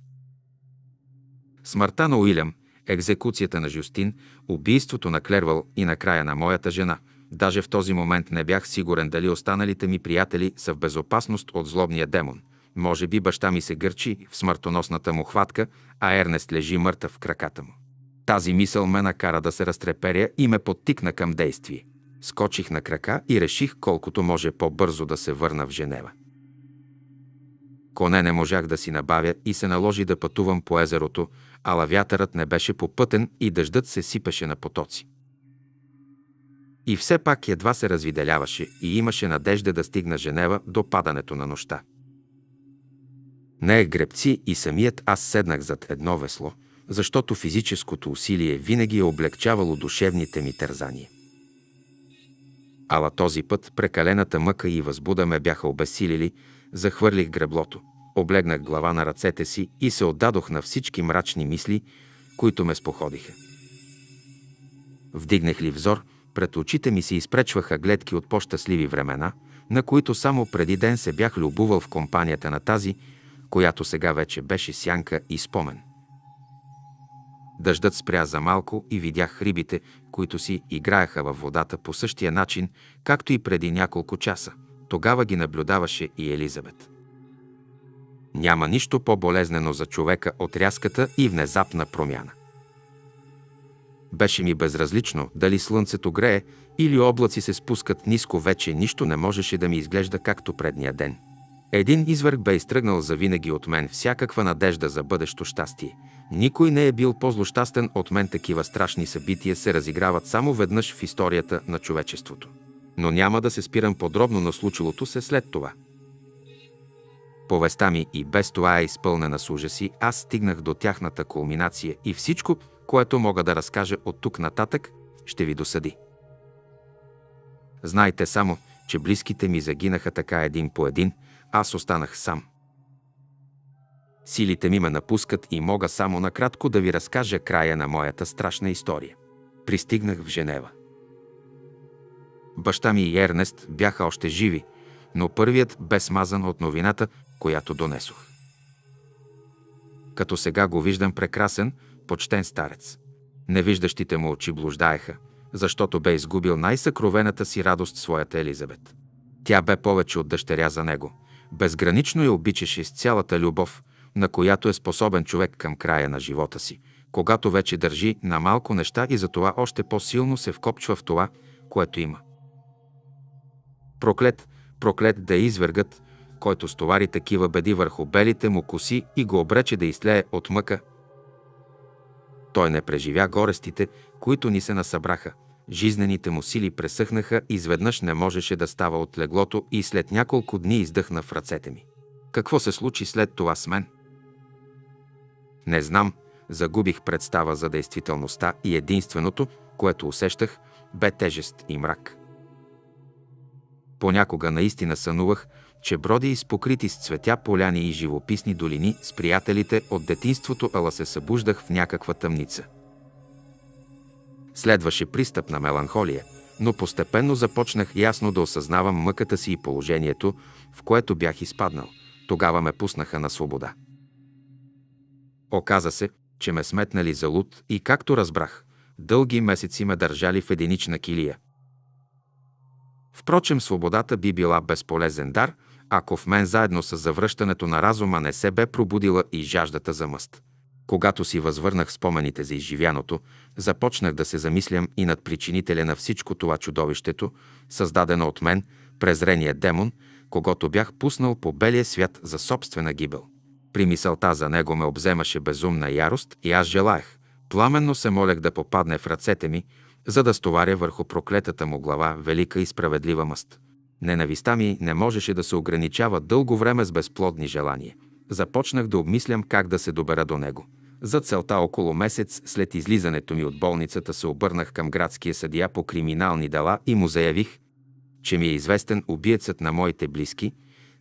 Смъртта на Уилям, екзекуцията на Жюстин, убийството на Клервал и накрая на моята жена. Даже в този момент не бях сигурен дали останалите ми приятели са в безопасност от злобния демон. Може би баща ми се гърчи в смъртоносната му хватка, а Ернест лежи мъртъв в краката му. Тази мисъл ме накара да се разтреперя и ме подтикна към действие. Скочих на крака и реших колкото може по-бързо да се върна в Женева. Коне не можах да си набавя и се наложи да пътувам по езерото, ала вятърът не беше попътен и дъждът се сипеше на потоци. И все пак едва се развиделяваше и имаше надежда да стигна Женева до падането на нощта. Не е гребци и самият аз седнах зад едно весло – защото физическото усилие винаги е облегчавало душевните ми тързания. Ала този път прекалената мъка и възбуда ме бяха обесилили, захвърлих греблото, облегнах глава на ръцете си и се отдадох на всички мрачни мисли, които ме споходиха. Вдигнах ли взор, пред очите ми се изпречваха гледки от по-щастливи времена, на които само преди ден се бях любувал в компанията на тази, която сега вече беше сянка и спомен. Дъждът спря за малко и видях рибите, които си играеха във водата по същия начин, както и преди няколко часа. Тогава ги наблюдаваше и Елизабет. Няма нищо по-болезнено за човека от рязката и внезапна промяна. Беше ми безразлично дали слънцето грее или облаци се спускат ниско, вече нищо не можеше да ми изглежда както предния ден. Един извърх бе изтръгнал завинаги от мен всякаква надежда за бъдещо щастие, никой не е бил по-злощастен от мен. Такива страшни събития се разиграват само веднъж в историята на човечеството. Но няма да се спирам подробно на случилото се след това. Повестта ми и без това е изпълнена с ужаси, аз стигнах до тяхната кулминация и всичко, което мога да разкажа от тук нататък, ще ви досъди. Знайте само, че близките ми загинаха така един по един, аз останах сам. Силите ми ме напускат и мога само накратко да ви разкажа края на моята страшна история. Пристигнах в Женева. Баща ми и Ернест бяха още живи, но първият бе смазан от новината, която донесох. Като сега го виждам прекрасен, почтен старец. Невиждащите му очи блуждаеха, защото бе изгубил най-съкровената си радост своята Елизабет. Тя бе повече от дъщеря за него. Безгранично я обичаше с цялата любов, на която е способен човек към края на живота си, когато вече държи на малко неща и затова още по-силно се вкопчва в това, което има. Проклет, проклет да е извергът, който стовари такива беди върху белите му коси и го обрече да излее от мъка. Той не преживя горестите, които ни се насъбраха. Жизнените му сили пресъхнаха, изведнъж не можеше да става от леглото и след няколко дни издъхна в ръцете ми. Какво се случи след това с мен? Не знам, загубих представа за действителността и единственото, което усещах, бе тежест и мрак. Понякога наистина сънувах, че броди из покрити с цветя поляни и живописни долини с приятелите от детинството, ала се събуждах в някаква тъмница. Следваше пристъп на меланхолия, но постепенно започнах ясно да осъзнавам мъката си и положението, в което бях изпаднал. Тогава ме пуснаха на свобода. Оказа се, че ме сметнали за луд и, както разбрах, дълги месеци ме държали в единична килия. Впрочем, свободата би била безполезен дар, ако в мен заедно с завръщането на разума не се бе пробудила и жаждата за мъст. Когато си възвърнах спомените за изживяното, започнах да се замислям и над причинителя на всичко това чудовището, създадено от мен, презрения демон, когато бях пуснал по белия свят за собствена гибел. При мисълта за него ме обземаше безумна ярост и аз желаях. Пламенно се молех да попадне в ръцете ми, за да стоваря върху проклетата му глава велика и справедлива мъст. Ненависта ми не можеше да се ограничава дълго време с безплодни желания. Започнах да обмислям как да се добера до него. За целта около месец след излизането ми от болницата се обърнах към градския съдия по криминални дела и му заявих, че ми е известен убиецът на моите близки,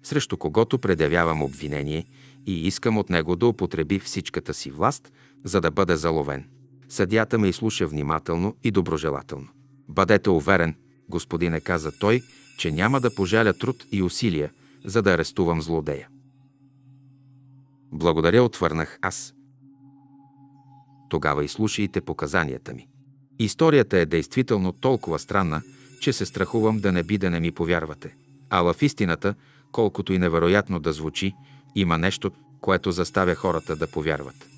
срещу когото предявявам обвинение и искам от него да употреби всичката си власт, за да бъде заловен. Съдята ме изслуша внимателно и доброжелателно. Бъдете уверен, господине, каза той, че няма да пожаля труд и усилия, за да арестувам злодея. Благодаря, отвърнах аз. Тогава изслушайте показанията ми. Историята е действително толкова странна, че се страхувам да не би да не ми повярвате. Ала в истината, колкото и невероятно да звучи, има нещо, което заставя хората да повярват.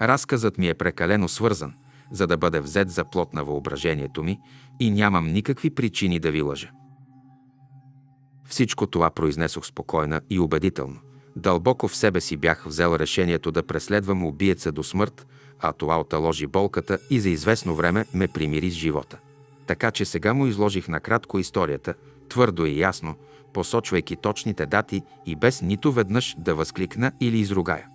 Разказът ми е прекалено свързан, за да бъде взет за плод на въображението ми и нямам никакви причини да ви лъжа. Всичко това произнесох спокойно и убедително. Дълбоко в себе си бях взел решението да преследвам убиеца до смърт, а това оталожи болката и за известно време ме примири с живота. Така че сега му изложих накратко историята, твърдо и ясно, посочвайки точните дати и без нито веднъж да възкликна или изругая.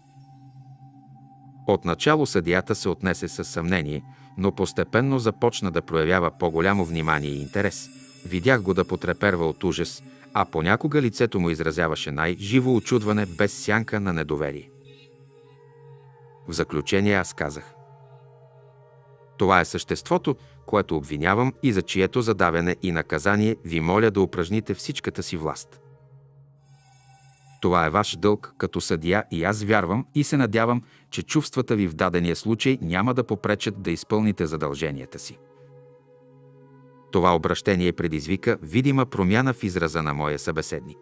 Отначало съдията се отнесе със съмнение, но постепенно започна да проявява по-голямо внимание и интерес. Видях го да потреперва от ужас, а понякога лицето му изразяваше най-живо очудване без сянка на недоверие. В заключение аз казах. Това е съществото, което обвинявам и за чието задавяне и наказание ви моля да упражните всичката си власт. Това е ваш дълг като съдия и аз вярвам и се надявам, че чувствата ви в дадения случай няма да попречат да изпълните задълженията си. Това обращение предизвика видима промяна в израза на моя събеседник.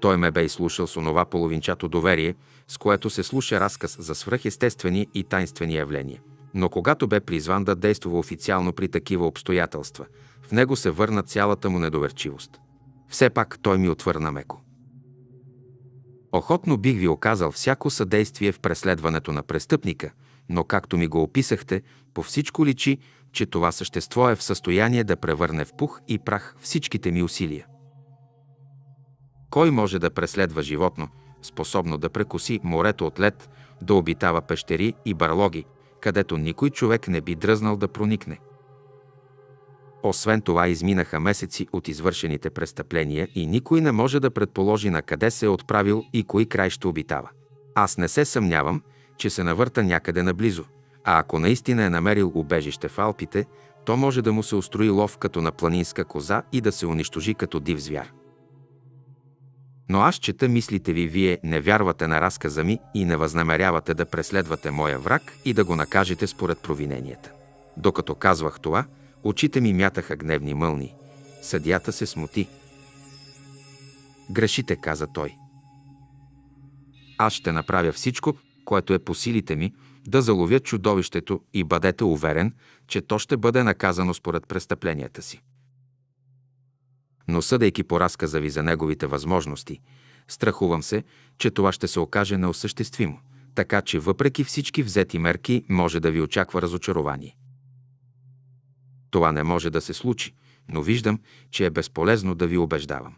Той ме бе изслушал с онова половинчато доверие, с което се слуша разказ за свръхестествени и тайнствени явления – но когато бе призван да действа официално при такива обстоятелства, в него се върна цялата му недоверчивост. Все пак той ми отвърна меко. Охотно бих ви оказал всяко съдействие в преследването на престъпника, но както ми го описахте, по всичко личи, че това същество е в състояние да превърне в пух и прах всичките ми усилия. Кой може да преследва животно, способно да прекоси морето от лед, да обитава пещери и барлоги, където никой човек не би дръзнал да проникне. Освен това изминаха месеци от извършените престъпления и никой не може да предположи на къде се е отправил и кои край ще обитава. Аз не се съмнявам, че се навърта някъде наблизо, а ако наистина е намерил убежище в Алпите, то може да му се устрои лов като на планинска коза и да се унищожи като див звяр. Но аз чета мислите ви, вие не вярвате на разказа ми и не възнамерявате да преследвате моя враг и да го накажете според провиненията. Докато казвах това, очите ми мятаха гневни мълни. Съдията се смути. Грешите, каза той. Аз ще направя всичко, което е по силите ми, да заловя чудовището и бъдете уверен, че то ще бъде наказано според престъпленията си но съдейки по разказа ви за неговите възможности, страхувам се, че това ще се окаже неосъществимо, така че въпреки всички взети мерки може да ви очаква разочарование. Това не може да се случи, но виждам, че е безполезно да ви убеждавам.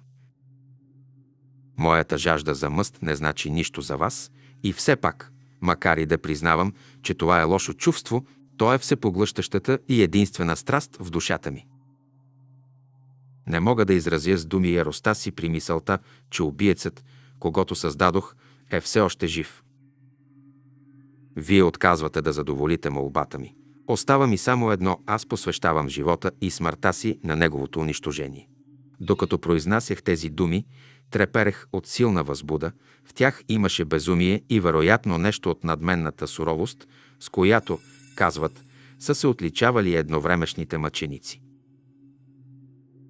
Моята жажда за мъст не значи нищо за вас и все пак, макар и да признавам, че това е лошо чувство, то е всепоглъщащата и единствена страст в душата ми. Не мога да изразя с думи яростта си при мисълта, че убиецът, когато създадох, е все още жив. Вие отказвате да задоволите молбата ми. Остава ми само едно, аз посвещавам живота и смъртта си на неговото унищожение. Докато произнасях тези думи, треперех от силна възбуда, в тях имаше безумие и вероятно нещо от надменната суровост, с която, казват, са се отличавали едновремешните мъченици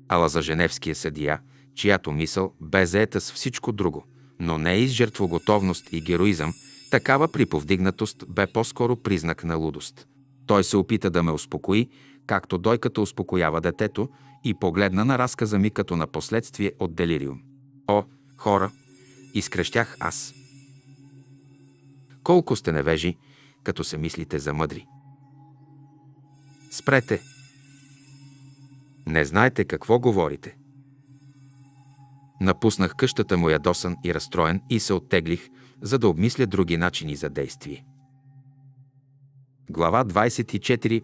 ала за женевския съдия, чиято мисъл бе заета с всичко друго, но не и с жертвоготовност и героизъм, такава приповдигнатост бе по-скоро признак на лудост. Той се опита да ме успокои, както дойката успокоява детето и погледна на разказа ми като на последствие от делириум. О, хора, изкрещях аз. Колко сте невежи, като се мислите за мъдри. Спрете, не знаете какво говорите. Напуснах къщата му ядосан и разстроен и се оттеглих, за да обмисля други начини за действие. Глава 24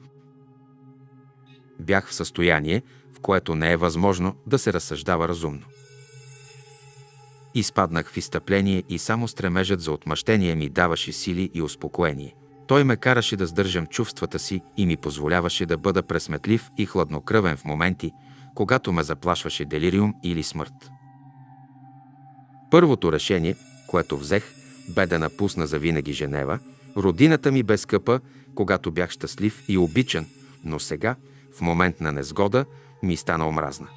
Бях в състояние, в което не е възможно да се разсъждава разумно. Изпаднах в изтъпление и само стремежът за отмъщение ми даваше сили и успокоение. Той ме караше да сдържам чувствата си и ми позволяваше да бъда пресметлив и хладнокръвен в моменти, когато ме заплашваше делириум или смърт. Първото решение, което взех, бе да напусна за винаги Женева. Родината ми бе скъпа, когато бях щастлив и обичан, но сега, в момент на незгода, ми стана омразна.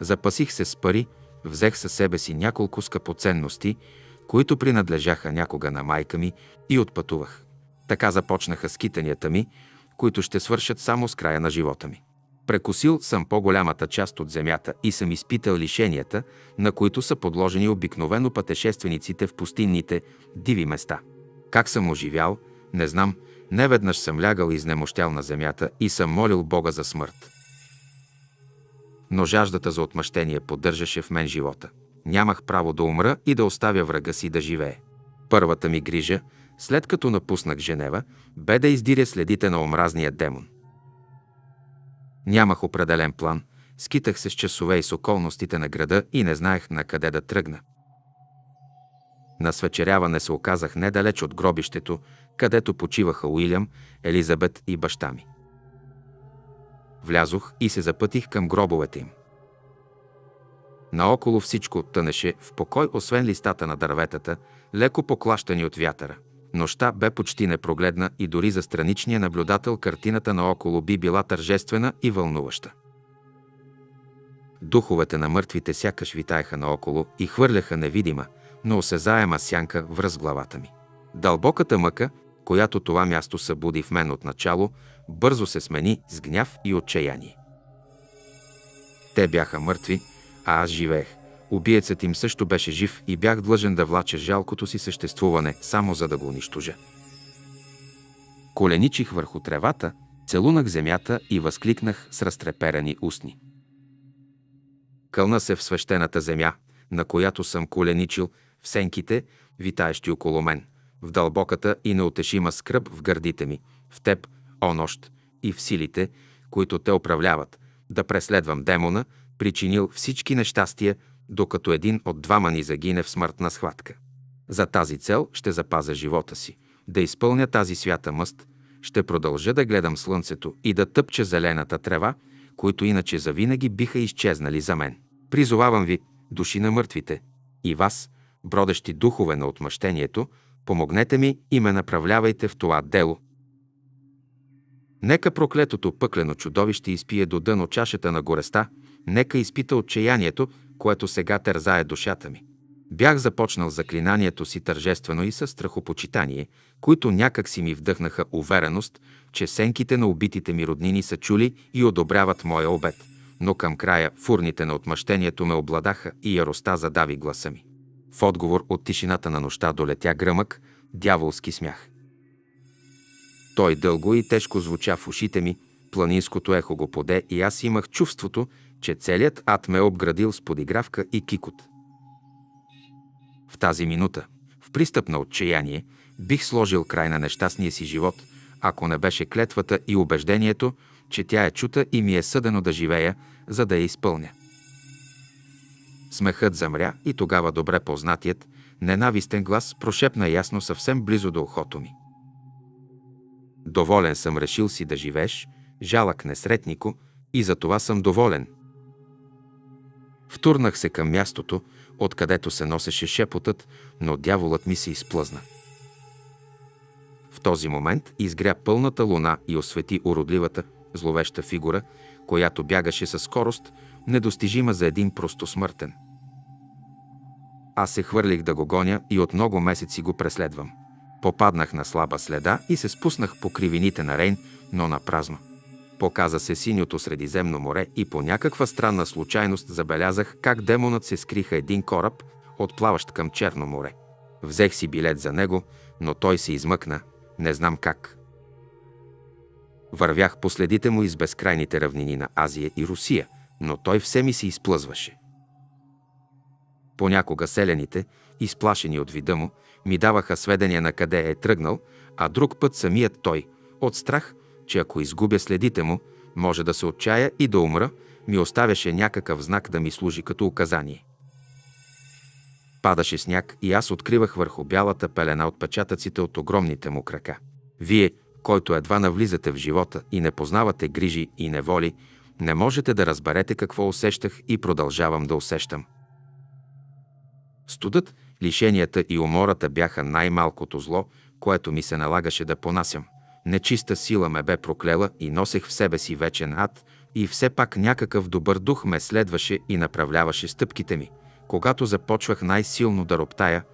Запасих се с пари, взех със себе си няколко скъпоценности – които принадлежаха някога на майка ми и отпътувах. Така започнаха скитанията ми, които ще свършат само с края на живота ми. Прекосил съм по-голямата част от земята и съм изпитал лишенията, на които са подложени обикновено пътешествениците в пустинните, диви места. Как съм оживял, не знам, неведнъж съм лягал изнемощял на земята и съм молил Бога за смърт. Но жаждата за отмъщение поддържаше в мен живота – Нямах право да умра и да оставя врага си да живее. Първата ми грижа, след като напуснах Женева, бе да издиря следите на омразния демон. Нямах определен план, скитах се с часове и с околностите на града и не знаех на къде да тръгна. На свечеряване се оказах недалеч от гробището, където почиваха Уилям, Елизабет и баща ми. Влязох и се запътих към гробовете им. Наоколо всичко тънеше в покой, освен листата на дърветата, леко поклащани от вятъра. Нощта бе почти непрогледна и дори за страничния наблюдател картината наоколо би била тържествена и вълнуваща. Духовете на мъртвите сякаш витаеха наоколо и хвърляха невидима, но осезаема сянка връз главата ми. Дълбоката мъка, която това място събуди в мен от начало, бързо се смени с гняв и отчаяние. Те бяха мъртви, а аз живеех. Убиецът им също беше жив и бях длъжен да влача жалкото си съществуване, само за да го унищожа. Коленичих върху тревата, целунах земята и възкликнах с разтреперани устни. Кълна се в свещената земя, на която съм коленичил, в сенките, витаещи около мен, в дълбоката и неотешима скръп в гърдите ми, в теб, о нощ, и в силите, които те управляват, да преследвам демона – причинил всички нещастия, докато един от двама ни загине в смъртна схватка. За тази цел ще запазя живота си, да изпълня тази свята мъст, ще продължа да гледам слънцето и да тъпча зелената трева, които иначе завинаги биха изчезнали за мен. Призовавам ви, души на мъртвите, и вас, бродещи духове на отмъщението, помогнете ми и ме направлявайте в това дело. Нека проклетото пъклено чудовище изпие до дъно чашата на гореста – нека изпита отчаянието, което сега тързае душата ми. Бях започнал заклинанието си тържествено и със страхопочитание, които някак си ми вдъхнаха увереност, че сенките на убитите ми роднини са чули и одобряват моя обед. Но към края фурните на отмъщението ме обладаха и яростта задави гласа ми. В отговор от тишината на нощта долетя гръмък, дяволски смях. Той дълго и тежко звуча в ушите ми, планинското ехо го поде и аз имах чувството, че целият ад ме е обградил с подигравка и кикот. В тази минута, в пристъп на отчаяние, бих сложил край на нещастния си живот, ако не беше клетвата и убеждението, че тя е чута и ми е съдено да живея, за да я изпълня. Смехът замря и тогава добре познатият, ненавистен глас прошепна ясно съвсем близо до ухото ми. Доволен съм, решил си да живееш, жалък несретнико, и за това съм доволен – Втурнах се към мястото, откъдето се носеше шепотът, но дяволът ми се изплъзна. В този момент изгря пълната луна и освети уродливата, зловеща фигура, която бягаше със скорост, недостижима за един просто смъртен. Аз се хвърлих да го гоня и от много месеци го преследвам. Попаднах на слаба следа и се спуснах по кривините на Рейн, но на празно показа се синьото Средиземно море и по някаква странна случайност забелязах как демонът се скриха един кораб, отплаващ към Черно море. Взех си билет за него, но той се измъкна, не знам как. Вървях по следите му из безкрайните равнини на Азия и Русия, но той все ми се изплъзваше. Понякога селените, изплашени от вида му, ми даваха сведения на къде е тръгнал, а друг път самият той, от страх, че ако изгубя следите му, може да се отчая и да умра, ми оставяше някакъв знак да ми служи като указание. Падаше сняг и аз откривах върху бялата пелена отпечатъците от огромните му крака. Вие, който едва навлизате в живота и не познавате грижи и неволи, не можете да разберете какво усещах и продължавам да усещам. Студът, лишенията и умората бяха най-малкото зло, което ми се налагаше да понасям. Нечиста сила ме бе проклела и носех в себе си вечен ад, и все пак някакъв добър дух ме следваше и направляваше стъпките ми. Когато започвах най-силно да роптая,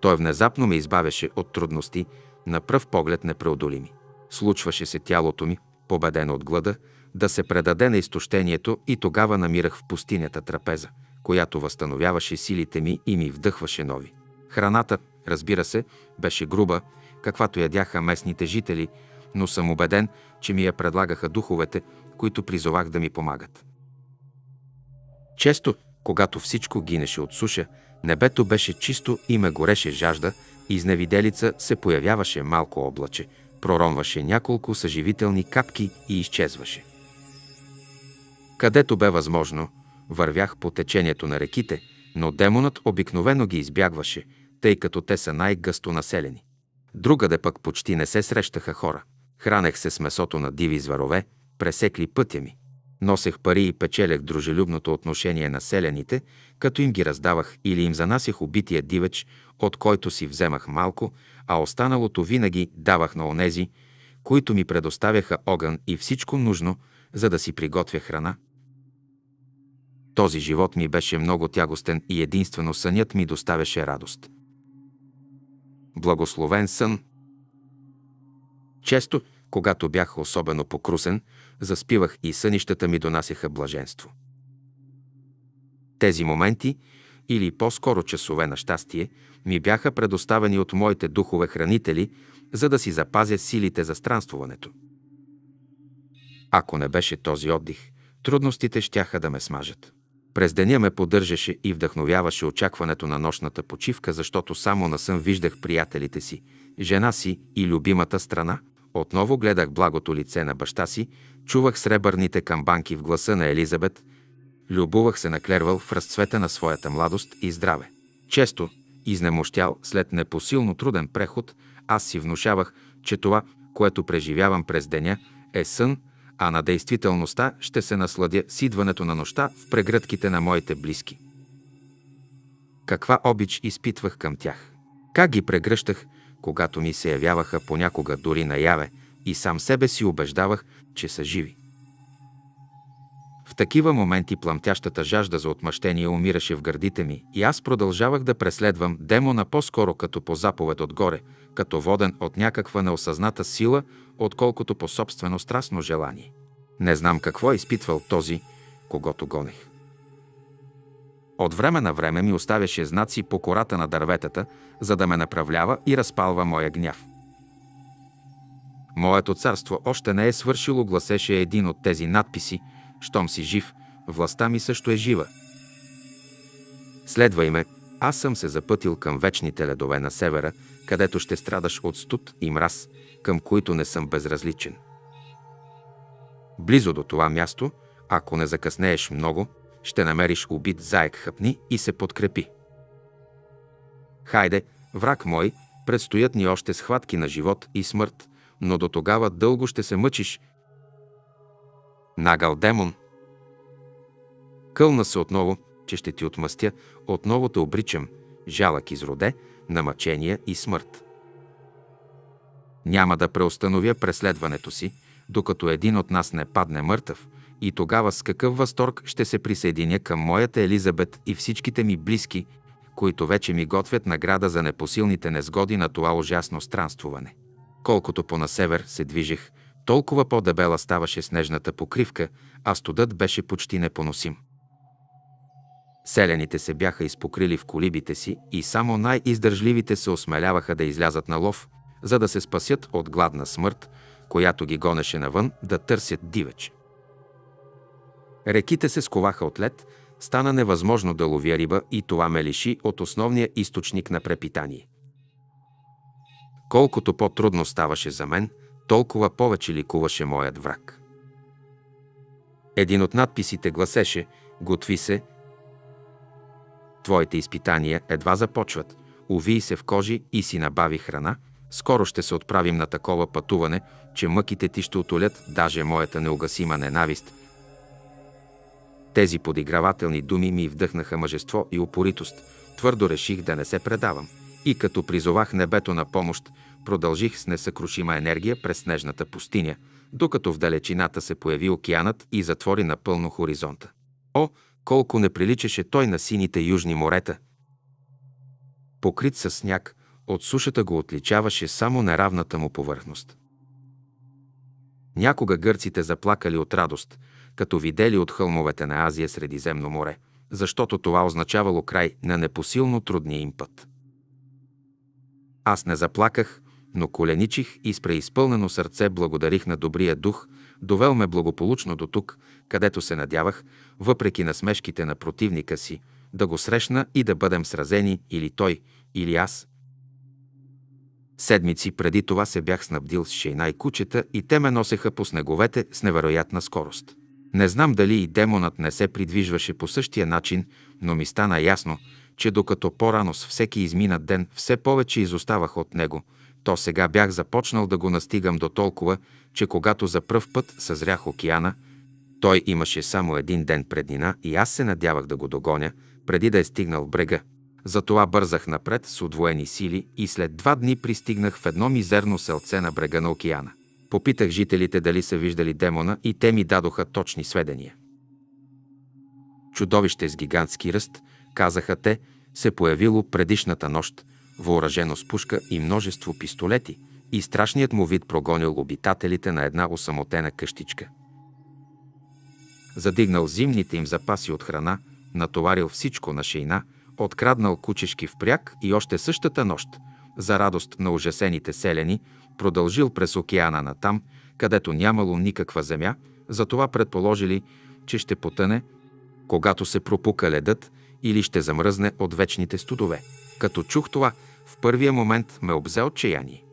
той внезапно ме избавяше от трудности, на пръв поглед непреодолими. Случваше се тялото ми, победено от глада, да се предаде на изтощението и тогава намирах в пустинята трапеза, която възстановяваше силите ми и ми вдъхваше нови. Храната, разбира се, беше груба, каквато ядяха местните жители, но съм убеден, че ми я предлагаха духовете, които призовах да ми помагат. Често, когато всичко гинеше от суша, небето беше чисто и ме гореше жажда, изневиделица се появяваше малко облаче, проронваше няколко съживителни капки и изчезваше. Където бе възможно, вървях по течението на реките, но демонът обикновено ги избягваше, тъй като те са най-гъсто населени. Другаде пък почти не се срещаха хора. Хранех се с месото на диви зварове, пресекли пътя ми. Носех пари и печелях дружелюбното отношение на селяните, като им ги раздавах или им занасях убития дивеч, от който си вземах малко, а останалото винаги давах на онези, които ми предоставяха огън и всичко нужно, за да си приготвя храна. Този живот ми беше много тягостен и единствено сънят ми доставяше радост. Благословен сън. Често, когато бях особено покрусен, заспивах и сънищата ми донасяха блаженство. Тези моменти, или по-скоро часове на щастие, ми бяха предоставени от моите духове хранители, за да си запазя силите за странствуването. Ако не беше този отдих, трудностите щяха да ме смажат. През деня ме поддържаше и вдъхновяваше очакването на нощната почивка, защото само на сън виждах приятелите си, жена си и любимата страна. Отново гледах благото лице на баща си, чувах сребърните камбанки в гласа на Елизабет, любувах се на Клервал в разцвета на своята младост и здраве. Често, изнемощял след непосилно труден преход, аз си внушавах, че това, което преживявам през деня, е сън – а на действителността ще се насладя с идването на нощта в прегръдките на моите близки. Каква обич изпитвах към тях? Как ги прегръщах, когато ми се явяваха понякога дори наяве и сам себе си убеждавах, че са живи? В такива моменти пламтящата жажда за отмъщение умираше в гърдите ми и аз продължавах да преследвам демона по-скоро като по заповед отгоре, като воден от някаква неосъзната сила, отколкото по собствено страстно желание. Не знам какво е изпитвал този, когато гонех. От време на време ми оставяше знаци по кората на дърветата, за да ме направлява и разпалва моя гняв. Моето царство още не е свършило, гласеше един от тези надписи, щом си жив, властта ми също е жива. Следвай ме, аз съм се запътил към вечните ледове на севера, където ще страдаш от студ и мраз, към които не съм безразличен. Близо до това място, ако не закъснееш много, ще намериш убит заек хъпни и се подкрепи. Хайде, враг мой, предстоят ни още схватки на живот и смърт, но до тогава дълго ще се мъчиш. Нагал демон. Кълна се отново, че ще ти отмъстя, отново те обричам, жалък изроде, намъчения и смърт. Няма да преустановя преследването си, докато един от нас не падне мъртъв, и тогава с какъв възторг ще се присъединя към моята Елизабет и всичките ми близки, които вече ми готвят награда за непосилните незгоди на това ужасно странствуване. Колкото по насевер се движех, толкова по-дебела ставаше снежната покривка, а студът беше почти непоносим. Селените се бяха изпокрили в колибите си и само най-издържливите се осмеляваха да излязат на лов – за да се спасят от гладна смърт, която ги гонеше навън да търсят дивеч. Реките се сковаха от лед, стана невъзможно да ловя риба и това ме лиши от основния източник на препитание. Колкото по-трудно ставаше за мен, толкова повече ликуваше моят враг. Един от надписите гласеше «Готви се», Твоите изпитания едва започват. Увий се в кожи и си набави храна – скоро ще се отправим на такова пътуване, че мъките ти ще отолят даже моята неугасима ненавист. Тези подигравателни думи ми вдъхнаха мъжество и упоритост. Твърдо реших да не се предавам. И като призовах небето на помощ, продължих с несъкрушима енергия през снежната пустиня, докато в далечината се появи океанът и затвори напълно хоризонта. О, колко не приличаше той на сините южни морета! Покрит със сняг – от сушата го отличаваше само неравната му повърхност. Някога гърците заплакали от радост, като видели от хълмовете на Азия Средиземно море, защото това означавало край на непосилно трудния им път. Аз не заплаках, но коленичих и с преизпълнено сърце благодарих на добрия дух, довел ме благополучно до тук, където се надявах, въпреки насмешките на противника си, да го срещна и да бъдем сразени или той, или аз, Седмици преди това се бях снабдил с шейна и кучета и те ме носеха по снеговете с невероятна скорост. Не знам дали и демонът не се придвижваше по същия начин, но ми стана ясно, че докато по-рано с всеки изминат ден все повече изоставах от него, то сега бях започнал да го настигам до толкова, че когато за пръв път съзрях океана, той имаше само един ден преднина и аз се надявах да го догоня, преди да е стигнал брега. Затова бързах напред с удвоени сили и след два дни пристигнах в едно мизерно селце на брега на океана. Попитах жителите дали са виждали демона и те ми дадоха точни сведения. Чудовище с гигантски ръст, казаха те, се появило предишната нощ, въоръжено с пушка и множество пистолети, и страшният му вид прогонил обитателите на една осамотена къщичка. Задигнал зимните им запаси от храна, натоварил всичко на шейна – откраднал кучешки впряг и още същата нощ, за радост на ужасените селени, продължил през океана на там, където нямало никаква земя, затова предположили, че ще потъне, когато се пропука ледът или ще замръзне от вечните студове. Като чух това, в първия момент ме обзе отчаяние.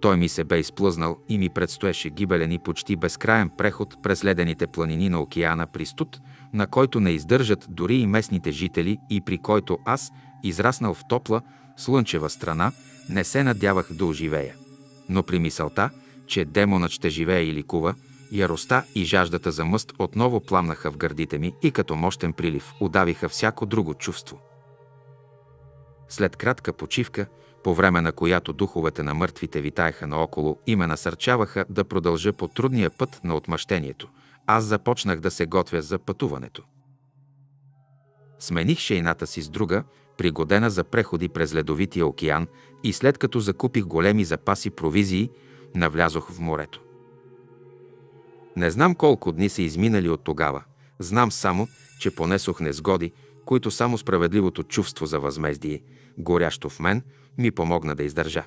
Той ми се бе изплъзнал и ми предстоеше гибелен и почти безкраен преход през ледените планини на океана при студ, на който не издържат дори и местните жители и при който аз, израснал в топла, слънчева страна, не се надявах да оживея. Но при мисълта, че демонът ще живее и ликува, яростта и жаждата за мъст отново пламнаха в гърдите ми и като мощен прилив удавиха всяко друго чувство. След кратка почивка, по време на която духовете на мъртвите витаеха наоколо и ме насърчаваха да продължа по трудния път на отмъщението – аз започнах да се готвя за пътуването. Смених шейната си с друга, пригодена за преходи през ледовития океан и след като закупих големи запаси провизии, навлязох в морето. Не знам колко дни са изминали от тогава. Знам само, че понесох незгоди, които само справедливото чувство за възмездие, горящо в мен, ми помогна да издържа.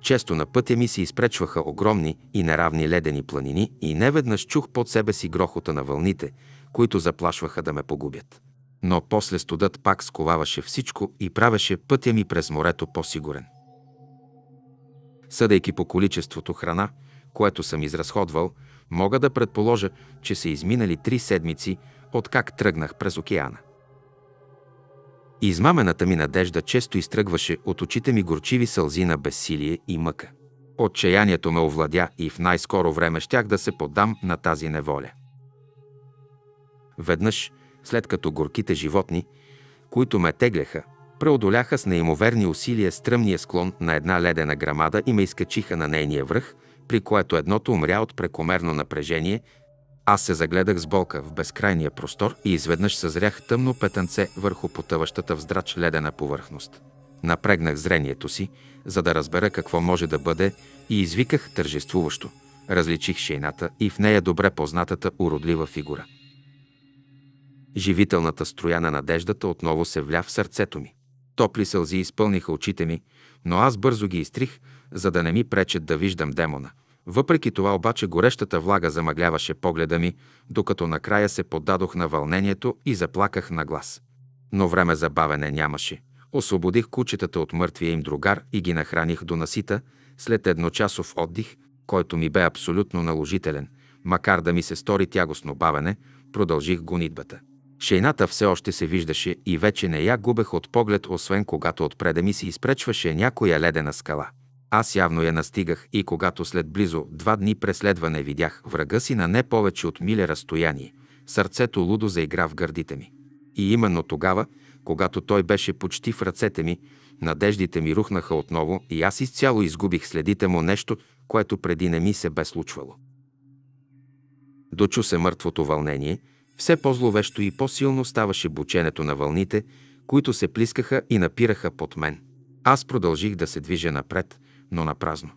Често на пътя ми се изпречваха огромни и неравни ледени планини и неведнъж чух под себе си грохота на вълните, които заплашваха да ме погубят. Но после студът пак сковаваше всичко и правеше пътя ми през морето по-сигурен. Съдейки по количеството храна, което съм изразходвал, мога да предположа, че са изминали три седмици, откак тръгнах през океана измамената ми надежда често изтръгваше от очите ми горчиви сълзи на безсилие и мъка. Отчаянието ме овладя и в най-скоро време щях да се поддам на тази неволя. Веднъж, след като горките животни, които ме тегляха, преодоляха с неимоверни усилия стръмния склон на една ледена грамада и ме изкачиха на нейния връх, при което едното умря от прекомерно напрежение, аз се загледах с болка в безкрайния простор и изведнъж съзрях тъмно петънце върху потъващата вздрач ледена повърхност. Напрегнах зрението си, за да разбера какво може да бъде и извиках тържествуващо. Различих шейната и в нея добре познатата уродлива фигура. Живителната строя на надеждата отново се вля в сърцето ми. Топли сълзи изпълниха очите ми, но аз бързо ги изтрих, за да не ми пречат да виждам демона. Въпреки това обаче горещата влага замъгляваше погледа ми, докато накрая се поддадох на вълнението и заплаках на глас. Но време за бавене нямаше. Освободих кучетата от мъртвия им другар и ги нахраних до насита след едночасов отдих, който ми бе абсолютно наложителен, макар да ми се стори тягостно бавене, продължих гонитбата. Шейната все още се виждаше и вече не я губех от поглед, освен когато отпреде ми се изпречваше някоя ледена скала. Аз явно я настигах и когато след близо два дни преследване видях врага си на не повече от миле разстояние, сърцето лудо заигра в гърдите ми. И именно тогава, когато той беше почти в ръцете ми, надеждите ми рухнаха отново и аз изцяло изгубих следите му нещо, което преди не ми се бе случвало. Дочу се мъртвото вълнение, все по-зловещо и по-силно ставаше бученето на вълните, които се плискаха и напираха под мен. Аз продължих да се движа напред, но на празно.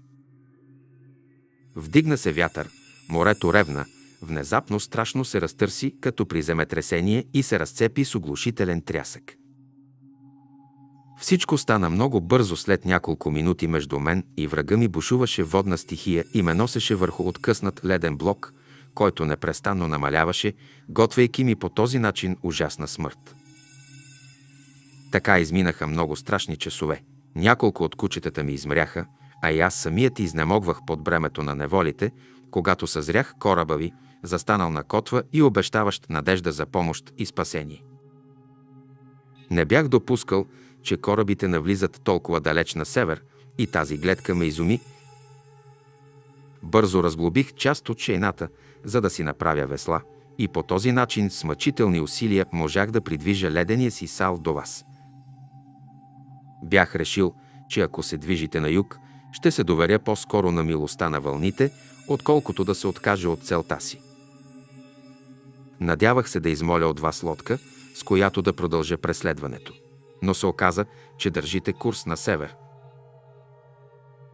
Вдигна се вятър, морето ревна, внезапно страшно се разтърси, като при земетресение и се разцепи с оглушителен трясък. Всичко стана много бързо след няколко минути между мен и врага ми бушуваше водна стихия и ме носеше върху откъснат леден блок, който непрестанно намаляваше, готвейки ми по този начин ужасна смърт. Така изминаха много страшни часове. Няколко от кучетата ми измряха, а и аз самият изнемогвах под бремето на неволите, когато съзрях кораба ви, застанал на котва и обещаващ надежда за помощ и спасение. Не бях допускал, че корабите навлизат толкова далеч на север и тази гледка ме изуми. Бързо разглобих част от шейната, за да си направя весла и по този начин с мъчителни усилия можах да придвижа ледения си сал до вас. Бях решил, че ако се движите на юг, ще се доверя по-скоро на милостта на вълните, отколкото да се откаже от целта си. Надявах се да измоля от вас лодка, с която да продължа преследването. Но се оказа, че държите курс на север.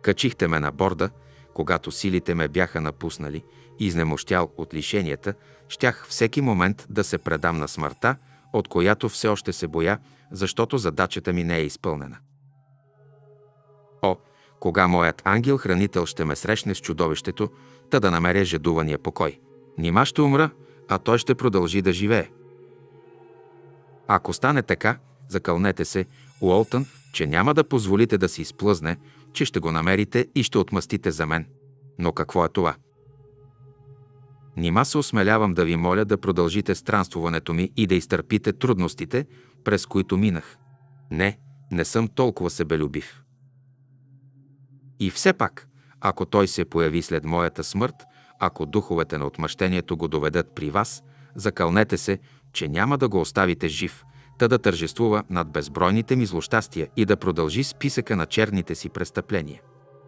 Качихте ме на борда, когато силите ме бяха напуснали, изнемощял от лишенията, щях всеки момент да се предам на смъртта, от която все още се боя, защото задачата ми не е изпълнена. О, кога моят ангел-хранител ще ме срещне с чудовището, та да намеря жадувания покой. Нима ще умра, а той ще продължи да живее. Ако стане така, закълнете се, Уолтън, че няма да позволите да се изплъзне, че ще го намерите и ще отмъстите за мен. Но какво е това? Нима се осмелявам да ви моля да продължите странствуването ми и да изтърпите трудностите, през които минах. Не, не съм толкова себелюбив. И все пак, ако той се появи след моята смърт, ако духовете на отмъщението го доведат при вас, закълнете се, че няма да го оставите жив, та да тържествува над безбройните ми злощастия и да продължи списъка на черните си престъпления.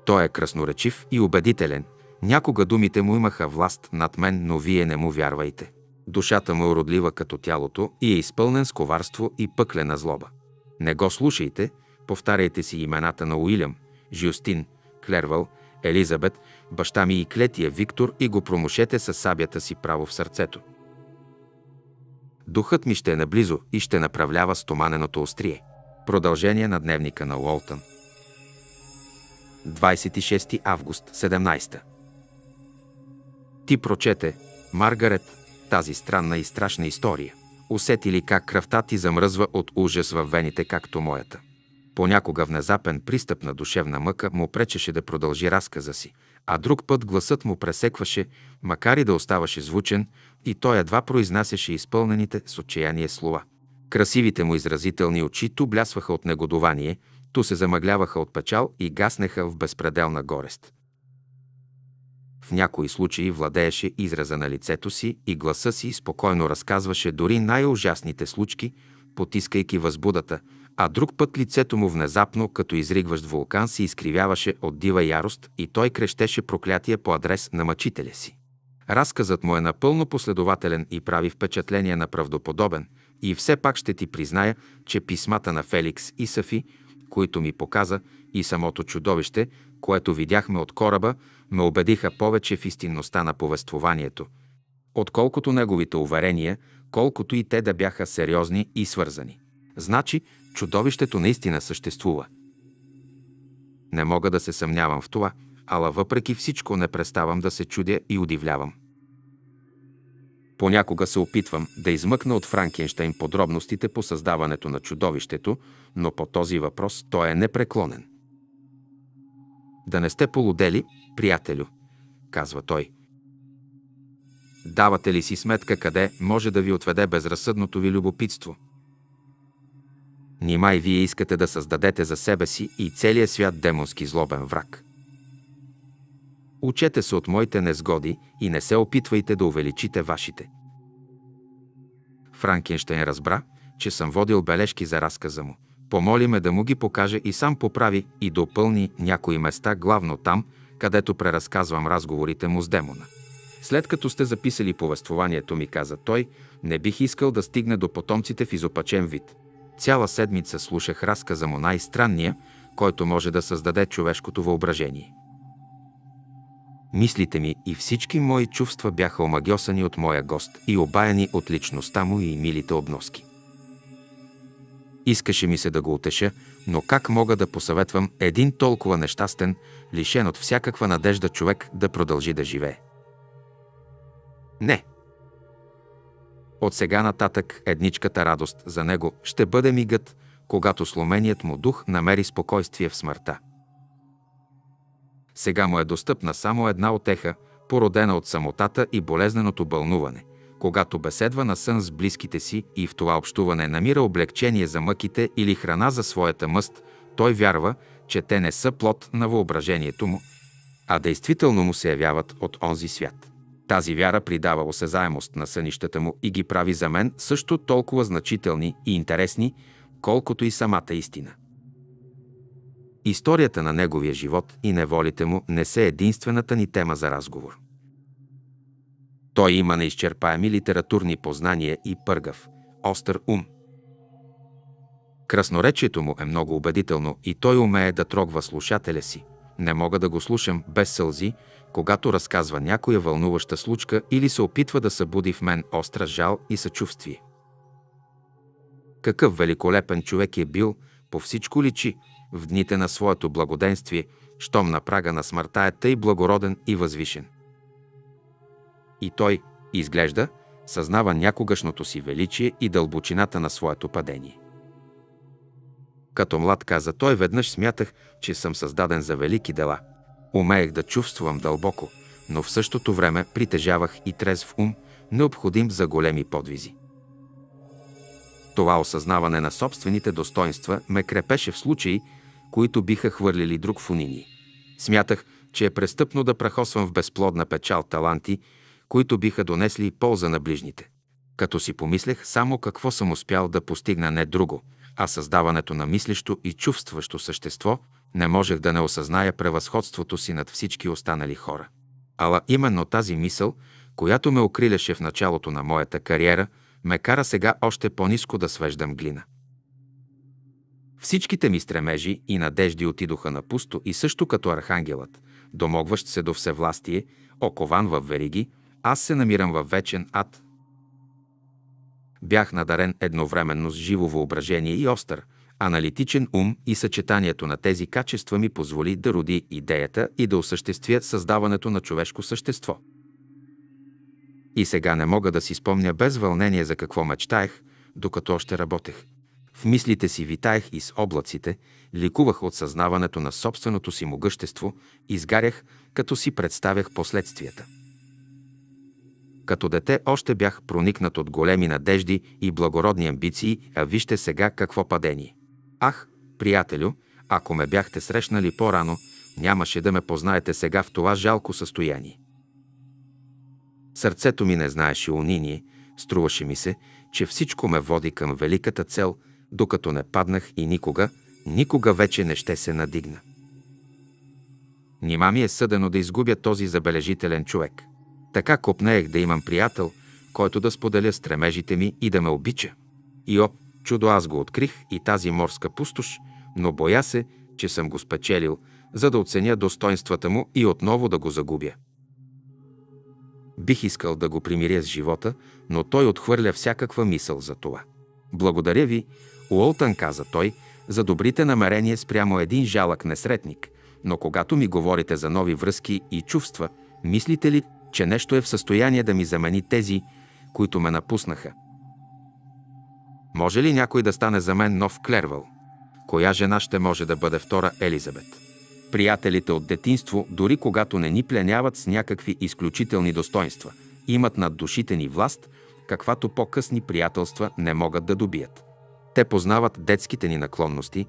Той е красноречив и убедителен. Някога думите му имаха власт над мен, но вие не му вярвайте. Душата му е уродлива като тялото и е изпълнен с коварство и пъклена злоба. Не го слушайте, повтаряйте си имената на Уилям, Жюстин – Клервал, Елизабет, баща ми и клетия Виктор и го промушете със сабята си право в сърцето. Духът ми ще е наблизо и ще направлява стоманеното острие. Продължение на дневника на Уолтън. 26 август, 17. Ти прочете, Маргарет, тази странна и страшна история. Усети ли как кръвта ти замръзва от ужас във вените, както моята? Понякога внезапен пристъп на душевна мъка му пречеше да продължи разказа си, а друг път гласът му пресекваше, макар и да оставаше звучен, и той едва произнасяше изпълнените с отчаяние слова. Красивите му изразителни очи ту блясваха от негодование, ту се замъгляваха от печал и гаснеха в безпределна горест. В някои случаи владееше израза на лицето си и гласа си спокойно разказваше дори най-ужасните случки, потискайки възбудата – а друг път лицето му внезапно, като изригващ вулкан, се изкривяваше от дива ярост и той крещеше проклятие по адрес на мъчителя си. Разказът му е напълно последователен и прави впечатление на правдоподобен, и все пак ще ти призная, че писмата на Феликс и Сафи, които ми показа, и самото чудовище, което видяхме от кораба, ме убедиха повече в истинността на повествованието, отколкото неговите уверения, колкото и те да бяха сериозни и свързани. Значи, Чудовището наистина съществува. Не мога да се съмнявам в това, ала въпреки всичко не преставам да се чудя и удивлявам. Понякога се опитвам да измъкна от Франкенштайн подробностите по създаването на чудовището, но по този въпрос той е непреклонен. Да не сте полудели, приятелю, казва той. Давате ли си сметка къде може да ви отведе безразсъдното ви любопитство – Нима и вие искате да създадете за себе си и целия свят демонски злобен враг. Учете се от моите незгоди и не се опитвайте да увеличите вашите. Франкенштейн разбра, че съм водил бележки за разказа му. Помоли ме да му ги покаже и сам поправи и допълни някои места, главно там, където преразказвам разговорите му с демона. След като сте записали повествованието ми, каза той, не бих искал да стигне до потомците в изопачен вид. Цяла седмица слушах разказа му най-странния, който може да създаде човешкото въображение. Мислите ми и всички мои чувства бяха омагьосани от моя гост и обаяни от личността му и милите обноски. Искаше ми се да го утеша, но как мога да посъветвам един толкова нещастен, лишен от всякаква надежда човек да продължи да живее? Не, от сега нататък едничката радост за него ще бъде мигът, когато сломеният му дух намери спокойствие в смъртта. Сега му е достъпна само една отеха, породена от самотата и болезненото бълнуване, когато беседва на сън с близките си и в това общуване намира облегчение за мъките или храна за своята мъст, той вярва, че те не са плод на въображението му, а действително му се явяват от онзи свят. Тази вяра придава осезаемост на сънищата му и ги прави за мен също толкова значителни и интересни, колкото и самата истина. Историята на неговия живот и неволите му не са единствената ни тема за разговор. Той има неизчерпаеми литературни познания и пъргав, остър ум. Красноречието му е много убедително и той умее да трогва слушателя си. Не мога да го слушам без сълзи, когато разказва някоя вълнуваща случка или се опитва да събуди в мен остра жал и съчувствие. Какъв великолепен човек е бил, по всичко личи, в дните на своето благоденствие, щом на прага на смъртта е тъй благороден и възвишен. И той, изглежда, съзнава някогашното си величие и дълбочината на своето падение. Като млад каза той, веднъж смятах, че съм създаден за велики дела – Умеех да чувствам дълбоко, но в същото време притежавах и трезв ум, необходим за големи подвизи. Това осъзнаване на собствените достоинства ме крепеше в случаи, които биха хвърлили друг в унини. Смятах, че е престъпно да прахосвам в безплодна печал таланти, които биха донесли полза на ближните. Като си помислех само какво съм успял да постигна не друго, а създаването на мислещо и чувстващо същество – не можех да не осъзная превъзходството си над всички останали хора. Ала именно тази мисъл, която ме окриляше в началото на моята кариера, ме кара сега още по-низко да свеждам глина. Всичките ми стремежи и надежди отидоха на пусто и също като архангелът, домогващ се до всевластие, окован в вериги, аз се намирам във вечен ад. Бях надарен едновременно с живо въображение и остър, Аналитичен ум и съчетанието на тези качества ми позволи да роди идеята и да осъществя създаването на човешко същество. И сега не мога да си спомня без вълнение за какво мечтаех, докато още работех. В мислите си витаех из облаците, ликувах от съзнаването на собственото си могъщество, изгарях, като си представях последствията. Като дете още бях проникнат от големи надежди и благородни амбиции, а вижте сега какво падение. Ах, приятелю, ако ме бяхте срещнали по-рано, нямаше да ме познаете сега в това жалко състояние. Сърцето ми не знаеше униние, струваше ми се, че всичко ме води към великата цел, докато не паднах и никога, никога вече не ще се надигна. Нима ми е съдено да изгубя този забележителен човек. Така копнеех да имам приятел, който да споделя стремежите ми и да ме обича. И оп, Чудо аз го открих и тази морска пустош, но боя се, че съм го спечелил, за да оценя достоинствата му и отново да го загубя. Бих искал да го примиря с живота, но той отхвърля всякаква мисъл за това. Благодаря ви, Уолтън каза той, за добрите намерения спрямо един жалък несретник, но когато ми говорите за нови връзки и чувства, мислите ли, че нещо е в състояние да ми замени тези, които ме напуснаха? Може ли някой да стане за мен нов клервал? Коя жена ще може да бъде втора Елизабет? Приятелите от детинство, дори когато не ни пленяват с някакви изключителни достоинства, имат над душите ни власт, каквато по-късни приятелства не могат да добият. Те познават детските ни наклонности,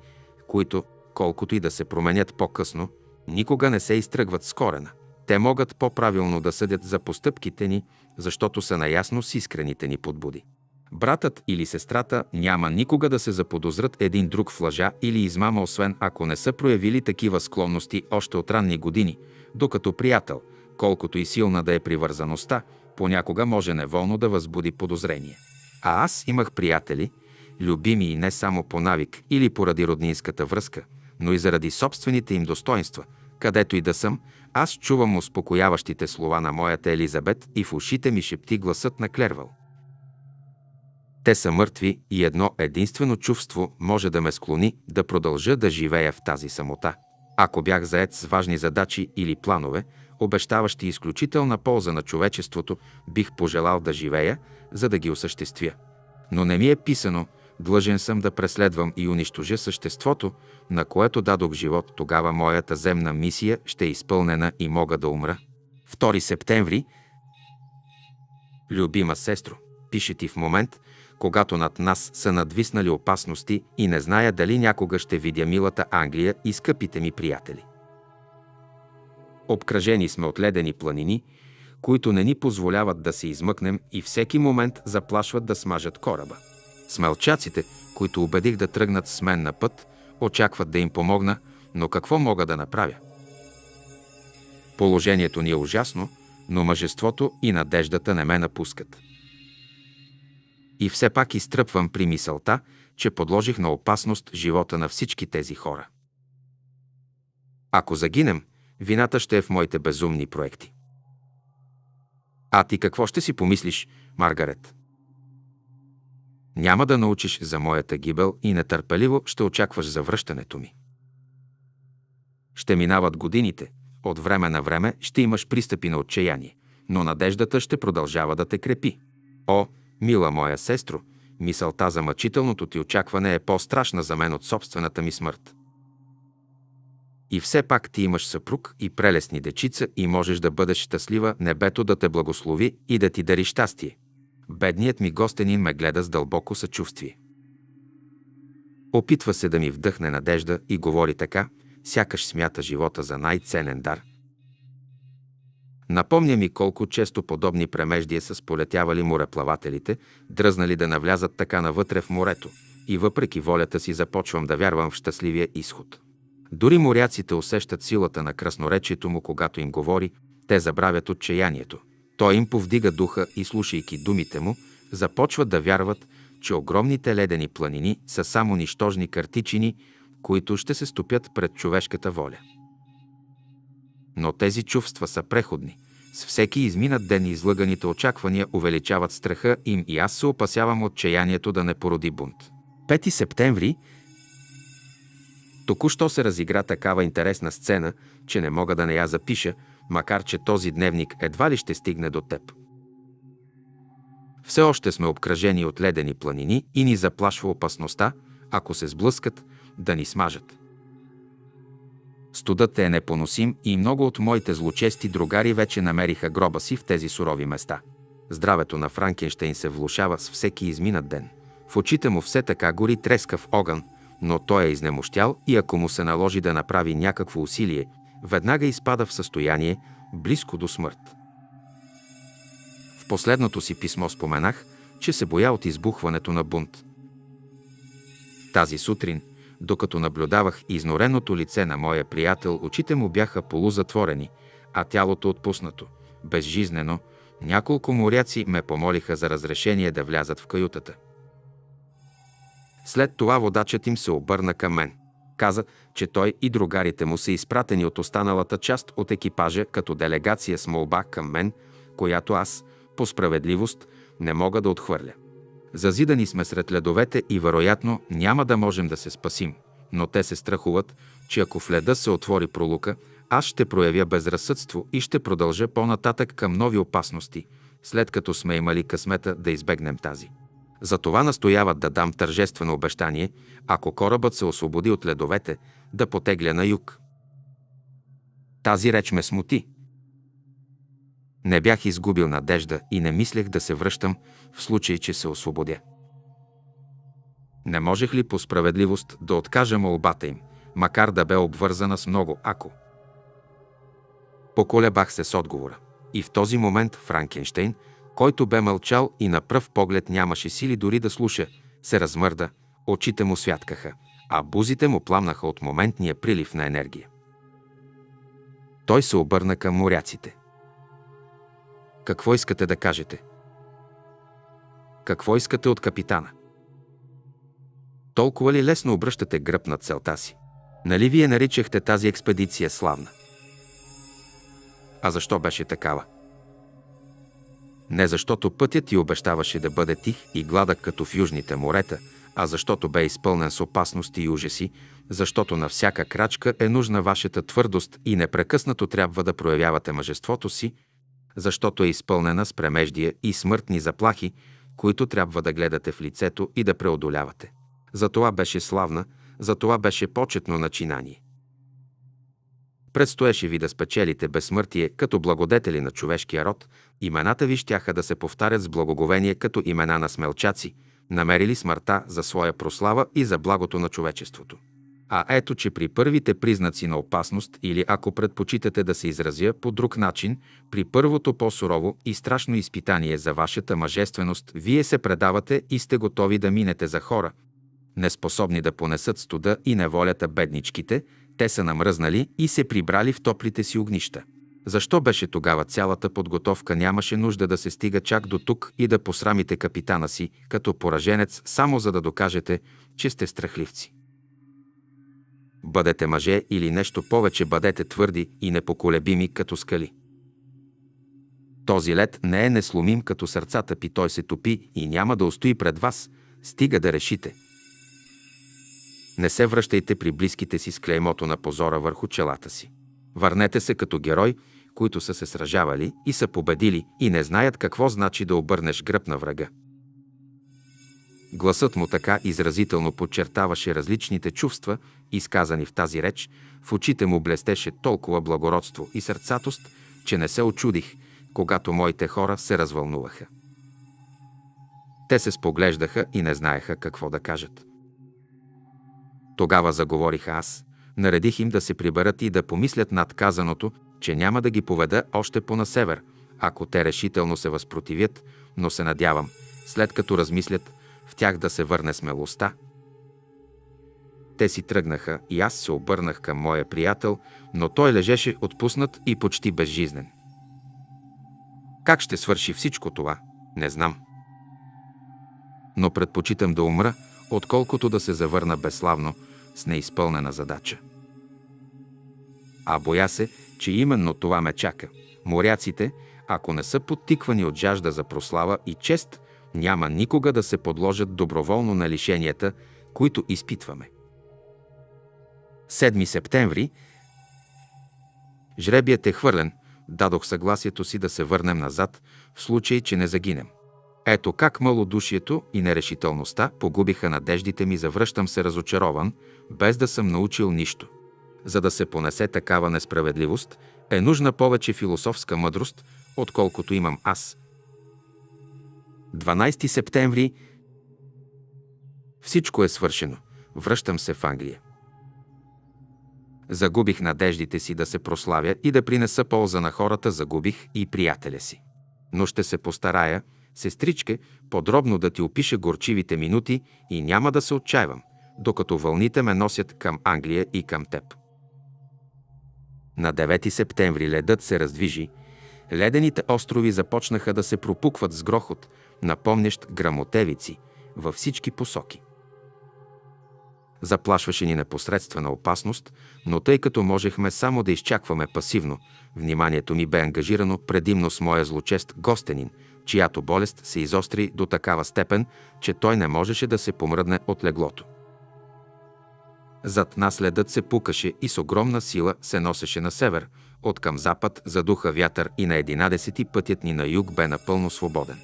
които, колкото и да се променят по-късно, никога не се изтръгват с корена. Те могат по-правилно да съдят за постъпките ни, защото са наясно с искрените ни подбуди. Братът или сестрата няма никога да се заподозрат един друг в лъжа или измама, освен ако не са проявили такива склонности още от ранни години, докато приятел, колкото и силна да е привързаността, понякога може неволно да възбуди подозрение. А аз имах приятели, любими и не само по навик или поради роднинската връзка, но и заради собствените им достоинства, където и да съм, аз чувам успокояващите слова на моята Елизабет и в ушите ми шепти гласът на Клервал. Те са мъртви и едно единствено чувство може да ме склони да продължа да живея в тази самота. Ако бях заед с важни задачи или планове, обещаващи изключителна полза на човечеството, бих пожелал да живея, за да ги осъществя. Но не ми е писано, длъжен съм да преследвам и унищожа съществото, на което дадох живот, тогава моята земна мисия ще е изпълнена и мога да умра. 2 септември Любима сестро, пише ти в момент, когато над нас са надвиснали опасности и не зная дали някога ще видя милата Англия и скъпите ми приятели. Обкръжени сме от ледени планини, които не ни позволяват да се измъкнем и всеки момент заплашват да смажат кораба. Смелчаците, които убедих да тръгнат с мен на път, очакват да им помогна, но какво мога да направя? Положението ни е ужасно, но мъжеството и надеждата не ме напускат. И все пак изтръпвам при мисълта, че подложих на опасност живота на всички тези хора. Ако загинем, вината ще е в моите безумни проекти. А ти какво ще си помислиш, Маргарет? Няма да научиш за моята гибел и нетърпеливо ще очакваш завръщането ми. Ще минават годините, от време на време ще имаш пристъпи на отчаяние, но надеждата ще продължава да те крепи. О, Мила моя сестро, мисълта за мъчителното ти очакване е по-страшна за мен от собствената ми смърт. И все пак ти имаш съпруг и прелестни дечица и можеш да бъдеш щастлива, небето да те благослови и да ти дари щастие. Бедният ми гостенин ме гледа с дълбоко съчувствие. Опитва се да ми вдъхне надежда и говори така, сякаш смята живота за най-ценен дар, Напомня ми колко често подобни премеждия е са сполетявали мореплавателите, дръзнали да навлязат така навътре в морето. И въпреки волята си започвам да вярвам в щастливия изход. Дори моряците усещат силата на красноречието му, когато им говори, те забравят отчаянието. Той им повдига духа и, слушайки думите му, започват да вярват, че огромните ледени планини са само нищожни картичини, които ще се стопят пред човешката воля. Но тези чувства са преходни. С всеки изминат ден излъганите очаквания увеличават страха им и аз се опасявам отчаянието да не породи бунт. 5 септември Току-що се разигра такава интересна сцена, че не мога да не я запиша, макар че този дневник едва ли ще стигне до теб. Все още сме обкръжени от ледени планини и ни заплашва опасността, ако се сблъскат, да ни смажат. Студът е непоносим и много от моите злочести другари вече намериха гроба си в тези сурови места. Здравето на Франкенштейн се влушава с всеки изминат ден. В очите му все така гори трескав огън, но той е изнемощял и ако му се наложи да направи някакво усилие, веднага изпада в състояние близко до смърт. В последното си писмо споменах, че се боя от избухването на бунт. Тази сутрин – докато наблюдавах изнореното лице на моя приятел, очите му бяха полузатворени, а тялото отпуснато, безжизнено, няколко моряци ме помолиха за разрешение да влязат в каютата. След това водачът им се обърна към мен. Каза, че той и другарите му са изпратени от останалата част от екипажа като делегация с молба към мен, която аз, по справедливост, не мога да отхвърля. Зазидани сме сред ледовете и вероятно няма да можем да се спасим. Но те се страхуват, че ако в леда се отвори пролука, аз ще проявя безразсъдство и ще продължа по-нататък към нови опасности, след като сме имали късмета да избегнем тази. Затова настояват да дам тържествено обещание, ако корабът се освободи от ледовете, да потегля на юг. Тази реч ме смути – не бях изгубил надежда и не мислех да се връщам в случай, че се освободя. Не можех ли по справедливост да откажа молбата им, макар да бе обвързана с много ако? Поколебах се с отговора. И в този момент Франкенштейн, който бе мълчал и на пръв поглед нямаше сили дори да слуша, се размърда, очите му святкаха, а бузите му пламнаха от моментния прилив на енергия. Той се обърна към моряците. Какво искате да кажете? Какво искате от капитана? Толкова ли лесно обръщате гръб на целта си? Нали вие наричахте тази експедиция славна? А защо беше такава? Не защото пътят ти обещаваше да бъде тих и гладък като в южните морета, а защото бе изпълнен с опасности и ужаси, защото на всяка крачка е нужна вашата твърдост и непрекъснато трябва да проявявате мъжеството си, защото е изпълнена с премеждия и смъртни заплахи, които трябва да гледате в лицето и да преодолявате. За това беше славна, за това беше почетно начинание. Предстоеше ви да спечелите безсмъртие като благодетели на човешкия род, имената ви щяха да се повтарят с благоговение като имена на смелчаци, намерили смъртта за своя прослава и за благото на човечеството. А ето, че при първите признаци на опасност или ако предпочитате да се изразя по друг начин, при първото по-сурово и страшно изпитание за вашата мъжественост, вие се предавате и сте готови да минете за хора, неспособни да понесат студа и неволята бедничките, те са намръзнали и се прибрали в топлите си огнища. Защо беше тогава цялата подготовка? Нямаше нужда да се стига чак до тук и да посрамите капитана си като пораженец, само за да докажете, че сте страхливци. Бъдете мъже или нещо повече, бъдете твърди и непоколебими като скали. Този лед не е несломим като сърцата пи, той се топи и няма да устои пред вас, стига да решите. Не се връщайте при близките си с клеймото на позора върху челата си. Върнете се като герой, които са се сражавали и са победили и не знаят какво значи да обърнеш гръб на врага. Гласът му така изразително подчертаваше различните чувства, Изказани в тази реч, в очите му блестеше толкова благородство и сърцатост, че не се очудих, когато моите хора се развълнуваха. Те се споглеждаха и не знаеха какво да кажат. Тогава заговорих аз, наредих им да се приберат и да помислят над казаното, че няма да ги поведа още по насевер, север, ако те решително се възпротивят, но се надявам, след като размислят, в тях да се върне смелостта, те си тръгнаха и аз се обърнах към моя приятел, но той лежеше отпуснат и почти безжизнен. Как ще свърши всичко това, не знам. Но предпочитам да умра, отколкото да се завърна безславно с неизпълнена задача. А боя се, че именно това ме чака. Моряците, ако не са подтиквани от жажда за прослава и чест, няма никога да се подложат доброволно на лишенията, които изпитваме. 7 септември. Жребият е хвърлен. Дадох съгласието си да се върнем назад, в случай, че не загинем. Ето как малодушието и нерешителността погубиха надеждите ми, завръщам се разочарован, без да съм научил нищо. За да се понесе такава несправедливост, е нужна повече философска мъдрост, отколкото имам аз. 12 септември Всичко е свършено. Връщам се в Англия. Загубих надеждите си да се прославя и да принеса полза на хората, загубих и приятеля си. Но ще се постарая, сестричке, подробно да ти опиша горчивите минути и няма да се отчаивам, докато вълните ме носят към Англия и към теб. На 9 септември ледът се раздвижи, ледените острови започнаха да се пропукват с грохот, напомнящ грамотевици, във всички посоки. Заплашваше ни непосредствена опасност, но тъй като можехме само да изчакваме пасивно, вниманието ми бе ангажирано предимно с моя злочест гостенин, чиято болест се изостри до такава степен, че той не можеше да се помръдне от леглото. Зад нас ледът се пукаше и с огромна сила се носеше на север, от към запад задуха вятър и на единадесети пътят ни на юг бе напълно свободен.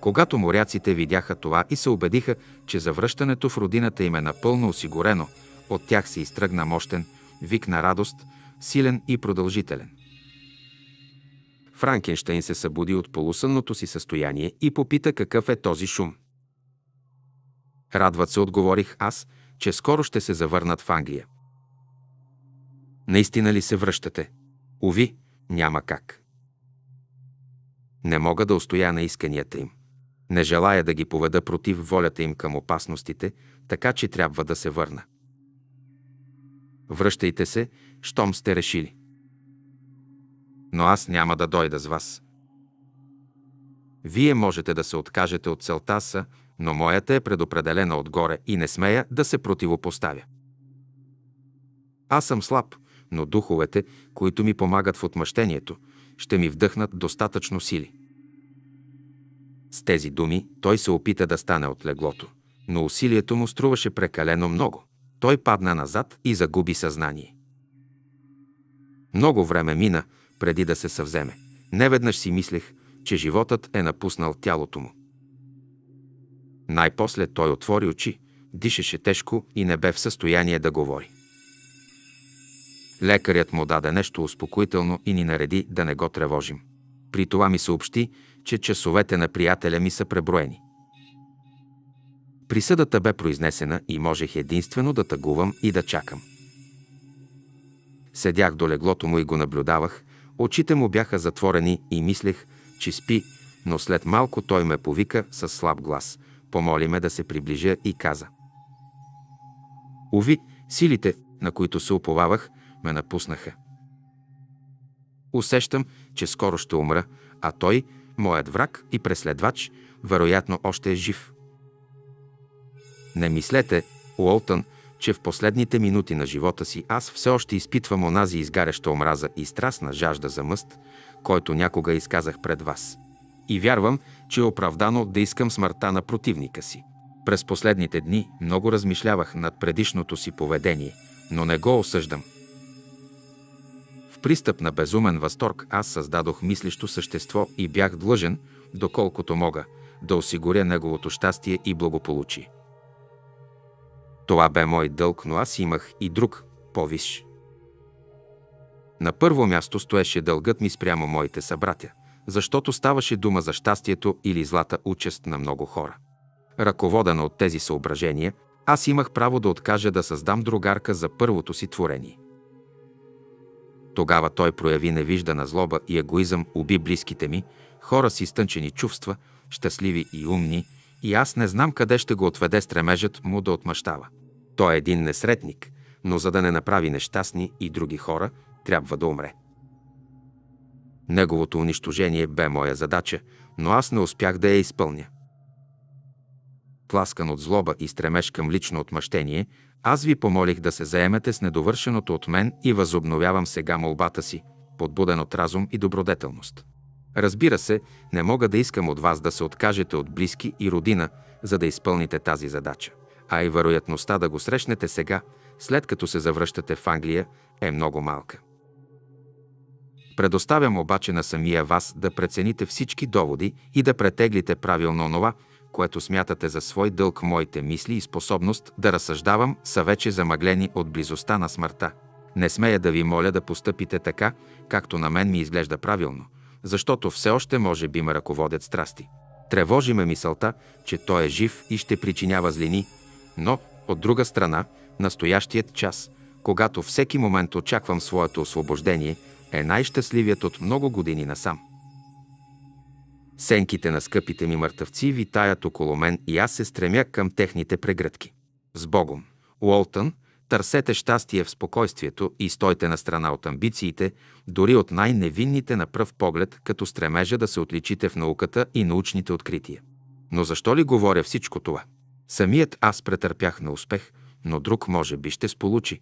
Когато моряците видяха това и се убедиха, че завръщането в родината им е напълно осигурено, от тях се изтръгна мощен, вик на радост, силен и продължителен. Франкенштейн се събуди от полусънното си състояние и попита какъв е този шум. Радват се отговорих аз, че скоро ще се завърнат в Англия. Наистина ли се връщате? Уви, няма как. Не мога да устоя на исканията им. Не желая да ги поведа против волята им към опасностите, така че трябва да се върна. Връщайте се, щом сте решили. Но аз няма да дойда с вас. Вие можете да се откажете от целта са, но моята е предопределена отгоре и не смея да се противопоставя. Аз съм слаб, но духовете, които ми помагат в отмъщението, ще ми вдъхнат достатъчно сили. С тези думи той се опита да стане от леглото, но усилието му струваше прекалено много. Той падна назад и загуби съзнание. Много време мина, преди да се съвземе. Неведнъж си мислех, че животът е напуснал тялото му. Най-после той отвори очи, дишаше тежко и не бе в състояние да говори. Лекарят му даде нещо успокоително и ни нареди да не го тревожим. При това ми съобщи, че часовете на приятеля ми са преброени. Присъдата бе произнесена и можех единствено да тъгувам и да чакам. Седях до леглото му и го наблюдавах, очите му бяха затворени и мислех, че спи, но след малко той ме повика с слаб глас, помоли ме да се приближа и каза. Ови, силите, на които се уповавах, ме напуснаха. Усещам, че скоро ще умра, а той моят враг и преследвач, вероятно още е жив. Не мислете, Уолтън, че в последните минути на живота си аз все още изпитвам онази изгаряща омраза и страстна жажда за мъст, който някога изказах пред вас. И вярвам, че е оправдано да искам смъртта на противника си. През последните дни много размишлявах над предишното си поведение, но не го осъждам – пристъп на безумен възторг аз създадох мислещо същество и бях длъжен, доколкото мога, да осигуря неговото щастие и благополучие. Това бе мой дълг, но аз имах и друг, повиш. На първо място стоеше дългът ми спрямо моите събратя, защото ставаше дума за щастието или злата участ на много хора. Ръководена от тези съображения, аз имах право да откажа да създам другарка за първото си творение – тогава той прояви невиждана злоба и егоизъм, уби близките ми, хора с изтънчени чувства, щастливи и умни, и аз не знам къде ще го отведе стремежът му да отмъщава. Той е един несретник, но за да не направи нещастни и други хора, трябва да умре. Неговото унищожение бе моя задача, но аз не успях да я изпълня тласкан от злоба и стремеж към лично отмъщение, аз ви помолих да се заемете с недовършеното от мен и възобновявам сега молбата си, подбуден от разум и добродетелност. Разбира се, не мога да искам от вас да се откажете от близки и родина, за да изпълните тази задача. А и вероятността да го срещнете сега, след като се завръщате в Англия, е много малка. Предоставям обаче на самия вас да прецените всички доводи и да претеглите правилно онова, което смятате за свой дълг моите мисли и способност да разсъждавам са вече замъглени от близостта на смъртта. Не смея да ви моля да постъпите така, както на мен ми изглежда правилно, защото все още може би ме ръководят страсти. Тревожи ме мисълта, че той е жив и ще причинява злини, но, от друга страна, настоящият час, когато всеки момент очаквам своето освобождение, е най-щастливият от много години насам. Сенките на скъпите ми мъртъвци витаят около мен и аз се стремя към техните прегръдки. С Богом! Уолтън, търсете щастие в спокойствието и стойте на страна от амбициите, дори от най-невинните на пръв поглед, като стремежа да се отличите в науката и научните открития. Но защо ли говоря всичко това? Самият аз претърпях на успех, но друг може би ще сполучи.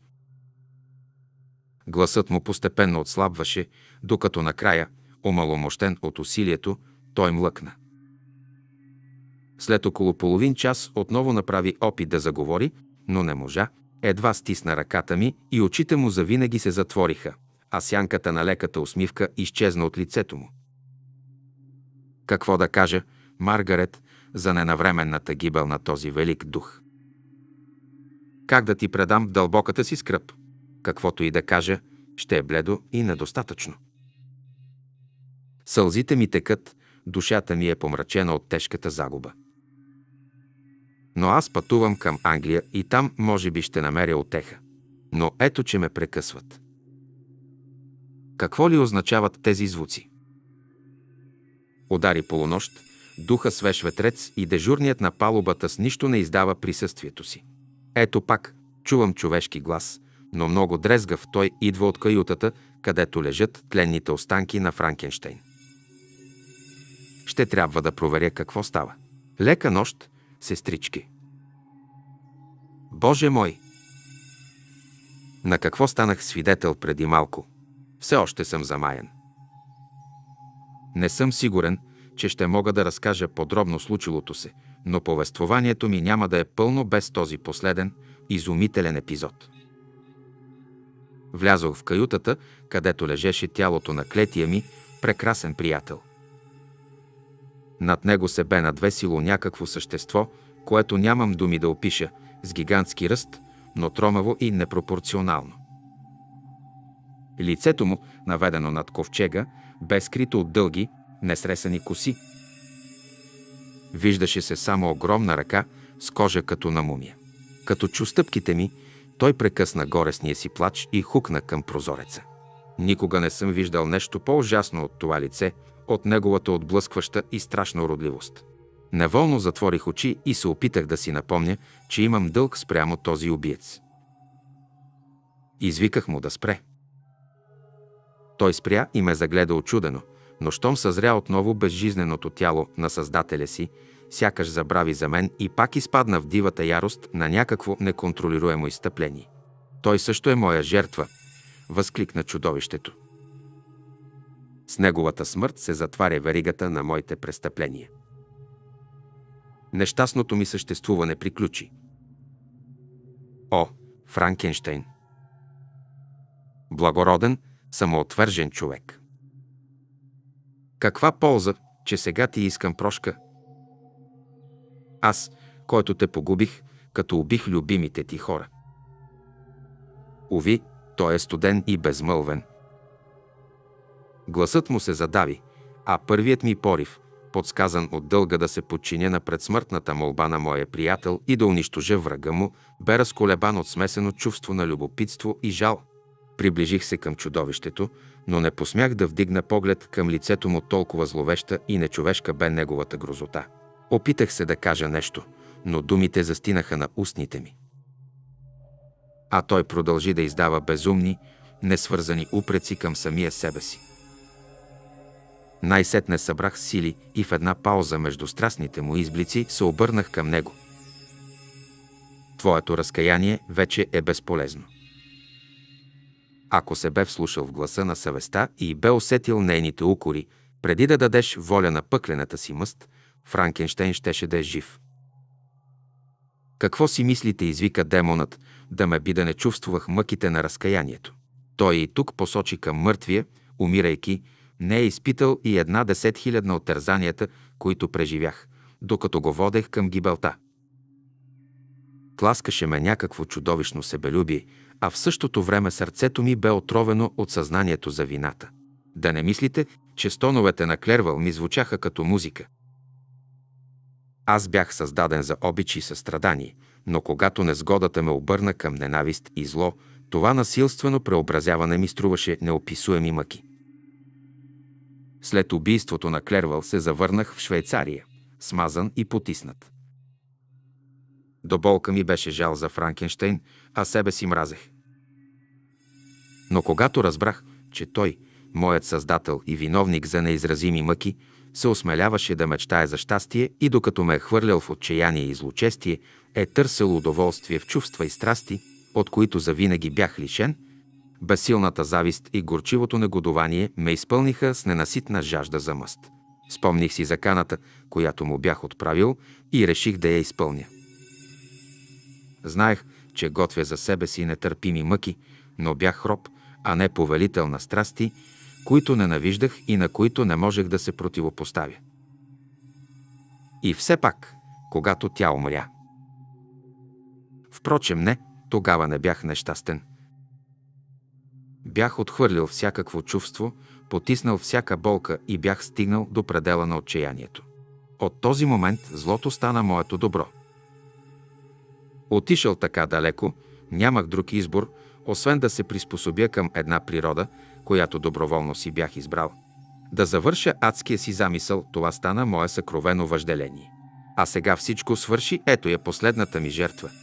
Гласът му постепенно отслабваше, докато накрая, омаломощен от усилието, той млъкна. След около половин час отново направи опит да заговори, но не можа, едва стисна ръката ми и очите му завинаги се затвориха, а сянката на леката усмивка изчезна от лицето му. Какво да кажа, Маргарет, за ненавременната гибел на този велик дух? Как да ти предам дълбоката си скръп? Каквото и да кажа, ще е бледо и недостатъчно. Сълзите ми текат, душата ми е помрачена от тежката загуба. Но аз пътувам към Англия и там може би ще намеря отеха. Но ето, че ме прекъсват. Какво ли означават тези звуци? Удари полунощ, духа свеж ветрец и дежурният на палубата с нищо не издава присъствието си. Ето пак, чувам човешки глас, но много дрезгав той идва от каютата, където лежат тленните останки на Франкенштейн. Ще трябва да проверя какво става. Лека нощ, сестрички. Боже мой! На какво станах свидетел преди малко? Все още съм замаян. Не съм сигурен, че ще мога да разкажа подробно случилото се, но повествованието ми няма да е пълно без този последен, изумителен епизод. Влязох в каютата, където лежеше тялото на клетия ми, прекрасен приятел. Над него се бе надвесило някакво същество, което нямам думи да опиша, с гигантски ръст, но тромаво и непропорционално. Лицето му, наведено над ковчега, бе скрито от дълги, несресани коси. Виждаше се само огромна ръка с кожа като на мумия. Като чу стъпките ми, той прекъсна горесния си плач и хукна към прозореца. Никога не съм виждал нещо по-ужасно от това лице – от неговата отблъскваща и страшна уродливост. Неволно затворих очи и се опитах да си напомня, че имам дълг спрямо този убиец. Извиках му да спре. Той спря и ме загледа очудено, но щом съзря отново безжизненото тяло на Създателя си, сякаш забрави за мен и пак изпадна в дивата ярост на някакво неконтролируемо изтъпление. Той също е моя жертва, възкликна чудовището. С неговата смърт се затваря веригата на моите престъпления. Нещастното ми съществуване приключи. О, Франкенштейн! Благороден, самоотвържен човек. Каква полза, че сега ти искам прошка? Аз, който те погубих, като убих любимите ти хора. Ови, той е студен и безмълвен – Гласът му се задави, а първият ми порив, подсказан от дълга да се подчиня на предсмъртната молба на моя приятел и да унищожа врага му, бе разколебан от смесено чувство на любопитство и жал. Приближих се към чудовището, но не посмях да вдигна поглед към лицето му толкова зловеща и нечовешка бе неговата грозота. Опитах се да кажа нещо, но думите застинаха на устните ми. А той продължи да издава безумни, несвързани упреци към самия себе си. Най-сетне събрах сили и в една пауза между страстните му изблици се обърнах към него. Твоето разкаяние вече е безполезно. Ако се бе вслушал в гласа на съвестта и бе усетил нейните укори, преди да дадеш воля на пъклената си мъст, Франкенштейн щеше да е жив. Какво си мислите, извика демонът, да ме би да не чувствах мъките на разкаянието. Той и тук посочи към мъртвия, умирайки, не е изпитал и една десет хилядна от тързанията, които преживях, докато го водех към гибелта. Тласкаше ме някакво чудовищно себелюбие, а в същото време сърцето ми бе отровено от съзнанието за вината. Да не мислите, че стоновете на Клервал ми звучаха като музика. Аз бях създаден за обич и състрадание, но когато незгодата ме обърна към ненавист и зло, това насилствено преобразяване ми струваше неописуеми мъки. След убийството на Клервал се завърнах в Швейцария, смазан и потиснат. До болка ми беше жал за Франкенштейн, а себе си мразех. Но когато разбрах, че той, моят създател и виновник за неизразими мъки, се осмеляваше да мечтае за щастие и докато ме е хвърлял в отчаяние и злочестие, е търсил удоволствие в чувства и страсти, от които завинаги бях лишен – Безсилната завист и горчивото негодование ме изпълниха с ненаситна жажда за мъст. Спомних си заканата, която му бях отправил и реших да я изпълня. Знаех, че готвя за себе си нетърпими мъки, но бях хроб, а не повелител на страсти, които ненавиждах и на които не можех да се противопоставя. И все пак, когато тя умря. Впрочем, не, тогава не бях нещастен – Бях отхвърлил всякакво чувство, потиснал всяка болка и бях стигнал до предела на отчаянието. От този момент злото стана моето добро. Отишъл така далеко, нямах друг избор, освен да се приспособя към една природа, която доброволно си бях избрал. Да завърша адския си замисъл, това стана мое съкровено въжделение. А сега всичко свърши, ето е последната ми жертва –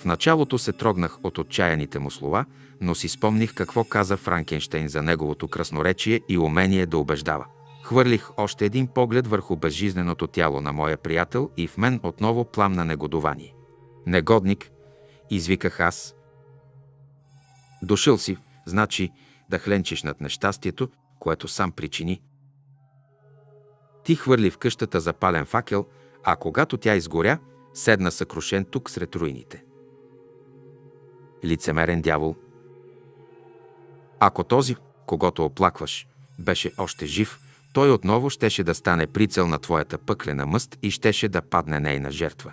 в началото се трогнах от отчаяните му слова, но си спомних какво каза Франкенштейн за неговото красноречие и умение да убеждава. Хвърлих още един поглед върху безжизненото тяло на моя приятел и в мен отново пламна негодование. Негодник, извиках аз. Дошъл си, значи, да хленчиш над нещастието, което сам причини. Ти хвърли в къщата запален факел, а когато тя изгоря, седна съкрушен тук сред руините лицемерен дявол. Ако този, когато оплакваш, беше още жив, той отново щеше да стане прицел на твоята пъклена мъст и щеше да падне нейна жертва.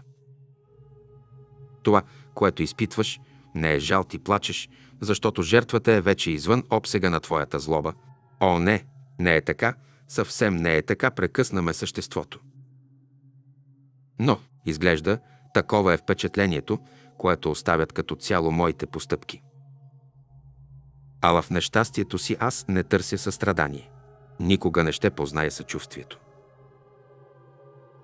Това, което изпитваш, не е жал ти плачеш, защото жертвата е вече извън обсега на твоята злоба. О, не, не е така, съвсем не е така, прекъснаме съществото. Но, изглежда, такова е впечатлението, което оставят като цяло моите постъпки. Ала в нещастието си аз не търся състрадание. Никога не ще позная съчувствието.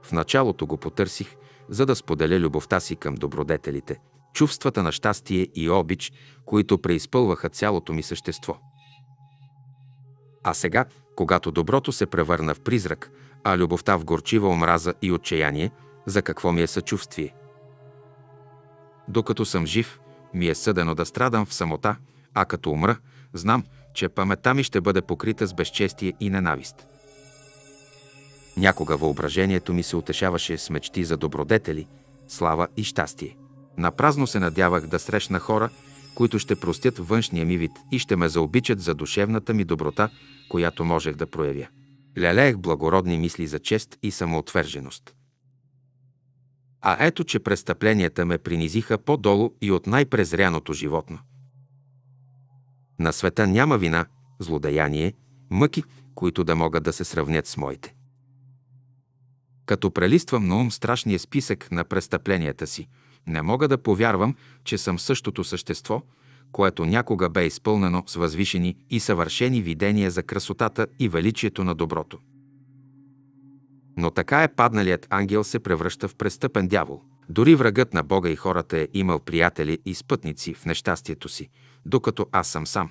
В началото го потърсих, за да споделя любовта си към добродетелите, чувствата на щастие и обич, които преизпълваха цялото ми същество. А сега, когато доброто се превърна в призрак, а любовта в горчива омраза и отчаяние, за какво ми е съчувствие – докато съм жив, ми е съдено да страдам в самота, а като умра, знам, че паметта ми ще бъде покрита с безчестие и ненавист. Някога въображението ми се утешаваше с мечти за добродетели, слава и щастие. Напразно се надявах да срещна хора, които ще простят външния ми вид и ще ме заобичат за душевната ми доброта, която можех да проявя. Лелеех благородни мисли за чест и самоотверженост а ето, че престъпленията ме принизиха по-долу и от най-презряното животно. На света няма вина, злодеяние, мъки, които да могат да се сравнят с моите. Като прелиствам на ум страшния списък на престъпленията си, не мога да повярвам, че съм същото същество, което някога бе изпълнено с възвишени и съвършени видения за красотата и величието на доброто. Но така е падналият ангел се превръща в престъпен дявол. Дори врагът на Бога и хората е имал приятели и спътници в нещастието си, докато аз съм сам.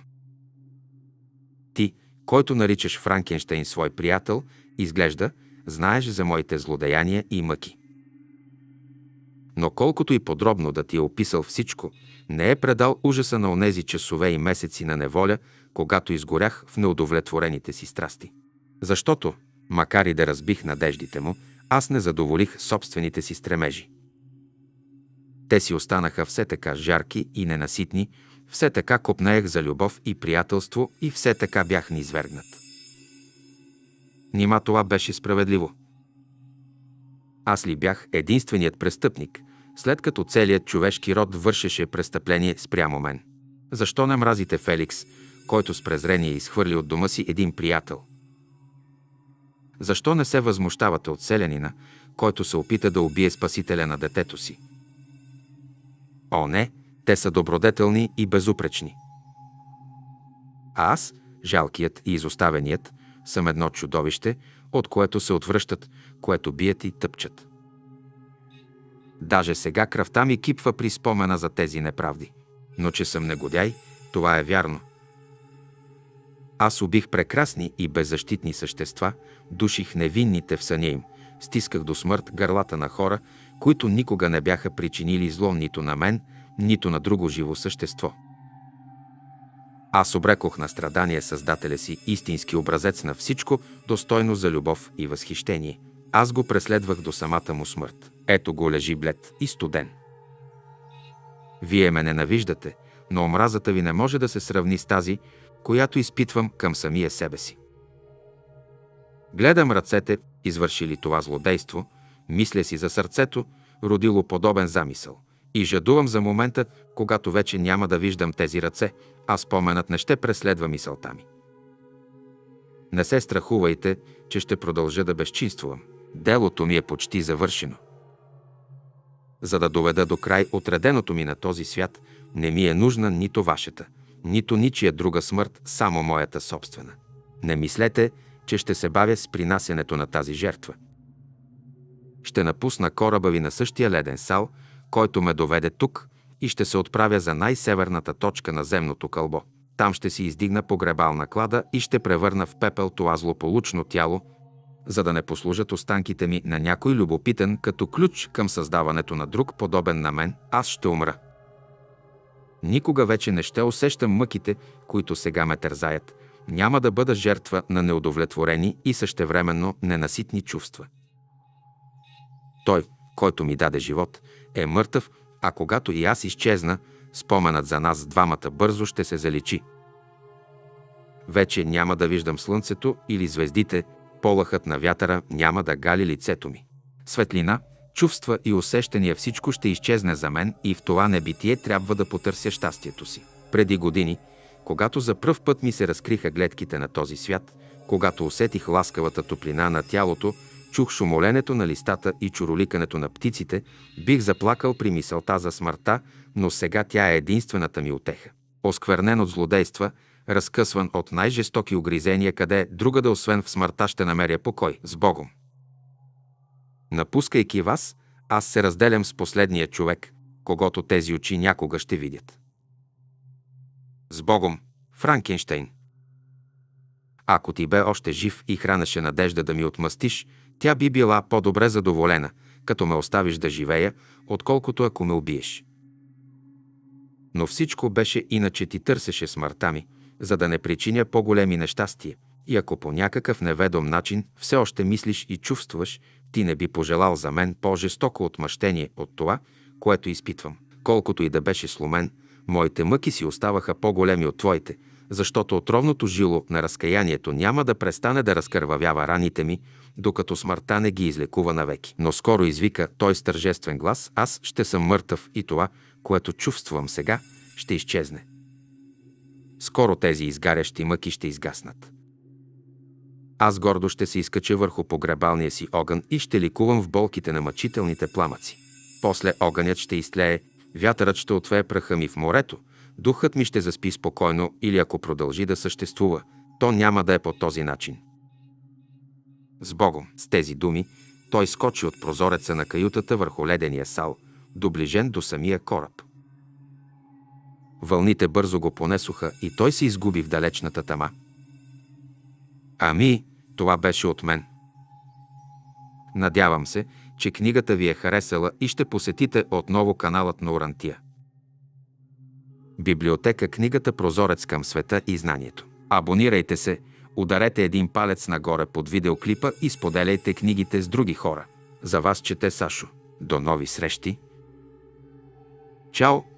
Ти, който наричаш Франкенштейн свой приятел, изглежда, знаеш за моите злодеяния и мъки. Но колкото и подробно да ти е описал всичко, не е предал ужаса на онези часове и месеци на неволя, когато изгорях в неудовлетворените си страсти. Защото, макар и да разбих надеждите му, аз не задоволих собствените си стремежи. Те си останаха все така жарки и ненаситни, все така копнеех за любов и приятелство и все така бях низвергнат. Нима това беше справедливо. Аз ли бях единственият престъпник, след като целият човешки род вършеше престъпление спрямо мен? Защо не мразите Феликс, който с презрение изхвърли от дома си един приятел – защо не се възмущавате от селянина, който се опита да убие спасителя на детето си? О, не, те са добродетелни и безупречни. А аз, жалкият и изоставеният, съм едно чудовище, от което се отвръщат, което бият и тъпчат. Даже сега кръвта ми кипва при спомена за тези неправди. Но че съм негодяй, това е вярно – аз убих прекрасни и беззащитни същества, душих невинните в съня им, стисках до смърт гърлата на хора, които никога не бяха причинили зло нито на мен, нито на друго живо същество. Аз обрекох на страдание Създателя си истински образец на всичко, достойно за любов и възхищение. Аз го преследвах до самата му смърт. Ето го лежи блед и студен. Вие ме ненавиждате, но омразата ви не може да се сравни с тази, която изпитвам към самия себе си. Гледам ръцете, извършили това злодейство, мисля си за сърцето, родило подобен замисъл. И жадувам за момента, когато вече няма да виждам тези ръце, а споменът не ще преследва мисълта ми. Не се страхувайте, че ще продължа да безчинствувам. Делото ми е почти завършено. За да доведа до край отреденото ми на този свят, не ми е нужна нито вашата – нито ничия друга смърт, само моята собствена. Не мислете, че ще се бавя с принасянето на тази жертва. Ще напусна кораба ви на същия леден сал, който ме доведе тук и ще се отправя за най-северната точка на земното кълбо. Там ще си издигна погребална клада и ще превърна в пепел това злополучно тяло, за да не послужат останките ми на някой любопитен като ключ към създаването на друг подобен на мен, аз ще умра. Никога вече не ще усещам мъките, които сега ме тързаят. Няма да бъда жертва на неудовлетворени и същевременно ненаситни чувства. Той, който ми даде живот, е мъртъв, а когато и аз изчезна, споменът за нас двамата бързо ще се заличи. Вече няма да виждам слънцето или звездите, полахът на вятъра няма да гали лицето ми. Светлина, чувства и усещания всичко ще изчезне за мен и в това небитие трябва да потърся щастието си. Преди години, когато за пръв път ми се разкриха гледките на този свят, когато усетих ласкавата топлина на тялото, чух шумоленето на листата и чуроликането на птиците, бих заплакал при мисълта за смъртта, но сега тя е единствената ми отеха. Осквернен от злодейства, разкъсван от най-жестоки огризения, къде другаде освен в смъртта ще намеря покой с Богом. Напускайки вас, аз се разделям с последния човек, когато тези очи някога ще видят. С Богом, Франкенштейн. Ако ти бе още жив и хранеше надежда да ми отмъстиш, тя би била по-добре задоволена, като ме оставиш да живея, отколкото ако ме убиеш. Но всичко беше иначе ти търсеше смъртта ми, за да не причиня по-големи нещастия. И ако по някакъв неведом начин все още мислиш и чувстваш, ти не би пожелал за мен по-жестоко отмъщение от това, което изпитвам. Колкото и да беше сломен, моите мъки си оставаха по-големи от твоите, защото отровното жило на разкаянието няма да престане да разкървавява раните ми, докато смъртта не ги излекува навеки. Но скоро извика той с тържествен глас, аз ще съм мъртъв и това, което чувствам сега, ще изчезне. Скоро тези изгарящи мъки ще изгаснат. Аз гордо ще се изкача върху погребалния си огън и ще ликувам в болките на мъчителните пламъци. После огънят ще изтлее, вятърът ще отвее праха ми в морето, духът ми ще заспи спокойно или ако продължи да съществува, то няма да е по този начин. С Богом, с тези думи, той скочи от прозореца на каютата върху ледения сал, доближен до самия кораб. Вълните бързо го понесоха и той се изгуби в далечната тама. Ами, това беше от мен. Надявам се, че книгата ви е харесала и ще посетите отново каналът на Орантия. Библиотека книгата Прозорец към света и знанието. Абонирайте се, ударете един палец нагоре под видеоклипа и споделяйте книгите с други хора. За вас чете Сашо. До нови срещи! Чао!